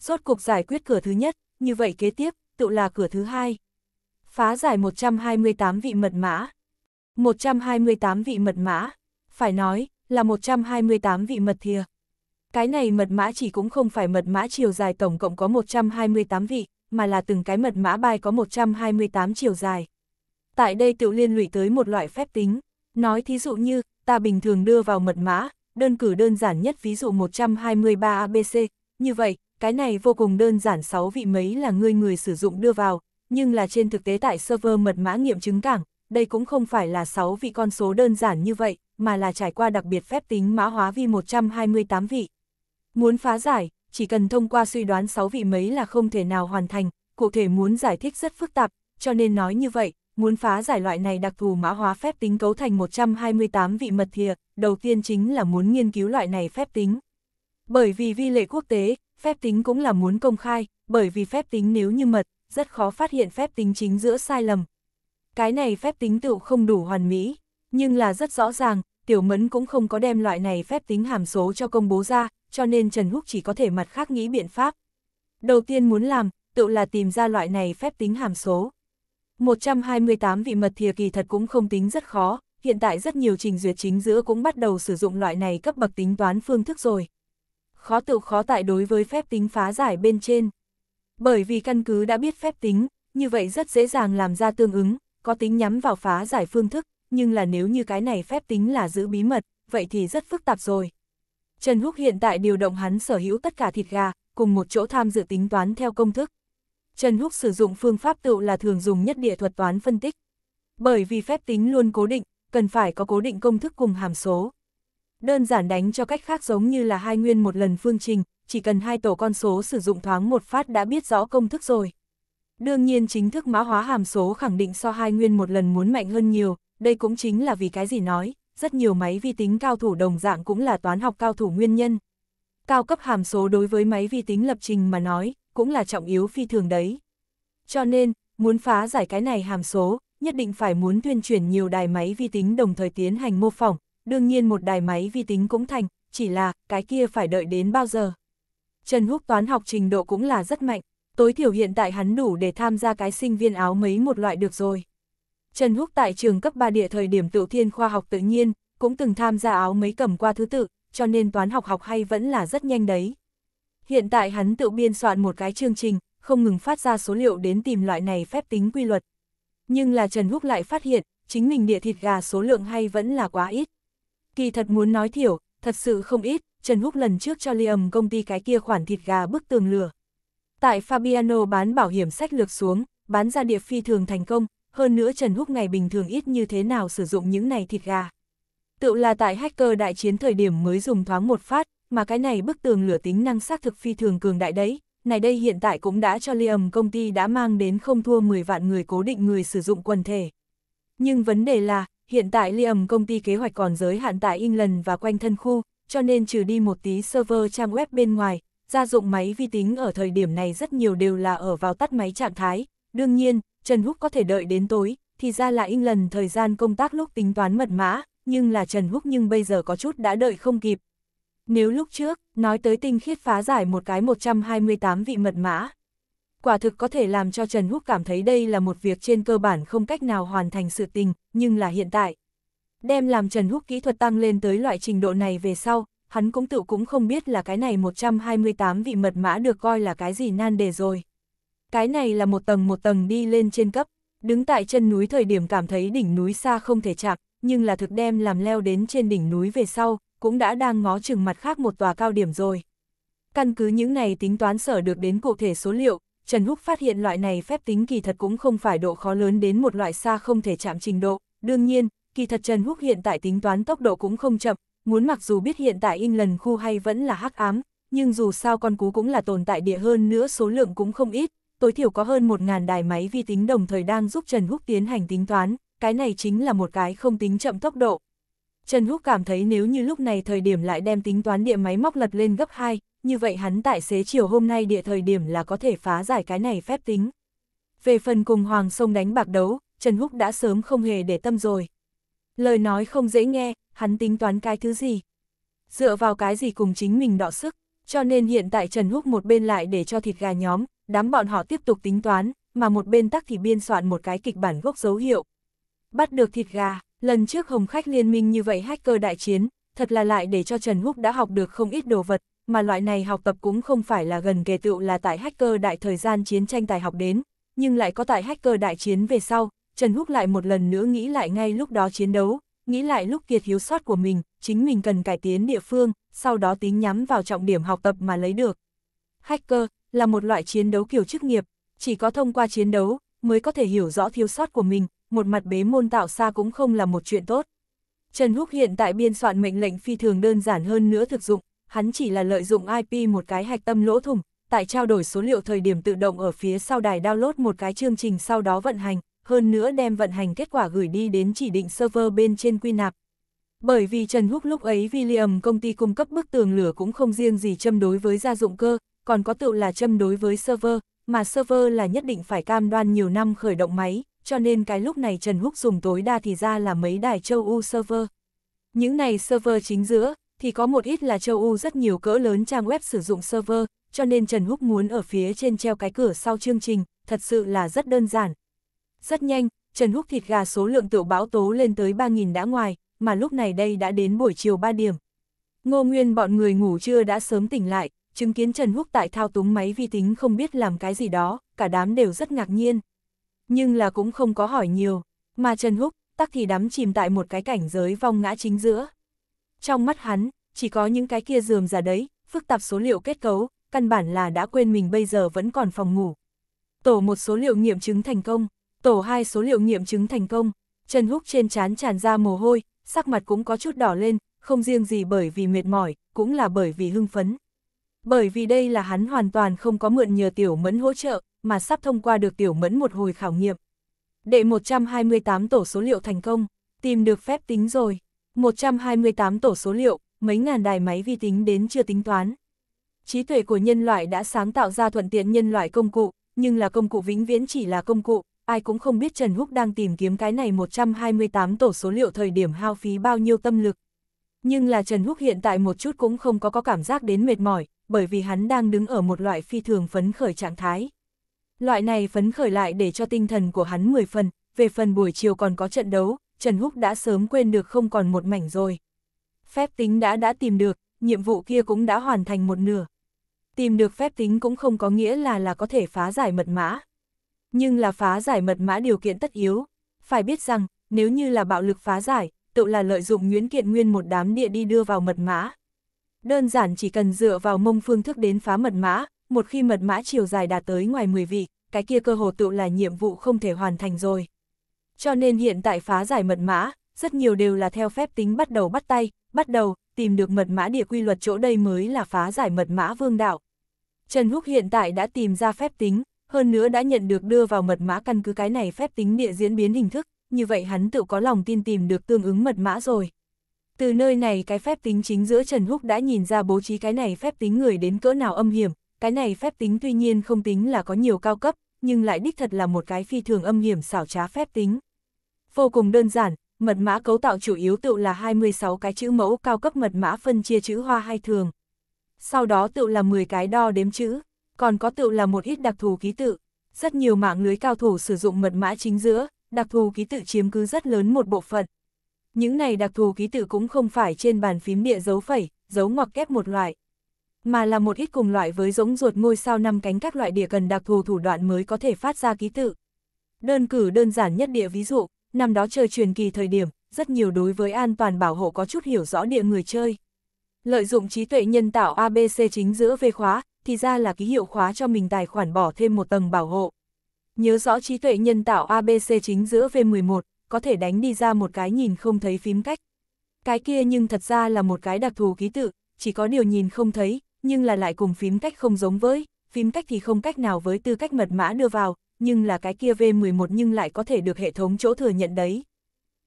S1: Rốt cục giải quyết cửa thứ nhất, như vậy kế tiếp, tự là cửa thứ hai. Phá giải 128 vị mật mã. 128 vị mật mã, phải nói, là 128 vị mật thìa. Cái này mật mã chỉ cũng không phải mật mã chiều dài tổng cộng có 128 vị, mà là từng cái mật mã bài có 128 chiều dài. Tại đây tự liên lụy tới một loại phép tính. Nói thí dụ như, ta bình thường đưa vào mật mã, đơn cử đơn giản nhất ví dụ 123 ABC, như vậy, cái này vô cùng đơn giản 6 vị mấy là người người sử dụng đưa vào, nhưng là trên thực tế tại server mật mã nghiệm chứng cảng, đây cũng không phải là 6 vị con số đơn giản như vậy, mà là trải qua đặc biệt phép tính mã hóa vi 128 vị. Muốn phá giải, chỉ cần thông qua suy đoán 6 vị mấy là không thể nào hoàn thành, cụ thể muốn giải thích rất phức tạp, cho nên nói như vậy, muốn phá giải loại này đặc thù mã hóa phép tính cấu thành 128 vị mật thìa, đầu tiên chính là muốn nghiên cứu loại này phép tính. Bởi vì vi lệ quốc tế, phép tính cũng là muốn công khai, bởi vì phép tính nếu như mật, rất khó phát hiện phép tính chính giữa sai lầm. Cái này phép tính tựu không đủ hoàn mỹ, nhưng là rất rõ ràng, Tiểu Mẫn cũng không có đem loại này phép tính hàm số cho công bố ra, cho nên Trần Húc chỉ có thể mặt khác nghĩ biện pháp. Đầu tiên muốn làm, tự là tìm ra loại này phép tính hàm số. 128 vị mật thìa kỳ thật cũng không tính rất khó, hiện tại rất nhiều trình duyệt chính giữa cũng bắt đầu sử dụng loại này cấp bậc tính toán phương thức rồi. Khó tự khó tại đối với phép tính phá giải bên trên. Bởi vì căn cứ đã biết phép tính, như vậy rất dễ dàng làm ra tương ứng, có tính nhắm vào phá giải phương thức, nhưng là nếu như cái này phép tính là giữ bí mật, vậy thì rất phức tạp rồi. Trần Húc hiện tại điều động hắn sở hữu tất cả thịt gà, cùng một chỗ tham dự tính toán theo công thức. Trần Húc sử dụng phương pháp tựu là thường dùng nhất địa thuật toán phân tích. Bởi vì phép tính luôn cố định, cần phải có cố định công thức cùng hàm số. Đơn giản đánh cho cách khác giống như là hai nguyên một lần phương trình, chỉ cần hai tổ con số sử dụng thoáng một phát đã biết rõ công thức rồi. Đương nhiên chính thức mã hóa hàm số khẳng định so hai nguyên một lần muốn mạnh hơn nhiều, đây cũng chính là vì cái gì nói, rất nhiều máy vi tính cao thủ đồng dạng cũng là toán học cao thủ nguyên nhân. Cao cấp hàm số đối với máy vi tính lập trình mà nói, cũng là trọng yếu phi thường đấy. Cho nên, muốn phá giải cái này hàm số, nhất định phải muốn tuyên truyền nhiều đài máy vi tính đồng thời tiến hành mô phỏng, đương nhiên một đài máy vi tính cũng thành, chỉ là cái kia phải đợi đến bao giờ. Trần Húc toán học trình độ cũng là rất mạnh, tối thiểu hiện tại hắn đủ để tham gia cái sinh viên áo mấy một loại được rồi. Trần Húc tại trường cấp 3 địa thời điểm tự thiên khoa học tự nhiên, cũng từng tham gia áo mấy cầm qua thứ tự, cho nên toán học học hay vẫn là rất nhanh đấy. Hiện tại hắn tự biên soạn một cái chương trình, không ngừng phát ra số liệu đến tìm loại này phép tính quy luật. Nhưng là Trần Húc lại phát hiện, chính mình địa thịt gà số lượng hay vẫn là quá ít. Kỳ thật muốn nói thiểu, thật sự không ít, Trần Húc lần trước cho Liam công ty cái kia khoản thịt gà bức tường lửa. Tại Fabiano bán bảo hiểm sách lược xuống, bán ra địa phi thường thành công, hơn nữa Trần Húc ngày bình thường ít như thế nào sử dụng những này thịt gà. Tự là tại hacker đại chiến thời điểm mới dùng thoáng một phát, mà cái này bức tường lửa tính năng xác thực phi thường cường đại đấy, này đây hiện tại cũng đã cho Liam công ty đã mang đến không thua 10 vạn người cố định người sử dụng quần thể. Nhưng vấn đề là, hiện tại Liam công ty kế hoạch còn giới hạn tại England và quanh thân khu, cho nên trừ đi một tí server trang web bên ngoài, gia dụng máy vi tính ở thời điểm này rất nhiều đều là ở vào tắt máy trạng thái. Đương nhiên, Trần Húc có thể đợi đến tối, thì ra là England thời gian công tác lúc tính toán mật mã, nhưng là Trần Húc nhưng bây giờ có chút đã đợi không kịp, nếu lúc trước, nói tới tinh khiết phá giải một cái 128 vị mật mã, quả thực có thể làm cho Trần Húc cảm thấy đây là một việc trên cơ bản không cách nào hoàn thành sự tình, nhưng là hiện tại. Đem làm Trần Húc kỹ thuật tăng lên tới loại trình độ này về sau, hắn cũng tự cũng không biết là cái này 128 vị mật mã được coi là cái gì nan đề rồi. Cái này là một tầng một tầng đi lên trên cấp, đứng tại chân núi thời điểm cảm thấy đỉnh núi xa không thể chạm, nhưng là thực đem làm leo đến trên đỉnh núi về sau, cũng đã đang ngó chừng mặt khác một tòa cao điểm rồi. Căn cứ những này tính toán sở được đến cụ thể số liệu, Trần Húc phát hiện loại này phép tính kỳ thật cũng không phải độ khó lớn đến một loại xa không thể chạm trình độ. Đương nhiên, kỳ thật Trần Húc hiện tại tính toán tốc độ cũng không chậm, muốn mặc dù biết hiện tại in lần khu hay vẫn là hắc ám, nhưng dù sao con cú cũng là tồn tại địa hơn nữa số lượng cũng không ít, tối thiểu có hơn 1.000 đài máy vi tính đồng thời đang giúp Trần Húc tiến hành tính toán, cái này chính là một cái không tính chậm tốc độ. Trần Húc cảm thấy nếu như lúc này thời điểm lại đem tính toán địa máy móc lật lên gấp 2, như vậy hắn tại xế chiều hôm nay địa thời điểm là có thể phá giải cái này phép tính. Về phần cùng Hoàng Sông đánh bạc đấu, Trần Húc đã sớm không hề để tâm rồi. Lời nói không dễ nghe, hắn tính toán cái thứ gì. Dựa vào cái gì cùng chính mình đọ sức, cho nên hiện tại Trần Húc một bên lại để cho thịt gà nhóm, đám bọn họ tiếp tục tính toán, mà một bên tắc thì biên soạn một cái kịch bản gốc dấu hiệu. Bắt được thịt gà, Lần trước hồng khách liên minh như vậy hacker đại chiến, thật là lại để cho Trần Húc đã học được không ít đồ vật, mà loại này học tập cũng không phải là gần kề tựu là tại hacker đại thời gian chiến tranh tài học đến, nhưng lại có tại hacker đại chiến về sau, Trần Húc lại một lần nữa nghĩ lại ngay lúc đó chiến đấu, nghĩ lại lúc kiệt hiếu sót của mình, chính mình cần cải tiến địa phương, sau đó tính nhắm vào trọng điểm học tập mà lấy được. Hacker là một loại chiến đấu kiểu chức nghiệp, chỉ có thông qua chiến đấu mới có thể hiểu rõ thiếu sót của mình, một mặt bế môn tạo xa cũng không là một chuyện tốt. Trần Húc hiện tại biên soạn mệnh lệnh phi thường đơn giản hơn nữa thực dụng, hắn chỉ là lợi dụng IP một cái hạch tâm lỗ thủng, tại trao đổi số liệu thời điểm tự động ở phía sau đài download một cái chương trình sau đó vận hành, hơn nữa đem vận hành kết quả gửi đi đến chỉ định server bên trên quy nạp. Bởi vì Trần Húc lúc ấy William công ty cung cấp bức tường lửa cũng không riêng gì châm đối với gia dụng cơ, còn có tự là châm đối với server, mà server là nhất định phải cam đoan nhiều năm khởi động máy, cho nên cái lúc này Trần Húc dùng tối đa thì ra là mấy đài châu U server. Những này server chính giữa, thì có một ít là châu U rất nhiều cỡ lớn trang web sử dụng server, cho nên Trần Húc muốn ở phía trên treo cái cửa sau chương trình, thật sự là rất đơn giản. Rất nhanh, Trần Húc thịt gà số lượng tựu báo tố lên tới 3.000 đã ngoài, mà lúc này đây đã đến buổi chiều 3 điểm. Ngô Nguyên bọn người ngủ trưa đã sớm tỉnh lại, chứng kiến Trần Húc tại thao túng máy vi tính không biết làm cái gì đó, cả đám đều rất ngạc nhiên nhưng là cũng không có hỏi nhiều, mà Trần Húc, tắc thì đắm chìm tại một cái cảnh giới vong ngã chính giữa. Trong mắt hắn, chỉ có những cái kia dườm giả đấy, phức tạp số liệu kết cấu, căn bản là đã quên mình bây giờ vẫn còn phòng ngủ. Tổ một số liệu nghiệm chứng thành công, tổ hai số liệu nghiệm chứng thành công, Trần Húc trên trán tràn ra mồ hôi, sắc mặt cũng có chút đỏ lên, không riêng gì bởi vì mệt mỏi, cũng là bởi vì hưng phấn. Bởi vì đây là hắn hoàn toàn không có mượn nhờ tiểu mẫn hỗ trợ, mà sắp thông qua được tiểu mẫn một hồi khảo nghiệm. Đệ 128 tổ số liệu thành công, tìm được phép tính rồi. 128 tổ số liệu, mấy ngàn đài máy vi tính đến chưa tính toán. Trí tuệ của nhân loại đã sáng tạo ra thuận tiện nhân loại công cụ, nhưng là công cụ vĩnh viễn chỉ là công cụ, ai cũng không biết Trần Húc đang tìm kiếm cái này 128 tổ số liệu thời điểm hao phí bao nhiêu tâm lực. Nhưng là Trần Húc hiện tại một chút cũng không có có cảm giác đến mệt mỏi, bởi vì hắn đang đứng ở một loại phi thường phấn khởi trạng thái. Loại này phấn khởi lại để cho tinh thần của hắn 10 phần, về phần buổi chiều còn có trận đấu, Trần Húc đã sớm quên được không còn một mảnh rồi. Phép tính đã đã tìm được, nhiệm vụ kia cũng đã hoàn thành một nửa. Tìm được phép tính cũng không có nghĩa là là có thể phá giải mật mã. Nhưng là phá giải mật mã điều kiện tất yếu. Phải biết rằng, nếu như là bạo lực phá giải, tự là lợi dụng Nguyễn kiện nguyên một đám địa đi đưa vào mật mã. Đơn giản chỉ cần dựa vào mông phương thức đến phá mật mã, một khi mật mã chiều dài đạt tới ngoài 10 vị, cái kia cơ hồ tự là nhiệm vụ không thể hoàn thành rồi. Cho nên hiện tại phá giải mật mã, rất nhiều đều là theo phép tính bắt đầu bắt tay, bắt đầu, tìm được mật mã địa quy luật chỗ đây mới là phá giải mật mã vương đạo. Trần Húc hiện tại đã tìm ra phép tính, hơn nữa đã nhận được đưa vào mật mã căn cứ cái này phép tính địa diễn biến hình thức, như vậy hắn tự có lòng tin tìm được tương ứng mật mã rồi. Từ nơi này cái phép tính chính giữa Trần Húc đã nhìn ra bố trí cái này phép tính người đến cỡ nào âm hiểm, cái này phép tính tuy nhiên không tính là có nhiều cao cấp, nhưng lại đích thật là một cái phi thường âm hiểm xảo trá phép tính. Vô cùng đơn giản, mật mã cấu tạo chủ yếu tự là 26 cái chữ mẫu cao cấp mật mã phân chia chữ hoa hay thường. Sau đó tự là 10 cái đo đếm chữ, còn có tự là một ít đặc thù ký tự. Rất nhiều mạng lưới cao thủ sử dụng mật mã chính giữa, đặc thù ký tự chiếm cứ rất lớn một bộ phận. Những này đặc thù ký tự cũng không phải trên bàn phím địa dấu phẩy, dấu ngoặc kép một loại, mà là một ít cùng loại với giống ruột ngôi sao năm cánh các loại địa cần đặc thù thủ đoạn mới có thể phát ra ký tự. Đơn cử đơn giản nhất địa ví dụ, năm đó chơi truyền kỳ thời điểm, rất nhiều đối với an toàn bảo hộ có chút hiểu rõ địa người chơi. Lợi dụng trí tuệ nhân tạo ABC chính giữa về khóa, thì ra là ký hiệu khóa cho mình tài khoản bỏ thêm một tầng bảo hộ. Nhớ rõ trí tuệ nhân tạo ABC chính giữa V11, có thể đánh đi ra một cái nhìn không thấy phím cách. Cái kia nhưng thật ra là một cái đặc thù ký tự, chỉ có điều nhìn không thấy, nhưng là lại cùng phím cách không giống với, phím cách thì không cách nào với tư cách mật mã đưa vào, nhưng là cái kia V11 nhưng lại có thể được hệ thống chỗ thừa nhận đấy.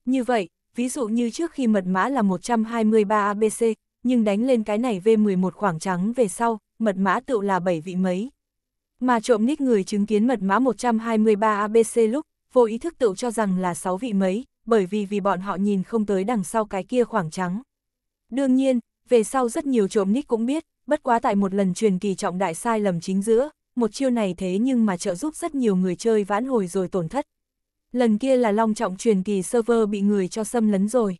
S1: Như vậy, ví dụ như trước khi mật mã là 123 ABC, nhưng đánh lên cái này V11 khoảng trắng về sau, mật mã tự là 7 vị mấy. Mà trộm nít người chứng kiến mật mã 123 ABC lúc, vô ý thức tự cho rằng là 6 vị mấy, bởi vì vì bọn họ nhìn không tới đằng sau cái kia khoảng trắng. Đương nhiên, về sau rất nhiều trộm nít cũng biết, bất quá tại một lần truyền kỳ trọng đại sai lầm chính giữa, một chiêu này thế nhưng mà trợ giúp rất nhiều người chơi vãn hồi rồi tổn thất. Lần kia là long trọng truyền kỳ server bị người cho xâm lấn rồi.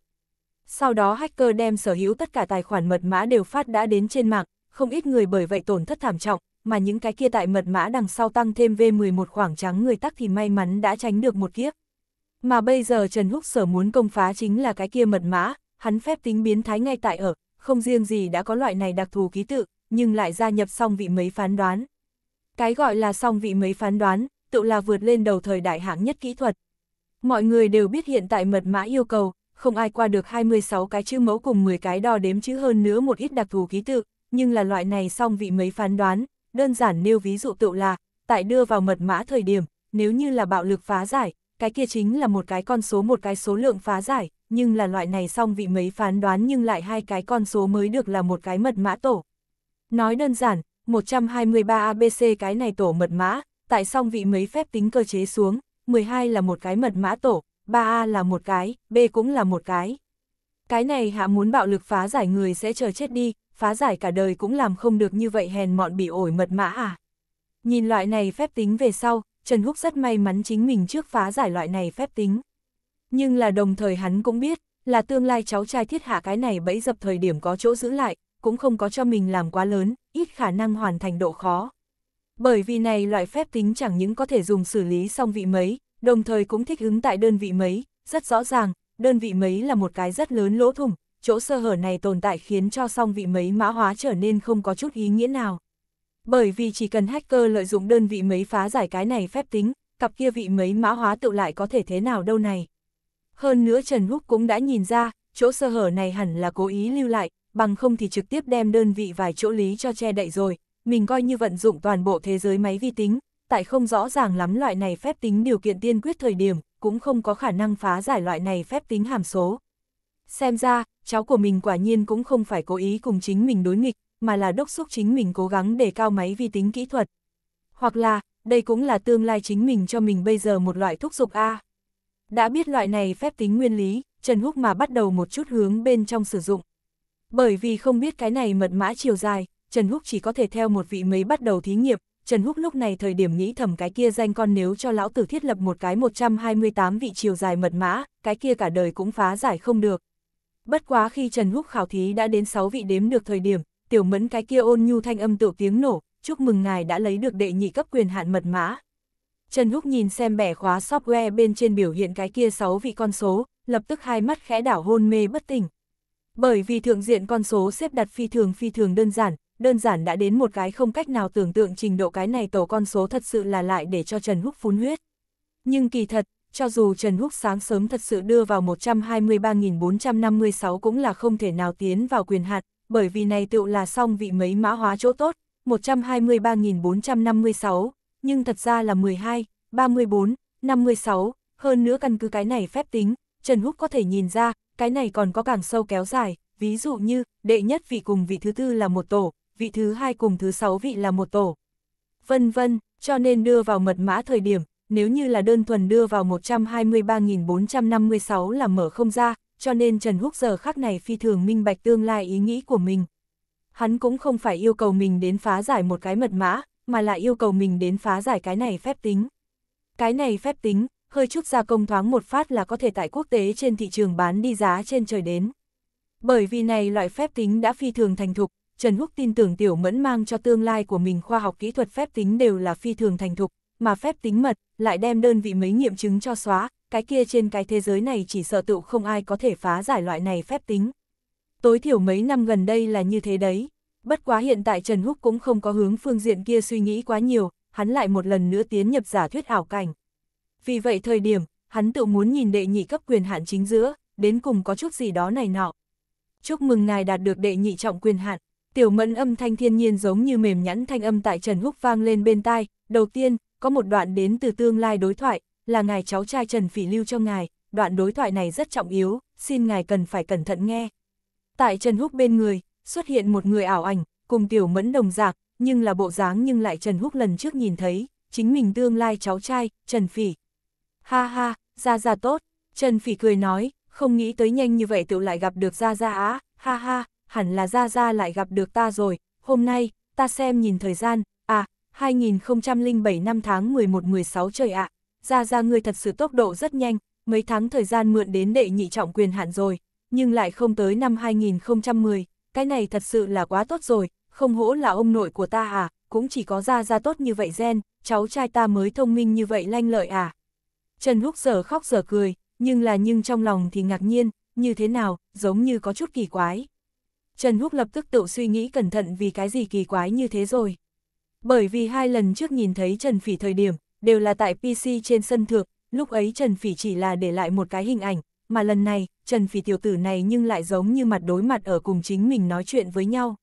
S1: Sau đó hacker đem sở hữu tất cả tài khoản mật mã đều phát đã đến trên mạng, không ít người bởi vậy tổn thất thảm trọng, mà những cái kia tại mật mã đằng sau tăng thêm V11 khoảng trắng người tắc thì may mắn đã tránh được một kiếp. Mà bây giờ Trần Húc sở muốn công phá chính là cái kia mật mã, hắn phép tính biến thái ngay tại ở, không riêng gì đã có loại này đặc thù ký tự, nhưng lại gia nhập song vị mấy phán đoán. Cái gọi là song vị mấy phán đoán, tự là vượt lên đầu thời đại hạng nhất kỹ thuật. Mọi người đều biết hiện tại mật mã yêu cầu, không ai qua được 26 cái chữ mẫu cùng 10 cái đo đếm chữ hơn nữa một ít đặc thù ký tự, nhưng là loại này song vị mấy phán đoán, đơn giản nêu ví dụ tự là, tại đưa vào mật mã thời điểm, nếu như là bạo lực phá giải, cái kia chính là một cái con số một cái số lượng phá giải, nhưng là loại này xong vị mấy phán đoán nhưng lại hai cái con số mới được là một cái mật mã tổ. Nói đơn giản, 123 ABC cái này tổ mật mã, tại xong vị mấy phép tính cơ chế xuống, 12 là một cái mật mã tổ, 3A là một cái, B cũng là một cái. Cái này hạ muốn bạo lực phá giải người sẽ chờ chết đi, phá giải cả đời cũng làm không được như vậy hèn mọn bị ổi mật mã à. Nhìn loại này phép tính về sau, Trần Húc rất may mắn chính mình trước phá giải loại này phép tính. Nhưng là đồng thời hắn cũng biết, là tương lai cháu trai thiết hạ cái này bẫy dập thời điểm có chỗ giữ lại, cũng không có cho mình làm quá lớn, ít khả năng hoàn thành độ khó. Bởi vì này loại phép tính chẳng những có thể dùng xử lý xong vị mấy, đồng thời cũng thích ứng tại đơn vị mấy, rất rõ ràng, đơn vị mấy là một cái rất lớn lỗ thủng, chỗ sơ hở này tồn tại khiến cho song vị mấy mã hóa trở nên không có chút ý nghĩa nào. Bởi vì chỉ cần hacker lợi dụng đơn vị mấy phá giải cái này phép tính, cặp kia vị mấy mã hóa tự lại có thể thế nào đâu này. Hơn nữa Trần Húc cũng đã nhìn ra, chỗ sơ hở này hẳn là cố ý lưu lại, bằng không thì trực tiếp đem đơn vị vài chỗ lý cho che đậy rồi, mình coi như vận dụng toàn bộ thế giới máy vi tính, tại không rõ ràng lắm loại này phép tính điều kiện tiên quyết thời điểm, cũng không có khả năng phá giải loại này phép tính hàm số. Xem ra, cháu của mình quả nhiên cũng không phải cố ý cùng chính mình đối nghịch, mà là đốc xúc chính mình cố gắng để cao máy vi tính kỹ thuật. Hoặc là, đây cũng là tương lai chính mình cho mình bây giờ một loại thúc giục A. Đã biết loại này phép tính nguyên lý, Trần Húc mà bắt đầu một chút hướng bên trong sử dụng. Bởi vì không biết cái này mật mã chiều dài, Trần Húc chỉ có thể theo một vị mấy bắt đầu thí nghiệm, Trần Húc lúc này thời điểm nghĩ thầm cái kia danh con nếu cho lão tử thiết lập một cái 128 vị chiều dài mật mã, cái kia cả đời cũng phá giải không được. Bất quá khi Trần Húc khảo thí đã đến 6 vị đếm được thời điểm, tiểu mẫn cái kia ôn nhu thanh âm tự tiếng nổ, chúc mừng ngài đã lấy được đệ nhị cấp quyền hạn mật mã. Trần Húc nhìn xem bẻ khóa software bên trên biểu hiện cái kia 6 vị con số, lập tức hai mắt khẽ đảo hôn mê bất tỉnh. Bởi vì thượng diện con số xếp đặt phi thường phi thường đơn giản, đơn giản đã đến một cái không cách nào tưởng tượng trình độ cái này tổ con số thật sự là lại để cho Trần Húc phun huyết. Nhưng kỳ thật, cho dù Trần Húc sáng sớm thật sự đưa vào 123.456 cũng là không thể nào tiến vào quyền hạt, bởi vì này tựu là xong vị mấy mã hóa chỗ tốt, 123.456, nhưng thật ra là 12, 34, 56, hơn nữa căn cứ cái này phép tính, Trần Húc có thể nhìn ra, cái này còn có càng sâu kéo dài, ví dụ như, đệ nhất vị cùng vị thứ tư là một tổ, vị thứ hai cùng thứ sáu vị là một tổ. Vân vân, cho nên đưa vào mật mã thời điểm, nếu như là đơn thuần đưa vào 123.456 là mở không ra, cho nên Trần Húc giờ khắc này phi thường minh bạch tương lai ý nghĩ của mình. Hắn cũng không phải yêu cầu mình đến phá giải một cái mật mã, mà là yêu cầu mình đến phá giải cái này phép tính. Cái này phép tính, hơi chút gia công thoáng một phát là có thể tại quốc tế trên thị trường bán đi giá trên trời đến. Bởi vì này loại phép tính đã phi thường thành thục, Trần Húc tin tưởng Tiểu Mẫn mang cho tương lai của mình khoa học kỹ thuật phép tính đều là phi thường thành thục, mà phép tính mật lại đem đơn vị mấy nghiệm chứng cho xóa, cái kia trên cái thế giới này chỉ sợ tựu không ai có thể phá giải loại này phép tính. Tối thiểu mấy năm gần đây là như thế đấy. Bất quá hiện tại Trần Húc cũng không có hướng phương diện kia suy nghĩ quá nhiều, hắn lại một lần nữa tiến nhập giả thuyết ảo cảnh. Vì vậy thời điểm, hắn tự muốn nhìn đệ nhị cấp quyền hạn chính giữa, đến cùng có chút gì đó này nọ. Chúc mừng ngài đạt được đệ nhị trọng quyền hạn. Tiểu mẫn âm thanh thiên nhiên giống như mềm nhẵn thanh âm tại Trần Húc vang lên bên tai. Đầu tiên, có một đoạn đến từ tương lai đối thoại, là ngài cháu trai Trần Phỉ lưu cho ngài. Đoạn đối thoại này rất trọng yếu, xin ngài cần phải cẩn thận nghe. Tại Trần Húc bên người, xuất hiện một người ảo ảnh, cùng tiểu mẫn đồng dạng nhưng là bộ dáng nhưng lại Trần Húc lần trước nhìn thấy, chính mình tương lai cháu trai, Trần Phỉ. Ha ha, ra ra tốt, Trần Phỉ cười nói, không nghĩ tới nhanh như vậy tự lại gặp được ra ra á, ha ha, hẳn là ra ra lại gặp được ta rồi, hôm nay, ta xem nhìn thời gian, à, 2007 năm tháng 11-16 trời ạ, à, ra ra ngươi thật sự tốc độ rất nhanh, mấy tháng thời gian mượn đến đệ nhị trọng quyền hạn rồi, nhưng lại không tới năm 2010 cái này thật sự là quá tốt rồi, không hổ là ông nội của ta à, cũng chỉ có ra ra tốt như vậy gen, cháu trai ta mới thông minh như vậy lanh lợi à. Trần Húc giờ khóc giờ cười, nhưng là nhưng trong lòng thì ngạc nhiên, như thế nào, giống như có chút kỳ quái. Trần Húc lập tức tự suy nghĩ cẩn thận vì cái gì kỳ quái như thế rồi. Bởi vì hai lần trước nhìn thấy Trần Phỉ thời điểm, đều là tại PC trên sân thượng, lúc ấy Trần Phỉ chỉ là để lại một cái hình ảnh, mà lần này, Trần Phỉ tiểu tử này nhưng lại giống như mặt đối mặt ở cùng chính mình nói chuyện với nhau.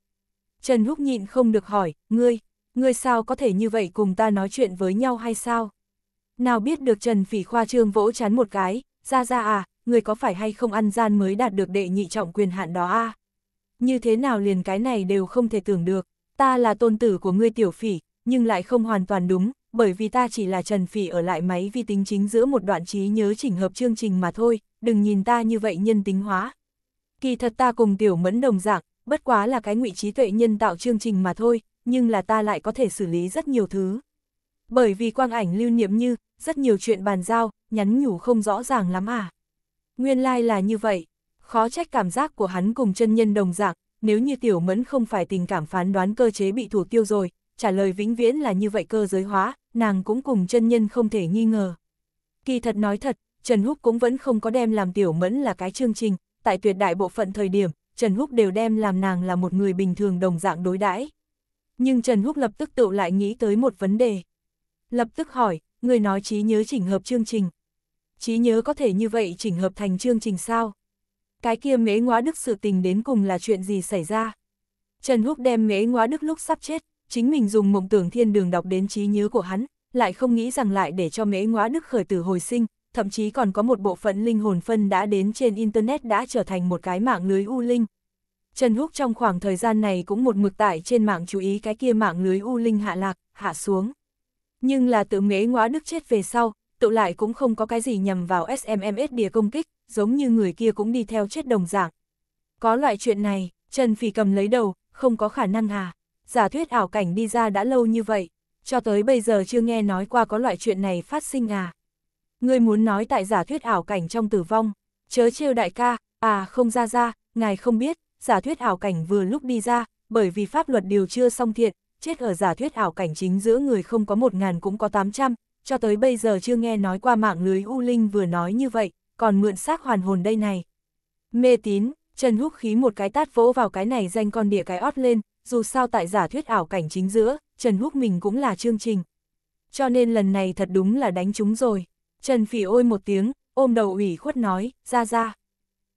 S1: Trần Húc nhịn không được hỏi, ngươi, ngươi sao có thể như vậy cùng ta nói chuyện với nhau hay sao? Nào biết được Trần Phỉ khoa trương vỗ chán một cái, ra ra à, ngươi có phải hay không ăn gian mới đạt được đệ nhị trọng quyền hạn đó a à? Như thế nào liền cái này đều không thể tưởng được, ta là tôn tử của ngươi tiểu phỉ, nhưng lại không hoàn toàn đúng, bởi vì ta chỉ là Trần Phỉ ở lại máy vi tính chính giữa một đoạn trí nhớ chỉnh hợp chương trình mà thôi, đừng nhìn ta như vậy nhân tính hóa. Kỳ thật ta cùng tiểu mẫn đồng dạng, bất quá là cái ngụy trí tuệ nhân tạo chương trình mà thôi, nhưng là ta lại có thể xử lý rất nhiều thứ. Bởi vì quang ảnh lưu niệm như, rất nhiều chuyện bàn giao, nhắn nhủ không rõ ràng lắm à. Nguyên lai là như vậy, khó trách cảm giác của hắn cùng chân nhân đồng dạng, nếu như tiểu mẫn không phải tình cảm phán đoán cơ chế bị thủ tiêu rồi, trả lời vĩnh viễn là như vậy cơ giới hóa, nàng cũng cùng chân nhân không thể nghi ngờ. Kỳ thật nói thật, Trần Húc cũng vẫn không có đem làm tiểu mẫn là cái chương trình, tại tuyệt đại bộ phận thời điểm, Trần Húc đều đem làm nàng là một người bình thường đồng dạng đối đãi. Nhưng Trần Húc lập tức tự lại nghĩ tới một vấn đề. Lập tức hỏi, người nói trí nhớ chỉnh hợp chương trình. Trí nhớ có thể như vậy chỉnh hợp thành chương trình sao? Cái kia mế ngóa đức sự tình đến cùng là chuyện gì xảy ra? Trần Húc đem mế ngóa đức lúc sắp chết, chính mình dùng mộng tưởng thiên đường đọc đến trí nhớ của hắn, lại không nghĩ rằng lại để cho mế ngóa đức khởi tử hồi sinh, thậm chí còn có một bộ phận linh hồn phân đã đến trên Internet đã trở thành một cái mạng lưới U Linh. Trần Húc trong khoảng thời gian này cũng một mực tải trên mạng chú ý cái kia mạng lưới U Linh hạ lạc, hạ xuống. Nhưng là tự mế ngóa đức chết về sau, tự lại cũng không có cái gì nhầm vào SMMS đìa công kích, giống như người kia cũng đi theo chết đồng dạng. Có loại chuyện này, Trần Phỉ cầm lấy đầu, không có khả năng à. Giả thuyết ảo cảnh đi ra đã lâu như vậy, cho tới bây giờ chưa nghe nói qua có loại chuyện này phát sinh à. Ngươi muốn nói tại giả thuyết ảo cảnh trong tử vong, chớ trêu đại ca, à không ra ra, ngài không biết, giả thuyết ảo cảnh vừa lúc đi ra, bởi vì pháp luật điều chưa xong thiện, chết ở giả thuyết ảo cảnh chính giữa người không có một ngàn cũng có tám trăm cho tới bây giờ chưa nghe nói qua mạng lưới U Linh vừa nói như vậy, còn mượn xác hoàn hồn đây này. Mê tín, Trần Húc khí một cái tát vỗ vào cái này danh con địa cái ót lên, dù sao tại giả thuyết ảo cảnh chính giữa, Trần Húc mình cũng là chương trình. Cho nên lần này thật đúng là đánh chúng rồi. Trần Phỉ ôi một tiếng, ôm đầu ủy khuất nói, ra ra.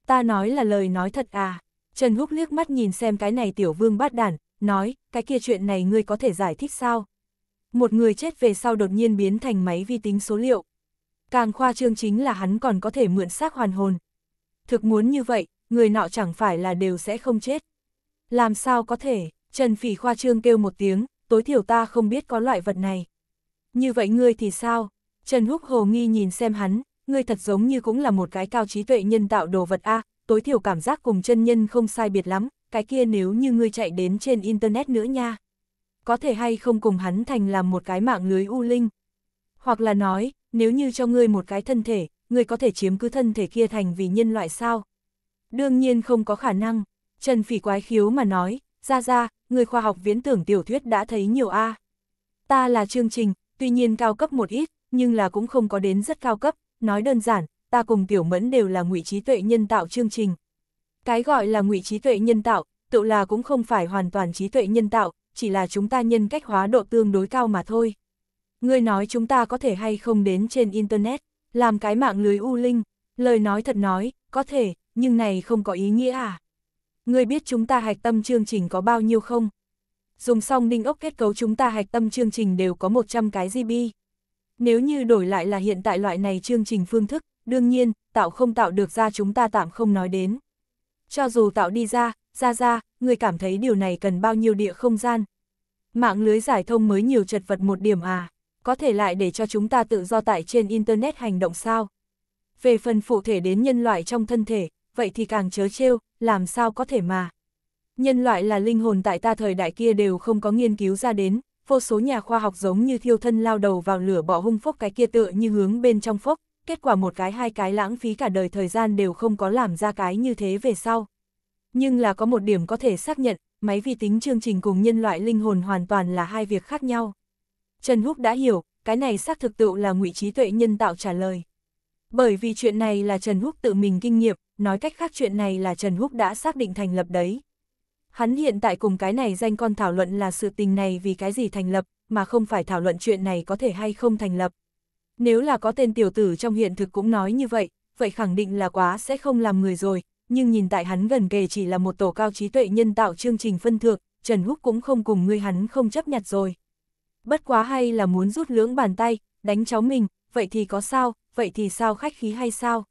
S1: Ta nói là lời nói thật à. Trần Húc liếc mắt nhìn xem cái này tiểu vương bát đản, nói, cái kia chuyện này ngươi có thể giải thích sao? Một người chết về sau đột nhiên biến thành máy vi tính số liệu. Càng khoa trương chính là hắn còn có thể mượn xác hoàn hồn. Thực muốn như vậy, người nọ chẳng phải là đều sẽ không chết. Làm sao có thể, Trần Phỉ khoa trương kêu một tiếng, tối thiểu ta không biết có loại vật này. Như vậy ngươi thì sao, Trần Húc Hồ nghi nhìn xem hắn, ngươi thật giống như cũng là một cái cao trí tuệ nhân tạo đồ vật a, tối thiểu cảm giác cùng chân nhân không sai biệt lắm, cái kia nếu như ngươi chạy đến trên internet nữa nha. Có thể hay không cùng hắn thành làm một cái mạng lưới u linh. Hoặc là nói, nếu như cho ngươi một cái thân thể, ngươi có thể chiếm cứ thân thể kia thành vì nhân loại sao? Đương nhiên không có khả năng, Trần Phỉ quái khiếu mà nói, ra ra, người khoa học viễn tưởng tiểu thuyết đã thấy nhiều a. Ta là chương trình, tuy nhiên cao cấp một ít, nhưng là cũng không có đến rất cao cấp, nói đơn giản, ta cùng tiểu mẫn đều là ngụy trí tuệ nhân tạo chương trình. Cái gọi là ngụy trí tuệ nhân tạo, tự là cũng không phải hoàn toàn trí tuệ nhân tạo, chỉ là chúng ta nhân cách hóa độ tương đối cao mà thôi. Ngươi nói chúng ta có thể hay không đến trên Internet, làm cái mạng lưới u linh, lời nói thật nói, có thể, nhưng này không có ý nghĩa à? Ngươi biết chúng ta hạch tâm chương trình có bao nhiêu không? Dùng xong ninh ốc kết cấu chúng ta hạch tâm chương trình đều có 100 cái GB. Nếu như đổi lại là hiện tại loại này chương trình phương thức, đương nhiên, tạo không tạo được ra chúng ta tạm không nói đến. Cho dù tạo đi ra, ra ra, người cảm thấy điều này cần bao nhiêu địa không gian. Mạng lưới giải thông mới nhiều chật vật một điểm à, có thể lại để cho chúng ta tự do tại trên Internet hành động sao. Về phần phụ thể đến nhân loại trong thân thể, vậy thì càng chớ trêu, làm sao có thể mà. Nhân loại là linh hồn tại ta thời đại kia đều không có nghiên cứu ra đến, vô số nhà khoa học giống như thiêu thân lao đầu vào lửa bỏ hung phốc cái kia tựa như hướng bên trong phốc, kết quả một cái hai cái lãng phí cả đời thời gian đều không có làm ra cái như thế về sau. Nhưng là có một điểm có thể xác nhận, máy vi tính chương trình cùng nhân loại linh hồn hoàn toàn là hai việc khác nhau. Trần Húc đã hiểu, cái này xác thực tự là ngụy trí tuệ nhân tạo trả lời. Bởi vì chuyện này là Trần Húc tự mình kinh nghiệm, nói cách khác chuyện này là Trần Húc đã xác định thành lập đấy. Hắn hiện tại cùng cái này danh con thảo luận là sự tình này vì cái gì thành lập, mà không phải thảo luận chuyện này có thể hay không thành lập. Nếu là có tên tiểu tử trong hiện thực cũng nói như vậy, vậy khẳng định là quá sẽ không làm người rồi, nhưng nhìn tại hắn gần kề chỉ là một tổ cao trí tuệ nhân tạo chương trình phân thượng Trần Húc cũng không cùng ngươi hắn không chấp nhặt rồi. Bất quá hay là muốn rút lưỡng bàn tay, đánh cháu mình, vậy thì có sao, vậy thì sao khách khí hay sao?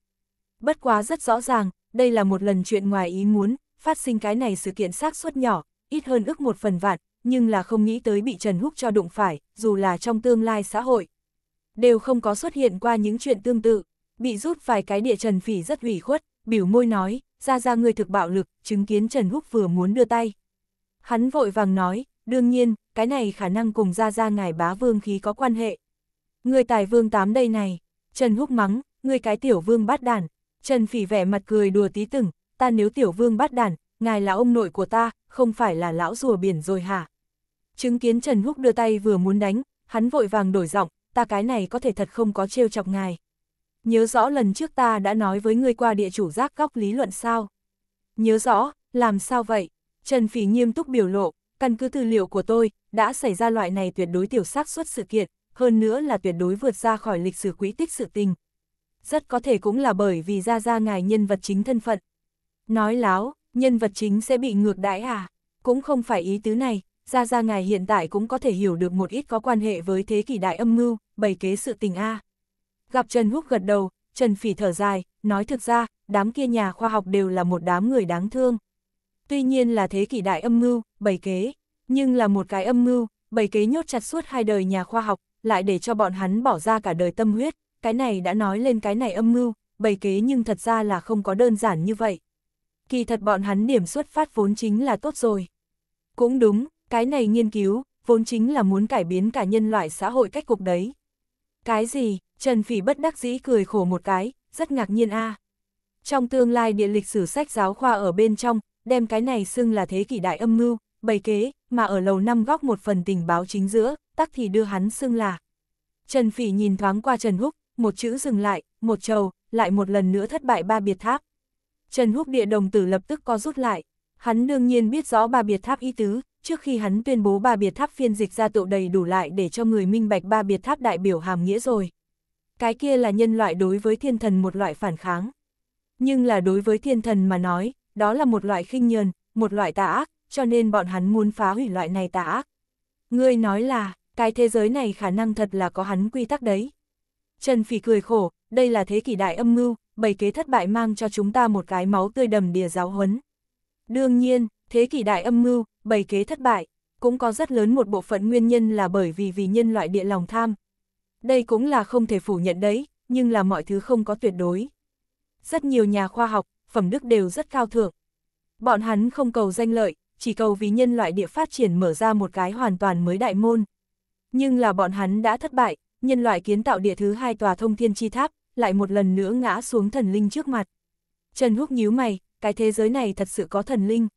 S1: Bất quá rất rõ ràng, đây là một lần chuyện ngoài ý muốn, phát sinh cái này sự kiện xác suất nhỏ, ít hơn ước một phần vạn, nhưng là không nghĩ tới bị Trần Húc cho đụng phải, dù là trong tương lai xã hội. Đều không có xuất hiện qua những chuyện tương tự, bị rút vài cái địa Trần Phỉ rất ủy khuất, biểu môi nói, ra ra người thực bạo lực, chứng kiến Trần Húc vừa muốn đưa tay. Hắn vội vàng nói, đương nhiên, cái này khả năng cùng ra ra ngài bá vương khí có quan hệ. Người tài vương tám đây này, Trần Húc mắng, người cái tiểu vương bát đàn Trần Phỉ vẻ mặt cười đùa tí từng, ta nếu tiểu vương bát đản, ngài là ông nội của ta, không phải là lão rùa biển rồi hả? Chứng kiến Trần Húc đưa tay vừa muốn đánh, hắn vội vàng đổi giọng, ta cái này có thể thật không có trêu chọc ngài. Nhớ rõ lần trước ta đã nói với ngươi qua địa chủ giác góc lý luận sao? Nhớ rõ, làm sao vậy? Trần Phỉ nghiêm túc biểu lộ, căn cứ tư liệu của tôi, đã xảy ra loại này tuyệt đối tiểu xác suất sự kiện, hơn nữa là tuyệt đối vượt ra khỏi lịch sử quỹ tích sự tình. Rất có thể cũng là bởi vì ra ra ngài nhân vật chính thân phận, Nói láo, nhân vật chính sẽ bị ngược đãi à? Cũng không phải ý tứ này, ra ra ngài hiện tại cũng có thể hiểu được một ít có quan hệ với thế kỷ đại âm mưu, bày kế sự tình a. Gặp Trần Húc gật đầu, Trần Phỉ thở dài, nói thực ra, đám kia nhà khoa học đều là một đám người đáng thương. Tuy nhiên là thế kỷ đại âm mưu, bày kế, nhưng là một cái âm mưu, bày kế nhốt chặt suốt hai đời nhà khoa học, lại để cho bọn hắn bỏ ra cả đời tâm huyết, cái này đã nói lên cái này âm mưu, bày kế nhưng thật ra là không có đơn giản như vậy kỳ thật bọn hắn điểm xuất phát vốn chính là tốt rồi. Cũng đúng, cái này nghiên cứu, vốn chính là muốn cải biến cả nhân loại xã hội cách cục đấy. Cái gì, Trần Phỉ bất đắc dĩ cười khổ một cái, rất ngạc nhiên a. Trong tương lai địa lịch sử sách giáo khoa ở bên trong, đem cái này xưng là thế kỷ đại âm mưu, bày kế, mà ở lầu năm góc một phần tình báo chính giữa, tắc thì đưa hắn xưng là. Trần Phỉ nhìn thoáng qua Trần Húc, một chữ dừng lại, một trầu, lại một lần nữa thất bại ba biệt tháp. Trần Húc địa đồng tử lập tức co rút lại, hắn đương nhiên biết rõ ba biệt tháp ý tứ, trước khi hắn tuyên bố ba biệt tháp phiên dịch ra tụ đầy đủ lại để cho người minh bạch ba biệt tháp đại biểu hàm nghĩa rồi. Cái kia là nhân loại đối với thiên thần một loại phản kháng. Nhưng là đối với thiên thần mà nói, đó là một loại khinh nhờn, một loại tà ác, cho nên bọn hắn muốn phá hủy loại này tà ác. Ngươi nói là, cái thế giới này khả năng thật là có hắn quy tắc đấy. Trần Phỉ cười khổ, đây là thế kỷ đại âm mưu, bảy kế thất bại mang cho chúng ta một cái máu tươi đầm đìa giáo huấn. Đương nhiên, thế kỷ đại âm mưu, bảy kế thất bại, cũng có rất lớn một bộ phận nguyên nhân là bởi vì vì nhân loại địa lòng tham. Đây cũng là không thể phủ nhận đấy, nhưng là mọi thứ không có tuyệt đối. Rất nhiều nhà khoa học, phẩm đức đều rất cao thượng. Bọn hắn không cầu danh lợi, chỉ cầu vì nhân loại địa phát triển mở ra một cái hoàn toàn mới đại môn. Nhưng là bọn hắn đã thất bại, nhân loại kiến tạo địa thứ hai tòa thông thiên chi tháp, lại một lần nữa ngã xuống thần linh trước mặt. Trần Húc nhíu mày, cái thế giới này thật sự có thần linh.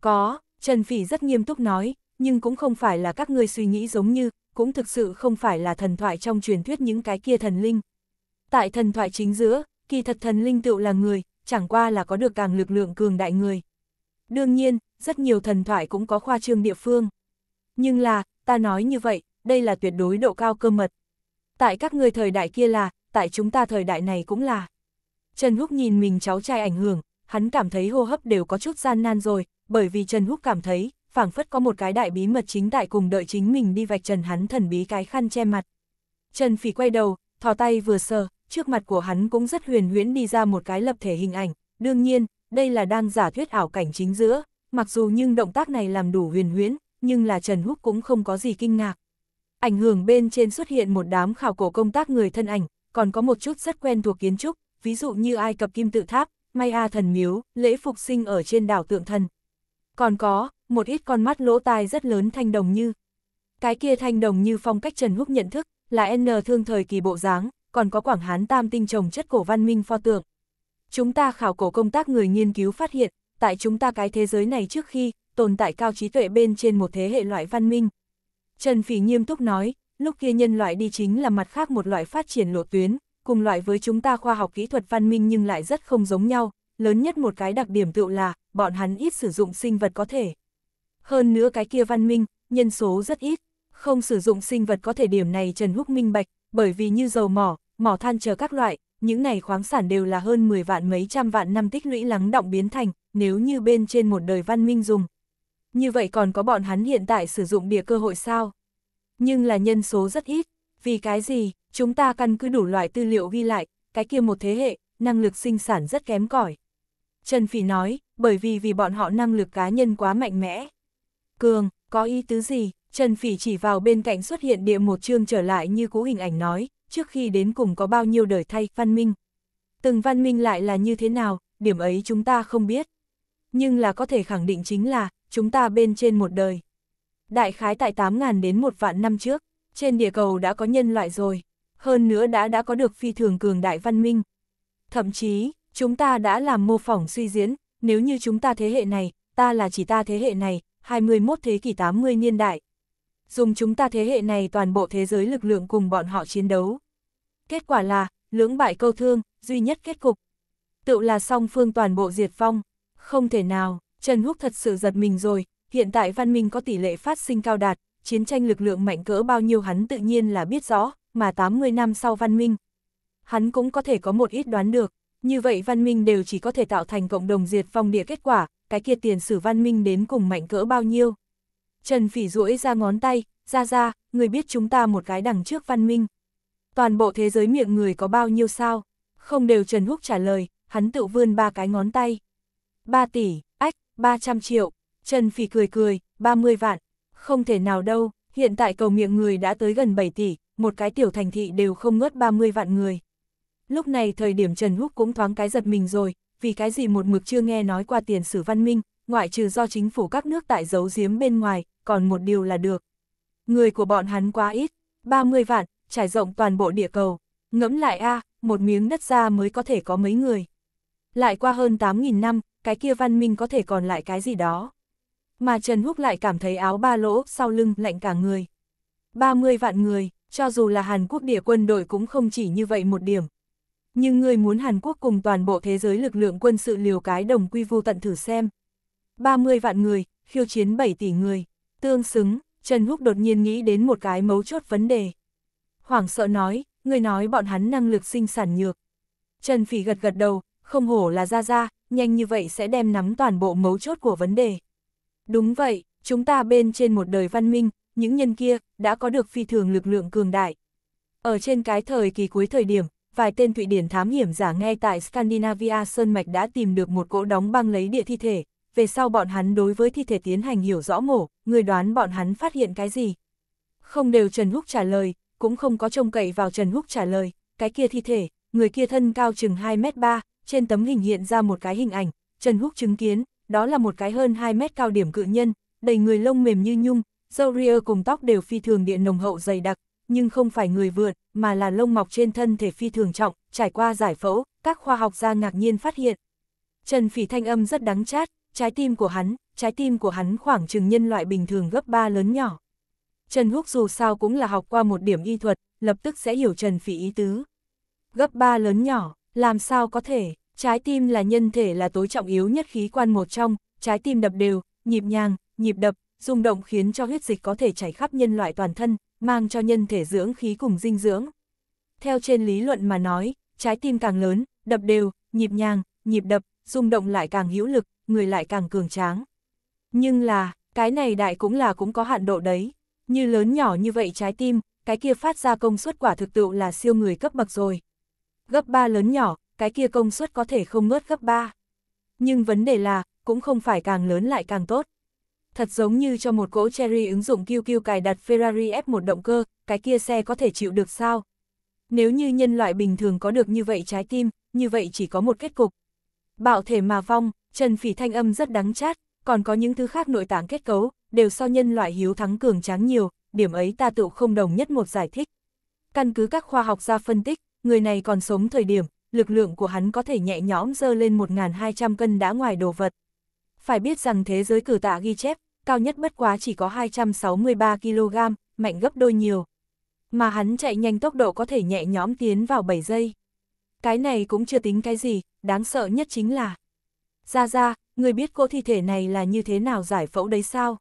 S1: Có, Trần Phỉ rất nghiêm túc nói, nhưng cũng không phải là các ngươi suy nghĩ giống như, cũng thực sự không phải là thần thoại trong truyền thuyết những cái kia thần linh. Tại thần thoại chính giữa, kỳ thật thần linh tựu là người, chẳng qua là có được càng lực lượng cường đại người. Đương nhiên, rất nhiều thần thoại cũng có khoa trương địa phương. Nhưng là, ta nói như vậy, đây là tuyệt đối độ cao cơ mật. Tại các người thời đại kia là, tại chúng ta thời đại này cũng là. Trần Húc nhìn mình cháu trai ảnh hưởng, hắn cảm thấy hô hấp đều có chút gian nan rồi, bởi vì Trần Húc cảm thấy, phảng phất có một cái đại bí mật chính tại cùng đợi chính mình đi vạch trần hắn thần bí cái khăn che mặt. Trần Phỉ quay đầu, thò tay vừa sờ, trước mặt của hắn cũng rất huyền huyễn đi ra một cái lập thể hình ảnh, đương nhiên, đây là đang giả thuyết ảo cảnh chính giữa, mặc dù nhưng động tác này làm đủ huyền huyễn, nhưng là Trần Húc cũng không có gì kinh ngạc. Ảnh hưởng bên trên xuất hiện một đám khảo cổ công tác người thân ảnh, còn có một chút rất quen thuộc kiến trúc, ví dụ như Ai Cập Kim Tự Tháp, Maya Thần Miếu, lễ phục sinh ở trên đảo Tượng Thần. Còn có, một ít con mắt lỗ tai rất lớn thanh đồng như. Cái kia thanh đồng như phong cách Trần Húc nhận thức, là N thương thời kỳ bộ dáng, còn có Quảng Hán Tam Tinh trồng chất cổ văn minh pho tượng. Chúng ta khảo cổ công tác người nghiên cứu phát hiện, tại chúng ta cái thế giới này trước khi, tồn tại cao trí tuệ bên trên một thế hệ loại văn minh. Trần Phỉ nghiêm túc nói, lúc kia nhân loại đi chính là mặt khác một loại phát triển lộ tuyến, cùng loại với chúng ta khoa học kỹ thuật văn minh nhưng lại rất không giống nhau, lớn nhất một cái đặc điểm tựu là, bọn hắn ít sử dụng sinh vật có thể. Hơn nữa cái kia văn minh, nhân số rất ít, không sử dụng sinh vật có thể điểm này Trần Húc minh bạch, bởi vì như dầu mỏ, mỏ than chờ các loại, những này khoáng sản đều là hơn 10 vạn mấy trăm vạn năm tích lũy lắng động biến thành, nếu như bên trên một đời văn minh dùng. Như vậy còn có bọn hắn hiện tại sử dụng địa cơ hội sao? nhưng là nhân số rất ít, vì cái gì, chúng ta căn cứ đủ loại tư liệu ghi lại, cái kia một thế hệ, năng lực sinh sản rất kém cỏi. Trần Phỉ nói, bởi vì vì bọn họ năng lực cá nhân quá mạnh mẽ. Cường, có ý tứ gì? Trần Phỉ chỉ vào bên cạnh xuất hiện địa một chương trở lại như cũ hình ảnh nói, trước khi đến cùng có bao nhiêu đời thay văn minh. Từng văn minh lại là như thế nào, điểm ấy chúng ta không biết. Nhưng là có thể khẳng định chính là, chúng ta bên trên một đời đại khái tại 8.000 đến một vạn năm trước, trên địa cầu đã có nhân loại rồi, hơn nữa đã đã có được phi thường cường đại văn minh. Thậm chí, chúng ta đã làm mô phỏng suy diễn, nếu như chúng ta thế hệ này, ta là chỉ ta thế hệ này, 21 thế kỷ 80 niên đại. Dùng chúng ta thế hệ này toàn bộ thế giới lực lượng cùng bọn họ chiến đấu. Kết quả là, lưỡng bại câu thương, duy nhất kết cục. Tự là song phương toàn bộ diệt vong. Không thể nào, Trần Húc thật sự giật mình rồi, hiện tại văn minh có tỷ lệ phát sinh cao đạt, chiến tranh lực lượng mạnh cỡ bao nhiêu hắn tự nhiên là biết rõ, mà 80 năm sau văn minh. Hắn cũng có thể có một ít đoán được, như vậy văn minh đều chỉ có thể tạo thành cộng đồng diệt vong địa kết quả, cái kia tiền sử văn minh đến cùng mạnh cỡ bao nhiêu. Trần Phỉ duỗi ra ngón tay, ra ra, người biết chúng ta một cái đằng trước văn minh. Toàn bộ thế giới miệng người có bao nhiêu sao? Không đều Trần Húc trả lời, hắn tự vươn ba cái ngón tay. 3 tỷ, ách, 300 triệu, Trần Phỉ cười cười, 30 vạn, không thể nào đâu, hiện tại cầu miệng người đã tới gần 7 tỷ, một cái tiểu thành thị đều không ngớt 30 vạn người. Lúc này thời điểm Trần Húc cũng thoáng cái giật mình rồi, vì cái gì một mực chưa nghe nói qua tiền sử văn minh, ngoại trừ do chính phủ các nước tại giấu giếm bên ngoài, còn một điều là được. Người của bọn hắn quá ít, 30 vạn, trải rộng toàn bộ địa cầu, ngẫm lại a một miếng đất ra mới có thể có mấy người. Lại qua hơn 8.000 năm, cái kia văn minh có thể còn lại cái gì đó mà Trần Húc lại cảm thấy áo ba lỗ sau lưng lạnh cả người. 30 vạn người, cho dù là Hàn Quốc địa quân đội cũng không chỉ như vậy một điểm. Nhưng người muốn Hàn Quốc cùng toàn bộ thế giới lực lượng quân sự liều cái đồng quy vu tận thử xem. 30 vạn người, khiêu chiến 7 tỷ người, tương xứng, Trần Húc đột nhiên nghĩ đến một cái mấu chốt vấn đề. Hoảng sợ nói, người nói bọn hắn năng lực sinh sản nhược. Trần Phỉ gật gật đầu, không hổ là ra ra, nhanh như vậy sẽ đem nắm toàn bộ mấu chốt của vấn đề. Đúng vậy, chúng ta bên trên một đời văn minh, những nhân kia đã có được phi thường lực lượng cường đại. Ở trên cái thời kỳ cuối thời điểm, vài tên Thụy Điển thám hiểm giả nghe tại Scandinavia Sơn Mạch đã tìm được một cỗ đóng băng lấy địa thi thể. Về sau bọn hắn đối với thi thể tiến hành hiểu rõ mổ, người đoán bọn hắn phát hiện cái gì? Không đều Trần Húc trả lời, cũng không có trông cậy vào Trần Húc trả lời, cái kia thi thể, người kia thân cao chừng 2 m 3 trên tấm hình hiện ra một cái hình ảnh, Trần Húc chứng kiến, đó là một cái hơn 2 mét cao điểm cự nhân, đầy người lông mềm như nhung, dâu ria cùng tóc đều phi thường điện nồng hậu dày đặc, nhưng không phải người vượt, mà là lông mọc trên thân thể phi thường trọng, trải qua giải phẫu, các khoa học gia ngạc nhiên phát hiện. Trần Phỉ thanh âm rất đắng chát, trái tim của hắn, trái tim của hắn khoảng chừng nhân loại bình thường gấp 3 lớn nhỏ. Trần Húc dù sao cũng là học qua một điểm y thuật, lập tức sẽ hiểu Trần Phỉ ý tứ. Gấp 3 lớn nhỏ, làm sao có thể, Trái tim là nhân thể là tối trọng yếu nhất khí quan một trong, trái tim đập đều, nhịp nhàng, nhịp đập, rung động khiến cho huyết dịch có thể chảy khắp nhân loại toàn thân, mang cho nhân thể dưỡng khí cùng dinh dưỡng. Theo trên lý luận mà nói, trái tim càng lớn, đập đều, nhịp nhàng, nhịp đập, rung động lại càng hữu lực, người lại càng cường tráng. Nhưng là, cái này đại cũng là cũng có hạn độ đấy. Như lớn nhỏ như vậy trái tim, cái kia phát ra công suất quả thực tựu là siêu người cấp bậc rồi. Gấp 3 lớn nhỏ, cái kia công suất có thể không ngớt gấp 3. Nhưng vấn đề là, cũng không phải càng lớn lại càng tốt. Thật giống như cho một cỗ Cherry ứng dụng QQ cài đặt Ferrari F1 động cơ, cái kia xe có thể chịu được sao? Nếu như nhân loại bình thường có được như vậy trái tim, như vậy chỉ có một kết cục. Bạo thể mà vong, Trần Phỉ thanh âm rất đắng chát, còn có những thứ khác nội tạng kết cấu, đều so nhân loại hiếu thắng cường tráng nhiều, điểm ấy ta tự không đồng nhất một giải thích. Căn cứ các khoa học gia phân tích, người này còn sống thời điểm, lực lượng của hắn có thể nhẹ nhõm dơ lên 1.200 cân đã ngoài đồ vật. Phải biết rằng thế giới cử tạ ghi chép, cao nhất bất quá chỉ có 263 kg, mạnh gấp đôi nhiều. Mà hắn chạy nhanh tốc độ có thể nhẹ nhõm tiến vào 7 giây. Cái này cũng chưa tính cái gì, đáng sợ nhất chính là. Ra ra, người biết cô thi thể này là như thế nào giải phẫu đấy sao?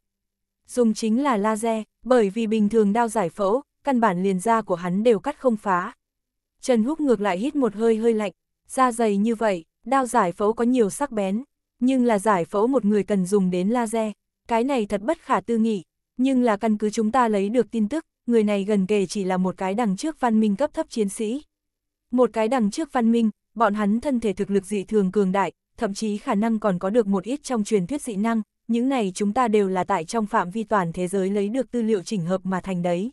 S1: Dùng chính là laser, bởi vì bình thường đao giải phẫu, căn bản liền da của hắn đều cắt không phá, Trần Húc ngược lại hít một hơi hơi lạnh, da dày như vậy, đao giải phẫu có nhiều sắc bén, nhưng là giải phẫu một người cần dùng đến laser, cái này thật bất khả tư nghị, nhưng là căn cứ chúng ta lấy được tin tức, người này gần kề chỉ là một cái đằng trước văn minh cấp thấp chiến sĩ. Một cái đằng trước văn minh, bọn hắn thân thể thực lực dị thường cường đại, thậm chí khả năng còn có được một ít trong truyền thuyết dị năng, những này chúng ta đều là tại trong phạm vi toàn thế giới lấy được tư liệu chỉnh hợp mà thành đấy.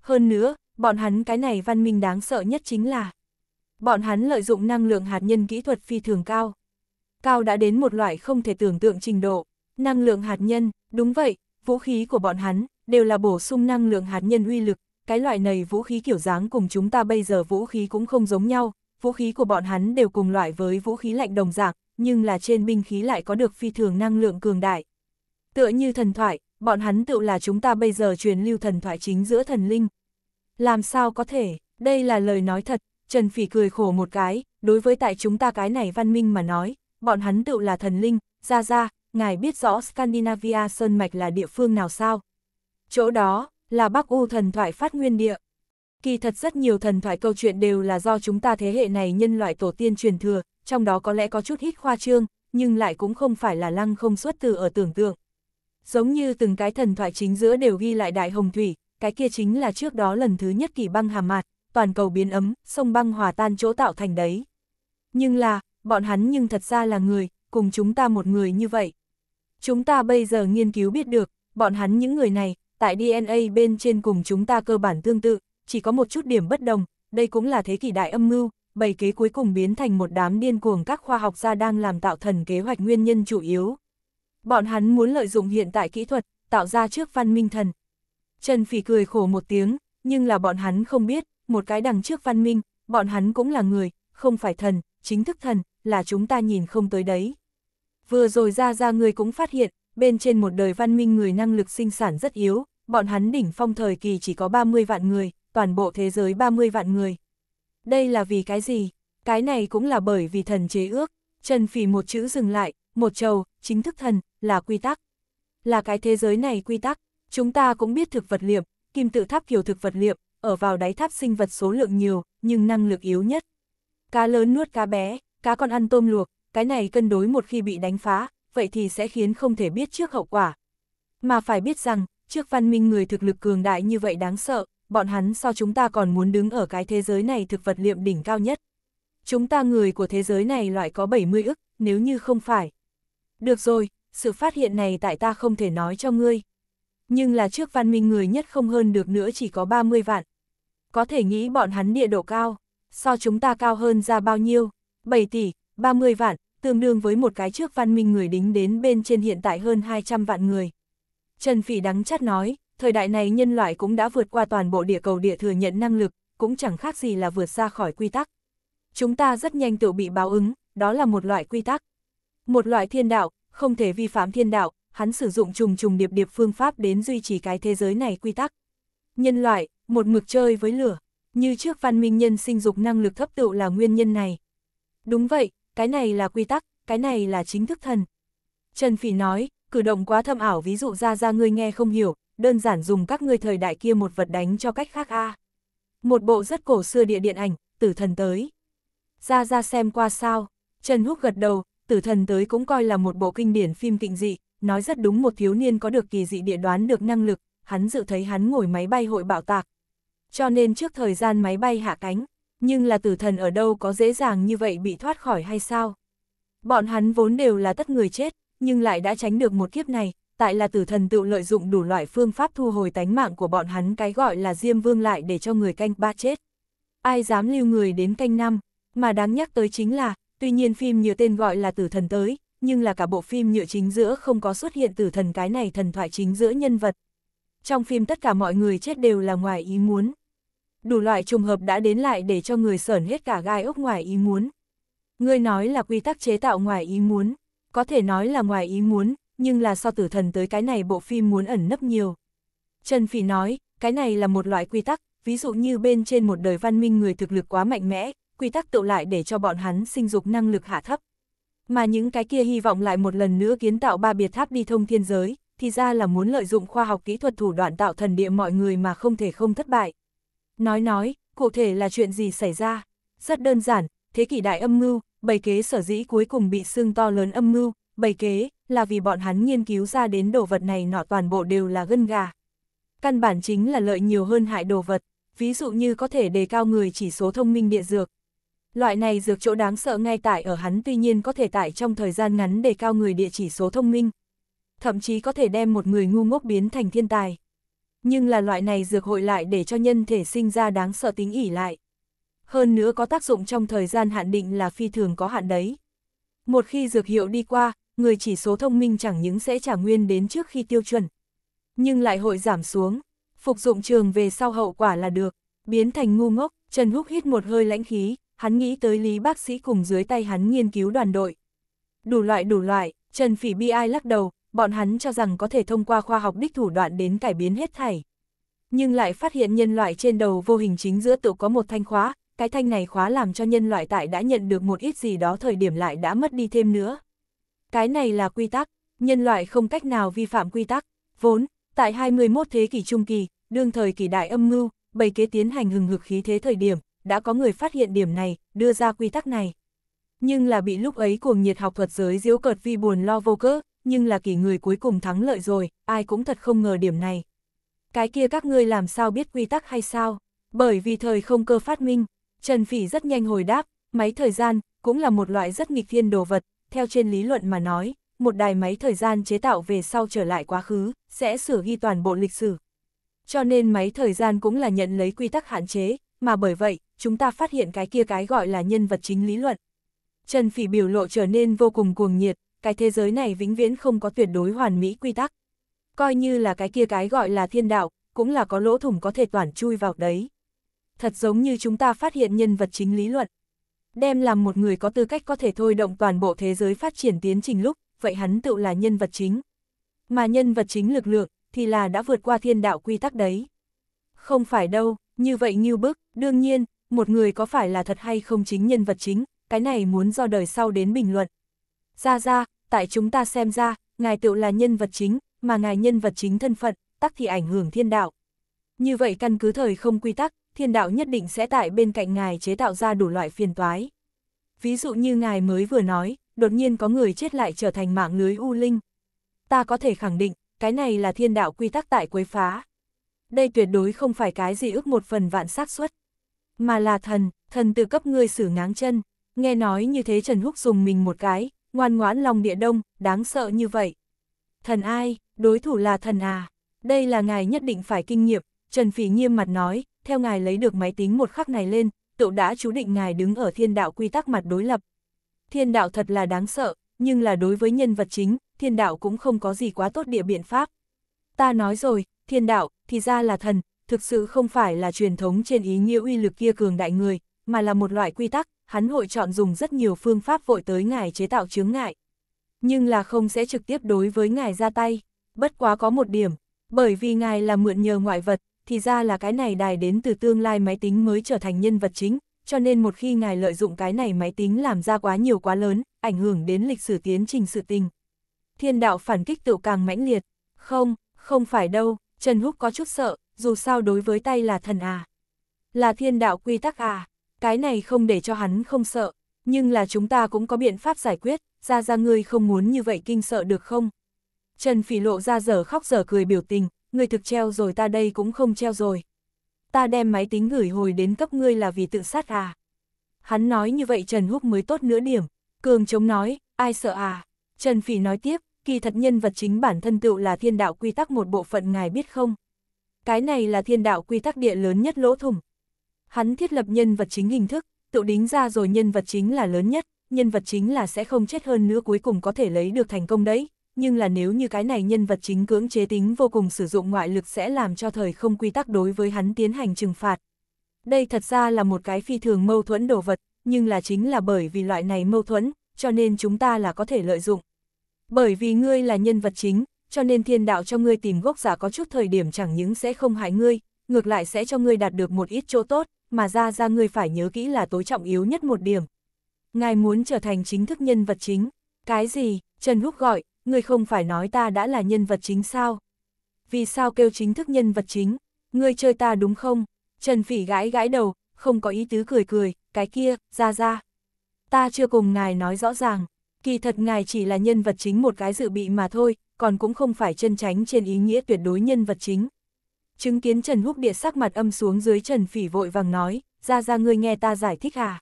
S1: Hơn nữa, bọn hắn cái này văn minh đáng sợ nhất chính là bọn hắn lợi dụng năng lượng hạt nhân kỹ thuật phi thường cao. Cao đã đến một loại không thể tưởng tượng trình độ, năng lượng hạt nhân, đúng vậy, vũ khí của bọn hắn đều là bổ sung năng lượng hạt nhân uy lực, cái loại này vũ khí kiểu dáng cùng chúng ta bây giờ vũ khí cũng không giống nhau, vũ khí của bọn hắn đều cùng loại với vũ khí lạnh đồng dạng, nhưng là trên binh khí lại có được phi thường năng lượng cường đại. Tựa như thần thoại, bọn hắn tự là chúng ta bây giờ truyền lưu thần thoại chính giữa thần linh, làm sao có thể, đây là lời nói thật, Trần Phỉ cười khổ một cái, đối với tại chúng ta cái này văn minh mà nói, bọn hắn tự là thần linh, ra ra, ngài biết rõ Scandinavia Sơn Mạch là địa phương nào sao? Chỗ đó, là Bắc U thần thoại phát nguyên địa. Kỳ thật rất nhiều thần thoại câu chuyện đều là do chúng ta thế hệ này nhân loại tổ tiên truyền thừa, trong đó có lẽ có chút hít khoa trương, nhưng lại cũng không phải là lăng không xuất từ ở tưởng tượng. Giống như từng cái thần thoại chính giữa đều ghi lại đại hồng thủy, cái kia chính là trước đó lần thứ nhất kỳ băng hà mạt, toàn cầu biến ấm, sông băng hòa tan chỗ tạo thành đấy. Nhưng là, bọn hắn nhưng thật ra là người, cùng chúng ta một người như vậy. Chúng ta bây giờ nghiên cứu biết được, bọn hắn những người này, tại DNA bên trên cùng chúng ta cơ bản tương tự, chỉ có một chút điểm bất đồng, đây cũng là thế kỷ đại âm mưu, bày kế cuối cùng biến thành một đám điên cuồng các khoa học gia đang làm tạo thần kế hoạch nguyên nhân chủ yếu. Bọn hắn muốn lợi dụng hiện tại kỹ thuật, tạo ra trước văn minh thần, Trần Phỉ cười khổ một tiếng, nhưng là bọn hắn không biết, một cái đằng trước văn minh, bọn hắn cũng là người, không phải thần, chính thức thần, là chúng ta nhìn không tới đấy. Vừa rồi ra ra người cũng phát hiện, bên trên một đời văn minh người năng lực sinh sản rất yếu, bọn hắn đỉnh phong thời kỳ chỉ có 30 vạn người, toàn bộ thế giới 30 vạn người. Đây là vì cái gì? Cái này cũng là bởi vì thần chế ước, Trần Phỉ một chữ dừng lại, một trầu, chính thức thần, là quy tắc. Là cái thế giới này quy tắc, Chúng ta cũng biết thực vật liệm, kim tự tháp kiểu thực vật liệm, ở vào đáy tháp sinh vật số lượng nhiều, nhưng năng lực yếu nhất. Cá lớn nuốt cá bé, cá con ăn tôm luộc, cái này cân đối một khi bị đánh phá, vậy thì sẽ khiến không thể biết trước hậu quả. Mà phải biết rằng, trước văn minh người thực lực cường đại như vậy đáng sợ, bọn hắn so chúng ta còn muốn đứng ở cái thế giới này thực vật liệm đỉnh cao nhất. Chúng ta người của thế giới này loại có 70 ức, nếu như không phải. Được rồi, sự phát hiện này tại ta không thể nói cho ngươi, nhưng là trước văn minh người nhất không hơn được nữa chỉ có 30 vạn. Có thể nghĩ bọn hắn địa độ cao, so chúng ta cao hơn ra bao nhiêu, 7 tỷ, 30 vạn, tương đương với một cái trước văn minh người đính đến bên trên hiện tại hơn 200 vạn người. Trần Phỉ đắng chắt nói, thời đại này nhân loại cũng đã vượt qua toàn bộ địa cầu địa thừa nhận năng lực, cũng chẳng khác gì là vượt ra khỏi quy tắc. Chúng ta rất nhanh tự bị báo ứng, đó là một loại quy tắc. Một loại thiên đạo, không thể vi phạm thiên đạo, hắn sử dụng trùng trùng điệp điệp phương pháp đến duy trì cái thế giới này quy tắc. Nhân loại, một mực chơi với lửa, như trước văn minh nhân sinh dục năng lực thấp tựu là nguyên nhân này. Đúng vậy, cái này là quy tắc, cái này là chính thức thần. Trần Phỉ nói, cử động quá thâm ảo ví dụ ra ra ngươi nghe không hiểu, đơn giản dùng các ngươi thời đại kia một vật đánh cho cách khác a. Một bộ rất cổ xưa địa điện ảnh, tử thần tới. Ra ra xem qua sao, Trần Húc gật đầu, tử thần tới cũng coi là một bộ kinh điển phim kinh dị, nói rất đúng một thiếu niên có được kỳ dị địa đoán được năng lực, hắn dự thấy hắn ngồi máy bay hội bạo tạc. Cho nên trước thời gian máy bay hạ cánh, nhưng là tử thần ở đâu có dễ dàng như vậy bị thoát khỏi hay sao? Bọn hắn vốn đều là tất người chết, nhưng lại đã tránh được một kiếp này, tại là tử thần tự lợi dụng đủ loại phương pháp thu hồi tánh mạng của bọn hắn cái gọi là diêm vương lại để cho người canh ba chết. Ai dám lưu người đến canh năm, mà đáng nhắc tới chính là, tuy nhiên phim nhiều tên gọi là tử thần tới, nhưng là cả bộ phim nhựa chính giữa không có xuất hiện tử thần cái này thần thoại chính giữa nhân vật. Trong phim tất cả mọi người chết đều là ngoài ý muốn. Đủ loại trùng hợp đã đến lại để cho người sởn hết cả gai ốc ngoài ý muốn. Người nói là quy tắc chế tạo ngoài ý muốn, có thể nói là ngoài ý muốn, nhưng là so tử thần tới cái này bộ phim muốn ẩn nấp nhiều. Trần Phỉ nói, cái này là một loại quy tắc, ví dụ như bên trên một đời văn minh người thực lực quá mạnh mẽ, quy tắc tự lại để cho bọn hắn sinh dục năng lực hạ thấp. Mà những cái kia hy vọng lại một lần nữa kiến tạo ba biệt tháp đi thông thiên giới, thì ra là muốn lợi dụng khoa học kỹ thuật thủ đoạn tạo thần địa mọi người mà không thể không thất bại. Nói nói, cụ thể là chuyện gì xảy ra? Rất đơn giản, thế kỷ đại âm mưu, bầy kế sở dĩ cuối cùng bị xương to lớn âm mưu, bầy kế là vì bọn hắn nghiên cứu ra đến đồ vật này nọ toàn bộ đều là gân gà. Căn bản chính là lợi nhiều hơn hại đồ vật, ví dụ như có thể đề cao người chỉ số thông minh địa dược, Loại này dược chỗ đáng sợ ngay tại ở hắn tuy nhiên có thể tại trong thời gian ngắn để cao người địa chỉ số thông minh. Thậm chí có thể đem một người ngu ngốc biến thành thiên tài. Nhưng là loại này dược hội lại để cho nhân thể sinh ra đáng sợ tính ỉ lại. Hơn nữa có tác dụng trong thời gian hạn định là phi thường có hạn đấy. Một khi dược hiệu đi qua, người chỉ số thông minh chẳng những sẽ trả nguyên đến trước khi tiêu chuẩn. Nhưng lại hội giảm xuống, phục dụng trường về sau hậu quả là được, biến thành ngu ngốc, Trần Húc hít một hơi lãnh khí, hắn nghĩ tới lý bác sĩ cùng dưới tay hắn nghiên cứu đoàn đội. Đủ loại đủ loại, Trần Phỉ bi ai lắc đầu, bọn hắn cho rằng có thể thông qua khoa học đích thủ đoạn đến cải biến hết thảy. Nhưng lại phát hiện nhân loại trên đầu vô hình chính giữa tự có một thanh khóa, cái thanh này khóa làm cho nhân loại tại đã nhận được một ít gì đó thời điểm lại đã mất đi thêm nữa. Cái này là quy tắc, nhân loại không cách nào vi phạm quy tắc, vốn, tại 21 thế kỷ trung kỳ, đương thời kỳ đại âm mưu, bày kế tiến hành hừng hực khí thế thời điểm, đã có người phát hiện điểm này, đưa ra quy tắc này. Nhưng là bị lúc ấy cuồng nhiệt học thuật giới diễu cợt vì buồn lo vô cớ, nhưng là kỳ người cuối cùng thắng lợi rồi, ai cũng thật không ngờ điểm này. Cái kia các ngươi làm sao biết quy tắc hay sao? Bởi vì thời không cơ phát minh, Trần Phỉ rất nhanh hồi đáp, máy thời gian cũng là một loại rất nghịch thiên đồ vật, theo trên lý luận mà nói, một đài máy thời gian chế tạo về sau trở lại quá khứ, sẽ sửa ghi toàn bộ lịch sử, cho nên máy thời gian cũng là nhận lấy quy tắc hạn chế, mà bởi vậy, chúng ta phát hiện cái kia cái gọi là nhân vật chính lý luận. Trần Phỉ biểu lộ trở nên vô cùng cuồng nhiệt, cái thế giới này vĩnh viễn không có tuyệt đối hoàn mỹ quy tắc. Coi như là cái kia cái gọi là thiên đạo, cũng là có lỗ thủng có thể toàn chui vào đấy. Thật giống như chúng ta phát hiện nhân vật chính lý luận. Đem làm một người có tư cách có thể thôi động toàn bộ thế giới phát triển tiến trình lúc, vậy hắn tự là nhân vật chính. Mà nhân vật chính lực lượng, thì là đã vượt qua thiên đạo quy tắc đấy. Không phải đâu, như vậy như bức, đương nhiên, một người có phải là thật hay không chính nhân vật chính, cái này muốn do đời sau đến bình luận. Ra ra, tại chúng ta xem ra, ngài tự là nhân vật chính, mà ngài nhân vật chính thân phận, tắc thì ảnh hưởng thiên đạo. Như vậy căn cứ thời không quy tắc, thiên đạo nhất định sẽ tại bên cạnh ngài chế tạo ra đủ loại phiền toái. Ví dụ như ngài mới vừa nói, đột nhiên có người chết lại trở thành mạng lưới u linh. Ta có thể khẳng định, cái này là thiên đạo quy tắc tại quấy phá. Đây tuyệt đối không phải cái gì ước một phần vạn xác suất, mà là thần, thần từ cấp ngươi xử ngáng chân. Nghe nói như thế Trần Húc dùng mình một cái, ngoan ngoãn lòng địa đông, đáng sợ như vậy. Thần ai, đối thủ là thần à, đây là ngài nhất định phải kinh nghiệm, Trần Phỉ nghiêm mặt nói, theo ngài lấy được máy tính một khắc này lên, tựu đã chú định ngài đứng ở thiên đạo quy tắc mặt đối lập. Thiên đạo thật là đáng sợ, nhưng là đối với nhân vật chính, thiên đạo cũng không có gì quá tốt địa biện pháp. Ta nói rồi, thiên đạo, thì ra là thần, thực sự không phải là truyền thống trên ý nghĩa uy lực kia cường đại người, mà là một loại quy tắc, hắn hội chọn dùng rất nhiều phương pháp vội tới ngài chế tạo chướng ngại. Nhưng là không sẽ trực tiếp đối với ngài ra tay, bất quá có một điểm, bởi vì ngài là mượn nhờ ngoại vật, thì ra là cái này đài đến từ tương lai máy tính mới trở thành nhân vật chính, cho nên một khi ngài lợi dụng cái này máy tính làm ra quá nhiều quá lớn, ảnh hưởng đến lịch sử tiến trình sự tình, thiên đạo phản kích tựu càng mãnh liệt. Không, không phải đâu, Trần Húc có chút sợ, dù sao đối với tay là thần à. Là thiên đạo quy tắc à, cái này không để cho hắn không sợ, nhưng là chúng ta cũng có biện pháp giải quyết, ra ra ngươi không muốn như vậy kinh sợ được không? Trần Phỉ lộ ra giờ khóc giờ cười biểu tình, ngươi thực treo rồi ta đây cũng không treo rồi. Ta đem máy tính gửi hồi đến cấp ngươi là vì tự sát à? Hắn nói như vậy Trần Húc mới tốt nửa điểm, Cường chống nói, ai sợ à? Trần Phỉ nói tiếp, kỳ thật nhân vật chính bản thân tựu là thiên đạo quy tắc một bộ phận ngài biết không? Cái này là thiên đạo quy tắc địa lớn nhất lỗ thủng. Hắn thiết lập nhân vật chính hình thức, tựu đính ra rồi nhân vật chính là lớn nhất, nhân vật chính là sẽ không chết hơn nữa cuối cùng có thể lấy được thành công đấy. Nhưng là nếu như cái này nhân vật chính cưỡng chế tính vô cùng sử dụng ngoại lực sẽ làm cho thời không quy tắc đối với hắn tiến hành trừng phạt. Đây thật ra là một cái phi thường mâu thuẫn đồ vật, nhưng là chính là bởi vì loại này mâu thuẫn, cho nên chúng ta là có thể lợi dụng. Bởi vì ngươi là nhân vật chính, cho nên thiên đạo cho ngươi tìm gốc giả có chút thời điểm chẳng những sẽ không hại ngươi, ngược lại sẽ cho ngươi đạt được một ít chỗ tốt, mà ra ra ngươi phải nhớ kỹ là tối trọng yếu nhất một điểm. Ngài muốn trở thành chính thức nhân vật chính. Cái gì, Trần Húc gọi, ngươi không phải nói ta đã là nhân vật chính sao? Vì sao kêu chính thức nhân vật chính? Ngươi chơi ta đúng không? Trần Phỉ gãi gãi đầu, không có ý tứ cười cười, cái kia, ra ra. Ta chưa cùng ngài nói rõ ràng. Kỳ thật ngài chỉ là nhân vật chính một cái dự bị mà thôi, còn cũng không phải chân tránh trên ý nghĩa tuyệt đối nhân vật chính. Chứng kiến Trần Húc Địa sắc mặt âm xuống dưới Trần Phỉ vội vàng nói, ra ra ngươi nghe ta giải thích à.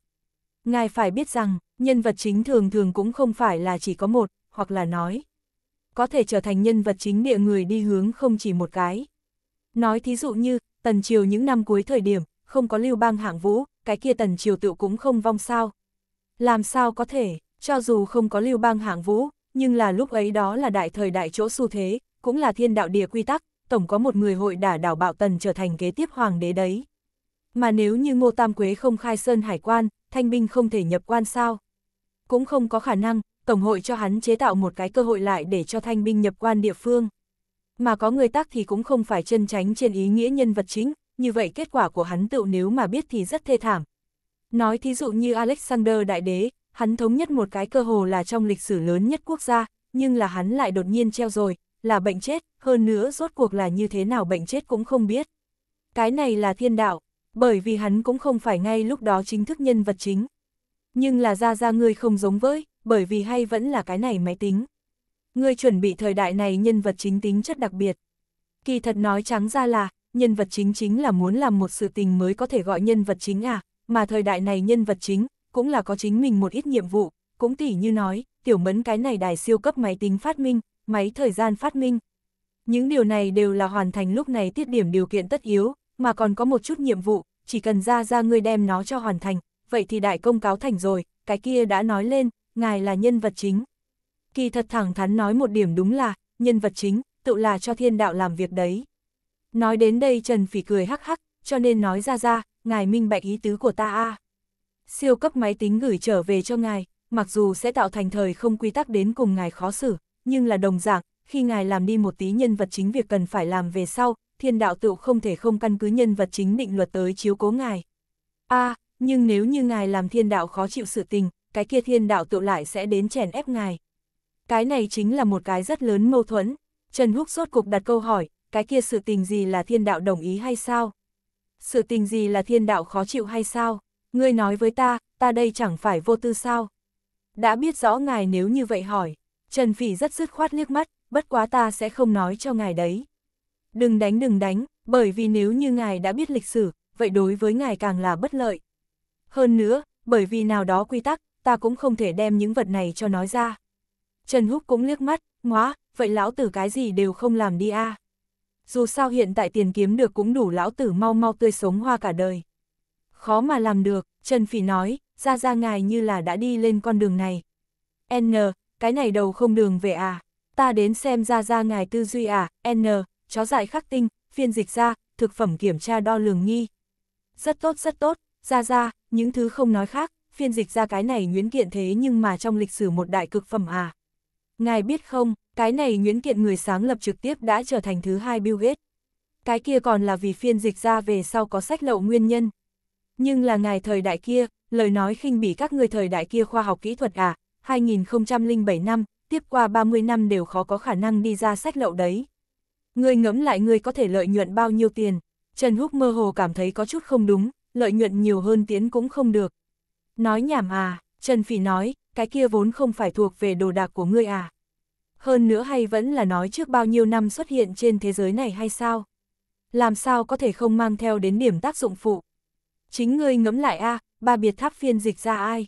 S1: Ngài phải biết rằng, nhân vật chính thường thường cũng không phải là chỉ có một, hoặc là nói. Có thể trở thành nhân vật chính địa người đi hướng không chỉ một cái. Nói thí dụ như, tần triều những năm cuối thời điểm, không có lưu bang hạng vũ, cái kia tần triều tựu cũng không vong sao. Làm sao có thể, cho dù không có lưu bang hạng vũ, nhưng là lúc ấy đó là đại thời đại chỗ xu thế, cũng là thiên đạo địa quy tắc, tổng có một người hội đả đảo bạo tần trở thành kế tiếp hoàng đế đấy. Mà nếu như Ngô Tam Quế không khai sơn hải quan, thanh binh không thể nhập quan sao? Cũng không có khả năng, Tổng hội cho hắn chế tạo một cái cơ hội lại để cho thanh binh nhập quan địa phương. Mà có người tác thì cũng không phải chân tránh trên ý nghĩa nhân vật chính, như vậy kết quả của hắn tựu nếu mà biết thì rất thê thảm. Nói thí dụ như Alexander Đại Đế, hắn thống nhất một cái cơ hồ là trong lịch sử lớn nhất quốc gia, nhưng là hắn lại đột nhiên treo rồi, là bệnh chết, hơn nữa rốt cuộc là như thế nào bệnh chết cũng không biết. Cái này là thiên đạo, bởi vì hắn cũng không phải ngay lúc đó chính thức nhân vật chính. Nhưng là ra ra ngươi không giống với, bởi vì hay vẫn là cái này máy tính. Ngươi chuẩn bị thời đại này nhân vật chính tính chất đặc biệt. Kỳ thật nói trắng ra là, nhân vật chính chính là muốn làm một sự tình mới có thể gọi nhân vật chính à, mà thời đại này nhân vật chính, cũng là có chính mình một ít nhiệm vụ, cũng tỉ như nói, tiểu mẫn cái này đài siêu cấp máy tính phát minh, máy thời gian phát minh. Những điều này đều là hoàn thành lúc này tiết điểm điều kiện tất yếu, mà còn có một chút nhiệm vụ, chỉ cần ra ra ngươi đem nó cho hoàn thành, vậy thì đại công cáo thành rồi, cái kia đã nói lên, ngài là nhân vật chính. Kỳ thật thẳng thắn nói một điểm đúng là, nhân vật chính, tự là cho thiên đạo làm việc đấy. Nói đến đây Trần Phỉ cười hắc hắc, cho nên nói ra ra, ngài minh bạch ý tứ của ta a à siêu cấp máy tính gửi trở về cho ngài, mặc dù sẽ tạo thành thời không quy tắc đến cùng ngài khó xử, nhưng là đồng dạng, khi ngài làm đi một tí nhân vật chính việc cần phải làm về sau, thiên đạo tựu không thể không căn cứ nhân vật chính định luật tới chiếu cố ngài. a à, nhưng nếu như ngài làm thiên đạo khó chịu sự tình, cái kia thiên đạo tựu lại sẽ đến chèn ép ngài. Cái này chính là một cái rất lớn mâu thuẫn. Trần Húc rốt cục đặt câu hỏi, cái kia sự tình gì là thiên đạo đồng ý hay sao? Sự tình gì là thiên đạo khó chịu hay sao? Ngươi nói với ta, ta đây chẳng phải vô tư sao? Đã biết rõ ngài nếu như vậy hỏi, Trần Phỉ rất dứt khoát liếc mắt, bất quá ta sẽ không nói cho ngài đấy. Đừng đánh đừng đánh, bởi vì nếu như ngài đã biết lịch sử, vậy đối với ngài càng là bất lợi. Hơn nữa, bởi vì nào đó quy tắc, ta cũng không thể đem những vật này cho nói ra. Trần Húc cũng liếc mắt, ngóa, vậy lão tử cái gì đều không làm đi a Dù sao hiện tại tiền kiếm được cũng đủ lão tử mau mau tươi sống hoa cả đời khó mà làm được, Trần Phỉ nói, ra ra ngài như là đã đi lên con đường này. N, cái này đầu không đường về à, ta đến xem ra ra ngài tư duy à, N, chó dại khắc tinh, phiên dịch ra, thực phẩm kiểm tra đo lường nghi. Rất tốt rất tốt, ra ra, những thứ không nói khác, phiên dịch ra cái này nguyễn kiện thế nhưng mà trong lịch sử một đại cực phẩm à. Ngài biết không, cái này nguyễn kiện người sáng lập trực tiếp đã trở thành thứ hai Bill Gates. Cái kia còn là vì phiên dịch ra về sau có sách lậu nguyên nhân. Nhưng là ngài thời đại kia, lời nói khinh bỉ các người thời đại kia khoa học kỹ thuật à, 2007 năm, tiếp qua 30 năm đều khó có khả năng đi ra sách lậu đấy. Người ngẫm lại người có thể lợi nhuận bao nhiêu tiền, Trần Húc mơ hồ cảm thấy có chút không đúng, lợi nhuận nhiều hơn tiến cũng không được. Nói nhảm à, Trần Phỉ nói, cái kia vốn không phải thuộc về đồ đạc của ngươi à. Hơn nữa hay vẫn là nói trước bao nhiêu năm xuất hiện trên thế giới này hay sao? Làm sao có thể không mang theo đến điểm tác dụng phụ? chính ngươi ngẫm lại a, à, ba biệt tháp phiên dịch ra ai?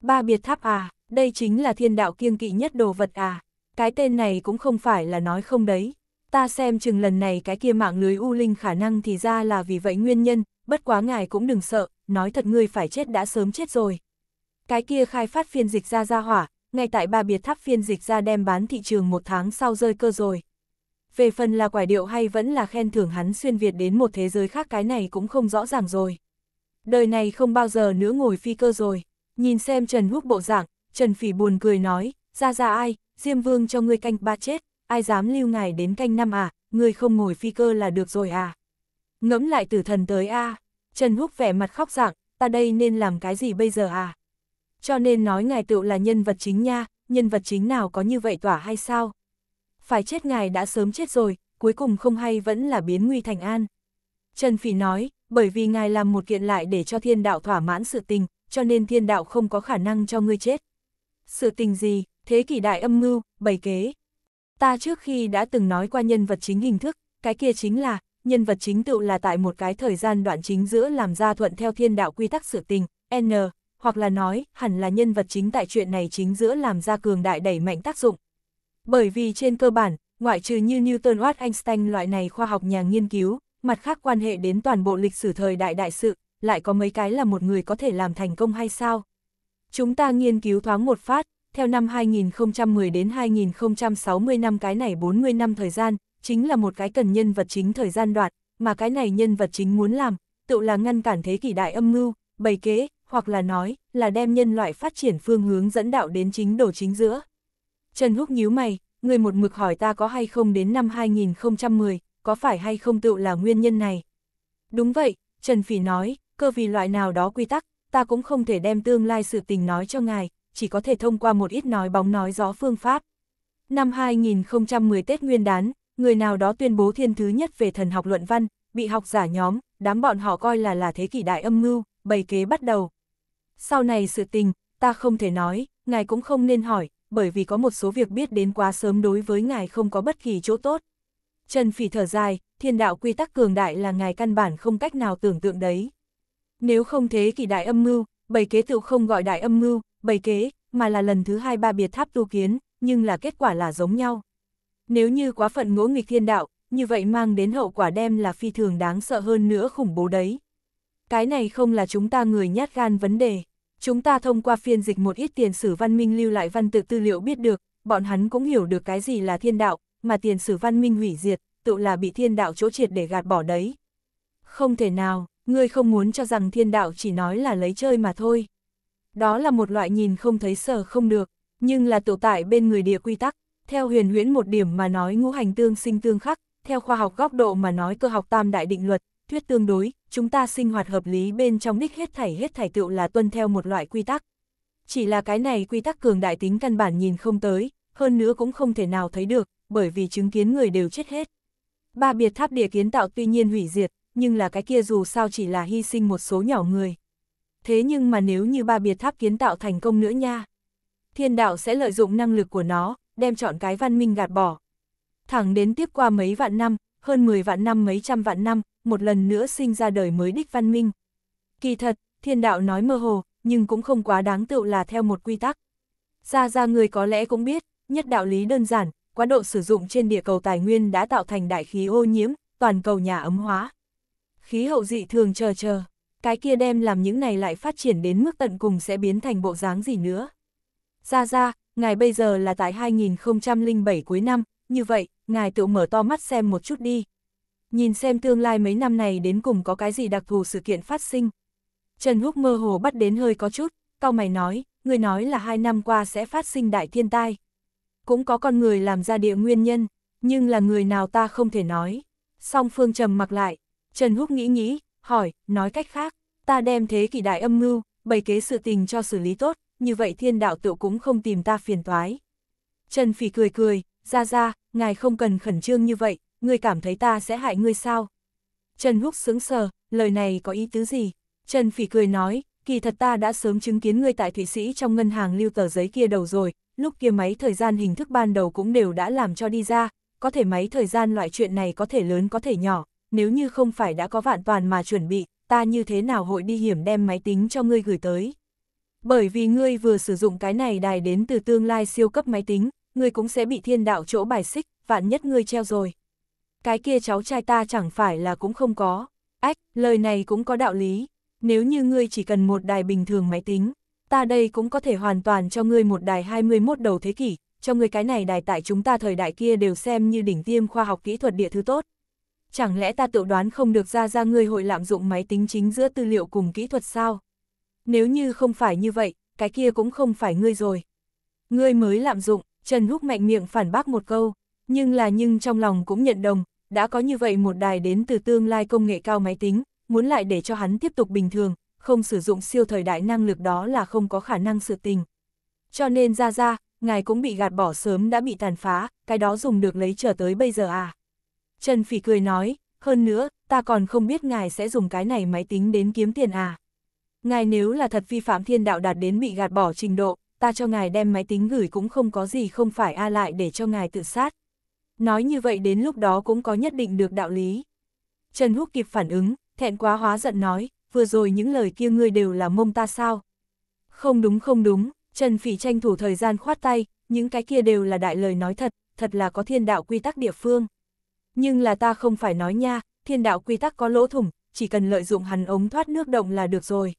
S1: Ba biệt tháp à, đây chính là thiên đạo kiêng kỵ nhất đồ vật à, cái tên này cũng không phải là nói không đấy. Ta xem chừng lần này cái kia mạng lưới U Linh khả năng thì ra là vì vậy nguyên nhân, bất quá ngài cũng đừng sợ, nói thật ngươi phải chết đã sớm chết rồi. Cái kia khai phát phiên dịch ra ra hỏa, ngay tại ba biệt tháp phiên dịch ra đem bán thị trường một tháng sau rơi cơ rồi. Về phần là quải điệu hay vẫn là khen thưởng hắn xuyên Việt đến một thế giới khác cái này cũng không rõ ràng rồi đời này không bao giờ nữa ngồi phi cơ rồi. Nhìn xem Trần Húc bộ dạng, Trần Phỉ buồn cười nói, ra ra ai, Diêm Vương cho ngươi canh ba chết, ai dám lưu ngài đến canh năm à, ngươi không ngồi phi cơ là được rồi à. Ngẫm lại tử thần tới a Trần Húc vẻ mặt khóc dạng, ta đây nên làm cái gì bây giờ à. Cho nên nói ngài tựu là nhân vật chính nha, nhân vật chính nào có như vậy tỏa hay sao? Phải chết ngài đã sớm chết rồi, cuối cùng không hay vẫn là biến nguy thành an. Trần Phỉ nói, bởi vì ngài làm một kiện lại để cho thiên đạo thỏa mãn sự tình, cho nên thiên đạo không có khả năng cho ngươi chết. Sự tình gì, thế kỷ đại âm mưu, bày kế. Ta trước khi đã từng nói qua nhân vật chính hình thức, cái kia chính là, nhân vật chính tự là tại một cái thời gian đoạn chính giữa làm ra thuận theo thiên đạo quy tắc sự tình, N, hoặc là nói, hẳn là nhân vật chính tại chuyện này chính giữa làm ra cường đại đẩy mạnh tác dụng. Bởi vì trên cơ bản, ngoại trừ như Newton Watt Einstein loại này khoa học nhà nghiên cứu, mặt khác quan hệ đến toàn bộ lịch sử thời đại đại sự, lại có mấy cái là một người có thể làm thành công hay sao? Chúng ta nghiên cứu thoáng một phát, theo năm 2010 đến 2060 năm cái này 40 năm thời gian, chính là một cái cần nhân vật chính thời gian đoạn, mà cái này nhân vật chính muốn làm, tự là ngăn cản thế kỷ đại âm mưu, bày kế, hoặc là nói, là đem nhân loại phát triển phương hướng dẫn đạo đến chính đổ chính giữa. Trần Húc nhíu mày, người một mực hỏi ta có hay không đến năm 2010, có phải hay không tự là nguyên nhân này? Đúng vậy, Trần Phỉ nói, cơ vì loại nào đó quy tắc, ta cũng không thể đem tương lai sự tình nói cho ngài, chỉ có thể thông qua một ít nói bóng nói gió phương pháp. Năm 2010 Tết Nguyên đán, người nào đó tuyên bố thiên thứ nhất về thần học luận văn, bị học giả nhóm, đám bọn họ coi là là thế kỷ đại âm mưu, bày kế bắt đầu. Sau này sự tình, ta không thể nói, ngài cũng không nên hỏi, bởi vì có một số việc biết đến quá sớm đối với ngài không có bất kỳ chỗ tốt. Trần Phỉ thở dài, thiên đạo quy tắc cường đại là ngài căn bản không cách nào tưởng tượng đấy. Nếu không thế kỳ đại âm mưu, bầy kế tựu không gọi đại âm mưu, bầy kế, mà là lần thứ hai ba biệt tháp tu kiến, nhưng là kết quả là giống nhau. Nếu như quá phận ngỗ nghịch thiên đạo, như vậy mang đến hậu quả đem là phi thường đáng sợ hơn nữa khủng bố đấy. Cái này không là chúng ta người nhát gan vấn đề. Chúng ta thông qua phiên dịch một ít tiền sử văn minh lưu lại văn tự tư liệu biết được, bọn hắn cũng hiểu được cái gì là thiên đạo, mà tiền sử văn minh hủy diệt, tự là bị thiên đạo chỗ triệt để gạt bỏ đấy. Không thể nào, ngươi không muốn cho rằng thiên đạo chỉ nói là lấy chơi mà thôi. Đó là một loại nhìn không thấy sở không được, nhưng là tự tại bên người địa quy tắc, theo huyền huyễn một điểm mà nói ngũ hành tương sinh tương khắc, theo khoa học góc độ mà nói cơ học tam đại định luật, thuyết tương đối, chúng ta sinh hoạt hợp lý bên trong đích hết thảy hết thảy tựu là tuân theo một loại quy tắc. Chỉ là cái này quy tắc cường đại tính căn bản nhìn không tới, hơn nữa cũng không thể nào thấy được, bởi vì chứng kiến người đều chết hết. Ba biệt tháp địa kiến tạo tuy nhiên hủy diệt, nhưng là cái kia dù sao chỉ là hy sinh một số nhỏ người. Thế nhưng mà nếu như ba biệt tháp kiến tạo thành công nữa nha, thiên đạo sẽ lợi dụng năng lực của nó, đem chọn cái văn minh gạt bỏ. Thẳng đến tiếp qua mấy vạn năm, hơn 10 vạn năm mấy trăm vạn năm, một lần nữa sinh ra đời mới đích văn minh. Kỳ thật, thiên đạo nói mơ hồ, nhưng cũng không quá đáng tựu là theo một quy tắc. Ra ra người có lẽ cũng biết, nhất đạo lý đơn giản, quá độ sử dụng trên địa cầu tài nguyên đã tạo thành đại khí ô nhiễm, toàn cầu nhà ấm hóa. Khí hậu dị thường chờ chờ, cái kia đem làm những này lại phát triển đến mức tận cùng sẽ biến thành bộ dáng gì nữa. Ra ra, ngài bây giờ là tại 2007 cuối năm, như vậy, ngài tự mở to mắt xem một chút đi. Nhìn xem tương lai mấy năm này đến cùng có cái gì đặc thù sự kiện phát sinh. Trần Húc mơ hồ bắt đến hơi có chút, cao mày nói, người nói là hai năm qua sẽ phát sinh đại thiên tai cũng có con người làm ra địa nguyên nhân, nhưng là người nào ta không thể nói. Song Phương trầm mặc lại, Trần Húc nghĩ nghĩ, hỏi, nói cách khác, ta đem thế kỷ đại âm mưu, bày kế sự tình cho xử lý tốt, như vậy thiên đạo tự cũng không tìm ta phiền toái. Trần Phỉ cười cười, ra ra, ngài không cần khẩn trương như vậy, ngươi cảm thấy ta sẽ hại ngươi sao? Trần Húc sướng sờ, lời này có ý tứ gì? Trần Phỉ cười nói, kỳ thật ta đã sớm chứng kiến ngươi tại Thụy Sĩ trong ngân hàng lưu tờ giấy kia đầu rồi, lúc kia máy thời gian hình thức ban đầu cũng đều đã làm cho đi ra, có thể máy thời gian loại chuyện này có thể lớn có thể nhỏ, nếu như không phải đã có vạn toàn mà chuẩn bị, ta như thế nào hội đi hiểm đem máy tính cho ngươi gửi tới. Bởi vì ngươi vừa sử dụng cái này đài đến từ tương lai siêu cấp máy tính, ngươi cũng sẽ bị thiên đạo chỗ bài xích, vạn nhất ngươi treo rồi. Cái kia cháu trai ta chẳng phải là cũng không có. Ách, lời này cũng có đạo lý. Nếu như ngươi chỉ cần một đài bình thường máy tính, ta đây cũng có thể hoàn toàn cho ngươi một đài 21 đầu thế kỷ, cho ngươi cái này đài tại chúng ta thời đại kia đều xem như đỉnh tiêm khoa học kỹ thuật địa thứ tốt. Chẳng lẽ ta tự đoán không được ra ra ngươi hội lạm dụng máy tính chính giữa tư liệu cùng kỹ thuật sao? Nếu như không phải như vậy, cái kia cũng không phải ngươi rồi. Ngươi mới lạm dụng, Trần Húc mạnh miệng phản bác một câu, nhưng là nhưng trong lòng cũng nhận đồng, đã có như vậy một đài đến từ tương lai công nghệ cao máy tính, muốn lại để cho hắn tiếp tục bình thường, không sử dụng siêu thời đại năng lực đó là không có khả năng sự tình. Cho nên ra ra, ngài cũng bị gạt bỏ sớm đã bị tàn phá, cái đó dùng được lấy trở tới bây giờ à. Trần Phỉ cười nói, hơn nữa, ta còn không biết ngài sẽ dùng cái này máy tính đến kiếm tiền à. Ngài nếu là thật vi phạm thiên đạo đạt đến bị gạt bỏ trình độ, ta cho ngài đem máy tính gửi cũng không có gì không phải a lại để cho ngài tự sát. Nói như vậy đến lúc đó cũng có nhất định được đạo lý. Trần Húc kịp phản ứng, thẹn quá hóa giận nói, vừa rồi những lời kia ngươi đều là mông ta sao? Không đúng không đúng, Trần Phỉ tranh thủ thời gian khoát tay, những cái kia đều là đại lời nói thật, thật là có thiên đạo quy tắc địa phương. Nhưng là ta không phải nói nha, thiên đạo quy tắc có lỗ thủng, chỉ cần lợi dụng hắn ống thoát nước động là được rồi.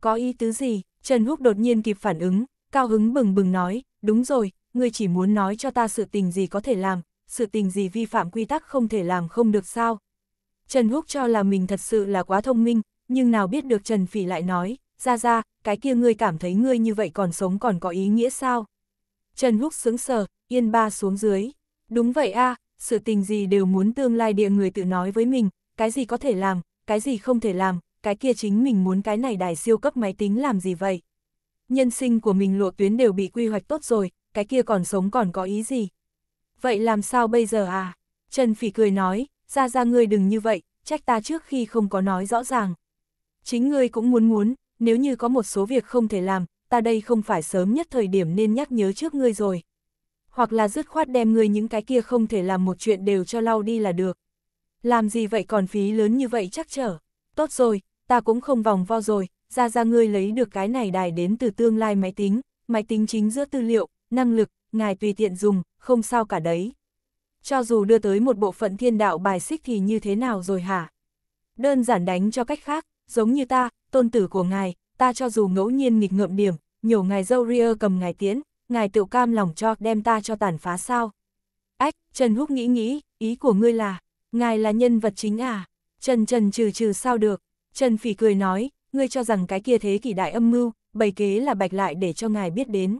S1: Có ý tứ gì? Trần Húc đột nhiên kịp phản ứng, cao hứng bừng bừng nói, đúng rồi, ngươi chỉ muốn nói cho ta sự tình gì có thể làm, sự tình gì vi phạm quy tắc không thể làm không được sao. Trần Húc cho là mình thật sự là quá thông minh, nhưng nào biết được Trần Phỉ lại nói, ra ra, cái kia ngươi cảm thấy ngươi như vậy còn sống còn có ý nghĩa sao? Trần Húc sướng sờ, yên ba xuống dưới. Đúng vậy a, sự tình gì đều muốn tương lai địa người tự nói với mình, cái gì có thể làm, cái gì không thể làm, cái kia chính mình muốn cái này đài siêu cấp máy tính làm gì vậy? Nhân sinh của mình lộ tuyến đều bị quy hoạch tốt rồi, cái kia còn sống còn có ý gì? Vậy làm sao bây giờ à? Trần Phỉ cười nói, ra ra ngươi đừng như vậy, trách ta trước khi không có nói rõ ràng chính ngươi cũng muốn muốn, nếu như có một số việc không thể làm, ta đây không phải sớm nhất thời điểm nên nhắc nhớ trước ngươi rồi. Hoặc là dứt khoát đem ngươi những cái kia không thể làm một chuyện đều cho lau đi là được. Làm gì vậy còn phí lớn như vậy chắc trở. Tốt rồi, ta cũng không vòng vo rồi, ra ra ngươi lấy được cái này đài đến từ tương lai máy tính, máy tính chính giữa tư liệu, năng lực, ngài tùy tiện dùng, không sao cả đấy. Cho dù đưa tới một bộ phận thiên đạo bài xích thì như thế nào rồi hả? Đơn giản đánh cho cách khác, giống như ta, tôn tử của ngài, ta cho dù ngẫu nhiên nghịch ngợm điểm, nhổ ngài dâu ria cầm ngài tiến, ngài tự cam lòng cho đem ta cho tàn phá sao. Ách, Trần Húc nghĩ nghĩ, ý của ngươi là, ngài là nhân vật chính à? Trần Trần trừ trừ sao được? Trần Phỉ cười nói, ngươi cho rằng cái kia thế kỷ đại âm mưu, bày kế là bạch lại để cho ngài biết đến.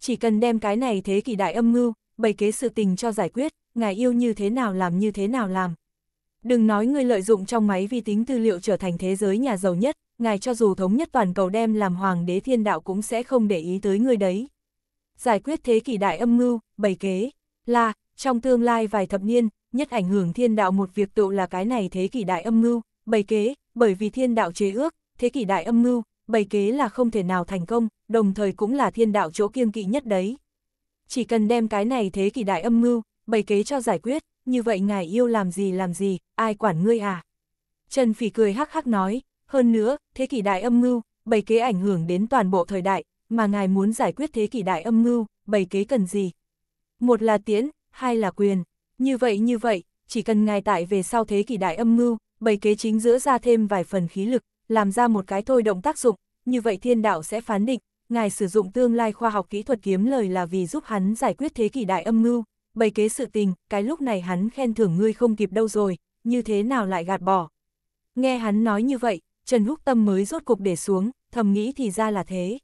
S1: Chỉ cần đem cái này thế kỷ đại âm mưu, bày kế sự tình cho giải quyết, ngài yêu như thế nào làm như thế nào làm, Đừng nói người lợi dụng trong máy vi tính tư liệu trở thành thế giới nhà giàu nhất, ngài cho dù thống nhất toàn cầu đem làm hoàng đế thiên đạo cũng sẽ không để ý tới người đấy. Giải quyết thế kỷ đại âm mưu, bày kế, là, trong tương lai vài thập niên, nhất ảnh hưởng thiên đạo một việc tựu là cái này thế kỷ đại âm mưu, bày kế, bởi vì thiên đạo chế ước, thế kỷ đại âm mưu, bày kế là không thể nào thành công, đồng thời cũng là thiên đạo chỗ kiêng kỵ nhất đấy. Chỉ cần đem cái này thế kỷ đại âm mưu, bày kế cho giải quyết, như vậy ngài yêu làm gì làm gì, ai quản ngươi à? Trần Phỉ cười hắc hắc nói, hơn nữa, thế kỷ đại âm mưu, bày kế ảnh hưởng đến toàn bộ thời đại, mà ngài muốn giải quyết thế kỷ đại âm mưu, bày kế cần gì? Một là tiễn, hai là quyền. Như vậy như vậy, chỉ cần ngài tại về sau thế kỷ đại âm mưu, bày kế chính giữa ra thêm vài phần khí lực, làm ra một cái thôi động tác dụng, như vậy thiên đạo sẽ phán định, ngài sử dụng tương lai khoa học kỹ thuật kiếm lời là vì giúp hắn giải quyết thế kỷ đại âm mưu, bày kế sự tình, cái lúc này hắn khen thưởng ngươi không kịp đâu rồi, như thế nào lại gạt bỏ. Nghe hắn nói như vậy, Trần Húc Tâm mới rốt cục để xuống, thầm nghĩ thì ra là thế.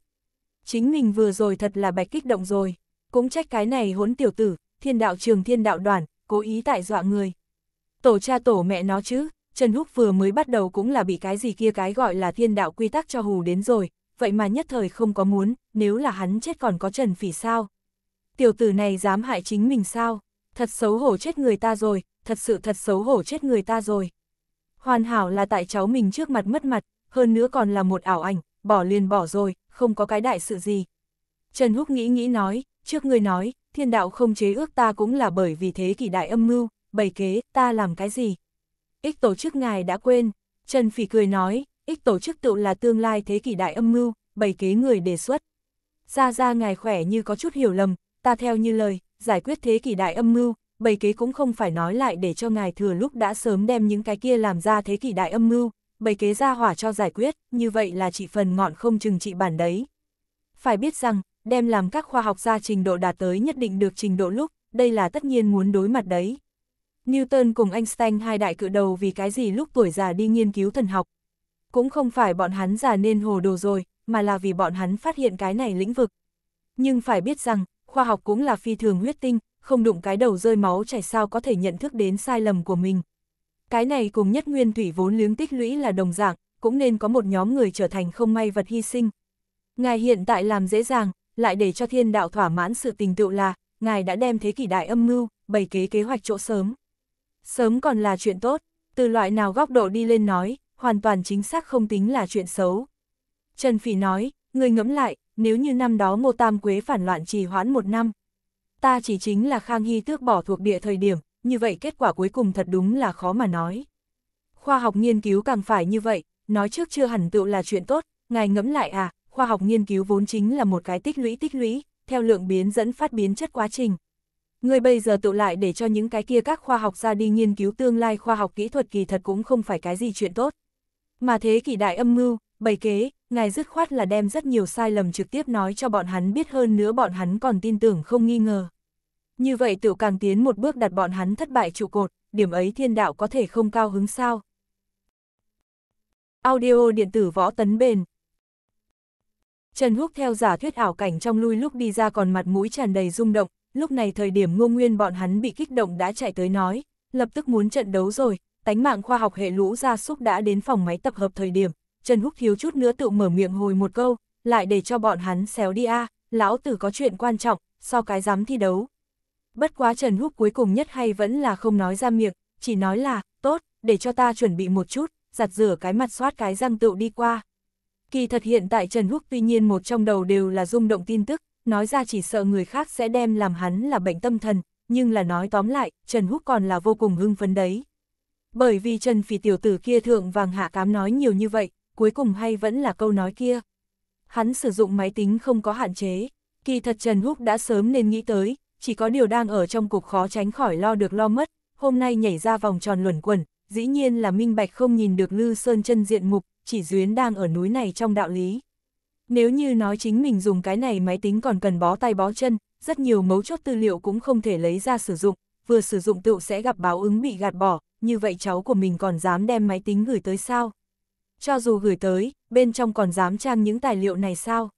S1: Chính mình vừa rồi thật là bạch kích động rồi, cũng trách cái này hỗn tiểu tử, thiên đạo trường thiên đạo đoàn, cố ý tại dọa người. Tổ cha tổ mẹ nó chứ, Trần Húc vừa mới bắt đầu cũng là bị cái gì kia cái gọi là thiên đạo quy tắc cho hù đến rồi, vậy mà nhất thời không có muốn, nếu là hắn chết còn có Trần Phỉ sao, tiểu tử này dám hại chính mình sao, thật xấu hổ chết người ta rồi, thật sự thật xấu hổ chết người ta rồi. Hoàn hảo là tại cháu mình trước mặt mất mặt, hơn nữa còn là một ảo ảnh, bỏ liền bỏ rồi, không có cái đại sự gì. Trần Húc nghĩ nghĩ nói, trước người nói, thiên đạo không chế ước ta cũng là bởi vì thế kỷ đại âm mưu, bày kế, ta làm cái gì? Ích tổ chức ngài đã quên, Trần Phỉ cười nói, ích tổ chức tự là tương lai thế kỷ đại âm mưu, bày kế người đề xuất. Ra ra ngài khỏe như có chút hiểu lầm, ta theo như lời, giải quyết thế kỷ đại âm mưu, bày kế cũng không phải nói lại để cho ngài thừa lúc đã sớm đem những cái kia làm ra thế kỷ đại âm mưu, bày kế ra hỏa cho giải quyết, như vậy là chỉ phần ngọn không chừng trị bản đấy. Phải biết rằng, đem làm các khoa học gia trình độ đạt tới nhất định được trình độ lúc, đây là tất nhiên muốn đối mặt đấy. Newton cùng Einstein hai đại cự đầu vì cái gì lúc tuổi già đi nghiên cứu thần học. Cũng không phải bọn hắn già nên hồ đồ rồi, mà là vì bọn hắn phát hiện cái này lĩnh vực. Nhưng phải biết rằng, khoa học cũng là phi thường huyết tinh, không đụng cái đầu rơi máu chảy sao có thể nhận thức đến sai lầm của mình. Cái này cùng nhất nguyên thủy vốn liếng tích lũy là đồng dạng, cũng nên có một nhóm người trở thành không may vật hy sinh. Ngài hiện tại làm dễ dàng, lại để cho thiên đạo thỏa mãn sự tình tựu là, ngài đã đem thế kỷ đại âm mưu, bày kế kế hoạch chỗ sớm. Sớm còn là chuyện tốt, từ loại nào góc độ đi lên nói, hoàn toàn chính xác không tính là chuyện xấu. Trần Phỉ nói, người ngẫm lại, nếu như năm đó Ngô Tam Quế phản loạn trì hoãn một năm, ta chỉ chính là Khang Hy tước bỏ thuộc địa thời điểm, như vậy kết quả cuối cùng thật đúng là khó mà nói. Khoa học nghiên cứu càng phải như vậy, nói trước chưa hẳn tựu là chuyện tốt, ngài ngẫm lại à, khoa học nghiên cứu vốn chính là một cái tích lũy tích lũy, theo lượng biến dẫn phát biến chất quá trình. Người bây giờ tựu lại để cho những cái kia các khoa học ra đi nghiên cứu tương lai khoa học kỹ thuật kỳ thật cũng không phải cái gì chuyện tốt. Mà thế kỷ đại âm mưu, bày kế, ngài dứt khoát là đem rất nhiều sai lầm trực tiếp nói cho bọn hắn biết hơn nữa bọn hắn còn tin tưởng không nghi ngờ. Như vậy tiểu càng tiến một bước đặt bọn hắn thất bại trụ cột, điểm ấy thiên đạo có thể không cao hứng sao. Audio điện tử võ tấn bền Trần Húc theo giả thuyết ảo cảnh trong lui lúc đi ra còn mặt mũi tràn đầy rung động, lúc này thời điểm ngô nguyên bọn hắn bị kích động đã chạy tới nói, lập tức muốn trận đấu rồi, tánh mạng khoa học hệ lũ gia súc đã đến phòng máy tập hợp thời điểm, Trần Húc thiếu chút nữa tự mở miệng hồi một câu, lại để cho bọn hắn xéo đi a, lão tử có chuyện quan trọng, so cái dám thi đấu. Bất quá Trần Húc cuối cùng nhất hay vẫn là không nói ra miệng, chỉ nói là, tốt, để cho ta chuẩn bị một chút, giặt rửa cái mặt soát cái răng tựu đi qua. Kỳ thật hiện tại Trần Húc tuy nhiên một trong đầu đều là rung động tin tức, nói ra chỉ sợ người khác sẽ đem làm hắn là bệnh tâm thần, nhưng là nói tóm lại, Trần Húc còn là vô cùng hưng phấn đấy. Bởi vì Trần Phỉ tiểu tử kia thượng vàng hạ cám nói nhiều như vậy, cuối cùng hay vẫn là câu nói kia. Hắn sử dụng máy tính không có hạn chế, kỳ thật Trần Húc đã sớm nên nghĩ tới, chỉ có điều đang ở trong cục khó tránh khỏi lo được lo mất, hôm nay nhảy ra vòng tròn luẩn quẩn, dĩ nhiên là minh bạch không nhìn được Lư Sơn chân diện mục, chỉ duyên đang ở núi này trong đạo lý. Nếu như nói chính mình dùng cái này máy tính còn cần bó tay bó chân, rất nhiều mấu chốt tư liệu cũng không thể lấy ra sử dụng, vừa sử dụng tựu sẽ gặp báo ứng bị gạt bỏ, như vậy cháu của mình còn dám đem máy tính gửi tới sao? cho dù gửi tới, bên trong còn dám trang những tài liệu này sao.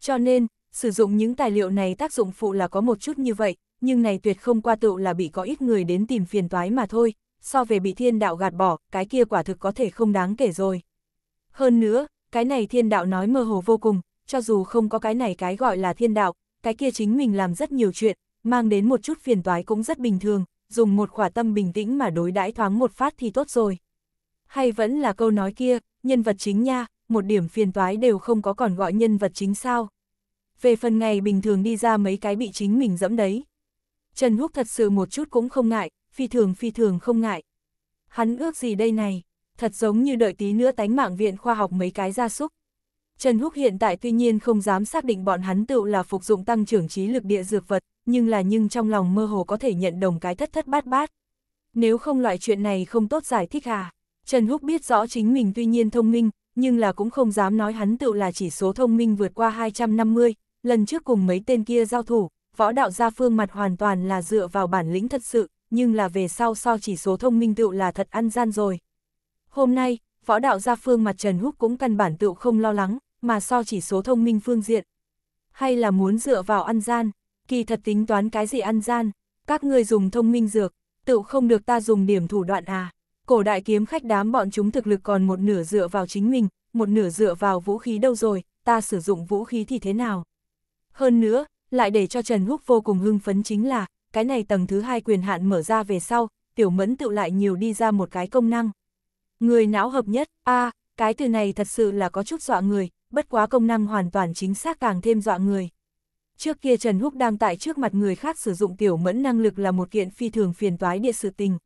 S1: Cho nên, sử dụng những tài liệu này tác dụng phụ là có một chút như vậy, nhưng này tuyệt không qua tựu là bị có ít người đến tìm phiền toái mà thôi, so về bị thiên đạo gạt bỏ, cái kia quả thực có thể không đáng kể rồi. Hơn nữa, cái này thiên đạo nói mơ hồ vô cùng, cho dù không có cái này cái gọi là thiên đạo, cái kia chính mình làm rất nhiều chuyện, mang đến một chút phiền toái cũng rất bình thường, dùng một khỏa tâm bình tĩnh mà đối đãi thoáng một phát thì tốt rồi. Hay vẫn là câu nói kia, nhân vật chính nha, một điểm phiền toái đều không có còn gọi nhân vật chính sao. Về phần ngày bình thường đi ra mấy cái bị chính mình dẫm đấy. Trần Húc thật sự một chút cũng không ngại, phi thường phi thường không ngại. Hắn ước gì đây này, thật giống như đợi tí nữa tánh mạng viện khoa học mấy cái ra súc. Trần Húc hiện tại tuy nhiên không dám xác định bọn hắn tựu là phục dụng tăng trưởng trí lực địa dược vật, nhưng là nhưng trong lòng mơ hồ có thể nhận đồng cái thất thất bát bát. Nếu không loại chuyện này không tốt giải thích à? Trần Húc biết rõ chính mình tuy nhiên thông minh, nhưng là cũng không dám nói hắn tự là chỉ số thông minh vượt qua 250, lần trước cùng mấy tên kia giao thủ, võ đạo gia phương mặt hoàn toàn là dựa vào bản lĩnh thật sự, nhưng là về sau so chỉ số thông minh tự là thật ăn gian rồi. Hôm nay, võ đạo gia phương mặt Trần Húc cũng căn bản tự không lo lắng, mà so chỉ số thông minh phương diện. Hay là muốn dựa vào ăn gian, kỳ thật tính toán cái gì ăn gian, các ngươi dùng thông minh dược, tự không được ta dùng điểm thủ đoạn à. Cổ đại kiếm khách đám bọn chúng thực lực còn một nửa dựa vào chính mình, một nửa dựa vào vũ khí đâu rồi, ta sử dụng vũ khí thì thế nào. Hơn nữa, lại để cho Trần Húc vô cùng hưng phấn chính là, cái này tầng thứ hai quyền hạn mở ra về sau, tiểu mẫn tự lại nhiều đi ra một cái công năng. Người não hợp nhất, a cái từ này thật sự là có chút dọa người, bất quá công năng hoàn toàn chính xác càng thêm dọa người. Trước kia Trần Húc đang tại trước mặt người khác sử dụng tiểu mẫn năng lực là một kiện phi thường phiền toái địa sự tình,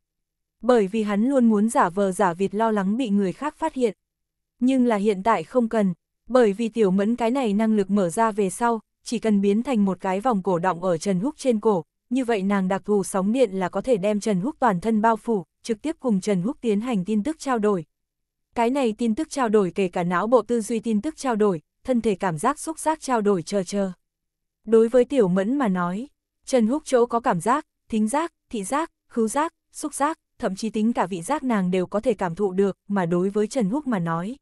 S1: bởi vì hắn luôn muốn giả vờ giả Việt lo lắng bị người khác phát hiện. Nhưng là hiện tại không cần, bởi vì tiểu mẫn cái này năng lực mở ra về sau, chỉ cần biến thành một cái vòng cổ động ở Trần Húc trên cổ, như vậy nàng đặc thù sóng điện là có thể đem Trần Húc toàn thân bao phủ, trực tiếp cùng Trần Húc tiến hành tin tức trao đổi. Cái này tin tức trao đổi kể cả não bộ tư duy tin tức trao đổi, thân thể cảm giác xúc giác trao đổi chờ chờ. Đối với tiểu mẫn mà nói, Trần Húc chỗ có cảm giác, thính giác, thị giác, khứu giác, xúc giác, thậm chí tính cả vị giác nàng đều có thể cảm thụ được, mà đối với Trần Húc mà nói.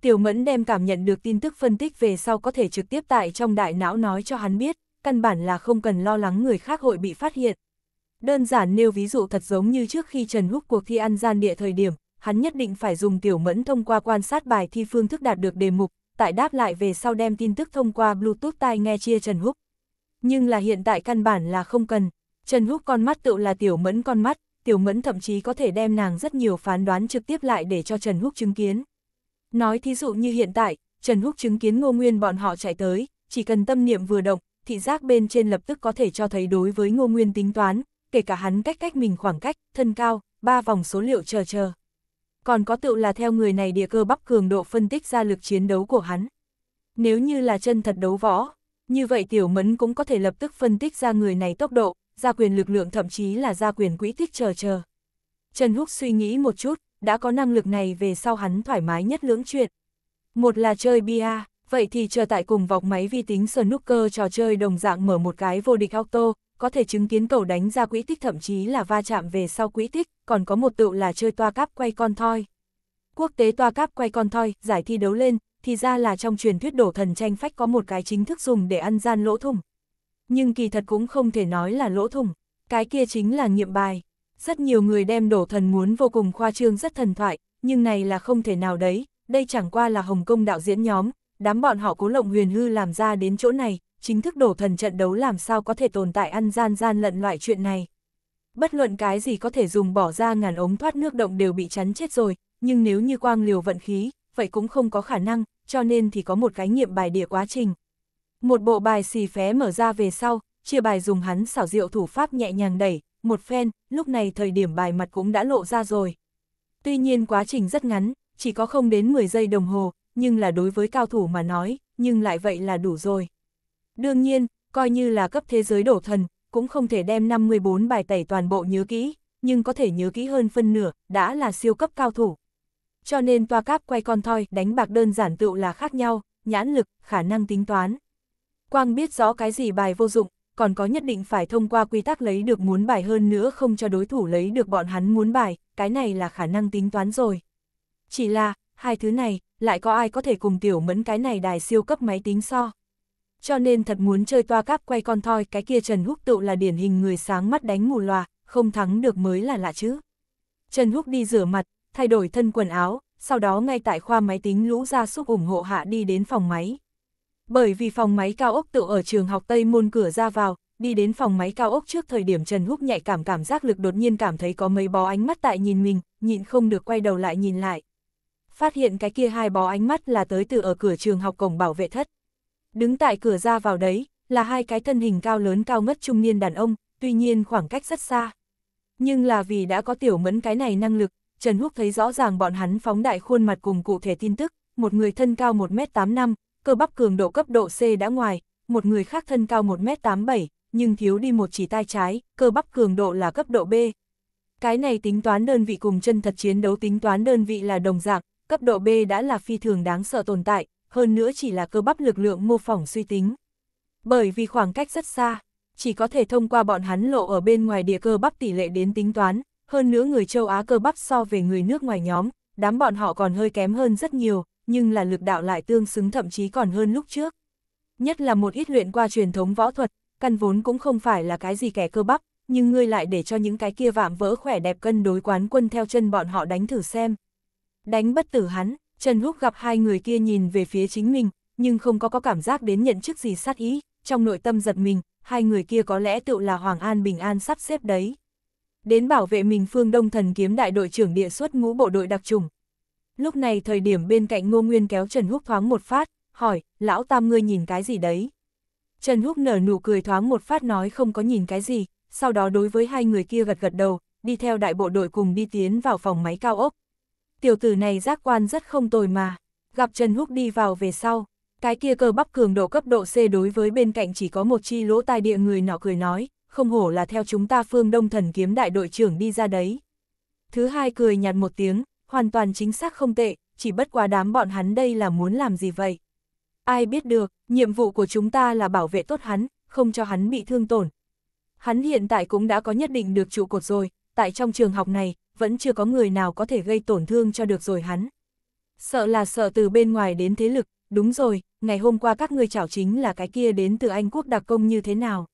S1: Tiểu Mẫn đem cảm nhận được tin tức phân tích về sau có thể trực tiếp tại trong đại não nói cho hắn biết, căn bản là không cần lo lắng người khác hội bị phát hiện. Đơn giản nêu ví dụ thật giống như trước khi Trần Húc cuộc thi ăn gian địa thời điểm, hắn nhất định phải dùng tiểu mẫn thông qua quan sát bài thi phương thức đạt được đề mục, tại đáp lại về sau đem tin tức thông qua Bluetooth tai nghe chia Trần Húc. Nhưng là hiện tại căn bản là không cần, Trần Húc con mắt tự là tiểu mẫn con mắt, Tiểu Mẫn thậm chí có thể đem nàng rất nhiều phán đoán trực tiếp lại để cho Trần Húc chứng kiến. Nói thí dụ như hiện tại, Trần Húc chứng kiến Ngô Nguyên bọn họ chạy tới, chỉ cần tâm niệm vừa động, thị giác bên trên lập tức có thể cho thấy đối với Ngô Nguyên tính toán, kể cả hắn cách cách mình khoảng cách, thân cao, ba vòng số liệu chờ chờ. Còn có tựu là theo người này địa cơ bắp cường độ phân tích ra lực chiến đấu của hắn. Nếu như là chân thật đấu võ, như vậy tiểu mẫn cũng có thể lập tức phân tích ra người này tốc độ, gia quyền lực lượng thậm chí là gia quyền quỹ tích chờ chờ. Trần Húc suy nghĩ một chút, đã có năng lực này về sau hắn thoải mái nhất lưỡng chuyện. Một là chơi bia, vậy thì chờ tại cùng vọc máy vi tính snooker trò chơi đồng dạng mở một cái vô địch auto, có thể chứng kiến cầu đánh ra quỹ tích thậm chí là va chạm về sau quỹ tích, còn có một tựu là chơi toa cáp quay con thoi. Quốc tế toa cáp quay con thoi, giải thi đấu lên, thì ra là trong truyền thuyết đổ thần tranh phách có một cái chính thức dùng để ăn gian lỗ thủng, nhưng kỳ thật cũng không thể nói là lỗ thủng, cái kia chính là nghiệm bài. Rất nhiều người đem đổ thần muốn vô cùng khoa trương rất thần thoại, nhưng này là không thể nào đấy, đây chẳng qua là Hồng Kông đạo diễn nhóm, đám bọn họ cố lộng huyền hư làm ra đến chỗ này, chính thức đổ thần trận đấu làm sao có thể tồn tại ăn gian gian lận loại chuyện này. Bất luận cái gì có thể dùng bỏ ra ngàn ống thoát nước động đều bị chắn chết rồi, nhưng nếu như quang liều vận khí, vậy cũng không có khả năng, cho nên thì có một cái nghiệm bài địa quá trình. Một bộ bài xì phé mở ra về sau, chia bài dùng hắn xảo diệu thủ pháp nhẹ nhàng đẩy, một phen, lúc này thời điểm bài mặt cũng đã lộ ra rồi. Tuy nhiên quá trình rất ngắn, chỉ có không đến 10 giây đồng hồ, nhưng là đối với cao thủ mà nói, nhưng lại vậy là đủ rồi. Đương nhiên, coi như là cấp thế giới đổ thần, cũng không thể đem 54 bài tẩy toàn bộ nhớ kỹ, nhưng có thể nhớ kỹ hơn phân nửa, đã là siêu cấp cao thủ. Cho nên toa cáp quay con thoi đánh bạc đơn giản tựu là khác nhau, nhãn lực, khả năng tính toán. Quang biết rõ cái gì bài vô dụng, còn có nhất định phải thông qua quy tắc lấy được muốn bài hơn nữa không cho đối thủ lấy được bọn hắn muốn bài, cái này là khả năng tính toán rồi. Chỉ là, hai thứ này, lại có ai có thể cùng tiểu mẫn cái này đài siêu cấp máy tính so. Cho nên thật muốn chơi toa cáp quay con thoi cái kia Trần Húc Tự là điển hình người sáng mắt đánh mù loà, không thắng được mới là lạ chứ. Trần Húc đi rửa mặt, thay đổi thân quần áo, sau đó ngay tại khoa máy tính lũ ra súc ủng hộ hạ đi đến phòng máy. Bởi vì phòng máy cao ốc tự ở trường học Tây môn cửa ra vào, đi đến phòng máy cao ốc trước thời điểm Trần Húc nhạy cảm cảm giác lực đột nhiên cảm thấy có mấy bó ánh mắt tại nhìn mình, nhịn không được quay đầu lại nhìn lại. Phát hiện cái kia hai bó ánh mắt là tới từ ở cửa trường học cổng bảo vệ thất. Đứng tại cửa ra vào đấy, là hai cái thân hình cao lớn cao ngất trung niên đàn ông, tuy nhiên khoảng cách rất xa. Nhưng là vì đã có tiểu mẫn cái này năng lực, Trần Húc thấy rõ ràng bọn hắn phóng đại khuôn mặt cùng cụ thể tin tức, một người thân cao 1m85, cơ bắp cường độ cấp độ C đã ngoài, một người khác thân cao 1m87, nhưng thiếu đi một chỉ tay trái, cơ bắp cường độ là cấp độ B. Cái này tính toán đơn vị cùng chân thật chiến đấu tính toán đơn vị là đồng dạng, cấp độ B đã là phi thường đáng sợ tồn tại, hơn nữa chỉ là cơ bắp lực lượng mô phỏng suy tính. Bởi vì khoảng cách rất xa, chỉ có thể thông qua bọn hắn lộ ở bên ngoài địa cơ bắp tỷ lệ đến tính toán, hơn nữa người châu Á cơ bắp so về người nước ngoài nhóm, đám bọn họ còn hơi kém hơn rất nhiều, nhưng là lực đạo lại tương xứng thậm chí còn hơn lúc trước. Nhất là một ít luyện qua truyền thống võ thuật, căn vốn cũng không phải là cái gì kẻ cơ bắp, nhưng ngươi lại để cho những cái kia vạm vỡ khỏe đẹp cân đối quán quân theo chân bọn họ đánh thử xem. Đánh bất tử hắn, Trần Húc gặp hai người kia nhìn về phía chính mình, nhưng không có có cảm giác đến nhận chức gì sát ý, trong nội tâm giật mình, hai người kia có lẽ tự là Hoàng An Bình An sắp xếp đấy. Đến bảo vệ mình phương Đông Thần Kiếm đại đội trưởng địa xuất ngũ bộ đội đặc trùng, Lúc này thời điểm bên cạnh Ngô Nguyên kéo Trần Húc thoáng một phát, hỏi, lão tam ngươi nhìn cái gì đấy? Trần Húc nở nụ cười thoáng một phát nói không có nhìn cái gì, sau đó đối với hai người kia gật gật đầu, đi theo đại bộ đội cùng đi tiến vào phòng máy cao ốc. Tiểu tử này giác quan rất không tồi mà, gặp Trần Húc đi vào về sau, cái kia cơ bắp cường độ cấp độ C đối với bên cạnh chỉ có một chi lỗ tai địa người nọ cười nói, không hổ là theo chúng ta phương đông thần kiếm đại đội trưởng đi ra đấy. Thứ hai cười nhạt một tiếng, hoàn toàn chính xác không tệ, chỉ bất quá đám bọn hắn đây là muốn làm gì vậy. Ai biết được, nhiệm vụ của chúng ta là bảo vệ tốt hắn, không cho hắn bị thương tổn. Hắn hiện tại cũng đã có nhất định được trụ cột rồi, tại trong trường học này, vẫn chưa có người nào có thể gây tổn thương cho được rồi hắn. Sợ là sợ từ bên ngoài đến thế lực, đúng rồi, ngày hôm qua các ngươi chảo chính là cái kia đến từ Anh quốc đặc công như thế nào.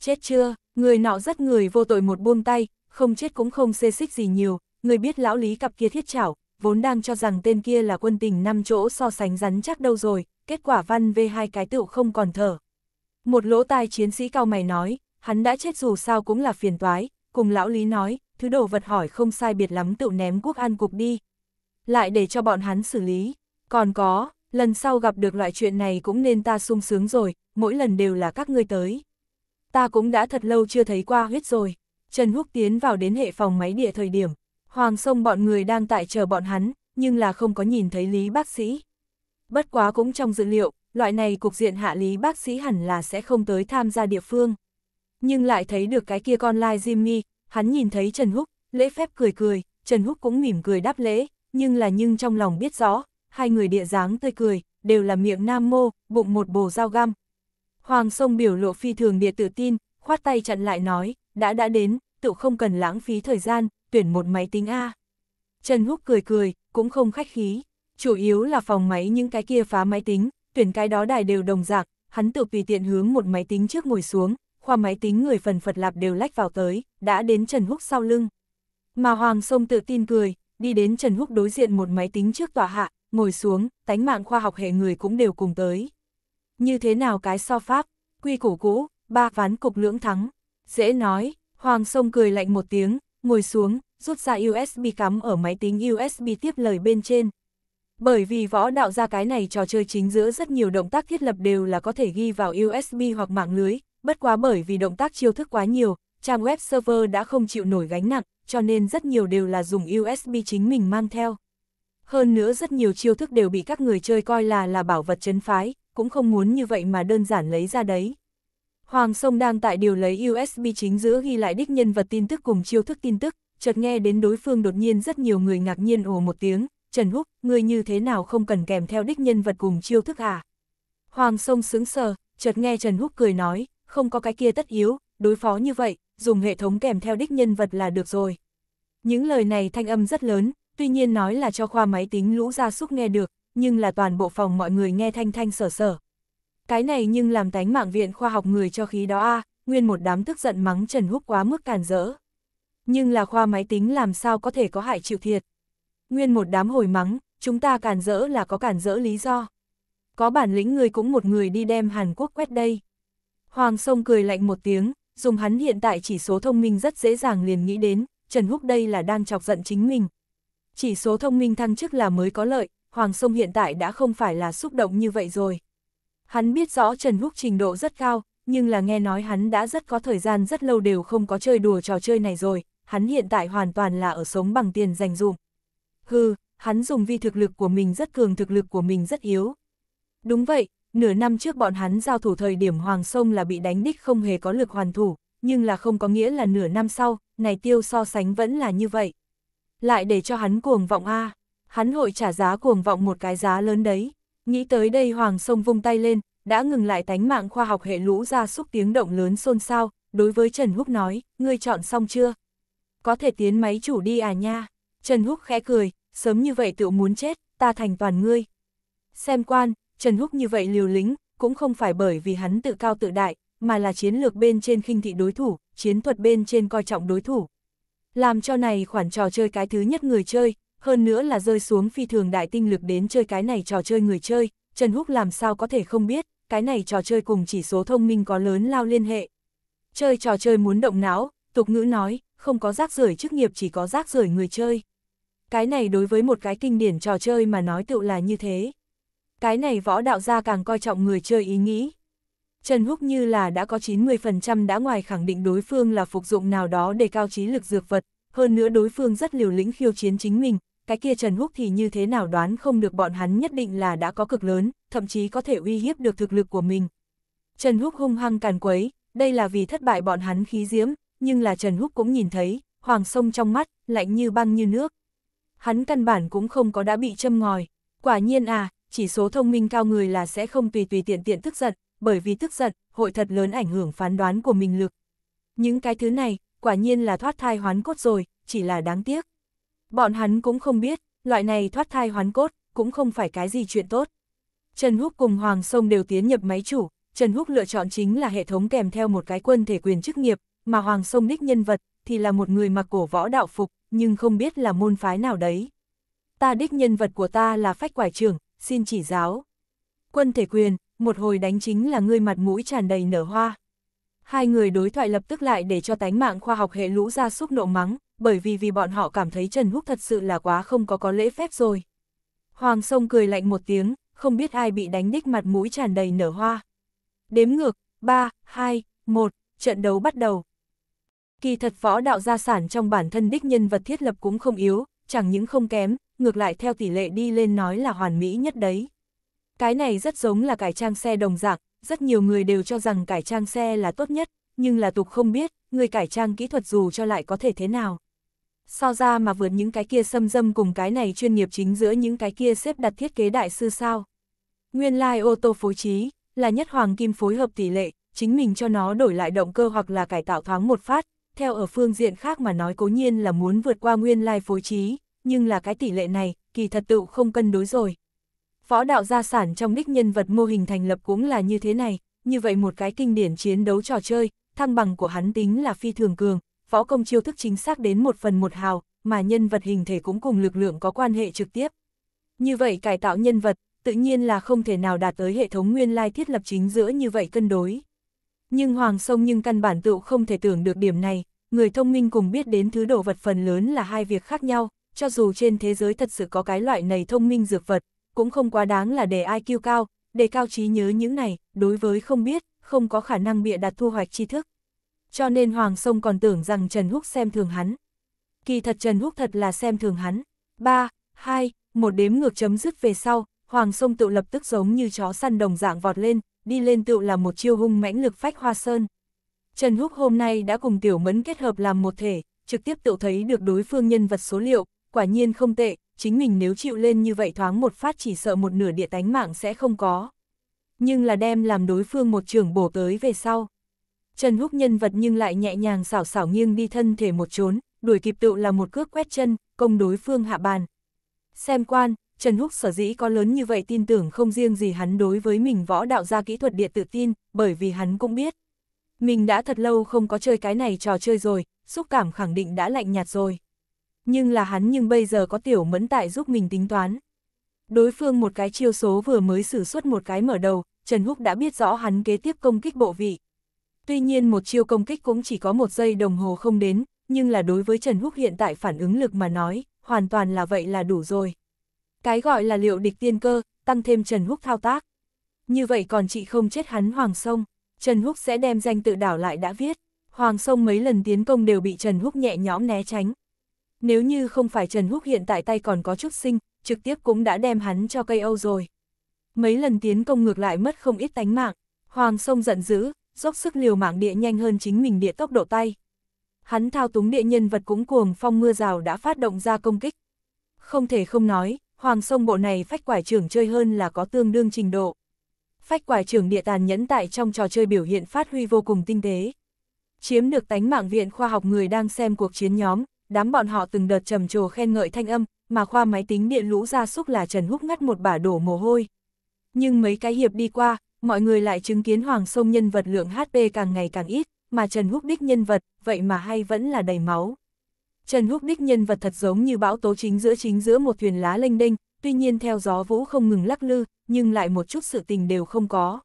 S1: Chết chưa, người nọ rất người vô tội một buông tay, không chết cũng không xê xích gì nhiều, người biết lão lý cặp kia thiết chảo, vốn đang cho rằng tên kia là quân tình năm chỗ so sánh rắn chắc đâu rồi, kết quả văn về hai cái tựu không còn thở. Một lỗ tai chiến sĩ cao mày nói, hắn đã chết dù sao cũng là phiền toái, cùng lão lý nói, thứ đồ vật hỏi không sai biệt lắm tựu ném quốc an cục đi. Lại để cho bọn hắn xử lý, còn có, lần sau gặp được loại chuyện này cũng nên ta sung sướng rồi, mỗi lần đều là các ngươi tới. Ta cũng đã thật lâu chưa thấy qua huyết rồi. Trần Húc tiến vào đến hệ phòng máy địa thời điểm, Hoàng Sông bọn người đang tại chờ bọn hắn, nhưng là không có nhìn thấy Lý bác sĩ. Bất quá cũng trong dự liệu, loại này cục diện hạ Lý bác sĩ hẳn là sẽ không tới tham gia địa phương. Nhưng lại thấy được cái kia con lai Jimmy, hắn nhìn thấy Trần Húc, lễ phép cười cười, Trần Húc cũng mỉm cười đáp lễ, nhưng là nhưng trong lòng biết rõ, hai người địa dáng tươi cười, đều là miệng nam mô, bụng một bồ dao găm. Hoàng Sông biểu lộ phi thường địa tự tin, khoát tay chặn lại nói, đã đã đến, tự không cần lãng phí thời gian, tuyển một máy tính A. Trần Húc cười cười, cũng không khách khí, chủ yếu là phòng máy những cái kia phá máy tính, tuyển cái đó đài đều đồng dạng, hắn tự tùy tiện hướng một máy tính trước ngồi xuống, khoa máy tính người phần phật lạp đều lách vào tới, đã đến Trần Húc sau lưng. Mà Hoàng Sông tự tin cười, đi đến Trần Húc đối diện một máy tính trước tòa hạ, ngồi xuống, tánh mạng khoa học hệ người cũng đều cùng tới. Như thế nào cái so pháp, quy củ cũ, ba ván cục lưỡng thắng. Dễ nói, Hoàng Sông cười lạnh một tiếng, ngồi xuống, rút ra USB cắm ở máy tính USB tiếp lời bên trên. Bởi vì võ đạo ra cái này trò chơi chính giữa rất nhiều động tác thiết lập đều là có thể ghi vào USB hoặc mạng lưới, bất quá bởi vì động tác chiêu thức quá nhiều, trang web server đã không chịu nổi gánh nặng, cho nên rất nhiều đều là dùng USB chính mình mang theo. Hơn nữa rất nhiều chiêu thức đều bị các người chơi coi là là bảo vật chấn phái, cũng không muốn như vậy mà đơn giản lấy ra đấy. Hoàng Sông đang tại điều lấy USB chính giữa ghi lại đích nhân vật tin tức cùng chiêu thức tin tức, chợt nghe đến đối phương đột nhiên rất nhiều người ngạc nhiên ồ một tiếng, Trần Húc, ngươi như thế nào không cần kèm theo đích nhân vật cùng chiêu thức à? Hoàng Sông sướng sờ, chợt nghe Trần Húc cười nói, không có cái kia tất yếu, đối phó như vậy, dùng hệ thống kèm theo đích nhân vật là được rồi. Những lời này thanh âm rất lớn, tuy nhiên nói là cho khoa máy tính lũ ra súc nghe được, nhưng là toàn bộ phòng mọi người nghe thanh thanh sở sở, cái này nhưng làm tánh mạng viện khoa học người cho khí đó a à, nguyên một đám tức giận mắng Trần Húc quá mức càn rỡ. Nhưng là khoa máy tính làm sao có thể có hại chịu thiệt. Nguyên một đám hồi mắng, chúng ta càn rỡ là có càn rỡ lý do. Có bản lĩnh người cũng một người đi đem Hàn Quốc quét đây. Hoàng Sông cười lạnh một tiếng, dùng hắn hiện tại chỉ số thông minh rất dễ dàng liền nghĩ đến, Trần Húc đây là đang chọc giận chính mình. Chỉ số thông minh thăng chức là mới có lợi, Hoàng Sông hiện tại đã không phải là xúc động như vậy rồi. Hắn biết rõ Trần Húc trình độ rất cao, nhưng là nghe nói hắn đã rất có thời gian rất lâu đều không có chơi đùa trò chơi này rồi, hắn hiện tại hoàn toàn là ở sống bằng tiền dành dụm. Hừ, hắn dùng vi thực lực của mình rất cường thực lực của mình rất yếu. Đúng vậy, nửa năm trước bọn hắn giao thủ thời điểm Hoàng Sông là bị đánh đích không hề có lực hoàn thủ, nhưng là không có nghĩa là nửa năm sau, này tiêu so sánh vẫn là như vậy. Lại để cho hắn cuồng vọng A, hắn hội trả giá cuồng vọng một cái giá lớn đấy. Nghĩ tới đây Hoàng Sông vung tay lên, đã ngừng lại tánh mạng khoa học hệ lũ ra xúc tiếng động lớn xôn xao, đối với Trần Húc nói, ngươi chọn xong chưa? Có thể tiến máy chủ đi à nha? Trần Húc khẽ cười, sớm như vậy tựu muốn chết, ta thành toàn ngươi. Xem quan, Trần Húc như vậy liều lĩnh, cũng không phải bởi vì hắn tự cao tự đại, mà là chiến lược bên trên khinh thị đối thủ, chiến thuật bên trên coi trọng đối thủ. Làm cho này khoản trò chơi cái thứ nhất người chơi, hơn nữa là rơi xuống phi thường đại tinh lực đến chơi cái này trò chơi người chơi, Trần Húc làm sao có thể không biết, cái này trò chơi cùng chỉ số thông minh có lớn lao liên hệ. Chơi trò chơi muốn động não, tục ngữ nói, không có rác rưởi chức nghiệp chỉ có rác rưởi người chơi. Cái này đối với một cái kinh điển trò chơi mà nói tựu là như thế. Cái này võ đạo gia càng coi trọng người chơi ý nghĩ. Trần Húc như là đã có 90% đã ngoài khẳng định đối phương là phục dụng nào đó để cao trí lực dược vật, hơn nữa đối phương rất liều lĩnh khiêu chiến chính mình, cái kia Trần Húc thì như thế nào đoán không được bọn hắn nhất định là đã có cực lớn, thậm chí có thể uy hiếp được thực lực của mình. Trần Húc hung hăng càn quấy, đây là vì thất bại bọn hắn khí diễm, nhưng là Trần Húc cũng nhìn thấy, hoàng sông trong mắt, lạnh như băng như nước. Hắn căn bản cũng không có đã bị châm ngòi, quả nhiên à, chỉ số thông minh cao người là sẽ không tùy tùy tiện tiện tức giận, bởi vì tức giận, hội thật lớn ảnh hưởng phán đoán của mình lực. Những cái thứ này, quả nhiên là thoát thai hoán cốt rồi, chỉ là đáng tiếc. Bọn hắn cũng không biết, loại này thoát thai hoán cốt, cũng không phải cái gì chuyện tốt. Trần Húc cùng Hoàng Sông đều tiến nhập máy chủ, Trần Húc lựa chọn chính là hệ thống kèm theo một cái quân thể quyền chức nghiệp, mà Hoàng Sông đích nhân vật, thì là một người mặc cổ võ đạo phục, nhưng không biết là môn phái nào đấy. Ta đích nhân vật của ta là phách quải trưởng, xin chỉ giáo. Quân thể quyền, một hồi đánh chính là ngươi mặt mũi tràn đầy nở hoa. Hai người đối thoại lập tức lại để cho tánh mạng khoa học hệ lũ ra xúc nộ mắng, bởi vì vì bọn họ cảm thấy Trần Húc thật sự là quá không có có lễ phép rồi. Hoàng Sông cười lạnh một tiếng, không biết ai bị đánh đích mặt mũi tràn đầy nở hoa. Đếm ngược, 3, 2, 1, trận đấu bắt đầu. Kỳ thật võ đạo gia sản trong bản thân đích nhân vật thiết lập cũng không yếu, chẳng những không kém, ngược lại theo tỷ lệ đi lên nói là hoàn mỹ nhất đấy. Cái này rất giống là cải trang xe đồng dạng, rất nhiều người đều cho rằng cải trang xe là tốt nhất, nhưng là tục không biết, người cải trang kỹ thuật dù cho lại có thể thế nào. So ra mà vượt những cái kia xâm dâm cùng cái này chuyên nghiệp chính giữa những cái kia xếp đặt thiết kế đại sư sao. Nguyên lai ô tô phối trí, là nhất hoàng kim phối hợp tỷ lệ, chính mình cho nó đổi lại động cơ hoặc là cải tạo thoáng một phát, theo ở phương diện khác mà nói cố nhiên là muốn vượt qua nguyên lai phối trí, nhưng là cái tỷ lệ này, kỳ thật tự không cân đối rồi, Võ đạo gia sản trong đích nhân vật mô hình thành lập cũng là như thế này, như vậy một cái kinh điển chiến đấu trò chơi, thăng bằng của hắn tính là phi thường cường, võ công chiêu thức chính xác đến một phần một hào, mà nhân vật hình thể cũng cùng lực lượng có quan hệ trực tiếp. Như vậy cải tạo nhân vật, tự nhiên là không thể nào đạt tới hệ thống nguyên lai thiết lập chính giữa như vậy cân đối. Nhưng Hoàng Sông nhưng căn bản tựu không thể tưởng được điểm này, người thông minh cùng biết đến thứ đồ vật phần lớn là hai việc khác nhau, cho dù trên thế giới thật sự có cái loại này thông minh dược vật, cũng không quá đáng là để IQ cao, để cao trí nhớ những này, đối với không biết, không có khả năng bịa đặt thu hoạch tri thức. Cho nên Hoàng Sông còn tưởng rằng Trần Húc xem thường hắn. Kỳ thật Trần Húc thật là xem thường hắn. 3, 2, một đếm ngược chấm dứt về sau, Hoàng Sông tự lập tức giống như chó săn đồng dạng vọt lên, đi lên tự là một chiêu hung mãnh lực phách hoa sơn. Trần Húc hôm nay đã cùng Tiểu Mẫn kết hợp làm một thể, trực tiếp tự thấy được đối phương nhân vật số liệu, quả nhiên không tệ, chính mình nếu chịu lên như vậy thoáng một phát chỉ sợ một nửa địa tánh mạng sẽ không có. Nhưng là đem làm đối phương một trường bổ tới về sau. Trần Húc nhân vật nhưng lại nhẹ nhàng xảo xảo nghiêng đi thân thể một trốn, đuổi kịp tựu là một cước quét chân, công đối phương hạ bàn. Xem quan, Trần Húc sở dĩ có lớn như vậy tin tưởng không riêng gì hắn đối với mình võ đạo gia kỹ thuật địa tự tin, bởi vì hắn cũng biết. Mình đã thật lâu không có chơi cái này trò chơi rồi, xúc cảm khẳng định đã lạnh nhạt rồi nhưng là hắn nhưng bây giờ có tiểu mẫn tại giúp mình tính toán. Đối phương một cái chiêu số vừa mới sử xuất một cái mở đầu, Trần Húc đã biết rõ hắn kế tiếp công kích bộ vị. Tuy nhiên một chiêu công kích cũng chỉ có một giây đồng hồ không đến, nhưng là đối với Trần Húc hiện tại phản ứng lực mà nói, hoàn toàn là vậy là đủ rồi. Cái gọi là liệu địch tiên cơ, tăng thêm Trần Húc thao tác. Như vậy còn chị không chết hắn Hoàng Sông, Trần Húc sẽ đem danh tự đảo lại đã viết. Hoàng Sông mấy lần tiến công đều bị Trần Húc nhẹ nhõm né tránh, nếu như không phải Trần Húc hiện tại tay còn có chút sinh, trực tiếp cũng đã đem hắn cho cây âu rồi. Mấy lần tiến công ngược lại mất không ít tánh mạng, Hoàng Sông giận dữ, dốc sức liều mạng địa nhanh hơn chính mình địa tốc độ tay. Hắn thao túng địa nhân vật cũng cuồng phong mưa rào đã phát động ra công kích. Không thể không nói, Hoàng Sông bộ này phách quải trưởng chơi hơn là có tương đương trình độ. Phách quải trưởng địa tàn nhẫn tại trong trò chơi biểu hiện phát huy vô cùng tinh tế. Chiếm được tánh mạng viện khoa học người đang xem cuộc chiến nhóm, đám bọn họ từng đợt trầm trồ khen ngợi thanh âm, mà khoa máy tính điện lũ ra xúc là Trần Húc ngắt một bả đổ mồ hôi. Nhưng mấy cái hiệp đi qua, mọi người lại chứng kiến Hoàng Sông nhân vật lượng HP càng ngày càng ít, mà Trần Húc đích nhân vật, vậy mà hay vẫn là đầy máu. Trần Húc đích nhân vật thật giống như bão tố chính giữa chính giữa một thuyền lá lênh đênh, tuy nhiên theo gió vũ không ngừng lắc lư, nhưng lại một chút sự tình đều không có.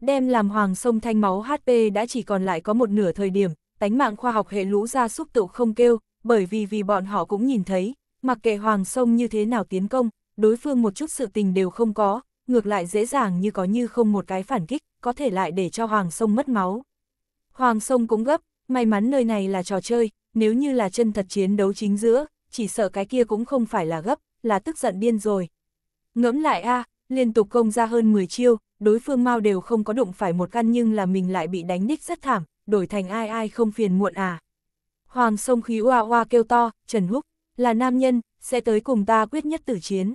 S1: Đem làm Hoàng Sông thanh máu HP đã chỉ còn lại có một nửa thời điểm, tánh mạng khoa học hệ lũ ra xúc tụ không kêu, bởi vì vì bọn họ cũng nhìn thấy, mặc kệ Hoàng Sông như thế nào tiến công, đối phương một chút sự tình đều không có, ngược lại dễ dàng như có như không một cái phản kích, có thể lại để cho Hoàng Sông mất máu. Hoàng Sông cũng gấp, may mắn nơi này là trò chơi, nếu như là chân thật chiến đấu chính giữa, chỉ sợ cái kia cũng không phải là gấp, là tức giận điên rồi. Ngẫm lại a liên tục công ra hơn 10 chiêu, đối phương mau đều không có đụng phải một căn nhưng là mình lại bị đánh đích rất thảm, đổi thành ai ai không phiền muộn à. Hoàng sông khí oa oa kêu to, Trần Húc, là nam nhân, sẽ tới cùng ta quyết nhất tử chiến.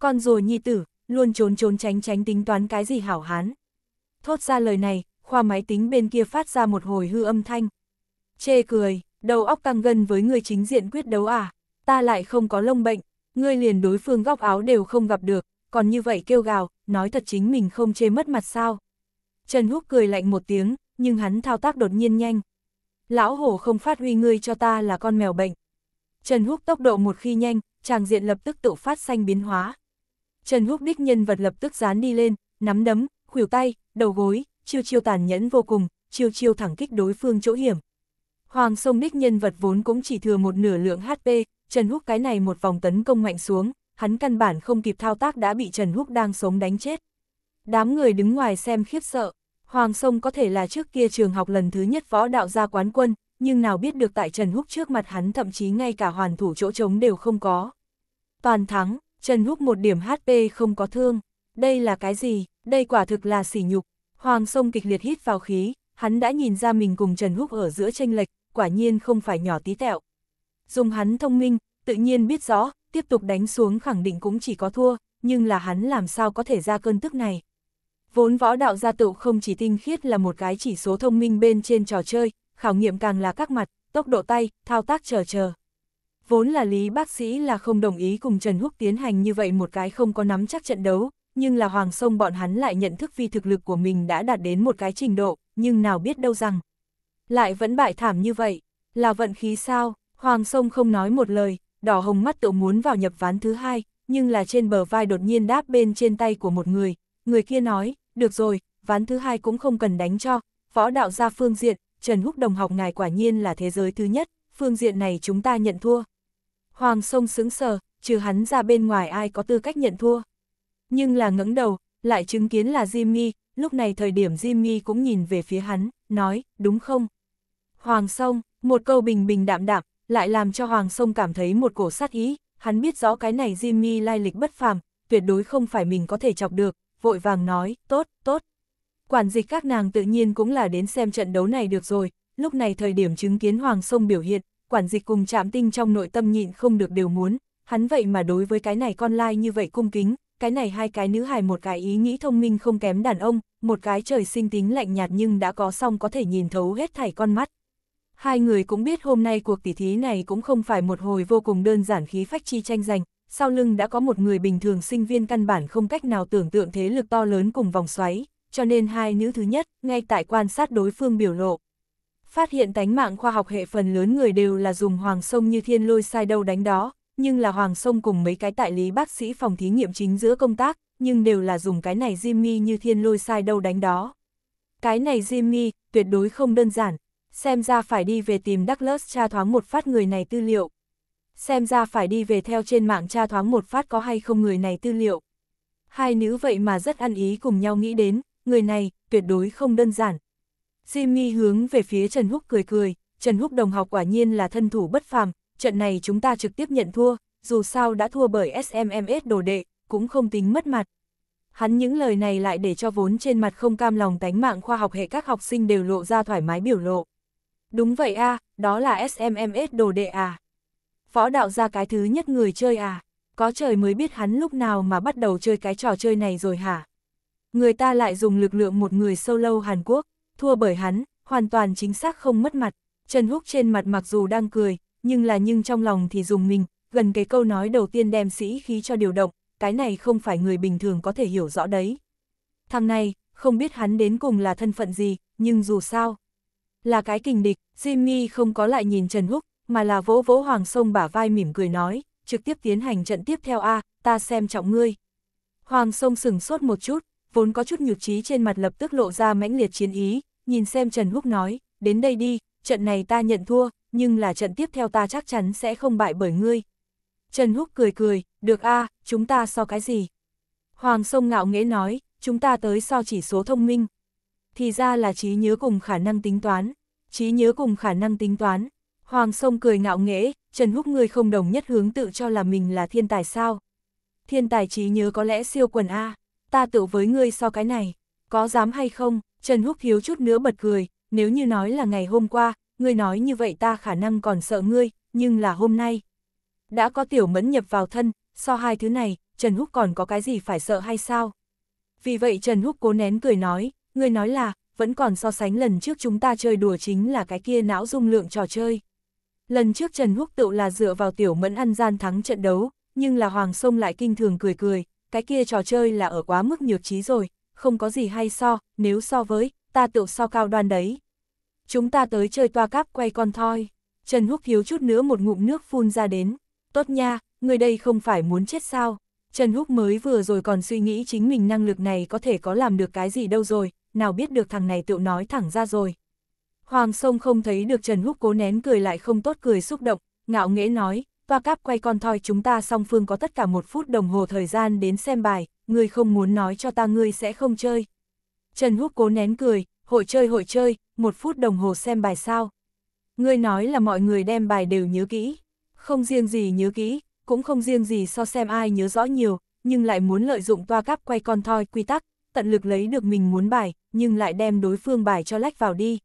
S1: Con rùa nhi tử, luôn trốn trốn tránh tránh tính toán cái gì hảo hán. Thốt ra lời này, khoa máy tính bên kia phát ra một hồi hư âm thanh. Chê cười, đầu óc căng gân với người chính diện quyết đấu à, ta lại không có lông bệnh, ngươi liền đối phương góc áo đều không gặp được, còn như vậy kêu gào, nói thật chính mình không chê mất mặt sao. Trần Húc cười lạnh một tiếng, nhưng hắn thao tác đột nhiên nhanh lão hổ không phát huy ngươi cho ta là con mèo bệnh. Trần Húc tốc độ một khi nhanh, tràng diện lập tức tự phát xanh biến hóa. Trần Húc đích nhân vật lập tức dán đi lên, nắm đấm, khuỷu tay, đầu gối, chiêu chiêu tàn nhẫn vô cùng, chiêu chiêu thẳng kích đối phương chỗ hiểm. Hoàng sông đích nhân vật vốn cũng chỉ thừa một nửa lượng HP, Trần Húc cái này một vòng tấn công mạnh xuống, hắn căn bản không kịp thao tác đã bị Trần Húc đang sống đánh chết. Đám người đứng ngoài xem khiếp sợ. Hoàng Sông có thể là trước kia trường học lần thứ nhất võ đạo gia quán quân, nhưng nào biết được tại Trần Húc trước mặt hắn thậm chí ngay cả hoàn thủ chỗ trống đều không có. Toàn thắng, Trần Húc một điểm HP không có thương. Đây là cái gì? Đây quả thực là sỉ nhục. Hoàng Sông kịch liệt hít vào khí, hắn đã nhìn ra mình cùng Trần Húc ở giữa tranh lệch, quả nhiên không phải nhỏ tí tẹo. Dùng hắn thông minh, tự nhiên biết rõ, tiếp tục đánh xuống khẳng định cũng chỉ có thua, nhưng là hắn làm sao có thể ra cơn tức này. Vốn võ đạo gia tựu không chỉ tinh khiết là một cái chỉ số thông minh bên trên trò chơi, khảo nghiệm càng là các mặt, tốc độ tay, thao tác chờ chờ. Vốn là Lý Bác Sĩ là không đồng ý cùng Trần Húc tiến hành như vậy một cái không có nắm chắc trận đấu, nhưng là Hoàng Sông bọn hắn lại nhận thức vì thực lực của mình đã đạt đến một cái trình độ, nhưng nào biết đâu rằng. Lại vẫn bại thảm như vậy, là vận khí sao, Hoàng Sông không nói một lời, đỏ hồng mắt tự muốn vào nhập ván thứ hai, nhưng là trên bờ vai đột nhiên đáp bên trên tay của một người, người kia nói, được rồi, ván thứ hai cũng không cần đánh cho, võ đạo gia phương diện, Trần Húc đồng học ngài quả nhiên là thế giới thứ nhất, phương diện này chúng ta nhận thua. Hoàng sông sững sờ, trừ hắn ra bên ngoài ai có tư cách nhận thua. Nhưng là ngẫng đầu, lại chứng kiến là Jimmy, lúc này thời điểm Jimmy cũng nhìn về phía hắn, nói, đúng không? Hoàng sông, một câu bình bình đạm đạm, lại làm cho Hoàng sông cảm thấy một cổ sát ý, hắn biết rõ cái này Jimmy lai lịch bất phàm, tuyệt đối không phải mình có thể chọc được, vội vàng nói, tốt, tốt. Quản dịch các nàng tự nhiên cũng là đến xem trận đấu này được rồi, lúc này thời điểm chứng kiến Hoàng Sông biểu hiện, quản dịch cùng chạm tinh trong nội tâm nhịn không được đều muốn, hắn vậy mà đối với cái này con lai như vậy cung kính, cái này hai cái nữ hài một cái ý nghĩ thông minh không kém đàn ông, một cái trời sinh tính lạnh nhạt nhưng đã có xong có thể nhìn thấu hết thảy con mắt. Hai người cũng biết hôm nay cuộc tỉ thí này cũng không phải một hồi vô cùng đơn giản khí phách chi tranh giành, sau lưng đã có một người bình thường sinh viên căn bản không cách nào tưởng tượng thế lực to lớn cùng vòng xoáy, cho nên hai nữ thứ nhất, ngay tại quan sát đối phương biểu lộ. Phát hiện tánh mạng khoa học hệ phần lớn người đều là dùng Hoàng Sông như thiên lôi sai đâu đánh đó, nhưng là Hoàng Sông cùng mấy cái tại lý bác sĩ phòng thí nghiệm chính giữa công tác, nhưng đều là dùng cái này Jimmy như thiên lôi sai đâu đánh đó. Cái này Jimmy, tuyệt đối không đơn giản, xem ra phải đi về tìm Douglas tra thoáng một phát người này tư liệu, xem ra phải đi về theo trên mạng tra thoáng một phát có hay không người này tư liệu. Hai nữ vậy mà rất ăn ý cùng nhau nghĩ đến, người này, tuyệt đối không đơn giản. Jimmy hướng về phía Trần Húc cười cười, Trần Húc đồng học quả nhiên là thân thủ bất phàm, trận này chúng ta trực tiếp nhận thua, dù sao đã thua bởi SMMS đồ đệ, cũng không tính mất mặt. Hắn những lời này lại để cho vốn trên mặt không cam lòng tánh mạng khoa học hệ các học sinh đều lộ ra thoải mái biểu lộ. Đúng vậy a đó là SMMS đồ đệ à. Phó đạo ra cái thứ nhất người chơi à, có trời mới biết hắn lúc nào mà bắt đầu chơi cái trò chơi này rồi hả. Người ta lại dùng lực lượng một người sâu lâu Hàn Quốc, thua bởi hắn, hoàn toàn chính xác không mất mặt, Trần Húc trên mặt mặc dù đang cười, nhưng là nhưng trong lòng thì dùng mình, gần cái câu nói đầu tiên đem sĩ khí cho điều động, cái này không phải người bình thường có thể hiểu rõ đấy. Thằng này, không biết hắn đến cùng là thân phận gì, nhưng dù sao, là cái kình địch, Jimmy không có lại nhìn Trần Húc, mà là vỗ vỗ Hoàng Sông bả vai mỉm cười nói, trực tiếp tiến hành trận tiếp theo a, ta xem trọng ngươi. Hoàng Sông sừng sốt một chút, vốn có chút nhục trí trên mặt lập tức lộ ra mãnh liệt chiến ý, nhìn xem Trần Húc nói, đến đây đi, trận này ta nhận thua, nhưng là trận tiếp theo ta chắc chắn sẽ không bại bởi ngươi. Trần Húc cười cười, được a, chúng ta so cái gì? Hoàng Sông ngạo nghễ nói, chúng ta tới so chỉ số thông minh. Thì ra là trí nhớ cùng khả năng tính toán, trí nhớ cùng khả năng tính toán, Hoàng Sông cười ngạo nghễ, Trần Húc ngươi không đồng nhất hướng tự cho là mình là thiên tài sao. Thiên tài trí nhớ có lẽ siêu quần A, ta tự với ngươi so cái này, có dám hay không, Trần Húc hiếu chút nữa bật cười, nếu như nói là ngày hôm qua, ngươi nói như vậy ta khả năng còn sợ ngươi, nhưng là hôm nay. Đã có tiểu mẫn nhập vào thân, so hai thứ này, Trần Húc còn có cái gì phải sợ hay sao? Vì vậy Trần Húc cố nén cười nói, ngươi nói là, vẫn còn so sánh lần trước chúng ta chơi đùa chính là cái kia não dung lượng trò chơi. Lần trước Trần Húc Tựu là dựa vào tiểu mẫn ăn gian thắng trận đấu, nhưng là Hoàng Sông lại kinh thường cười cười, cái kia trò chơi là ở quá mức nhược trí rồi, không có gì hay so, nếu so với, ta tựu so cao đoan đấy. Chúng ta tới chơi toa cáp quay con thoi. Trần Húc hiếu chút nữa một ngụm nước phun ra đến. Tốt nha, người đây không phải muốn chết sao. Trần Húc mới vừa rồi còn suy nghĩ chính mình năng lực này có thể có làm được cái gì đâu rồi, nào biết được thằng này tựu nói thẳng ra rồi. Hoàng Sông không thấy được Trần Húc cố nén cười lại không tốt cười xúc động, ngạo nghễ nói, toa cáp quay con thoi chúng ta song phương có tất cả một phút đồng hồ thời gian đến xem bài, ngươi không muốn nói cho ta ngươi sẽ không chơi. Trần Húc cố nén cười, hội chơi hội chơi, một phút đồng hồ xem bài sao. Ngươi nói là mọi người đem bài đều nhớ kỹ, không riêng gì nhớ kỹ, cũng không riêng gì so xem ai nhớ rõ nhiều, nhưng lại muốn lợi dụng toa cáp quay con thoi quy tắc, tận lực lấy được mình muốn bài, nhưng lại đem đối phương bài cho lách vào đi,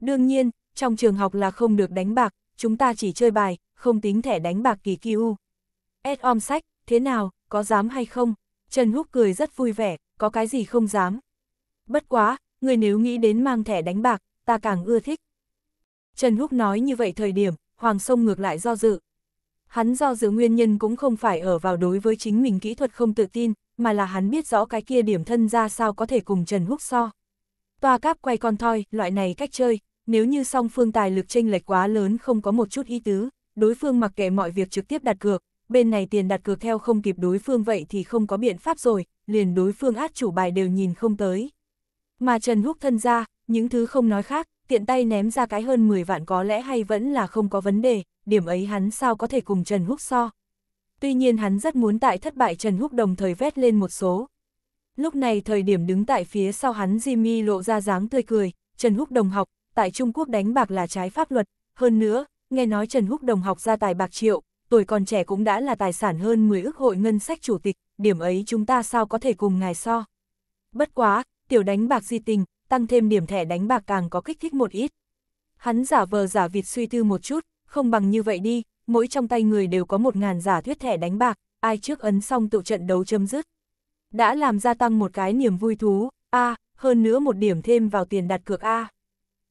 S1: Đương nhiên, trong trường học là không được đánh bạc, chúng ta chỉ chơi bài, không tính thẻ đánh bạc kỳ kiu. ad om sách, thế nào, có dám hay không? Trần Húc cười rất vui vẻ, có cái gì không dám. Bất quá, người nếu nghĩ đến mang thẻ đánh bạc, ta càng ưa thích. Trần Húc nói như vậy thời điểm, Hoàng Sông ngược lại do dự. Hắn do dự nguyên nhân cũng không phải ở vào đối với chính mình kỹ thuật không tự tin, mà là hắn biết rõ cái kia điểm thân ra sao có thể cùng Trần Húc so toa cáp quay con thoi, loại này cách chơi, nếu như song phương tài lực chênh lệch quá lớn không có một chút ý tứ, đối phương mặc kệ mọi việc trực tiếp đặt cược, bên này tiền đặt cược theo không kịp đối phương vậy thì không có biện pháp rồi, liền đối phương át chủ bài đều nhìn không tới. Mà Trần Húc thân ra, những thứ không nói khác, tiện tay ném ra cái hơn 10 vạn có lẽ hay vẫn là không có vấn đề, điểm ấy hắn sao có thể cùng Trần Húc so. Tuy nhiên hắn rất muốn tại thất bại Trần Húc đồng thời vét lên một số, Lúc này thời điểm đứng tại phía sau hắn Jimmy lộ ra dáng tươi cười, Trần Húc đồng học, tại Trung Quốc đánh bạc là trái pháp luật, hơn nữa, nghe nói Trần Húc đồng học ra tài bạc triệu, tuổi còn trẻ cũng đã là tài sản hơn 10 ước hội ngân sách chủ tịch, điểm ấy chúng ta sao có thể cùng ngài so. Bất quá, tiểu đánh bạc di tình, tăng thêm điểm thẻ đánh bạc càng có kích thích một ít. Hắn giả vờ giả vịt suy tư một chút, không bằng như vậy đi, mỗi trong tay người đều có một ngàn giả thuyết thẻ đánh bạc, ai trước ấn xong tụ trận đấu chấm dứt đã làm gia tăng một cái niềm vui thú, a à, hơn nữa một điểm thêm vào tiền đặt cược a à.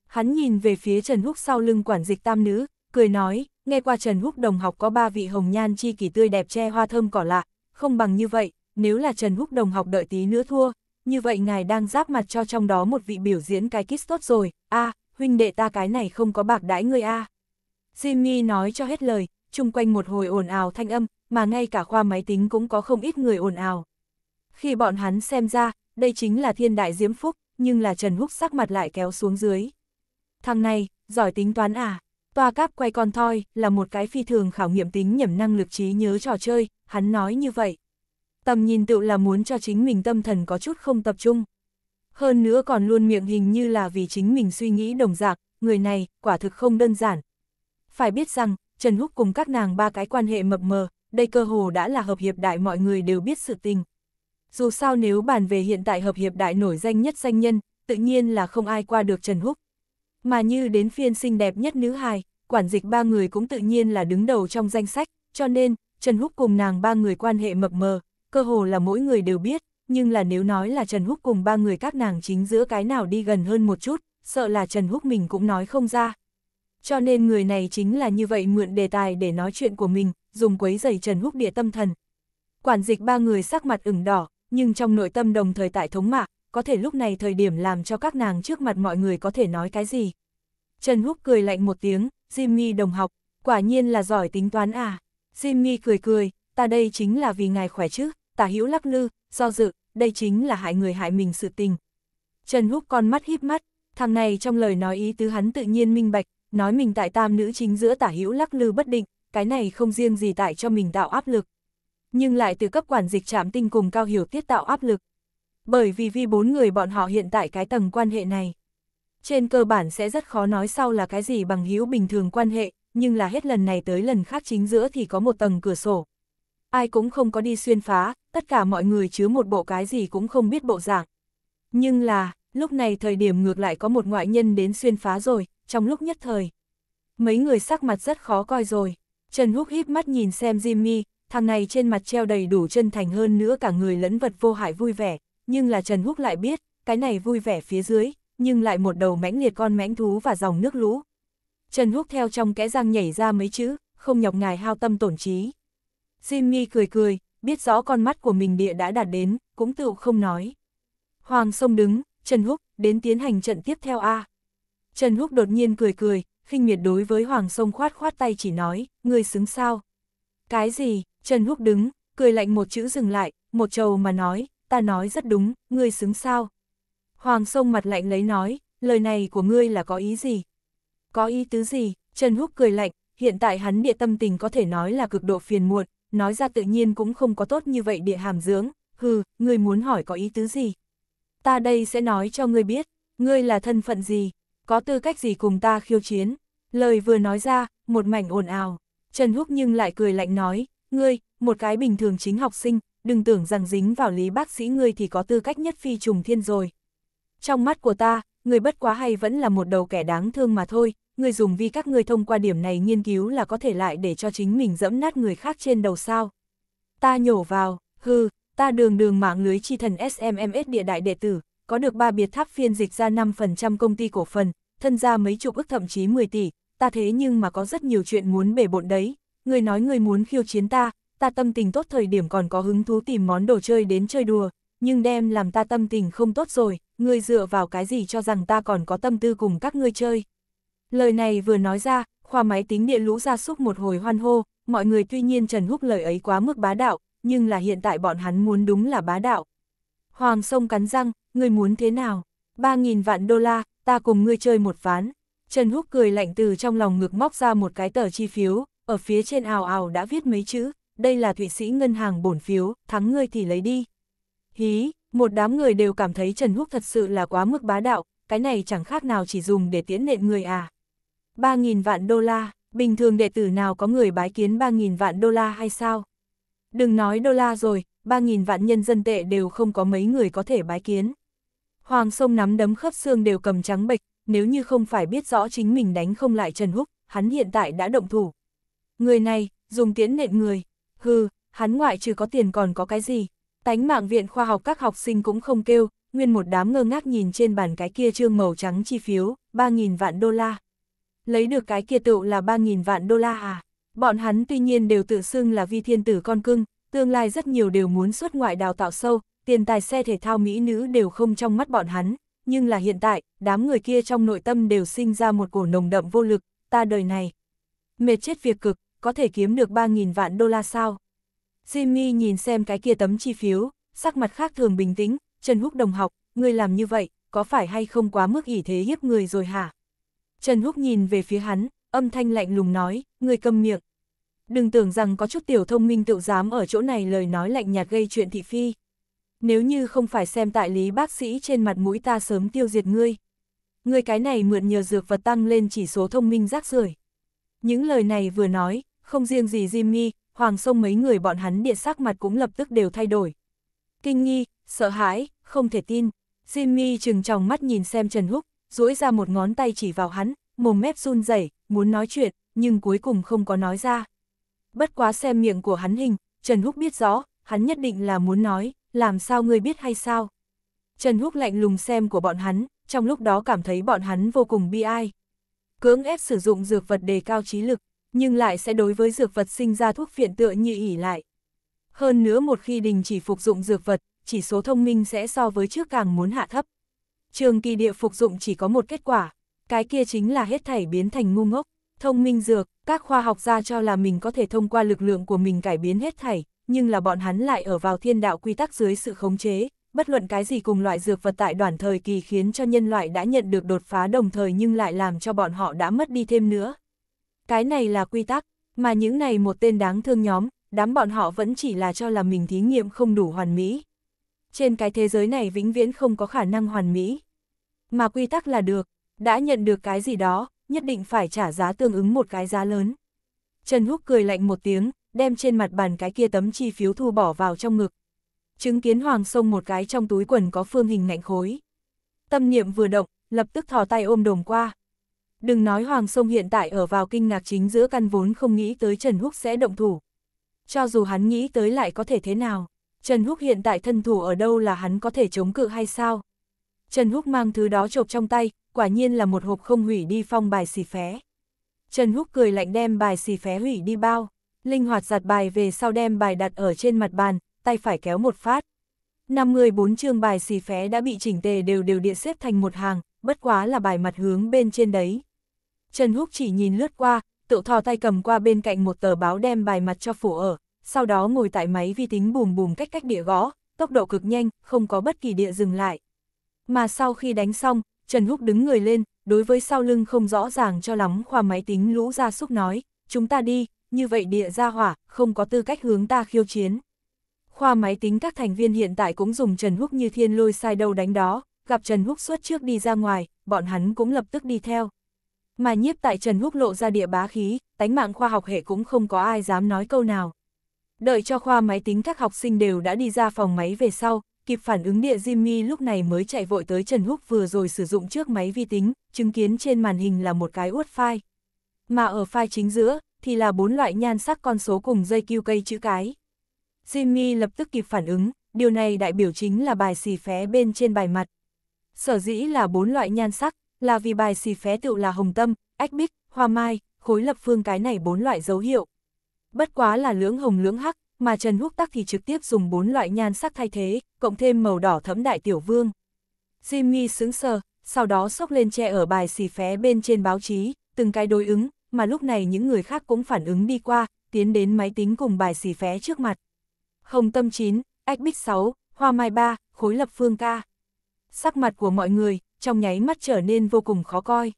S1: Hắn nhìn về phía Trần Húc sau lưng quản dịch tam nữ, cười nói, nghe qua Trần Húc đồng học có ba vị hồng nhan chi kỳ tươi đẹp che hoa thơm cỏ lạ, không bằng như vậy, nếu là Trần Húc đồng học đợi tí nữa thua, như vậy ngài đang giáp mặt cho trong đó một vị biểu diễn cái kít tốt rồi, a à, huynh đệ ta cái này không có bạc đãi ngươi a à. Jimmy nói cho hết lời, chung quanh một hồi ồn ào thanh âm, mà ngay cả khoa máy tính cũng có không ít người ồn ào. Khi bọn hắn xem ra, đây chính là thiên đại diễm phúc, nhưng là Trần Húc sắc mặt lại kéo xuống dưới. Thằng này, giỏi tính toán à? Toa cáp quay con thoi là một cái phi thường khảo nghiệm tính nhẩm năng lực trí nhớ trò chơi, hắn nói như vậy. Tầm nhìn tự là muốn cho chính mình tâm thần có chút không tập trung. Hơn nữa còn luôn miệng hình như là vì chính mình suy nghĩ đồng dạng, người này, quả thực không đơn giản. Phải biết rằng, Trần Húc cùng các nàng ba cái quan hệ mập mờ, đây cơ hồ đã là hợp hiệp đại mọi người đều biết sự tình, dù sao nếu bàn về hiện tại hợp hiệp đại nổi danh nhất danh nhân, tự nhiên là không ai qua được Trần Húc. Mà như đến phiên xinh đẹp nhất nữ hài, quản dịch ba người cũng tự nhiên là đứng đầu trong danh sách, cho nên, Trần Húc cùng nàng ba người quan hệ mập mờ, cơ hồ là mỗi người đều biết, nhưng là nếu nói là Trần Húc cùng ba người các nàng chính giữa cái nào đi gần hơn một chút, sợ là Trần Húc mình cũng nói không ra. Cho nên người này chính là như vậy mượn đề tài để nói chuyện của mình, dùng quấy giày Trần Húc địa tâm thần. Quản dịch ba người sắc mặt ửng đỏ, nhưng trong nội tâm đồng thời tại thống mạ, có thể lúc này thời điểm làm cho các nàng trước mặt mọi người có thể nói cái gì. Trần Húc cười lạnh một tiếng, Jimmy đồng học, quả nhiên là giỏi tính toán à. Jimmy cười cười, ta đây chính là vì ngài khỏe chứ, tả hữu lắc lư, do dự, đây chính là hại người hại mình sự tình. Trần Húc con mắt híp mắt, thằng này trong lời nói ý tứ hắn tự nhiên minh bạch, nói mình tại tam nữ chính giữa tả hữu lắc lư bất định, cái này không riêng gì tại cho mình tạo áp lực nhưng lại từ cấp quản dịch trạm tinh cùng cao hiểu tiết tạo áp lực. Bởi vì vi bốn người bọn họ hiện tại cái tầng quan hệ này. Trên cơ bản sẽ rất khó nói sau là cái gì bằng hữu bình thường quan hệ, nhưng là hết lần này tới lần khác chính giữa thì có một tầng cửa sổ. Ai cũng không có đi xuyên phá, tất cả mọi người chứa một bộ cái gì cũng không biết bộ dạng. Nhưng là, lúc này thời điểm ngược lại có một ngoại nhân đến xuyên phá rồi, trong lúc nhất thời. Mấy người sắc mặt rất khó coi rồi. Trần Húc híp mắt nhìn xem Jimmy, thằng này trên mặt treo đầy đủ chân thành hơn nữa cả người lẫn vật vô hại vui vẻ, nhưng là Trần Húc lại biết, cái này vui vẻ phía dưới, nhưng lại một đầu mãnh liệt con mãnh thú và dòng nước lũ. Trần Húc theo trong kẽ răng nhảy ra mấy chữ, không nhọc ngài hao tâm tổn trí. Jimmy cười cười, biết rõ con mắt của mình địa đã đạt đến, cũng tự không nói. Hoàng sông đứng, Trần Húc, đến tiến hành trận tiếp theo A. Trần Húc đột nhiên cười cười, khinh miệt đối với Hoàng sông khoát khoát tay chỉ nói, người xứng sao. Cái gì, Trần Húc đứng, cười lạnh một chữ dừng lại, một trầu mà nói, ta nói rất đúng, ngươi xứng sao. Hoàng sông mặt lạnh lấy nói, lời này của ngươi là có ý gì? Có ý tứ gì? Trần Húc cười lạnh, hiện tại hắn địa tâm tình có thể nói là cực độ phiền muộn, nói ra tự nhiên cũng không có tốt như vậy địa hàm dưỡng, hừ, ngươi muốn hỏi có ý tứ gì? Ta đây sẽ nói cho ngươi biết, ngươi là thân phận gì, có tư cách gì cùng ta khiêu chiến? Lời vừa nói ra, một mảnh ồn ào, Trần Húc nhưng lại cười lạnh nói, ngươi, một cái bình thường chính học sinh, đừng tưởng rằng dính vào lý bác sĩ ngươi thì có tư cách nhất phi trùng thiên rồi. Trong mắt của ta, người bất quá hay vẫn là một đầu kẻ đáng thương mà thôi, Ngươi dùng vì các ngươi thông qua điểm này nghiên cứu là có thể lại để cho chính mình dẫm nát người khác trên đầu sao. Ta nhổ vào, hư, ta đường đường mạng lưới chi thần SMMS địa đại đệ tử, có được ba biệt tháp phiên dịch ra 5% công ty cổ phần, thân ra mấy chục ức thậm chí 10 tỷ, ta thế nhưng mà có rất nhiều chuyện muốn bể bộn đấy, người nói người muốn khiêu chiến ta, ta tâm tình tốt thời điểm còn có hứng thú tìm món đồ chơi đến chơi đùa, nhưng đem làm ta tâm tình không tốt rồi, người dựa vào cái gì cho rằng ta còn có tâm tư cùng các ngươi chơi. Lời này vừa nói ra, khoa máy tính địa lũ ra súc một hồi hoan hô, mọi người tuy nhiên Trần Húc lời ấy quá mức bá đạo, nhưng là hiện tại bọn hắn muốn đúng là bá đạo. Hoàng sông cắn răng, người muốn thế nào? 3.000 vạn đô la, ta cùng ngươi chơi một ván. Trần Húc cười lạnh từ trong lòng ngực móc ra một cái tờ chi phiếu, ở phía trên ào ào đã viết mấy chữ, đây là Thụy Sĩ ngân hàng bổn phiếu, thắng ngươi thì lấy đi. Hí, một đám người đều cảm thấy Trần Húc thật sự là quá mức bá đạo, cái này chẳng khác nào chỉ dùng để tiễn nện người à. 3.000 vạn đô la, bình thường đệ tử nào có người bái kiến 3.000 vạn đô la hay sao? Đừng nói đô la rồi, 3.000 vạn nhân dân tệ đều không có mấy người có thể bái kiến. Hoàng sông nắm đấm khớp xương đều cầm trắng bệch, nếu như không phải biết rõ chính mình đánh không lại Trần Húc, hắn hiện tại đã động thủ, Người này, dùng tiễn nện người. Hừ, hắn ngoại trừ có tiền còn có cái gì. Tánh mạng viện khoa học các học sinh cũng không kêu, nguyên một đám ngơ ngác nhìn trên bàn cái kia trương màu trắng chi phiếu, 3.000 vạn đô la. Lấy được cái kia tựu là 3.000 vạn đô la à? Bọn hắn tuy nhiên đều tự xưng là vi thiên tử con cưng, tương lai rất nhiều đều muốn xuất ngoại đào tạo sâu, tiền tài xe thể thao mỹ nữ đều không trong mắt bọn hắn, nhưng là hiện tại, đám người kia trong nội tâm đều sinh ra một cổ nồng đậm vô lực, ta đời này. Mệt chết việc cực, có thể kiếm được 3.000 vạn đô la sao? Jimmy nhìn xem cái kia tấm chi phiếu, sắc mặt khác thường bình tĩnh, Trần Húc đồng học, người làm như vậy, có phải hay không quá mức ỷ thế hiếp người rồi hả? Trần Húc nhìn về phía hắn, âm thanh lạnh lùng nói, người câm miệng. Đừng tưởng rằng có chút tiểu thông minh tự dám ở chỗ này lời nói lạnh nhạt gây chuyện thị phi. Nếu như không phải xem tại lý bác sĩ trên mặt mũi ta sớm tiêu diệt ngươi. Ngươi cái này mượn nhờ dược vật tăng lên chỉ số thông minh rác rưởi. Những lời này vừa nói, không riêng gì Jimmy, Hoàng Sông mấy người bọn hắn địa sắc mặt cũng lập tức đều thay đổi. Kinh nghi, sợ hãi, không thể tin. Jimmy trừng tròng mắt nhìn xem Trần Húc, duỗi ra một ngón tay chỉ vào hắn, mồm mép run rẩy, muốn nói chuyện, nhưng cuối cùng không có nói ra. Bất quá xem miệng của hắn hình, Trần Húc biết rõ, hắn nhất định là muốn nói, làm sao ngươi biết hay sao. Trần Húc lạnh lùng xem của bọn hắn, trong lúc đó cảm thấy bọn hắn vô cùng bi ai. Cưỡng ép sử dụng dược vật đề cao trí lực, nhưng lại sẽ đối với dược vật sinh ra thuốc phiện tựa như ỉ lại. Hơn nữa một khi đình chỉ phục dụng dược vật, chỉ số thông minh sẽ so với trước càng muốn hạ thấp. Trường kỳ địa phục dụng chỉ có một kết quả, cái kia chính là hết thảy biến thành ngu ngốc, thông minh dược, các khoa học gia cho là mình có thể thông qua lực lượng của mình cải biến hết thảy, nhưng là bọn hắn lại ở vào thiên đạo quy tắc dưới sự khống chế, bất luận cái gì cùng loại dược vật tại đoạn thời kỳ khiến cho nhân loại đã nhận được đột phá đồng thời nhưng lại làm cho bọn họ đã mất đi thêm nữa, cái này là quy tắc, mà những này một tên đáng thương nhóm, đám bọn họ vẫn chỉ là cho là mình thí nghiệm không đủ hoàn mỹ. Trên cái thế giới này vĩnh viễn không có khả năng hoàn mỹ. Mà quy tắc là được, đã nhận được cái gì đó, nhất định phải trả giá tương ứng một cái giá lớn. Trần Húc cười lạnh một tiếng, đem trên mặt bàn cái kia tấm chi phiếu thu bỏ vào trong ngực. Chứng kiến Hoàng Sông một cái trong túi quần có phương hình ngạnh khối. Tâm niệm vừa động, lập tức thò tay ôm đồm qua, Đừng nói Hoàng Sông hiện tại ở vào kinh ngạc chính giữa căn vốn không nghĩ tới Trần Húc sẽ động thủ. Cho dù hắn nghĩ tới lại có thể thế nào, Trần Húc hiện tại thân thủ ở đâu là hắn có thể chống cự hay sao? Trần Húc mang thứ đó chộp trong tay, quả nhiên là một hộp không hủy đi phong bài xì phé. Trần Húc cười lạnh đem bài xì phé hủy đi bao, linh hoạt giặt bài về sau đem bài đặt ở trên mặt bàn, tay phải kéo một phát. 54 chương bài xì phé đã bị chỉnh tề đều đều địa xếp thành một hàng, bất quá là bài mặt hướng bên trên đấy, Trần Húc chỉ nhìn lướt qua, tự thò tay cầm qua bên cạnh một tờ báo đem bài mặt cho phủ ở, sau đó ngồi tại máy vi tính bùm bùm cách cách địa gõ, tốc độ cực nhanh, không có bất kỳ địa dừng lại. Mà sau khi đánh xong, Trần Húc đứng người lên, đối với sau lưng không rõ ràng cho lắm khoa máy tính lũ ra xúc nói, chúng ta đi, như vậy địa ra hỏa, không có tư cách hướng ta khiêu chiến. Khoa máy tính các thành viên hiện tại cũng dùng Trần Húc như thiên lôi sai đâu đánh đó, gặp Trần Húc suốt trước đi ra ngoài, bọn hắn cũng lập tức đi theo. Mà nhiếp tại Trần Húc lộ ra địa bá khí, tánh mạng khoa học hệ cũng không có ai dám nói câu nào. Đợi cho khoa máy tính các học sinh đều đã đi ra phòng máy về sau, kịp phản ứng địa Jimmy lúc này mới chạy vội tới Trần Húc vừa rồi sử dụng trước máy vi tính, chứng kiến trên màn hình là một cái uất file. Mà ở file chính giữa, thì là bốn loại nhan sắc con số cùng dây kiêu cây chữ cái. Jimmy lập tức kịp phản ứng, điều này đại biểu chính là bài xì phé bên trên bài mặt. Sở dĩ là bốn loại nhan sắc, là vì bài xì phé tựu là hồng tâm, ách bích, hoa mai, khối lập phương cái này bốn loại dấu hiệu. Bất quá là lưỡng hồng lưỡng hắc, mà Trần Húc Tắc thì trực tiếp dùng bốn loại nhan sắc thay thế, cộng thêm màu đỏ thẫm đại tiểu vương. Jimmy sững sờ, sau đó xốc lên che ở bài xì phé bên trên báo chí, từng cái đối ứng, mà lúc này những người khác cũng phản ứng đi qua, tiến đến máy tính cùng bài xì phé trước mặt. Hồng Tâm 9, Ách Bích 6, Hoa Mai 3, Khối Lập Phương ca. Sắc mặt của mọi người, trong nháy mắt trở nên vô cùng khó coi.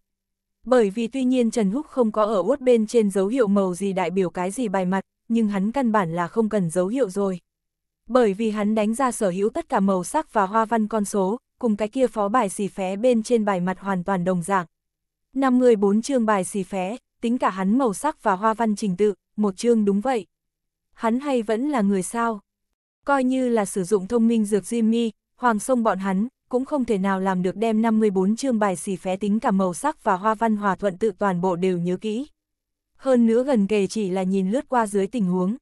S1: Bởi vì tuy nhiên Trần Húc không có ở uốt bên trên dấu hiệu màu gì đại biểu cái gì bài mặt, nhưng hắn căn bản là không cần dấu hiệu rồi. Bởi vì hắn đánh ra sở hữu tất cả màu sắc và hoa văn con số, cùng cái kia phó bài xì phé bên trên bài mặt hoàn toàn đồng dạng. Năm người bốn chương bài xì phé, tính cả hắn màu sắc và hoa văn trình tự, một chương đúng vậy. Hắn hay vẫn là người sao? Coi như là sử dụng thông minh dược Jimmy, Hoàng Sông bọn hắn, cũng không thể nào làm được đem 54 chương bài xì phé tính cả màu sắc và hoa văn hòa thuận tự toàn bộ đều nhớ kỹ. Hơn nữa gần kề chỉ là nhìn lướt qua dưới tình huống.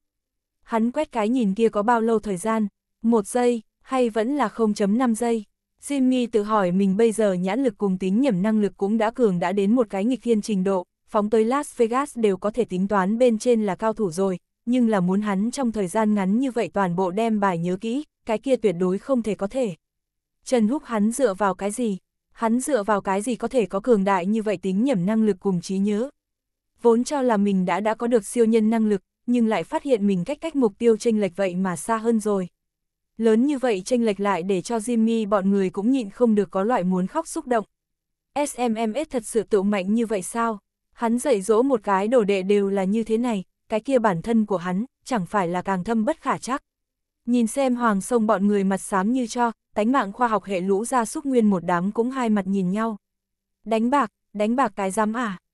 S1: Hắn quét cái nhìn kia có bao lâu thời gian, một giây, hay vẫn là 0.5 giây. Jimmy tự hỏi mình bây giờ nhãn lực cùng tính nhẩm năng lực cũng đã cường đã đến một cái nghịch thiên trình độ, phóng tới Las Vegas đều có thể tính toán bên trên là cao thủ rồi, nhưng là muốn hắn trong thời gian ngắn như vậy toàn bộ đem bài nhớ kỹ, cái kia tuyệt đối không thể có thể. Trần Húc hắn dựa vào cái gì? Hắn dựa vào cái gì có thể có cường đại như vậy tính nhẩm năng lực cùng trí nhớ? Vốn cho là mình đã đã có được siêu nhân năng lực, nhưng lại phát hiện mình cách cách mục tiêu chênh lệch vậy mà xa hơn rồi. Lớn như vậy chênh lệch lại để cho Jimmy bọn người cũng nhịn không được có loại muốn khóc xúc động. SMMS thật sự tự mạnh như vậy sao? Hắn dạy dỗ một cái đồ đệ đều là như thế này, cái kia bản thân của hắn, chẳng phải là càng thâm bất khả chắc. Nhìn xem hoàng sông bọn người mặt xám như cho, tánh mạng khoa học hệ lũ ra xúc nguyên một đám cũng hai mặt nhìn nhau. Đánh bạc, đánh bạc cái dám à?